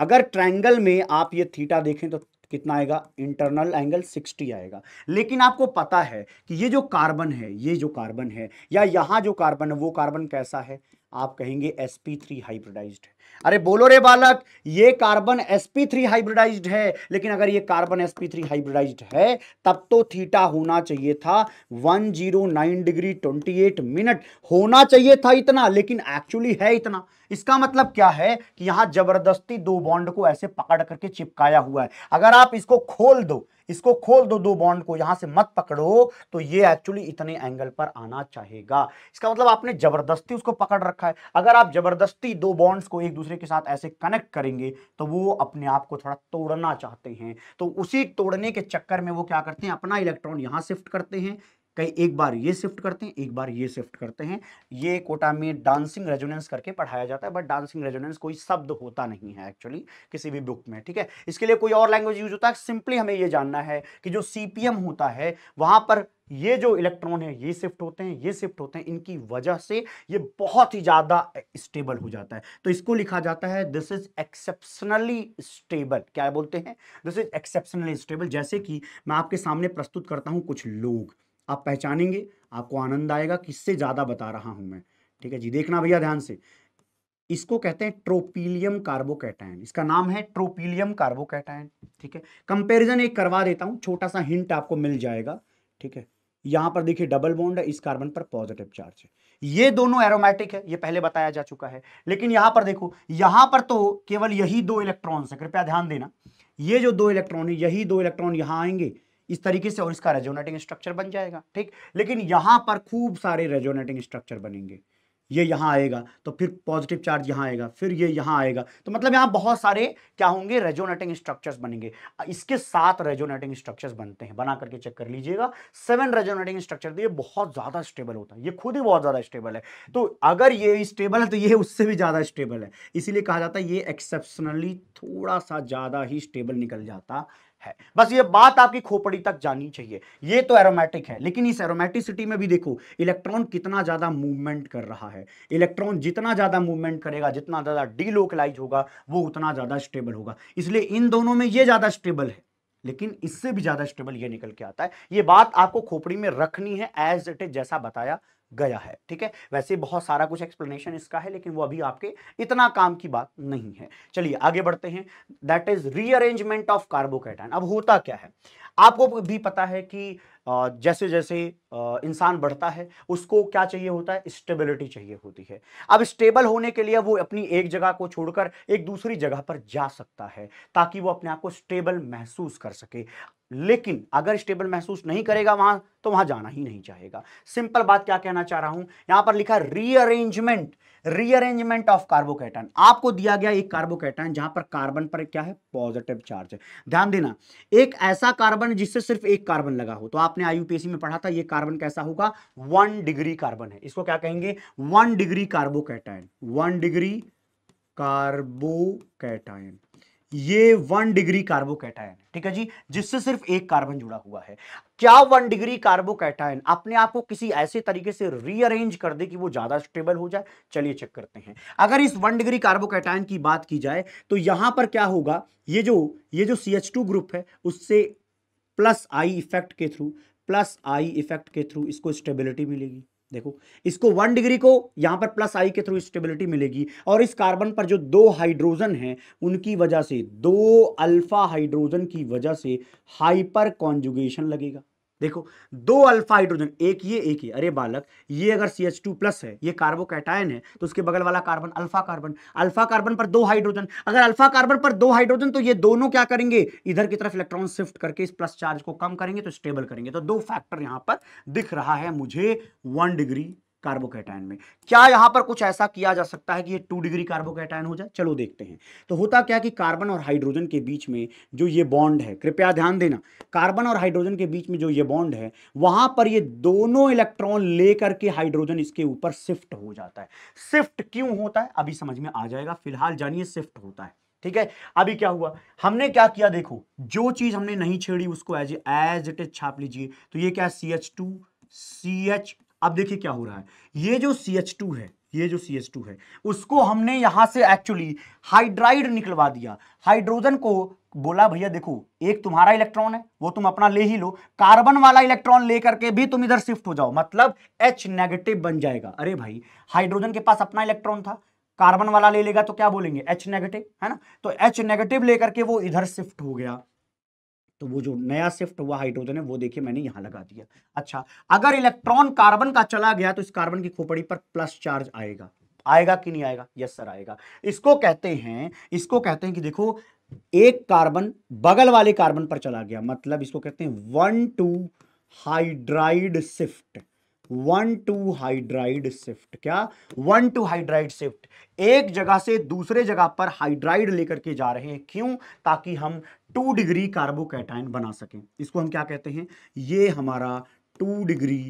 अगर ट्रैंगल में आप ये थीटा देखें तो कितना आएगा इंटरनल एंगल 60 आएगा लेकिन आपको पता है कि ये जो कार्बन है ये जो कार्बन है या यहाँ जो कार्बन है वो कार्बन कैसा है आप कहेंगे sp3 हाइब्रिडाइज्ड है अरे बोलो रे बालक ये कार्बन sp3 हाइब्रिडाइज्ड है लेकिन अगर ये कार्बन sp3 हाइब्रिडाइज्ड है तब तो थीटा होना चाहिए था 109 डिग्री 28 मिनट होना चाहिए था इतना लेकिन एक्चुअली है इतना इसका मतलब क्या है कि यहां जबरदस्ती दो बॉन्ड को ऐसे पकड़ करके चिपकाया हुआ है अगर आप इसको खोल दो इसको खोल दो दो बॉन्ड को यहां से मत पकड़ो तो ये एक्चुअली इतने एंगल पर आना चाहेगा इसका मतलब आपने जबरदस्ती उसको पकड़ रखा है अगर आप जबरदस्ती दो बॉन्ड्स को एक दूसरे के साथ ऐसे कनेक्ट करेंगे तो वो अपने आप को थोड़ा तोड़ना चाहते हैं तो उसी तोड़ने के चक्कर में वो क्या करते हैं अपना इलेक्ट्रॉन यहां शिफ्ट करते हैं कई एक बार ये शिफ्ट करते हैं एक बार ये शिफ्ट करते हैं ये कोटा में डांसिंग रेजोनेंस करके पढ़ाया जाता है बट डांसिंग रेजोनेंस कोई शब्द होता नहीं है एक्चुअली किसी भी बुक में ठीक है इसके लिए कोई और लैंग्वेज यूज होता है सिंपली हमें ये जानना है कि जो सी होता है वहाँ पर ये जो इलेक्ट्रॉन है ये शिफ्ट होते हैं ये शिफ्ट होते हैं इनकी वजह से ये बहुत ही ज़्यादा स्टेबल हो जाता है तो इसको लिखा जाता है दिस इज एक्सेप्शनली स्टेबल क्या बोलते हैं दिस इज एक्सेप्शनली स्टेबल जैसे कि मैं आपके सामने प्रस्तुत करता हूँ कुछ लोग आप पहचानेंगे आपको आनंद आएगा किससे ज़्यादा बता रहा हूं मैं ठीक है जी देखना भैया ध्यान से इसको कहते हैं ट्रोपीलियम कार्बोकैटायन इसका नाम है ट्रोपीलियम कार्बोकैटायन ठीक है कंपैरिजन एक करवा देता हूं छोटा सा हिंट आपको मिल जाएगा ठीक है यहां पर देखिए डबल बॉन्ड है इस कार्बन पर पॉजिटिव चार्ज है ये दोनों एरोमेटिक है ये पहले बताया जा चुका है लेकिन यहां पर देखो यहां पर तो केवल यही दो इलेक्ट्रॉन है कृपया ध्यान देना ये जो दो इलेक्ट्रॉन है यही दो इलेक्ट्रॉन यहां आएंगे इस तरीके से और इसका रेजोनेटिंग स्ट्रक्चर बन जाएगा ठीक लेकिन यहाँ पर खूब सारे रेजोनेटिंग स्ट्रक्चर बनेंगे ये यहाँ आएगा तो फिर पॉजिटिव चार्ज यहाँ आएगा फिर ये यहाँ आएगा तो मतलब यहाँ बहुत सारे क्या होंगे रेजोनेटिंग स्ट्रक्चर्स बनेंगे इसके साथ रेजोनेटिंग स्ट्रक्चर्स बनते हैं बना करके चेक कर लीजिएगा सेवन रेजोनेटिंग स्ट्रक्चर तो ये बहुत ज़्यादा स्टेबल होता है ये खुद ही बहुत ज़्यादा स्टेबल है तो अगर ये स्टेबल है तो ये उससे भी ज़्यादा स्टेबल है इसीलिए कहा जाता है ये एक्सेप्शनली थोड़ा सा ज़्यादा ही स्टेबल निकल जाता है बस ये बात आपकी खोपड़ी तक जानी चाहिए ये तो एरोमेटिक है लेकिन इस एरोमेटिसिटी में भी देखो इलेक्ट्रॉन कितना ज़्यादा मूवमेंट कर रहा है इलेक्ट्रॉन जितना ज़्यादा मूवमेंट करेगा जितना ज़्यादा डीलोकलाइज होगा वो उतना ज़्यादा स्टेबल होगा इसलिए इन दोनों में ये ज़्यादा स्टेबल है लेकिन इससे भी ज़्यादा स्टेबल ये निकल के आता है ये बात आपको खोपड़ी में रखनी है एज इट इज जैसा बताया गया है ठीक है वैसे बहुत सारा कुछ एक्सप्लेनेशन इसका है लेकिन वो अभी आपके इतना काम की बात नहीं है चलिए आगे बढ़ते हैं that is rearrangement of carbocation अब होता क्या है आपको भी पता है कि जैसे जैसे इंसान बढ़ता है उसको क्या चाहिए होता है स्टेबिलिटी चाहिए होती है अब स्टेबल होने के लिए वो अपनी एक जगह को छोड़कर एक दूसरी जगह पर जा सकता है ताकि वो अपने आप को स्टेबल महसूस कर सके लेकिन अगर स्टेबल महसूस नहीं करेगा वहां तो वहां जाना ही नहीं चाहेगा सिंपल बात क्या कहना चाह रहा हूं यहां पर लिखा रीअरेंजमेंट रीअरेंजमेंट ऑफ कार्बोकेटन आपको दिया गया एक कार्बोकेटन जहां पर कार्बन पर क्या है पॉजिटिव चार्ज है ध्यान देना एक ऐसा कार्बन जिससे सिर्फ एक कार्बन लगा हो तो आपने आईयूपीएसी में पढ़ा था ये कार्बन कैसा होगा वन डिग्री कार्बन है इसको क्या कहेंगे one degree carbocation one degree carbocation ये वन डिग्री कार्बोकैटायन ठीक है जी जिससे सिर्फ एक कार्बन जुड़ा हुआ है क्या वन डिग्री कार्बोकैटायन अपने आप को किसी ऐसे तरीके से रीअरेंज कर दे कि वो ज्यादा स्टेबल हो जाए चलिए चेक करते हैं अगर इस वन डिग्री कार्बोकैटायन की बात की जाए तो यहां पर क्या होगा ये जो ये जो सी ग्रुप है उससे प्लस आई इफेक्ट के थ्रू प्लस आई इफेक्ट के थ्रू इसको स्टेबिलिटी मिलेगी देखो इसको वन डिग्री को यहां पर प्लस आई के थ्रू स्टेबिलिटी मिलेगी और इस कार्बन पर जो दो हाइड्रोजन हैं उनकी वजह से दो अल्फा हाइड्रोजन की वजह से हाइपर कॉन्जुगेशन लगेगा देखो दो अल्फा हाइड्रोजन एक ये एक ये अरे बालक ये अगर सी एच टू प्लस है ये कार्बोकैटायन है तो उसके बगल वाला carbon alpha carbon alpha carbon पर दो हाइड्रोजन अगर अल्फा कार्बन पर दो हाइड्रोजन तो ये दोनों क्या करेंगे इधर की तरफ इलेक्ट्रॉन शिफ्ट करके इस प्लस चार्ज को कम करेंगे तो स्टेबल करेंगे तो दो फैक्टर यहां पर दिख रहा है मुझे वन डिग्री कार्बोकैटायन में क्या यहां पर कुछ ऐसा किया जा सकता है कि ये टू डिग्री कार्बोकैटायन हो जाए चलो देखते हैं तो होता क्या कि कार्बन और हाइड्रोजन के बीच में जो ये बॉन्ड है कृपया ध्यान देना कार्बन और हाइड्रोजन के बीच में जो ये बॉन्ड है वहां पर ये दोनों इलेक्ट्रॉन लेकर के हाइड्रोजन इसके ऊपर शिफ्ट हो जाता है शिफ्ट क्यों होता है अभी समझ में आ जाएगा फिलहाल जानिए शिफ्ट होता है ठीक है अभी क्या हुआ हमने क्या किया देखो जो चीज हमने नहीं छेड़ी उसको एज एज इट इज छाप लीजिए तो ये क्या C H two C H अब देखिए क्या हो रहा है ये जो सी एच टू है ये जो सी एच टू है उसको हमने यहां से एक्चुअली हाइड्राइड निकलवा दिया हाइड्रोजन को बोला भैया देखो एक तुम्हारा इलेक्ट्रॉन है वो तुम अपना ले ही लो कार्बन वाला इलेक्ट्रॉन लेकर के भी तुम इधर शिफ्ट हो जाओ मतलब एच नेगेटिव बन जाएगा अरे भाई हाइड्रोजन के पास अपना इलेक्ट्रॉन था कार्बन वाला ले लेगा तो क्या बोलेंगे एच नेगेटिव है ना तो एच नेगेटिव लेकर के वो इधर शिफ्ट हो गया तो वो जो नया शिफ्ट हुआ हाइड्रोजन है वो देखिए मैंने यहां लगा दिया अच्छा अगर इलेक्ट्रॉन कार्बन का चला गया तो इस कार्बन की खोपड़ी पर प्लस चार्ज आएगा आएगा कि नहीं आएगा यस सर आएगा इसको कहते हैं इसको कहते हैं कि देखो एक कार्बन बगल वाले कार्बन पर चला गया मतलब इसको कहते हैं one two hydride shift one two hydride shift क्या वन टू हाइड्राइड शिफ्ट एक जगह से दूसरे जगह पर हाइड्राइड लेकर के जा रहे हैं क्यों ताकि हम टू डिग्री कार्बोकैटाइन बना सकें इसको हम क्या कहते हैं ये हमारा टू डिग्री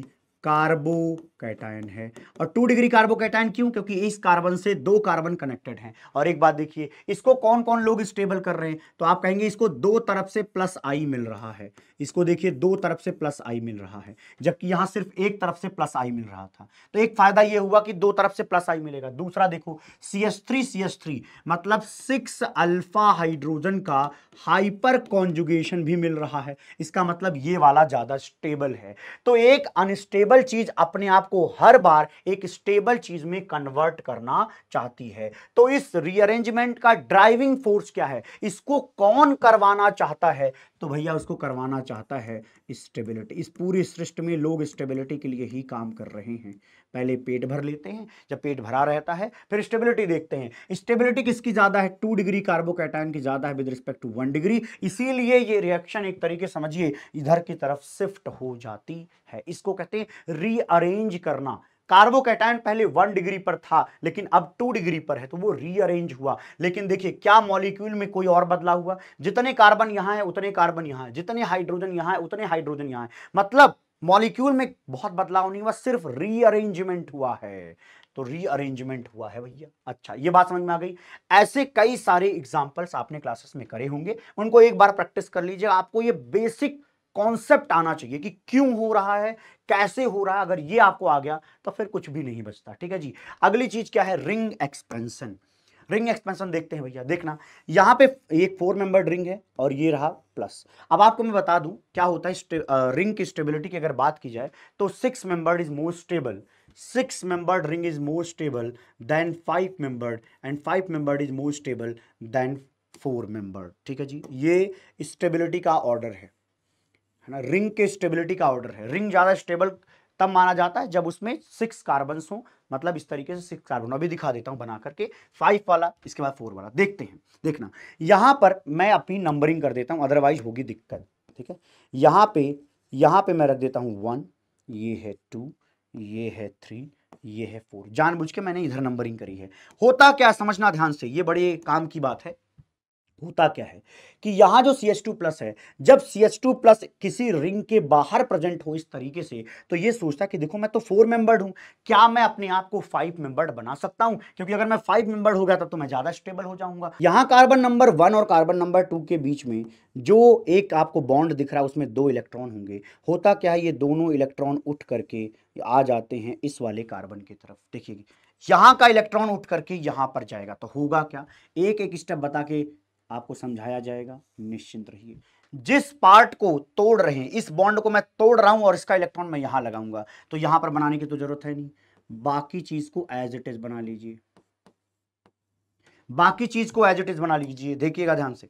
कार्बोकैटायन है और टू डिग्री कार्बोकैटायन क्यों क्योंकि इस कार्बन से दो कार्बन कनेक्टेड हैं और एक बात देखिए इसको कौन कौन लोग स्टेबल कर रहे हैं तो आप कहेंगे इसको दो तरफ से प्लस आई मिल रहा है इसको देखिए दो तरफ से प्लस आई मिल रहा है जबकि यहां सिर्फ एक तरफ से प्लस आई मिल रहा था तो एक फायदा यह हुआ कि दो तरफ से प्लस आई मिलेगा दूसरा देखो C S three C S three मतलब सिक्स अल्फा हाइड्रोजन का हाइपर कॉन्जुगेशन भी मिल रहा है इसका मतलब ये वाला ज्यादा स्टेबल है तो एक अनस्टेबल स्टेबल चीज अपने आप को हर बार एक स्टेबल चीज में कन्वर्ट करना चाहती है तो इस रीअरेंजमेंट का ड्राइविंग फोर्स क्या है इसको कौन करवाना चाहता है तो भैया उसको करवाना चाहता है स्टेबिलिटी इस पूरी सृष्टि में लोग स्टेबिलिटी के लिए ही काम कर रहे हैं पहले पेट भर लेते हैं जब पेट भरा रहता है फिर स्टेबिलिटी देखते हैं स्टेबिलिटी किसकी ज़्यादा है टू डिग्री कार्बोकेटाइन की ज़्यादा है with respect to one degree इसीलिए ये रिएक्शन एक तरीके समझिए इधर की तरफ शिफ्ट हो जाती है इसको कहते हैं रीअरेंज करना कार्बोकेटाइन पहले वन डिग्री पर था लेकिन अब टू डिग्री पर है तो वो रीअरेंज हुआ लेकिन देखिए क्या मॉलिक्यूल में कोई और बदलाव हुआ जितने कार्बन यहाँ है उतने कार्बन यहाँ है जितने हाइड्रोजन यहाँ है उतने हाइड्रोजन यहाँ है मतलब मॉलिक्यूल में बहुत बदलाव नहीं हुआ सिर्फ रीअरेंजमेंट हुआ है तो रीअरेंजमेंट हुआ है भैया अच्छा ये बात समझ में आ गई ऐसे कई सारे एग्जाम्पल्स आपने क्लासेस में करे होंगे उनको एक बार प्रैक्टिस कर लीजिए आपको ये बेसिक कॉन्सेप्ट आना चाहिए कि क्यों हो रहा है कैसे हो रहा है अगर ये आपको आ गया तो फिर कुछ भी नहीं बचता ठीक है जी अगली चीज क्या है रिंग एक्सपेंशन रिंग एक्सपेंशन देखते हैं भैया देखना यहाँ पे एक फोर मेंबर रिंग है और ये रहा प्लस अब आपको मैं बता दूं क्या होता है रिंग की स्टेबिलिटी की अगर बात की जाए तो six member is more stable six member ring is more stable then five member and five member is more stable then four member ठीक है जी ये स्टेबिलिटी का ऑर्डर है है ना रिंग के स्टेबिलिटी का ऑर्डर है रिंग ज़्यादा स्टेबल तब माना जाता है जब उसमें सिक्स कार्बन हो मतलब इस तरीके से सिक्स कार्बन अभी दिखा देता हूँ बना करके फाइव वाला इसके बाद फोर वाला देखते हैं देखना यहां पर मैं अपनी नंबरिंग कर देता हूँ अदरवाइज होगी दिक्कत ठीक है यहाँ पे यहाँ पे मैं रख देता हूँ वन ये है टू ये है थ्री ये है फोर जानबूझ के मैंने इधर नंबरिंग करी है होता क्या समझना ध्यान से ये बड़े काम की बात है होता क्या है कि यहां जो सी एच टू प्लस है जब सी एच टू प्लस किसी रिंग के बाहर प्रेजेंट हो इस तरीके से तो ये सोचता कि देखो मैं तो फोर मेंबर्ड हूं क्या मैं अपने आप को फाइव मेंबर्ड बना सकता हूं क्योंकि अगर मैं फाइव मेंबर्ड हो गया था तो मैं ज़्यादा स्टेबल हो जाऊंगा यहां कार्बन नंबर वन और कार्बन नंबर टू के बीच में जो एक आपको बॉन्ड दिख रहा है उसमें दो इलेक्ट्रॉन होंगे होता क्या है ये दोनों इलेक्ट्रॉन उठ करके आ जाते हैं इस वाले कार्बन की तरफ देखिए यहां का इलेक्ट्रॉन उठ करके यहां पर जाएगा तो होगा क्या एक एक स्टेप बता के आपको समझाया जाएगा निश्चिंत रहिए जिस पार्ट को तोड़ रहे हैं इस बॉन्ड को मैं तोड़ रहा हूं और इसका इलेक्ट्रॉन मैं यहां लगाऊंगा तो यहां पर बनाने की तो जरूरत है नहीं बाकी चीज को एज इट इज बना लीजिए बाकी चीज को एज इट इज बना लीजिए देखिएगा ध्यान से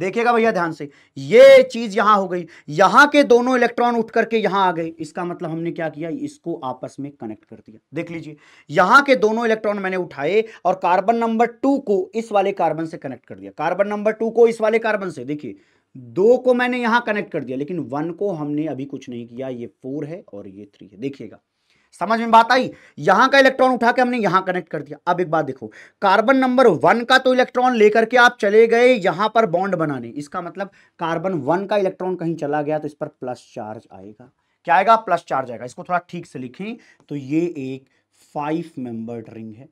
देखिएगा भैया ध्यान से ये चीज यहां हो गई यहां के दोनों इलेक्ट्रॉन उठ करके यहां आ गए इसका मतलब हमने क्या किया इसको आपस में कनेक्ट कर दिया देख लीजिए यहां के दोनों इलेक्ट्रॉन मैंने उठाए और कार्बन नंबर टू को इस वाले कार्बन से कनेक्ट कर दिया कार्बन नंबर टू को इस वाले कार्बन से देखिए दो को मैंने यहां कनेक्ट कर दिया लेकिन वन को हमने अभी कुछ नहीं किया ये फोर है और ये थ्री है देखिएगा समझ में बात आई यहां का इलेक्ट्रॉन उठा के हमने यहां कनेक्ट कर दिया अब एक बात देखो कार्बन नंबर वन का तो इलेक्ट्रॉन लेकर के आप चले गए यहां पर बॉन्ड बनाने इसका मतलब कार्बन वन का इलेक्ट्रॉन कहीं चला गया तो इस पर प्लस चार्ज आएगा क्या आएगा प्लस चार्ज आएगा इसको थोड़ा ठीक से लिखें तो ये एक फाइव मेंबर्ड रिंग है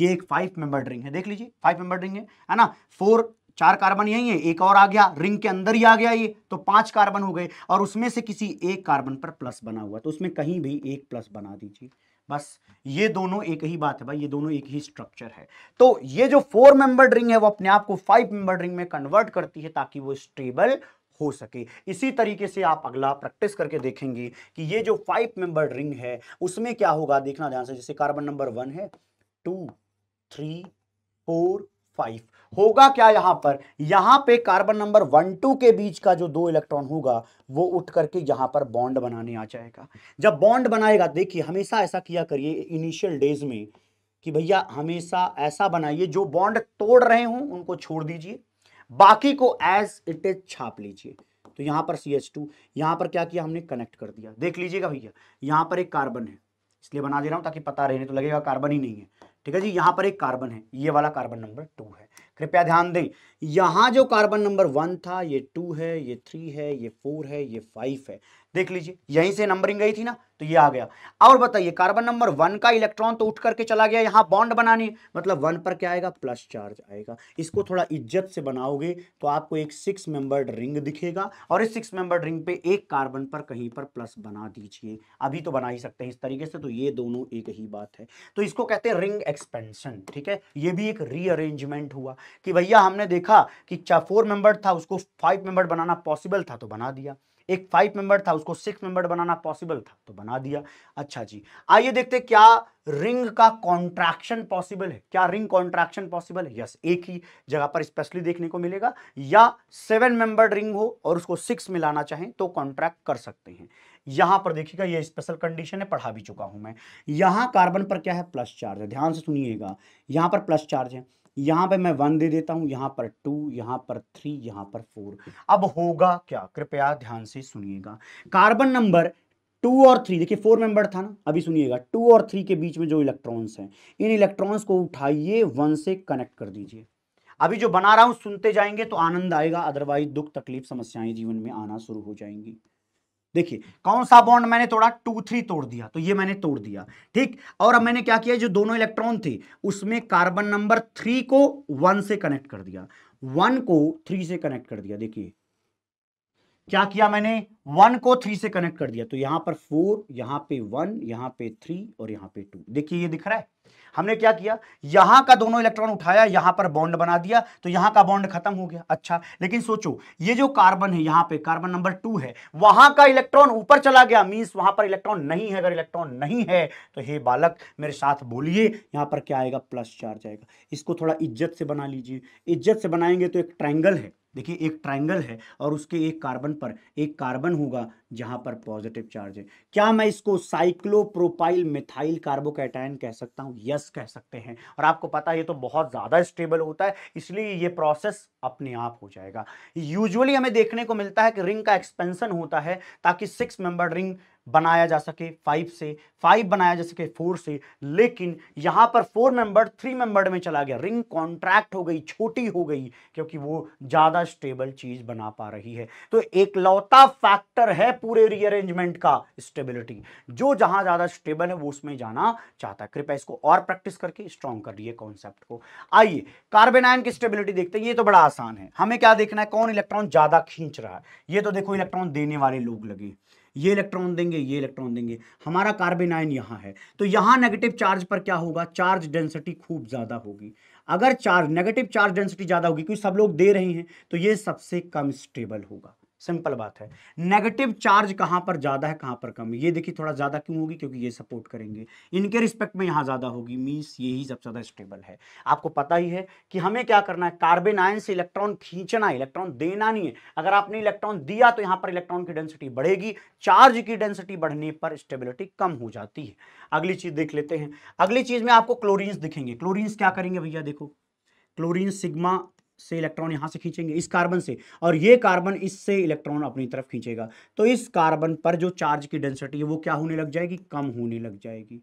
ये एक फाइव मेंबर्ड रिंग है देख लीजिए फाइव मेंबर्ड रिंग है है ना फोर चार कार्बन यही है एक और आ गया रिंग के अंदर ही आ गया ये तो पांच कार्बन हो गए और उसमें से किसी एक कार्बन पर प्लस बना हुआ तो उसमें कहीं भी एक प्लस बना दीजिए बस ये दोनों एक ही बात है भाई ये दोनों एक ही स्ट्रक्चर है तो ये जो फोर मेंबर्ड रिंग है वो अपने आप को फाइव मेंबर्ड रिंग में कन्वर्ट करती है ताकि वो स्टेबल हो सके इसी तरीके से आप अगला प्रैक्टिस करके देखेंगे कि ये जो फाइव मेंबर्ड रिंग है उसमें क्या होगा देखना ध्यान से जैसे कार्बन नंबर वन है टू थ्री फोर फाइव होगा क्या यहां पर यहां पे कार्बन नंबर वन टू के बीच का जो दो इलेक्ट्रॉन होगा वो उठ करके यहां पर बॉन्ड बनाने आ जाएगा जब बॉन्ड बनाएगा देखिए हमेशा ऐसा किया करिए इनिशियल डेज में कि भैया हमेशा ऐसा बनाइए जो बॉन्ड तोड़ रहे हो उनको छोड़ दीजिए बाकी को एज इट इज छाप लीजिए तो यहां पर सी एच टू यहां पर क्या किया हमने कनेक्ट कर दिया देख लीजिएगा भैया यहां पर एक कार्बन है इसलिए बना दे रहा हूं ताकि पता रहे नहीं तो लगेगा कार्बन ही नहीं है ठीक है जी यहां पर एक कार्बन है ये वाला कार्बन नंबर टू है कृपया ध्यान दें यहां जो कार्बन नंबर वन था ये टू है ये थ्री है ये फोर है ये फाइव है देख लीजिए यहीं से नंबरिंग गई थी ना तो ये आ गया और बताइए कार्बन नंबर वन का इलेक्ट्रॉन तो उठ करके चला गया यहाँ बॉन्ड बनाने मतलब वन पर क्या आएगा प्लस चार्ज आएगा इसको थोड़ा इज्जत से बनाओगे तो आपको एक सिक्स मेंबर्ड रिंग दिखेगा और इस सिक्स मेंबर्ड रिंग पे एक कार्बन पर कहीं पर प्लस बना दीजिए अभी तो बना ही सकते हैं इस तरीके से तो ये दोनों एक ही बात है तो इसको कहते हैं रिंग एक्सपेंशन ठीक है ये भी एक रीअरेंजमेंट हुआ कि भैया हमने देखा कि चार फोर मेंबर था उसको फाइव मेंबर बनाना पॉसिबल था तो बना दिया एक फाइव मेंबर था उसको सिक्स मेंबर बनाना पॉसिबल था तो बना दिया अच्छा जी आइए देखते क्या रिंग का कॉन्ट्रैक्शन पॉसिबल है क्या रिंग कॉन्ट्रैक्शन पॉसिबल है यस एक ही जगह पर स्पेशली देखने को मिलेगा या सेवन मेंबर रिंग हो और उसको सिक्स मिलाना चाहें तो कॉन्ट्रैक्ट कर सकते हैं यहां पर देखिएगा ये स्पेशल कंडीशन है पढ़ा भी चुका हूं मैं यहां कार्बन पर क्या है प्लस चार्ज है ध्यान से सुनिएगा यहां पर प्लस चार्ज है यहां पे मैं वन दे देता हूं यहां पर टू यहां पर थ्री यहां पर फोर अब होगा क्या कृपया ध्यान से सुनिएगा कार्बन नंबर टू और थ्री देखिए फोर मेंबर था ना अभी सुनिएगा टू और थ्री के बीच में जो इलेक्ट्रॉन्स हैं इन इलेक्ट्रॉन्स को उठाइए वन से कनेक्ट कर दीजिए अभी जो बना रहा हूं सुनते जाएंगे तो आनंद आएगा अदरवाइज दुख तकलीफ समस्याएं जीवन में आना शुरू हो जाएंगी देखिए कौन सा बॉन्ड मैंने तोड़ा टू थ्री तोड़ दिया तो ये मैंने तोड़ दिया ठीक और अब मैंने क्या किया जो दोनों इलेक्ट्रॉन थे उसमें कार्बन नंबर थ्री को वन से कनेक्ट कर दिया वन को थ्री से कनेक्ट कर दिया देखिए क्या किया मैंने वन को थ्री से कनेक्ट कर दिया तो यहां पर फोर यहां पे वन यहां पे थ्री और यहां पे टू देखिए ये दिख रहा है हमने क्या किया यहां का दोनों इलेक्ट्रॉन उठाया यहां पर बॉन्ड बना दिया तो यहां का बॉन्ड खत्म हो गया अच्छा लेकिन सोचो ये जो कार्बन है यहां पे कार्बन नंबर टू है वहां का इलेक्ट्रॉन ऊपर चला गया मीन्स वहां पर इलेक्ट्रॉन नहीं है अगर इलेक्ट्रॉन नहीं है तो हे बालक मेरे साथ बोलिए यहां पर क्या आएगा प्लस चार्ज आएगा इसको थोड़ा इज्जत से बना लीजिए इज्जत से बनाएंगे तो एक ट्रैंगल है देखिए एक ट्राइंगल है और उसके एक कार्बन पर एक कार्बन होगा जहां पर पॉजिटिव चार्ज है क्या मैं इसको साइक्लोप्रोपाइल मिथाइल कार्बोकैटाइन कह सकता हूं यस कह सकते हैं और आपको पता है ये तो बहुत ज़्यादा स्टेबल होता है इसलिए ये प्रोसेस अपने आप हो जाएगा यूजुअली हमें देखने को मिलता है कि रिंग का एक्सपेंसन होता है ताकि सिक्स मेंबर रिंग बनाया जा सके फाइव से फाइव बनाया जा सके फोर से लेकिन यहां पर फोर मेंबर थ्री मेंबर में चला गया रिंग कॉन्ट्रैक्ट हो गई छोटी हो गई क्योंकि वो ज़्यादा स्टेबल चीज़ बना पा रही है तो एक लौता फैक्टर है पूरे रीअरेंजमेंट का स्टेबिलिटी जो जहां ज़्यादा स्टेबल है वो उसमें जाना चाहता है कृपया इसको और प्रैक्टिस करके स्ट्रॉन्ग कर करिए कॉन्सेप्ट को आइए कार्बेनाइन की स्टेबिलिटी देखते हैं ये तो बड़ा आसान है हमें क्या देखना है कौन इलेक्ट्रॉन ज़्यादा खींच रहा है ये तो देखो इलेक्ट्रॉन देने वाले लोग लगे ये इलेक्ट्रॉन देंगे ये इलेक्ट्रॉन देंगे हमारा कार्बन आयन यहाँ है तो यहाँ नेगेटिव चार्ज पर क्या होगा चार्ज डेंसिटी खूब ज़्यादा होगी अगर चार्ज नेगेटिव चार्ज डेंसिटी ज़्यादा होगी क्योंकि सब लोग दे रहे हैं तो ये सबसे कम स्टेबल होगा सिंपल बात है नेगेटिव चार्ज कहां पर ज़्यादा है कहां पर कम ये देखिए थोड़ा ज़्यादा क्यों होगी क्योंकि ये सपोर्ट करेंगे इनके रिस्पेक्ट में यहां ज़्यादा होगी मीन्स यही सबसे ज़्यादा स्टेबल है आपको पता ही है कि हमें क्या करना है कार्बन आयन से इलेक्ट्रॉन खींचना है इलेक्ट्रॉन देना नहीं है अगर आपने इलेक्ट्रॉन दिया तो यहां पर इलेक्ट्रॉन की डेंसिटी बढ़ेगी चार्ज की डेंसिटी बढ़ने पर स्टेबिलिटी कम हो जाती है अगली चीज़ देख लेते हैं अगली चीज़ में आपको क्लोरिन्स दिखेंगे क्लोरिन्स क्या करेंगे भैया देखो क्लोरीन सिग्मा से इलेक्ट्रॉन यहाँ से खींचेंगे इस कार्बन से और ये कार्बन इससे इलेक्ट्रॉन अपनी तरफ खींचेगा तो इस कार्बन पर जो चार्ज की डेंसिटी है वो क्या होने लग जाएगी कम होने लग जाएगी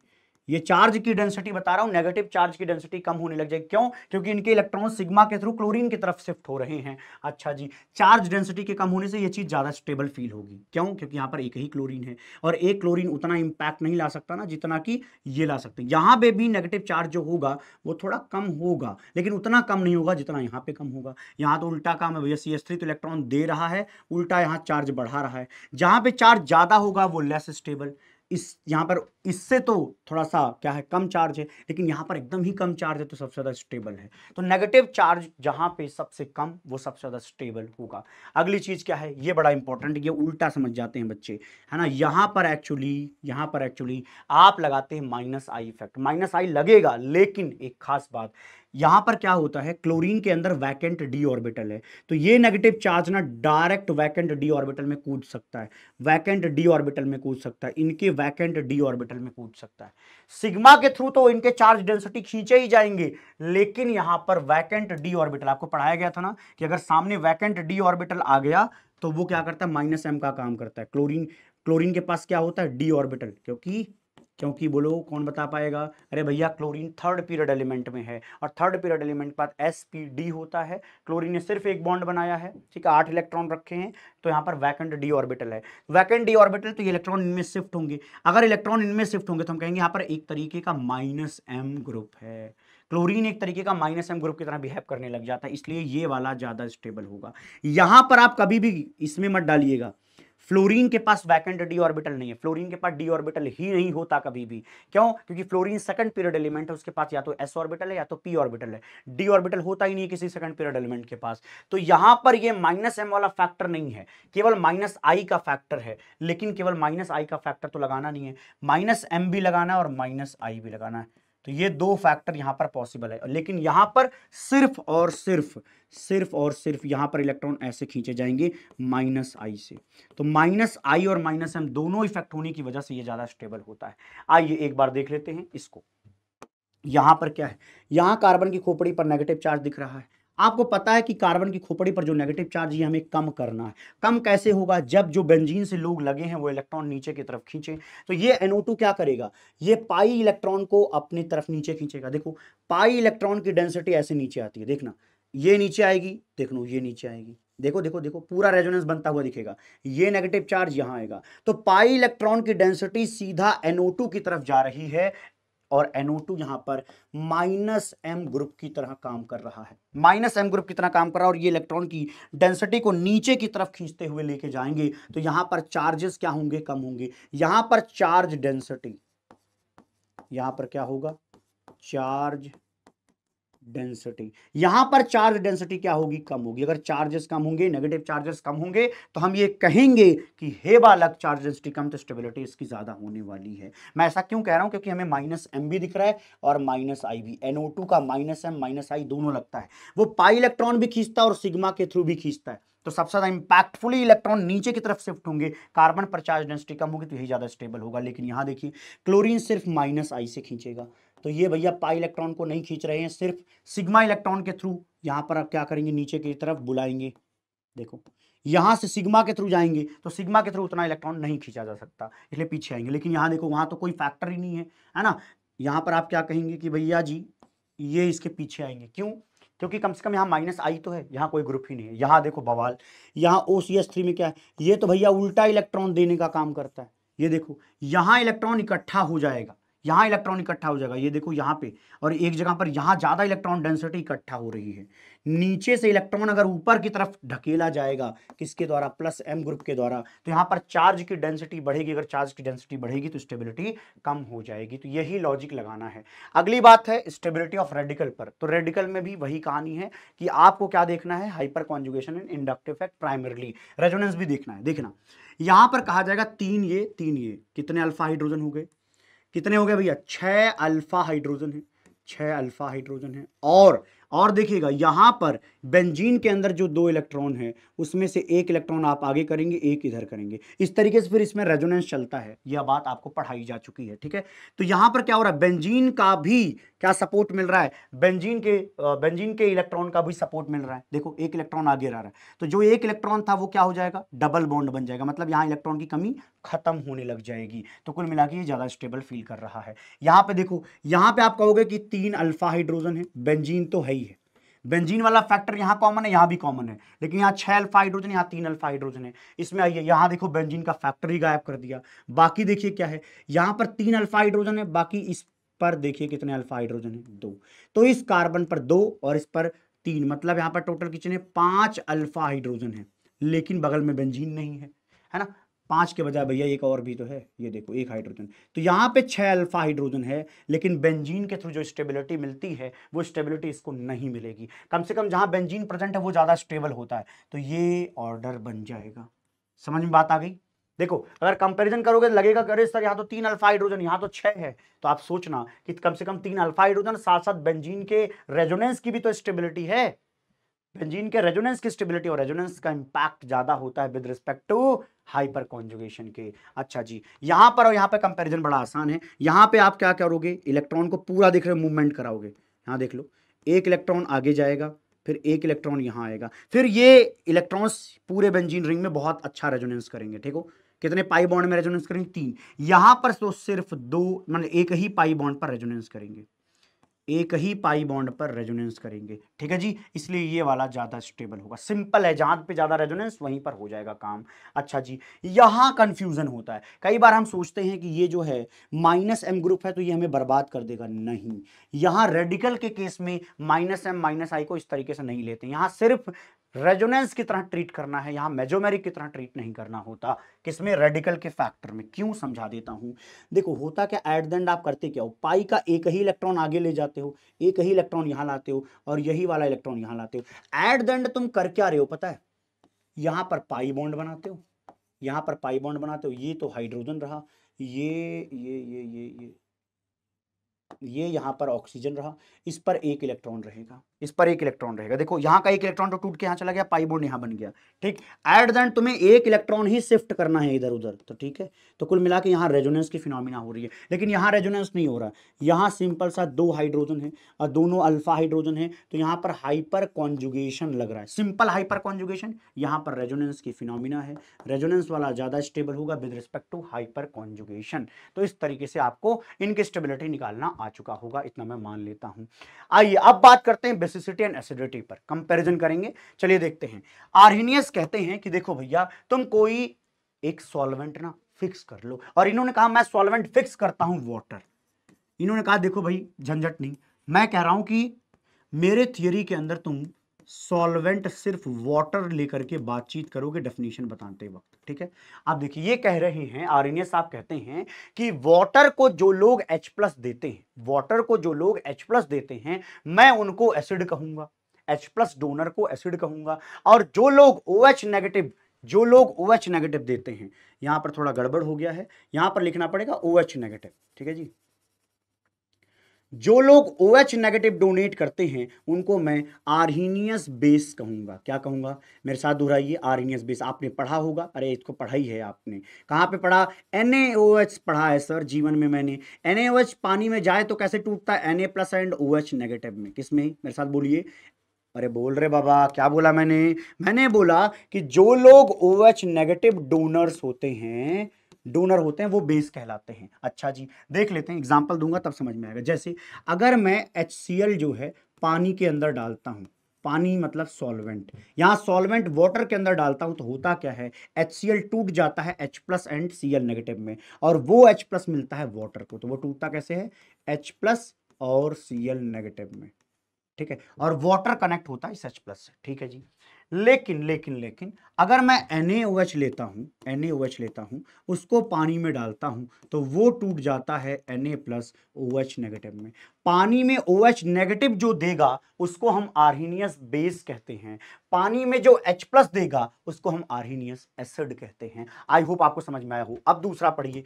ये चार्ज की डेंसिटी बता रहा हूं नेगेटिव चार्ज की डेंसिटी कम होने लग जाएगी क्यों क्योंकि इनके इलेक्ट्रॉन सिग्मा के थ्रू क्लोरीन की तरफ शिफ्ट हो रहे हैं अच्छा जी चार्ज डेंसिटी के कम होने से ये चीज़ ज़्यादा स्टेबल फील होगी क्यों क्योंकि यहाँ पर एक ही क्लोरीन है और एक क्लोरीन उतना इम्पैक्ट नहीं ला सकता ना जितना कि ये ला सकते यहाँ पे भी नेगेटिव चार्ज जो होगा वो थोड़ा कम होगा लेकिन उतना कम नहीं होगा जितना यहाँ पे कम होगा यहाँ तो उल्टा काम है सी तो इलेक्ट्रॉन दे रहा है उल्टा यहाँ चार्ज बढ़ा रहा है जहाँ पे चार्ज ज़्यादा होगा वो लेस स्टेबल इस यहाँ पर इससे तो थोड़ा सा क्या है कम चार्ज है लेकिन यहाँ पर एकदम ही कम चार्ज है तो सबसे ज़्यादा स्टेबल है तो नेगेटिव चार्ज जहाँ पे सबसे कम वो सबसे ज़्यादा स्टेबल होगा अगली चीज़ क्या है ये बड़ा इंपॉर्टेंट ये उल्टा समझ जाते हैं बच्चे है ना यहाँ पर एक्चुअली यहाँ पर एक्चुअली आप लगाते हैं minus I effect minus I लगेगा लेकिन एक खास बात यहां पर क्या होता है क्लोरीन के अंदर वैकेंट डी ऑर्बिटल है तो ये नेगेटिव चार्ज ना डायरेक्ट वैकेंट डी ऑर्बिटल में कूद सकता है वैकेंट डी ऑर्बिटल में कूद सकता है इनके वैकेंट डी ऑर्बिटल में कूद सकता है सिग्मा के थ्रू तो इनके चार्ज डेंसिटी खींचे ही जाएंगे लेकिन यहां पर वैकेंट डी ऑर्बिटल आपको पढ़ाया गया था ना कि अगर सामने वैकेंट डी ऑर्बिटल आ गया तो वो क्या करता है माइनस एम का काम करता है क्लोरीन क्लोरीन के पास क्या होता है डी ऑर्बिटल क्योंकि क्योंकि बोलो कौन बता पाएगा अरे भैया क्लोरीन थर्ड पीरियड एलिमेंट में है और थर्ड पीरियड एलिमेंट के बाद एस पी डी होता है क्लोरीन ने सिर्फ एक बॉन्ड बनाया है ठीक है आठ इलेक्ट्रॉन रखे हैं तो यहाँ पर वैकेंट डी ऑर्बिटल है वैकेंट डी ऑर्बिटल तो ये इलेक्ट्रॉन इनमें शिफ्ट होंगे अगर इलेक्ट्रॉन इनमें शिफ्ट होंगे तो हम कहेंगे यहाँ पर एक तरीके का माइनस एम ग्रुप है क्लोरीन एक तरीके का माइनस एम ग्रुप की तरह बिहेव करने लग जाता है इसलिए ये वाला ज़्यादा स्टेबल होगा यहाँ पर आप कभी भी इसमें मत डालिएगा फ्लोरीन के पास वैकेंट डी ऑर्बिटल नहीं है फ्लोरीन के पास डी ऑर्बिटल ही नहीं होता कभी भी क्यों क्योंकि फ्लोरीन सेकंड पीरियड एलिमेंट है उसके पास या तो एस ऑर्बिटल है या तो पी ऑर्बिटल है डी ऑर्बिटल होता ही नहीं है किसी सेकंड पीरियड एलिमेंट के पास तो यहां पर ये माइनस एम वाला फैक्टर नहीं है केवल माइनस आई का फैक्टर है लेकिन केवल माइनस आई का फैक्टर तो लगाना नहीं है माइनस एम भी लगाना है और माइनस आई भी लगाना है तो ये दो फैक्टर यहां पर पॉसिबल है लेकिन यहां पर सिर्फ और सिर्फ सिर्फ और सिर्फ यहां पर इलेक्ट्रॉन ऐसे खींचे जाएंगे माइनस आई से तो माइनस आई और माइनस एम दोनों इफेक्ट होने की वजह से ये ज़्यादा स्टेबल होता है आइए एक बार देख लेते हैं इसको यहां पर क्या है यहां कार्बन की खोपड़ी पर नेगेटिव चार्ज दिख रहा है आपको पता है कि कार्बन की खोपड़ी पर जो नेगेटिव चार्ज ये हमें कम करना है कम कैसे होगा जब जो बेंजीन से लोग लगे हैं वो इलेक्ट्रॉन नीचे की तरफ खींचे तो ये NO2 क्या करेगा ये पाई इलेक्ट्रॉन को अपनी तरफ नीचे खींचेगा देखो पाई इलेक्ट्रॉन की डेंसिटी ऐसे नीचे आती है देखना ये नीचे आएगी देख लो ये नीचे आएगी देखो देखो देखो पूरा रेजोनेंस बनता हुआ दिखेगा ये नेगेटिव चार्ज यहां आएगा तो पाई इलेक्ट्रॉन की डेंसिटी सीधा NO2 की तरफ जा रही है और NO2 यहां पर माइनस एम ग्रुप की तरह काम कर रहा है माइनस एम ग्रुप की तरह काम कर रहा है और ये इलेक्ट्रॉन की डेंसिटी को नीचे की तरफ खींचते हुए लेके जाएंगे तो यहां पर चार्जेस क्या होंगे कम होंगे यहां पर चार्ज डेंसिटी यहां पर क्या होगा चार्ज डेंसिटी यहां पर चार्ज डेंसिटी क्या होगी कम होगी अगर चार्जेस कम होंगे नेगेटिव चार्जेस कम होंगे तो हम ये कहेंगे कि हे बालक चार्ज डेंसिटी कम तो स्टेबिलिटी इसकी ज़्यादा होने वाली है मैं ऐसा क्यों कह रहा हूं क्योंकि हमें माइनस एम भी दिख रहा है और माइनस आई भी एनओ टू का माइनस एम माइनस आई दोनों लगता है वो पाई इलेक्ट्रॉन भी खींचता है और सिग्मा के थ्रू भी खींचता है तो सबसे ज़्यादा इंपैक्टफुली इलेक्ट्रॉन नीचे की तरफ शिफ्ट होंगे कार्बन पर चार्ज डेंसिटी कम होगी तो यही ज़्यादा स्टेबल होगा लेकिन यहां देखिए क्लोरीन सिर्फ माइनस आई से खींचेगा तो ये भैया पाई इलेक्ट्रॉन को नहीं खींच रहे हैं सिर्फ सिग्मा इलेक्ट्रॉन के थ्रू यहां पर आप क्या करेंगे नीचे की तरफ बुलाएंगे देखो यहां से सिग्मा के थ्रू जाएंगे तो सिग्मा के थ्रू उतना इलेक्ट्रॉन नहीं खींचा जा सकता इसलिए पीछे आएंगे लेकिन यहां देखो वहां तो कोई फैक्टर ही नहीं है है ना यहाँ पर आप क्या कहेंगे कि भैया जी ये इसके पीछे आएंगे क्यों क्योंकि कम से कम यहाँ माइनस आई तो है यहाँ कोई ग्रुप ही नहीं है यहाँ देखो बवाल यहाँ ओ सी एस थ्री में क्या है ये तो भैया उल्टा इलेक्ट्रॉन देने का काम करता है ये देखो यहाँ इलेक्ट्रॉन इकट्ठा हो जाएगा यहाँ इलेक्ट्रॉन इकट्ठा हो जाएगा ये देखो यहाँ पे और एक जगह पर यहाँ ज़्यादा इलेक्ट्रॉन डेंसिटी इकट्ठा हो रही है नीचे से इलेक्ट्रॉन अगर ऊपर की तरफ ढकेला जाएगा किसके द्वारा प्लस एम ग्रुप के द्वारा तो यहाँ पर चार्ज की डेंसिटी बढ़ेगी अगर चार्ज की डेंसिटी बढ़ेगी तो स्टेबिलिटी कम हो जाएगी तो यही लॉजिक लगाना है अगली बात है स्टेबिलिटी ऑफ रेडिकल पर तो रेडिकल में भी वही कहानी है कि आपको क्या देखना है हाइपर कॉन्जुगेशन इन इंडक्टिव इफेक्ट प्राइमरली रेजोनेंस भी देखना है देखना यहाँ पर कहा जाएगा तीन ये तीन ये कितने अल्फा हाइड्रोजन हो गए कितने हो गए भैया छह अल्फा हाइड्रोजन है छह अल्फा हाइड्रोजन है और और देखिएगा यहाँ पर बेंजीन के अंदर जो दो इलेक्ट्रॉन है उसमें से एक इलेक्ट्रॉन आप आगे करेंगे एक इधर करेंगे इस तरीके से फिर इसमें रेजोनेंस चलता है यह बात आपको पढ़ाई जा चुकी है ठीक है तो यहाँ पर क्या हो रहा है बेंजीन का भी क्या सपोर्ट मिल रहा है बेंजीन के बेंजीन के इलेक्ट्रॉन का भी सपोर्ट मिल रहा है देखो एक इलेक्ट्रॉन आगे रह रहा है तो जो एक इलेक्ट्रॉन था वो क्या हो जाएगा डबल बॉन्ड बन जाएगा मतलब यहाँ इलेक्ट्रॉन की कमी खत्म होने लग जाएगी तो कुल मिला ये ज़्यादा स्टेबल फील कर रहा है यहाँ पर देखो यहाँ पर आप कहोगे कि तीन अल्फा हाइड्रोजन है बेंजीन तो है ही बेंजीन वाला फैक्टर यहाँ कॉमन है यहाँ भी कॉमन है लेकिन यहाँ छह अल्फा हाइड्रोजन यहाँ तीन अल्फा हाइड्रोजन है इसमें आइए यहाँ देखो बेंजीन का फैक्टर ही गायब कर दिया बाकी देखिए क्या है यहाँ पर तीन अल्फा हाइड्रोजन है बाकी इस पर देखिए कितने अल्फा हाइड्रोजन है दो तो इस कार्बन पर दो और इस पर तीन मतलब यहाँ पर टोटल कितने पाँच अल्फा हाइड्रोजन है लेकिन बगल में बेंजीन नहीं है है ना पांच के बजाय भैया एक और भी तो है ये देखो एक हाइड्रोजन तो यहाँ पे छह अल्फा हाइड्रोजन है लेकिन बेंजीन के थ्रू जो स्टेबिलिटी मिलती है वो स्टेबिलिटी इसको नहीं मिलेगी कम से कम जहां बेंजीन प्रेजेंट है वो ज़्यादा स्टेबल होता है तो ये ऑर्डर बन जाएगा समझ में बात आ गई देखो अगर कंपेरिजन करोगे तो लगेगा करे सर यहाँ तो तीन अल्फा हाइड्रोजन यहाँ तो छह है तो आप सोचना कि कम से कम तीन अल्फा हाइड्रोजन साथ साथ बेंजीन के रेजोनेंस की भी तो स्टेबिलिटी है बेंजीन के रेजोनेंस की स्टेबिलिटी और रेजोनेंस का इंपैक्ट ज़्यादा होता है with respect to hyper conjugation के अच्छा जी यहाँ पर और यहाँ पर कंपेरिजन बड़ा आसान है यहाँ पर आप क्या करोगे इलेक्ट्रॉन को पूरा देख रहे हो मूवमेंट कराओगे यहाँ देख लो एक इलेक्ट्रॉन आगे जाएगा फिर एक इलेक्ट्रॉन यहाँ आएगा फिर ये इलेक्ट्रॉन्स पूरे बेंजीन रिंग में बहुत अच्छा रेजोनेंस करेंगे ठीक हो कितने पाई बॉन्ड में रेजोनेंस करेंगे तीन यहाँ पर तो सिर्फ दो मतलब एक ही पाई बॉन्ड पर रेजोनेंस करेंगे एक ही पाई बॉन्ड पर रेजोनेंस करेंगे ठीक है जी इसलिए ये वाला ज़्यादा स्टेबल होगा सिंपल है जहां पे ज़्यादा रेजोनेंस वहीं पर हो जाएगा काम अच्छा जी यहां कंफ्यूजन होता है कई बार हम सोचते हैं कि ये जो है माइनस एम ग्रुप है तो ये हमें बर्बाद कर देगा नहीं यहां रेडिकल के केस में माइनस एम माइनस आई को इस तरीके से नहीं लेते यहां सिर्फ रेजोनेंस की तरह ट्रीट करना है यहां मेजोमेरिक की तरह ट्रीट नहीं करना होता किसमें रेडिकल के फैक्टर में क्यों समझा देता हूं देखो होता क्या एट देंड आप करते क्या हो पाई का एक ही इलेक्ट्रॉन आगे ले जाते हो एक ही इलेक्ट्रॉन यहाँ लाते हो और यही वाला इलेक्ट्रॉन यहां लाते हो एट देंड तुम कर क्या रहे हो पता है यहां पर पाई बॉन्ड बनाते हो यहाँ पर पाई बॉन्ड बनाते हो ये तो हाइड्रोजन रहा ये ये ये ये ये ये यहाँ पर ऑक्सीजन रहा इस पर एक इलेक्ट्रॉन रहेगा इस पर एक इलेक्ट्रॉन रहेगा देखो यहाँ का एक इलेक्ट्रॉन तो टूट के यहाँ चला गया पाई बॉन्ड यहाँ बन गया ठीक एट दैन तुम्हें एक इलेक्ट्रॉन ही शिफ्ट करना है इधर उधर तो ठीक है तो कुल मिला के यहाँ रेजोनेंस की फिनोमिना हो रही है लेकिन यहाँ रेजोनेंस नहीं हो रहा यहाँ सिंपल सा दो हाइड्रोजन है और दोनों अल्फा हाइड्रोजन है तो यहाँ पर हाइपर कॉन्जुगेशन लग रहा है सिंपल हाइपर कॉन्जुगेशन यहाँ पर रेजोनेंस की फिनोमिना है रेजोनेंस वाला ज़्यादा स्टेबल होगा with respect to hyper hyperconjugation तो इस तरीके से आपको इनकी स्टेबिलिटी निकालना आ चुका होगा इतना मैं मान लेता हूँ आइए अब बात करते हैं बेसिसिटी एंड एसिडिटी पर कंपैरिजन करेंगे चलिए देखते हैं आर्नियस कहते हैं कि देखो भैया तुम कोई एक सॉल्वेंट ना फिक्स कर लो और इन्होंने कहा मैं सॉल्वेंट फिक्स करता हूं वाटर इन्होंने कहा देखो भाई झंझट नहीं मैं कह रहा हूं कि मेरे थियोरी के अंदर तुम सॉल्वेंट सिर्फ वाटर लेकर के बातचीत करोगे डेफिनेशन बताते वक्त ठीक है आप देखिए ये कह रहे हैं आरण्य साहब कहते हैं कि वाटर को जो लोग एच प्लस देते हैं वाटर को जो लोग एच प्लस देते हैं मैं उनको एसिड कहूंगा एच प्लस डोनर को एसिड कहूंगा और जो लोग ओ OH नेगेटिव जो लोग ओ OH नेगेटिव देते हैं यहां पर थोड़ा गड़बड़ हो गया है यहां पर लिखना पड़ेगा ओ OH नेगेटिव ठीक है जी जो लोग ओ OH नेगेटिव डोनेट करते हैं उनको मैं आर्नियस बेस कहूंगा क्या कहूंगा मेरे साथ दोहराइए आर्नियस बेस आपने पढ़ा होगा अरे इसको पढ़ाई है आपने कहाँ पे पढ़ा एन पढ़ा है सर जीवन में मैंने एन पानी में जाए तो कैसे टूटता है N A plus and O OH negative में किस में मेरे साथ बोलिए अरे बोल रहे बाबा क्या बोला मैंने मैंने बोला कि जो लोग ओ OH नेगेटिव डोनर्स होते हैं डोनर होते हैं वो बेस कहलाते हैं अच्छा जी देख लेते हैं एग्जाम्पल दूंगा तब समझ में आएगा जैसे अगर मैं एच जो है पानी के अंदर डालता हूँ पानी मतलब सॉल्वेंट यहाँ सॉल्वेंट वाटर के अंदर डालता हूँ तो होता क्या है एच सी एल टूट जाता है H plus and C L negative में और वो एच प्लस मिलता है वाटर को तो वो टूटता कैसे है एच प्लस और सी एल नेगेटिव में ठीक है और वाटर कनेक्ट होता है इस एच प्लस से ठीक है जी लेकिन लेकिन लेकिन अगर मैं एच लेता हूँ एच लेता हूँ उसको पानी में डालता हूँ तो वो टूट जाता है N A plus O H negative में पानी में ओ एच नेगेटिव जो देगा उसको हम आर्नियस बेस कहते हैं पानी में जो H प्लस देगा उसको हम आर्नियस एसिड कहते हैं आई होप आपको समझ में आया हो अब दूसरा पढ़िए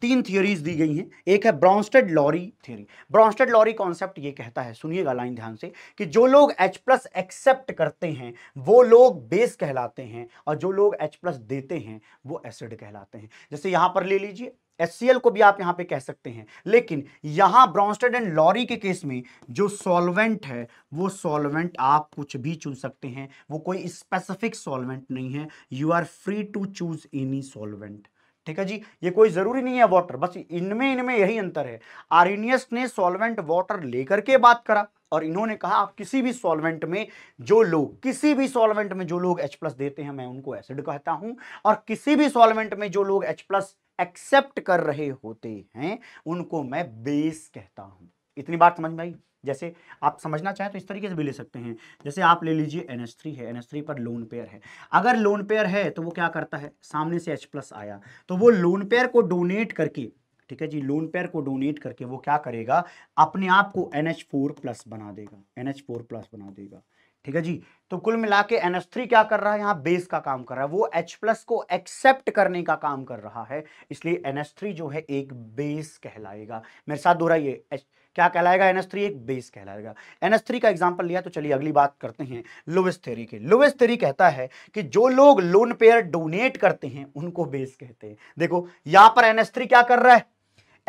तीन थियोरीज दी गई हैं एक है Bronsted Lowry theory Bronsted Lowry concept ये कहता है सुनिएगा लाइन ध्यान से कि जो लोग H प्लस एक्सेप्ट करते हैं वो लोग बेस कहलाते हैं और जो लोग H प्लस देते हैं वो एसिड कहलाते हैं जैसे यहाँ पर ले लीजिए एस को भी आप यहाँ पे कह सकते हैं लेकिन यहाँ ब्रॉन्स्टेड एंड लॉरी के केस में जो सॉल्वेंट है वो सॉल्वेंट आप कुछ भी चुन सकते हैं वो कोई स्पेसिफिक सॉल्वेंट नहीं है you are free to choose any solvent ठीक है जी ये कोई ज़रूरी नहीं है वाटर बस इनमें इनमें यही अंतर है आरिनियस ने सॉल्वेंट वाटर लेकर के बात करा और इन्होंने कहा आप किसी भी सॉल्वेंट में जो लोग किसी भी सॉल्वेंट में जो लोग H प्लस देते हैं मैं उनको एसिड कहता हूं और किसी भी सॉल्वेंट में जो लोग H प्लस एक्सेप्ट कर रहे होते हैं उनको मैं बेस कहता हूं इतनी बात समझ में आई जैसे आप समझना चाहें तो इस तरीके से भी ले सकते हैं जैसे आप ले लीजिए एन एच थ्री है एन एच थ्री पर लोन पेयर है अगर लोन पेयर है तो वो क्या करता है सामने से एच प्लस आया तो वो लोन पेयर को डोनेट करके ठीक है जी लोन पेयर को डोनेट करके वो क्या करेगा अपने आप को एन एच फोर प्लस बना देगा एन एच फोर प्लस बना देगा ठीक है जी तो कुल मिला के एन थ्री क्या कर रहा है यहाँ बेस का काम कर रहा है वो एच प्लस को एक्सेप्ट करने का काम कर रहा है इसलिए एन थ्री जो है एक बेस कहलाएगा मेरे साथ दोहराइए एच क्या कहलाएगा थ्री एक बेस कहलाएगा थ्री का एग्जाम्पल लिया तो चलिए अगली बात करते हैं लुविस थेरी के लुविस थेरी कहता है कि जो लोग लोन पेयर डोनेट करते हैं उनको बेस कहते हैं देखो यहां पर थ्री क्या कर रहा है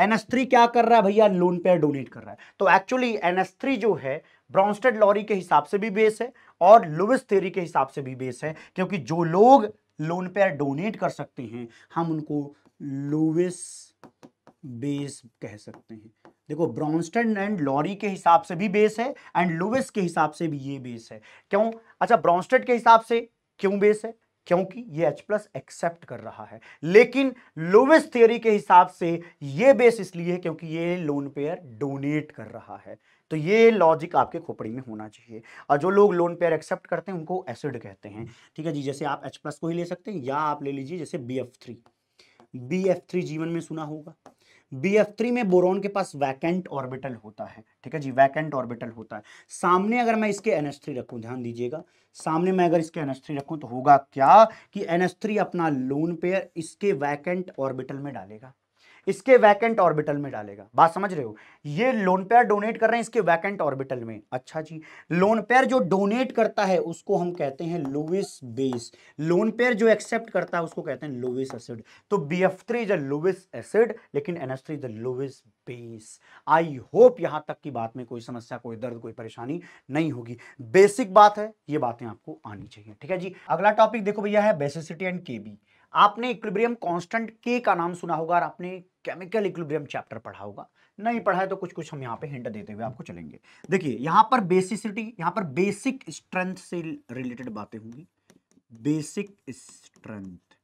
एनएस क्या कर रहा है भैया लोन पेयर डोनेट कर रहा है तो एक्चुअली एनएस जो है ब्रॉन्स्टेड लॉरी के हिसाब से भी बेस है और लुविस थेरी के हिसाब से भी बेस है क्योंकि जो लोग लोन पेयर डोनेट कर सकते हैं हम उनको लुविस बेस कह सकते हैं देखो ब्रॉन्स्टन एंड लॉरी के हिसाब से भी बेस है एंड लुविस के हिसाब से भी ये बेस है क्यों अच्छा ब्रॉन्स्टेड के हिसाब से क्यों बेस है क्योंकि ये H प्लस एक्सेप्ट कर रहा है लेकिन लोवेस्ट थियोरी के हिसाब से ये बेस इसलिए है क्योंकि ये लोन पेयर डोनेट कर रहा है तो ये लॉजिक आपके खोपड़ी में होना चाहिए और जो लोग लोन पेयर एक्सेप्ट करते हैं उनको एसिड कहते हैं ठीक है जी जैसे आप H प्लस को ही ले सकते हैं या आप ले लीजिए जैसे B F three B F three जीवन में सुना होगा बी एफ थ्री में बोरोन के पास वैकेंट ऑर्बिटल होता है ठीक है जी वैकेंट ऑर्बिटल होता है सामने अगर मैं इसके एन एस थ्री ध्यान दीजिएगा सामने मैं अगर इसके एन एस थ्री तो होगा क्या कि एन थ्री अपना लोन पेयर इसके वैकेंट ऑर्बिटल में डालेगा इसके वैकेंट ऑर्बिटल में डालेगा बात समझ रहे हो ये लोन पेयर डोनेट कर रहे हैं इसके वैकेंट ऑर्बिटल में अच्छा जी लोन पेयर जो डोनेट करता है उसको हम कहते हैं लुविस बेस लोन पेयर जो एक्सेप्ट करता है उसको कहते हैं लुविस एसिड तो B F three is a Lewis acid लेकिन N S three is a Lewis base I hope यहां तक की बात में कोई समस्या कोई दर्द कोई परेशानी नहीं होगी बेसिक बात है ये बातें आपको आनी चाहिए ठीक है जी अगला टॉपिक देखो भैया है बेसिसिटी एंड के आपने इक्विब्रियम कांस्टेंट के का नाम सुना होगा और आपने केमिकल इक्विलिब्रियम चैप्टर पढ़ा होगा नहीं हम्म। पढ़ा है तो कुछ कुछ हम यहाँ पे हिंट देते हुए आपको चलेंगे देखिए यहाँ पर बेसिसिटी यहाँ पर बेसिक स्ट्रेंथ से रिलेटेड बातें होंगी बेसिक स्ट्रेंथ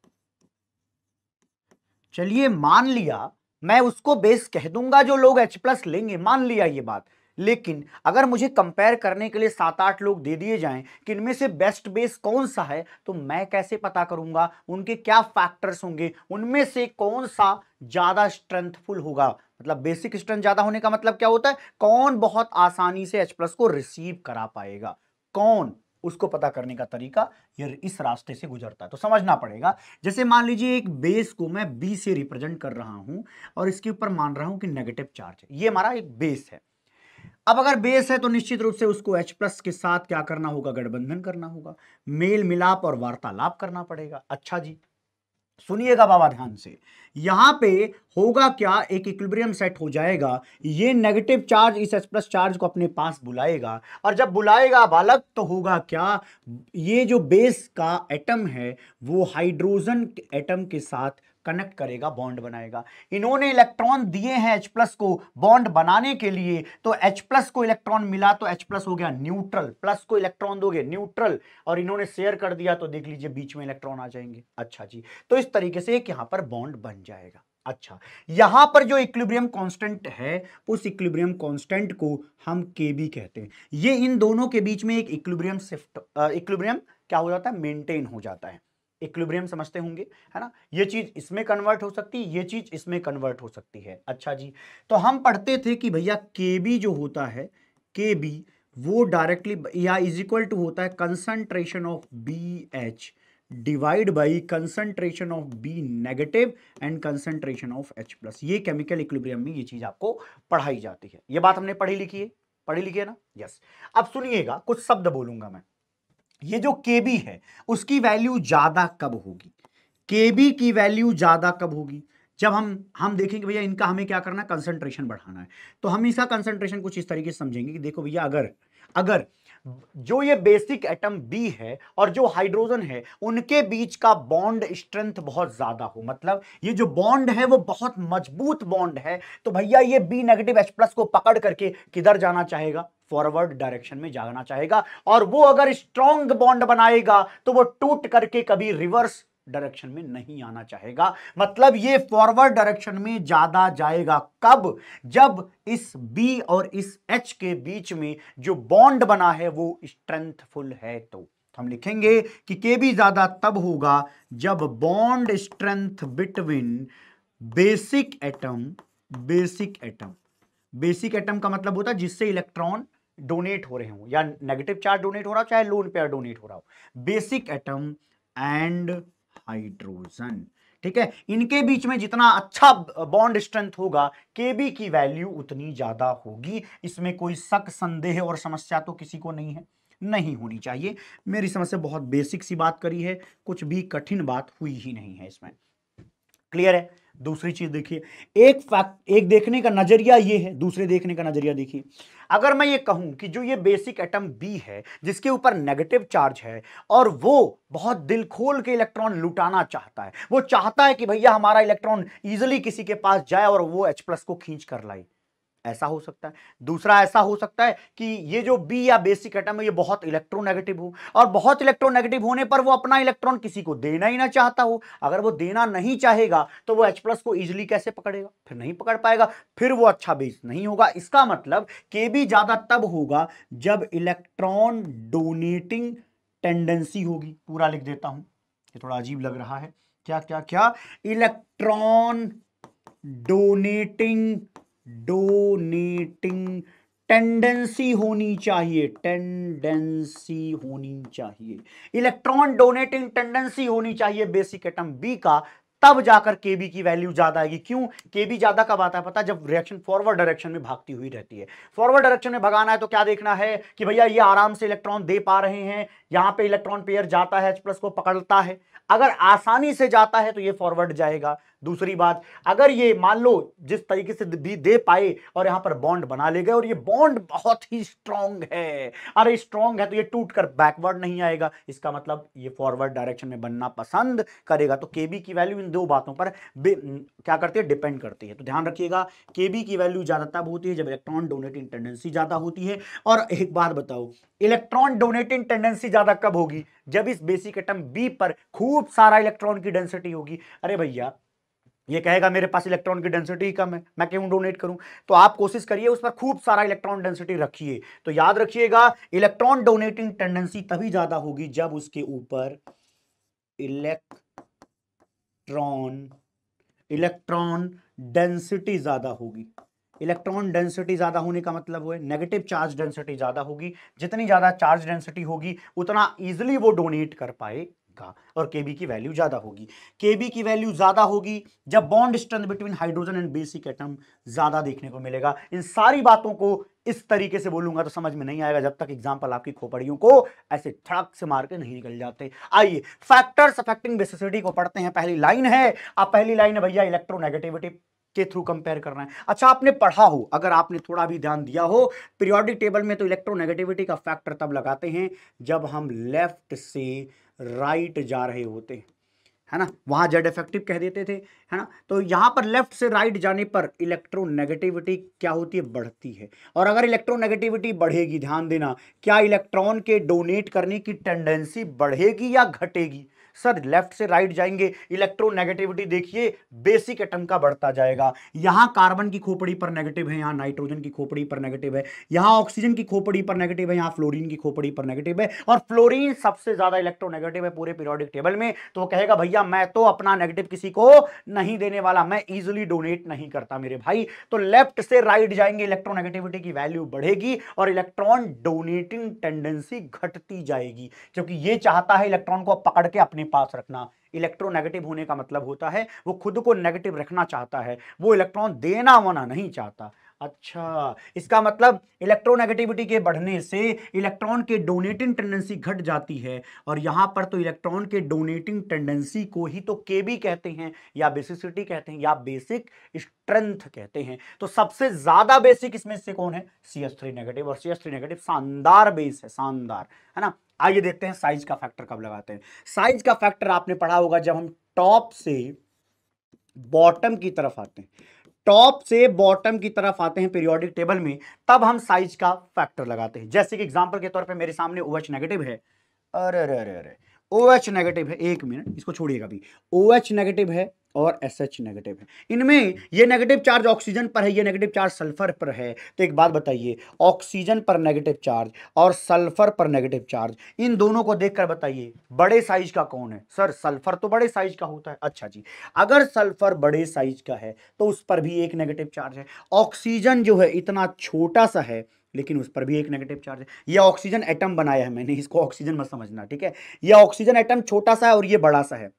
चलिए मान लिया मैं उसको बेस कह दूंगा जो लोग H प्लस लेंगे मान लिया ये बात लेकिन अगर मुझे कंपेयर करने के लिए सात आठ लोग दे दिए जाएं कि इनमें से बेस्ट बेस कौन सा है तो मैं कैसे पता करूंगा उनके क्या फैक्टर्स होंगे उनमें से कौन सा ज़्यादा स्ट्रेंथफुल होगा मतलब बेसिक स्ट्रेंथ ज़्यादा होने का मतलब क्या होता है कौन बहुत आसानी से एच प्लस को रिसीव करा पाएगा कौन उसको पता करने का तरीका ये इस रास्ते से गुजरता है तो समझना पड़ेगा जैसे मान लीजिए एक बेस को मैं बी से रिप्रेजेंट कर रहा हूं और इसके ऊपर मान रहा हूं कि नेगेटिव चार्ज है ये हमारा एक बेस है अब अगर बेस है तो निश्चित रूप से उसको H प्लस के साथ क्या करना होगा गठबंधन करना होगा मेल मिलाप और वार्तालाप करना पड़ेगा अच्छा जी सुनिएगा बाबा ध्यान से यहां पे होगा क्या एक इक्विब्रियम सेट हो जाएगा ये नेगेटिव चार्ज इस एच प्लस चार्ज को अपने पास बुलाएगा और जब बुलाएगा बालक तो होगा क्या ये जो बेस का एटम है वो हाइड्रोजन एटम के साथ कनेक्ट करेगा बॉन्ड बनाएगा इन्होंने इलेक्ट्रॉन दिए हैं H प्लस को बॉन्ड बनाने के लिए तो H प्लस को इलेक्ट्रॉन मिला तो H प्लस हो गया न्यूट्रल प्लस को इलेक्ट्रॉन दोगे न्यूट्रल और इन्होंने शेयर कर दिया तो देख लीजिए बीच में इलेक्ट्रॉन आ जाएंगे अच्छा जी तो इस तरीके से एक यहां पर बॉन्ड बन जाएगा अच्छा यहां पर जो इक्विलिब्रियम कांस्टेंट है उस इक्विलिब्रियम कांस्टेंट को हम के बी कहते हैं ये इन दोनों के बीच में एक इक्विलिब्रियम शिफ्ट इक्विलिब्रियम क्या हो जाता है मेंटेन हो जाता है इक्विब्रियम समझते होंगे है ना ये चीज़ इसमें कन्वर्ट हो सकती है ये चीज़ इसमें कन्वर्ट हो सकती है अच्छा जी तो हम पढ़ते थे कि भैया के जो होता है के वो डायरेक्टली या इज इक्वल टू होता है concentration of B H divide by concentration of B negative and concentration of H plus ये केमिकल इक्विब्रियम में ये चीज़ आपको पढ़ाई जाती है ये बात हमने पढ़ी लिखी है पढ़ी लिखी है ना यस yes. अब सुनिएगा कुछ शब्द बोलूंगा मैं ये जो के बी है उसकी वैल्यू ज़्यादा कब होगी के बी की वैल्यू ज़्यादा कब होगी जब हम हम देखेंगे भैया इनका हमें क्या करना है कंसंट्रेशन बढ़ाना है तो हम इसका कंसंट्रेशन कुछ इस तरीके से समझेंगे कि देखो भैया अगर अगर जो ये बेसिक एटम बी है और जो हाइड्रोजन है उनके बीच का बॉन्ड स्ट्रेंथ बहुत ज़्यादा हो मतलब ये जो बॉन्ड है वो बहुत मजबूत बॉन्ड है तो भैया ये बी नेगेटिव एच प्लस को पकड़ करके किधर जाना चाहेगा फॉरवर्ड डायरेक्शन में जाना चाहेगा और वो अगर स्ट्रॉन्ग बॉन्ड बनाएगा तो वो टूट करके कभी रिवर्स डायरेक्शन में नहीं आना चाहेगा मतलब ये फॉरवर्ड डायरेक्शन में ज़्यादा जाएगा कब जब इस बी और इस एच के बीच में जो बॉन्ड बना है वो स्ट्रेंथफुल है तो हम लिखेंगे कि के बी ज़्यादा तब होगा जब bond strength between basic atom basic atom basic atom का मतलब होता है जिससे इलेक्ट्रॉन डोनेट हो रहे हो या नेगेटिव चार्ज डोनेट हो रहा हो चाहे लोन पेयर डोनेट हो रहा हो बेसिक एटम एंड हाइड्रोजन ठीक है इनके बीच में जितना अच्छा बॉन्ड स्ट्रेंथ होगा केबी की वैल्यू उतनी ज्यादा होगी इसमें कोई शक संदेह और समस्या तो किसी को नहीं है नहीं होनी चाहिए मेरी समझ से बहुत बेसिक सी बात करी है कुछ भी कठिन बात हुई ही नहीं है इसमें क्लियर है दूसरी चीज़ देखिए एक फैक्ट एक देखने का नज़रिया ये है दूसरे देखने का नज़रिया देखिए अगर मैं ये कहूं कि जो ये बेसिक एटम बी है जिसके ऊपर नेगेटिव चार्ज है और वो बहुत दिल खोल के इलेक्ट्रॉन लुटाना चाहता है वो चाहता है कि भैया हमारा इलेक्ट्रॉन इजिली किसी के पास जाए और वो एच प्लस को खींच कर लाए ऐसा हो सकता है दूसरा ऐसा हो सकता है कि ये जो बी या बेसिक एटम है ये बहुत इलेक्ट्रोनेगेटिव हो और बहुत इलेक्ट्रोनेगेटिव होने पर वो अपना इलेक्ट्रॉन किसी को देना ही ना चाहता हो अगर वो देना नहीं चाहेगा तो वो एच प्लस को ईजिली कैसे पकड़ेगा फिर नहीं पकड़ पाएगा फिर वो अच्छा बेस नहीं होगा इसका मतलब के बी ज़्यादा तब होगा जब इलेक्ट्रॉन डोनेटिंग टेंडेंसी होगी पूरा लिख देता हूँ ये थोड़ा अजीब लग रहा है क्या क्या क्या इलेक्ट्रॉन डोनेटिंग डोनेटिंग टेंडेंसी होनी चाहिए टेंडेंसी होनी चाहिए इलेक्ट्रॉन डोनेटिंग टेंडेंसी होनी चाहिए बेसिक एटम बी का तब जाकर के बी की वैल्यू ज्यादा आएगी क्यों के बी ज्यादा कब आता है पता जब रिएक्शन फॉरवर्ड डायरेक्शन में भागती हुई रहती है फॉरवर्ड डायरेक्शन में भगाना है तो क्या देखना है कि भैया ये आराम से इलेक्ट्रॉन दे पा रहे हैं यहां पे इलेक्ट्रॉन पेयर जाता है एच प्लस को पकड़ता है अगर आसानी से जाता है तो ये फॉरवर्ड जाएगा दूसरी बात अगर ये मान लो जिस तरीके से भी दे पाए और यहां पर बॉन्ड बना ले गए और ये बॉन्ड बहुत ही स्ट्रांग है अरे स्ट्रांग है तो ये टूट कर बैकवर्ड नहीं आएगा इसका मतलब ये फॉरवर्ड डायरेक्शन में बनना पसंद करेगा तो के की वैल्यू इन दो बातों पर क्या करती है डिपेंड करती है तो ध्यान रखिएगा के की वैल्यू ज़्यादा तब होती है जब इलेक्ट्रॉन डोनेटिंग टेंडेंसी ज़्यादा होती है और एक बात बताओ इलेक्ट्रॉन डोनेटिंग टेंडेंसी ज़्यादा कब होगी जब इस बेसिक एटम बी पर खूब सारा इलेक्ट्रॉन की डेंसिटी होगी अरे भैया ये कहेगा मेरे पास इलेक्ट्रॉन की डेंसिटी कम है मैं क्यों डोनेट करूं तो आप कोशिश करिए उस पर खूब सारा इलेक्ट्रॉन डेंसिटी रखिए तो याद रखिएगा इलेक्ट्रॉन डोनेटिंग टेंडेंसी तभी ज़्यादा होगी जब उसके ऊपर इलेक्ट्रॉन इलेक्ट्रॉन डेंसिटी ज़्यादा होगी इलेक्ट्रॉन डेंसिटी ज़्यादा होने का मतलब हुआ नेगेटिव चार्ज डेंसिटी ज़्यादा होगी जितनी ज़्यादा चार्ज डेंसिटी होगी उतना ईजिली वो डोनेट कर पाए का और के की वैल्यू ज़्यादा होगी के की वैल्यू ज़्यादा होगी जब bond strength between hydrogen and basic atom ज़्यादा देखने को मिलेगा इन सारी बातों को इस तरीके से बोलूंगा तो समझ में नहीं आएगा जब तक एग्जाम्पल आपकी खोपड़ियों को ऐसे थड़क से मार के नहीं निकल जाते आइए फैक्टर्स अफेक्टिंग बेसिसिटी को पढ़ते हैं पहली लाइन है आप पहली लाइन है भैया इलेक्ट्रोनेगेटिविटी के थ्रू कंपेयर करना है अच्छा आपने पढ़ा हो अगर आपने थोड़ा भी ध्यान दिया हो पीरियोडिक टेबल में तो इलेक्ट्रोनेगेटिविटी का फैक्टर तब लगाते हैं जब हम लेफ्ट से राइट जा रहे होते हैं है ना वहाँ जेड इफेक्टिव कह देते थे है ना तो यहाँ पर लेफ्ट से राइट जाने पर इलेक्ट्रोनेगेटिविटी क्या होती है बढ़ती है और अगर इलेक्ट्रोनेगेटिविटी बढ़ेगी ध्यान देना क्या इलेक्ट्रॉन के डोनेट करने की टेंडेंसी बढ़ेगी या घटेगी सर लेफ्ट से राइट जाएंगे इलेक्ट्रोनेगेटिविटी देखिए बेसिक एटम का बढ़ता जाएगा यहां कार्बन की खोपड़ी पर नेगेटिव है यहां नाइट्रोजन की खोपड़ी पर नेगेटिव है यहां ऑक्सीजन की खोपड़ी पर नेगेटिव है यहां फ्लोरिन की खोपड़ी पर नेगेटिव है और फ्लोरिन सबसे ज़्यादा इलेक्ट्रोनेगेटिव है पूरे पीरियोडिक टेबल में तो वो कहेगा भैया मैं तो अपना नेगेटिव किसी को नहीं देने वाला मैं इजिली डोनेट नहीं करता मेरे भाई तो लेफ्ट से राइट जाएंगे इलेक्ट्रोनेगेटिविटी की वैल्यू बढ़ेगी और इलेक्ट्रॉन डोनेटिंग टेंडेंसी घटती जाएगी क्योंकि ये चाहता है इलेक्ट्रॉन को पकड़ के अपने पास रखना इलेक्ट्रोनेगेटिव होने का मतलब होता है वो खुद को नेगेटिव रखना चाहता है वो इलेक्ट्रॉन देना वना नहीं चाहता अच्छा इसका मतलब इलेक्ट्रोनेगेटिविटी के बढ़ने से इलेक्ट्रॉन के डोनेटिंग टेंडेंसी घट जाती है और यहाँ पर तो इलेक्ट्रॉन के डोनेटिंग टेंडेंसी को ही तो के बी कहते हैं या बेसिसिटी कहते हैं या बेसिक स्ट्रेंथ कहते हैं तो सबसे ज़्यादा बेसिक इसमें से कौन है सी एस थ्री नेगेटिव और सी एस थ्री नेगेटिव शानदार बेस है शानदार है ना आइए देखते हैं साइज का फैक्टर कब लगाते हैं साइज का फैक्टर आपने पढ़ा होगा जब हम टॉप से बॉटम की तरफ आते हैं टॉप से बॉटम की तरफ आते हैं पीरियोडिक टेबल में तब हम साइज का फैक्टर लगाते हैं जैसे कि एग्जाम्पल के तौर पर मेरे सामने ओ OH नेगेटिव है अरे अरे अरे अरे ओ OH नेगेटिव है एक मिनट इसको छोड़िएगा भी ओ OH नेगेटिव है और एस एच नेगेटिव है इनमें ये नेगेटिव चार्ज ऑक्सीजन पर है ये नेगेटिव चार्ज सल्फर पर है तो एक बात बताइए ऑक्सीजन पर नेगेटिव चार्ज और सल्फर पर नेगेटिव चार्ज इन दोनों को देखकर बताइए बड़े साइज का कौन है सर सल्फर तो बड़े साइज का होता है अच्छा जी अगर सल्फर बड़े साइज का है तो उस पर भी एक नेगेटिव चार्ज है ऑक्सीजन जो है इतना छोटा सा है लेकिन उस पर भी एक नेगेटिव चार्ज है यह ऑक्सीजन एटम बनाया है मैंने इसको ऑक्सीजन मत समझना ठीक है यह ऑक्सीजन एटम छोटा सा है और ये बड़ा सा है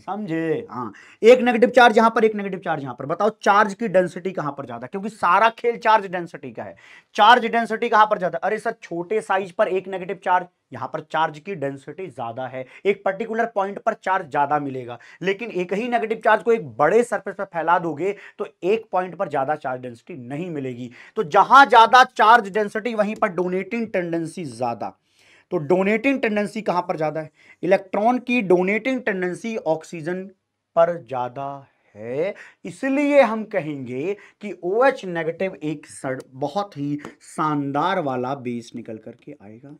समझे हाँ एक नेगेटिव चार्ज यहां पर एक नेगेटिव चार्ज यहां पर बताओ चार्ज की डेंसिटी कहां पर ज्यादा क्योंकि सारा खेल चार्ज डेंसिटी का है चार्ज डेंसिटी कहां पर ज्यादा अरे सर छोटे साइज पर एक नेगेटिव चार्ज यहां पर चार्ज की डेंसिटी ज्यादा है एक पर्टिकुलर पॉइंट पर चार्ज ज्यादा मिलेगा लेकिन एक ही नेगेटिव चार्ज को एक बड़े सर्फेस पर फैला दोगे तो एक पॉइंट पर ज्यादा चार्ज डेंसिटी नहीं मिलेगी तो जहां ज्यादा चार्ज डेंसिटी वहीं पर डोनेटिंग टेंडेंसी ज्यादा तो डोनेटिंग टेंडेंसी कहां पर ज़्यादा है इलेक्ट्रॉन की डोनेटिंग टेंडेंसी ऑक्सीजन पर ज़्यादा है इसलिए हम कहेंगे कि ओ एच नेगेटिव एक बहुत ही शानदार वाला बेस निकल करके आएगा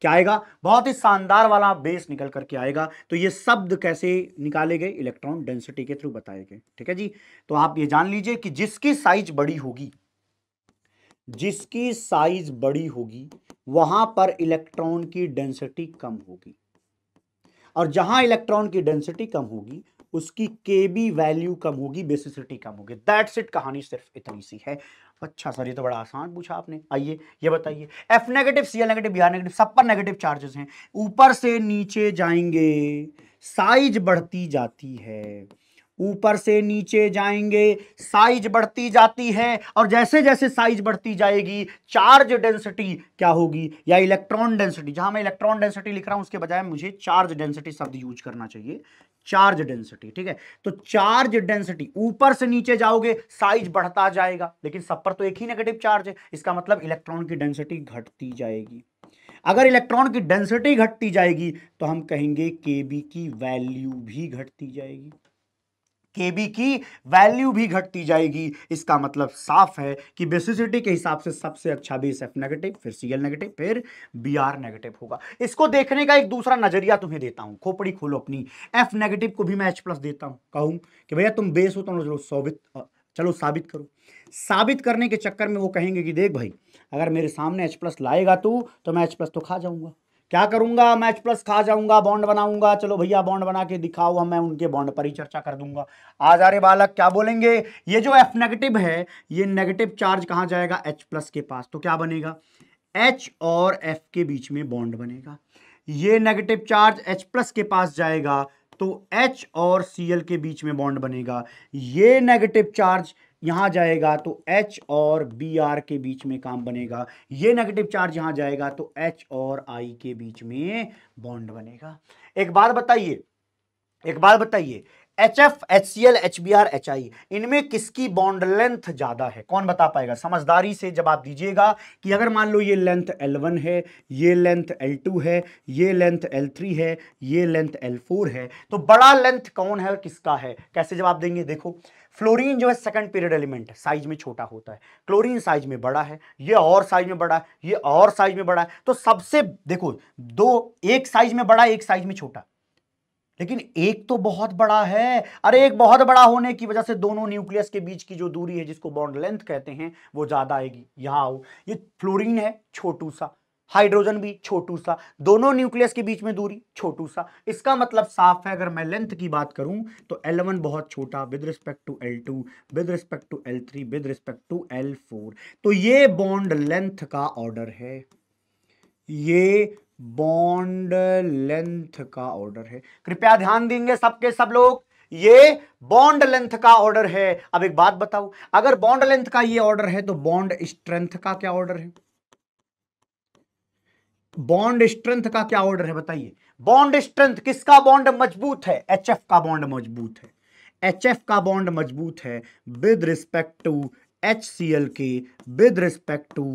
क्या आएगा बहुत ही शानदार वाला बेस निकल करके आएगा तो ये शब्द कैसे निकाले गए इलेक्ट्रॉन डेंसिटी के थ्रू बताए गए ठीक है जी तो आप ये जान लीजिए कि जिसकी साइज बड़ी होगी जिसकी साइज बड़ी होगी वहां पर इलेक्ट्रॉन की डेंसिटी कम होगी और जहां इलेक्ट्रॉन की डेंसिटी कम होगी उसकी के बी वैल्यू कम होगी बेसिसिटी कम होगी दैट्स इट कहानी सिर्फ इतनी सी है अच्छा सर ये तो बड़ा आसान पूछा आपने आइए ये बताइए F negative C L negative B R negative सब पर नेगेटिव चार्जेस हैं ऊपर से नीचे जाएंगे साइज बढ़ती जाती है ऊपर से नीचे जाएंगे साइज बढ़ती जाती है और जैसे जैसे साइज बढ़ती जाएगी चार्ज डेंसिटी क्या होगी या इलेक्ट्रॉन डेंसिटी जहां मैं इलेक्ट्रॉन डेंसिटी लिख रहा हूं उसके बजाय मुझे चार्ज डेंसिटी शब्द यूज करना चाहिए चार्ज डेंसिटी ठीक है तो चार्ज डेंसिटी ऊपर से नीचे जाओगे साइज बढ़ता जाएगा लेकिन सब पर तो एक ही नेगेटिव चार्ज है इसका मतलब इलेक्ट्रॉन की डेंसिटी घटती जाएगी अगर इलेक्ट्रॉन की डेंसिटी घटती जाएगी तो हम कहेंगे के की वैल्यू भी घटती जाएगी के बी की वैल्यू भी घटती जाएगी इसका मतलब साफ है कि बेसिसिटी के हिसाब से सबसे अच्छा एस एफ नेगेटिव फिर सी एल नेगेटिव फिर बी आर नेगेटिव होगा इसको देखने का एक दूसरा नजरिया तुम्हें देता हूँ खोपड़ी खोलो अपनी एफ नेगेटिव को भी मैं एच प्लस देता हूँ कहूँ कि भैया तुम बेस हो तो सोबित चलो साबित करो साबित करने के चक्कर में वो कहेंगे कि देख भाई अगर मेरे सामने एच प्लस लाएगा तू तो मैं एच प्लस तो खा जाऊंगा क्या करूंगा मैच प्लस खा जाऊंगा बॉन्ड बनाऊंगा चलो भैया बॉन्ड बना के दिखाओ हम मैं उनके बॉन्ड पर ही चर्चा कर दूंगा आज आ रहे बालक क्या बोलेंगे ये जो एफ नेगेटिव है ये नेगेटिव चार्ज कहाँ जाएगा एच प्लस के पास तो क्या बनेगा एच और एफ के बीच में बॉन्ड बनेगा ये नेगेटिव चार्ज एच प्लस के पास जाएगा तो एच और सी के बीच में बॉन्ड बनेगा ये नेगेटिव चार्ज यहाँ जाएगा तो H और बी आर के बीच में काम बनेगा ये नेगेटिव चार्ज यहाँ जाएगा तो H और I के बीच में बॉन्ड बनेगा एक बात बताइए एक बात बताइए H F H C L H B R H I इनमें किसकी बॉन्ड लेंथ ज़्यादा है कौन बता पाएगा समझदारी से जवाब दीजिएगा कि अगर मान लो ये लेंथ एल वन है ये लेंथ एल टू है ये लेंथ एल थ्री है ये लेंथ एल फोर है तो बड़ा लेंथ कौन है और किसका है कैसे जवाब देंगे देखो फ्लोरीन जो है सेकंड पीरियड एलिमेंट है साइज में छोटा होता है क्लोरीन साइज में बड़ा है ये और साइज में बड़ा है ये और साइज में बड़ा है तो सबसे देखो दो एक साइज में बड़ा एक साइज में छोटा लेकिन एक तो बहुत बड़ा है अरे एक बहुत बड़ा होने की वजह से दोनों न्यूक्लियस के बीच की जो दूरी है जिसको बॉन्ड लेंथ कहते हैं वो ज़्यादा आएगी यहाँ आओ ये फ्लोरीन है छोटू सा हाइड्रोजन भी छोटू सा दोनों न्यूक्लियस के बीच में दूरी छोटू सा इसका मतलब साफ है अगर मैं लेंथ की बात करूं तो L1 बहुत छोटा with respect to L2 with respect to L3 with respect to L4 तो ये बॉन्ड लेंथ का ऑर्डर है ये बॉन्ड लेंथ का ऑर्डर है कृपया ध्यान देंगे सबके सब लोग ये बॉन्ड लेंथ का ऑर्डर है अब एक बात बताओ अगर बॉन्ड लेंथ का ये ऑर्डर है तो बॉन्ड स्ट्रेंथ का क्या ऑर्डर है बॉन्ड स्ट्रेंथ का क्या ऑर्डर है बताइए बॉन्ड स्ट्रेंथ किसका बॉन्ड मजबूत है एच का बॉन्ड मजबूत है एच का बॉन्ड मजबूत है with respect to H C L के with respect to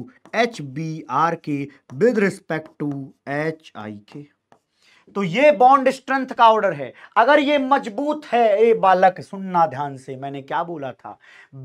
H B R के with respect to H I के तो ये बॉन्ड स्ट्रेंथ का ऑर्डर है अगर ये मजबूत है ए बालक सुनना ध्यान से मैंने क्या बोला था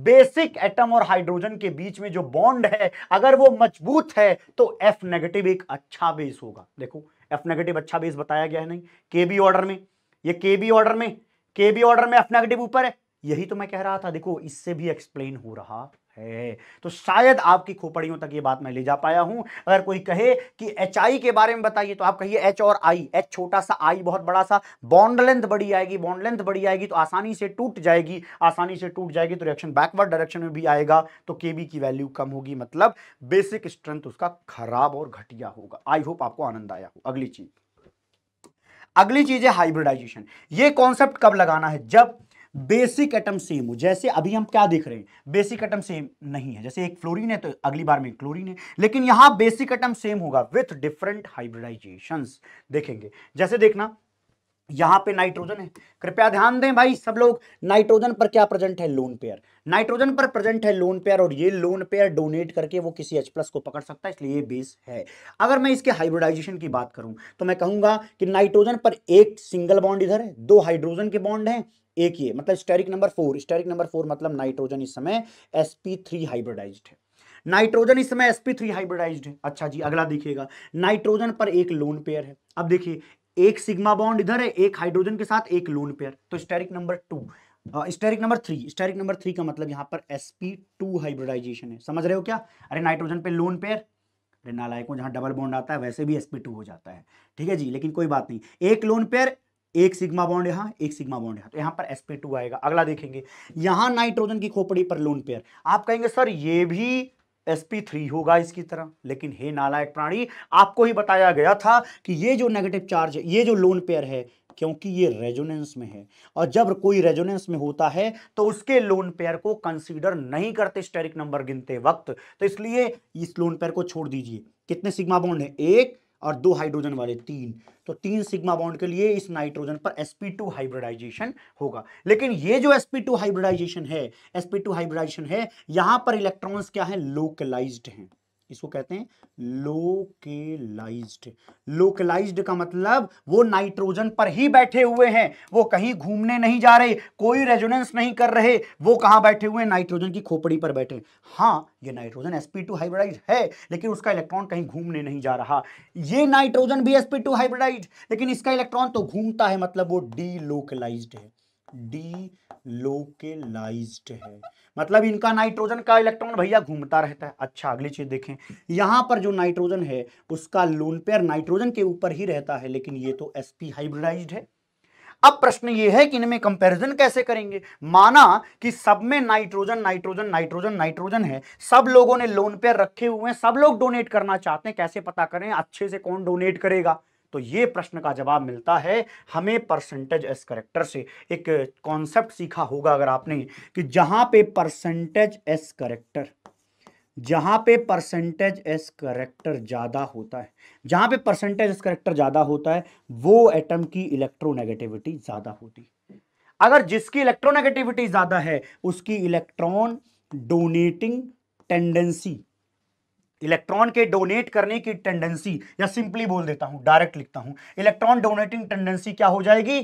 बेसिक एटम और हाइड्रोजन के बीच में जो बॉन्ड है अगर वो मजबूत है तो एफ नेगेटिव एक अच्छा बेस होगा देखो एफ नेगेटिव अच्छा बेस बताया गया है नहीं के बी ऑर्डर में ये के बी ऑर्डर में के बी ऑर्डर में एफ नेगेटिव ऊपर है यही तो मैं कह रहा था देखो इससे भी एक्सप्लेन हो रहा है तो शायद आपकी खोपड़ियों तक ये बात मैं ले जा पाया हूं अगर कोई कहे कि एच आई के बारे में बताइए तो आप कहिए एच और आई एच छोटा सा आई बहुत बड़ा सा बॉन्ड लेंथ बड़ी आएगी बॉन्ड लेंथ बड़ी आएगी तो आसानी से टूट जाएगी आसानी से टूट जाएगी तो रिएक्शन बैकवर्ड डायरेक्शन में भी आएगा तो के की वैल्यू कम होगी मतलब बेसिक स्ट्रेंथ उसका खराब और घटिया होगा आई होप आपको आनंद आया हो अगली चीज अगली चीज है हाइब्रिडाइजेशन ये कॉन्सेप्ट कब लगाना है जब बेसिक एटम सेम हो जैसे अभी हम क्या देख रहे हैं बेसिक एटम सेम नहीं है जैसे एक फ्लोरीन है तो अगली बार में क्लोरीन है लेकिन यहां बेसिक एटम सेम होगा विथ डिफरेंट हाइब्रिडाइजेशन देखेंगे जैसे देखना यहां पे नाइट्रोजन है कृपया ध्यान दें भाई सब लोग नाइट्रोजन पर क्या प्रेजेंट है लोन पेयर नाइट्रोजन पर प्रेजेंट है लोन पेयर और ये लोन पेयर डोनेट करके वो किसी एच प्लस को पकड़ सकता है इसलिए ये बेस है अगर मैं इसके हाइब्रिडाइजेशन की बात करूं तो मैं कहूंगा कि नाइट्रोजन पर एक सिंगल बॉन्ड इधर है दो हाइड्रोजन के बॉन्ड है एक ये मतलब steric number four steric number four मतलब नाइट्रोजन इस समय एस थ्री है नाइट्रोजन इस समय sp3 हाइब्रिडाइज्ड है अच्छा जी अगला देखिएगा नाइट्रोजन पर एक लोन पेयर है अब देखिए एक सिग्मा बॉन्ड इधर है एक हाइड्रोजन के साथ एक लोन पेयर तो steric number two steric number three steric number three का मतलब यहां पर sp2 हाइब्रिडाइजेशन है समझ रहे हो क्या अरे नाइट्रोजन पे लोन पेयर अरे रेनालाइको जहां डबल बॉन्ड आता है वैसे भी sp2 हो जाता है ठीक है जी लेकिन कोई बात नहीं एक लोन पेयर एक सिग्मा बॉन्ड यहाँ एक सिग्मा बॉन्ड यहाँ तो यहाँ पर sp2 आएगा अगला देखेंगे यहाँ नाइट्रोजन की खोपड़ी पर लोन पेयर आप कहेंगे सर ये भी sp3 होगा इसकी तरह लेकिन हे नालायक प्राणी आपको ही बताया गया था कि ये जो नेगेटिव चार्ज है ये जो लोन पेयर है क्योंकि ये रेजोनेंस में है और जब कोई रेजोनेंस में होता है तो उसके लोन पेयर को कंसीडर नहीं करते स्टेरिक नंबर गिनते वक्त तो इसलिए इस लोन पेयर को छोड़ दीजिए कितने सिग्मा बॉन्ड है एक और दो हाइड्रोजन वाले तीन तो तीन सिग्मा बॉन्ड के लिए इस नाइट्रोजन पर sp2 हाइब्रिडाइजेशन होगा लेकिन ये जो sp2 हाइब्रिडाइजेशन है sp2 हाइब्रिडाइजेशन है यहां पर इलेक्ट्रॉन्स क्या है लोकलाइज्ड हैं इसको कहते हैं लोकेलाइज्ड लोकेलाइज्ड का मतलब वो नाइट्रोजन पर ही बैठे हुए हैं वो कहीं घूमने नहीं जा रहे कोई रेजोनेंस नहीं कर रहे वो कहां बैठे हुए नाइट्रोजन की खोपड़ी पर बैठे हाँ ये नाइट्रोजन sp2 हाइब्रिडाइज है लेकिन उसका इलेक्ट्रॉन कहीं घूमने नहीं जा रहा ये नाइट्रोजन भी sp2 हाइब्रिडाइज लेकिन इसका इलेक्ट्रॉन तो घूमता है मतलब वो डी लोकलाइज्ड है डी लोकेलाइज्ड है मतलब इनका नाइट्रोजन का इलेक्ट्रॉन भैया घूमता रहता है अच्छा अगली चीज देखें यहां पर जो नाइट्रोजन है उसका लोन पेयर नाइट्रोजन के ऊपर ही रहता है लेकिन ये तो एसपी हाइब्रिडाइज्ड है अब प्रश्न ये है कि इनमें कंपैरिजन कैसे करेंगे माना कि सब में नाइट्रोजन नाइट्रोजन नाइट्रोजन नाइट्रोजन है सब लोगों ने लोन पेयर रखे हुए हैं सब लोग डोनेट करना चाहते हैं कैसे पता करें अच्छे से कौन डोनेट करेगा तो ये प्रश्न का जवाब मिलता है हमें परसेंटेज एस करेक्टर से एक कॉन्सेप्ट सीखा होगा अगर आपने कि जहां पे परसेंटेज एस करेक्टर जहां पे परसेंटेज एस करेक्टर ज़्यादा होता है जहां पे परसेंटेज एस करेक्टर ज़्यादा होता है वो एटम की इलेक्ट्रोनेगेटिविटी ज़्यादा होती अगर जिसकी इलेक्ट्रोनेगेटिविटी ज़्यादा है उसकी इलेक्ट्रॉन डोनेटिंग टेंडेंसी इलेक्ट्रॉन के डोनेट करने की टेंडेंसी या सिंपली बोल देता हूं डायरेक्ट लिखता हूं इलेक्ट्रॉन डोनेटिंग टेंडेंसी क्या हो जाएगी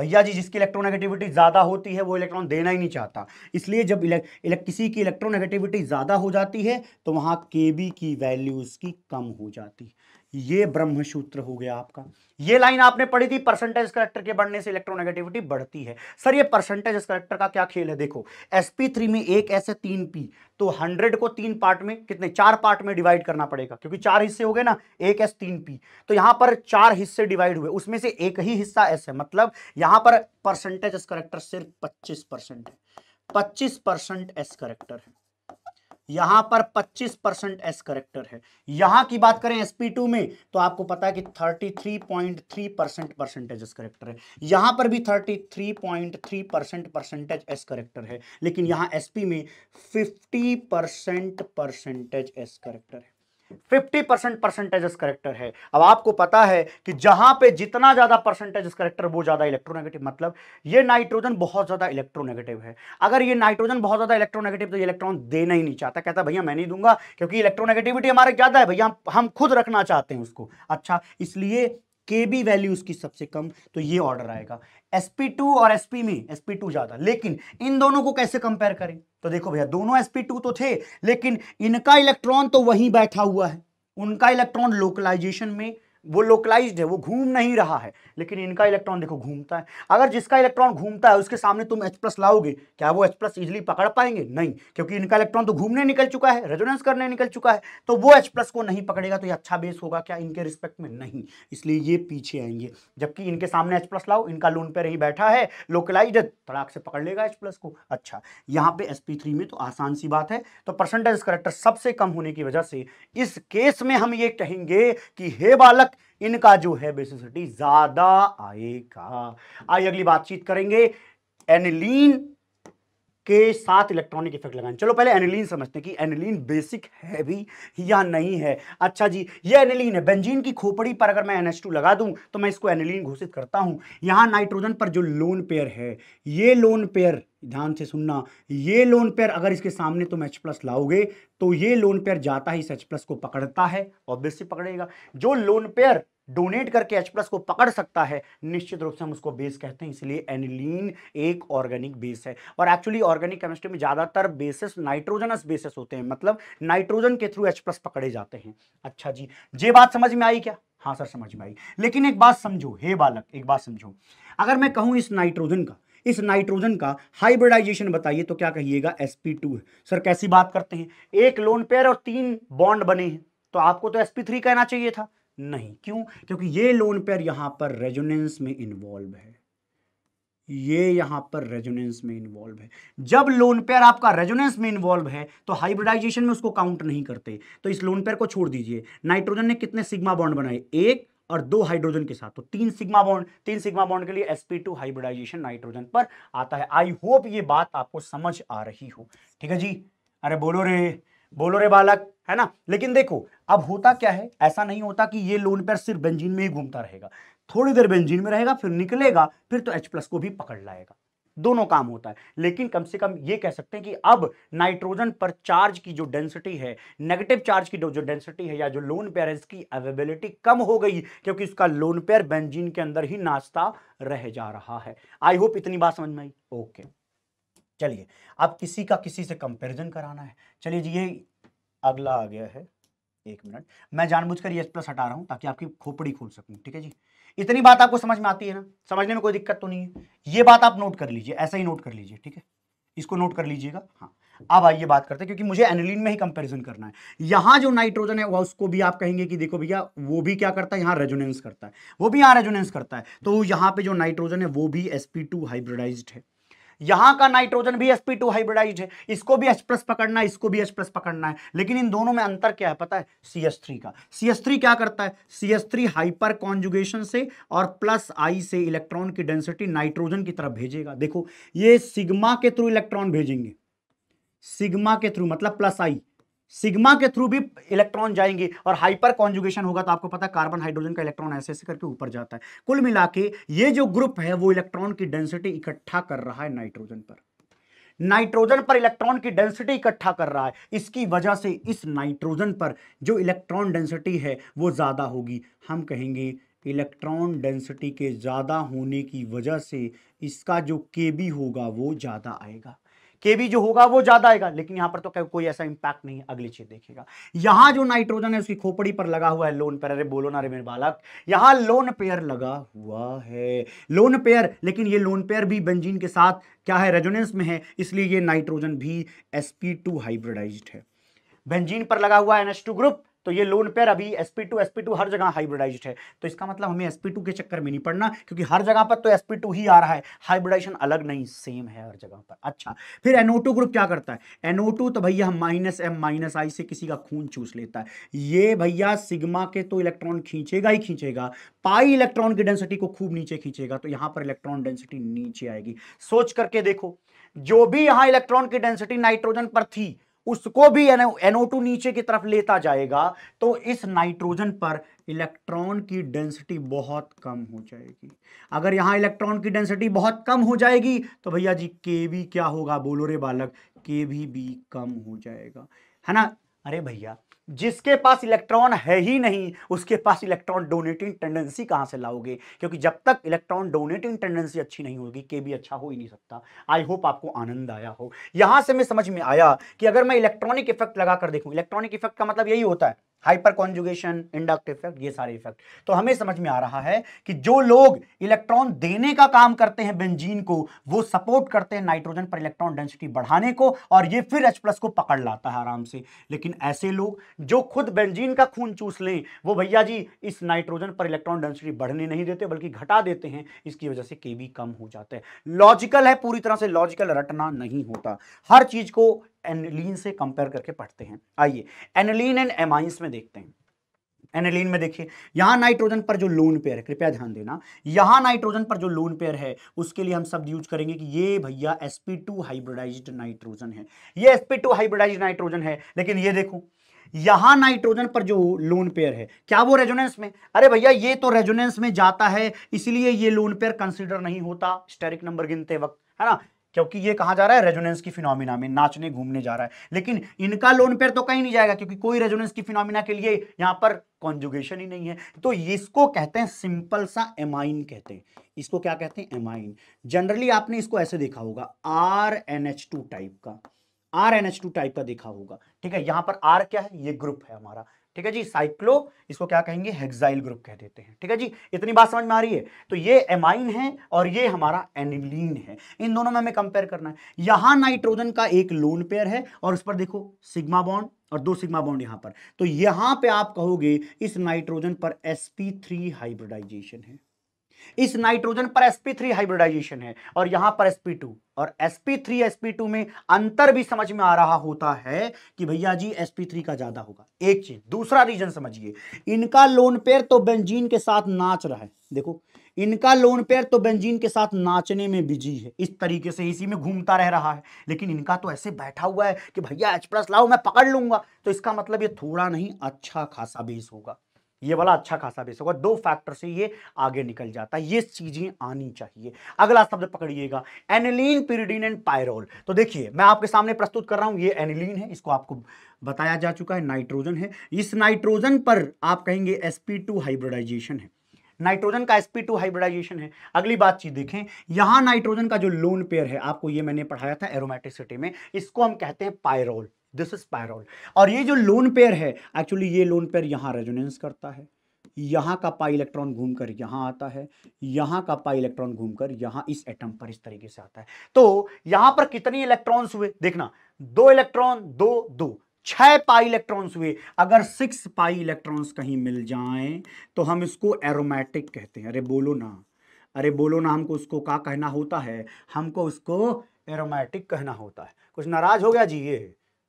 भैया जी जिसकी इलेक्ट्रोनेगेटिविटी ज़्यादा होती है वो इलेक्ट्रॉन देना ही नहीं चाहता इसलिए जब इलेक, किसी की इलेक्ट्रोनेगेटिविटी ज़्यादा हो जाती है तो वहां के की वैल्यूज़ की कम हो जाती है ये ब्रह्मसूत्र हो गया आपका ये लाइन आपने पढ़ी थी परसेंटेज करेक्टर के बढ़ने से इलेक्ट्रोनेगेटिविटी बढ़ती है सर ये परसेंटेज करेक्टर का क्या खेल है देखो sp3 में एक ऐसे तीन पी तो 100 को तीन पार्ट में कितने चार पार्ट में डिवाइड करना पड़ेगा क्योंकि चार हिस्से हो गए ना एक एस तीन पी तो यहां पर चार हिस्से डिवाइड हुए उसमें से एक ही हिस्सा एस है मतलब यहां पर परसेंटेज करेक्टर सिर्फ पच्चीस परसेंट है पच्चीस परसेंट एस करेक्टर है यहां पर 25 परसेंट एस करेक्टर है यहां की बात करें sp2 में तो आपको पता है कि 33.3 परसेंट परसेंटेज एस करेक्टर है यहां पर भी 33.3 परसेंट परसेंटेज एस करेक्टर है लेकिन यहां sp में 50 परसेंट परसेंटेज एस करेक्टर है फिफ्टी परसेंट परसेंटेज करेक्टर है अब आपको पता है कि जहां पे जितना ज्यादा परसेंटेज करेक्टर वो ज्यादा इलेक्ट्रोनेगेटिव मतलब ये नाइट्रोजन बहुत ज्यादा इलेक्ट्रोनेगेटिव है अगर ये नाइट्रोजन बहुत ज्यादा इलेक्ट्रोनेगेटिव तो ये इलेक्ट्रॉन देना ही नहीं चाहता कहता भैया मैं नहीं दूंगा क्योंकि इलेक्ट्रोनेगेटिविटी हमारे ज्यादा है भैया हम खुद रखना चाहते हैं उसको अच्छा इसलिए के बी वैल्यू उसकी सबसे कम तो ये ऑर्डर आएगा sp2 और sp में sp2 ज्यादा लेकिन इन दोनों को कैसे कंपेयर करें तो देखो भैया दोनों sp2 तो थे लेकिन इनका इलेक्ट्रॉन तो वहीं बैठा हुआ है उनका इलेक्ट्रॉन लोकलाइजेशन में वो लोकलाइज्ड है वो घूम नहीं रहा है लेकिन इनका इलेक्ट्रॉन देखो घूमता है अगर जिसका इलेक्ट्रॉन घूमता है उसके सामने तुम एच प्लस लाओगे क्या वो H+ प्लस पकड़ पाएंगे नहीं क्योंकि इनका इलेक्ट्रॉन तो घूमने निकल चुका है रेजोनेंस करने निकल चुका है तो वो H+ को नहीं पकड़ेगा तो ये अच्छा बेस होगा क्या इनके रिस्पेक्ट में नहीं इसलिए ये पीछे आएंगे जबकि इनके सामने एच प्लस लाओ इनका लोन पर ही बैठा है लोकलाइज है तड़ाक से पकड़ लेगा एच प्लस को अच्छा यहाँ पे एस में तो आसान सी बात है तो परसेंटेज करेक्टर सबसे कम होने की वजह से इस केस में हम ये कहेंगे कि हे बालक तक इनका जो है बेसिसिटी ज्यादा आएगा आइए अगली बातचीत करेंगे एनिलीन के साथ इलेक्ट्रॉनिक इफेक्ट लगाएं चलो पहले एनिलीन समझते हैं कि एनिलीन बेसिक है भी या नहीं है अच्छा जी ये एनिलीन है बेंजीन की खोपड़ी पर अगर मैं NH2 लगा दूं तो मैं इसको एनिलीन घोषित करता हूं यहां नाइट्रोजन पर जो लोन पेयर है ये लोन पेयर ध्यान से सुनना ये लोन पेयर अगर इसके सामने तुम एच प्लस लाओगे तो ये लोन पेयर जाता ही इस एच प्लस को पकड़ता है ऑब्वियसली पकड़ेगा जो लोन पेयर डोनेट करके एच प्लस को पकड़ सकता है निश्चित रूप से हम उसको बेस कहते हैं इसलिए एनिलीन एक ऑर्गेनिक बेस है और एक्चुअली ऑर्गेनिक केमिस्ट्री में ज़्यादातर बेसिस नाइट्रोजनस बेसिस होते हैं मतलब नाइट्रोजन के थ्रू एच प्लस पकड़े जाते हैं अच्छा जी ये बात समझ में आई क्या हाँ सर समझ में आई लेकिन एक बात समझो हे बालक एक बात समझो अगर मैं कहूँ इस नाइट्रोजन का इस नाइट्रोजन का हाइब्रिडाइजेशन बताइए तो क्या कहिएगा sp2 है सर कैसी बात करते हैं एक लोन पेयर और तीन बॉन्ड बने हैं तो आपको तो sp3 कहना चाहिए था नहीं क्यों क्योंकि ये लोन पेयर यहां पर रेजोनेंस में इन्वॉल्व है ये यहां पर रेजोनेंस में इन्वॉल्व है जब लोन पेयर आपका रेजोनेंस में इन्वॉल्व है तो हाइब्रिडाइजेशन में उसको काउंट नहीं करते तो इस लोन पेयर को छोड़ दीजिए नाइट्रोजन ने कितने सिग्मा बॉन्ड बनाए एक और दो हाइड्रोजन के साथ तो तीन सिग्मा बॉन्ड तीन सिग्मा बॉन्ड के लिए sp2 हाइब्रिडाइजेशन नाइट्रोजन पर आता है आई होप ये बात आपको समझ आ रही हो ठीक है जी अरे बोलो रे बोलो रे बालक है ना लेकिन देखो अब होता क्या है ऐसा नहीं होता कि ये लोन पेयर सिर्फ बेंजीन में ही घूमता रहेगा थोड़ी देर बेंजीन में रहेगा फिर निकलेगा फिर तो H प्लस को भी पकड़ लाएगा दोनों काम होता है लेकिन कम से कम ये कह सकते हैं कि अब नाइट्रोजन पर चार्ज की जो डेंसिटी है नेगेटिव चार्ज की जो डेंसिटी है या जो लोन पेयर है इसकी अवेबिलिटी कम हो गई क्योंकि उसका लोन पेयर बेंजीन के अंदर ही नाश्ता रह जा रहा है आई होप इतनी बात समझ में आई ओके चलिए अब किसी का किसी से कंपेरिजन कराना है चलिए जी ये अगला आ गया है एक मिनट मैं जानबूझकर ये प्लस हटा रहा हूं ताकि आपकी खोपड़ी खोल सकूं ठीक है जी इतनी बात आपको समझ में आती है ना समझने में कोई दिक्कत तो नहीं है ये बात आप नोट कर लीजिए ऐसा ही नोट कर लीजिए ठीक है इसको नोट कर लीजिएगा हाँ अब आइए बात करते हैं क्योंकि मुझे एनिलीन में ही कंपैरिजन करना है यहां जो नाइट्रोजन है वह उसको भी आप कहेंगे कि देखो भैया वो भी क्या करता है यहां रेजोनेंस करता है वो भी यहाँ रेजोनेंस करता है तो यहाँ पे जो नाइट्रोजन है वो भी sp2 हाइब्रिडाइज्ड है यहां का नाइट्रोजन भी टू हाइब्रिडाइज है इसको भी एच प्लस पकड़ना है इसको भी एच प्लस पकड़ना है लेकिन इन दोनों में अंतर क्या है पता है सीएस थ्री का थ्री क्या करता है सीएस थ्री हाइपर कॉन्जुगेशन से और प्लस आई से इलेक्ट्रॉन की डेंसिटी नाइट्रोजन की तरफ भेजेगा देखो ये सिग्मा के थ्रू इलेक्ट्रॉन भेजेंगे सिग्मा के थ्रू मतलब प्लस आई सिग्मा के थ्रू भी इलेक्ट्रॉन जाएंगे और हाइपर कॉन्जुगेशन होगा तो आपको पता है कार्बन हाइड्रोजन का इलेक्ट्रॉन ऐसे ऐसे करके ऊपर जाता है कुल मिला के ये जो ग्रुप है वो इलेक्ट्रॉन की डेंसिटी इकट्ठा कर रहा है नाइट्रोजन पर नाइट्रोजन पर इलेक्ट्रॉन की डेंसिटी इकट्ठा कर रहा है इसकी वजह से इस नाइट्रोजन पर जो इलेक्ट्रॉन डेंसिटी है वो ज़्यादा होगी हम कहेंगे इलेक्ट्रॉन डेंसिटी के ज़्यादा होने की वजह से इसका जो के होगा वो ज़्यादा आएगा केवी जो होगा वो ज्यादा आएगा लेकिन यहाँ पर तो कोई ऐसा इंपैक्ट नहीं है अगली चीज देखिएगा यहाँ जो नाइट्रोजन है उसकी खोपड़ी पर लगा हुआ है लोन पेयर अरे बोलो ना रे मेरे बालक यहां लोन पेयर लगा हुआ है लोन पेयर लेकिन ये लोन पेयर भी बेंजीन के साथ क्या है रेजोनेंस में है इसलिए ये नाइट्रोजन भी एसपी हाइब्रिडाइज्ड है बेंजीन पर लगा हुआ है टू ग्रुप तो ये लोन पेयर अभी sp2 sp2 हर जगह हाइब्रिडाइज है तो इसका मतलब हमें sp2 के चक्कर में नहीं पड़ना क्योंकि हर जगह पर तो sp2 ही आ रहा है हाइब्रिडाइजेशन अलग नहीं सेम है हर जगह पर अच्छा फिर NO2 ग्रुप क्या करता है NO2 तो भैया माइनस एम माइनस आई से किसी का खून चूस लेता है ये भैया सिग्मा के तो इलेक्ट्रॉन खींचेगा ही खींचेगा पाई इलेक्ट्रॉन की डेंसिटी को खूब नीचे खींचेगा तो यहां पर इलेक्ट्रॉन डेंसिटी नीचे आएगी सोच करके देखो जो भी यहां इलेक्ट्रॉन की डेंसिटी नाइट्रोजन पर थी उसको भी टू नीचे की तरफ लेता जाएगा तो इस नाइट्रोजन पर इलेक्ट्रॉन की डेंसिटी बहुत कम हो जाएगी अगर यहां इलेक्ट्रॉन की डेंसिटी बहुत कम हो जाएगी तो भैया जी के क्या होगा बोलो रे बालक के भी कम हो जाएगा है ना अरे भैया जिसके पास इलेक्ट्रॉन है ही नहीं उसके पास इलेक्ट्रॉन डोनेटिंग टेंडेंसी कहां से लाओगे क्योंकि जब तक इलेक्ट्रॉन डोनेटिंग टेंडेंसी अच्छी नहीं होगी के भी अच्छा हो ही नहीं सकता आई होप आपको आनंद आया हो यहां से मैं समझ में आया कि अगर मैं इलेक्ट्रॉनिक इफेक्ट लगाकर देखूं इलेक्ट्रॉनिक इफेक्ट का मतलब यही होता है हाइपर कॉन्जुगेशन इंडक्ट इफेक्ट ये सारे इफेक्ट तो हमें समझ में आ रहा है कि जो लोग इलेक्ट्रॉन देने का काम करते हैं बेंजीन को वो सपोर्ट करते हैं नाइट्रोजन पर इलेक्ट्रॉन डेंसिटी बढ़ाने को और ये फिर एच प्लस को पकड़ लाता है आराम से लेकिन ऐसे लोग जो खुद बेंजीन का खून चूस लें वो भैया जी इस नाइट्रोजन पर इलेक्ट्रॉन डेंसिटी बढ़ने नहीं देते बल्कि घटा देते हैं इसकी वजह से के कम हो जाते हैं लॉजिकल है पूरी तरह से लॉजिकल रटना नहीं होता हर चीज को एनलिन से कंपेयर करके पढ़ते हैं आइए एनलिन एंड एमाइंस में देखते हैं एनलिन में देखिए यहां नाइट्रोजन पर जो लोन पेयर है कृपया ध्यान देना यहां नाइट्रोजन पर जो लोन पेयर है उसके लिए हम शब्द यूज करेंगे कि ये भैया sp2 हाइब्रिडाइज्ड नाइट्रोजन है ये sp2 हाइब्रिडाइज्ड नाइट्रोजन है लेकिन ये देखो यहां नाइट्रोजन पर जो लोन पेयर है क्या वो रेजोनेंस में अरे भैया ये तो रेजोनेंस में जाता है इसलिए ये लोन पेयर कंसिडर नहीं होता स्टेरिक नंबर गिनते वक्त है ना क्योंकि ये कहा जा रहा है रेजोनेंस की फिनोमिना में नाचने घूमने जा रहा है लेकिन इनका लोन पेयर तो कहीं नहीं जाएगा क्योंकि कोई रेजोनेंस की फिनोमिना के लिए यहाँ पर कॉन्जुगेशन ही नहीं है तो इसको कहते हैं सिंपल सा एमाइन कहते हैं इसको क्या कहते हैं एमाइन जनरली आपने इसको ऐसे देखा होगा R N H two type का R N H two type का देखा होगा ठीक है यहाँ पर आर क्या है ये ग्रुप है हमारा ठीक है जी साइक्लो इसको क्या कहेंगे हेक्साइल ग्रुप कह देते हैं ठीक है जी इतनी बात समझ में आ रही है तो ये एमाइन है और ये हमारा एनिलीन है इन दोनों में हमें कंपेयर करना है यहां नाइट्रोजन का एक लोन पेयर है और उस पर देखो सिग्मा बॉन्ड और दो सिग्मा बॉन्ड यहां पर तो यहां पे आप कहोगे इस नाइट्रोजन पर sp3 हाइब्रिडाइजेशन है इस नाइट्रोजन पर sp3 हाइब्रिडाइजेशन है और यहां पर sp2 और sp3 sp2 में अंतर भी समझ में आ रहा होता है कि भैया जी sp3 का ज्यादा होगा एक चीज दूसरा रीजन समझिए इनका लोन पेयर तो बेंजीन के साथ नाच रहा है देखो इनका लोन पेयर तो बेंजीन के साथ नाचने में बिजी है इस तरीके से इसी में घूमता रह रहा है लेकिन इनका तो ऐसे बैठा हुआ है कि भैया एच प्लस लाओ मैं पकड़ लूंगा तो इसका मतलब ये थोड़ा नहीं अच्छा खासा बेस होगा ये वाला अच्छा खासा बेस होगा दो फैक्टर से ये आगे निकल जाता है ये चीजें आनी चाहिए अगला शब्द पकड़िएगा एनिलीन पिरीडीन एंड पायरोल तो देखिए मैं आपके सामने प्रस्तुत कर रहा हूं ये एनिलीन है इसको आपको बताया जा चुका है नाइट्रोजन है इस नाइट्रोजन पर आप कहेंगे एसपी टू हाइब्रिडाइजेशन है नाइट्रोजन का sp2 हाइब्रिडाइजेशन है अगली बात चीज देखें यहां नाइट्रोजन का जो लोन पेयर है आपको ये मैंने पढ़ाया था एरोमेटिसिटी में इसको हम कहते हैं पायरोल दिस इज पायरोल और ये जो लोन पेयर है एक्चुअली ये लोन पेयर यहाँ रेजोनेंस करता है यहाँ का पाई इलेक्ट्रॉन घूमकर यहाँ आता है यहाँ का पाई इलेक्ट्रॉन घूमकर यहाँ इस एटम पर इस तरीके से आता है तो यहाँ पर कितने इलेक्ट्रॉन्स हुए देखना दो इलेक्ट्रॉन दो दो छह पाई इलेक्ट्रॉन्स हुए अगर सिक्स पाई इलेक्ट्रॉन्स कहीं मिल जाएं तो हम इसको एरोमेटिक कहते हैं अरे बोलो ना अरे बोलो ना हमको उसको क्या कहना होता है हमको उसको एरोमेटिक कहना होता है कुछ नाराज हो गया जी ये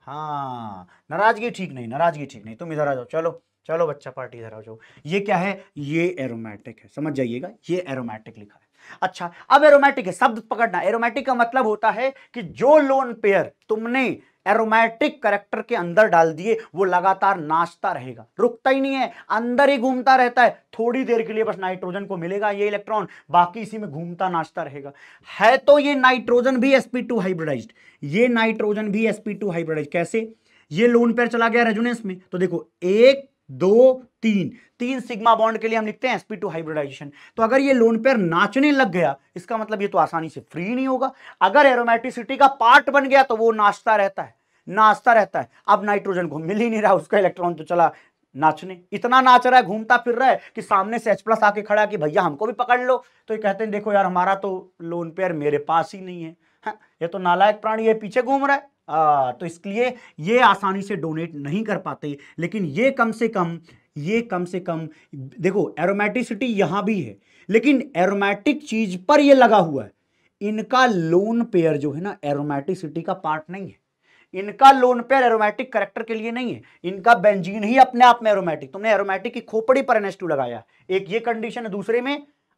हाँ नाराजगी ठीक नहीं नाराजगी ठीक नहीं तुम इधर आ जाओ चलो चलो बच्चा पार्टी इधर आ जाओ ये क्या है ये एरोमेटिक है समझ जाइएगा ये एरोमेटिक लिखा है अच्छा अब एरोमेटिक है शब्द पकड़ना एरोमेटिक का मतलब होता है कि जो लोन पेयर तुमने एरोमेटिक करेक्टर के अंदर डाल दिए वो लगातार नाचता रहेगा रुकता ही नहीं है अंदर ही घूमता रहता है थोड़ी देर के लिए बस नाइट्रोजन को मिलेगा ये इलेक्ट्रॉन बाकी इसी में घूमता नाचता रहेगा है तो ये नाइट्रोजन भी sp2 हाइब्रिडाइज्ड ये नाइट्रोजन भी sp2 हाइब्रिडाइज्ड कैसे ये लोन पेयर चला गया रेजोनेंस में तो देखो एक दो तीन तीन सिग्मा बॉन्ड के लिए हम लिखते हैं एसपी टू हाइब्रिडाइजेशन तो अगर ये लोन पेयर नाचने लग गया इसका मतलब ये तो आसानी से फ्री नहीं होगा अगर एरोमेटिसिटी का पार्ट बन गया तो वो नाचता रहता है नाचता रहता है अब नाइट्रोजन को मिल ही नहीं रहा उसका इलेक्ट्रॉन तो चला नाचने इतना नाच रहा है घूमता फिर रहा है कि सामने से एच प्लस आके खड़ा है कि भैया हमको भी पकड़ लो तो ये कहते हैं देखो यार हमारा तो लोन पेयर मेरे पास ही नहीं है, है? हाँ, ये तो नालायक प्राणी है पीछे घूम रहा है आ, तो इसलिए ये आसानी से डोनेट नहीं कर पाते लेकिन ये कम से कम ये कम से कम देखो एरोमेटिसिटी यहाँ भी है लेकिन एरोमेटिक चीज पर ये लगा हुआ है इनका लोन पेयर जो है ना एरोमेटिसिटी का पार्ट नहीं है इनका लोन पेयर एरोमेटिक करेक्टर के लिए नहीं है इनका बेंजीन ही अपने आप में एरोमेटिक तुमने एरोमेटिक की खोपड़ी पर एनएस लगाया एक ये कंडीशन है दूसरे में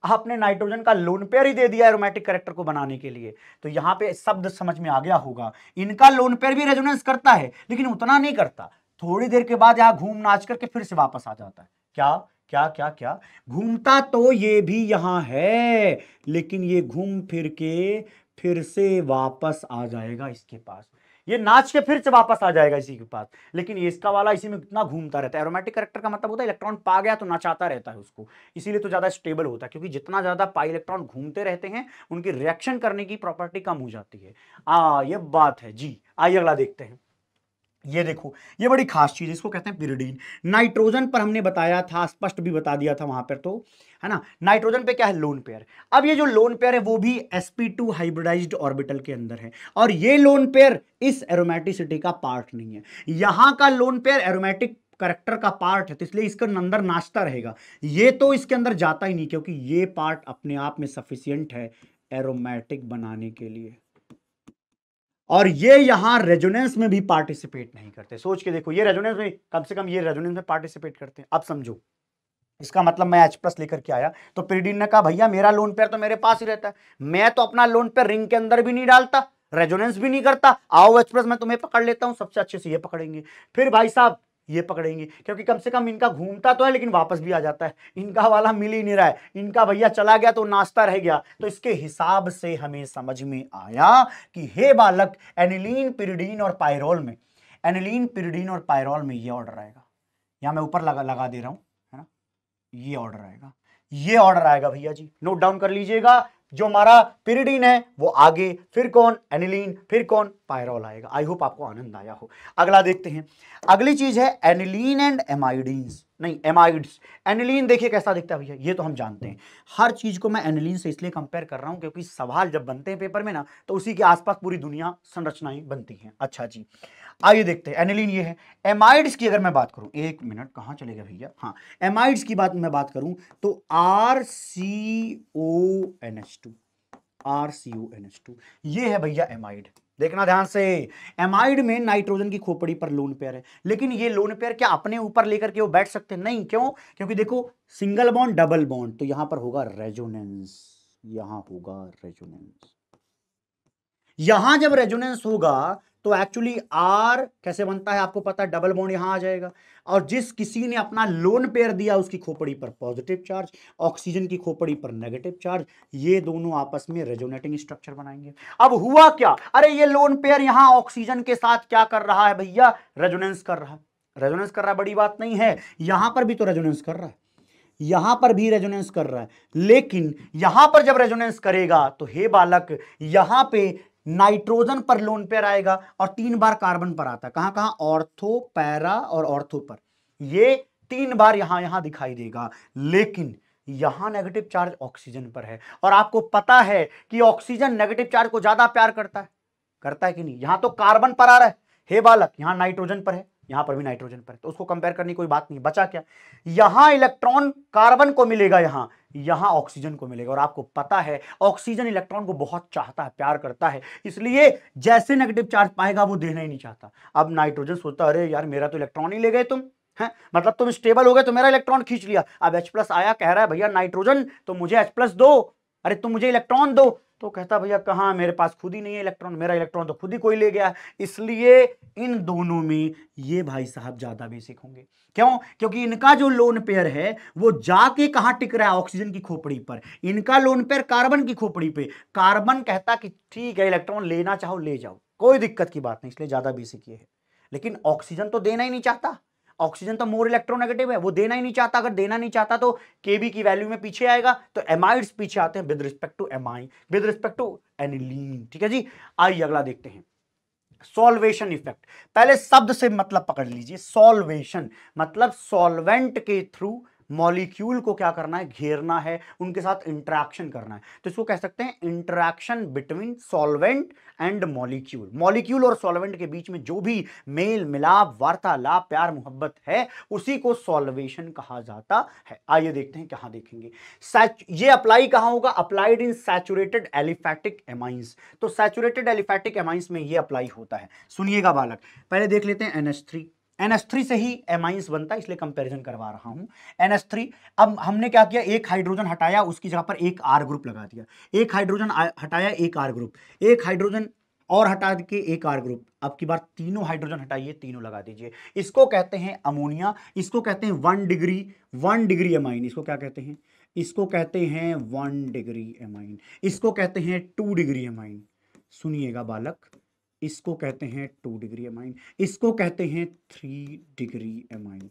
आपने नाइट्रोजन का लोन पेयर ही दे दिया एरोमेटिक करेक्टर को बनाने के लिए तो यहां पे शब्द समझ में आ गया होगा इनका लोन पेयर भी रेजोनेंस करता है लेकिन उतना नहीं करता थोड़ी देर के बाद यहाँ घूम नाच करके फिर से वापस आ जाता है क्या क्या क्या क्या घूमता तो ये भी यहाँ है लेकिन ये घूम फिर के फिर से वापस आ जाएगा इसके पास ये नाच के फिर वापस आ जाएगा इसी के पास लेकिन ये इसका वाला इसी में इतना घूमता रहता है एरोमेटिक करेक्टर का मतलब होता है इलेक्ट्रॉन पा गया तो नचाता रहता है उसको इसीलिए तो ज़्यादा स्टेबल होता है क्योंकि जितना ज़्यादा पाई इलेक्ट्रॉन घूमते रहते हैं उनकी रिएक्शन करने की प्रॉपर्टी कम हो जाती है आ, ये बात है जी आइए अगला देखते हैं ये देखो ये बड़ी खास चीज़ इसको कहते हैं पिरिडीन नाइट्रोजन पर हमने बताया था स्पष्ट भी बता दिया था वहां पर तो है ना नाइट्रोजन पे क्या है लोन पेयर अब ये जो लोन पेयर है वो भी sp2 हाइब्रिडाइज्ड ऑर्बिटल के अंदर है और ये लोन पेयर इस एरोमेटिसिटी का पार्ट नहीं है यहां का लोन पेयर एरोमेटिक करेक्टर का पार्ट है तो इसलिए इसके अंदर नाचता रहेगा ये तो इसके अंदर जाता ही नहीं क्योंकि ये पार्ट अपने आप में सफिशियंट है एरोमेटिक बनाने के लिए और ये यहाँ रेजोनेंस में भी पार्टिसिपेट नहीं करते सोच के देखो ये रेजोनेंस में कम से कम ये रेजोनेंस में पार्टिसिपेट करते हैं अब समझो इसका मतलब मैं एच प्लस लेकर के आया तो प्रीडीन ने कहा भैया मेरा लोन पेयर तो मेरे पास ही रहता है मैं तो अपना लोन पेयर रिंग के अंदर भी नहीं डालता रेजोनेंस भी नहीं करता आओ एच प्लस मैं तुम्हें पकड़ लेता हूं सबसे अच्छे से ये पकड़ेंगे फिर भाई साहब ये पकड़ेंगे क्योंकि कम से कम इनका घूमता तो है लेकिन वापस भी आ जाता है इनका वाला मिल ही नहीं रहा है इनका भैया चला गया तो नाश्ता रह गया तो इसके हिसाब से हमें समझ में आया कि हे बालक एनिलीन पिरिडीन और पायरोल में एनिलीन पिरिडीन और पायरोल में ये ऑर्डर आएगा यहां मैं ऊपर लगा लगा दे रहा हूं है ना ये ऑर्डर आएगा ये ऑर्डर आएगा भैया जी नोट डाउन कर लीजिएगा जो हमारा पिरिडीन है वो आगे फिर कौन एनिलीन फिर कौन पायरोल आएगा आई होप आपको आनंद आया हो अगला देखते हैं अगली चीज़ है एनिलीन एंड एमाइडीन्स नहीं एमाइड्स एनिलीन देखिए कैसा दिखता है भैया ये तो हम जानते हैं हर चीज़ को मैं एनिलीन से इसलिए कंपेयर कर रहा हूं क्योंकि सवाल जब बनते हैं पेपर में ना तो उसी के आसपास पूरी दुनिया संरचनाएं बनती हैं अच्छा जी आइए देखते हैं एनिलीन ये है एमाइड्स की अगर मैं बात करूं एक मिनट कहाँ चलेगा भैया हाँ एमाइड्स की बात मैं बात करूं तो R C O N H two R C O N H two ये है भैया एमाइड देखना ध्यान से एमाइड में नाइट्रोजन की खोपड़ी पर लोन पेयर है लेकिन ये लोन पेयर क्या अपने ऊपर लेकर के वो बैठ सकते हैं नहीं क्यों क्योंकि देखो सिंगल बॉन्ड डबल बॉन्ड तो यहां पर होगा रेजोनेंस यहां होगा रेजोनेंस यहां जब रेजोनेंस होगा तो एक्चुअली आर कैसे बनता है आपको पता है डबल बॉन्ड यहां आ जाएगा और जिस किसी ने अपना लोन पेयर दिया उसकी खोपड़ी पर पॉजिटिव चार्ज ऑक्सीजन की खोपड़ी पर नेगेटिव चार्ज ये दोनों आपस में रेजोनेटिंग स्ट्रक्चर बनाएंगे अब हुआ क्या अरे ये लोन पेयर यहां ऑक्सीजन के साथ क्या कर रहा है भैया रेजोनेंस कर रहा है रेजोनेंस कर रहा बड़ी बात नहीं है यहां पर भी तो रेजोनेंस कर रहा है यहां पर भी रेजोनेंस कर रहा है लेकिन यहां पर जब रेजोनेंस करेगा तो हे बालक यहां पे नाइट्रोजन पर लोन पेयर आएगा और तीन बार कार्बन पर आता है कहां ऑर्थो पैरा और ऑर्थो पर ये तीन बार यहां यहां दिखाई देगा लेकिन यहां नेगेटिव चार्ज ऑक्सीजन पर है और आपको पता है कि ऑक्सीजन नेगेटिव चार्ज को ज्यादा प्यार करता है करता है कि नहीं यहां तो कार्बन पर आ रहा है हे बालक यहां नाइट्रोजन पर है यहां पर भी नाइट्रोजन पर तो उसको कंपेयर करने की कोई बात नहीं बचा क्या यहां इलेक्ट्रॉन कार्बन को मिलेगा यहां यहां ऑक्सीजन को मिलेगा और आपको पता है ऑक्सीजन इलेक्ट्रॉन को बहुत चाहता है प्यार करता है इसलिए जैसे नेगेटिव चार्ज पाएगा वो देना ही नहीं चाहता अब नाइट्रोजन सोचता अरे यार मेरा तो इलेक्ट्रॉन ही ले गए तुम है मतलब तुम स्टेबल हो गए तो मेरा इलेक्ट्रॉन खींच लिया अब एच आया कह रहा है भैया नाइट्रोजन तो मुझे एच दो अरे तुम मुझे इलेक्ट्रॉन दो तो कहता भैया कहाँ मेरे पास खुद ही नहीं है इलेक्ट्रॉन मेरा इलेक्ट्रॉन तो खुद ही कोई ले गया इसलिए इन दोनों में ये भाई साहब ज़्यादा बेसिक होंगे क्यों क्योंकि इनका जो लोन पेयर है वो जाके कहाँ टिक रहा है ऑक्सीजन की खोपड़ी पर इनका लोन पेयर कार्बन की खोपड़ी पे कार्बन कहता कि ठीक है इलेक्ट्रॉन लेना चाहो ले जाओ कोई दिक्कत की बात नहीं इसलिए ज़्यादा बेसिक ये है लेकिन ऑक्सीजन तो देना ही नहीं चाहता ऑक्सीजन तो मोर इलेक्ट्रोनेगेटिव है वो देना ही नहीं चाहता अगर देना नहीं चाहता तो केबी की वैल्यू में पीछे आएगा तो एमाइड्स पीछे आते हैं with respect to I with respect to aniline ठीक है जी आइए अगला देखते हैं सॉल्वेशन इफेक्ट पहले शब्द से मतलब पकड़ लीजिए सॉल्वेशन मतलब सॉल्वेंट के थ्रू मॉलिक्यूल को क्या करना है घेरना है उनके साथ इंट्रैक्शन करना है तो इसको कह सकते हैं interaction between solvent and molecule molecule और सॉल्वेंट के बीच में जो भी मेल मिलाप वार्तालाप प्यार मोहब्बत है उसी को सॉल्वेशन कहा जाता है आइए देखते हैं कहां देखेंगे ये अप्लाई कहाँ होगा applied in saturated aliphatic amines तो सैचुरेटेड एलिफैटिक एमाइंस में ये अप्लाई होता है सुनिएगा बालक पहले देख लेते हैं एनएस थ्री थ्री से ही एमाइंस बनता है इसलिए कंपैरिजन करवा रहा हूं थ्री अब हमने क्या किया एक हाइड्रोजन हटाया उसकी जगह पर एक आर ग्रुप लगा दिया एक हाइड्रोजन हटाया एक आर ग्रुप एक हाइड्रोजन और हटा के एक आर ग्रुप अब की बार तीनों हाइड्रोजन हटाइए तीनों लगा दीजिए इसको कहते हैं अमोनिया इसको कहते हैं one degree one degree amine इसको क्या कहते हैं इसको कहते हैं वन डिग्री एमाइन इसको कहते हैं टू डिग्री एमाइन सुनिएगा बालक इसको कहते हैं टू डिग्री एमाइन इसको कहते हैं थ्री डिग्री एमाइन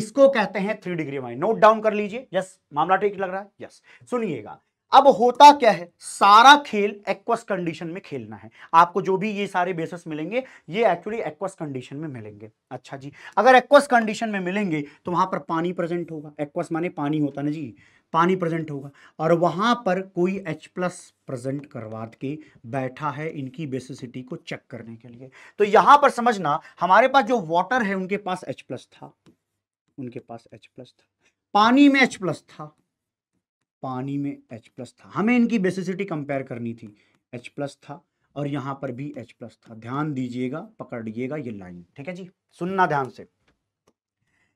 इसको कहते हैं three degree amine note down कर लीजिए यस मामला ठीक लग रहा है यस सुनिएगा अब होता क्या है सारा खेल एक्वस कंडीशन में खेलना है आपको जो भी ये सारे बेसिस मिलेंगे ये एक्चुअली एक्वस कंडीशन में मिलेंगे अच्छा जी अगर एक्वस कंडीशन में मिलेंगे तो वहां पर पानी प्रेजेंट होगा एक्वस माने पानी होता ना जी पानी प्रेजेंट होगा और वहाँ पर कोई एच प्लस प्रेजेंट करवा के बैठा है इनकी बेसिसिटी को चेक करने के लिए तो यहाँ पर समझना हमारे पास जो वाटर है उनके पास एच प्लस था उनके पास एच प्लस था पानी में एच प्लस था पानी में एच प्लस था हमें इनकी बेसिसिटी कंपेयर करनी थी एच प्लस था और यहाँ पर भी एच प्लस था ध्यान दीजिएगा पकड़िएगा ये लाइन ठीक है जी सुनना ध्यान से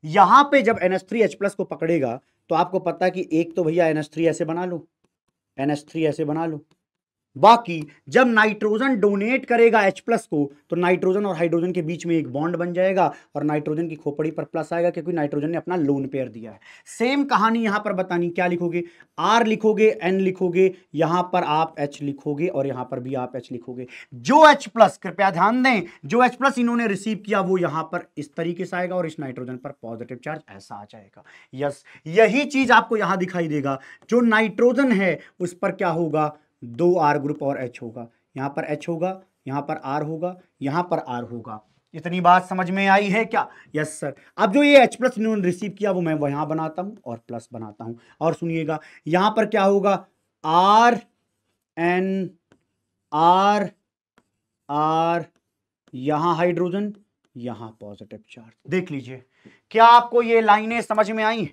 यहां पे जब N S three H plus को पकड़ेगा तो आपको पता कि एक तो भैया एन एस थ्री ऐसे बना लो एन एस थ्री ऐसे बना लो बाकी जब नाइट्रोजन डोनेट करेगा H प्लस को तो नाइट्रोजन और हाइड्रोजन के बीच में एक बॉन्ड बन जाएगा और नाइट्रोजन की खोपड़ी पर प्लस आएगा क्योंकि नाइट्रोजन ने अपना लोन पेयर दिया है सेम कहानी यहां पर बतानी क्या लिखोगे R लिखोगे N लिखोगे यहां पर आप H लिखोगे और यहां पर भी आप H लिखोगे जो H प्लस कृपया ध्यान दें जो H प्लस इन्होंने रिसीव किया वो यहां पर इस तरीके से आएगा और इस नाइट्रोजन पर पॉजिटिव चार्ज ऐसा आ जाएगा यस यही चीज आपको यहां दिखाई देगा जो नाइट्रोजन है उस पर क्या होगा दो आर ग्रुप और एच होगा यहाँ पर एच होगा यहाँ पर आर होगा यहाँ पर आर होगा इतनी बात समझ में आई है क्या यस सर अब जो ये एच प्लस न्यून रिसीव किया वो मैं यहां बनाता हूं और प्लस बनाता हूं और सुनिएगा यहां पर क्या होगा आर एन आर आर यहां हाइड्रोजन यहां पॉजिटिव चार्ज देख लीजिए क्या आपको ये लाइनें समझ में आई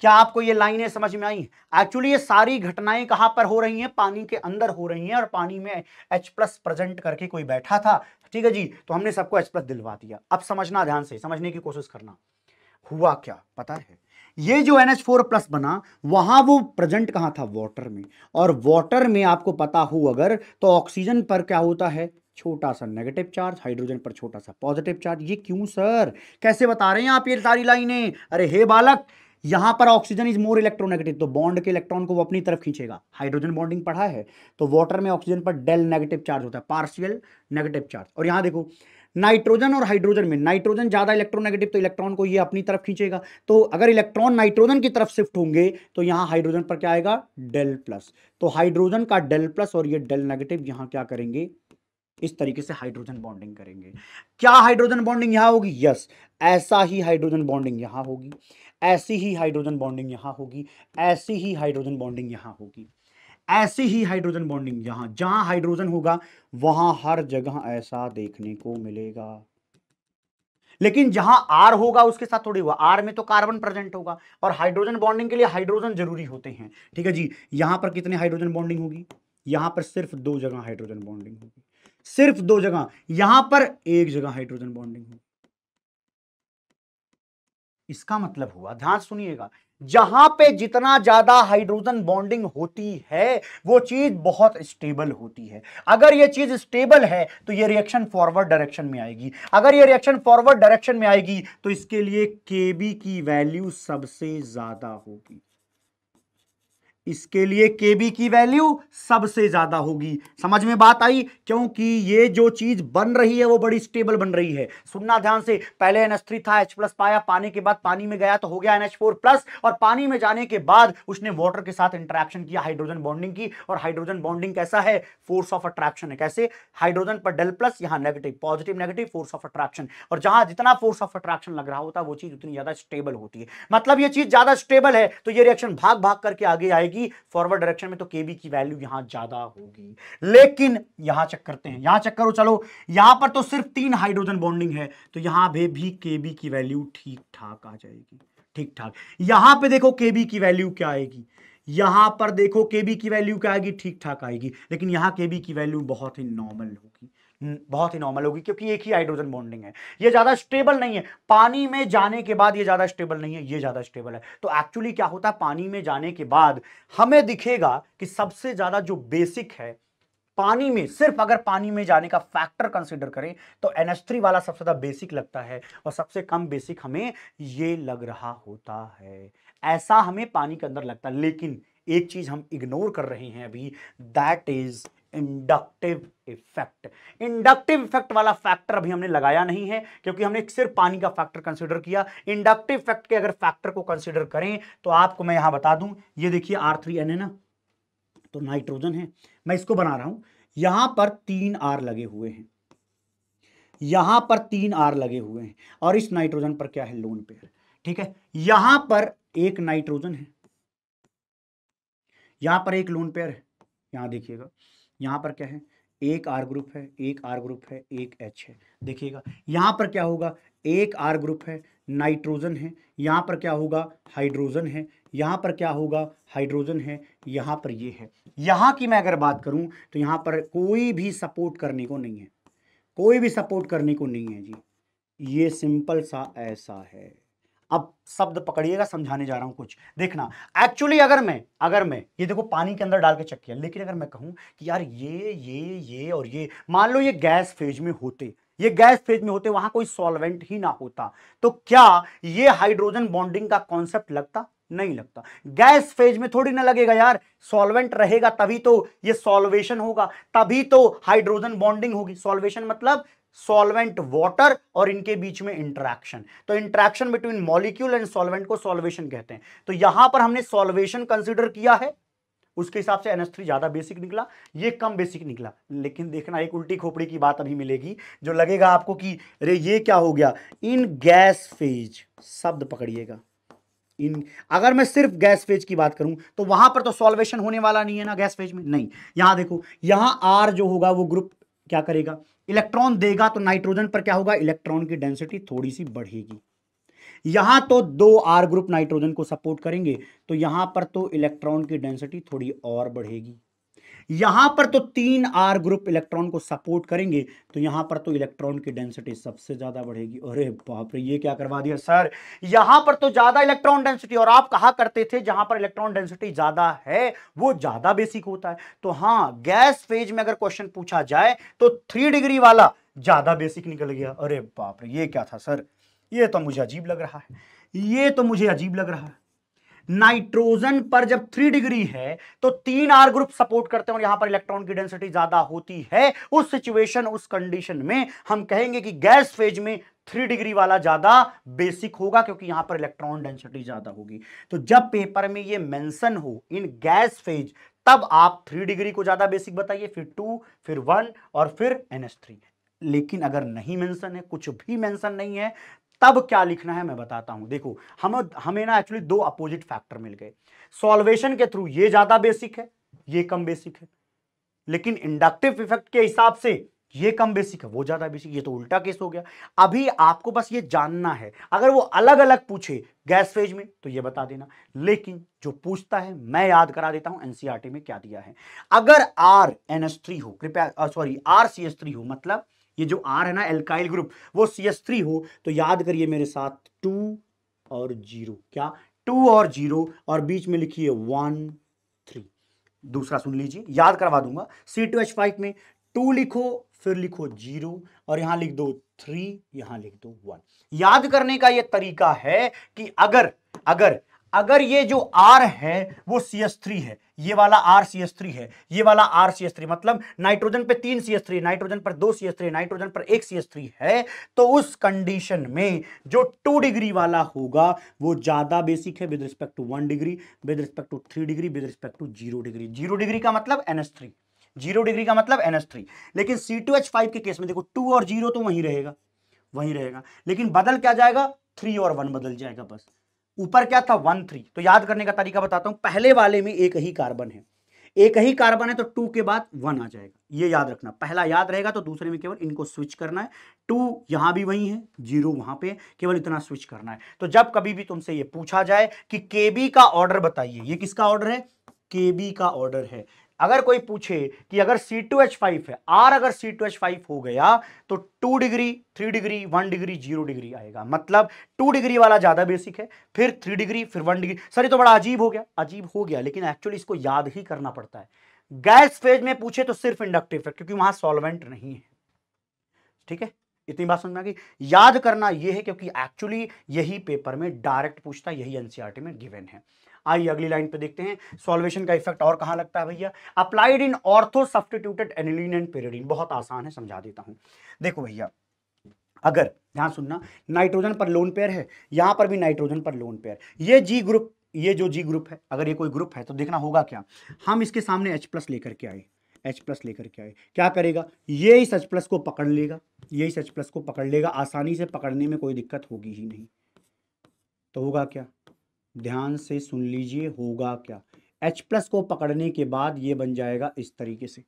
क्या आपको ये लाइनें समझ में आई एक्चुअली ये सारी घटनाएं कहाँ पर हो रही हैं पानी के अंदर हो रही हैं और पानी में H प्लस प्रेजेंट करके कोई बैठा था ठीक है जी तो हमने सबको H प्लस दिलवा दिया अब समझना ध्यान से समझने की कोशिश करना हुआ क्या पता है ये जो एन एच फोर प्लस बना वहां वो प्रेजेंट कहाँ था वॉटर में और वॉटर में आपको पता हो अगर तो ऑक्सीजन पर क्या होता है छोटा सा नेगेटिव चार्ज हाइड्रोजन पर छोटा सा पॉजिटिव चार्ज ये क्यों सर कैसे बता रहे हैं आप ये सारी लाइनें अरे हे बालक यहां पर ऑक्सीजन इज मोर इलेक्ट्रोनेगेटिव तो बॉन्ड के इलेक्ट्रॉन को वो अपनी तरफ खींचेगा हाइड्रोजन बॉन्डिंग पढ़ा है तो वाटर में ऑक्सीजन पर डेल नेगेटिव चार्ज होता है पार्शियल नेगेटिव चार्ज और यहां देखो नाइट्रोजन और हाइड्रोजन में नाइट्रोजन ज़्यादा इलेक्ट्रोनेगेटिव तो इलेक्ट्रॉन को ये अपनी तरफ खींचेगा तो अगर इलेक्ट्रॉन नाइट्रोजन की तरफ शिफ्ट होंगे तो यहां हाइड्रोजन पर क्या आएगा डेल प्लस तो हाइड्रोजन का डेल प्लस और ये डेल नेगेटिव यहां क्या करेंगे इस तरीके से हाइड्रोजन बॉन्डिंग करेंगे क्या हाइड्रोजन बॉन्डिंग यहां होगी यस ऐसा ही हाइड्रोजन बॉन्डिंग यहां होगी ऐसी ही हाइड्रोजन बॉन्डिंग यहां होगी ऐसी ही हाइड्रोजन बॉन्डिंग यहां होगी ऐसी ही हाइड्रोजन बॉन्डिंग यहां जहां हाइड्रोजन होगा वहां हर जगह ऐसा देखने को मिलेगा लेकिन जहां आर होगा उसके साथ थोड़ी हुआ आर में तो कार्बन प्रेजेंट होगा और हाइड्रोजन बॉन्डिंग के लिए हाइड्रोजन जरूरी होते हैं ठीक है जी यहां पर कितने हाइड्रोजन बॉन्डिंग होगी यहां पर सिर्फ दो जगह हाइड्रोजन बॉन्डिंग होगी सिर्फ दो जगह यहां पर एक जगह हाइड्रोजन बॉन्डिंग होगी इसका मतलब हुआ ध्यान सुनिएगा जहां पे जितना ज्यादा हाइड्रोजन बॉन्डिंग होती है वो चीज बहुत स्टेबल होती है अगर ये चीज स्टेबल है तो ये रिएक्शन फॉरवर्ड डायरेक्शन में आएगी अगर ये रिएक्शन फॉरवर्ड डायरेक्शन में आएगी तो इसके लिए केबी की वैल्यू सबसे ज्यादा होगी इसके लिए के बी की वैल्यू सबसे ज़्यादा होगी समझ में बात आई क्योंकि ये जो चीज़ बन रही है वो बड़ी स्टेबल बन रही है सुनना ध्यान से पहले एन था एच प्लस पाया पानी के बाद पानी में गया तो हो गया एन प्लस और पानी में जाने के बाद उसने वाटर के साथ इंट्रैक्शन किया हाइड्रोजन बॉन्डिंग की और हाइड्रोजन बॉन्डिंग कैसा है फोर्स ऑफ अट्रैक्शन है कैसे हाइड्रोजन पर डेल प्लस यहाँ negative positive negative force of attraction और जहां जितना फोर्स ऑफ अट्रैक्शन लग रहा होता है वो चीज़ उतनी ज़्यादा स्टेबल होती है मतलब ये चीज़ ज़्यादा स्टेबल है तो ये रिएक्शन भाग भाग करके आगे आएगी जाएगी फॉरवर्ड डायरेक्शन में तो के की वैल्यू यहां ज्यादा होगी लेकिन यहां चेक करते हैं यहां चेक करो चलो यहां पर तो सिर्फ तीन हाइड्रोजन बॉन्डिंग है तो यहां पे भी के की वैल्यू ठीक ठाक आ जाएगी ठीक ठाक यहां पर देखो के की वैल्यू क्या आएगी यहां पर देखो के की वैल्यू क्या आएगी ठीक ठाक आएगी लेकिन यहां के की वैल्यू बहुत ही नॉर्मल होगी बहुत ही नॉर्मल होगी क्योंकि एक ही हाइड्रोजन बॉन्डिंग है ये ज़्यादा स्टेबल नहीं है पानी में जाने के बाद ये ज़्यादा स्टेबल नहीं है ये ज़्यादा स्टेबल है तो एक्चुअली क्या होता है पानी में जाने के बाद हमें दिखेगा कि सबसे ज़्यादा जो बेसिक है पानी में सिर्फ अगर पानी में जाने का फैक्टर कंसिडर करें तो एन वाला सबसे ज़्यादा बेसिक लगता है और सबसे कम बेसिक हमें ये लग रहा होता है ऐसा हमें पानी के अंदर लगता है लेकिन एक चीज़ हम इग्नोर कर रहे हैं अभी that is inductive effect inductive effect वाला फैक्टर अभी हमने लगाया नहीं है क्योंकि हमने सिर्फ पानी का फैक्टर कंसिडर किया इंडक्टिव इफेक्ट के अगर फैक्टर को कंसिडर करें तो आपको मैं यहां बता दूं ये देखिए आर थ्री एन एन तो नाइट्रोजन है मैं इसको बना रहा हूं यहां पर तीन आर लगे हुए हैं यहां पर तीन आर लगे हुए हैं और इस नाइट्रोजन पर क्या है लोन पेयर ठीक है यहां पर एक नाइट्रोजन है यहां पर एक लोन पेयर है यहां देखिएगा यहाँ पर क्या है एक आर ग्रुप है एक आर ग्रुप है एक एच है देखिएगा यहाँ पर क्या होगा एक आर ग्रुप है नाइट्रोजन है यहाँ पर क्या होगा हाइड्रोजन है यहाँ पर क्या होगा हाइड्रोजन है यहाँ पर ये है यहाँ की मैं अगर बात करूँ तो यहाँ पर कोई भी सपोर्ट करने को नहीं है कोई भी सपोर्ट करने को नहीं है जी ये सिंपल सा ऐसा है अब शब्द पकड़िएगा समझाने जा रहा हूं कुछ देखना एक्चुअली अगर मैं अगर मैं ये देखो पानी के अंदर डाल के चेक किया लेकिन अगर मैं कहूं कि यार ये ये ये और ये मान लो ये गैस फेज में होते ये गैस फेज में होते वहां कोई सॉल्वेंट ही ना होता तो क्या ये हाइड्रोजन बॉन्डिंग का कॉन्सेप्ट लगता नहीं लगता गैस फेज में थोड़ी ना लगेगा यार सॉल्वेंट रहेगा तभी तो ये सॉल्वेशन होगा तभी तो हाइड्रोजन बॉन्डिंग होगी सॉल्वेशन मतलब सॉल्वेंट वाटर और इनके बीच में इंट्रैक्शन तो interaction between molecule and solvent को सॉल्वेशन कहते हैं तो यहां पर हमने सॉल्वेशन कंसिडर किया है उसके हिसाब से NH3 ज़्यादा बेसिक निकला ये कम बेसिक निकला लेकिन देखना एक उल्टी खोपड़ी की बात अभी मिलेगी जो लगेगा आपको कि अरे ये क्या हो गया इन गैस फेज शब्द पकड़िएगा इन अगर मैं सिर्फ गैस फेज की बात करूं तो वहां पर तो सॉल्वेशन होने वाला नहीं है ना गैस फेज में नहीं यहां देखो यहां आर जो होगा वो ग्रुप क्या करेगा इलेक्ट्रॉन देगा तो नाइट्रोजन पर क्या होगा इलेक्ट्रॉन की डेंसिटी थोड़ी सी बढ़ेगी यहां तो दो आर ग्रुप नाइट्रोजन को सपोर्ट करेंगे तो यहां पर तो इलेक्ट्रॉन की डेंसिटी थोड़ी और बढ़ेगी यहां पर तो तीन आर ग्रुप इलेक्ट्रॉन को सपोर्ट करेंगे तो यहां पर तो इलेक्ट्रॉन की डेंसिटी सबसे ज्यादा बढ़ेगी अरे बाप रे ये क्या करवा दिया सर यहां पर तो ज्यादा इलेक्ट्रॉन डेंसिटी और आप कहा करते थे जहां पर इलेक्ट्रॉन डेंसिटी ज्यादा है वो ज्यादा बेसिक होता है तो हाँ गैस फेज में अगर क्वेश्चन पूछा जाए तो थ्री डिग्री वाला ज्यादा बेसिक निकल गया अरे बाप रे ये क्या था सर ये तो मुझे अजीब लग रहा है ये तो मुझे अजीब लग रहा है नाइट्रोजन पर जब थ्री डिग्री है तो तीन आर ग्रुप सपोर्ट करते हैं और यहां पर इलेक्ट्रॉन की डेंसिटी ज्यादा होती है उस सिचुएशन उस कंडीशन में हम कहेंगे कि गैस फेज में थ्री डिग्री वाला ज्यादा बेसिक होगा क्योंकि यहां पर इलेक्ट्रॉन डेंसिटी ज्यादा होगी तो जब पेपर में ये मेंशन हो इन गैस फेज तब आप थ्री डिग्री को ज्यादा बेसिक बताइए फिर टू फिर वन और फिर एन लेकिन अगर नहीं मेंशन है कुछ भी मेंशन नहीं है तब क्या लिखना है मैं बताता हूं देखो हम हमें ना एक्चुअली दो अपोजिट फैक्टर मिल गए सॉल्वेशन के थ्रू ये ज्यादा बेसिक है ये कम बेसिक है लेकिन इंडक्टिव इफेक्ट के हिसाब से ये कम बेसिक है वो ज्यादा बेसिक ये तो उल्टा केस हो गया अभी आपको बस ये जानना है अगर वो अलग अलग पूछे गैस फेज में तो ये बता देना लेकिन जो पूछता है मैं याद करा देता हूं एनसीआरटी e में क्या दिया है अगर आर एन एस थ्री हो कृपया sorry R C S three हो मतलब ये जो आर है ना एल्काइल ग्रुप वो सी एस थ्री हो तो याद करिए मेरे साथ टू और जीरो क्या टू और जीरो और बीच में लिखिए वन थ्री दूसरा सुन लीजिए याद करवा दूंगा सी टू एच फाइव में टू लिखो फिर लिखो जीरो और यहां लिख दो थ्री यहां लिख दो वन याद करने का ये तरीका है कि अगर अगर अगर ये जो आर है वो सी एस थ्री है ये वाला आर सी एस थ्री है ये वाला आर सी एस थ्री मतलब नाइट्रोजन पे तीन सी एस थ्री नाइट्रोजन पर दो सी एस थ्री नाइट्रोजन पर एक सी एस थ्री है तो उस कंडीशन में जो टू डिग्री वाला होगा वो ज़्यादा बेसिक है with respect to one degree with respect to three degree with respect to zero degree zero degree का मतलब N S three zero degree का मतलब एन एस थ्री लेकिन सी टू एच फाइव के केस में देखो to और zero तो वही रहेगा वही रहेगा लेकिन बदल क्या जाएगा थ्री और वन बदल जाएगा बस ऊपर क्या था वन थ्री तो याद करने का तरीका बताता हूं पहले वाले में एक ही कार्बन है एक ही कार्बन है तो टू के बाद वन आ जाएगा ये याद रखना पहला याद रहेगा तो दूसरे में केवल इनको स्विच करना है टू यहां भी वही है जीरो वहां पे केवल इतना स्विच करना है तो जब कभी भी तुमसे ये पूछा जाए कि के का ऑर्डर बताइए ये किसका ऑर्डर है के का ऑर्डर है अगर कोई पूछे कि अगर C2H5 है R अगर C2H5 हो गया तो 2 डिग्री 3 डिग्री 1 डिग्री 0 डिग्री आएगा मतलब 2 डिग्री वाला ज़्यादा बेसिक है फिर 3 डिग्री फिर 1 डिग्री सर ये तो बड़ा अजीब हो गया अजीब हो गया लेकिन एक्चुअली इसको याद ही करना पड़ता है गैस फेज में पूछे तो सिर्फ इंडक्टिव है क्योंकि वहां सॉल्वेंट नहीं है ठीक है इतनी बात समझ में आ गई याद करना यह है क्योंकि एक्चुअली यही पेपर में डायरेक्ट पूछता यही एनसीआरटी e में गिवन है आइए अगली लाइन पे देखते हैं सॉल्वेशन का इफेक्ट और कहाँ लगता है भैया applied in ortho substituted aniline and pyridine बहुत आसान है समझा देता हूँ देखो भैया अगर ध्यान सुनना नाइट्रोजन पर लोन पेयर है यहाँ पर भी नाइट्रोजन पर लोन पेयर ये जी ग्रुप ये जो जी ग्रुप है अगर ये कोई ग्रुप है तो देखना होगा क्या हम इसके सामने एच प्लस लेकर के आए एच प्लस लेकर के आए क्या करेगा ये इस एच प्लस को पकड़ लेगा ये इस एच प्लस को पकड़ लेगा आसानी से पकड़ने में कोई दिक्कत होगी ही नहीं तो होगा क्या ध्यान से सुन लीजिए होगा क्या एच प्लस को पकड़ने के बाद ये बन जाएगा इस तरीके से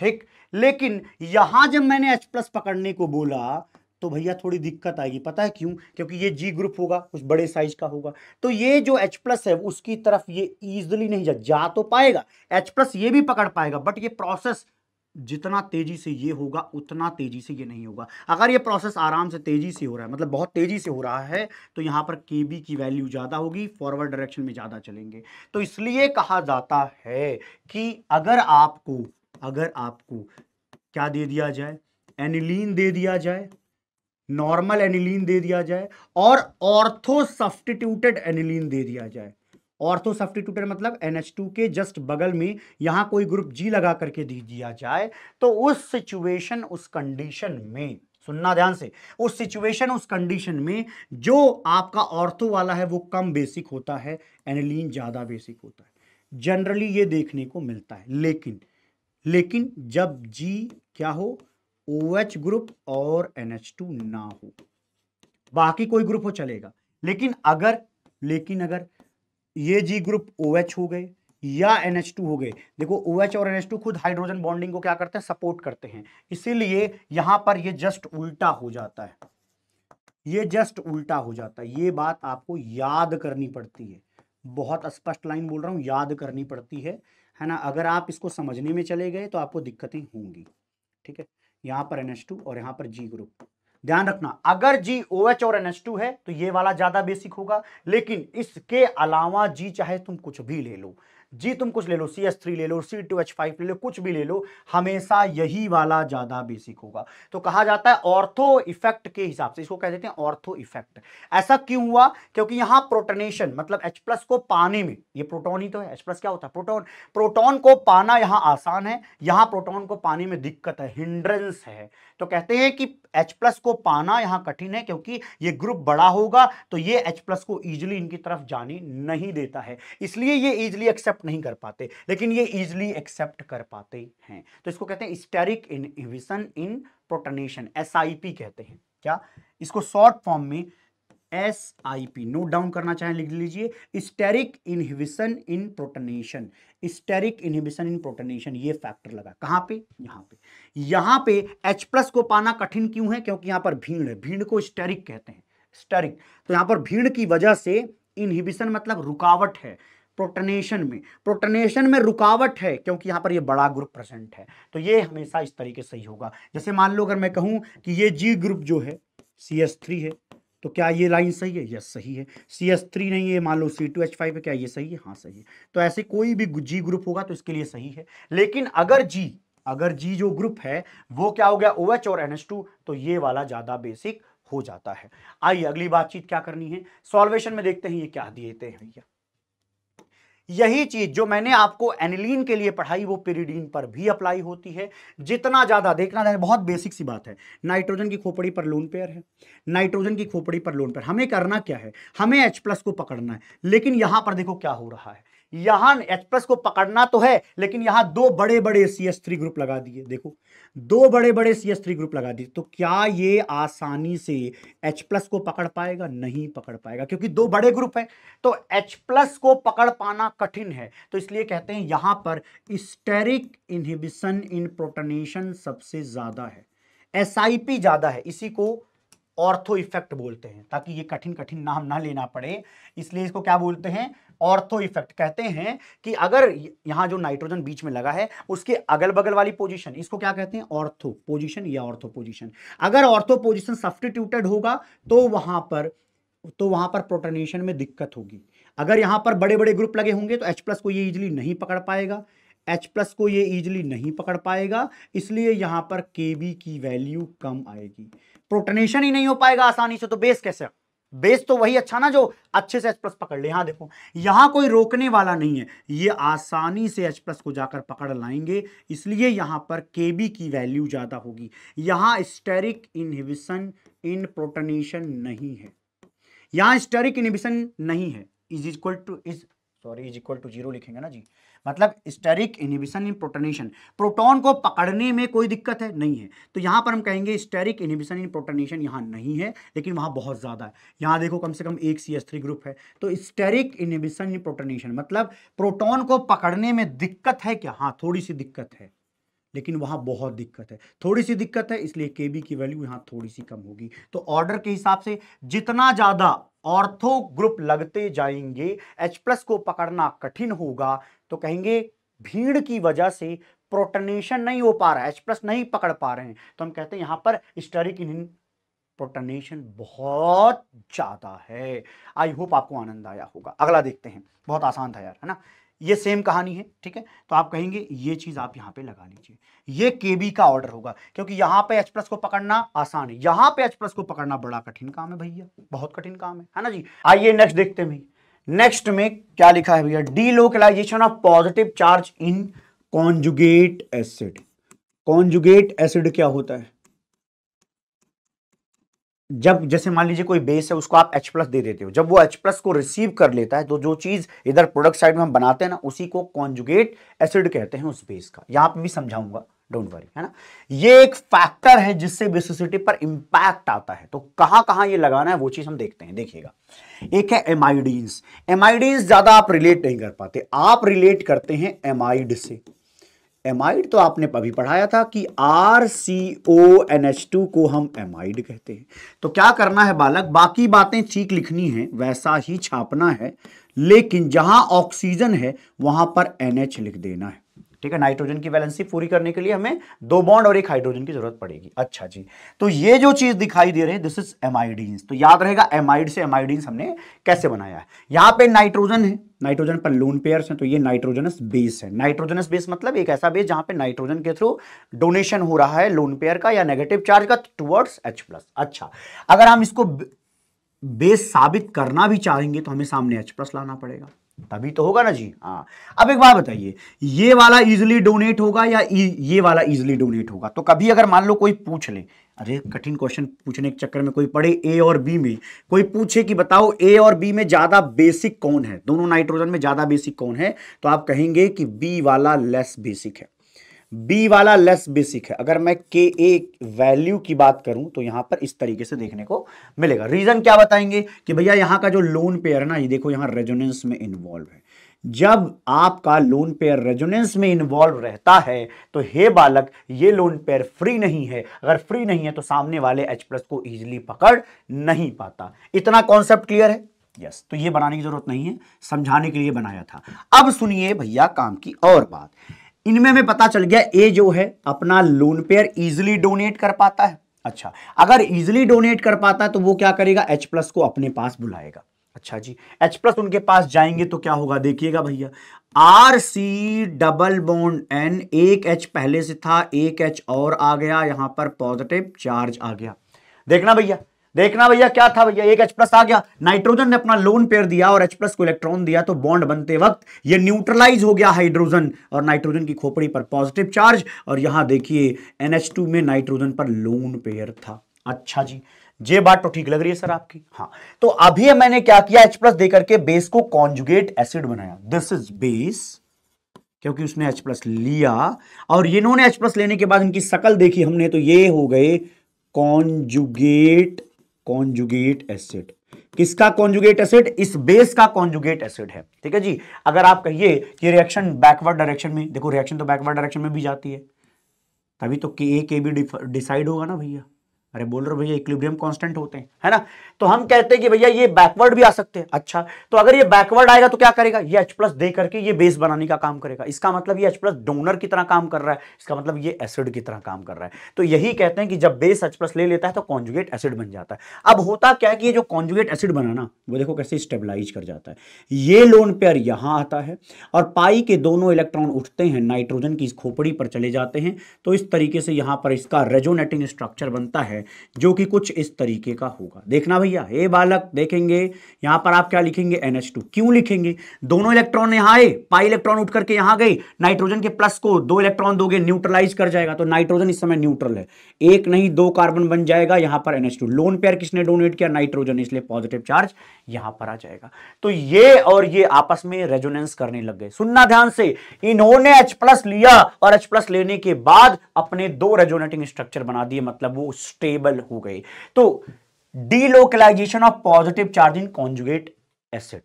ठीक लेकिन यहां जब मैंने एच प्लस पकड़ने को बोला तो भैया थोड़ी दिक्कत आएगी पता है क्यों क्योंकि ये जी ग्रुप होगा कुछ बड़े साइज का होगा तो ये जो एच प्लस है उसकी तरफ ये इजिली नहीं जा, जा तो पाएगा एच प्लस ये भी पकड़ पाएगा बट ये प्रोसेस जितना तेजी से ये होगा उतना तेजी से ये नहीं होगा अगर ये प्रोसेस आराम से तेजी से हो रहा है मतलब बहुत तेजी से हो रहा है तो यहाँ पर के बी की वैल्यू ज़्यादा होगी फॉरवर्ड डायरेक्शन में ज़्यादा चलेंगे तो इसलिए कहा जाता है कि अगर आपको अगर आपको क्या दे दिया जाए एनिलीन दे दिया जाए नॉर्मल एनिलीन दे दिया जाए और ऑर्थो सब्सटीट्यूटेड एनिलीन दे दिया जाए ऑर्थो सब्सटीट्यूटर मतलब एन के जस्ट बगल में यहाँ कोई ग्रुप जी लगा करके दे दिया जाए तो उस सिचुएशन उस कंडीशन में सुनना ध्यान से उस सिचुएशन उस कंडीशन में जो आपका ऑर्थो वाला है वो कम बेसिक होता है एनिलीन ज़्यादा बेसिक होता है जनरली ये देखने को मिलता है लेकिन लेकिन जब जी क्या हो ओ OH ग्रुप और एन ना हो बाकी कोई ग्रुप हो चलेगा लेकिन अगर लेकिन अगर ये जी ग्रुप ओ OH हो गए या एन हो गए देखो ओ OH और एन खुद हाइड्रोजन बॉन्डिंग को क्या करते हैं सपोर्ट करते हैं इसीलिए यहां पर ये जस्ट उल्टा हो जाता है ये जस्ट उल्टा हो जाता है ये बात आपको याद करनी पड़ती है बहुत स्पष्ट लाइन बोल रहा हूं याद करनी पड़ती है है ना अगर आप इसको समझने में चले गए तो आपको दिक्कतें होंगी ठीक है यहां पर एन और यहां पर जी ग्रुप ध्यान रखना अगर जी ओ एच और एन एच टू है तो ये वाला ज़्यादा बेसिक होगा लेकिन इसके अलावा जी चाहे तुम कुछ भी ले लो जी तुम कुछ ले लो सी एस थ्री ले लो सी टू एच फाइव ले लो कुछ भी ले लो हमेशा यही वाला ज़्यादा बेसिक होगा तो कहा जाता है ऑर्थो इफेक्ट के हिसाब से इसको कह देते हैं ऑर्थो इफेक्ट ऐसा क्यों हुआ क्योंकि यहां प्रोटोनेशन मतलब एच प्लस को पाने में ये प्रोटोन ही तो है एच प्लस क्या होता है प्रोटोन प्रोटोन को पाना यहां आसान है यहां प्रोटोन को पाने में दिक्कत है हिंड्रेंस है तो कहते हैं कि एच प्लस को पाना यहां कठिन है क्योंकि ये ग्रुप बड़ा होगा तो ये एच प्लस को इजिली इनकी तरफ जाने नहीं देता है इसलिए ये इजिली एक्सेप्ट नहीं कर पाते लेकिन ये इजिली एक्सेप्ट कर पाते हैं तो इसको कहते हैं स्टेरिक इनहिबिशन इन प्रोटोनेशन एस कहते हैं क्या इसको शॉर्ट फॉर्म में S I P note down करना चाहें लिख लीजिए steric inhibition in protonation steric inhibition in protonation ये फैक्टर लगा कहाँ पे यहाँ पे यहाँ पे H प्लस को पाना कठिन क्यों है क्योंकि यहाँ पर भीड़ है भीड़ को स्टेरिक कहते हैं स्टेरिक तो यहाँ पर भीड़ की वजह से इनहिबिशन मतलब रुकावट है प्रोटनेशन में प्रोटनेशन में रुकावट है क्योंकि यहाँ पर ये बड़ा ग्रुप प्रेजेंट है तो ये हमेशा इस तरीके से ही होगा जैसे मान लो अगर मैं कहूँ कि ये जी ग्रुप जो है सी एस थ्री है तो क्या ये लाइन सही है यस सही है सी एस थ्री नहीं है मान लो सी टू एच फाइव है क्या ये सही है हाँ सही है तो ऐसे कोई भी जी ग्रुप होगा तो इसके लिए सही है लेकिन अगर जी अगर जी जो ग्रुप है वो क्या हो गया ओ OH और टू तो ये वाला ज़्यादा बेसिक हो जाता है आइए अगली बातचीत क्या करनी है सॉल्वेशन में देखते हैं ये क्या दिए थे भैया यही चीज जो मैंने आपको एनिलीन के लिए पढ़ाई वो पेरिडीन पर भी अप्लाई होती है जितना ज्यादा देखना जाए बहुत बेसिक सी बात है नाइट्रोजन की खोपड़ी पर लोन पेयर है नाइट्रोजन की खोपड़ी पर लोन पेयर हमें करना क्या है हमें एच प्लस को पकड़ना है लेकिन यहां पर देखो क्या हो रहा है यहां एच प्लस को पकड़ना तो है लेकिन यहां दो बड़े बड़े सी एस थ्री ग्रुप लगा दिए देखो दो बड़े बड़े सी एस थ्री ग्रुप लगा दिए तो क्या ये आसानी से H प्लस को पकड़ पाएगा नहीं पकड़ पाएगा क्योंकि दो बड़े ग्रुप हैं तो H प्लस को पकड़ पाना कठिन है तो इसलिए कहते हैं यहां पर स्टेरिक इनहिबिशन इन प्रोटोनेशन सबसे ज़्यादा है एस ज़्यादा है इसी को ऑर्थो इफेक्ट बोलते हैं ताकि ये कठिन कठिन नाम ना लेना पड़े इसलिए इसको क्या बोलते हैं ऑर्थो इफेक्ट कहते हैं कि अगर यहाँ जो नाइट्रोजन बीच में लगा है उसके अगल बगल वाली पोजीशन इसको क्या कहते हैं ऑर्थो पोजीशन या ऑर्थो पोजीशन अगर ऑर्थो पोजीशन सब्सटीट्यूटेड होगा तो वहाँ पर तो वहाँ पर प्रोटोनेशन में दिक्कत होगी अगर यहाँ पर बड़े बड़े ग्रुप लगे होंगे तो H प्लस को ये इजिली नहीं पकड़ पाएगा एच प्लस को ये ईजिली नहीं पकड़ पाएगा इसलिए यहाँ पर के बी की वैल्यू कम आएगी प्रोटनेशन ही नहीं हो पाएगा आसानी से तो बेस कैसे बेस तो वही अच्छा ना जो अच्छे से एच प्लस पकड़ ले यहां देखो यहां कोई रोकने वाला नहीं है ये आसानी से एच प्लस को जाकर पकड़ लाएंगे इसलिए यहां पर के बी की वैल्यू ज़्यादा होगी यहाँ स्टेरिक इनहिबिशन इन प्रोटोनेशन नहीं है यहां स्टेरिक इनहिबिशन नहीं है is equal to is sorry is equal to zero लिखेंगे ना जी मतलब steric inhibition in protonation proton को पकड़ने में कोई दिक्कत है नहीं है तो यहाँ पर हम कहेंगे स्टेरिक इनिबिशन इन प्रोटोनेशन यहाँ नहीं है लेकिन वहाँ बहुत ज़्यादा है यहाँ देखो कम से कम एक सी एस थ्री ग्रुप है तो स्टेरिक इनिबिशन इन प्रोटोनेशन मतलब प्रोटोन को पकड़ने में दिक्कत है क्या हाँ थोड़ी सी दिक्कत है लेकिन वहां बहुत दिक्कत है थोड़ी सी दिक्कत है इसलिए के बी की वैल्यू यहां थोड़ी सी कम होगी तो ऑर्डर के हिसाब से जितना ज़्यादा ऑर्थो ग्रुप लगते जाएंगे H प्लस को पकड़ना कठिन होगा तो कहेंगे भीड़ की वजह से प्रोटनेशन नहीं हो पा रहा है एच प्लस नहीं पकड़ पा रहे हैं तो हम कहते हैं यहां पर स्टरिक इन प्रोटनेशन बहुत ज़्यादा है आई होप आपको आनंद आया होगा अगला देखते हैं बहुत आसान था यार है ना ये सेम कहानी है ठीक है तो आप कहेंगे ये चीज़ आप यहाँ पे लगा लीजिए ये के बी का ऑर्डर होगा क्योंकि यहाँ पे एच प्लस को पकड़ना आसान है यहाँ पे एच प्लस को पकड़ना बड़ा कठिन काम है भैया बहुत कठिन काम है है ना जी आइए नेक्स्ट देखते हैं भैया नेक्स्ट में क्या लिखा है भैया delocalization of positive charge in conjugate acid conjugate acid क्या होता है जब जैसे मान लीजिए कोई बेस है उसको आप H प्लस दे देते हो जब वो H प्लस को रिसीव कर लेता है तो जो चीज इधर प्रोडक्ट साइड में हम बनाते हैं ना उसी को कॉन्जुगेट एसिड कहते हैं उस बेस का यहां पर भी समझाऊंगा डोंट वरी है ना ये एक फैक्टर है जिससे बेसिसिटी पर इंपैक्ट आता है तो कहां कहां ये लगाना है वो चीज़ हम देखते हैं देखिएगा एक है एमाइडीन्स एमाइडीन्स ज़्यादा आप रिलेट नहीं कर पाते आप रिलेट करते हैं एमआईड से एमआईड तो आपने अभी पढ़ाया था कि R C O N H two को हम एमआईड कहते हैं तो क्या करना है बालक बाकी बातें ठीक लिखनी है वैसा ही छापना है लेकिन जहां ऑक्सीजन है वहां पर एनएच लिख देना है ठीक है नाइट्रोजन की वैलेंसी पूरी करने के लिए हमें दो बॉन्ड और एक हाइड्रोजन की जरूरत पड़ेगी अच्छा जी तो ये जो चीज दिखाई दे रहे हैं दिस इज एमआईडीन्स तो याद रहेगा एमआईड से एमआईडीन्स हमने कैसे बनाया है यहाँ पे नाइट्रोजन है नाइट्रोजन पर लोन पेयर हैं तो ये नाइट्रोजनस बेस है नाइट्रोजनस बेस मतलब एक ऐसा बेस जहां पे नाइट्रोजन के थ्रू डोनेशन हो रहा है लोन पेयर का या नेगेटिव चार्ज का टुवर्ड्स एच प्लस अच्छा अगर हम इसको बेस साबित करना भी चाहेंगे तो हमें सामने एच प्लस लाना पड़ेगा तभी तो होगा ना जी हाँ अब एक बात बताइए ये वाला इजिली डोनेट होगा या ये वाला इजिली डोनेट होगा तो कभी अगर मान लो कोई पूछ ले अरे कठिन क्वेश्चन पूछने के चक्कर में कोई पढ़े ए और बी में कोई पूछे कि बताओ ए और बी में ज़्यादा बेसिक कौन है दोनों नाइट्रोजन में ज़्यादा बेसिक कौन है तो आप कहेंगे कि बी वाला लेस बेसिक है बी वाला लेस बेसिक है अगर मैं के ए वैल्यू की बात करूं तो यहां पर इस तरीके से देखने को मिलेगा रीजन क्या बताएंगे कि भैया यहां का जो लोन पेयर ना ये देखो यहां रेजोनेंस में इन्वॉल्व है जब आपका लोन पेयर रेजोनेंस में इन्वॉल्व रहता है तो हे बालक ये लोन पेयर फ्री नहीं है अगर फ्री नहीं है तो सामने वाले एच प्लस को इजिली पकड़ नहीं पाता इतना कॉन्सेप्ट क्लियर है यस तो ये बनाने की जरूरत नहीं है समझाने के लिए बनाया था अब सुनिए भैया काम की और बात इनमें हमें पता चल गया ए जो है अपना लोन पेयर इजिली डोनेट कर पाता है अच्छा अगर इजिली डोनेट कर पाता है तो वो क्या करेगा एच प्लस को अपने पास बुलाएगा अच्छा जी एच प्लस उनके पास जाएंगे तो क्या होगा देखिएगा भैया R C double bond N एक एच पहले से था एक एच और आ गया यहां पर पॉजिटिव चार्ज आ गया देखना भैया देखना भैया क्या था भैया एक H प्लस आ गया नाइट्रोजन ने अपना लोन पेयर दिया और H प्लस को इलेक्ट्रॉन दिया तो बॉन्ड बनते वक्त ये न्यूट्रलाइज हो गया हाइड्रोजन और नाइट्रोजन की खोपड़ी पर पॉजिटिव चार्ज और यहां देखिए टू में नाइट्रोजन पर लोन पेयर था अच्छा जी ये बात तो ठीक लग रही है सर आपकी हाँ तो अभी मैंने क्या किया एच प्लस देकर के बेस को कॉन्जुगेट एसिड बनाया दिस इज बेस क्योंकि उसने एच प्लस लिया और इन्होंने एच प्लस लेने के बाद इनकी शकल देखी हमने तो ये हो गए कॉन्जुगेट कॉन्जुगेट एसिड किसका कॉन्जुगेट एसिड इस बेस का कॉन्जुगेट एसिड है ठीक है जी अगर आप कहिए कि रिएक्शन बैकवर्ड डायरेक्शन में देखो रिएक्शन तो बैकवर्ड डायरेक्शन में भी जाती है तभी तो के ए के बी डिसाइड होगा ना भैया अरे बोल रहे भैया इक्विब्रियम कांस्टेंट होते हैं है ना तो हम कहते हैं कि भैया ये बैकवर्ड भी आ सकते हैं अच्छा तो अगर ये बैकवर्ड आएगा तो क्या करेगा ये H प्लस दे करके ये बेस बनाने का काम करेगा इसका मतलब ये H प्लस डोनर की तरह काम कर रहा है इसका मतलब ये एसिड की तरह काम कर रहा है तो यही कहते हैं कि जब बेस एच प्लस ले लेता है तो कॉन्जुगेट एसिड बन जाता है अब होता क्या है कि ये जो कॉन्जुगेट एसिड बनाना वो देखो कैसे स्टेबलाइज कर जाता है ये लोन पेयर यहाँ आता है और पाई के दोनों इलेक्ट्रॉन उठते हैं नाइट्रोजन की इस खोपड़ी पर चले जाते हैं तो इस तरीके से यहाँ पर इसका रेजोनेटिंग स्ट्रक्चर बनता है है जो कि कुछ इस तरीके का होगा देखना भैया हे बालक देखेंगे यहां पर आप क्या लिखेंगे एन क्यों लिखेंगे दोनों इलेक्ट्रॉन यहां आए पाई इलेक्ट्रॉन उठ करके यहां गए नाइट्रोजन के प्लस को दो इलेक्ट्रॉन दोगे न्यूट्रलाइज कर जाएगा तो नाइट्रोजन इस समय न्यूट्रल है एक नहीं दो कार्बन बन जाएगा यहां पर एनएच लोन पेयर किसने डोनेट किया नाइट्रोजन इसलिए पॉजिटिव चार्ज यहां पर आ जाएगा तो ये और ये आपस में रेजोनेंस करने लग गए सुनना ध्यान से इन्होंने एच प्लस लिया और एच प्लस लेने के बाद अपने दो रेजोनेटिंग स्ट्रक्चर बना दिए मतलब वो स्टे स्टेबल हो गए तो delocalization of positive charge in conjugate acid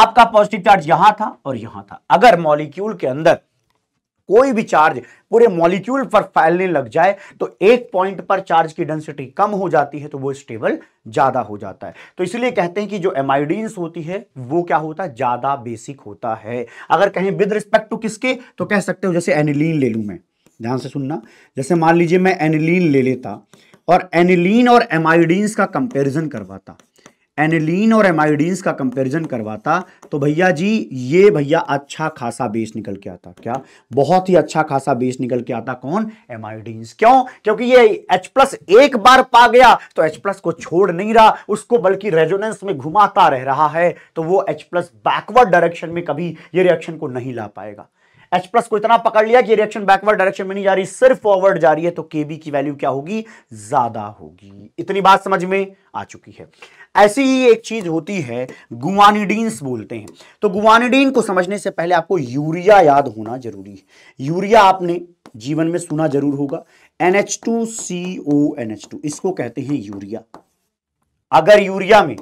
आपका पॉजिटिव चार्ज यहां था और यहां था अगर मॉलिक्यूल के अंदर कोई भी चार्ज पूरे मॉलिक्यूल पर फैलने लग जाए तो एक पॉइंट पर चार्ज की डेंसिटी कम हो जाती है तो वो स्टेबल ज्यादा हो जाता है तो इसलिए कहते हैं कि जो एमाइडीन्स होती है वो क्या होता है ज्यादा बेसिक होता है अगर कहें विद रिस्पेक्ट टू किसके तो कह सकते हो जैसे एनिलीन ले लू मैं ध्यान से सुनना जैसे मान लीजिए मैं एनिलीन ले लेता ले और एनिलीन और एमाइडीन्स का कंपेरिजन करवाता एनिलीन और एमाइडीन्स का कंपेरिजन करवाता तो भैया जी ये भैया अच्छा खासा बेस निकल के आता क्या बहुत ही अच्छा खासा बेस निकल के आता कौन एमाइडीन्स क्यों क्योंकि ये H प्लस एक बार पा गया तो H प्लस को छोड़ नहीं रहा उसको बल्कि रेजोनेंस में घुमाता रह रहा है तो वो H प्लस बैकवर्ड डायरेक्शन में कभी ये रिएक्शन को नहीं ला पाएगा एच प्लस को इतना पकड़ लिया कि रिएक्शन बैकवर्ड डायरेक्शन में नहीं जा रही सिर्फ फॉरवर्ड जा रही है तो केबी की वैल्यू क्या होगी ज्यादा होगी इतनी बात समझ में आ चुकी है ऐसी ही एक चीज होती है गुआनिडीन्स बोलते हैं तो गुआनिडीन को समझने से पहले आपको यूरिया याद होना जरूरी है यूरिया आपने जीवन में सुना जरूर होगा NH2CONH2 इसको कहते हैं यूरिया अगर यूरिया में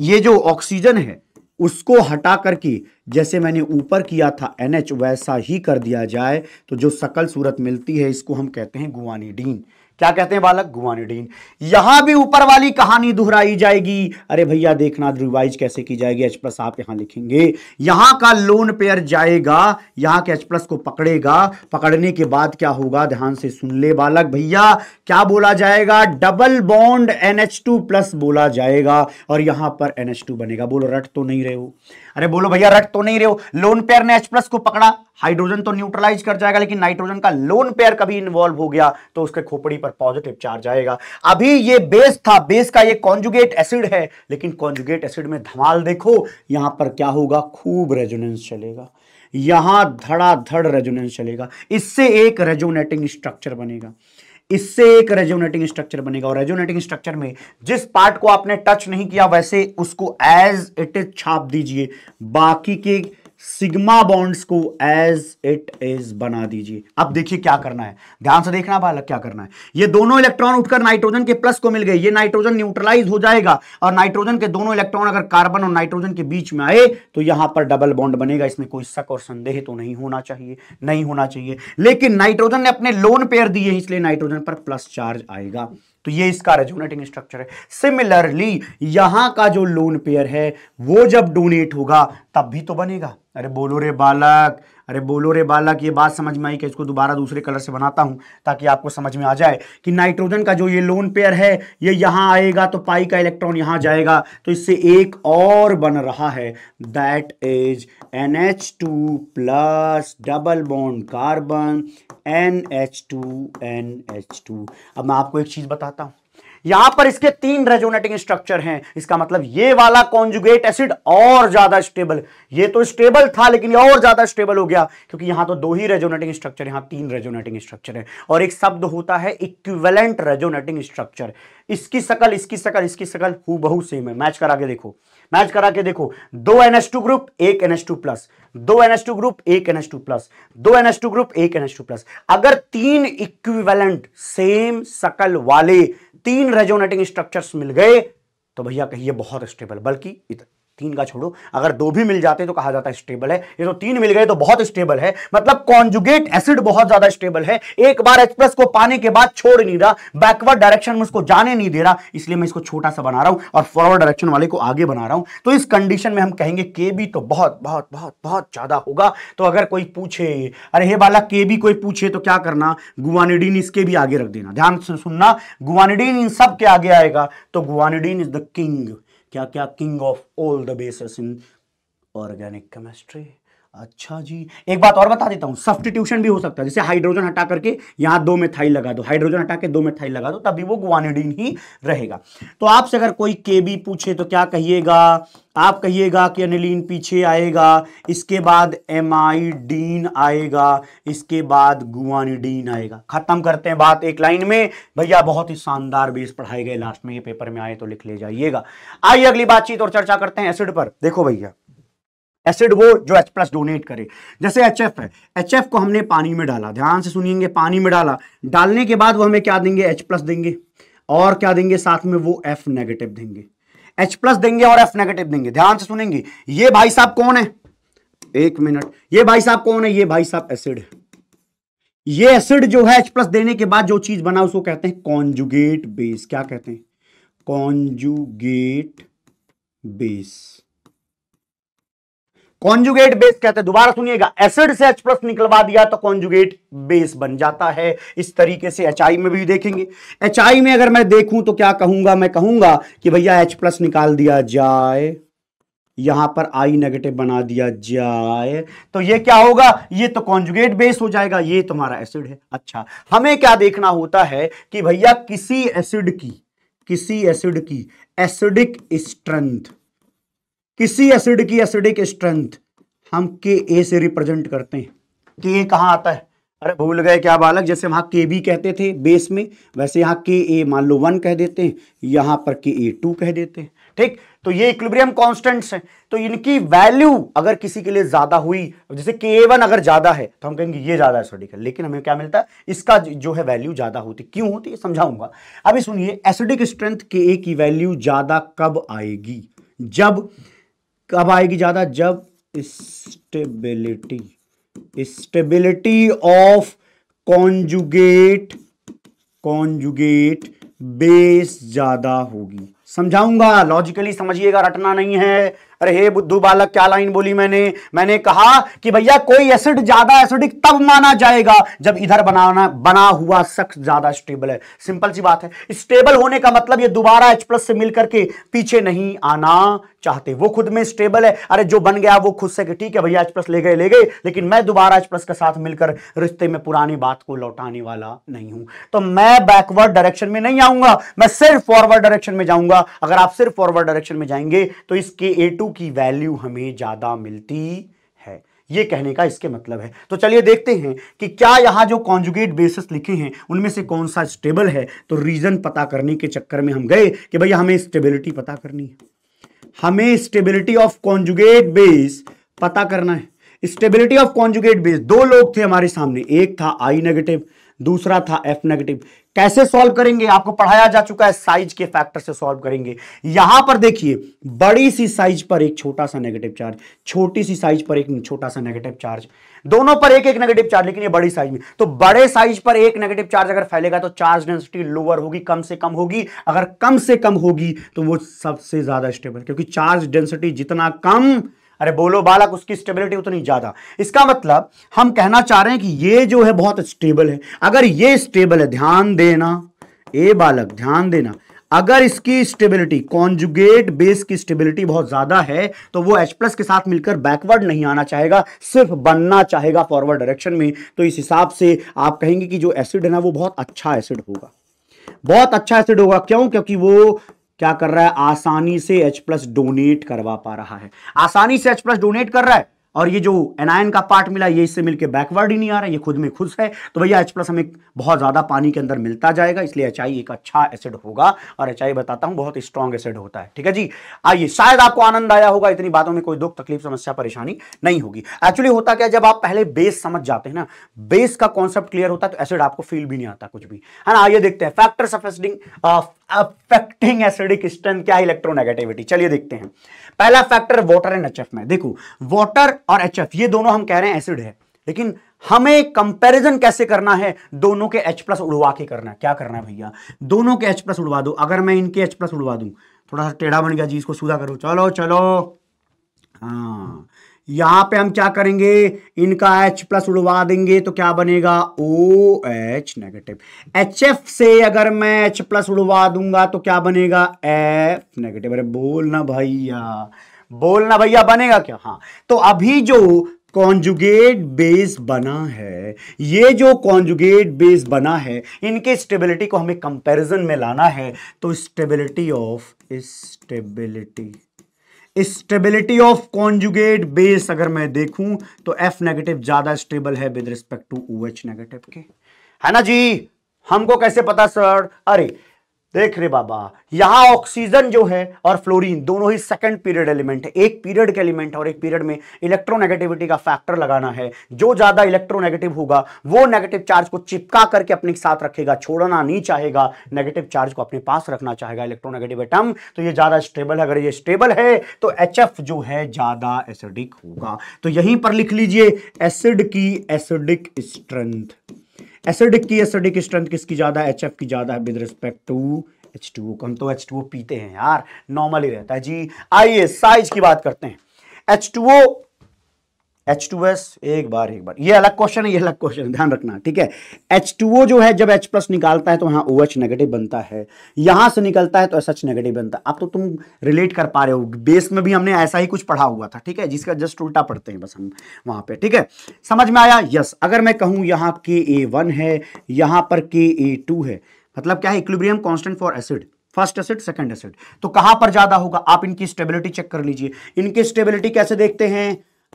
ये जो ऑक्सीजन है उसको हटा कर की जैसे मैंने ऊपर किया था एन वैसा ही कर दिया जाए तो जो सकल सूरत मिलती है इसको हम कहते हैं गुआनीडीन क्या कहते हैं बालक गुआनिडीन यहां भी ऊपर वाली कहानी दोहराई जाएगी अरे भैया देखना रिवाइज कैसे की जाएगी एच प्लस आप यहां लिखेंगे यहां का लोन पेयर जाएगा यहां के एच प्लस को पकड़ेगा पकड़ने के बाद क्या होगा ध्यान से सुन ले बालक भैया क्या बोला जाएगा double bond NH two plus बोला जाएगा और यहां पर एनएच टू बनेगा बोलो रट तो नहीं रहे हो अरे बोलो भैया रट तो नहीं रहे हो लोन पेयर ने एच प्लस को पकड़ा हाइड्रोजन तो न्यूट्रलाइज कर जाएगा लेकिन नाइट्रोजन का लोन पेयर कभी इन्वॉल्व हो गया तो उसके खोपड़ी पर पॉजिटिव चार्ज आएगा अभी ये बेस था बेस का ये कॉन्जुगेट एसिड है लेकिन कॉन्जुगेट एसिड में धमाल देखो यहां पर क्या होगा खूब रेजोनेंस चलेगा यहां धड़ाधड़ रेजोनेंस चलेगा इससे एक रेजोनेटिंग स्ट्रक्चर बनेगा इससे एक रेजोनेटिंग स्ट्रक्चर बनेगा और रेजोनेटिंग स्ट्रक्चर में जिस पार्ट को आपने टच नहीं किया वैसे उसको एज इट इज छाप दीजिए बाकी के सिग्मा बॉन्ड्स को एज इट इज बना दीजिए अब देखिए क्या करना है ध्यान से देखना बालक क्या करना है ये दोनों इलेक्ट्रॉन उठकर नाइट्रोजन के प्लस को मिल गए ये नाइट्रोजन न्यूट्रलाइज हो जाएगा और नाइट्रोजन के दोनों इलेक्ट्रॉन अगर कार्बन और नाइट्रोजन के बीच में आए तो यहां पर डबल बॉन्ड बनेगा इसमें कोई शक और संदेह तो नहीं होना चाहिए नहीं होना चाहिए लेकिन नाइट्रोजन ने अपने लोन पेयर दिए इसलिए नाइट्रोजन पर प्लस चार्ज आएगा तो ये इसका रेजोनेटिंग स्ट्रक्चर है सिमिलरली यहां का जो लोन पेयर है वो जब डोनेट होगा तब भी तो बनेगा अरे बोलो रे बालक अरे बोलो रे बालक ये बात समझ में आई कि इसको दोबारा दूसरे कलर से बनाता हूं ताकि आपको समझ में आ जाए कि नाइट्रोजन का जो ये लोन पेयर है ये यहां आएगा तो पाई का इलेक्ट्रॉन यहां जाएगा तो इससे एक और बन रहा है that is N H two plus double bond carbon N H two N H two अब मैं आपको एक चीज बताता हूं यहां पर इसके तीन रेजोनेटिंग स्ट्रक्चर हैं इसका मतलब ये वाला कॉन्जुगेट एसिड और ज्यादा स्टेबल ये तो स्टेबल था लेकिन ये और ज्यादा स्टेबल हो गया क्योंकि यहां तो दो ही रेजोनेटिंग स्ट्रक्चर यहां तीन रेजोनेटिंग स्ट्रक्चर है और एक शब्द होता है इक्विवेलेंट रेजोनेटिंग स्ट्रक्चर इसकी सकल इसकी सकल इसकी सकल हु बहु सेम है मैच करा के देखो मैच करा के देखो दो एनएस ग्रुप एक एनएस प्लस दो टू ग्रुप एक टू प्लस दो टू ग्रुप एक टू प्लस अगर तीन इक्विवेलेंट सेम सकल वाले तीन रेजोनेटिंग स्ट्रक्चर्स मिल गए तो भैया कहिए बहुत स्टेबल बल्कि इतना तीन का छोड़ो अगर दो भी मिल जाते तो कहा जाता है स्टेबल है ये तो तीन मिल गए तो बहुत स्टेबल है मतलब कॉन्जुगेट एसिड बहुत ज्यादा स्टेबल है एक बार एक्सप्रेस को पाने के बाद छोड़ नहीं रहा बैकवर्ड डायरेक्शन में उसको जाने नहीं दे रहा इसलिए मैं इसको छोटा सा बना रहा हूं और फॉरवर्ड डायरेक्शन वाले को आगे बना रहा हूं तो इस कंडीशन में हम कहेंगे के बी तो बहुत बहुत बहुत बहुत ज्यादा होगा तो अगर कोई पूछे अरे हे बाला के बी कोई पूछे तो क्या करना गुआनिडीन इसके भी आगे रख देना ध्यान से सुनना गुआनिडीन इन सब के आगे आएगा तो गुआनिडीन इज द किंग क्या क्या king of all the bases in organic chemistry अच्छा जी एक बात और बता देता हूँ सब्सटीट्यूशन भी हो सकता है जैसे हाइड्रोजन हटा करके यहाँ दो मिथाइल लगा दो हाइड्रोजन हटा के दो मिथाइल लगा दो तभी वो गुआनिडीन ही रहेगा तो आपसे अगर कोई के बी पूछे तो क्या कहिएगा आप कहिएगा कि अनिलीन पीछे आएगा इसके बाद एमाइडीन आएगा इसके बाद गुआनिडीन आएगा खत्म करते हैं बात एक लाइन में भैया बहुत ही शानदार बेस पढ़ाए गए लास्ट में ये पेपर में आए तो लिख ले जाइएगा आइए अगली बातचीत और चर्चा करते हैं एसिड पर देखो भैया एसिड वो जो एच प्लस डोनेट करे जैसे एच एफ है एच एफ को हमने पानी में डाला ध्यान से सुनिएगे पानी में डाला डालने के बाद वो हमें क्या देंगे H प्लस देंगे और क्या देंगे साथ में वो F नेगेटिव देंगे H प्लस देंगे और F नेगेटिव देंगे ध्यान से सुनेंगे ये भाई साहब कौन है एक मिनट ये भाई साहब कौन है ये भाई साहब एसिड है ये एसिड जो है एच प्लस देने के बाद जो चीज बना उसको कहते हैं कॉन्जुगेट बेस क्या कहते हैं कॉन्जुगेट बेस कॉन्जुगेट बेस कहते हैं दोबारा सुनिएगा एसिड से एच प्लस निकलवा दिया तो कॉन्जुगेट बेस बन जाता है इस तरीके से एच में भी देखेंगे एच में अगर मैं देखूं तो क्या कहूंगा मैं कहूंगा कि भैया एच प्लस निकाल दिया जाए यहां पर आई नेगेटिव बना दिया जाए तो ये क्या होगा ये तो कॉन्जुगेट बेस हो जाएगा ये तुम्हारा एसिड है अच्छा हमें क्या देखना होता है कि भैया किसी एसिड की किसी एसिड की एसिडिक स्ट्रेंथ किसी एसिड की एसिडिक स्ट्रेंथ हम के ए से रिप्रेजेंट करते हैं के ए कहाँ आता है अरे भूल गए क्या बालक जैसे वहां के बी कहते थे बेस में वैसे यहां के ए मान लो वन कह देते हैं यहां पर के ए टू कह देते हैं ठीक तो ये इक्विलिब्रियम कांस्टेंट्स हैं तो इनकी वैल्यू अगर किसी के लिए ज्यादा हुई जैसे के ए वन अगर ज्यादा है तो हम कहेंगे ये ज्यादा एसिडिक है लेकिन हमें क्या मिलता है इसका जो है वैल्यू ज्यादा होती क्यों होती है समझाऊंगा अभी सुनिए एसिडिक स्ट्रेंथ के ए की वैल्यू ज्यादा कब आएगी जब कब आएगी ज़्यादा जब stability stability of conjugate conjugate base ज़्यादा होगी समझाऊंगा लॉजिकली समझिएगा रटना नहीं है अरे हे बुद्धू बालक क्या लाइन बोली मैंने मैंने कहा कि भैया कोई एसिड ज्यादा एसिडिक तब माना जाएगा जब इधर बनाना बना हुआ शख्स ज्यादा स्टेबल है सिंपल सी बात है स्टेबल होने का मतलब ये दोबारा H प्लस से मिलकर के पीछे नहीं आना चाहते वो खुद में स्टेबल है अरे जो बन गया वो खुद से ठीक है भैया एच प्लस ले गए ले गए लेकिन मैं दोबारा एच प्लस के साथ मिलकर रिश्ते में पुरानी बात को लौटाने वाला नहीं हूं तो मैं बैकवर्ड डायरेक्शन में नहीं आऊंगा मैं सिर्फ फॉरवर्ड डायरेक्शन में जाऊंगा अगर आप सिर्फ फॉरवर्ड डायरेक्शन में जाएंगे तो इसके ए टू वस्तु की वैल्यू हमें ज़्यादा मिलती है ये कहने का इसके मतलब है तो चलिए देखते हैं कि क्या यहाँ जो कॉन्जुगेट बेसिस लिखे हैं उनमें से कौन सा स्टेबल है तो रीज़न पता करने के चक्कर में हम गए कि भैया हमें स्टेबिलिटी पता करनी है हमें स्टेबिलिटी ऑफ कॉन्जुगेट बेस पता करना है स्टेबिलिटी ऑफ कॉन्जुगेट बेस दो लोग थे हमारे सामने एक था आई नेगेटिव दूसरा था एफ नेगेटिव कैसे सॉल्व करेंगे आपको पढ़ाया जा चुका है साइज के फैक्टर से सॉल्व करेंगे यहां पर देखिए बड़ी सी साइज पर एक छोटा सा नेगेटिव चार्ज छोटी सी साइज पर एक छोटा सा नेगेटिव चार्ज दोनों पर एक एक नेगेटिव चार्ज लेकिन ये बड़ी साइज में तो बड़े साइज पर एक नेगेटिव चार्ज अगर फैलेगा तो चार्ज डेंसिटी लोअर होगी कम से कम होगी अगर कम से कम होगी तो वो सबसे ज्यादा स्टेबल क्योंकि चार्ज डेंसिटी जितना कम अरे बोलो बालक उसकी स्टेबिलिटी उतनी ज़्यादा इसका मतलब हम कहना चाह रहे हैं कि ये जो है बहुत स्टेबल है अगर ये स्टेबल है ध्यान देना ए बालक ध्यान देना अगर इसकी स्टेबिलिटी कॉन्जुगेट बेस की स्टेबिलिटी बहुत ज्यादा है तो वो H प्लस के साथ मिलकर बैकवर्ड नहीं आना चाहेगा सिर्फ बनना चाहेगा फॉरवर्ड डायरेक्शन में तो इस हिसाब से आप कहेंगे कि जो एसिड है ना वो बहुत अच्छा एसिड होगा बहुत अच्छा एसिड होगा क्यों क्योंकि वो क्या कर रहा है आसानी से H प्लस डोनेट करवा पा रहा है आसानी से H प्लस डोनेट कर रहा है और ये जो एनायन का पार्ट मिला ये इससे मिलके बैकवर्ड ही नहीं आ रहा ये खुद में खुश है तो भैया एच प्लस हमें बहुत ज़्यादा पानी के अंदर मिलता जाएगा इसलिए एच एक अच्छा एसिड होगा और एच बताता हूं बहुत स्ट्रॉन्ग एसिड होता है ठीक है जी आइए शायद आपको आनंद आया होगा इतनी बातों में कोई दुख तकलीफ समस्या परेशानी नहीं होगी एक्चुअली होता क्या जब आप पहले बेस समझ जाते हैं ना बेस का कॉन्सेप्ट क्लियर होता है तो एसिड आपको फील भी नहीं आता कुछ भी है ना आइए देखते हैं factors of acidity affecting acidic strength क्या इलेक्ट्रोनेगेटिविटी चलिए देखते हैं पहला फैक्टर वाटर एंड एच में देखो वाटर और एच ये दोनों हम कह रहे हैं एसिड है लेकिन हमें कंपैरिजन कैसे करना है दोनों के H प्लस उड़वा के करना है क्या करना है भैया दोनों के H प्लस उड़वा दो अगर मैं इनके H प्लस उड़वा दूं थोड़ा सा टेढ़ा बन गया जी इसको सुधा करो चलो चलो हाँ यहां पे हम क्या करेंगे इनका H प्लस उड़वा देंगे तो क्या बनेगा O H negative H F से अगर मैं H प्लस उड़वा दूंगा तो क्या बनेगा F नेगेटिव अरे बोलना भैया बोलना भैया बनेगा क्या हाँ तो अभी जो कॉन्जुगेट बेस बना है ये जो कॉन्जुगेट बेस बना है इनके स्टेबिलिटी को हमें कंपैरिजन में लाना है तो stability of stability stability of conjugate base अगर मैं देखूं तो एफ नेगेटिव ज्यादा स्टेबल है with respect to O H negative के है ना जी हमको कैसे पता सर अरे देख रे बाबा यहां ऑक्सीजन जो है और फ्लोरीन दोनों ही सेकंड पीरियड एलिमेंट है एक पीरियड के एलिमेंट और एक पीरियड में इलेक्ट्रोनेगेटिविटी का फैक्टर लगाना है जो ज्यादा इलेक्ट्रोनेगेटिव होगा वो नेगेटिव चार्ज को चिपका करके अपने साथ रखेगा छोड़ना नहीं चाहेगा नेगेटिव चार्ज को अपने पास रखना चाहेगा इलेक्ट्रोनेगेटिव एटम तो ये ज्यादा स्टेबल है अगर ये स्टेबल है तो एच जो है ज्यादा एसिडिक होगा तो यहीं पर लिख लीजिए एसिड की एसिडिक स्ट्रेंथ एसिडिक की एसिडिक स्ट्रेंथ किसकी ज़्यादा है एच की ज़्यादा है with respect to H two हम तो एच टू पीते हैं यार नॉर्मल ही रहता है जी आइए साइज की बात करते हैं H two O H two S एक बार एक बार ये अलग क्वेश्चन है ये अलग क्वेश्चन है ध्यान रखना ठीक है एच टू ओ जो है जब एच प्लस निकालता है तो यहाँ ओ एच नेगेटिव बनता है यहाँ से निकलता है तो एस एच नेगेटिव बनता है अब तो तुम रिलेट कर पा रहे हो बेस में भी हमने ऐसा ही कुछ पढ़ा हुआ था ठीक है जिसका जस्ट उल्टा पढ़ते हैं बस हम वहाँ पर ठीक है समझ में आया यस अगर मैं कहूँ यहाँ के ए वन है यहाँ पर के ए टू है मतलब क्या है equilibrium constant for acid first acid second acid तो कहाँ पर ज़्यादा होगा आप इनकी स्टेबिलिटी चेक कर लीजिए इनकी स्टेबिलिटी कैसे देखते हैं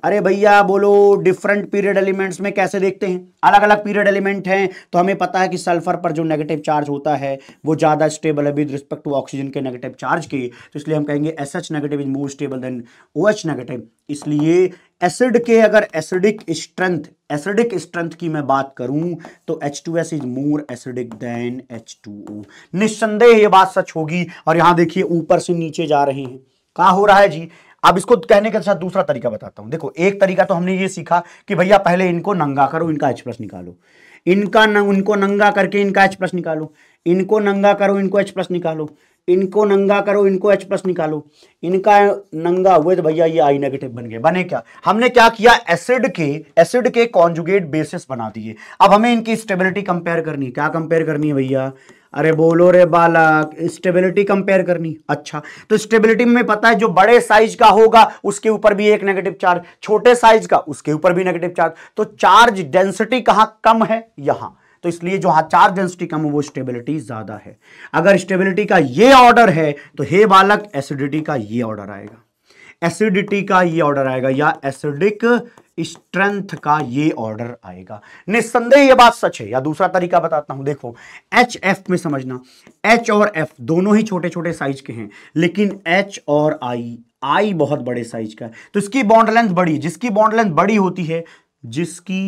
अरे भैया बोलो डिफरेंट पीरियड एलिमेंट्स में कैसे देखते हैं अलग अलग पीरियड एलिमेंट हैं तो हमें पता है कि सल्फर पर जो नेगेटिव चार्ज होता है वो ज़्यादा स्टेबल है विद रिस्पेक्ट टू ऑक्सीजन के नेगेटिव चार्ज के तो इसलिए हम कहेंगे S H negative is more stable than O H negative इसलिए एसिड के अगर एसिडिक स्ट्रेंथ एसिडिक स्ट्रेंथ की मैं बात करूं तो S is more acidic than H2O निस्संदेह ये बात सच होगी और यहां देखिए ऊपर से नीचे जा रहे हैं कहा हो रहा है जी अब इसको कहने के साथ दूसरा तरीका बताता हूं देखो एक तरीका तो हमने ये सीखा कि भैया पहले इनको नंगा करो इनका एच प्लस निकालो इनका न, उनको नंगा करके इनका एच प्लस निकालो इनको नंगा करो इनको एच प्लस निकालो इनको नंगा करो इनको एच प्लस निकालो इनका नंगा हुए तो भैया ये आई नेगेटिव बन गए बने क्या हमने क्या किया एसिड के एसिड के कॉन्जुगेट बेसिस बना दिए अब हमें इनकी स्टेबिलिटी कंपेयर करनी है क्या कंपेयर करनी है भैया अरे बोलो रे बालक स्टेबिलिटी कंपेयर करनी अच्छा तो स्टेबिलिटी में पता है जो बड़े साइज का होगा उसके ऊपर भी एक नेगेटिव चार्ज छोटे साइज का उसके ऊपर भी नेगेटिव चार्ज तो चार्ज डेंसिटी कहां कम है यहां तो इसलिए जो हाँ चार्ज डेंसिटी कम है वो स्टेबिलिटी ज्यादा है अगर स्टेबिलिटी का ये ऑर्डर है तो हे बालक एसिडिटी का ये ऑर्डर आएगा एसिडिटी का ये ऑर्डर आएगा या एसिडिक स्ट्रेंथ का ये ऑर्डर आएगा निस्संदेह ये बात सच है या दूसरा तरीका बताता हूं देखो एच एफ में समझना एच और एफ दोनों ही छोटे छोटे साइज के हैं लेकिन एच और आई आई बहुत बड़े साइज का है तो इसकी बॉन्ड लेंथ बड़ी जिसकी बॉन्ड लेंथ बड़ी होती है जिसकी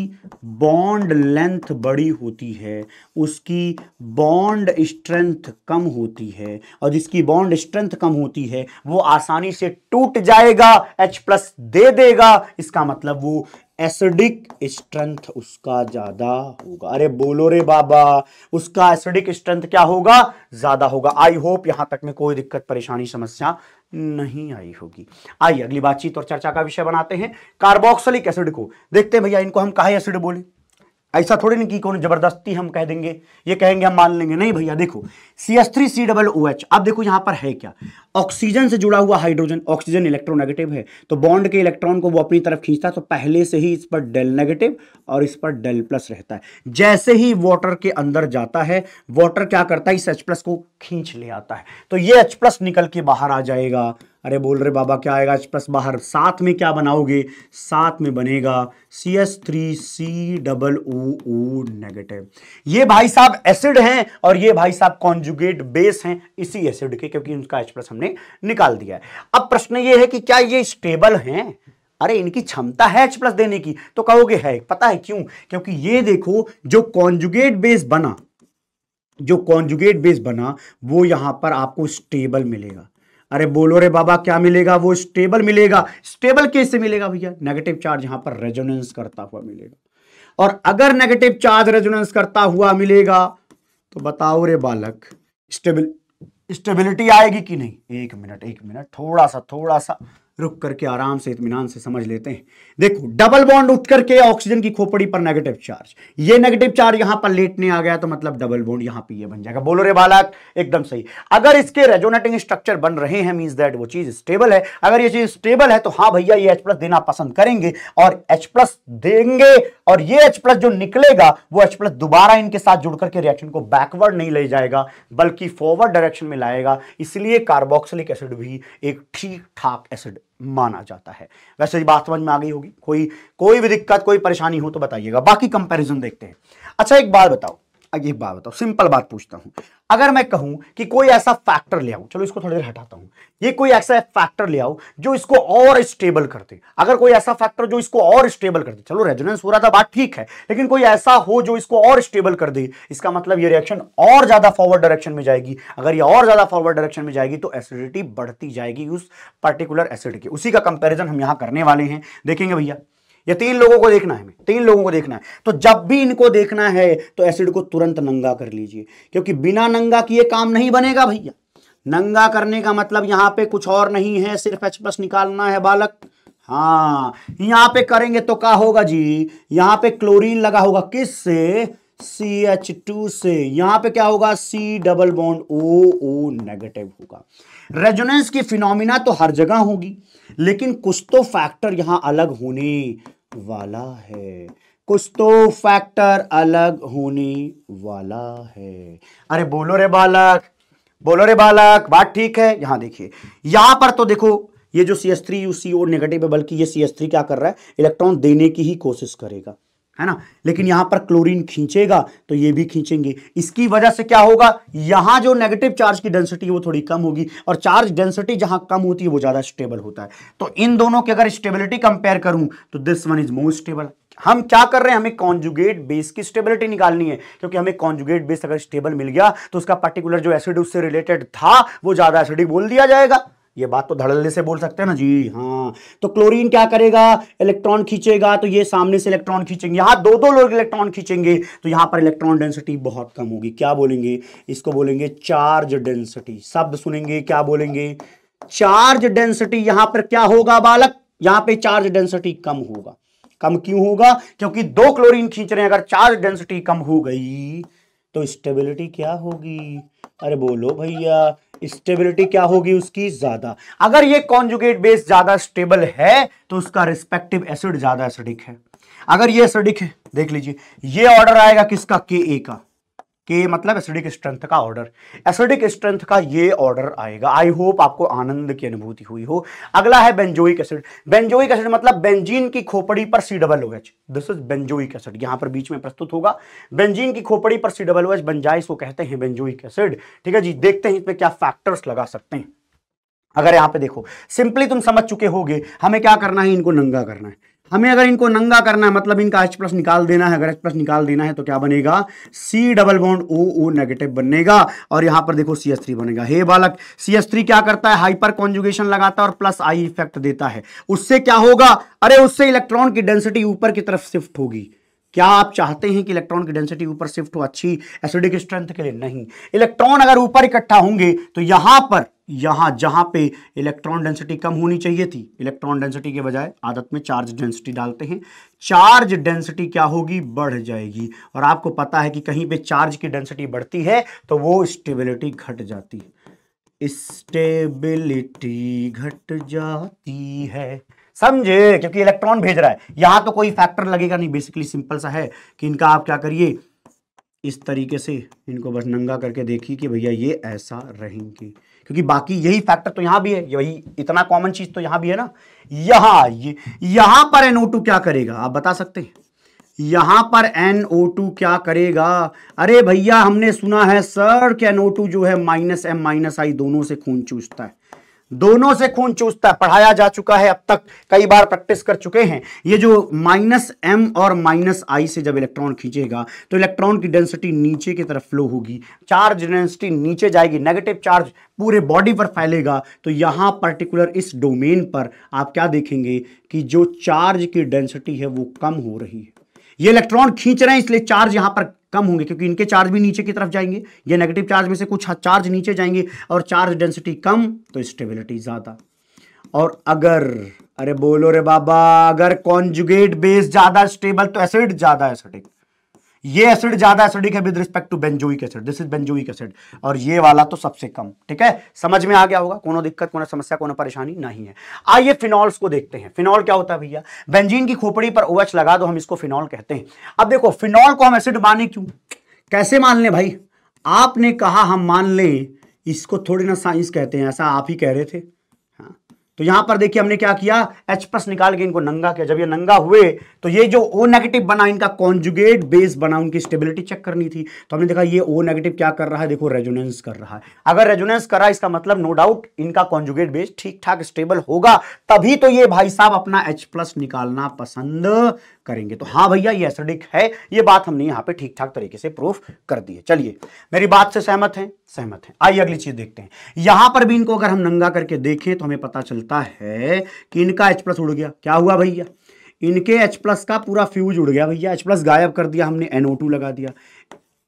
बॉन्ड लेंथ बड़ी होती है उसकी बॉन्ड स्ट्रेंथ कम होती है और जिसकी बॉन्ड स्ट्रेंथ कम होती है वो आसानी से टूट जाएगा H प्लस दे देगा इसका मतलब वो एसिडिक स्ट्रेंथ उसका ज़्यादा होगा अरे बोलो रे बाबा उसका एसिडिक स्ट्रेंथ क्या होगा ज़्यादा होगा आई होप यहां तक में कोई दिक्कत परेशानी समस्या नहीं आई होगी आइए अगली बातचीत और चर्चा का विषय बनाते हैं कार्बोक्सलिक एसिड को देखते हैं भैया इनको हम कहा एसिड बोले ऐसा थोड़ी नहीं कि कौन जबरदस्ती हम कह देंगे ये कहेंगे हम मान लेंगे नहीं भैया देखो C S three C double O H अब देखो यहाँ पर है क्या ऑक्सीजन से जुड़ा हुआ हाइड्रोजन ऑक्सीजन इलेक्ट्रोनेगेटिव है तो बॉन्ड के इलेक्ट्रॉन को वो अपनी तरफ खींचता है तो पहले से ही इस पर डेल नेगेटिव और इस पर डेल प्लस रहता है जैसे ही वाटर के अंदर जाता है वाटर क्या करता है इस एच प्लस को खींच ले आता है तो ये एच प्लस निकल के बाहर आ जाएगा अरे बोल रहे बाबा क्या आएगा एच प्लस बाहर साथ में क्या बनाओगे साथ में बनेगा C S three C double O O negative ये भाई साहब एसिड हैं और ये भाई साहब कॉन्जुगेट बेस हैं इसी एसिड के क्योंकि उनका एच प्लस हमने निकाल दिया है अब प्रश्न ये है कि क्या ये स्टेबल हैं अरे इनकी क्षमता है एच प्लस देने की तो कहोगे है पता है क्यों क्योंकि ये देखो जो कॉन्जुगेट बेस बना जो कॉन्जुगेट बेस बना वो यहां पर आपको स्टेबल मिलेगा अरे बोलो रे बाबा क्या मिलेगा वो स्टेबल मिलेगा स्टेबल कैसे मिलेगा भैया नेगेटिव चार्ज यहां पर रेजोनेंस करता हुआ मिलेगा और अगर नेगेटिव चार्ज रेजोनेंस करता हुआ मिलेगा तो बताओ रे बालक स्टेबिल स्टेबिलिटी आएगी कि नहीं एक मिनट एक मिनट थोड़ा सा थोड़ा सा रुक करके आराम से इतमान से समझ लेते हैं देखो डबल बॉन्ड उठ करके ऑक्सीजन की खोपड़ी पर नेगेटिव चार्ज ये नेगेटिव चार्ज यहां पर लेटने आ गया तो मतलब डबल बॉन्ड यहां पे ये बन जाएगा बोलो रे बालक एकदम सही अगर इसके रेजोनेटिंग स्ट्रक्चर बन रहे हैं मीन्स दैट वो चीज स्टेबल है अगर ये चीज स्टेबल है तो हाँ भैया ये एच देना पसंद करेंगे और एच देंगे और ये एच जो निकलेगा वो एच दोबारा इनके साथ जुड़ करके रिएक्शन को बैकवर्ड नहीं ले जाएगा बल्कि फॉरवर्ड डायरेक्शन में लाएगा इसलिए कार्बोक्सिलिक एसिड भी एक ठीक ठाक एसिड माना जाता है वैसे ये बात समझ में आ गई होगी कोई कोई भी दिक्कत कोई परेशानी हो तो बताइएगा बाकी कंपैरिजन देखते हैं अच्छा एक बात बताओ अब एक बात बताओ सिंपल बात पूछता हूं अगर मैं कहूं कि कोई ऐसा फैक्टर ले आऊं चलो इसको थोड़ी देर हटाता हूं ये कोई ऐसा फैक्टर ले आओ जो इसको और स्टेबल करते अगर कोई ऐसा फैक्टर जो इसको और स्टेबल करते चलो रेजोनेंस हो रहा था बात ठीक है लेकिन कोई ऐसा हो जो इसको और स्टेबल कर दे इसका मतलब ये रिएक्शन और ज्यादा फॉरवर्ड डायरेक्शन में जाएगी अगर ये और ज्यादा फॉरवर्ड डायरेक्शन में जाएगी तो एसिडिटी बढ़ती जाएगी उस पर्टिकुलर एसिड की उसी का कंपेरिजन हम यहां करने वाले हैं देखेंगे भैया ये तीन लोगों को देखना है तीन लोगों को देखना है तो जब भी इनको देखना है तो एसिड को तुरंत नंगा कर लीजिए क्योंकि बिना नंगा किए काम नहीं बनेगा भैया नंगा करने का मतलब यहाँ पे कुछ और नहीं है सिर्फ एच प्लस निकालना है बालक हाँ यहां पे करेंगे तो क्या होगा जी यहाँ पे क्लोरीन लगा होगा किस से सी एच टू से यहां पे क्या होगा C double bond O O negative होगा रेजोनेंस की फिनोमिना तो हर जगह होगी लेकिन कुछ तो फैक्टर यहां अलग होने वाला है कुछ तो फैक्टर अलग होने वाला है अरे बोलो रे बालक बोलो रे बालक बात ठीक है यहां देखिए यहां पर तो देखो ये जो C S three U C O negative है बल्कि ये सी एस थ्री क्या कर रहा है इलेक्ट्रॉन देने की ही कोशिश करेगा है ना लेकिन यहां पर क्लोरीन खींचेगा तो ये भी खींचेंगे इसकी वजह से क्या होगा यहां जो नेगेटिव चार्ज की डेंसिटी है वो थोड़ी कम होगी और चार्ज डेंसिटी जहां कम होती है वो ज्यादा स्टेबल होता है तो इन दोनों की अगर स्टेबिलिटी कंपेयर करूं तो this one is more stable हम क्या कर रहे हैं हमें कॉन्जुगेट बेस की स्टेबिलिटी निकालनी है क्योंकि हमें कॉन्जुगेट बेस अगर स्टेबल मिल गया तो उसका पर्टिकुलर जो एसिड उससे रिलेटेड था वो ज्यादा एसिडिक बोल दिया जाएगा ये बात तो धड़ल्ले से बोल सकते हैं ना जी हाँ तो क्लोरीन क्या करेगा इलेक्ट्रॉन खींचेगा तो ये सामने से इलेक्ट्रॉन खींचेंगे यहाँ दो दो लोग इलेक्ट्रॉन खींचेंगे तो यहाँ पर इलेक्ट्रॉन डेंसिटी बहुत कम होगी क्या बोलेंगे इसको बोलेंगे चार्ज डेंसिटी शब्द सुनेंगे क्या बोलेंगे चार्ज डेंसिटी यहाँ पर क्या होगा बालक यहाँ पे चार्ज डेंसिटी कम होगा कम क्यों होगा क्योंकि दो क्लोरीन खींच रहे हैं अगर चार्ज डेंसिटी कम हो गई तो स्टेबिलिटी क्या होगी अरे बोलो भैया स्टेबिलिटी क्या होगी उसकी ज्यादा अगर ये कॉन्जुगेट बेस ज्यादा स्टेबल है तो उसका रिस्पेक्टिव एसिड ज्यादा एसिडिक है अगर ये एसिडिक है देख लीजिए ये ऑर्डर आएगा किसका के ए का के मतलब एसिडिक स्ट्रेंथ का ऑर्डर एसिडिक स्ट्रेंथ का ये ऑर्डर आएगा आई होप आपको आनंद की अनुभूति हुई हो अगला है बेंजोइक एसिड बेंजोइक एसिड मतलब बेंजीन की खोपड़ी पर C double O H this is benzoic acid यहां पर बीच में प्रस्तुत होगा बेंजीन की खोपड़ी पर सी डबल ओ एच बंजाई इसको कहते हैं बेंजोइक एसिड ठीक है जी देखते हैं इसमें क्या फैक्टर्स लगा सकते हैं अगर यहां पे देखो सिंपली तुम समझ चुके होगे हमें क्या करना है इनको नंगा करना है हमें अगर इनको नंगा करना है मतलब इनका एच प्लस निकाल देना है अगर एच प्लस निकाल देना है तो क्या बनेगा C double bond O O negative बनेगा और यहां पर देखो सी एस थ्री बनेगा हे बालक सी एस थ्री क्या करता है हाइपर कॉन्जुगेशन लगाता है और प्लस आई इफेक्ट देता है उससे क्या होगा अरे उससे इलेक्ट्रॉन की डेंसिटी ऊपर की तरफ शिफ्ट होगी क्या आप चाहते हैं कि इलेक्ट्रॉन की डेंसिटी ऊपर शिफ्ट हो अच्छी एसिडिक स्ट्रेंथ के लिए नहीं इलेक्ट्रॉन अगर ऊपर इकट्ठा होंगे तो यहां पर यहां जहां पे इलेक्ट्रॉन डेंसिटी कम होनी चाहिए थी इलेक्ट्रॉन डेंसिटी के बजाय आदत में चार्ज डेंसिटी डालते हैं चार्ज डेंसिटी क्या होगी बढ़ जाएगी और आपको पता है कि कहीं पर चार्ज की डेंसिटी बढ़ती है तो वो स्टेबिलिटी घट जाती है स्टेबिलिटी घट जाती है समझे क्योंकि इलेक्ट्रॉन भेज रहा है यहां तो कोई फैक्टर लगेगा नहीं बेसिकली सिंपल सा है कि इनका आप क्या करिए इस तरीके से इनको बस नंगा करके देखिए कि भैया ये ऐसा रहेंगे क्योंकि बाकी यही फैक्टर तो यहां भी है यही इतना कॉमन चीज तो यहां भी है ना यहाँ ये यहां पर टू क्या करेगा आप बता सकते हैं यहां पर NO2 क्या करेगा अरे भैया हमने सुना है सर कि NO2 जो है माइनस एम माइनस आई दोनों से खून चूसता है दोनों से खून चूसता है पढ़ाया जा चुका है अब तक कई बार प्रैक्टिस कर चुके हैं ये जो माइनस एम और माइनस आई से जब इलेक्ट्रॉन खींचेगा तो इलेक्ट्रॉन की डेंसिटी नीचे की तरफ फ्लो होगी चार्ज डेंसिटी नीचे जाएगी नेगेटिव चार्ज पूरे बॉडी पर फैलेगा तो यहाँ पर्टिकुलर इस डोमेन पर आप क्या देखेंगे कि जो चार्ज की डेंसिटी है वो कम हो रही है ये इलेक्ट्रॉन खींच रहे हैं इसलिए चार्ज यहां पर कम होंगे क्योंकि इनके चार्ज भी नीचे की तरफ जाएंगे ये नेगेटिव चार्ज में से कुछ चार्ज हाँ, नीचे जाएंगे और चार्ज डेंसिटी कम तो स्टेबिलिटी ज़्यादा और अगर अरे बोलो रे बाबा अगर कॉन्जुगेट बेस ज़्यादा स्टेबल तो एसिड ज़्यादा एसिडिक ये एसिड ज्यादा एसिडिक है with respect to benzoic acid this is benzoic acid और ये वाला तो सबसे कम ठीक है समझ में आ गया होगा कोनो दिक्कत कोनो समस्या कोनो परेशानी नहीं है आइए फिनॉल्स को देखते हैं फिनॉल क्या होता है भैया बेंजीन की खोपड़ी पर ओएच OH लगा दो हम इसको फिनॉल कहते हैं अब देखो फिनॉल को हम एसिड माने क्यों कैसे मान लें भाई आपने कहा हम मान लें इसको थोड़ी ना साइंस कहते हैं ऐसा आप ही कह रहे थे तो यहां पर देखिए हमने क्या किया एच प्लस निकाल के इनको नंगा किया जब ये नंगा हुए तो ये जो ओ नेगेटिव बना इनका कॉन्जुगेट बेस बना उनकी स्टेबिलिटी चेक करनी थी तो हमने देखा ये ओ नेगेटिव क्या कर रहा है देखो रेजोनेंस कर रहा है अगर रेजोनेंस करा इसका मतलब नो डाउट इनका कॉन्जुगेट बेस ठीक ठाक स्टेबल होगा तभी तो ये भाई साहब अपना एच प्लस निकालना पसंद करेंगे तो हाँ भैया ये एसिडिक है ये बात हमने यहाँ पे ठीक ठाक तरीके से प्रूफ कर दिए चलिए मेरी बात से सहमत है सहमत है आइए अगली चीज देखते हैं यहां पर भी इनको अगर हम नंगा करके देखें तो हमें पता चल निकलता है कि इनका एच प्लस उड़ गया क्या हुआ भैया इनके एच प्लस का पूरा फ्यूज उड़ गया भैया एच प्लस गायब कर दिया हमने एनओ टू लगा दिया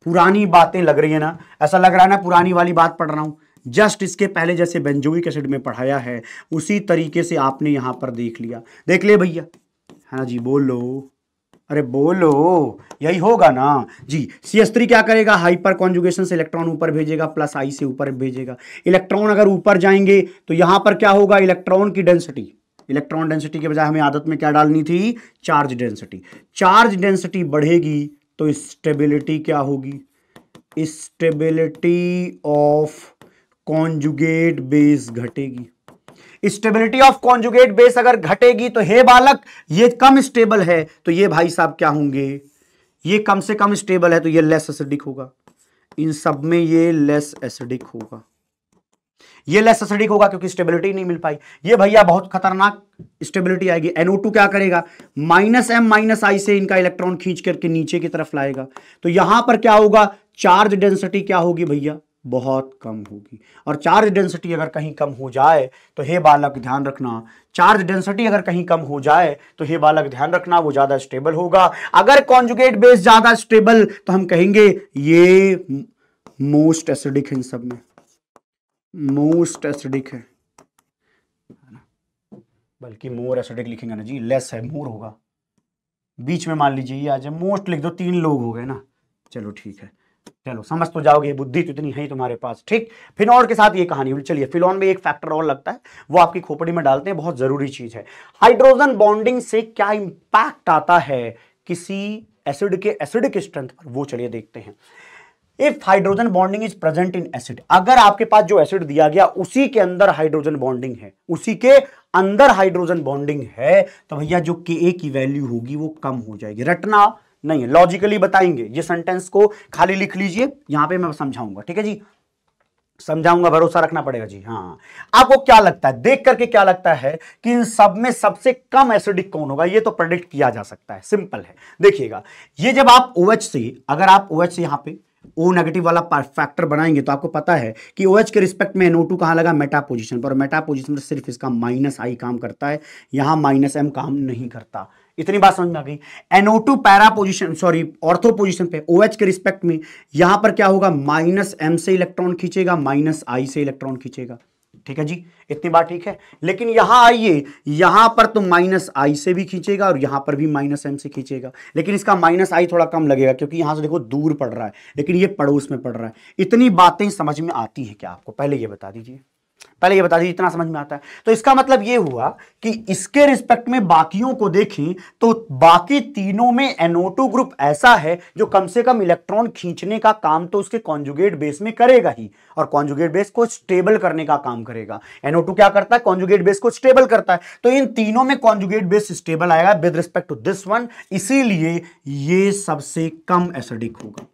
पुरानी बातें लग रही है ना ऐसा लग रहा है ना पुरानी वाली बात पढ़ रहा हूँ जस्ट इसके पहले जैसे बेंजोइक एसिड में पढ़ाया है उसी तरीके से आपने यहाँ पर देख लिया देख ले भैया है हाँ ना जी बोलो अरे बोलो यही होगा ना जी सी एस थ्री क्या करेगा हाइपर कॉन्जुगेशन से इलेक्ट्रॉन ऊपर भेजेगा प्लस आई से ऊपर भेजेगा इलेक्ट्रॉन अगर ऊपर जाएंगे तो यहां पर क्या होगा इलेक्ट्रॉन की डेंसिटी इलेक्ट्रॉन डेंसिटी के बजाय हमें आदत में क्या डालनी थी चार्ज डेंसिटी चार्ज डेंसिटी बढ़ेगी तो स्टेबिलिटी क्या होगी स्टेबिलिटी ऑफ कॉन्जुगेट बेस घटेगी स्टेबिलिटी ऑफ कॉन्जुगेट बेस अगर घटेगी तो हे बालक ये कम स्टेबल है तो ये भाई साहब क्या होंगे ये कम से कम स्टेबल है तो ये लेस एसिडिक होगा इन सब में ये लेस एसिडिक होगा ये लेस एसिडिक होगा क्योंकि स्टेबिलिटी नहीं मिल पाई ये भैया बहुत खतरनाक स्टेबिलिटी आएगी NO2 क्या करेगा माइनस एम माइनस आई से इनका इलेक्ट्रॉन खींच करके नीचे की तरफ लाएगा तो यहां पर क्या होगा चार्ज डेंसिटी क्या होगी भैया बहुत कम होगी और चार्ज डेंसिटी अगर कहीं कम हो जाए तो हे बालक ध्यान रखना चार्ज डेंसिटी अगर कहीं कम हो जाए तो हे बालक ध्यान रखना वो ज़्यादा स्टेबल होगा अगर कॉन्जुगेट बेस ज़्यादा स्टेबल तो हम कहेंगे ये मोस्ट एसिडिक है इन सब में मोस्ट एसिडिक है बल्कि मोर एसिडिक लिखेंगे ना जी लेस है मोर होगा बीच में मान लीजिए ये आज मोस्ट लिख दो तीन लोग हो गए ना चलो ठीक है चलो समझ तो जाओगे बुद्धि तो इतनी है तुम्हारे पास ठीक फिनॉल के साथ ये कहानी हुई चलिए फिनॉल में एक फैक्टर और लगता है वो आपकी खोपड़ी में डालते हैं बहुत जरूरी चीज है हाइड्रोजन बॉन्डिंग से क्या इंपैक्ट आता है किसी एसिड के एसिडिक स्ट्रेंथ पर वो चलिए देखते हैं if hydrogen bonding is present in acid अगर आपके पास जो एसिड दिया गया उसी के अंदर हाइड्रोजन बॉन्डिंग है उसी के अंदर हाइड्रोजन बॉन्डिंग है तो भैया जो के की वैल्यू होगी वो कम हो जाएगी रटना नहीं है लॉजिकली बताएंगे ये सेंटेंस को खाली लिख लीजिए यहां पे मैं समझाऊंगा ठीक है जी समझाऊंगा भरोसा रखना पड़ेगा जी हाँ आपको क्या लगता है देख करके क्या लगता है कि इन सब में सबसे कम एसिडिक कौन होगा ये तो प्रेडिक्ट किया जा सकता है सिंपल है देखिएगा ये जब आप ओ OH से अगर आप ओ OH से यहां पे ओ नेगेटिव वाला फैक्टर बनाएंगे तो आपको पता है कि ओ OH के रिस्पेक्ट में एनओ टू कहां लगा मेटा पोजिशन पर मेटा पोजिशन सिर्फ इसका माइनस आई काम करता है यहां माइनस एम काम नहीं करता इतनी बात समझ में आ गई NO two para position sorry ortho position पे OH के रिस्पेक्ट में यहां पर क्या होगा माइनस एम से इलेक्ट्रॉन खींचेगा माइनस आई से इलेक्ट्रॉन खींचेगा ठीक है जी इतनी बात ठीक है लेकिन यहां आइए यहां पर तो माइनस आई से भी खींचेगा और यहां पर भी माइनस एम से खींचेगा लेकिन इसका माइनस आई थोड़ा कम लगेगा क्योंकि यहां से देखो दूर पड़ रहा है लेकिन ये पड़ोस में पड़ रहा है इतनी बातें समझ में आती है क्या आपको पहले ये बता दीजिए पहले ये बता दीजिए इतना समझ में आता है तो इसका मतलब ये हुआ कि इसके रिस्पेक्ट में बाकियों को देखें तो बाकी तीनों में एनोटो ग्रुप ऐसा है जो कम से कम इलेक्ट्रॉन खींचने का काम तो उसके कॉन्जुगेट बेस में करेगा ही और कॉन्जुगेट बेस को स्टेबल करने का काम करेगा एनोटो क्या करता है कॉन्जुगेट बेस को स्टेबल करता है तो इन तीनों में कॉन्जुगेट बेस स्टेबल आएगा with respect to this one इसीलिए ये सबसे कम एसिडिक होगा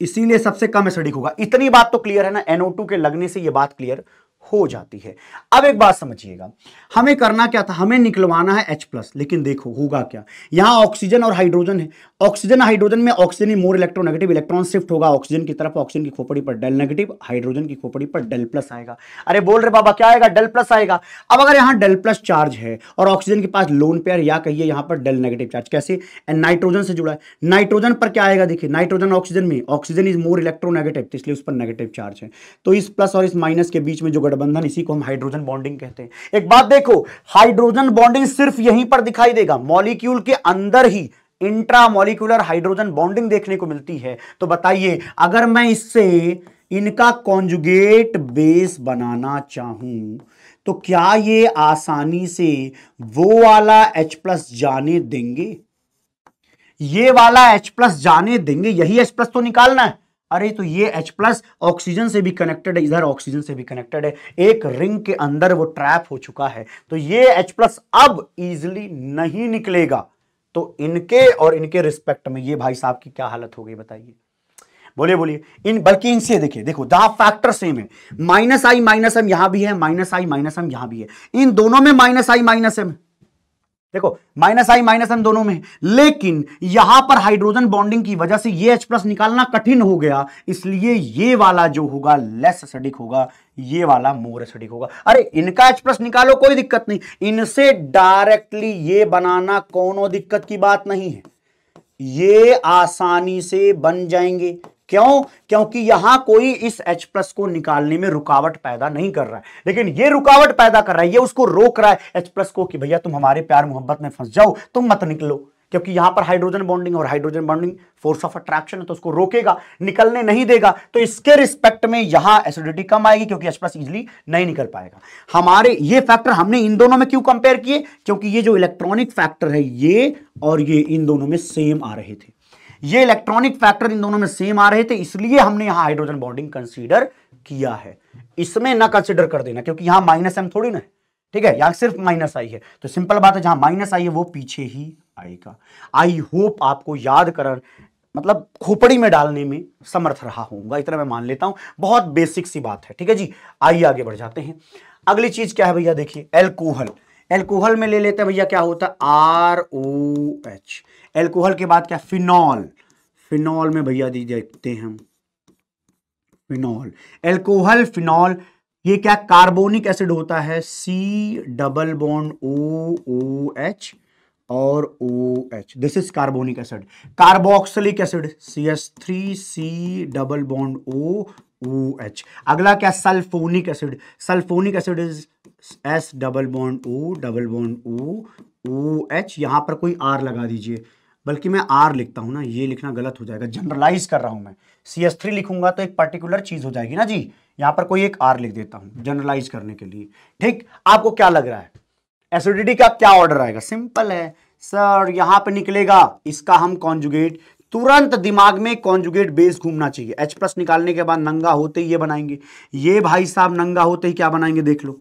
इसीलिए सबसे कम एसिडिक होगा इतनी बात तो क्लियर है ना एनओ के लगने से ये बात क्लियर हो जाती है अब एक बात समझिएगा हमें करना क्या था हमें निकलवाना है H लेकिन देखो होगा क्या यहां ऑक्सीजन और हाइड्रोजन है ऑक्सीजन हाइड्रोजन में ऑक्सीजन ही मोर इलेक्ट्रोनेगेटिव इलेक्ट्रॉन शिफ्ट होगा ऑक्सीजन की तरफ ऑक्सीजन की खोपड़ी पर डेल नेगेटिव हाइड्रोजन की खोपड़ी पर डेल प्लस आएगा अरे बोल रहे बाबा क्या आएगा डेल प्लस आएगा अब अगर यहां डेल प्लस चार्ज है और ऑक्सीजन के पास लोन पेयर या कहिए यहां पर डेल नेगेटिव चार्ज कैसे नाइट्रोजन से जुड़ा है नाइट्रोजन पर क्या आएगा देखिए नाइट्रोजन ऑक्सीजन में ऑक्सीजन इज मोर इलेक्ट्रोनेगेटिव इसलिए उस पर नेगेटिव चार्ज है तो इस प्लस और इस माइनस के बीच में जो गड़बड़ बंधन इसी को हम हाइड्रोजन बॉन्डिंग कहते हैं एक बात देखो हाइड्रोजन बॉन्डिंग सिर्फ यहीं पर दिखाई देगा मॉलिक्यूल के अंदर ही इंट्रा मॉलिक्यूलर हाइड्रोजन बॉन्डिंग देखने को मिलती है तो बताइए अगर मैं इससे इनका कॉन्जुगेट बेस बनाना चाहूं तो क्या ये आसानी से वो वाला H प्लस जाने देंगे ये वाला H प्लस जाने देंगे यही H प्लस तो निकालना है अरे तो ये H प्लस ऑक्सीजन से भी कनेक्टेड है इधर ऑक्सीजन से भी कनेक्टेड है एक रिंग के अंदर वो ट्रैप हो चुका है तो ये H प्लस अब इजिली नहीं निकलेगा तो इनके और इनके रिस्पेक्ट में ये भाई साहब की क्या हालत हो गई बताइए बोलिए बोलिए इन बल्कि इनसे देखिए देखो द फैक्टर सेम है माइनस आई माइनस एम यहां भी है माइनस आई माइनस एम यहां भी है इन दोनों में माइनस आई माइनस एम है देखो माइनस आई माइनस एन दोनों में लेकिन यहां पर हाइड्रोजन बॉन्डिंग की वजह से ये एच प्लस निकालना कठिन हो गया इसलिए ये वाला जो होगा लेस एसिडिक होगा ये वाला मोर एसिडिक होगा अरे इनका एच प्लस निकालो कोई दिक्कत नहीं इनसे डायरेक्टली ये बनाना कोनो दिक्कत की बात नहीं है ये आसानी से बन जाएंगे क्यों क्योंकि यहां कोई इस H प्लस को निकालने में रुकावट पैदा नहीं कर रहा है लेकिन ये रुकावट पैदा कर रहा है ये उसको रोक रहा है H प्लस को कि भैया तुम हमारे प्यार मोहब्बत में फंस जाओ तुम मत निकलो क्योंकि यहां पर हाइड्रोजन बॉन्डिंग और hydrogen bonding force of attraction है तो उसको रोकेगा निकलने नहीं देगा तो इसके रिस्पेक्ट में यहां एसिडिटी कम आएगी क्योंकि एच प्लस इजिली नहीं निकल पाएगा हमारे ये फैक्टर हमने इन दोनों में क्यों कंपेयर किए क्योंकि ये जो इलेक्ट्रॉनिक फैक्टर है ये और ये इन दोनों में सेम आ रहे थे ये इलेक्ट्रॉनिक फैक्टर इन दोनों में सेम आ रहे थे इसलिए हमने यहां हाइड्रोजन बॉन्डिंग कंसीडर किया है इसमें ना कंसिडर कर देना क्योंकि यहां माइनस एम थोड़ी ना है ठीक है यहां सिर्फ माइनस आई है तो सिंपल बात है जहां माइनस आई है वो पीछे ही आएगा आई होप आपको याद कर मतलब खोपड़ी में डालने में समर्थ रहा होगा इतना मैं मान लेता हूं बहुत बेसिक सी बात है ठीक है जी आइए आगे बढ़ जाते हैं अगली चीज क्या है भैया देखिए एल्कोहल एल्कोहल में ले लेते हैं भैया क्या होता है आर ओ एच एल्कोहल के बाद क्या फिनॉल फिनॉल में भैया दी देखते हैं हम फिनॉल एल्कोहल फिनॉल ये क्या कार्बोनिक एसिड होता है C double bond O O H और O H this is carbonic acid carboxylic acid C S three C double bond O O H अगला क्या sulphonic acid sulphonic acid is S double bond O double bond O O H यहां पर कोई are लगा दीजिए बल्कि मैं are लिखता हूँ ना ये लिखना गलत हो जाएगा जनरलाइज कर रहा हूं मैं सी एस थ्री लिखूंगा तो एक पर्टिकुलर चीज़ हो जाएगी ना जी यहाँ पर कोई एक आर लिख देता हूं जनरलाइज करने के लिए ठीक आपको क्या लग रहा है एसिडिटी का क्या ऑर्डर आएगा सिंपल है सर यहाँ पर निकलेगा इसका हम कॉन्जुगेट तुरंत दिमाग में कॉन्जुगेट बेस घूमना चाहिए एच प्लस निकालने के बाद नंगा होते ही ये बनाएंगे ये भाई साहब नंगा होते ही क्या बनाएंगे देख लो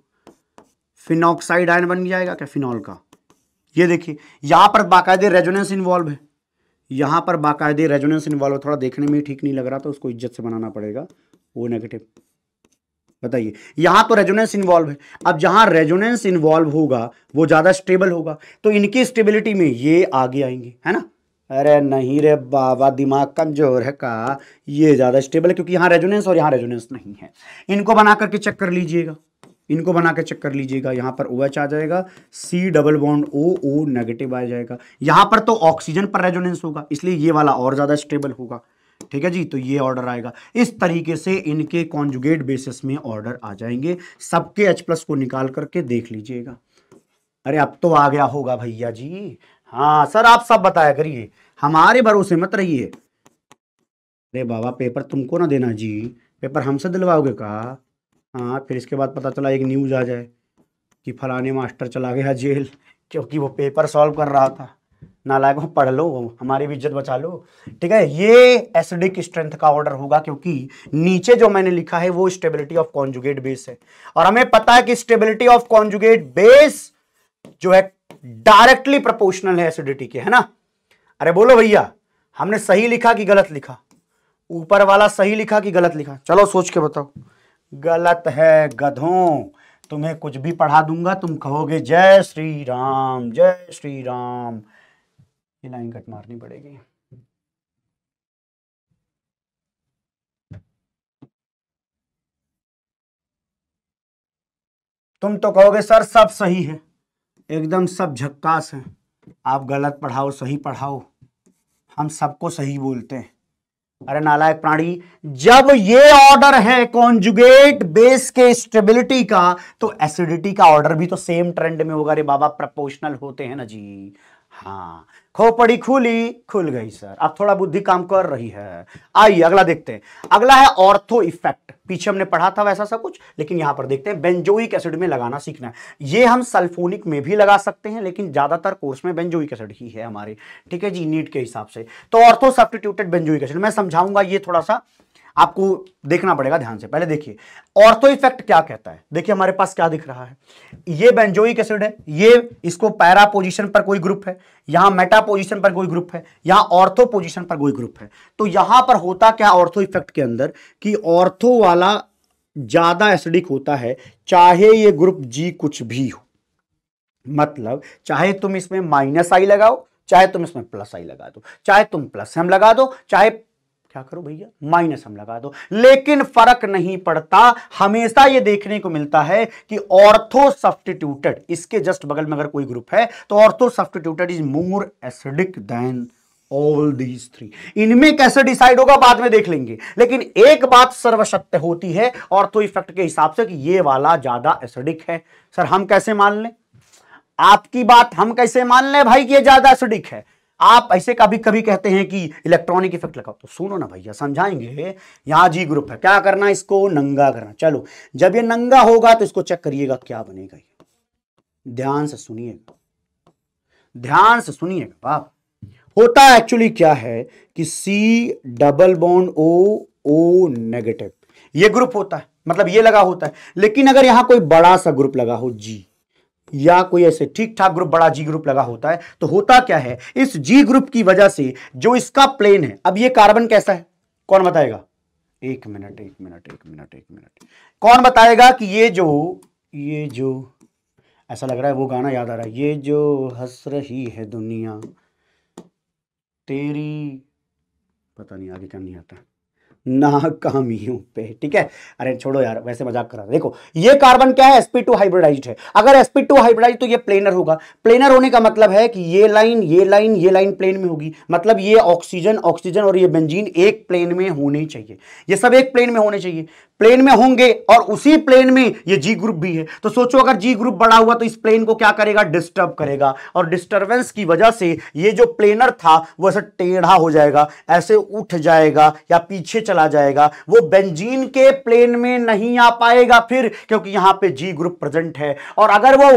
फिनॉक्साइड आयन बन जाएगा क्या फिनॉल का ये देखिए यहाँ पर बाकायदे रेजोनेंस इन्वॉल्व है यहाँ पर बाकायदे रेजोनेंस इन्वॉल्व थोड़ा देखने में ठीक नहीं लग रहा तो उसको इज्जत से बनाना पड़ेगा वो नेगेटिव बताइए यहां तो रेजोनेंस इन्वॉल्व है अब जहां रेजोनेंस इन्वॉल्व होगा वो ज़्यादा स्टेबल होगा तो इनकी स्टेबिलिटी में ये आगे आएंगे है ना अरे नहीं रे बाबा दिमाग कमजोर है का ये ज़्यादा स्टेबल है क्योंकि यहां रेजोनेंस और यहाँ रेजोनेंस नहीं है इनको बना करके चेक कर लीजिएगा इनको बना के चेक कर लीजिएगा यहाँ पर ओ OH आ जाएगा C double bond O O negative आ जाएगा यहाँ पर तो ऑक्सीजन पर रेजोनेंस होगा इसलिए ये वाला और ज़्यादा स्टेबल होगा ठीक है जी तो ये ऑर्डर आएगा इस तरीके से इनके कॉन्जुगेट बेसिस में ऑर्डर आ जाएंगे सबके एच प्लस को निकाल करके देख लीजिएगा अरे अब तो आ गया होगा भैया जी हाँ सर आप सब बताया करिए हमारे भरोसे मत रहिए अरे बाबा पेपर तुमको ना देना जी पेपर हमसे दिलवाओगे का हाँ फिर इसके बाद पता चला एक न्यूज़ आ जाए कि फलाने मास्टर चला गया जेल क्योंकि वो पेपर सॉल्व कर रहा था हो पढ़ लो हमारी भी इज्जत बचा लो ठीक है ये एसिडिक स्ट्रेंथ का ऑर्डर होगा क्योंकि नीचे जो मैंने लिखा है वो स्टेबिलिटी ऑफ कॉन्जुगेट बेस है और हमें पता है कि स्टेबिलिटी ऑफ कॉन्जुगेट बेस जो है डायरेक्टली प्रोपोर्शनल है एसिडिटी के है ना अरे बोलो भैया हमने सही लिखा कि गलत लिखा ऊपर वाला सही लिखा कि गलत लिखा चलो सोच के बताओ गलत है गधों तुम्हें कुछ भी पढ़ा दूंगा तुम कहोगे जय श्री राम जय श्री राम ये लाइन कट मारनी पड़ेगी तुम तो कहोगे सर सब सही है एकदम सब झक्कास है आप गलत पढ़ाओ सही पढ़ाओ हम सबको सही बोलते हैं अरे नालायक प्राणी जब ये ऑर्डर है कॉन्जुगेट बेस के स्टेबिलिटी का तो एसिडिटी का ऑर्डर भी तो सेम ट्रेंड में होगा रे बाबा प्रपोर्शनल होते हैं ना जी हाँ खोपड़ी खुली खुल गई सर अब थोड़ा बुद्धि काम कर रही है आइए अगला देखते हैं अगला है ऑर्थो इफेक्ट पीछे हमने पढ़ा था वैसा सब कुछ लेकिन यहां पर देखते हैं बेंजोइक एसिड में लगाना सीखना है ये हम सल्फोनिक में भी लगा सकते हैं लेकिन ज्यादातर कोर्स में बेंजोइक एसिड ही है हमारे ठीक है जी नीट के हिसाब से तो ऑर्थो सब्सटीट्यूटेड बेंजोइक एसिड मैं समझाऊंगा ये थोड़ा सा आपको देखना पड़ेगा ध्यान से पहले देखिए ऑर्थो इफेक्ट क्या कहता है देखिए हमारे पास क्या दिख रहा है ये बेंजोइक एसिड है ये इसको पैरा पोजीशन पर कोई ग्रुप है यहां मेटा पोजीशन पर कोई ग्रुप है यहां ऑर्थो पोजीशन पर कोई ग्रुप है तो यहां पर होता क्या ऑर्थो इफेक्ट के अंदर कि ऑर्थो वाला ज्यादा एसिडिक होता है चाहे ये ग्रुप जी कुछ भी हो मतलब चाहे तुम इसमें माइनस आई लगाओ चाहे तुम इसमें प्लस आई लगा दो चाहे तुम प्लस एम लगा दो चाहे क्या करो भैया माइनस हम लगा दो लेकिन फर्क नहीं पड़ता हमेशा ये देखने को मिलता है कि ऑर्थो सब्सटीट्यूटेड इसके जस्ट बगल में अगर कोई ग्रुप है तो ortho substituted is more acidic than all these three इनमें कैसे डिसाइड होगा बाद में देख लेंगे लेकिन एक बात सर्वसत्य होती है ऑर्थो इफेक्ट के हिसाब से कि ये वाला ज्यादा एसिडिक है सर हम कैसे मान लें आपकी बात हम कैसे मान लें भाई कि ये ज्यादा एसिडिक है आप ऐसे कभी कभी कहते हैं कि इलेक्ट्रॉनिक इफेक्ट लगाओ तो सुनो ना भैया समझाएंगे यहां जी ग्रुप है क्या करना इसको नंगा करना चलो जब ये नंगा होगा तो इसको चेक करिएगा क्या बनेगा ये ध्यान से सुनिएगा ध्यान से सुनिएगा बाप होता एक्चुअली क्या है कि C double bond O O negative ये ग्रुप होता है मतलब ये लगा होता है लेकिन अगर यहां कोई बड़ा सा ग्रुप लगा हो जी या कोई ऐसे ठीक ठाक ग्रुप बड़ा जी ग्रुप लगा होता है तो होता क्या है इस जी ग्रुप की वजह से जो इसका प्लेन है अब ये कार्बन कैसा है कौन बताएगा एक मिनट एक मिनट एक मिनट एक मिनट कौन बताएगा कि ये जो ये जो ऐसा लग रहा है वो गाना याद आ रहा है ये जो हंस रही है दुनिया तेरी पता नहीं आगे क्या नहीं आता नाकामियों पे ठीक है अरे छोड़ो यार वैसे मजाक कर रहा देखो ये कार्बन क्या है एसपी टू हाइब्रिडाइज है अगर एसपी टू हाइब्रिडाइज तो ये प्लेनर होगा प्लेनर होने का मतलब है कि ये लाइन ये लाइन ये लाइन प्लेन में होगी मतलब ये ऑक्सीजन ऑक्सीजन और ये बेंजीन एक प्लेन में होने चाहिए ये सब एक प्लेन में होने चाहिए प्लेन में होंगे और उसी प्लेन में ये जी ग्रुप भी है तो सोचो अगर जी ग्रुप बड़ा हुआ तो इस प्लेन को क्या करेगा डिस्टर्ब करेगा और डिस्टर्बेंस की वजह से ये जो प्लेनर था वो ऐसा टेढ़ा हो जाएगा ऐसे उठ जाएगा या पीछे चला जाएगा वो बेंजीन के प्लेन में नहीं आ पाएगा फिर क्योंकि यहां पे जी ग्रुप प्रेजेंट है और अगर वो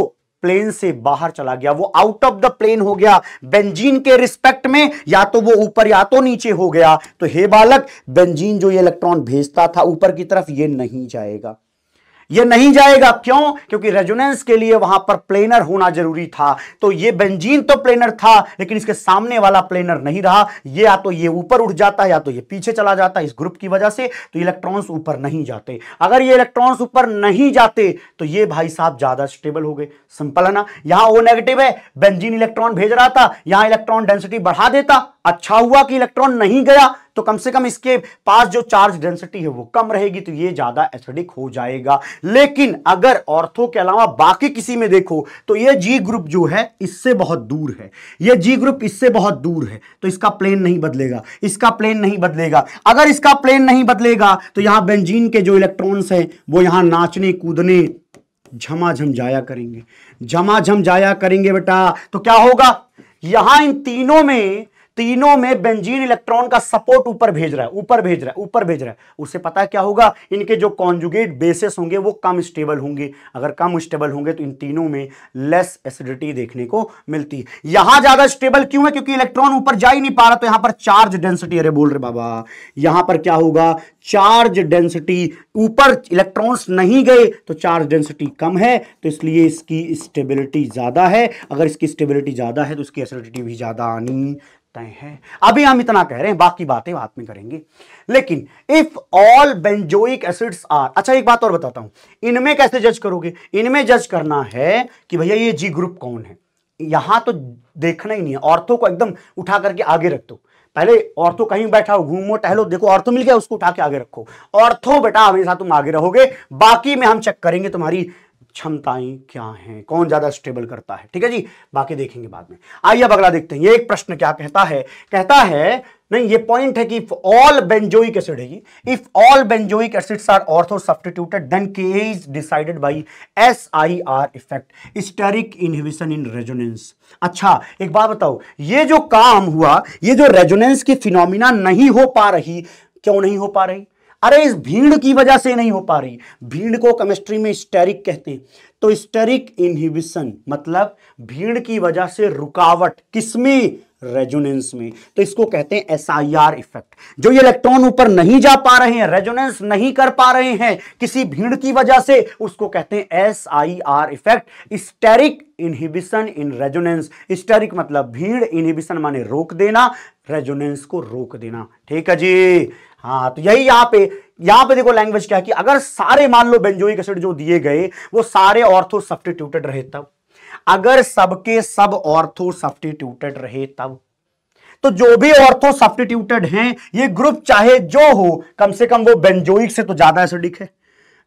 प्लेन से बाहर चला गया वो आउट ऑफ द प्लेन हो गया बेंजीन के रिस्पेक्ट में या तो वो ऊपर या तो नीचे हो गया तो हे बालक बेंजीन जो ये इलेक्ट्रॉन भेजता था ऊपर की तरफ ये नहीं जाएगा ये नहीं जाएगा क्यों क्योंकि रेजोनेंस के लिए वहां पर प्लेनर होना जरूरी था तो ये बेंजीन तो प्लेनर था लेकिन इसके सामने वाला प्लेनर नहीं रहा ये या तो ये ऊपर उठ जाता है या तो ये पीछे चला जाता है इस ग्रुप की वजह से तो इलेक्ट्रॉन्स ऊपर नहीं जाते अगर ये इलेक्ट्रॉन्स ऊपर नहीं जाते तो ये भाई साहब ज्यादा स्टेबल हो गए सिंपल है ना यहां वो नेगेटिव है बेंजीन इलेक्ट्रॉन भेज रहा था यहां इलेक्ट्रॉन डेंसिटी बढ़ा देता अच्छा हुआ कि इलेक्ट्रॉन नहीं गया तो कम से कम इसके पास जो चार्ज डेंसिटी है वो कम रहेगी तो ये ज़्यादा एसिडिक हो जाएगा लेकिन अगर ऑर्थो के अलावा बाकी किसी में देखो तो ये जी ग्रुप जो है इससे बहुत दूर है ये जी ग्रुप इससे बहुत दूर है तो इसका प्लेन नहीं बदलेगा इसका प्लेन नहीं बदलेगा अगर इसका प्लेन नहीं बदलेगा तो यहां बेंजीन के जो इलेक्ट्रॉन्स हैं वो यहां नाचने कूदने झमाझम जाया करेंगे झमाझम जाया करेंगे बेटा तो क्या होगा यहां इन तीनों में तीनों में बेंजीन इलेक्ट्रॉन का सपोर्ट ऊपर भेज रहा है ऊपर भेज रहा है ऊपर भेज रहा है उससे पता क्या होगा इनके जो कॉन्जुगेट बेसिस होंगे वो कम स्टेबल होंगे अगर कम स्टेबल होंगे तो इन तीनों में लेस एसिडिटी देखने को मिलती है यहां ज्यादा स्टेबल क्यों है क्योंकि इलेक्ट्रॉन ऊपर जा ही नहीं पा रहा तो यहां पर चार्ज डेंसिटी अरे बोल रहे बाबा यहां पर क्या होगा चार्ज डेंसिटी ऊपर इलेक्ट्रॉन्स नहीं गए तो चार्ज डेंसिटी कम है तो इसलिए इसकी स्टेबिलिटी ज्यादा है अगर इसकी स्टेबिलिटी ज्यादा है तो इसकी एसिडिटी भी ज्यादा आनी तय है अभी हम इतना कह रहे हैं बाकी बातें बात में करेंगे लेकिन if all benzoic acids are अच्छा एक बात और बताता हूं इनमें कैसे जज करोगे इनमें जज करना है कि भैया ये जी ग्रुप कौन है यहां तो देखना ही नहीं है औरतों को एकदम उठा करके आगे रख दो पहले औरतों कहीं बैठा हो घूमो टहलो देखो औरतों मिल गया उसको उठा के आगे रखो औरतों बेटा हमेशा तुम आगे रहोगे बाकी में हम चेक करेंगे तुम्हारी क्षमताएं क्या हैं कौन ज़्यादा स्टेबल करता है ठीक है जी बाकी देखेंगे बाद में आइए अब अगला देखते हैं ये एक प्रश्न क्या कहता है कहता है नहीं ये पॉइंट है कि इफ ऑल बेंजोइक एसिड है if all benzoic acids are ortho substituted then K is decided by S I R effect steric inhibition in resonance अच्छा एक बात बताओ ये जो काम हुआ ये जो रेजोनेंस की फिनोमिना नहीं हो पा रही क्यों नहीं हो पा रही अरे इस भीड़ की वजह से नहीं हो पा रही भीड़ को केमिस्ट्री में स्टेरिक कहते हैं तो स्टेरिक इनहिबिशन मतलब भीड़ की वजह से रुकावट किसमें रेजोनेंस में तो इसको कहते हैं एस आई आर इफेक्ट जो ये इलेक्ट्रॉन ऊपर नहीं जा पा रहे हैं रेजोनेंस नहीं कर पा रहे हैं किसी भीड़ की वजह से उसको कहते हैं S I R effect steric inhibition in resonance steric मतलब भीड़ इनहिबिशन माने रोक देना रेजोनेंस को रोक देना ठीक है जी हाँ तो यही यहाँ पे यहाँ पे देखो लैंग्वेज क्या है कि अगर सारे मान लो बेंजोइक एसिड जो दिए गए वो सारे ऑर्थो सब्सटीट्यूटेड रहे तब अगर सबके सब ऑर्थो सब्सटीट्यूटेड रहे तब तो जो भी ऑर्थो सब्सटीट्यूटेड हैं ये ग्रुप चाहे जो हो कम से कम वो बेंजोइक से तो ज्यादा एसिडिक है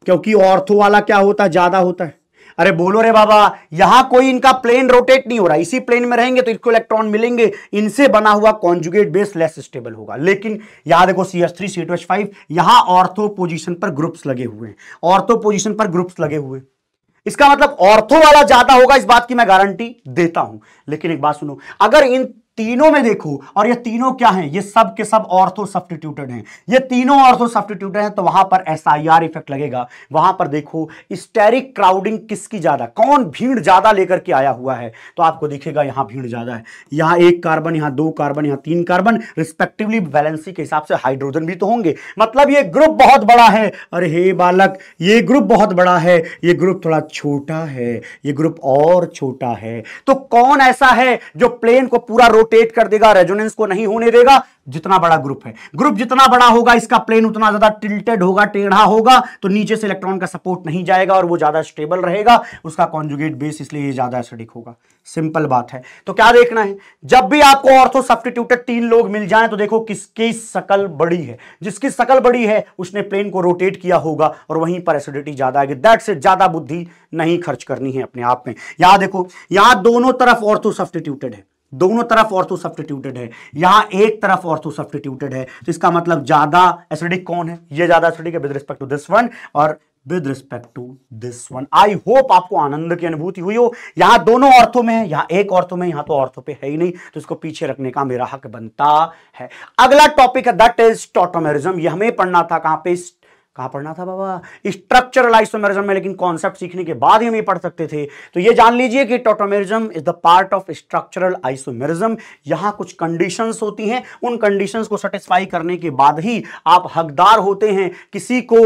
क्योंकि ऑर्थो वाला क्या होता है ज्यादा होता है अरे बोलो रे बाबा यहां कोई इनका प्लेन रोटेट नहीं हो रहा इसी प्लेन में रहेंगे तो इसको इलेक्ट्रॉन मिलेंगे इनसे बना हुआ कॉन्जुगेट बेस लेस स्टेबल होगा लेकिन याद देखो C S three C two H five यहां ऑर्थो पोजिशन पर ग्रुप्स लगे हुए हैं ऑर्थो पोजिशन पर ग्रुप्स लगे हुए इसका मतलब ऑर्थो वाला ज्यादा होगा इस बात की मैं गारंटी देता हूं लेकिन एक बात सुनो अगर इन तीनों में देखो और ये तीनों क्या हैं ये सब के सब ऑर्थो सब्सटीट्यूटेड हैं ये तीनों ऑर्थो सब्सटीट्यूटेड हैं तो वहां पर एस आई आर इफेक्ट लगेगा वहां पर देखो स्टेरिक क्राउडिंग किसकी ज्यादा कौन भीड़ ज्यादा लेकर के आया हुआ है तो आपको दिखेगा यहां भीड़ ज्यादा है यहां एक कार्बन यहां दो कार्बन यहां तीन कार्बन रिस्पेक्टिवली बैलेंसी के हिसाब से हाइड्रोजन भी तो होंगे मतलब ये ग्रुप बहुत बड़ा है अरे हे बालक ये ग्रुप बहुत बड़ा है ये ग्रुप थोड़ा छोटा है ये ग्रुप और छोटा है तो कौन ऐसा है जो प्लेन को पूरा रोट रोटेट कर देगा रेजोनेंस को नहीं होने देगा जितना बड़ा ग्रुप है ग्रुप जितना बड़ा होगा इसका प्लेन उतना ज्यादा टिल्टेड होगा टेढ़ा होगा तो नीचे से इलेक्ट्रॉन का सपोर्ट नहीं जाएगा और वो ज्यादा स्टेबल रहेगा उसका कॉन्जुगेट बेस इसलिए ज्यादा एसिडिक होगा सिंपल बात है तो क्या देखना है जब भी आपको ऑर्थो सब्सटीट्यूटेड तीन लोग मिल जाए तो देखो किसकी सकल बड़ी है जिसकी सकल बड़ी है उसने प्लेन को रोटेट किया होगा और वहीं पर एसिडिटी ज्यादा आएगी दैट से ज्यादा बुद्धि नहीं खर्च करनी है अपने आप में यहां देखो यहां दोनों तरफ ऑर्थो सब्सटीट्यूटेड है दोनों तरफ ऑर्थो सब्सटीट्यूटेड है यहां एक तरफ ऑर्थो सब्सटीट्यूटेड है तो इसका मतलब ज्यादा एसिडिक कौन है ये ज्यादा एसिडिक है with respect to this one और with respect to this one I hope आपको आनंद की अनुभूति हुई हो यहां दोनों ऑर्थो में है यहां एक ऑर्थो में यहां तो ऑर्थो पे है ही नहीं तो इसको पीछे रखने का मेरा हक बनता है अगला टॉपिक है दैट इज टोटोमेरिज्म हमें पढ़ना था कहां पे कहा पढ़ना था बाबा स्ट्रक्चरल आइसोमेरिज्म में लेकिन कॉन्सेप्ट सीखने के बाद ही हम ये पढ़ सकते थे तो ये जान लीजिए कि tautomerism is the part of structural isomerism यहां कुछ कंडीशंस होती हैं उन कंडीशंस को सेटिस्फाई करने के बाद ही आप हकदार होते हैं किसी को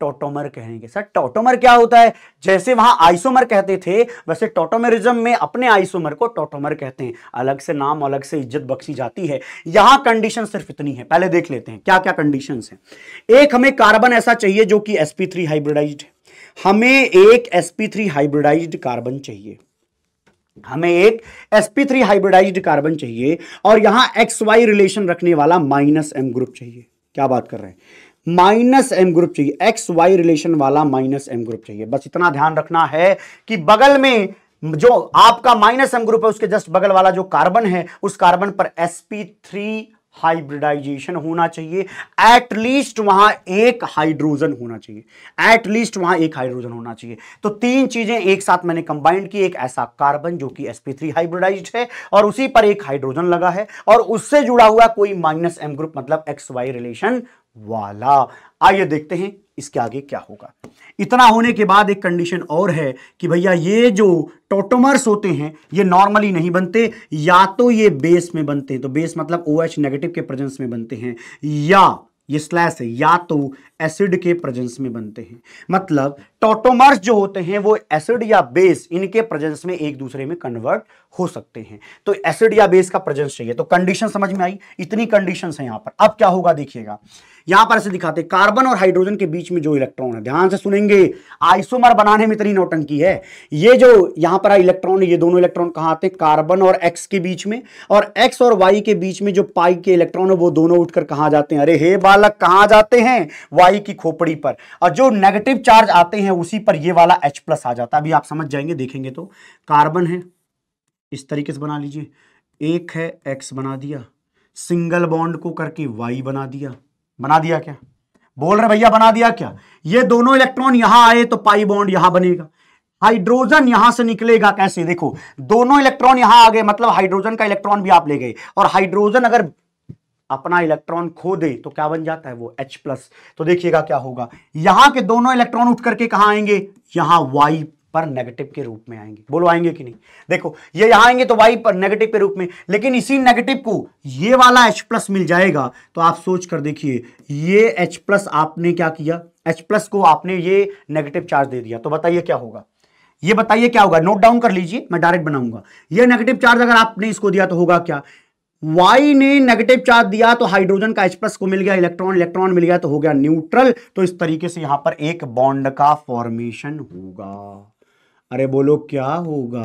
टोटोमर कहेंगे सर टोटोमर क्या होता है जैसे वहां आइसोमर कहते थे वैसे टोटोमरिज्म में अपने आइसोमर को टोटोमर कहते हैं अलग से नाम अलग से इज्जत बख्शी जाती है यहां कंडीशन सिर्फ इतनी है पहले देख लेते हैं क्या क्या कंडीशन है एक हमें कार्बन ऐसा चाहिए जो कि sp3 थ्री हाइब्रिडाइज हमें एक sp3 थ्री हाइब्रिडाइज कार्बन चाहिए हमें एक sp3 हाइब्रिडाइज कार्बन चाहिए और यहां एक्स वाई रिलेशन रखने वाला माइनस एम ग्रुप चाहिए क्या बात कर रहे हैं माइनस एम ग्रुप चाहिए एक्स वाई रिलेशन वाला माइनस एम ग्रुप चाहिए बस इतना ध्यान रखना है कि बगल में जो आपका माइनस एम ग्रुप है उसके जस्ट बगल वाला जो कार्बन है उस कार्बन पर एसपी थ्री हाइब्रिडाइजेशन होना चाहिए एटलीस्ट वहां एक हाइड्रोजन होना चाहिए एटलीस्ट वहां एक हाइड्रोजन होना चाहिए तो तीन चीजें एक साथ मैंने कंबाइंड की एक ऐसा कार्बन जो कि sp3 हाइब्रिडाइज्ड है और उसी पर एक हाइड्रोजन लगा है और उससे जुड़ा हुआ कोई माइनस एम ग्रुप मतलब एक्स वाई रिलेशन वाला आइए देखते हैं इसके आगे क्या होगा इतना होने के बाद एक कंडीशन और है कि भैया ये जो टोटोमर्स होते हैं ये नॉर्मली नहीं बनते या तो ये बेस में बनते हैं तो बेस मतलब ओ OH नेगेटिव के प्रेजेंस में बनते हैं या ये स्लैश है या तो एसिड के प्रेजेंस में बनते हैं मतलब टोटोमर्स जो होते हैं वो एसिड या बेस इनके प्रेजेंस में एक दूसरे में कन्वर्ट हो सकते हैं तो एसिड या बेस का प्रेजेंस चाहिए तो कंडीशन समझ में आई इतनी कंडीशन है यहां पर अब क्या होगा देखिएगा यहां पर ऐसे दिखाते कार्बन और हाइड्रोजन के बीच में जो इलेक्ट्रॉन है ध्यान से सुनेंगे आइसोमर बनाने में इतनी नौटंकी है ये जो यहां पर इलेक्ट्रॉन ये दोनों इलेक्ट्रॉन कहां आते हैं कार्बन और एक्स के बीच में और एक्स और वाई के बीच में जो पाई के इलेक्ट्रॉन है वो दोनों उठकर कहां जाते हैं अरे हे बालक कहां जाते हैं वाई की खोपड़ी पर और जो नेगेटिव चार्ज आते हैं उसी पर ये वाला एच प्लस आ जाता है अभी आप समझ जाएंगे देखेंगे तो कार्बन है इस तरीके से बना लीजिए एक है एक्स बना दिया सिंगल बॉन्ड को करके वाई बना दिया बना दिया क्या बोल रहे भैया बना दिया क्या ये दोनों इलेक्ट्रॉन यहां आए तो पाई बॉन्ड यहां बनेगा हाइड्रोजन यहां से निकलेगा कैसे देखो दोनों इलेक्ट्रॉन यहां आ गए मतलब हाइड्रोजन का इलेक्ट्रॉन भी आप ले गए और हाइड्रोजन अगर अपना इलेक्ट्रॉन खो दे तो क्या बन जाता है वो H प्लस तो देखिएगा क्या होगा यहां के दोनों इलेक्ट्रॉन उठ करके कहा आएंगे यहां Y पर नेगेटिव के रूप में आएंगे बोलो आएंगे कि नहीं देखो ये यहां आएंगे तो वाई पर नेगेटिव के रूप में लेकिन इसी नेगेटिव को ये वाला एच प्लस मिल जाएगा तो आप सोच कर देखिए ये एच प्लस आपने क्या किया एच प्लस को आपने ये नेगेटिव चार्ज दे दिया तो बताइए क्या होगा ये बताइए क्या होगा नोट डाउन कर लीजिए मैं डायरेक्ट बनाऊंगा ये नेगेटिव चार्ज अगर आपने इसको दिया तो होगा क्या Y ने नेगेटिव चार्ज दिया तो हाइड्रोजन का एच प्लस को मिल गया इलेक्ट्रॉन इलेक्ट्रॉन मिल गया तो हो गया न्यूट्रल तो इस तरीके से यहां पर एक बॉन्ड का फॉर्मेशन होगा अरे बोलो क्या होगा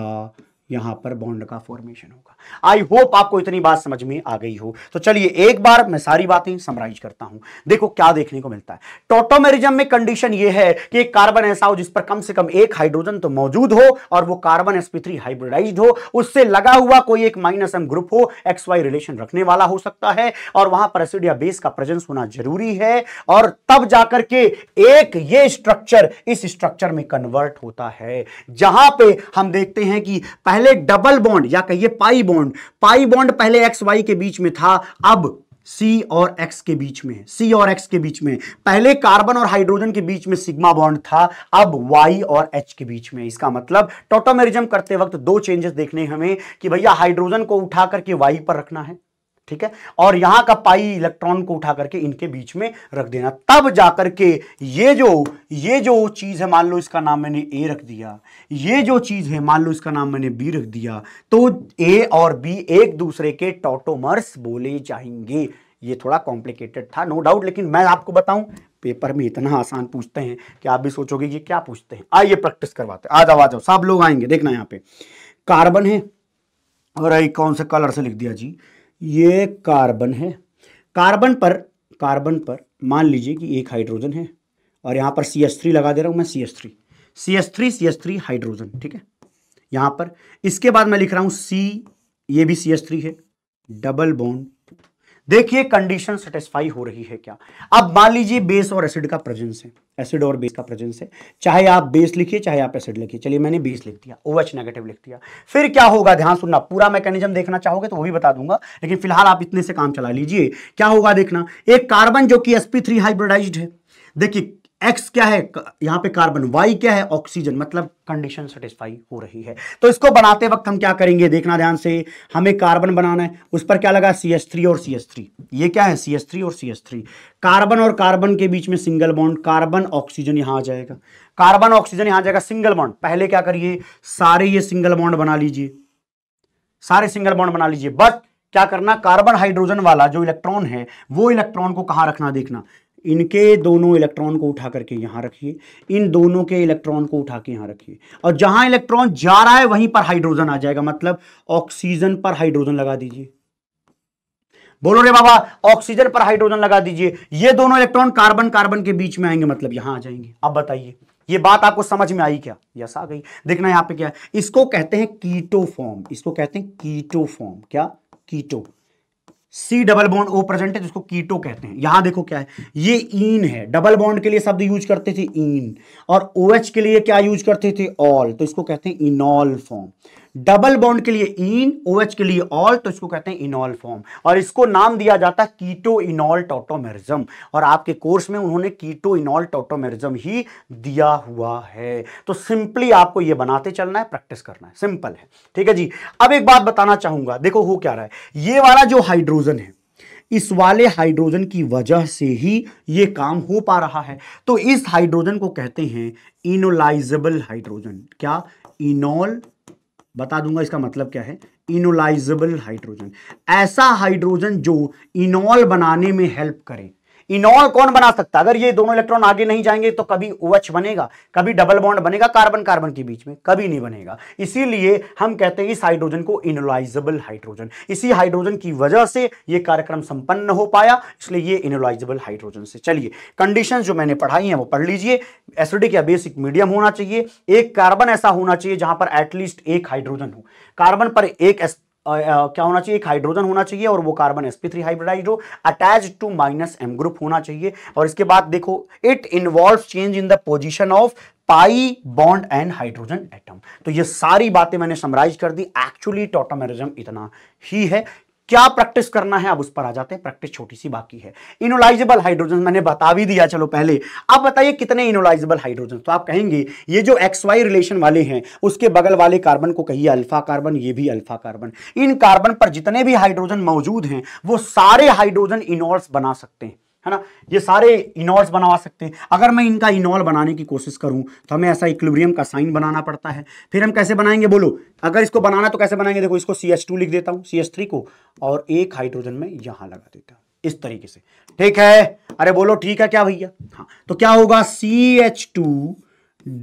यहाँ पर बॉन्ड का फॉर्मेशन होगा आई होप आपको इतनी बात समझ में आ गई हो तो चलिए एक बार मैं सारी बातें समराइज करता हूं देखो क्या देखने को मिलता है टोटोमेरिजम में कंडीशन यह है कि एक कार्बन ऐसा हो जिस पर कम से कम एक हाइड्रोजन तो मौजूद हो और वो कार्बन एसपी हाइब्रिडाइज्ड हो उससे लगा हुआ कोई एक माइनस एम ग्रुप हो एक्स वाई रिलेशन रखने वाला हो सकता है और वहां पर एसिड या बेस का प्रेजेंस होना जरूरी है और तब जाकर के एक ये स्ट्रक्चर इस स्ट्रक्चर में कन्वर्ट होता है जहां पे हम देखते हैं कि पहले डबल बॉन्ड या कहिए पाई बॉन्ड पाई बॉन्ड पहले एक्स वाई के बीच में था अब सी और एक्स के बीच में सी और एक्स के बीच में पहले कार्बन और हाइड्रोजन के बीच में सिग्मा बॉन्ड था अब वाई और एच के बीच में इसका मतलब टोटोमेरिज्म करते वक्त दो चेंजेस देखने हमें कि भैया हाइड्रोजन को उठा करके वाई पर रखना है ठीक है और यहां का पाई इलेक्ट्रॉन को उठा करके इनके बीच में रख देना तब जाकर के ये जो ये जो चीज है मान लो इसका नाम मैंने ए रख दिया ये जो चीज है मान लो इसका नाम मैंने बी रख दिया तो ए और बी एक दूसरे के टोटोमर्स बोले जाएंगे ये थोड़ा कॉम्प्लिकेटेड था नो no डाउट लेकिन मैं आपको बताऊं पेपर में इतना आसान पूछते हैं कि आप भी सोचोगे ये क्या पूछते हैं आइए प्रैक्टिस करवाते हैं आ जाओ आ जाओ सब लोग आएंगे देखना यहाँ पे कार्बन है और कौन से कलर से लिख दिया जी ये कार्बन है कार्बन पर कार्बन पर मान लीजिए कि एक हाइड्रोजन है और यहाँ पर सी एस थ्री लगा दे रहा हूँ मैं C S three C S three C S three hydrogen ठीक है यहाँ पर इसके बाद मैं लिख रहा हूँ सी ये भी सी एस थ्री है डबल बॉन्ड देखिए कंडीशन सेटिस्फाई हो रही है क्या अब मान लीजिए बेस और एसिड का प्रेजेंस है एसिड और बेस का प्रेजेंस है चाहे आप बेस लिखिए चाहे आप एसिड लिखिए चलिए मैंने बेस लिख दिया ओ OH नेगेटिव लिख दिया फिर क्या होगा ध्यान सुनना पूरा मैकेनिज्म देखना चाहोगे तो वो भी बता दूंगा लेकिन फिलहाल आप इतने से काम चला लीजिए क्या होगा देखना एक कार्बन जो कि एसपी हाइब्रिडाइज्ड है देखिए एक्स क्या है यहाँ पे कार्बन वाई क्या है ऑक्सीजन मतलब कंडीशन सेटिस्फाई हो रही है तो इसको बनाते वक्त हम क्या करेंगे देखना ध्यान से हमें कार्बन बनाना है उस पर क्या लगा सी एस थ्री और सी एस थ्री ये क्या है सी एस थ्री और सी एस थ्री कार्बन और कार्बन के बीच में सिंगल बॉन्ड कार्बन ऑक्सीजन यहां आ जाएगा कार्बन ऑक्सीजन यहां आ जाएगा सिंगल बॉन्ड पहले क्या करिए सारे ये सिंगल बॉन्ड बना लीजिए सारे सिंगल बॉन्ड बना लीजिए बट क्या करना कार्बन हाइड्रोजन वाला जो इलेक्ट्रॉन है वो इलेक्ट्रॉन को कहां रखना देखना इनके दोनों इलेक्ट्रॉन को उठा करके यहां रखिए इन दोनों के इलेक्ट्रॉन को उठा के यहां रखिए और जहां इलेक्ट्रॉन जा रहा है वहीं पर हाइड्रोजन आ जाएगा मतलब ऑक्सीजन पर हाइड्रोजन लगा दीजिए बोलो रे बाबा ऑक्सीजन पर हाइड्रोजन लगा दीजिए ये दोनों इलेक्ट्रॉन कार्बन कार्बन के बीच में आएंगे मतलब यहां आ जाएंगे अब बताइए ये बात आपको समझ में आई क्या यस आ गई देखना यहां पे क्या इसको कहते हैं कीटो फॉर्म इसको कहते हैं कीटो फॉर्म क्या keto C double bond O present है जिसको कीटो कहते हैं यहां देखो क्या है ये ईन है डबल बॉन्ड के लिए शब्द यूज करते थे ईन और ओ OH के लिए क्या यूज करते थे ऑल तो इसको कहते हैं इनॉल फॉर्म डबल बॉन्ड के लिए इन ओएच के लिए ऑल तो इसको कहते हैं इनॉल फॉर्म और इसको नाम दिया जाता है कीटो इनॉल टोटोमेरिज्म और आपके कोर्स में उन्होंने कीटो इनॉल टोटोमेरिज्म ही दिया हुआ है तो सिंपली आपको ये बनाते चलना है प्रैक्टिस करना है सिंपल है ठीक है जी अब एक बात बताना चाहूंगा देखो हो क्या रहा है ये वाला जो हाइड्रोजन है इस वाले हाइड्रोजन की वजह से ही यह काम हो पा रहा है तो इस हाइड्रोजन को कहते हैं इनोलाइजेबल हाइड्रोजन क्या इनोल बता दूंगा इसका मतलब क्या है इनोलाइजेबल हाइड्रोजन ऐसा हाइड्रोजन जो इनॉल बनाने में हेल्प करे इनॉल कौन बना सकता है अगर ये दोनों इलेक्ट्रॉन आगे नहीं जाएंगे तो कभी ओएच बनेगा कभी डबल बॉन्ड बनेगा कार्बन कार्बन के बीच में कभी नहीं बनेगा इसीलिए हम कहते हैं इस हाइड्रोजन को इनोलाइजेबल हाइड्रोजन इसी हाइड्रोजन की वजह से ये कार्यक्रम संपन्न हो पाया इसलिए ये इनोलाइजेबल हाइड्रोजन से चलिए कंडीशन जो मैंने पढ़ाई है वो पढ़ लीजिए एसिडिक या बेसिक मीडियम होना चाहिए एक कार्बन ऐसा होना चाहिए जहां पर एटलीस्ट एक हाइड्रोजन हो कार्बन पर एक क्या होना चाहिए एक हाइड्रोजन होना चाहिए और वो कार्बन एस थ्री हाइब्रिडाइज हो attach to minus M group होना चाहिए और इसके बाद देखो it involve change in the position of pi bond and hydrogen atom तो ये सारी बातें मैंने समराइज कर दी एक्चुअली टोटोमेरिज्म इतना ही है क्या प्रैक्टिस करना है अब उस पर आ जाते हैं प्रैक्टिस छोटी सी बाकी है इनोलाइजेबल हाइड्रोजन मैंने बता भी दिया चलो पहले अब बताइए कितने इनोलाइजेबल हाइड्रोजन तो आप कहेंगे ये जो एक्स वाई रिलेशन वाले हैं उसके बगल वाले कार्बन को कहिए अल्फा कार्बन ये भी अल्फा कार्बन इन कार्बन पर जितने भी हाइड्रोजन मौजूद हैं वो सारे हाइड्रोजन इनोल्स बना सकते हैं है ना ये सारे इनॉल्स बनवा सकते हैं अगर मैं इनका इनॉल बनाने की कोशिश करूं तो हमें ऐसा इक्लिब्रियम का साइन बनाना पड़ता है फिर हम कैसे बनाएंगे बोलो अगर इसको बनाना तो कैसे बनाएंगे देखो इसको सी एच टू लिख देता हूँ सी एच थ्री को और एक हाइड्रोजन में यहाँ लगा देता हूँ इस तरीके से ठीक है अरे बोलो ठीक है क्या भैया हाँ तो क्या होगा सी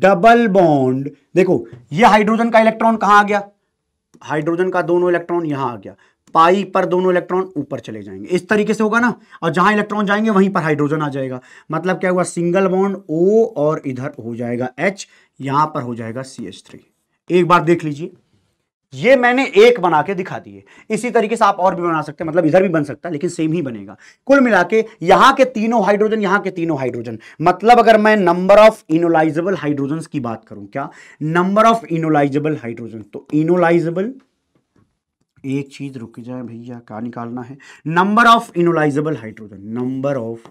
डबल बॉन्ड देखो ये हाइड्रोजन का इलेक्ट्रॉन कहां आ गया हाइड्रोजन का दोनों इलेक्ट्रॉन यहां आ गया पाई पर दोनों इलेक्ट्रॉन ऊपर चले जाएंगे इस तरीके से होगा ना और जहां इलेक्ट्रॉन जाएंगे वहीं पर हाइड्रोजन आ जाएगा मतलब क्या हुआ सिंगल बॉन्ड ओ और इधर हो जाएगा एच यहां पर हो जाएगा सी एच थ्री एक बार देख लीजिए ये मैंने एक बना के दिखा दिए इसी तरीके से आप और भी बना सकते हैं मतलब इधर भी बन सकता है लेकिन सेम ही बनेगा कुल मिला के यहाँ के तीनों हाइड्रोजन यहाँ के तीनों हाइड्रोजन मतलब अगर मैं नंबर ऑफ इनोलाइजेबल हाइड्रोजन की बात करूं क्या नंबर ऑफ इनोलाइजेबल हाइड्रोजन तो इनोलाइजेबल एक चीज रुक जाए भैया क्या निकालना है number of enolisable hydrogen number of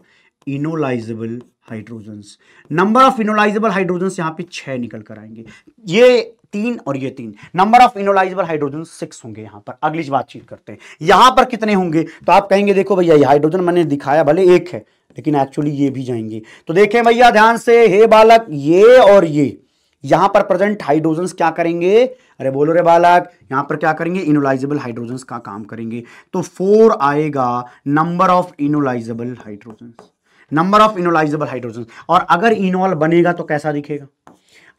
enolisable hydrogens number of enolisable hydrogens यहाँ पे छः निकल कर आएंगे ये तीन और ये तीन number of enolisable hydrogen six होंगे यहाँ पर अगली बातचीत करते हैं यहाँ पर कितने होंगे तो आप कहेंगे देखो भैया ये हाइड्रोजन मैंने दिखाया भले एक है लेकिन एक्चुअली ये भी जाएंगे तो देखें भैया ध्यान से हे बालक ये और ये यहां पर प्रेजेंट हाइड्रोजन क्या करेंगे अरे बोलो रे बालक यहां पर क्या करेंगे इनोलाइजेबल हाइड्रोजन का काम करेंगे तो फोर आएगा number of enolisable hydrogen number of enolisable hydrogen और अगर इनोल बनेगा तो कैसा दिखेगा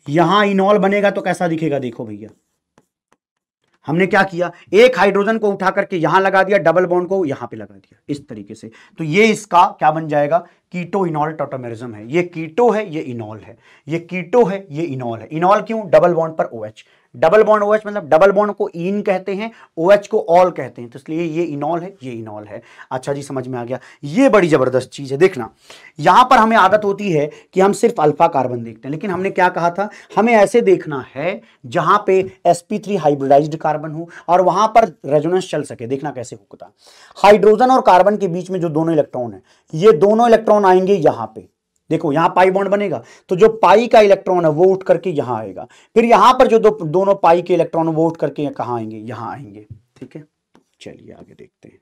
यहां इनोल बनेगा तो कैसा दिखेगा देखो भैया हमने क्या किया एक हाइड्रोजन को उठा करके यहां लगा दिया डबल बॉन्ड को यहां पे लगा दिया इस तरीके से तो ये इसका क्या बन जाएगा कीटो इनॉल टोटोमेरिज्म है ये कीटो है ये इनॉल है ये कीटो है ये इनॉल है इनॉल क्यों डबल बॉन्ड पर O OH. Double bond O H मतलब डबल बॉन्ड को इन कहते हैं ओएच को ऑल कहते हैं तो इसलिए ये इनॉल है ये इनॉल है अच्छा जी समझ में आ गया ये बड़ी जबरदस्त चीज है देखना यहां पर हमें आदत होती है कि हम सिर्फ अल्फा कार्बन देखते हैं लेकिन हमने क्या कहा था हमें ऐसे देखना है जहां पे sp3 हाइब्रिडाइज्ड कार्बन हो और वहां पर रेजोनेंस चल सके देखना कैसे होता हाइड्रोजन और कार्बन के बीच में जो दोनों इलेक्ट्रॉन है ये दोनों इलेक्ट्रॉन आएंगे यहां पर देखो यहाँ पाई बॉन्ड बनेगा तो जो पाई का इलेक्ट्रॉन है वो उठ करके यहाँ आएगा फिर यहां पर जो दो, दोनों पाई के इलेक्ट्रॉन वो उठ करके कहा आएंगे यहां आएंगे ठीक है चलिए आगे देखते हैं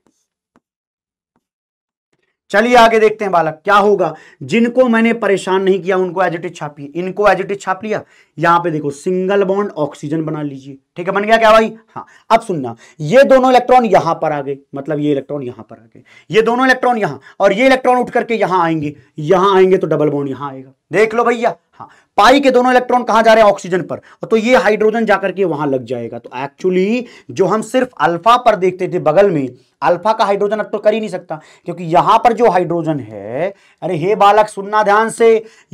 चलिए आगे देखते हैं बालक क्या होगा जिनको मैंने परेशान नहीं किया उनको एजिटिव छापिए इनको एजिटिव छाप लिया यहां पे देखो सिंगल बॉन्ड ऑक्सीजन बना लीजिए ठीक है बन गया क्या भाई हाँ अब सुनना ये दोनों इलेक्ट्रॉन यहां पर आ गए मतलब ये इलेक्ट्रॉन यहां पर आ गए ये दोनों इलेक्ट्रॉन यहां और ये इलेक्ट्रॉन उठ करके यहां आएंगे यहां आएंगे तो डबल बॉन्ड यहां आएगा देख लो भैया हाँ पाई के दोनों इलेक्ट्रॉन कहां जा रहे हैं ऑक्सीजन पर तो ये हाइड्रोजन जाकर के वहां लग जाएगा तो एक्चुअली जो हम सिर्फ अल्फा पर देखते थे बगल में अल्फा का हाइड्रोजन अब तो कर ही नहीं सकता क्योंकि यहां पर जो हाइड्रोजन है अरे हे बालक सुनना ध्यान से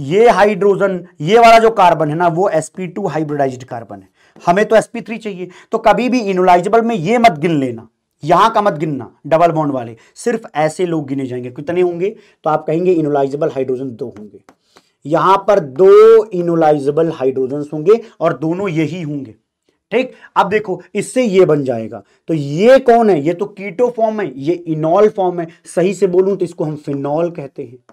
ये हाइड्रोजन ये वाला जो कार्बन है ना वो sp2 हाइब्रिडाइज्ड कार्बन है हमें तो sp3 चाहिए तो कभी भी इनोलाइजेबल में ये मत गिन लेना यहां का मत गिनना डबल बॉन्ड वाले सिर्फ ऐसे लोग गिने जाएंगे कितने होंगे तो आप कहेंगे इनोलाइजेबल हाइड्रोजन दो होंगे यहां पर दो इनोलाइजेबल हाइड्रोजन होंगे और दोनों यही होंगे ठीक अब देखो इससे ये बन जाएगा तो ये कौन है ये तो कीटो फॉर्म है ये इनॉल फॉर्म है सही से बोलूं तो इसको हम फिनॉल कहते हैं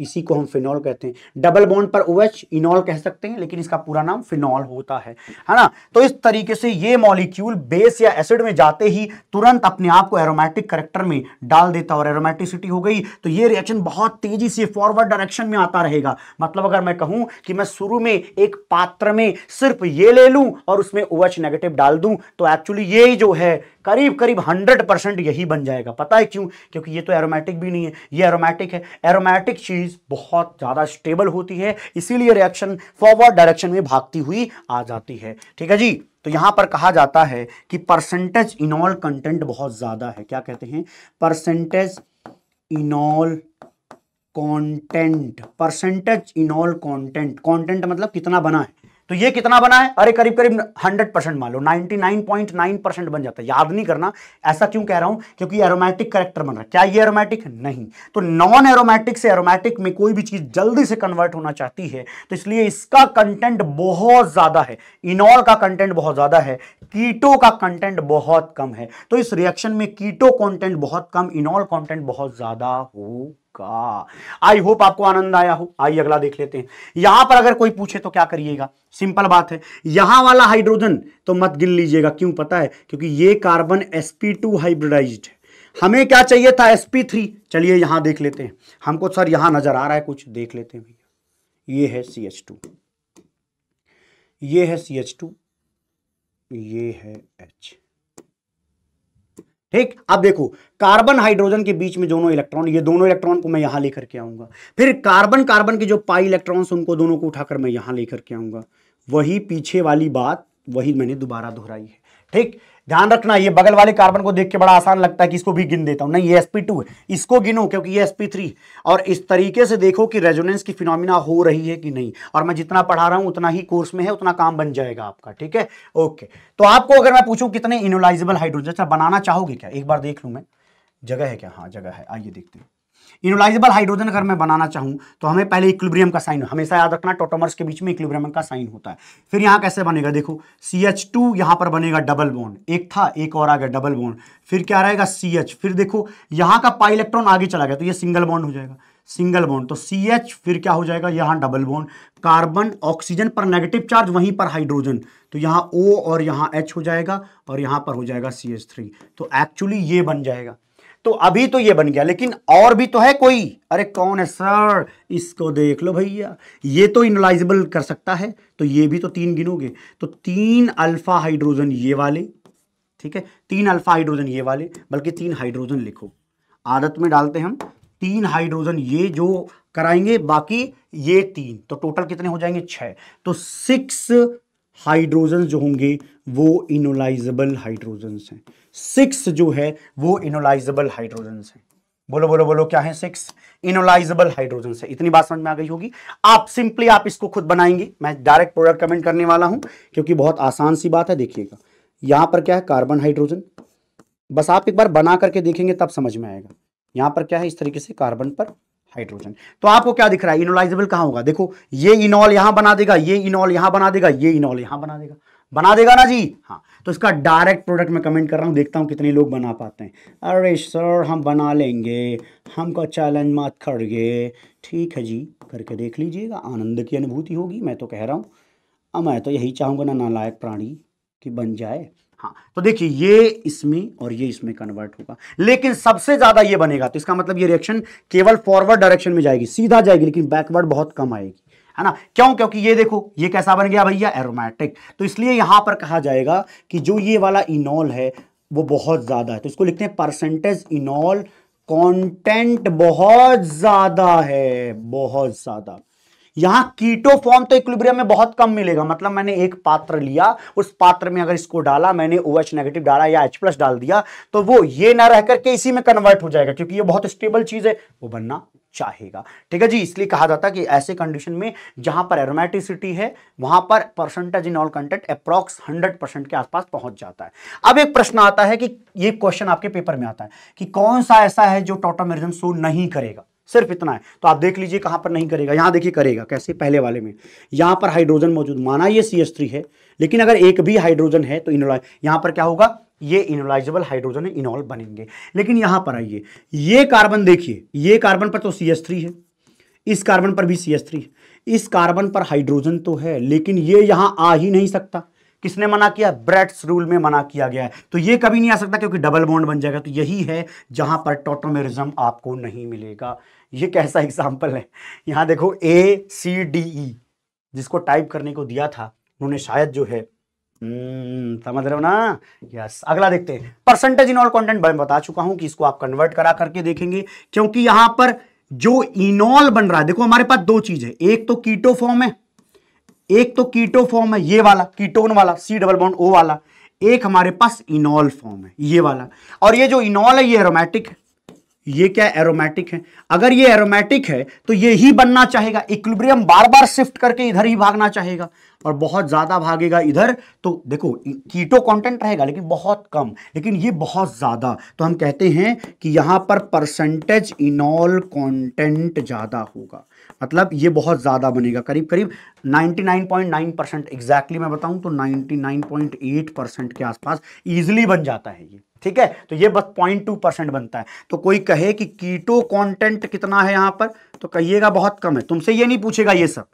इसी को हम फिनॉल कहते हैं डबल बॉन्ड पर ओ इनॉल कह सकते हैं लेकिन इसका पूरा नाम फिनॉल होता है है ना तो इस तरीके से ये मॉलिक्यूल बेस या एसिड में जाते ही तुरंत अपने आप को एरोमेटिक करेक्टर में डाल देता और एरोमेटिसिटी हो गई तो ये रिएक्शन बहुत तेजी से फॉरवर्ड डायरेक्शन में आता रहेगा मतलब अगर मैं कहूं कि मैं शुरू में एक पात्र में सिर्फ ये ले लूं और उसमें ओ नेगेटिव डाल दूं तो एक्चुअली ये जो है करीब करीब हंड्रेड परसेंट यही बन जाएगा पता है क्यों क्योंकि ये तो एरोमेटिक भी नहीं है ये एरोमेटिक है एरोमेटिक चीज़ बहुत ज़्यादा स्टेबल होती है इसीलिए रिएक्शन फॉरवर्ड डायरेक्शन में भागती हुई आ जाती है ठीक है जी तो यहाँ पर कहा जाता है कि परसेंटेज इनॉल कंटेंट बहुत ज़्यादा है क्या कहते हैं percentage enol content percentage enol content content मतलब कितना बना है तो ये कितना बना है अरे करीब करीब 100 परसेंट मान लो नाइनटी परसेंट बन जाता है याद नहीं करना ऐसा क्यों कह रहा हूं क्योंकि एरोमेटिक करेक्टर बन रहा है क्या ये एरोमेटिक नहीं तो नॉन एरोमेटिक से एरोमेटिक में कोई भी चीज जल्दी से कन्वर्ट होना चाहती है तो इसलिए इसका कंटेंट बहुत ज्यादा है इनॉल का कंटेंट बहुत ज्यादा है कीटो का कंटेंट बहुत कम है तो इस रिएक्शन में कीटो कॉन्टेंट बहुत कम इनॉल कॉन्टेंट बहुत ज्यादा हो का आई होप आपको आनंद आया हो आइए अगला देख लेते हैं यहां पर अगर कोई पूछे तो क्या करिएगा सिंपल बात है यहां वाला हाइड्रोजन तो मत गिन लीजिएगा क्यों पता है क्योंकि ये कार्बन sp2 हाइब्रिडाइज्ड है हमें क्या चाहिए था sp3 चलिए यहां देख लेते हैं हमको सर यहां नजर आ रहा है कुछ देख लेते हैं भैया ये है सी ये है सी ये है एच ठीक अब देखो कार्बन हाइड्रोजन के बीच में दोनों इलेक्ट्रॉन ये दोनों इलेक्ट्रॉन को मैं यहां लेकर के आऊंगा फिर कार्बन कार्बन के जो पाई इलेक्ट्रॉन उनको दोनों को उठाकर मैं यहां लेकर के आऊंगा वही पीछे वाली बात वही मैंने दोबारा दोहराई है ठीक ध्यान रखना ये बगल वाले कार्बन को देख के बड़ा आसान लगता है कि इसको भी गिन देता हूँ नहीं ये sp2 है इसको गिनो क्योंकि ये sp3 और इस तरीके से देखो कि रेजोनेंस की फिनोमिना हो रही है कि नहीं और मैं जितना पढ़ा रहा हूँ उतना ही कोर्स में है उतना काम बन जाएगा आपका ठीक है ओके तो आपको अगर मैं पूछूँ कितने इनोलाइजेबल अच्छा, हाइड्रोजन बनाना चाहोगे क्या एक बार देख लूँ मैं जगह है क्या हाँ जगह है आइए देखते हैं इनोलाइजेबल हाइड्रोजन अगर मैं बनाना चाहूँ तो हमें पहले इक्विब्रियम का साइन हमेशा याद रखना टोटोमर्स के बीच में इक्विब्रियम का साइन होता है फिर यहाँ कैसे बनेगा देखो सी एच टू यहाँ पर बनेगा डबल बॉन्ड एक था एक और आ गया डबल बॉन्ड फिर क्या रहेगा सी एच फिर देखो यहाँ का पाई इलेक्ट्रॉन आगे चला गया तो ये सिंगल बॉन्ड हो जाएगा सिंगल बॉन्ड तो सी एच फिर क्या हो जाएगा यहाँ डबल बॉन्ड कार्बन ऑक्सीजन पर नेगेटिव चार्ज वहीं पर हाइड्रोजन तो यहाँ ओ और यहाँ एच हो जाएगा और यहाँ पर हो जाएगा सी एच थ्री तो एक्चुअली ये बन जाएगा तो अभी तो ये बन गया लेकिन और भी तो है कोई अरे कौन है सर इसको देख लो भैया ये तो इनलाइजेबल कर सकता है तो ये भी तो तीन गिनोगे तो तीन अल्फा हाइड्रोजन ये वाले ठीक है तीन अल्फा हाइड्रोजन ये वाले बल्कि तीन हाइड्रोजन लिखो आदत में डालते हम तीन हाइड्रोजन ये जो कराएंगे बाकी ये तीन तो टोटल कितने हो जाएंगे छह तो सिक्स हाइड्रोजन्स जो होंगे वो इनोलाइजेबल हाइड्रोजन्स हैं सिक्स जो है वो इनोलाइजेबल हाइड्रोजन्स हैं बोलो बोलो बोलो क्या है सिक्स इनोलाइजेबल हाइड्रोजन है इतनी बात समझ में आ गई होगी आप सिंपली आप इसको खुद बनाएंगे मैं डायरेक्ट प्रोडक्ट कमेंट करने वाला हूं क्योंकि बहुत आसान सी बात है देखिएगा यहां पर क्या है कार्बन हाइड्रोजन बस आप एक बार बना करके देखेंगे तब समझ में आएगा यहां पर क्या है इस तरीके से कार्बन पर हाइड्रोजन तो आपको क्या दिख रहा है इनोलाइजेबल कहाँ होगा देखो ये इनॉल यहाँ बना देगा ये इनॉल यहाँ बना देगा ये इनॉल यहाँ बना देगा बना देगा ना जी हाँ तो इसका डायरेक्ट प्रोडक्ट मैं कमेंट कर रहा हूँ देखता हूँ कितने लोग बना पाते हैं अरे सर हम बना लेंगे हमको चैलेंज मत करिए ठीक है जी करके देख लीजिएगा आनंद की अनुभूति होगी मैं तो कह रहा हूँ मैं तो यही चाहूँगा ना नालायक प्राणी कि बन जाए हाँ तो देखिए ये इसमें और ये इसमें कन्वर्ट होगा लेकिन सबसे ज्यादा ये बनेगा तो इसका मतलब ये रिएक्शन केवल फॉरवर्ड डायरेक्शन में जाएगी सीधा जाएगी लेकिन बैकवर्ड बहुत कम आएगी है ना क्यों क्योंकि ये देखो ये कैसा बन गया भैया एरोमैटिक तो इसलिए यहां पर कहा जाएगा कि जो ये वाला इनॉल है वो बहुत ज्यादा है तो इसको लिखते हैं परसेंटेज इनॉल कॉन्टेंट बहुत ज्यादा है बहुत ज्यादा यहां कीटोफॉर्म तो इक्विब्रियम में बहुत कम मिलेगा मतलब मैंने एक पात्र लिया उस पात्र में अगर इसको डाला मैंने ओ OH नेगेटिव डाला या एच प्लस डाल दिया तो वो ये ना रह करके इसी में कन्वर्ट हो जाएगा क्योंकि ये बहुत स्टेबल चीज है वो बनना चाहेगा ठीक है जी इसलिए कहा जाता है कि ऐसे कंडीशन में जहां पर एरोमेटिसिटी है वहां पर percentage enol content approx 100 percent के आसपास पहुंच जाता है अब एक प्रश्न आता है कि ये क्वेश्चन आपके पेपर में आता है कि कौन सा ऐसा है जो टोटामेरिज्म शो नहीं करेगा सिर्फ इतना है तो आप देख लीजिए कहां पर नहीं करेगा यहां देखिए करेगा कैसे पहले वाले में यहां पर हाइड्रोजन मौजूद माना ये सी एस थ्री है लेकिन अगर एक भी हाइड्रोजन है तो इनोलाइज यहां पर क्या होगा ये इनोलाइजेबल हाइड्रोजन इनोल बनेंगे लेकिन यहां पर आइए ये कार्बन देखिए ये कार्बन पर तो सी एस थ्री है इस कार्बन पर भी सी एस थ्री है इस कार्बन पर हाइड्रोजन तो है लेकिन ये यहां आ ही नहीं सकता किसने मना किया ब्रेट्स रूल में मना किया गया है तो ये कभी नहीं आ सकता क्योंकि डबल बॉन्ड बन जाएगा तो यही है जहां पर टोटोमेरिज्म आपको नहीं मिलेगा ये कैसा एग्जाम्पल है यहाँ देखो ए सी डी ई जिसको टाइप करने को दिया था उन्होंने शायद जो है हम्म, समझ रहे हो ना यस अगला देखते हैं परसेंटेज इन ऑल कॉन्टेंट मैं बता चुका हूं कि इसको आप कन्वर्ट करा करके देखेंगे क्योंकि यहां पर जो इनॉल बन रहा है देखो हमारे पास दो चीज है एक तो कीटो फॉर्म है एक तो कीटो फॉर्म है ये वाला कीटोन वाला सी डबल बॉन्ड ओ वाला एक हमारे पास इनॉल फॉर्म है ये वाला और ये जो इनॉल है ये एरोमेटिक है ये क्या एरोमेटिक है अगर ये एरोमेटिक है तो ये ही बनना चाहेगा इक्विलिब्रियम बार बार शिफ्ट करके इधर ही भागना चाहेगा और बहुत ज़्यादा भागेगा इधर तो देखो कीटो कंटेंट रहेगा लेकिन बहुत कम लेकिन ये बहुत ज़्यादा तो हम कहते हैं कि यहां पर परसेंटेज इनॉल कंटेंट ज़्यादा होगा मतलब ये बहुत ज़्यादा बनेगा करीब करीब 99.9 परसेंट एग्जैक्टली मैं बताऊं तो 99.8 परसेंट के आसपास ईजिली बन जाता है ये ठीक है तो ये बस पॉइंट टू परसेंट बनता है तो कोई कहे कि कीटो कंटेंट कितना है यहाँ पर तो कहिएगा बहुत कम है तुमसे ये नहीं पूछेगा ये सब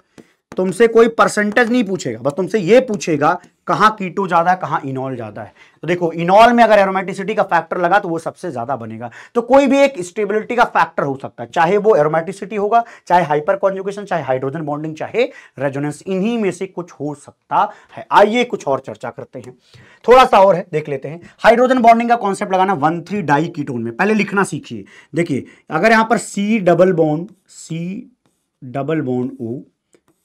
तुमसे कोई परसेंटेज नहीं पूछेगा बस तुमसे ये पूछेगा कहाँ कीटो ज़्यादा है कहाँ इनॉल ज़्यादा है तो देखो इनॉल में अगर एरोमेटिसिटी का फैक्टर लगा तो वो सबसे ज़्यादा बनेगा तो कोई भी एक स्टेबिलिटी का फैक्टर हो सकता है चाहे वो एरोमेटिसिटी होगा चाहे हाइपर कॉन्जुकेशन चाहे हाइड्रोजन बॉन्डिंग चाहे रेजोनेंस इन्हीं में से कुछ हो सकता है आइए कुछ और चर्चा करते हैं थोड़ा सा और है देख लेते हैं हाइड्रोजन बॉन्डिंग का कॉन्सेप्ट लगाना वन थ्री डाई कीटोन में पहले लिखना सीखिए देखिए अगर यहाँ पर C double bond C double bond O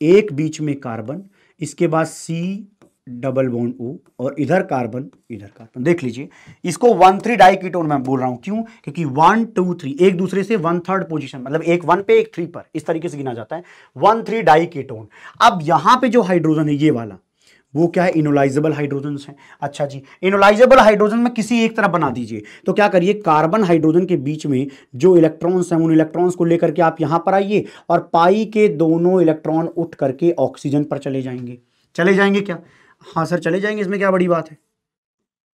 एक बीच में कार्बन इसके बाद सी डबल बॉन्ड ओ और इधर कार्बन इधर कार्बन देख लीजिए इसको वन थ्री डाई कीटोन में बोल रहा हूं क्यों क्योंकि वन टू थ्री एक दूसरे से वन थर्ड पोजीशन मतलब एक वन पे एक थ्री पर इस तरीके से गिना जाता है वन थ्री डाई कीटोन अब यहां पे जो हाइड्रोजन है ये वाला वो क्या है इनोलाइजेबल हाइड्रोजन है अच्छा जी इनोलाइजेबल हाइड्रोजन में किसी एक तरफ बना दीजिए तो क्या करिए कार्बन हाइड्रोजन के बीच में जो इलेक्ट्रॉन्स हैं उन इलेक्ट्रॉन्स को लेकर के आप यहां पर आइए और पाई के दोनों इलेक्ट्रॉन उठ करके ऑक्सीजन पर चले जाएंगे चले जाएंगे क्या हाँ सर चले जाएंगे इसमें क्या बड़ी बात है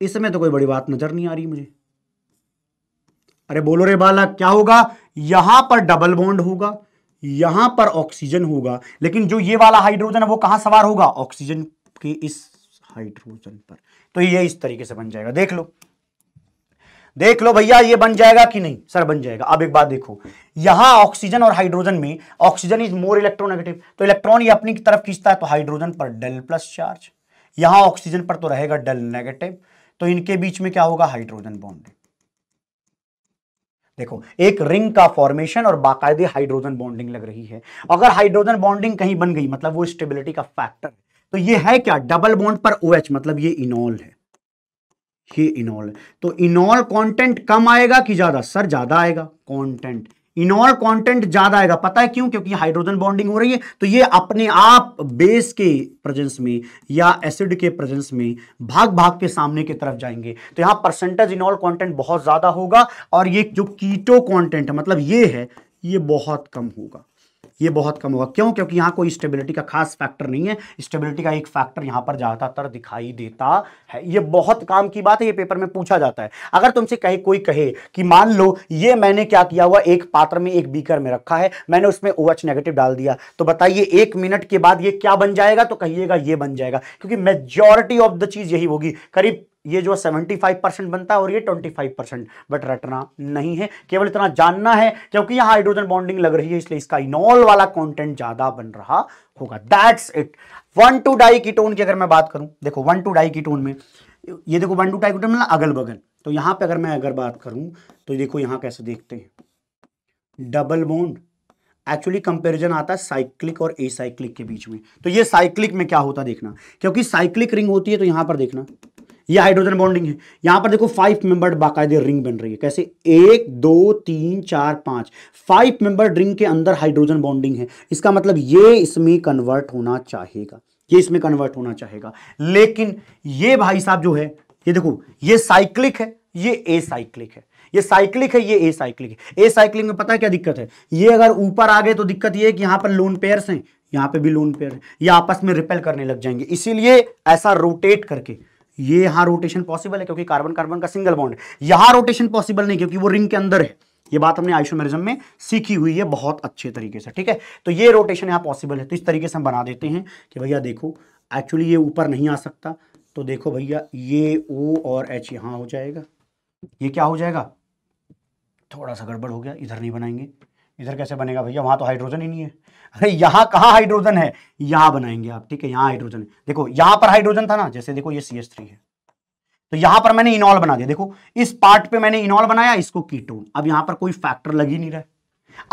इसमें तो कोई बड़ी बात नजर नहीं आ रही मुझे अरे बोलो रे बाला क्या होगा यहां पर डबल बॉन्ड होगा यहां पर ऑक्सीजन होगा लेकिन जो ये वाला हाइड्रोजन है वो कहां सवार होगा ऑक्सीजन आपकी इस हाइड्रोजन पर तो ये इस तरीके से बन जाएगा देख लो देख लो भैया ये बन जाएगा कि नहीं सर बन जाएगा अब एक बात देखो यहां ऑक्सीजन और हाइड्रोजन में ऑक्सीजन इज मोर इलेक्ट्रोनेगेटिव तो इलेक्ट्रॉन ये अपनी तरफ खींचता है तो हाइड्रोजन पर डेल प्लस चार्ज यहां ऑक्सीजन पर तो रहेगा डेल नेगेटिव तो इनके बीच में क्या होगा हाइड्रोजन बॉन्डिंग देखो एक रिंग का फॉर्मेशन और बाकायदे हाइड्रोजन बॉन्डिंग लग रही है अगर हाइड्रोजन बॉन्डिंग कहीं बन गई मतलब वो स्टेबिलिटी का फैक्टर है तो ये है क्या डबल बॉन्ड पर ओ OH, मतलब ये इनॉल है ये इनॉल है तो इनॉल कंटेंट कम आएगा कि ज्यादा सर ज्यादा आएगा कंटेंट इनॉल कंटेंट ज्यादा आएगा पता है क्यों क्योंकि हाइड्रोजन बॉन्डिंग हो रही है तो ये अपने आप बेस के प्रेजेंस में या एसिड के प्रेजेंस में भाग भाग के सामने की तरफ जाएंगे तो यहां परसेंटेज इनॉल कॉन्टेंट बहुत ज्यादा होगा और ये जो कीटो कॉन्टेंट मतलब ये है ये बहुत कम होगा ये बहुत कम होगा क्यों क्योंकि यहां कोई स्टेबिलिटी का खास फैक्टर नहीं है स्टेबिलिटी का एक फैक्टर यहां पर ज़्यादातर दिखाई देता है ये बहुत काम की बात है ये पेपर में पूछा जाता है अगर तुमसे कहे कोई कहे कि मान लो ये मैंने क्या किया हुआ एक पात्र में एक बीकर में रखा है मैंने उसमें ओ OH नेगेटिव डाल दिया तो बताइए एक मिनट के बाद ये क्या बन जाएगा तो कहिएगा ये बन जाएगा क्योंकि मेजोरिटी ऑफ द चीज़ यही होगी करीब ये जो 75 परसेंट बनता है और ये 25 परसेंट बट रटना नहीं है केवल इतना जानना है क्योंकि यहां हाइड्रोजन बॉन्डिंग लग रही है इसलिए इसका इनॉल वाला कंटेंट ज़्यादा बन रहा होगा that's it one two di ketone की अगर मैं बात करूं देखो वन टू डाई कीटोन में ये देखो वन टू डाई कीटोन मतलब अगल बगल तो यहां पर अगर मैं अगर बात करूं तो देखो यहां कैसे देखते हैं डबल बोन्ड एक्चुअली कंपेरिजन आता है साइक्लिक और ए के बीच में तो ये साइक्लिक में क्या होता देखना क्योंकि साइक्लिक रिंग होती है तो यहां पर देखना ये हाइड्रोजन बॉन्डिंग है यहां पर देखो फाइव मेंबर बाकायदे रिंग बन रही है कैसे एक दो तीन चार पांच फाइव मेंबर रिंग के अंदर हाइड्रोजन बॉन्डिंग है इसका मतलब ये इसमें कन्वर्ट होना चाहेगा ये इसमें कन्वर्ट होना चाहेगा लेकिन ये भाई साहब जो है ये देखो ये साइक्लिक है ये ए साइक्लिक है ये साइक्लिक है ये ए साइक्लिक है ए साइक्लिक में पता है क्या दिक्कत है ये अगर ऊपर आ गए तो दिक्कत ये है कि यहां पर लोन पेयर्स हैं यहां पे भी लोन पेयर है ये आपस में रिपेल करने लग जाएंगे इसीलिए ऐसा रोटेट करके ये यहां रोटेशन पॉसिबल है क्योंकि कार्बन कार्बन का सिंगल बॉन्ड यहां रोटेशन पॉसिबल नहीं क्योंकि वो रिंग के अंदर है ये बात हमने आइसोमेरिज्म में सीखी हुई है बहुत अच्छे तरीके से ठीक है तो ये रोटेशन यहां पॉसिबल है तो इस तरीके से हम बना देते हैं कि भैया देखो एक्चुअली ये ऊपर नहीं आ सकता तो देखो भैया ये ओ और एच यहां हो जाएगा ये क्या हो जाएगा थोड़ा सा गड़बड़ हो गया इधर नहीं बनाएंगे इधर कैसे बनेगा भैया वहां तो हाइड्रोजन ही नहीं है अरे यहां कहा हाइड्रोजन है यहां बनाएंगे आप ठीक है यहां हाइड्रोजन देखो यहां पर हाइड्रोजन था ना जैसे देखो ये सी है तो यहां पर मैंने इनॉल बना दिया देखो इस पार्ट पे मैंने इनॉल बनाया इसको कीटोन अब यहां पर कोई फैक्टर लग ही नहीं रहा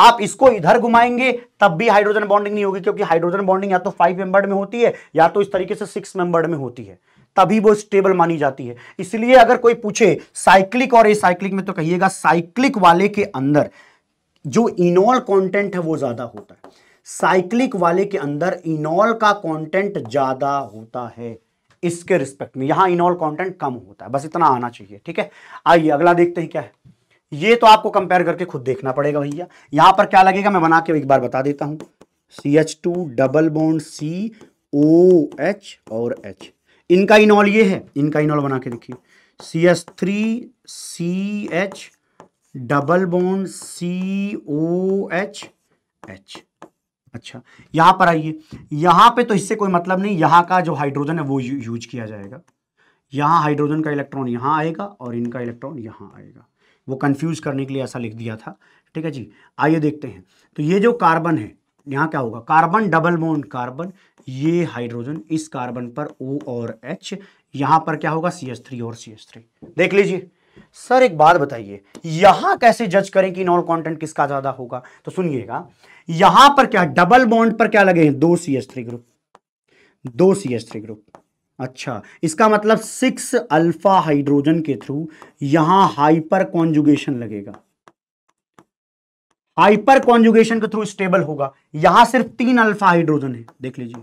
आप इसको इधर घुमाएंगे तब भी हाइड्रोजन बॉन्डिंग नहीं होगी क्योंकि हाइड्रोजन बॉन्डिंग या तो फाइव मेंबर्ड में होती है या तो इस तरीके से सिक्स मेंबर्ड में होती है तभी वो स्टेबल मानी जाती है इसलिए अगर कोई पूछे साइक्लिक और साइक्लिक में तो कहिएगा साइक्लिक वाले के अंदर जो इनॉल कॉन्टेंट है वो ज्यादा होता है साइक्लिक वाले के अंदर इनॉल का कंटेंट ज़्यादा होता है इसके रिस्पेक्ट में यहां इनॉल कंटेंट कम होता है बस इतना आना चाहिए ठीक है आइए अगला देखते हैं क्या है ये तो आपको कंपेयर करके खुद देखना पड़ेगा भैया यहां पर क्या लगेगा मैं बना के एक बार बता देता हूं C H two double bond C O H और एच इनका इनॉल ये है इनका इनॉल बना के देखिए C H three C H double bond C O H H अच्छा यहां पर आइए यहां पे तो इससे कोई मतलब नहीं यहां का जो हाइड्रोजन है वो यूज किया जाएगा यहां हाइड्रोजन का इलेक्ट्रॉन यहां आएगा और इनका इलेक्ट्रॉन यहां आएगा वो कंफ्यूज करने के लिए ऐसा लिख दिया था ठीक है जी आइए देखते हैं तो ये जो कार्बन है यहां क्या होगा कार्बन डबल मोन कार्बन ये हाइड्रोजन इस कार्बन पर ओ और एच यहां पर क्या होगा सी एस थ्री और सी एस थ्री देख लीजिए सर एक बात बताइए यहां कैसे जज करें कि नॉल कॉन्टेंट किसका ज़्यादा होगा तो सुनिएगा यहां पर क्या डबल बॉन्ड पर क्या लगे हैं दो सी एस थ्री ग्रुप दो सी एस थ्री ग्रुप अच्छा इसका मतलब सिक्स अल्फा हाइड्रोजन के थ्रू यहां हाइपर कॉन्जुगेशन लगेगा हाइपर कॉन्जुगेशन के थ्रू स्टेबल होगा यहां सिर्फ तीन अल्फा हाइड्रोजन है देख लीजिए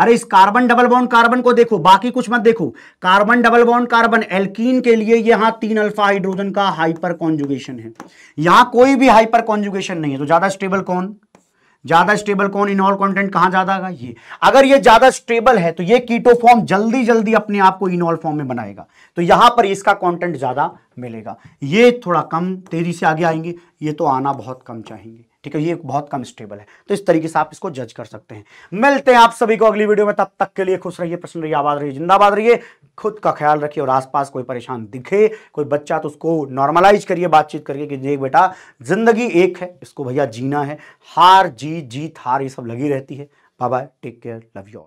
अरे इस कार्बन डबल बॉन्ड कार्बन को देखो बाकी कुछ मत देखो carbon double bond carbon alkene के लिए यहां तीन अल्फा हाइड्रोजन का हाइपर कॉन्जुगेशन है यहां कोई भी हाइपर कॉन्जुगेशन नहीं है तो ज्यादा स्टेबल कौन ज्यादा स्टेबल कौन इनॉल कॉन्टेंट कहां ज्यादा आएगा ये अगर ये ज्यादा स्टेबल है तो ये कीटोफॉर्म जल्दी जल्दी अपने आप को इनॉल फॉर्म में बनाएगा तो यहां पर इसका कॉन्टेंट ज्यादा मिलेगा ये थोड़ा कम तेजी से आगे आएंगे ये तो आना बहुत कम चाहेंगे ठीक है ये बहुत कम स्टेबल है तो इस तरीके से आप इसको जज कर सकते हैं मिलते हैं आप सभी को अगली वीडियो में तब तक के लिए खुश रहिए प्रसन्न रहिए आबाद रहिए जिंदाबाद रहिए खुद का ख्याल रखिए और आसपास कोई परेशान दिखे कोई बच्चा तो उसको नॉर्मलाइज करिए बातचीत करिए कि देख बेटा ज़िंदगी एक है इसको भैया जीना है हार जीत जीत हार ये सब लगी रहती है bye take care love you